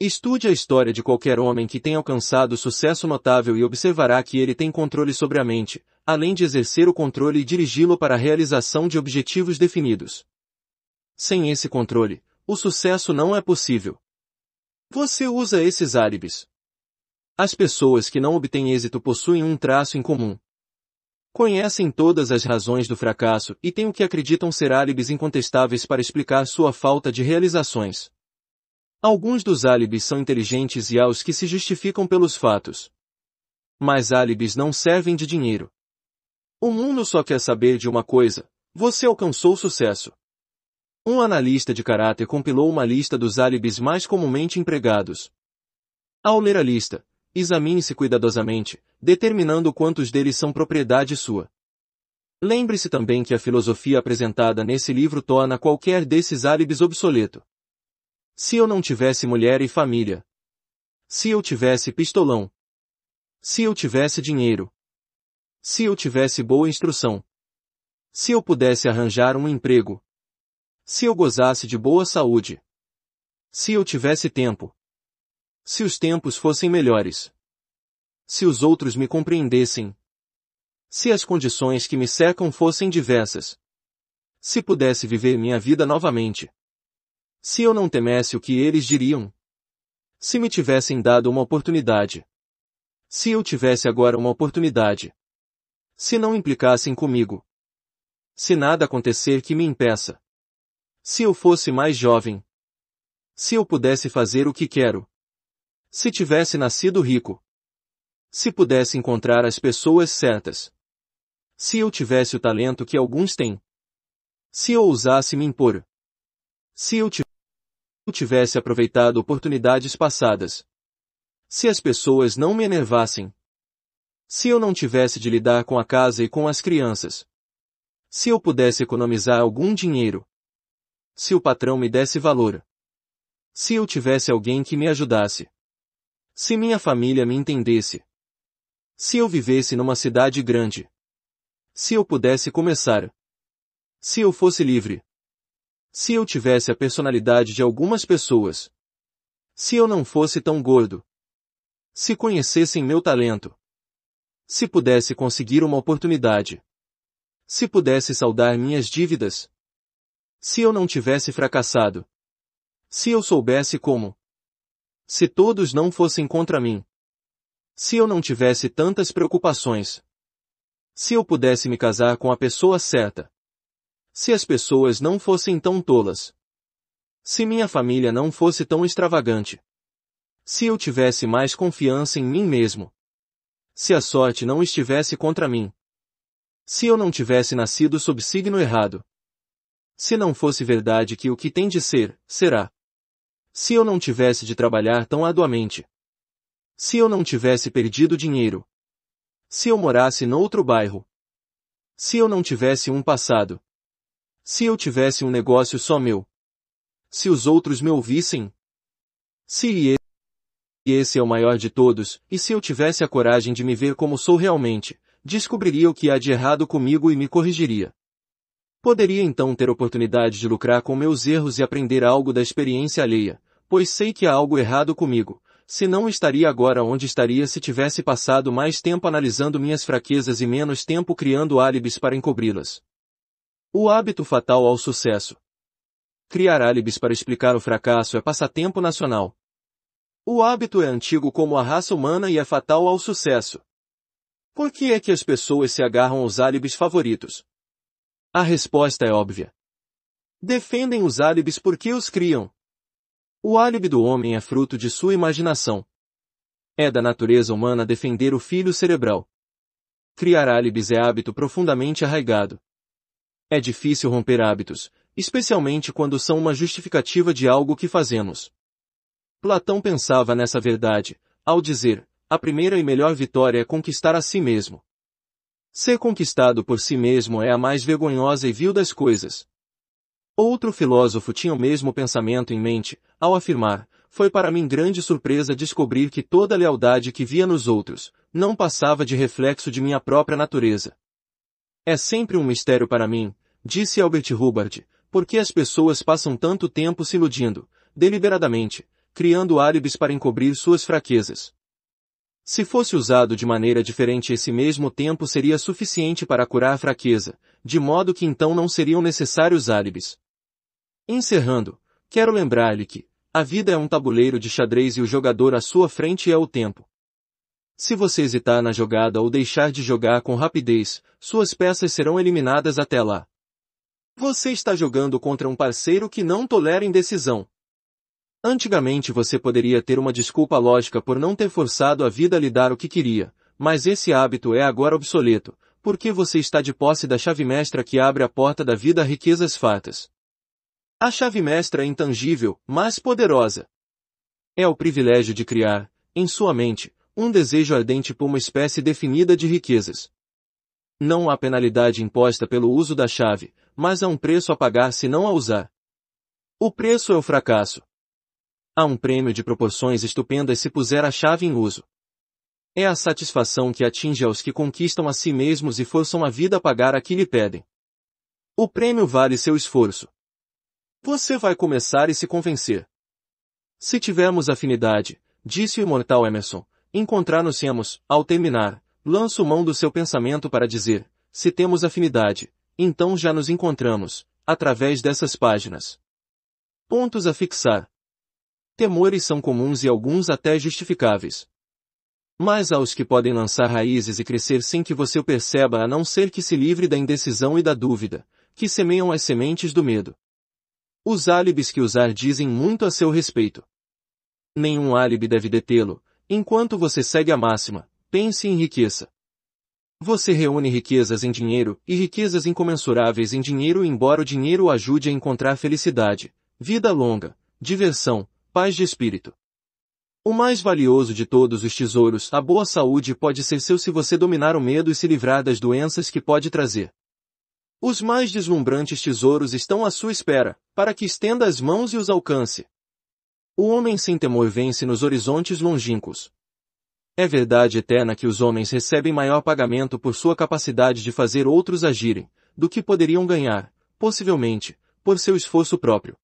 Estude a história de qualquer homem que tenha alcançado sucesso notável e observará que ele tem controle sobre a mente, além de exercer o controle e dirigi-lo para a realização de objetivos definidos. Sem esse controle, o sucesso não é possível. Você usa esses álibis. As pessoas que não obtêm êxito possuem um traço em comum, conhecem todas as razões do fracasso e têm o que acreditam ser álibis incontestáveis para explicar sua falta de realizações. Alguns dos álibis são inteligentes e há os que se justificam pelos fatos. Mas álibis não servem de dinheiro. O mundo só quer saber de uma coisa, você alcançou sucesso. Um analista de caráter compilou uma lista dos álibis mais comumente empregados. Ao ler a lista, examine-se cuidadosamente, determinando quantos deles são propriedade sua. Lembre-se também que a filosofia apresentada nesse livro torna qualquer desses álibis obsoleto. Se eu não tivesse mulher e família. Se eu tivesse pistolão. Se eu tivesse dinheiro. Se eu tivesse boa instrução. Se eu pudesse arranjar um emprego. Se eu gozasse de boa saúde. Se eu tivesse tempo. Se os tempos fossem melhores se os outros me compreendessem. Se as condições que me cercam fossem diversas. Se pudesse viver minha vida novamente. Se eu não temesse o que eles diriam. Se me tivessem dado uma oportunidade. Se eu tivesse agora uma oportunidade. Se não implicassem comigo. Se nada acontecer que me impeça. Se eu fosse mais jovem. Se eu pudesse fazer o que quero. Se tivesse nascido rico se pudesse encontrar as pessoas certas. Se eu tivesse o talento que alguns têm. Se eu ousasse me impor. Se eu tivesse aproveitado oportunidades passadas. Se as pessoas não me enervassem. Se eu não tivesse de lidar com a casa e com as crianças. Se eu pudesse economizar algum dinheiro. Se o patrão me desse valor. Se eu tivesse alguém que me ajudasse. Se minha família me entendesse. Se eu vivesse numa cidade grande. Se eu pudesse começar. Se eu fosse livre. Se eu tivesse a personalidade de algumas pessoas. Se eu não fosse tão gordo. Se conhecessem meu talento. Se pudesse conseguir uma oportunidade. Se pudesse saldar minhas dívidas. Se eu não tivesse fracassado. Se eu soubesse como. Se todos não fossem contra mim. Se eu não tivesse tantas preocupações. Se eu pudesse me casar com a pessoa certa. Se as pessoas não fossem tão tolas. Se minha família não fosse tão extravagante. Se eu tivesse mais confiança em mim mesmo. Se a sorte não estivesse contra mim. Se eu não tivesse nascido sob signo errado. Se não fosse verdade que o que tem de ser, será. Se eu não tivesse de trabalhar tão aduamente. Se eu não tivesse perdido dinheiro. Se eu morasse noutro bairro. Se eu não tivesse um passado. Se eu tivesse um negócio só meu. Se os outros me ouvissem. Se e esse é o maior de todos, e se eu tivesse a coragem de me ver como sou realmente, descobriria o que há de errado comigo e me corrigiria. Poderia então ter oportunidade de lucrar com meus erros e aprender algo da experiência alheia, pois sei que há algo errado comigo, se não estaria agora onde estaria se tivesse passado mais tempo analisando minhas fraquezas e menos tempo criando álibis para encobri-las. O hábito fatal ao sucesso. Criar álibis para explicar o fracasso é passatempo nacional. O hábito é antigo como a raça humana e é fatal ao sucesso. Por que é que as pessoas se agarram aos álibis favoritos? A resposta é óbvia. Defendem os álibis porque os criam. O álibi do homem é fruto de sua imaginação. É da natureza humana defender o filho cerebral. Criar álibis é hábito profundamente arraigado. É difícil romper hábitos, especialmente quando são uma justificativa de algo que fazemos. Platão pensava nessa verdade, ao dizer, a primeira e melhor vitória é conquistar a si mesmo. Ser conquistado por si mesmo é a mais vergonhosa e vil das coisas. Outro filósofo tinha o mesmo pensamento em mente, ao afirmar, foi para mim grande surpresa descobrir que toda a lealdade que via nos outros, não passava de reflexo de minha própria natureza. É sempre um mistério para mim, disse Albert Hubbard, porque as pessoas passam tanto tempo se iludindo, deliberadamente, criando álibis para encobrir suas fraquezas. Se fosse usado de maneira diferente esse mesmo tempo seria suficiente para curar a fraqueza, de modo que então não seriam necessários álibis. Encerrando, quero lembrar-lhe que a vida é um tabuleiro de xadrez e o jogador à sua frente é o tempo. Se você hesitar na jogada ou deixar de jogar com rapidez, suas peças serão eliminadas até lá. Você está jogando contra um parceiro que não tolera indecisão. Antigamente você poderia ter uma desculpa lógica por não ter forçado a vida a lhe dar o que queria, mas esse hábito é agora obsoleto, porque você está de posse da chave mestra que abre a porta da vida a riquezas fartas. A chave mestra é intangível, mas poderosa. É o privilégio de criar, em sua mente, um desejo ardente por uma espécie definida de riquezas. Não há penalidade imposta pelo uso da chave, mas há um preço a pagar se não a usar. O preço é o fracasso. Há um prêmio de proporções estupendas se puser a chave em uso. É a satisfação que atinge aos que conquistam a si mesmos e forçam a vida a pagar a que lhe pedem. O prêmio vale seu esforço. Você vai começar e se convencer. Se tivermos afinidade, disse o imortal Emerson, encontrar-nos-emos, ao terminar, lanço mão do seu pensamento para dizer, se temos afinidade, então já nos encontramos, através dessas páginas. Pontos a fixar. Temores são comuns e alguns até justificáveis. Mas há os que podem lançar raízes e crescer sem que você o perceba a não ser que se livre da indecisão e da dúvida, que semeiam as sementes do medo. Os álibis que usar dizem muito a seu respeito. Nenhum álibi deve detê-lo, enquanto você segue a máxima, pense em riqueza. Você reúne riquezas em dinheiro e riquezas incomensuráveis em dinheiro embora o dinheiro o ajude a encontrar felicidade, vida longa, diversão, paz de espírito. O mais valioso de todos os tesouros, a boa saúde pode ser seu se você dominar o medo e se livrar das doenças que pode trazer. Os mais deslumbrantes tesouros estão à sua espera, para que estenda as mãos e os alcance. O homem sem temor vence nos horizontes longínquos. É verdade eterna que os homens recebem maior pagamento por sua capacidade de fazer outros agirem, do que poderiam ganhar, possivelmente, por seu esforço próprio.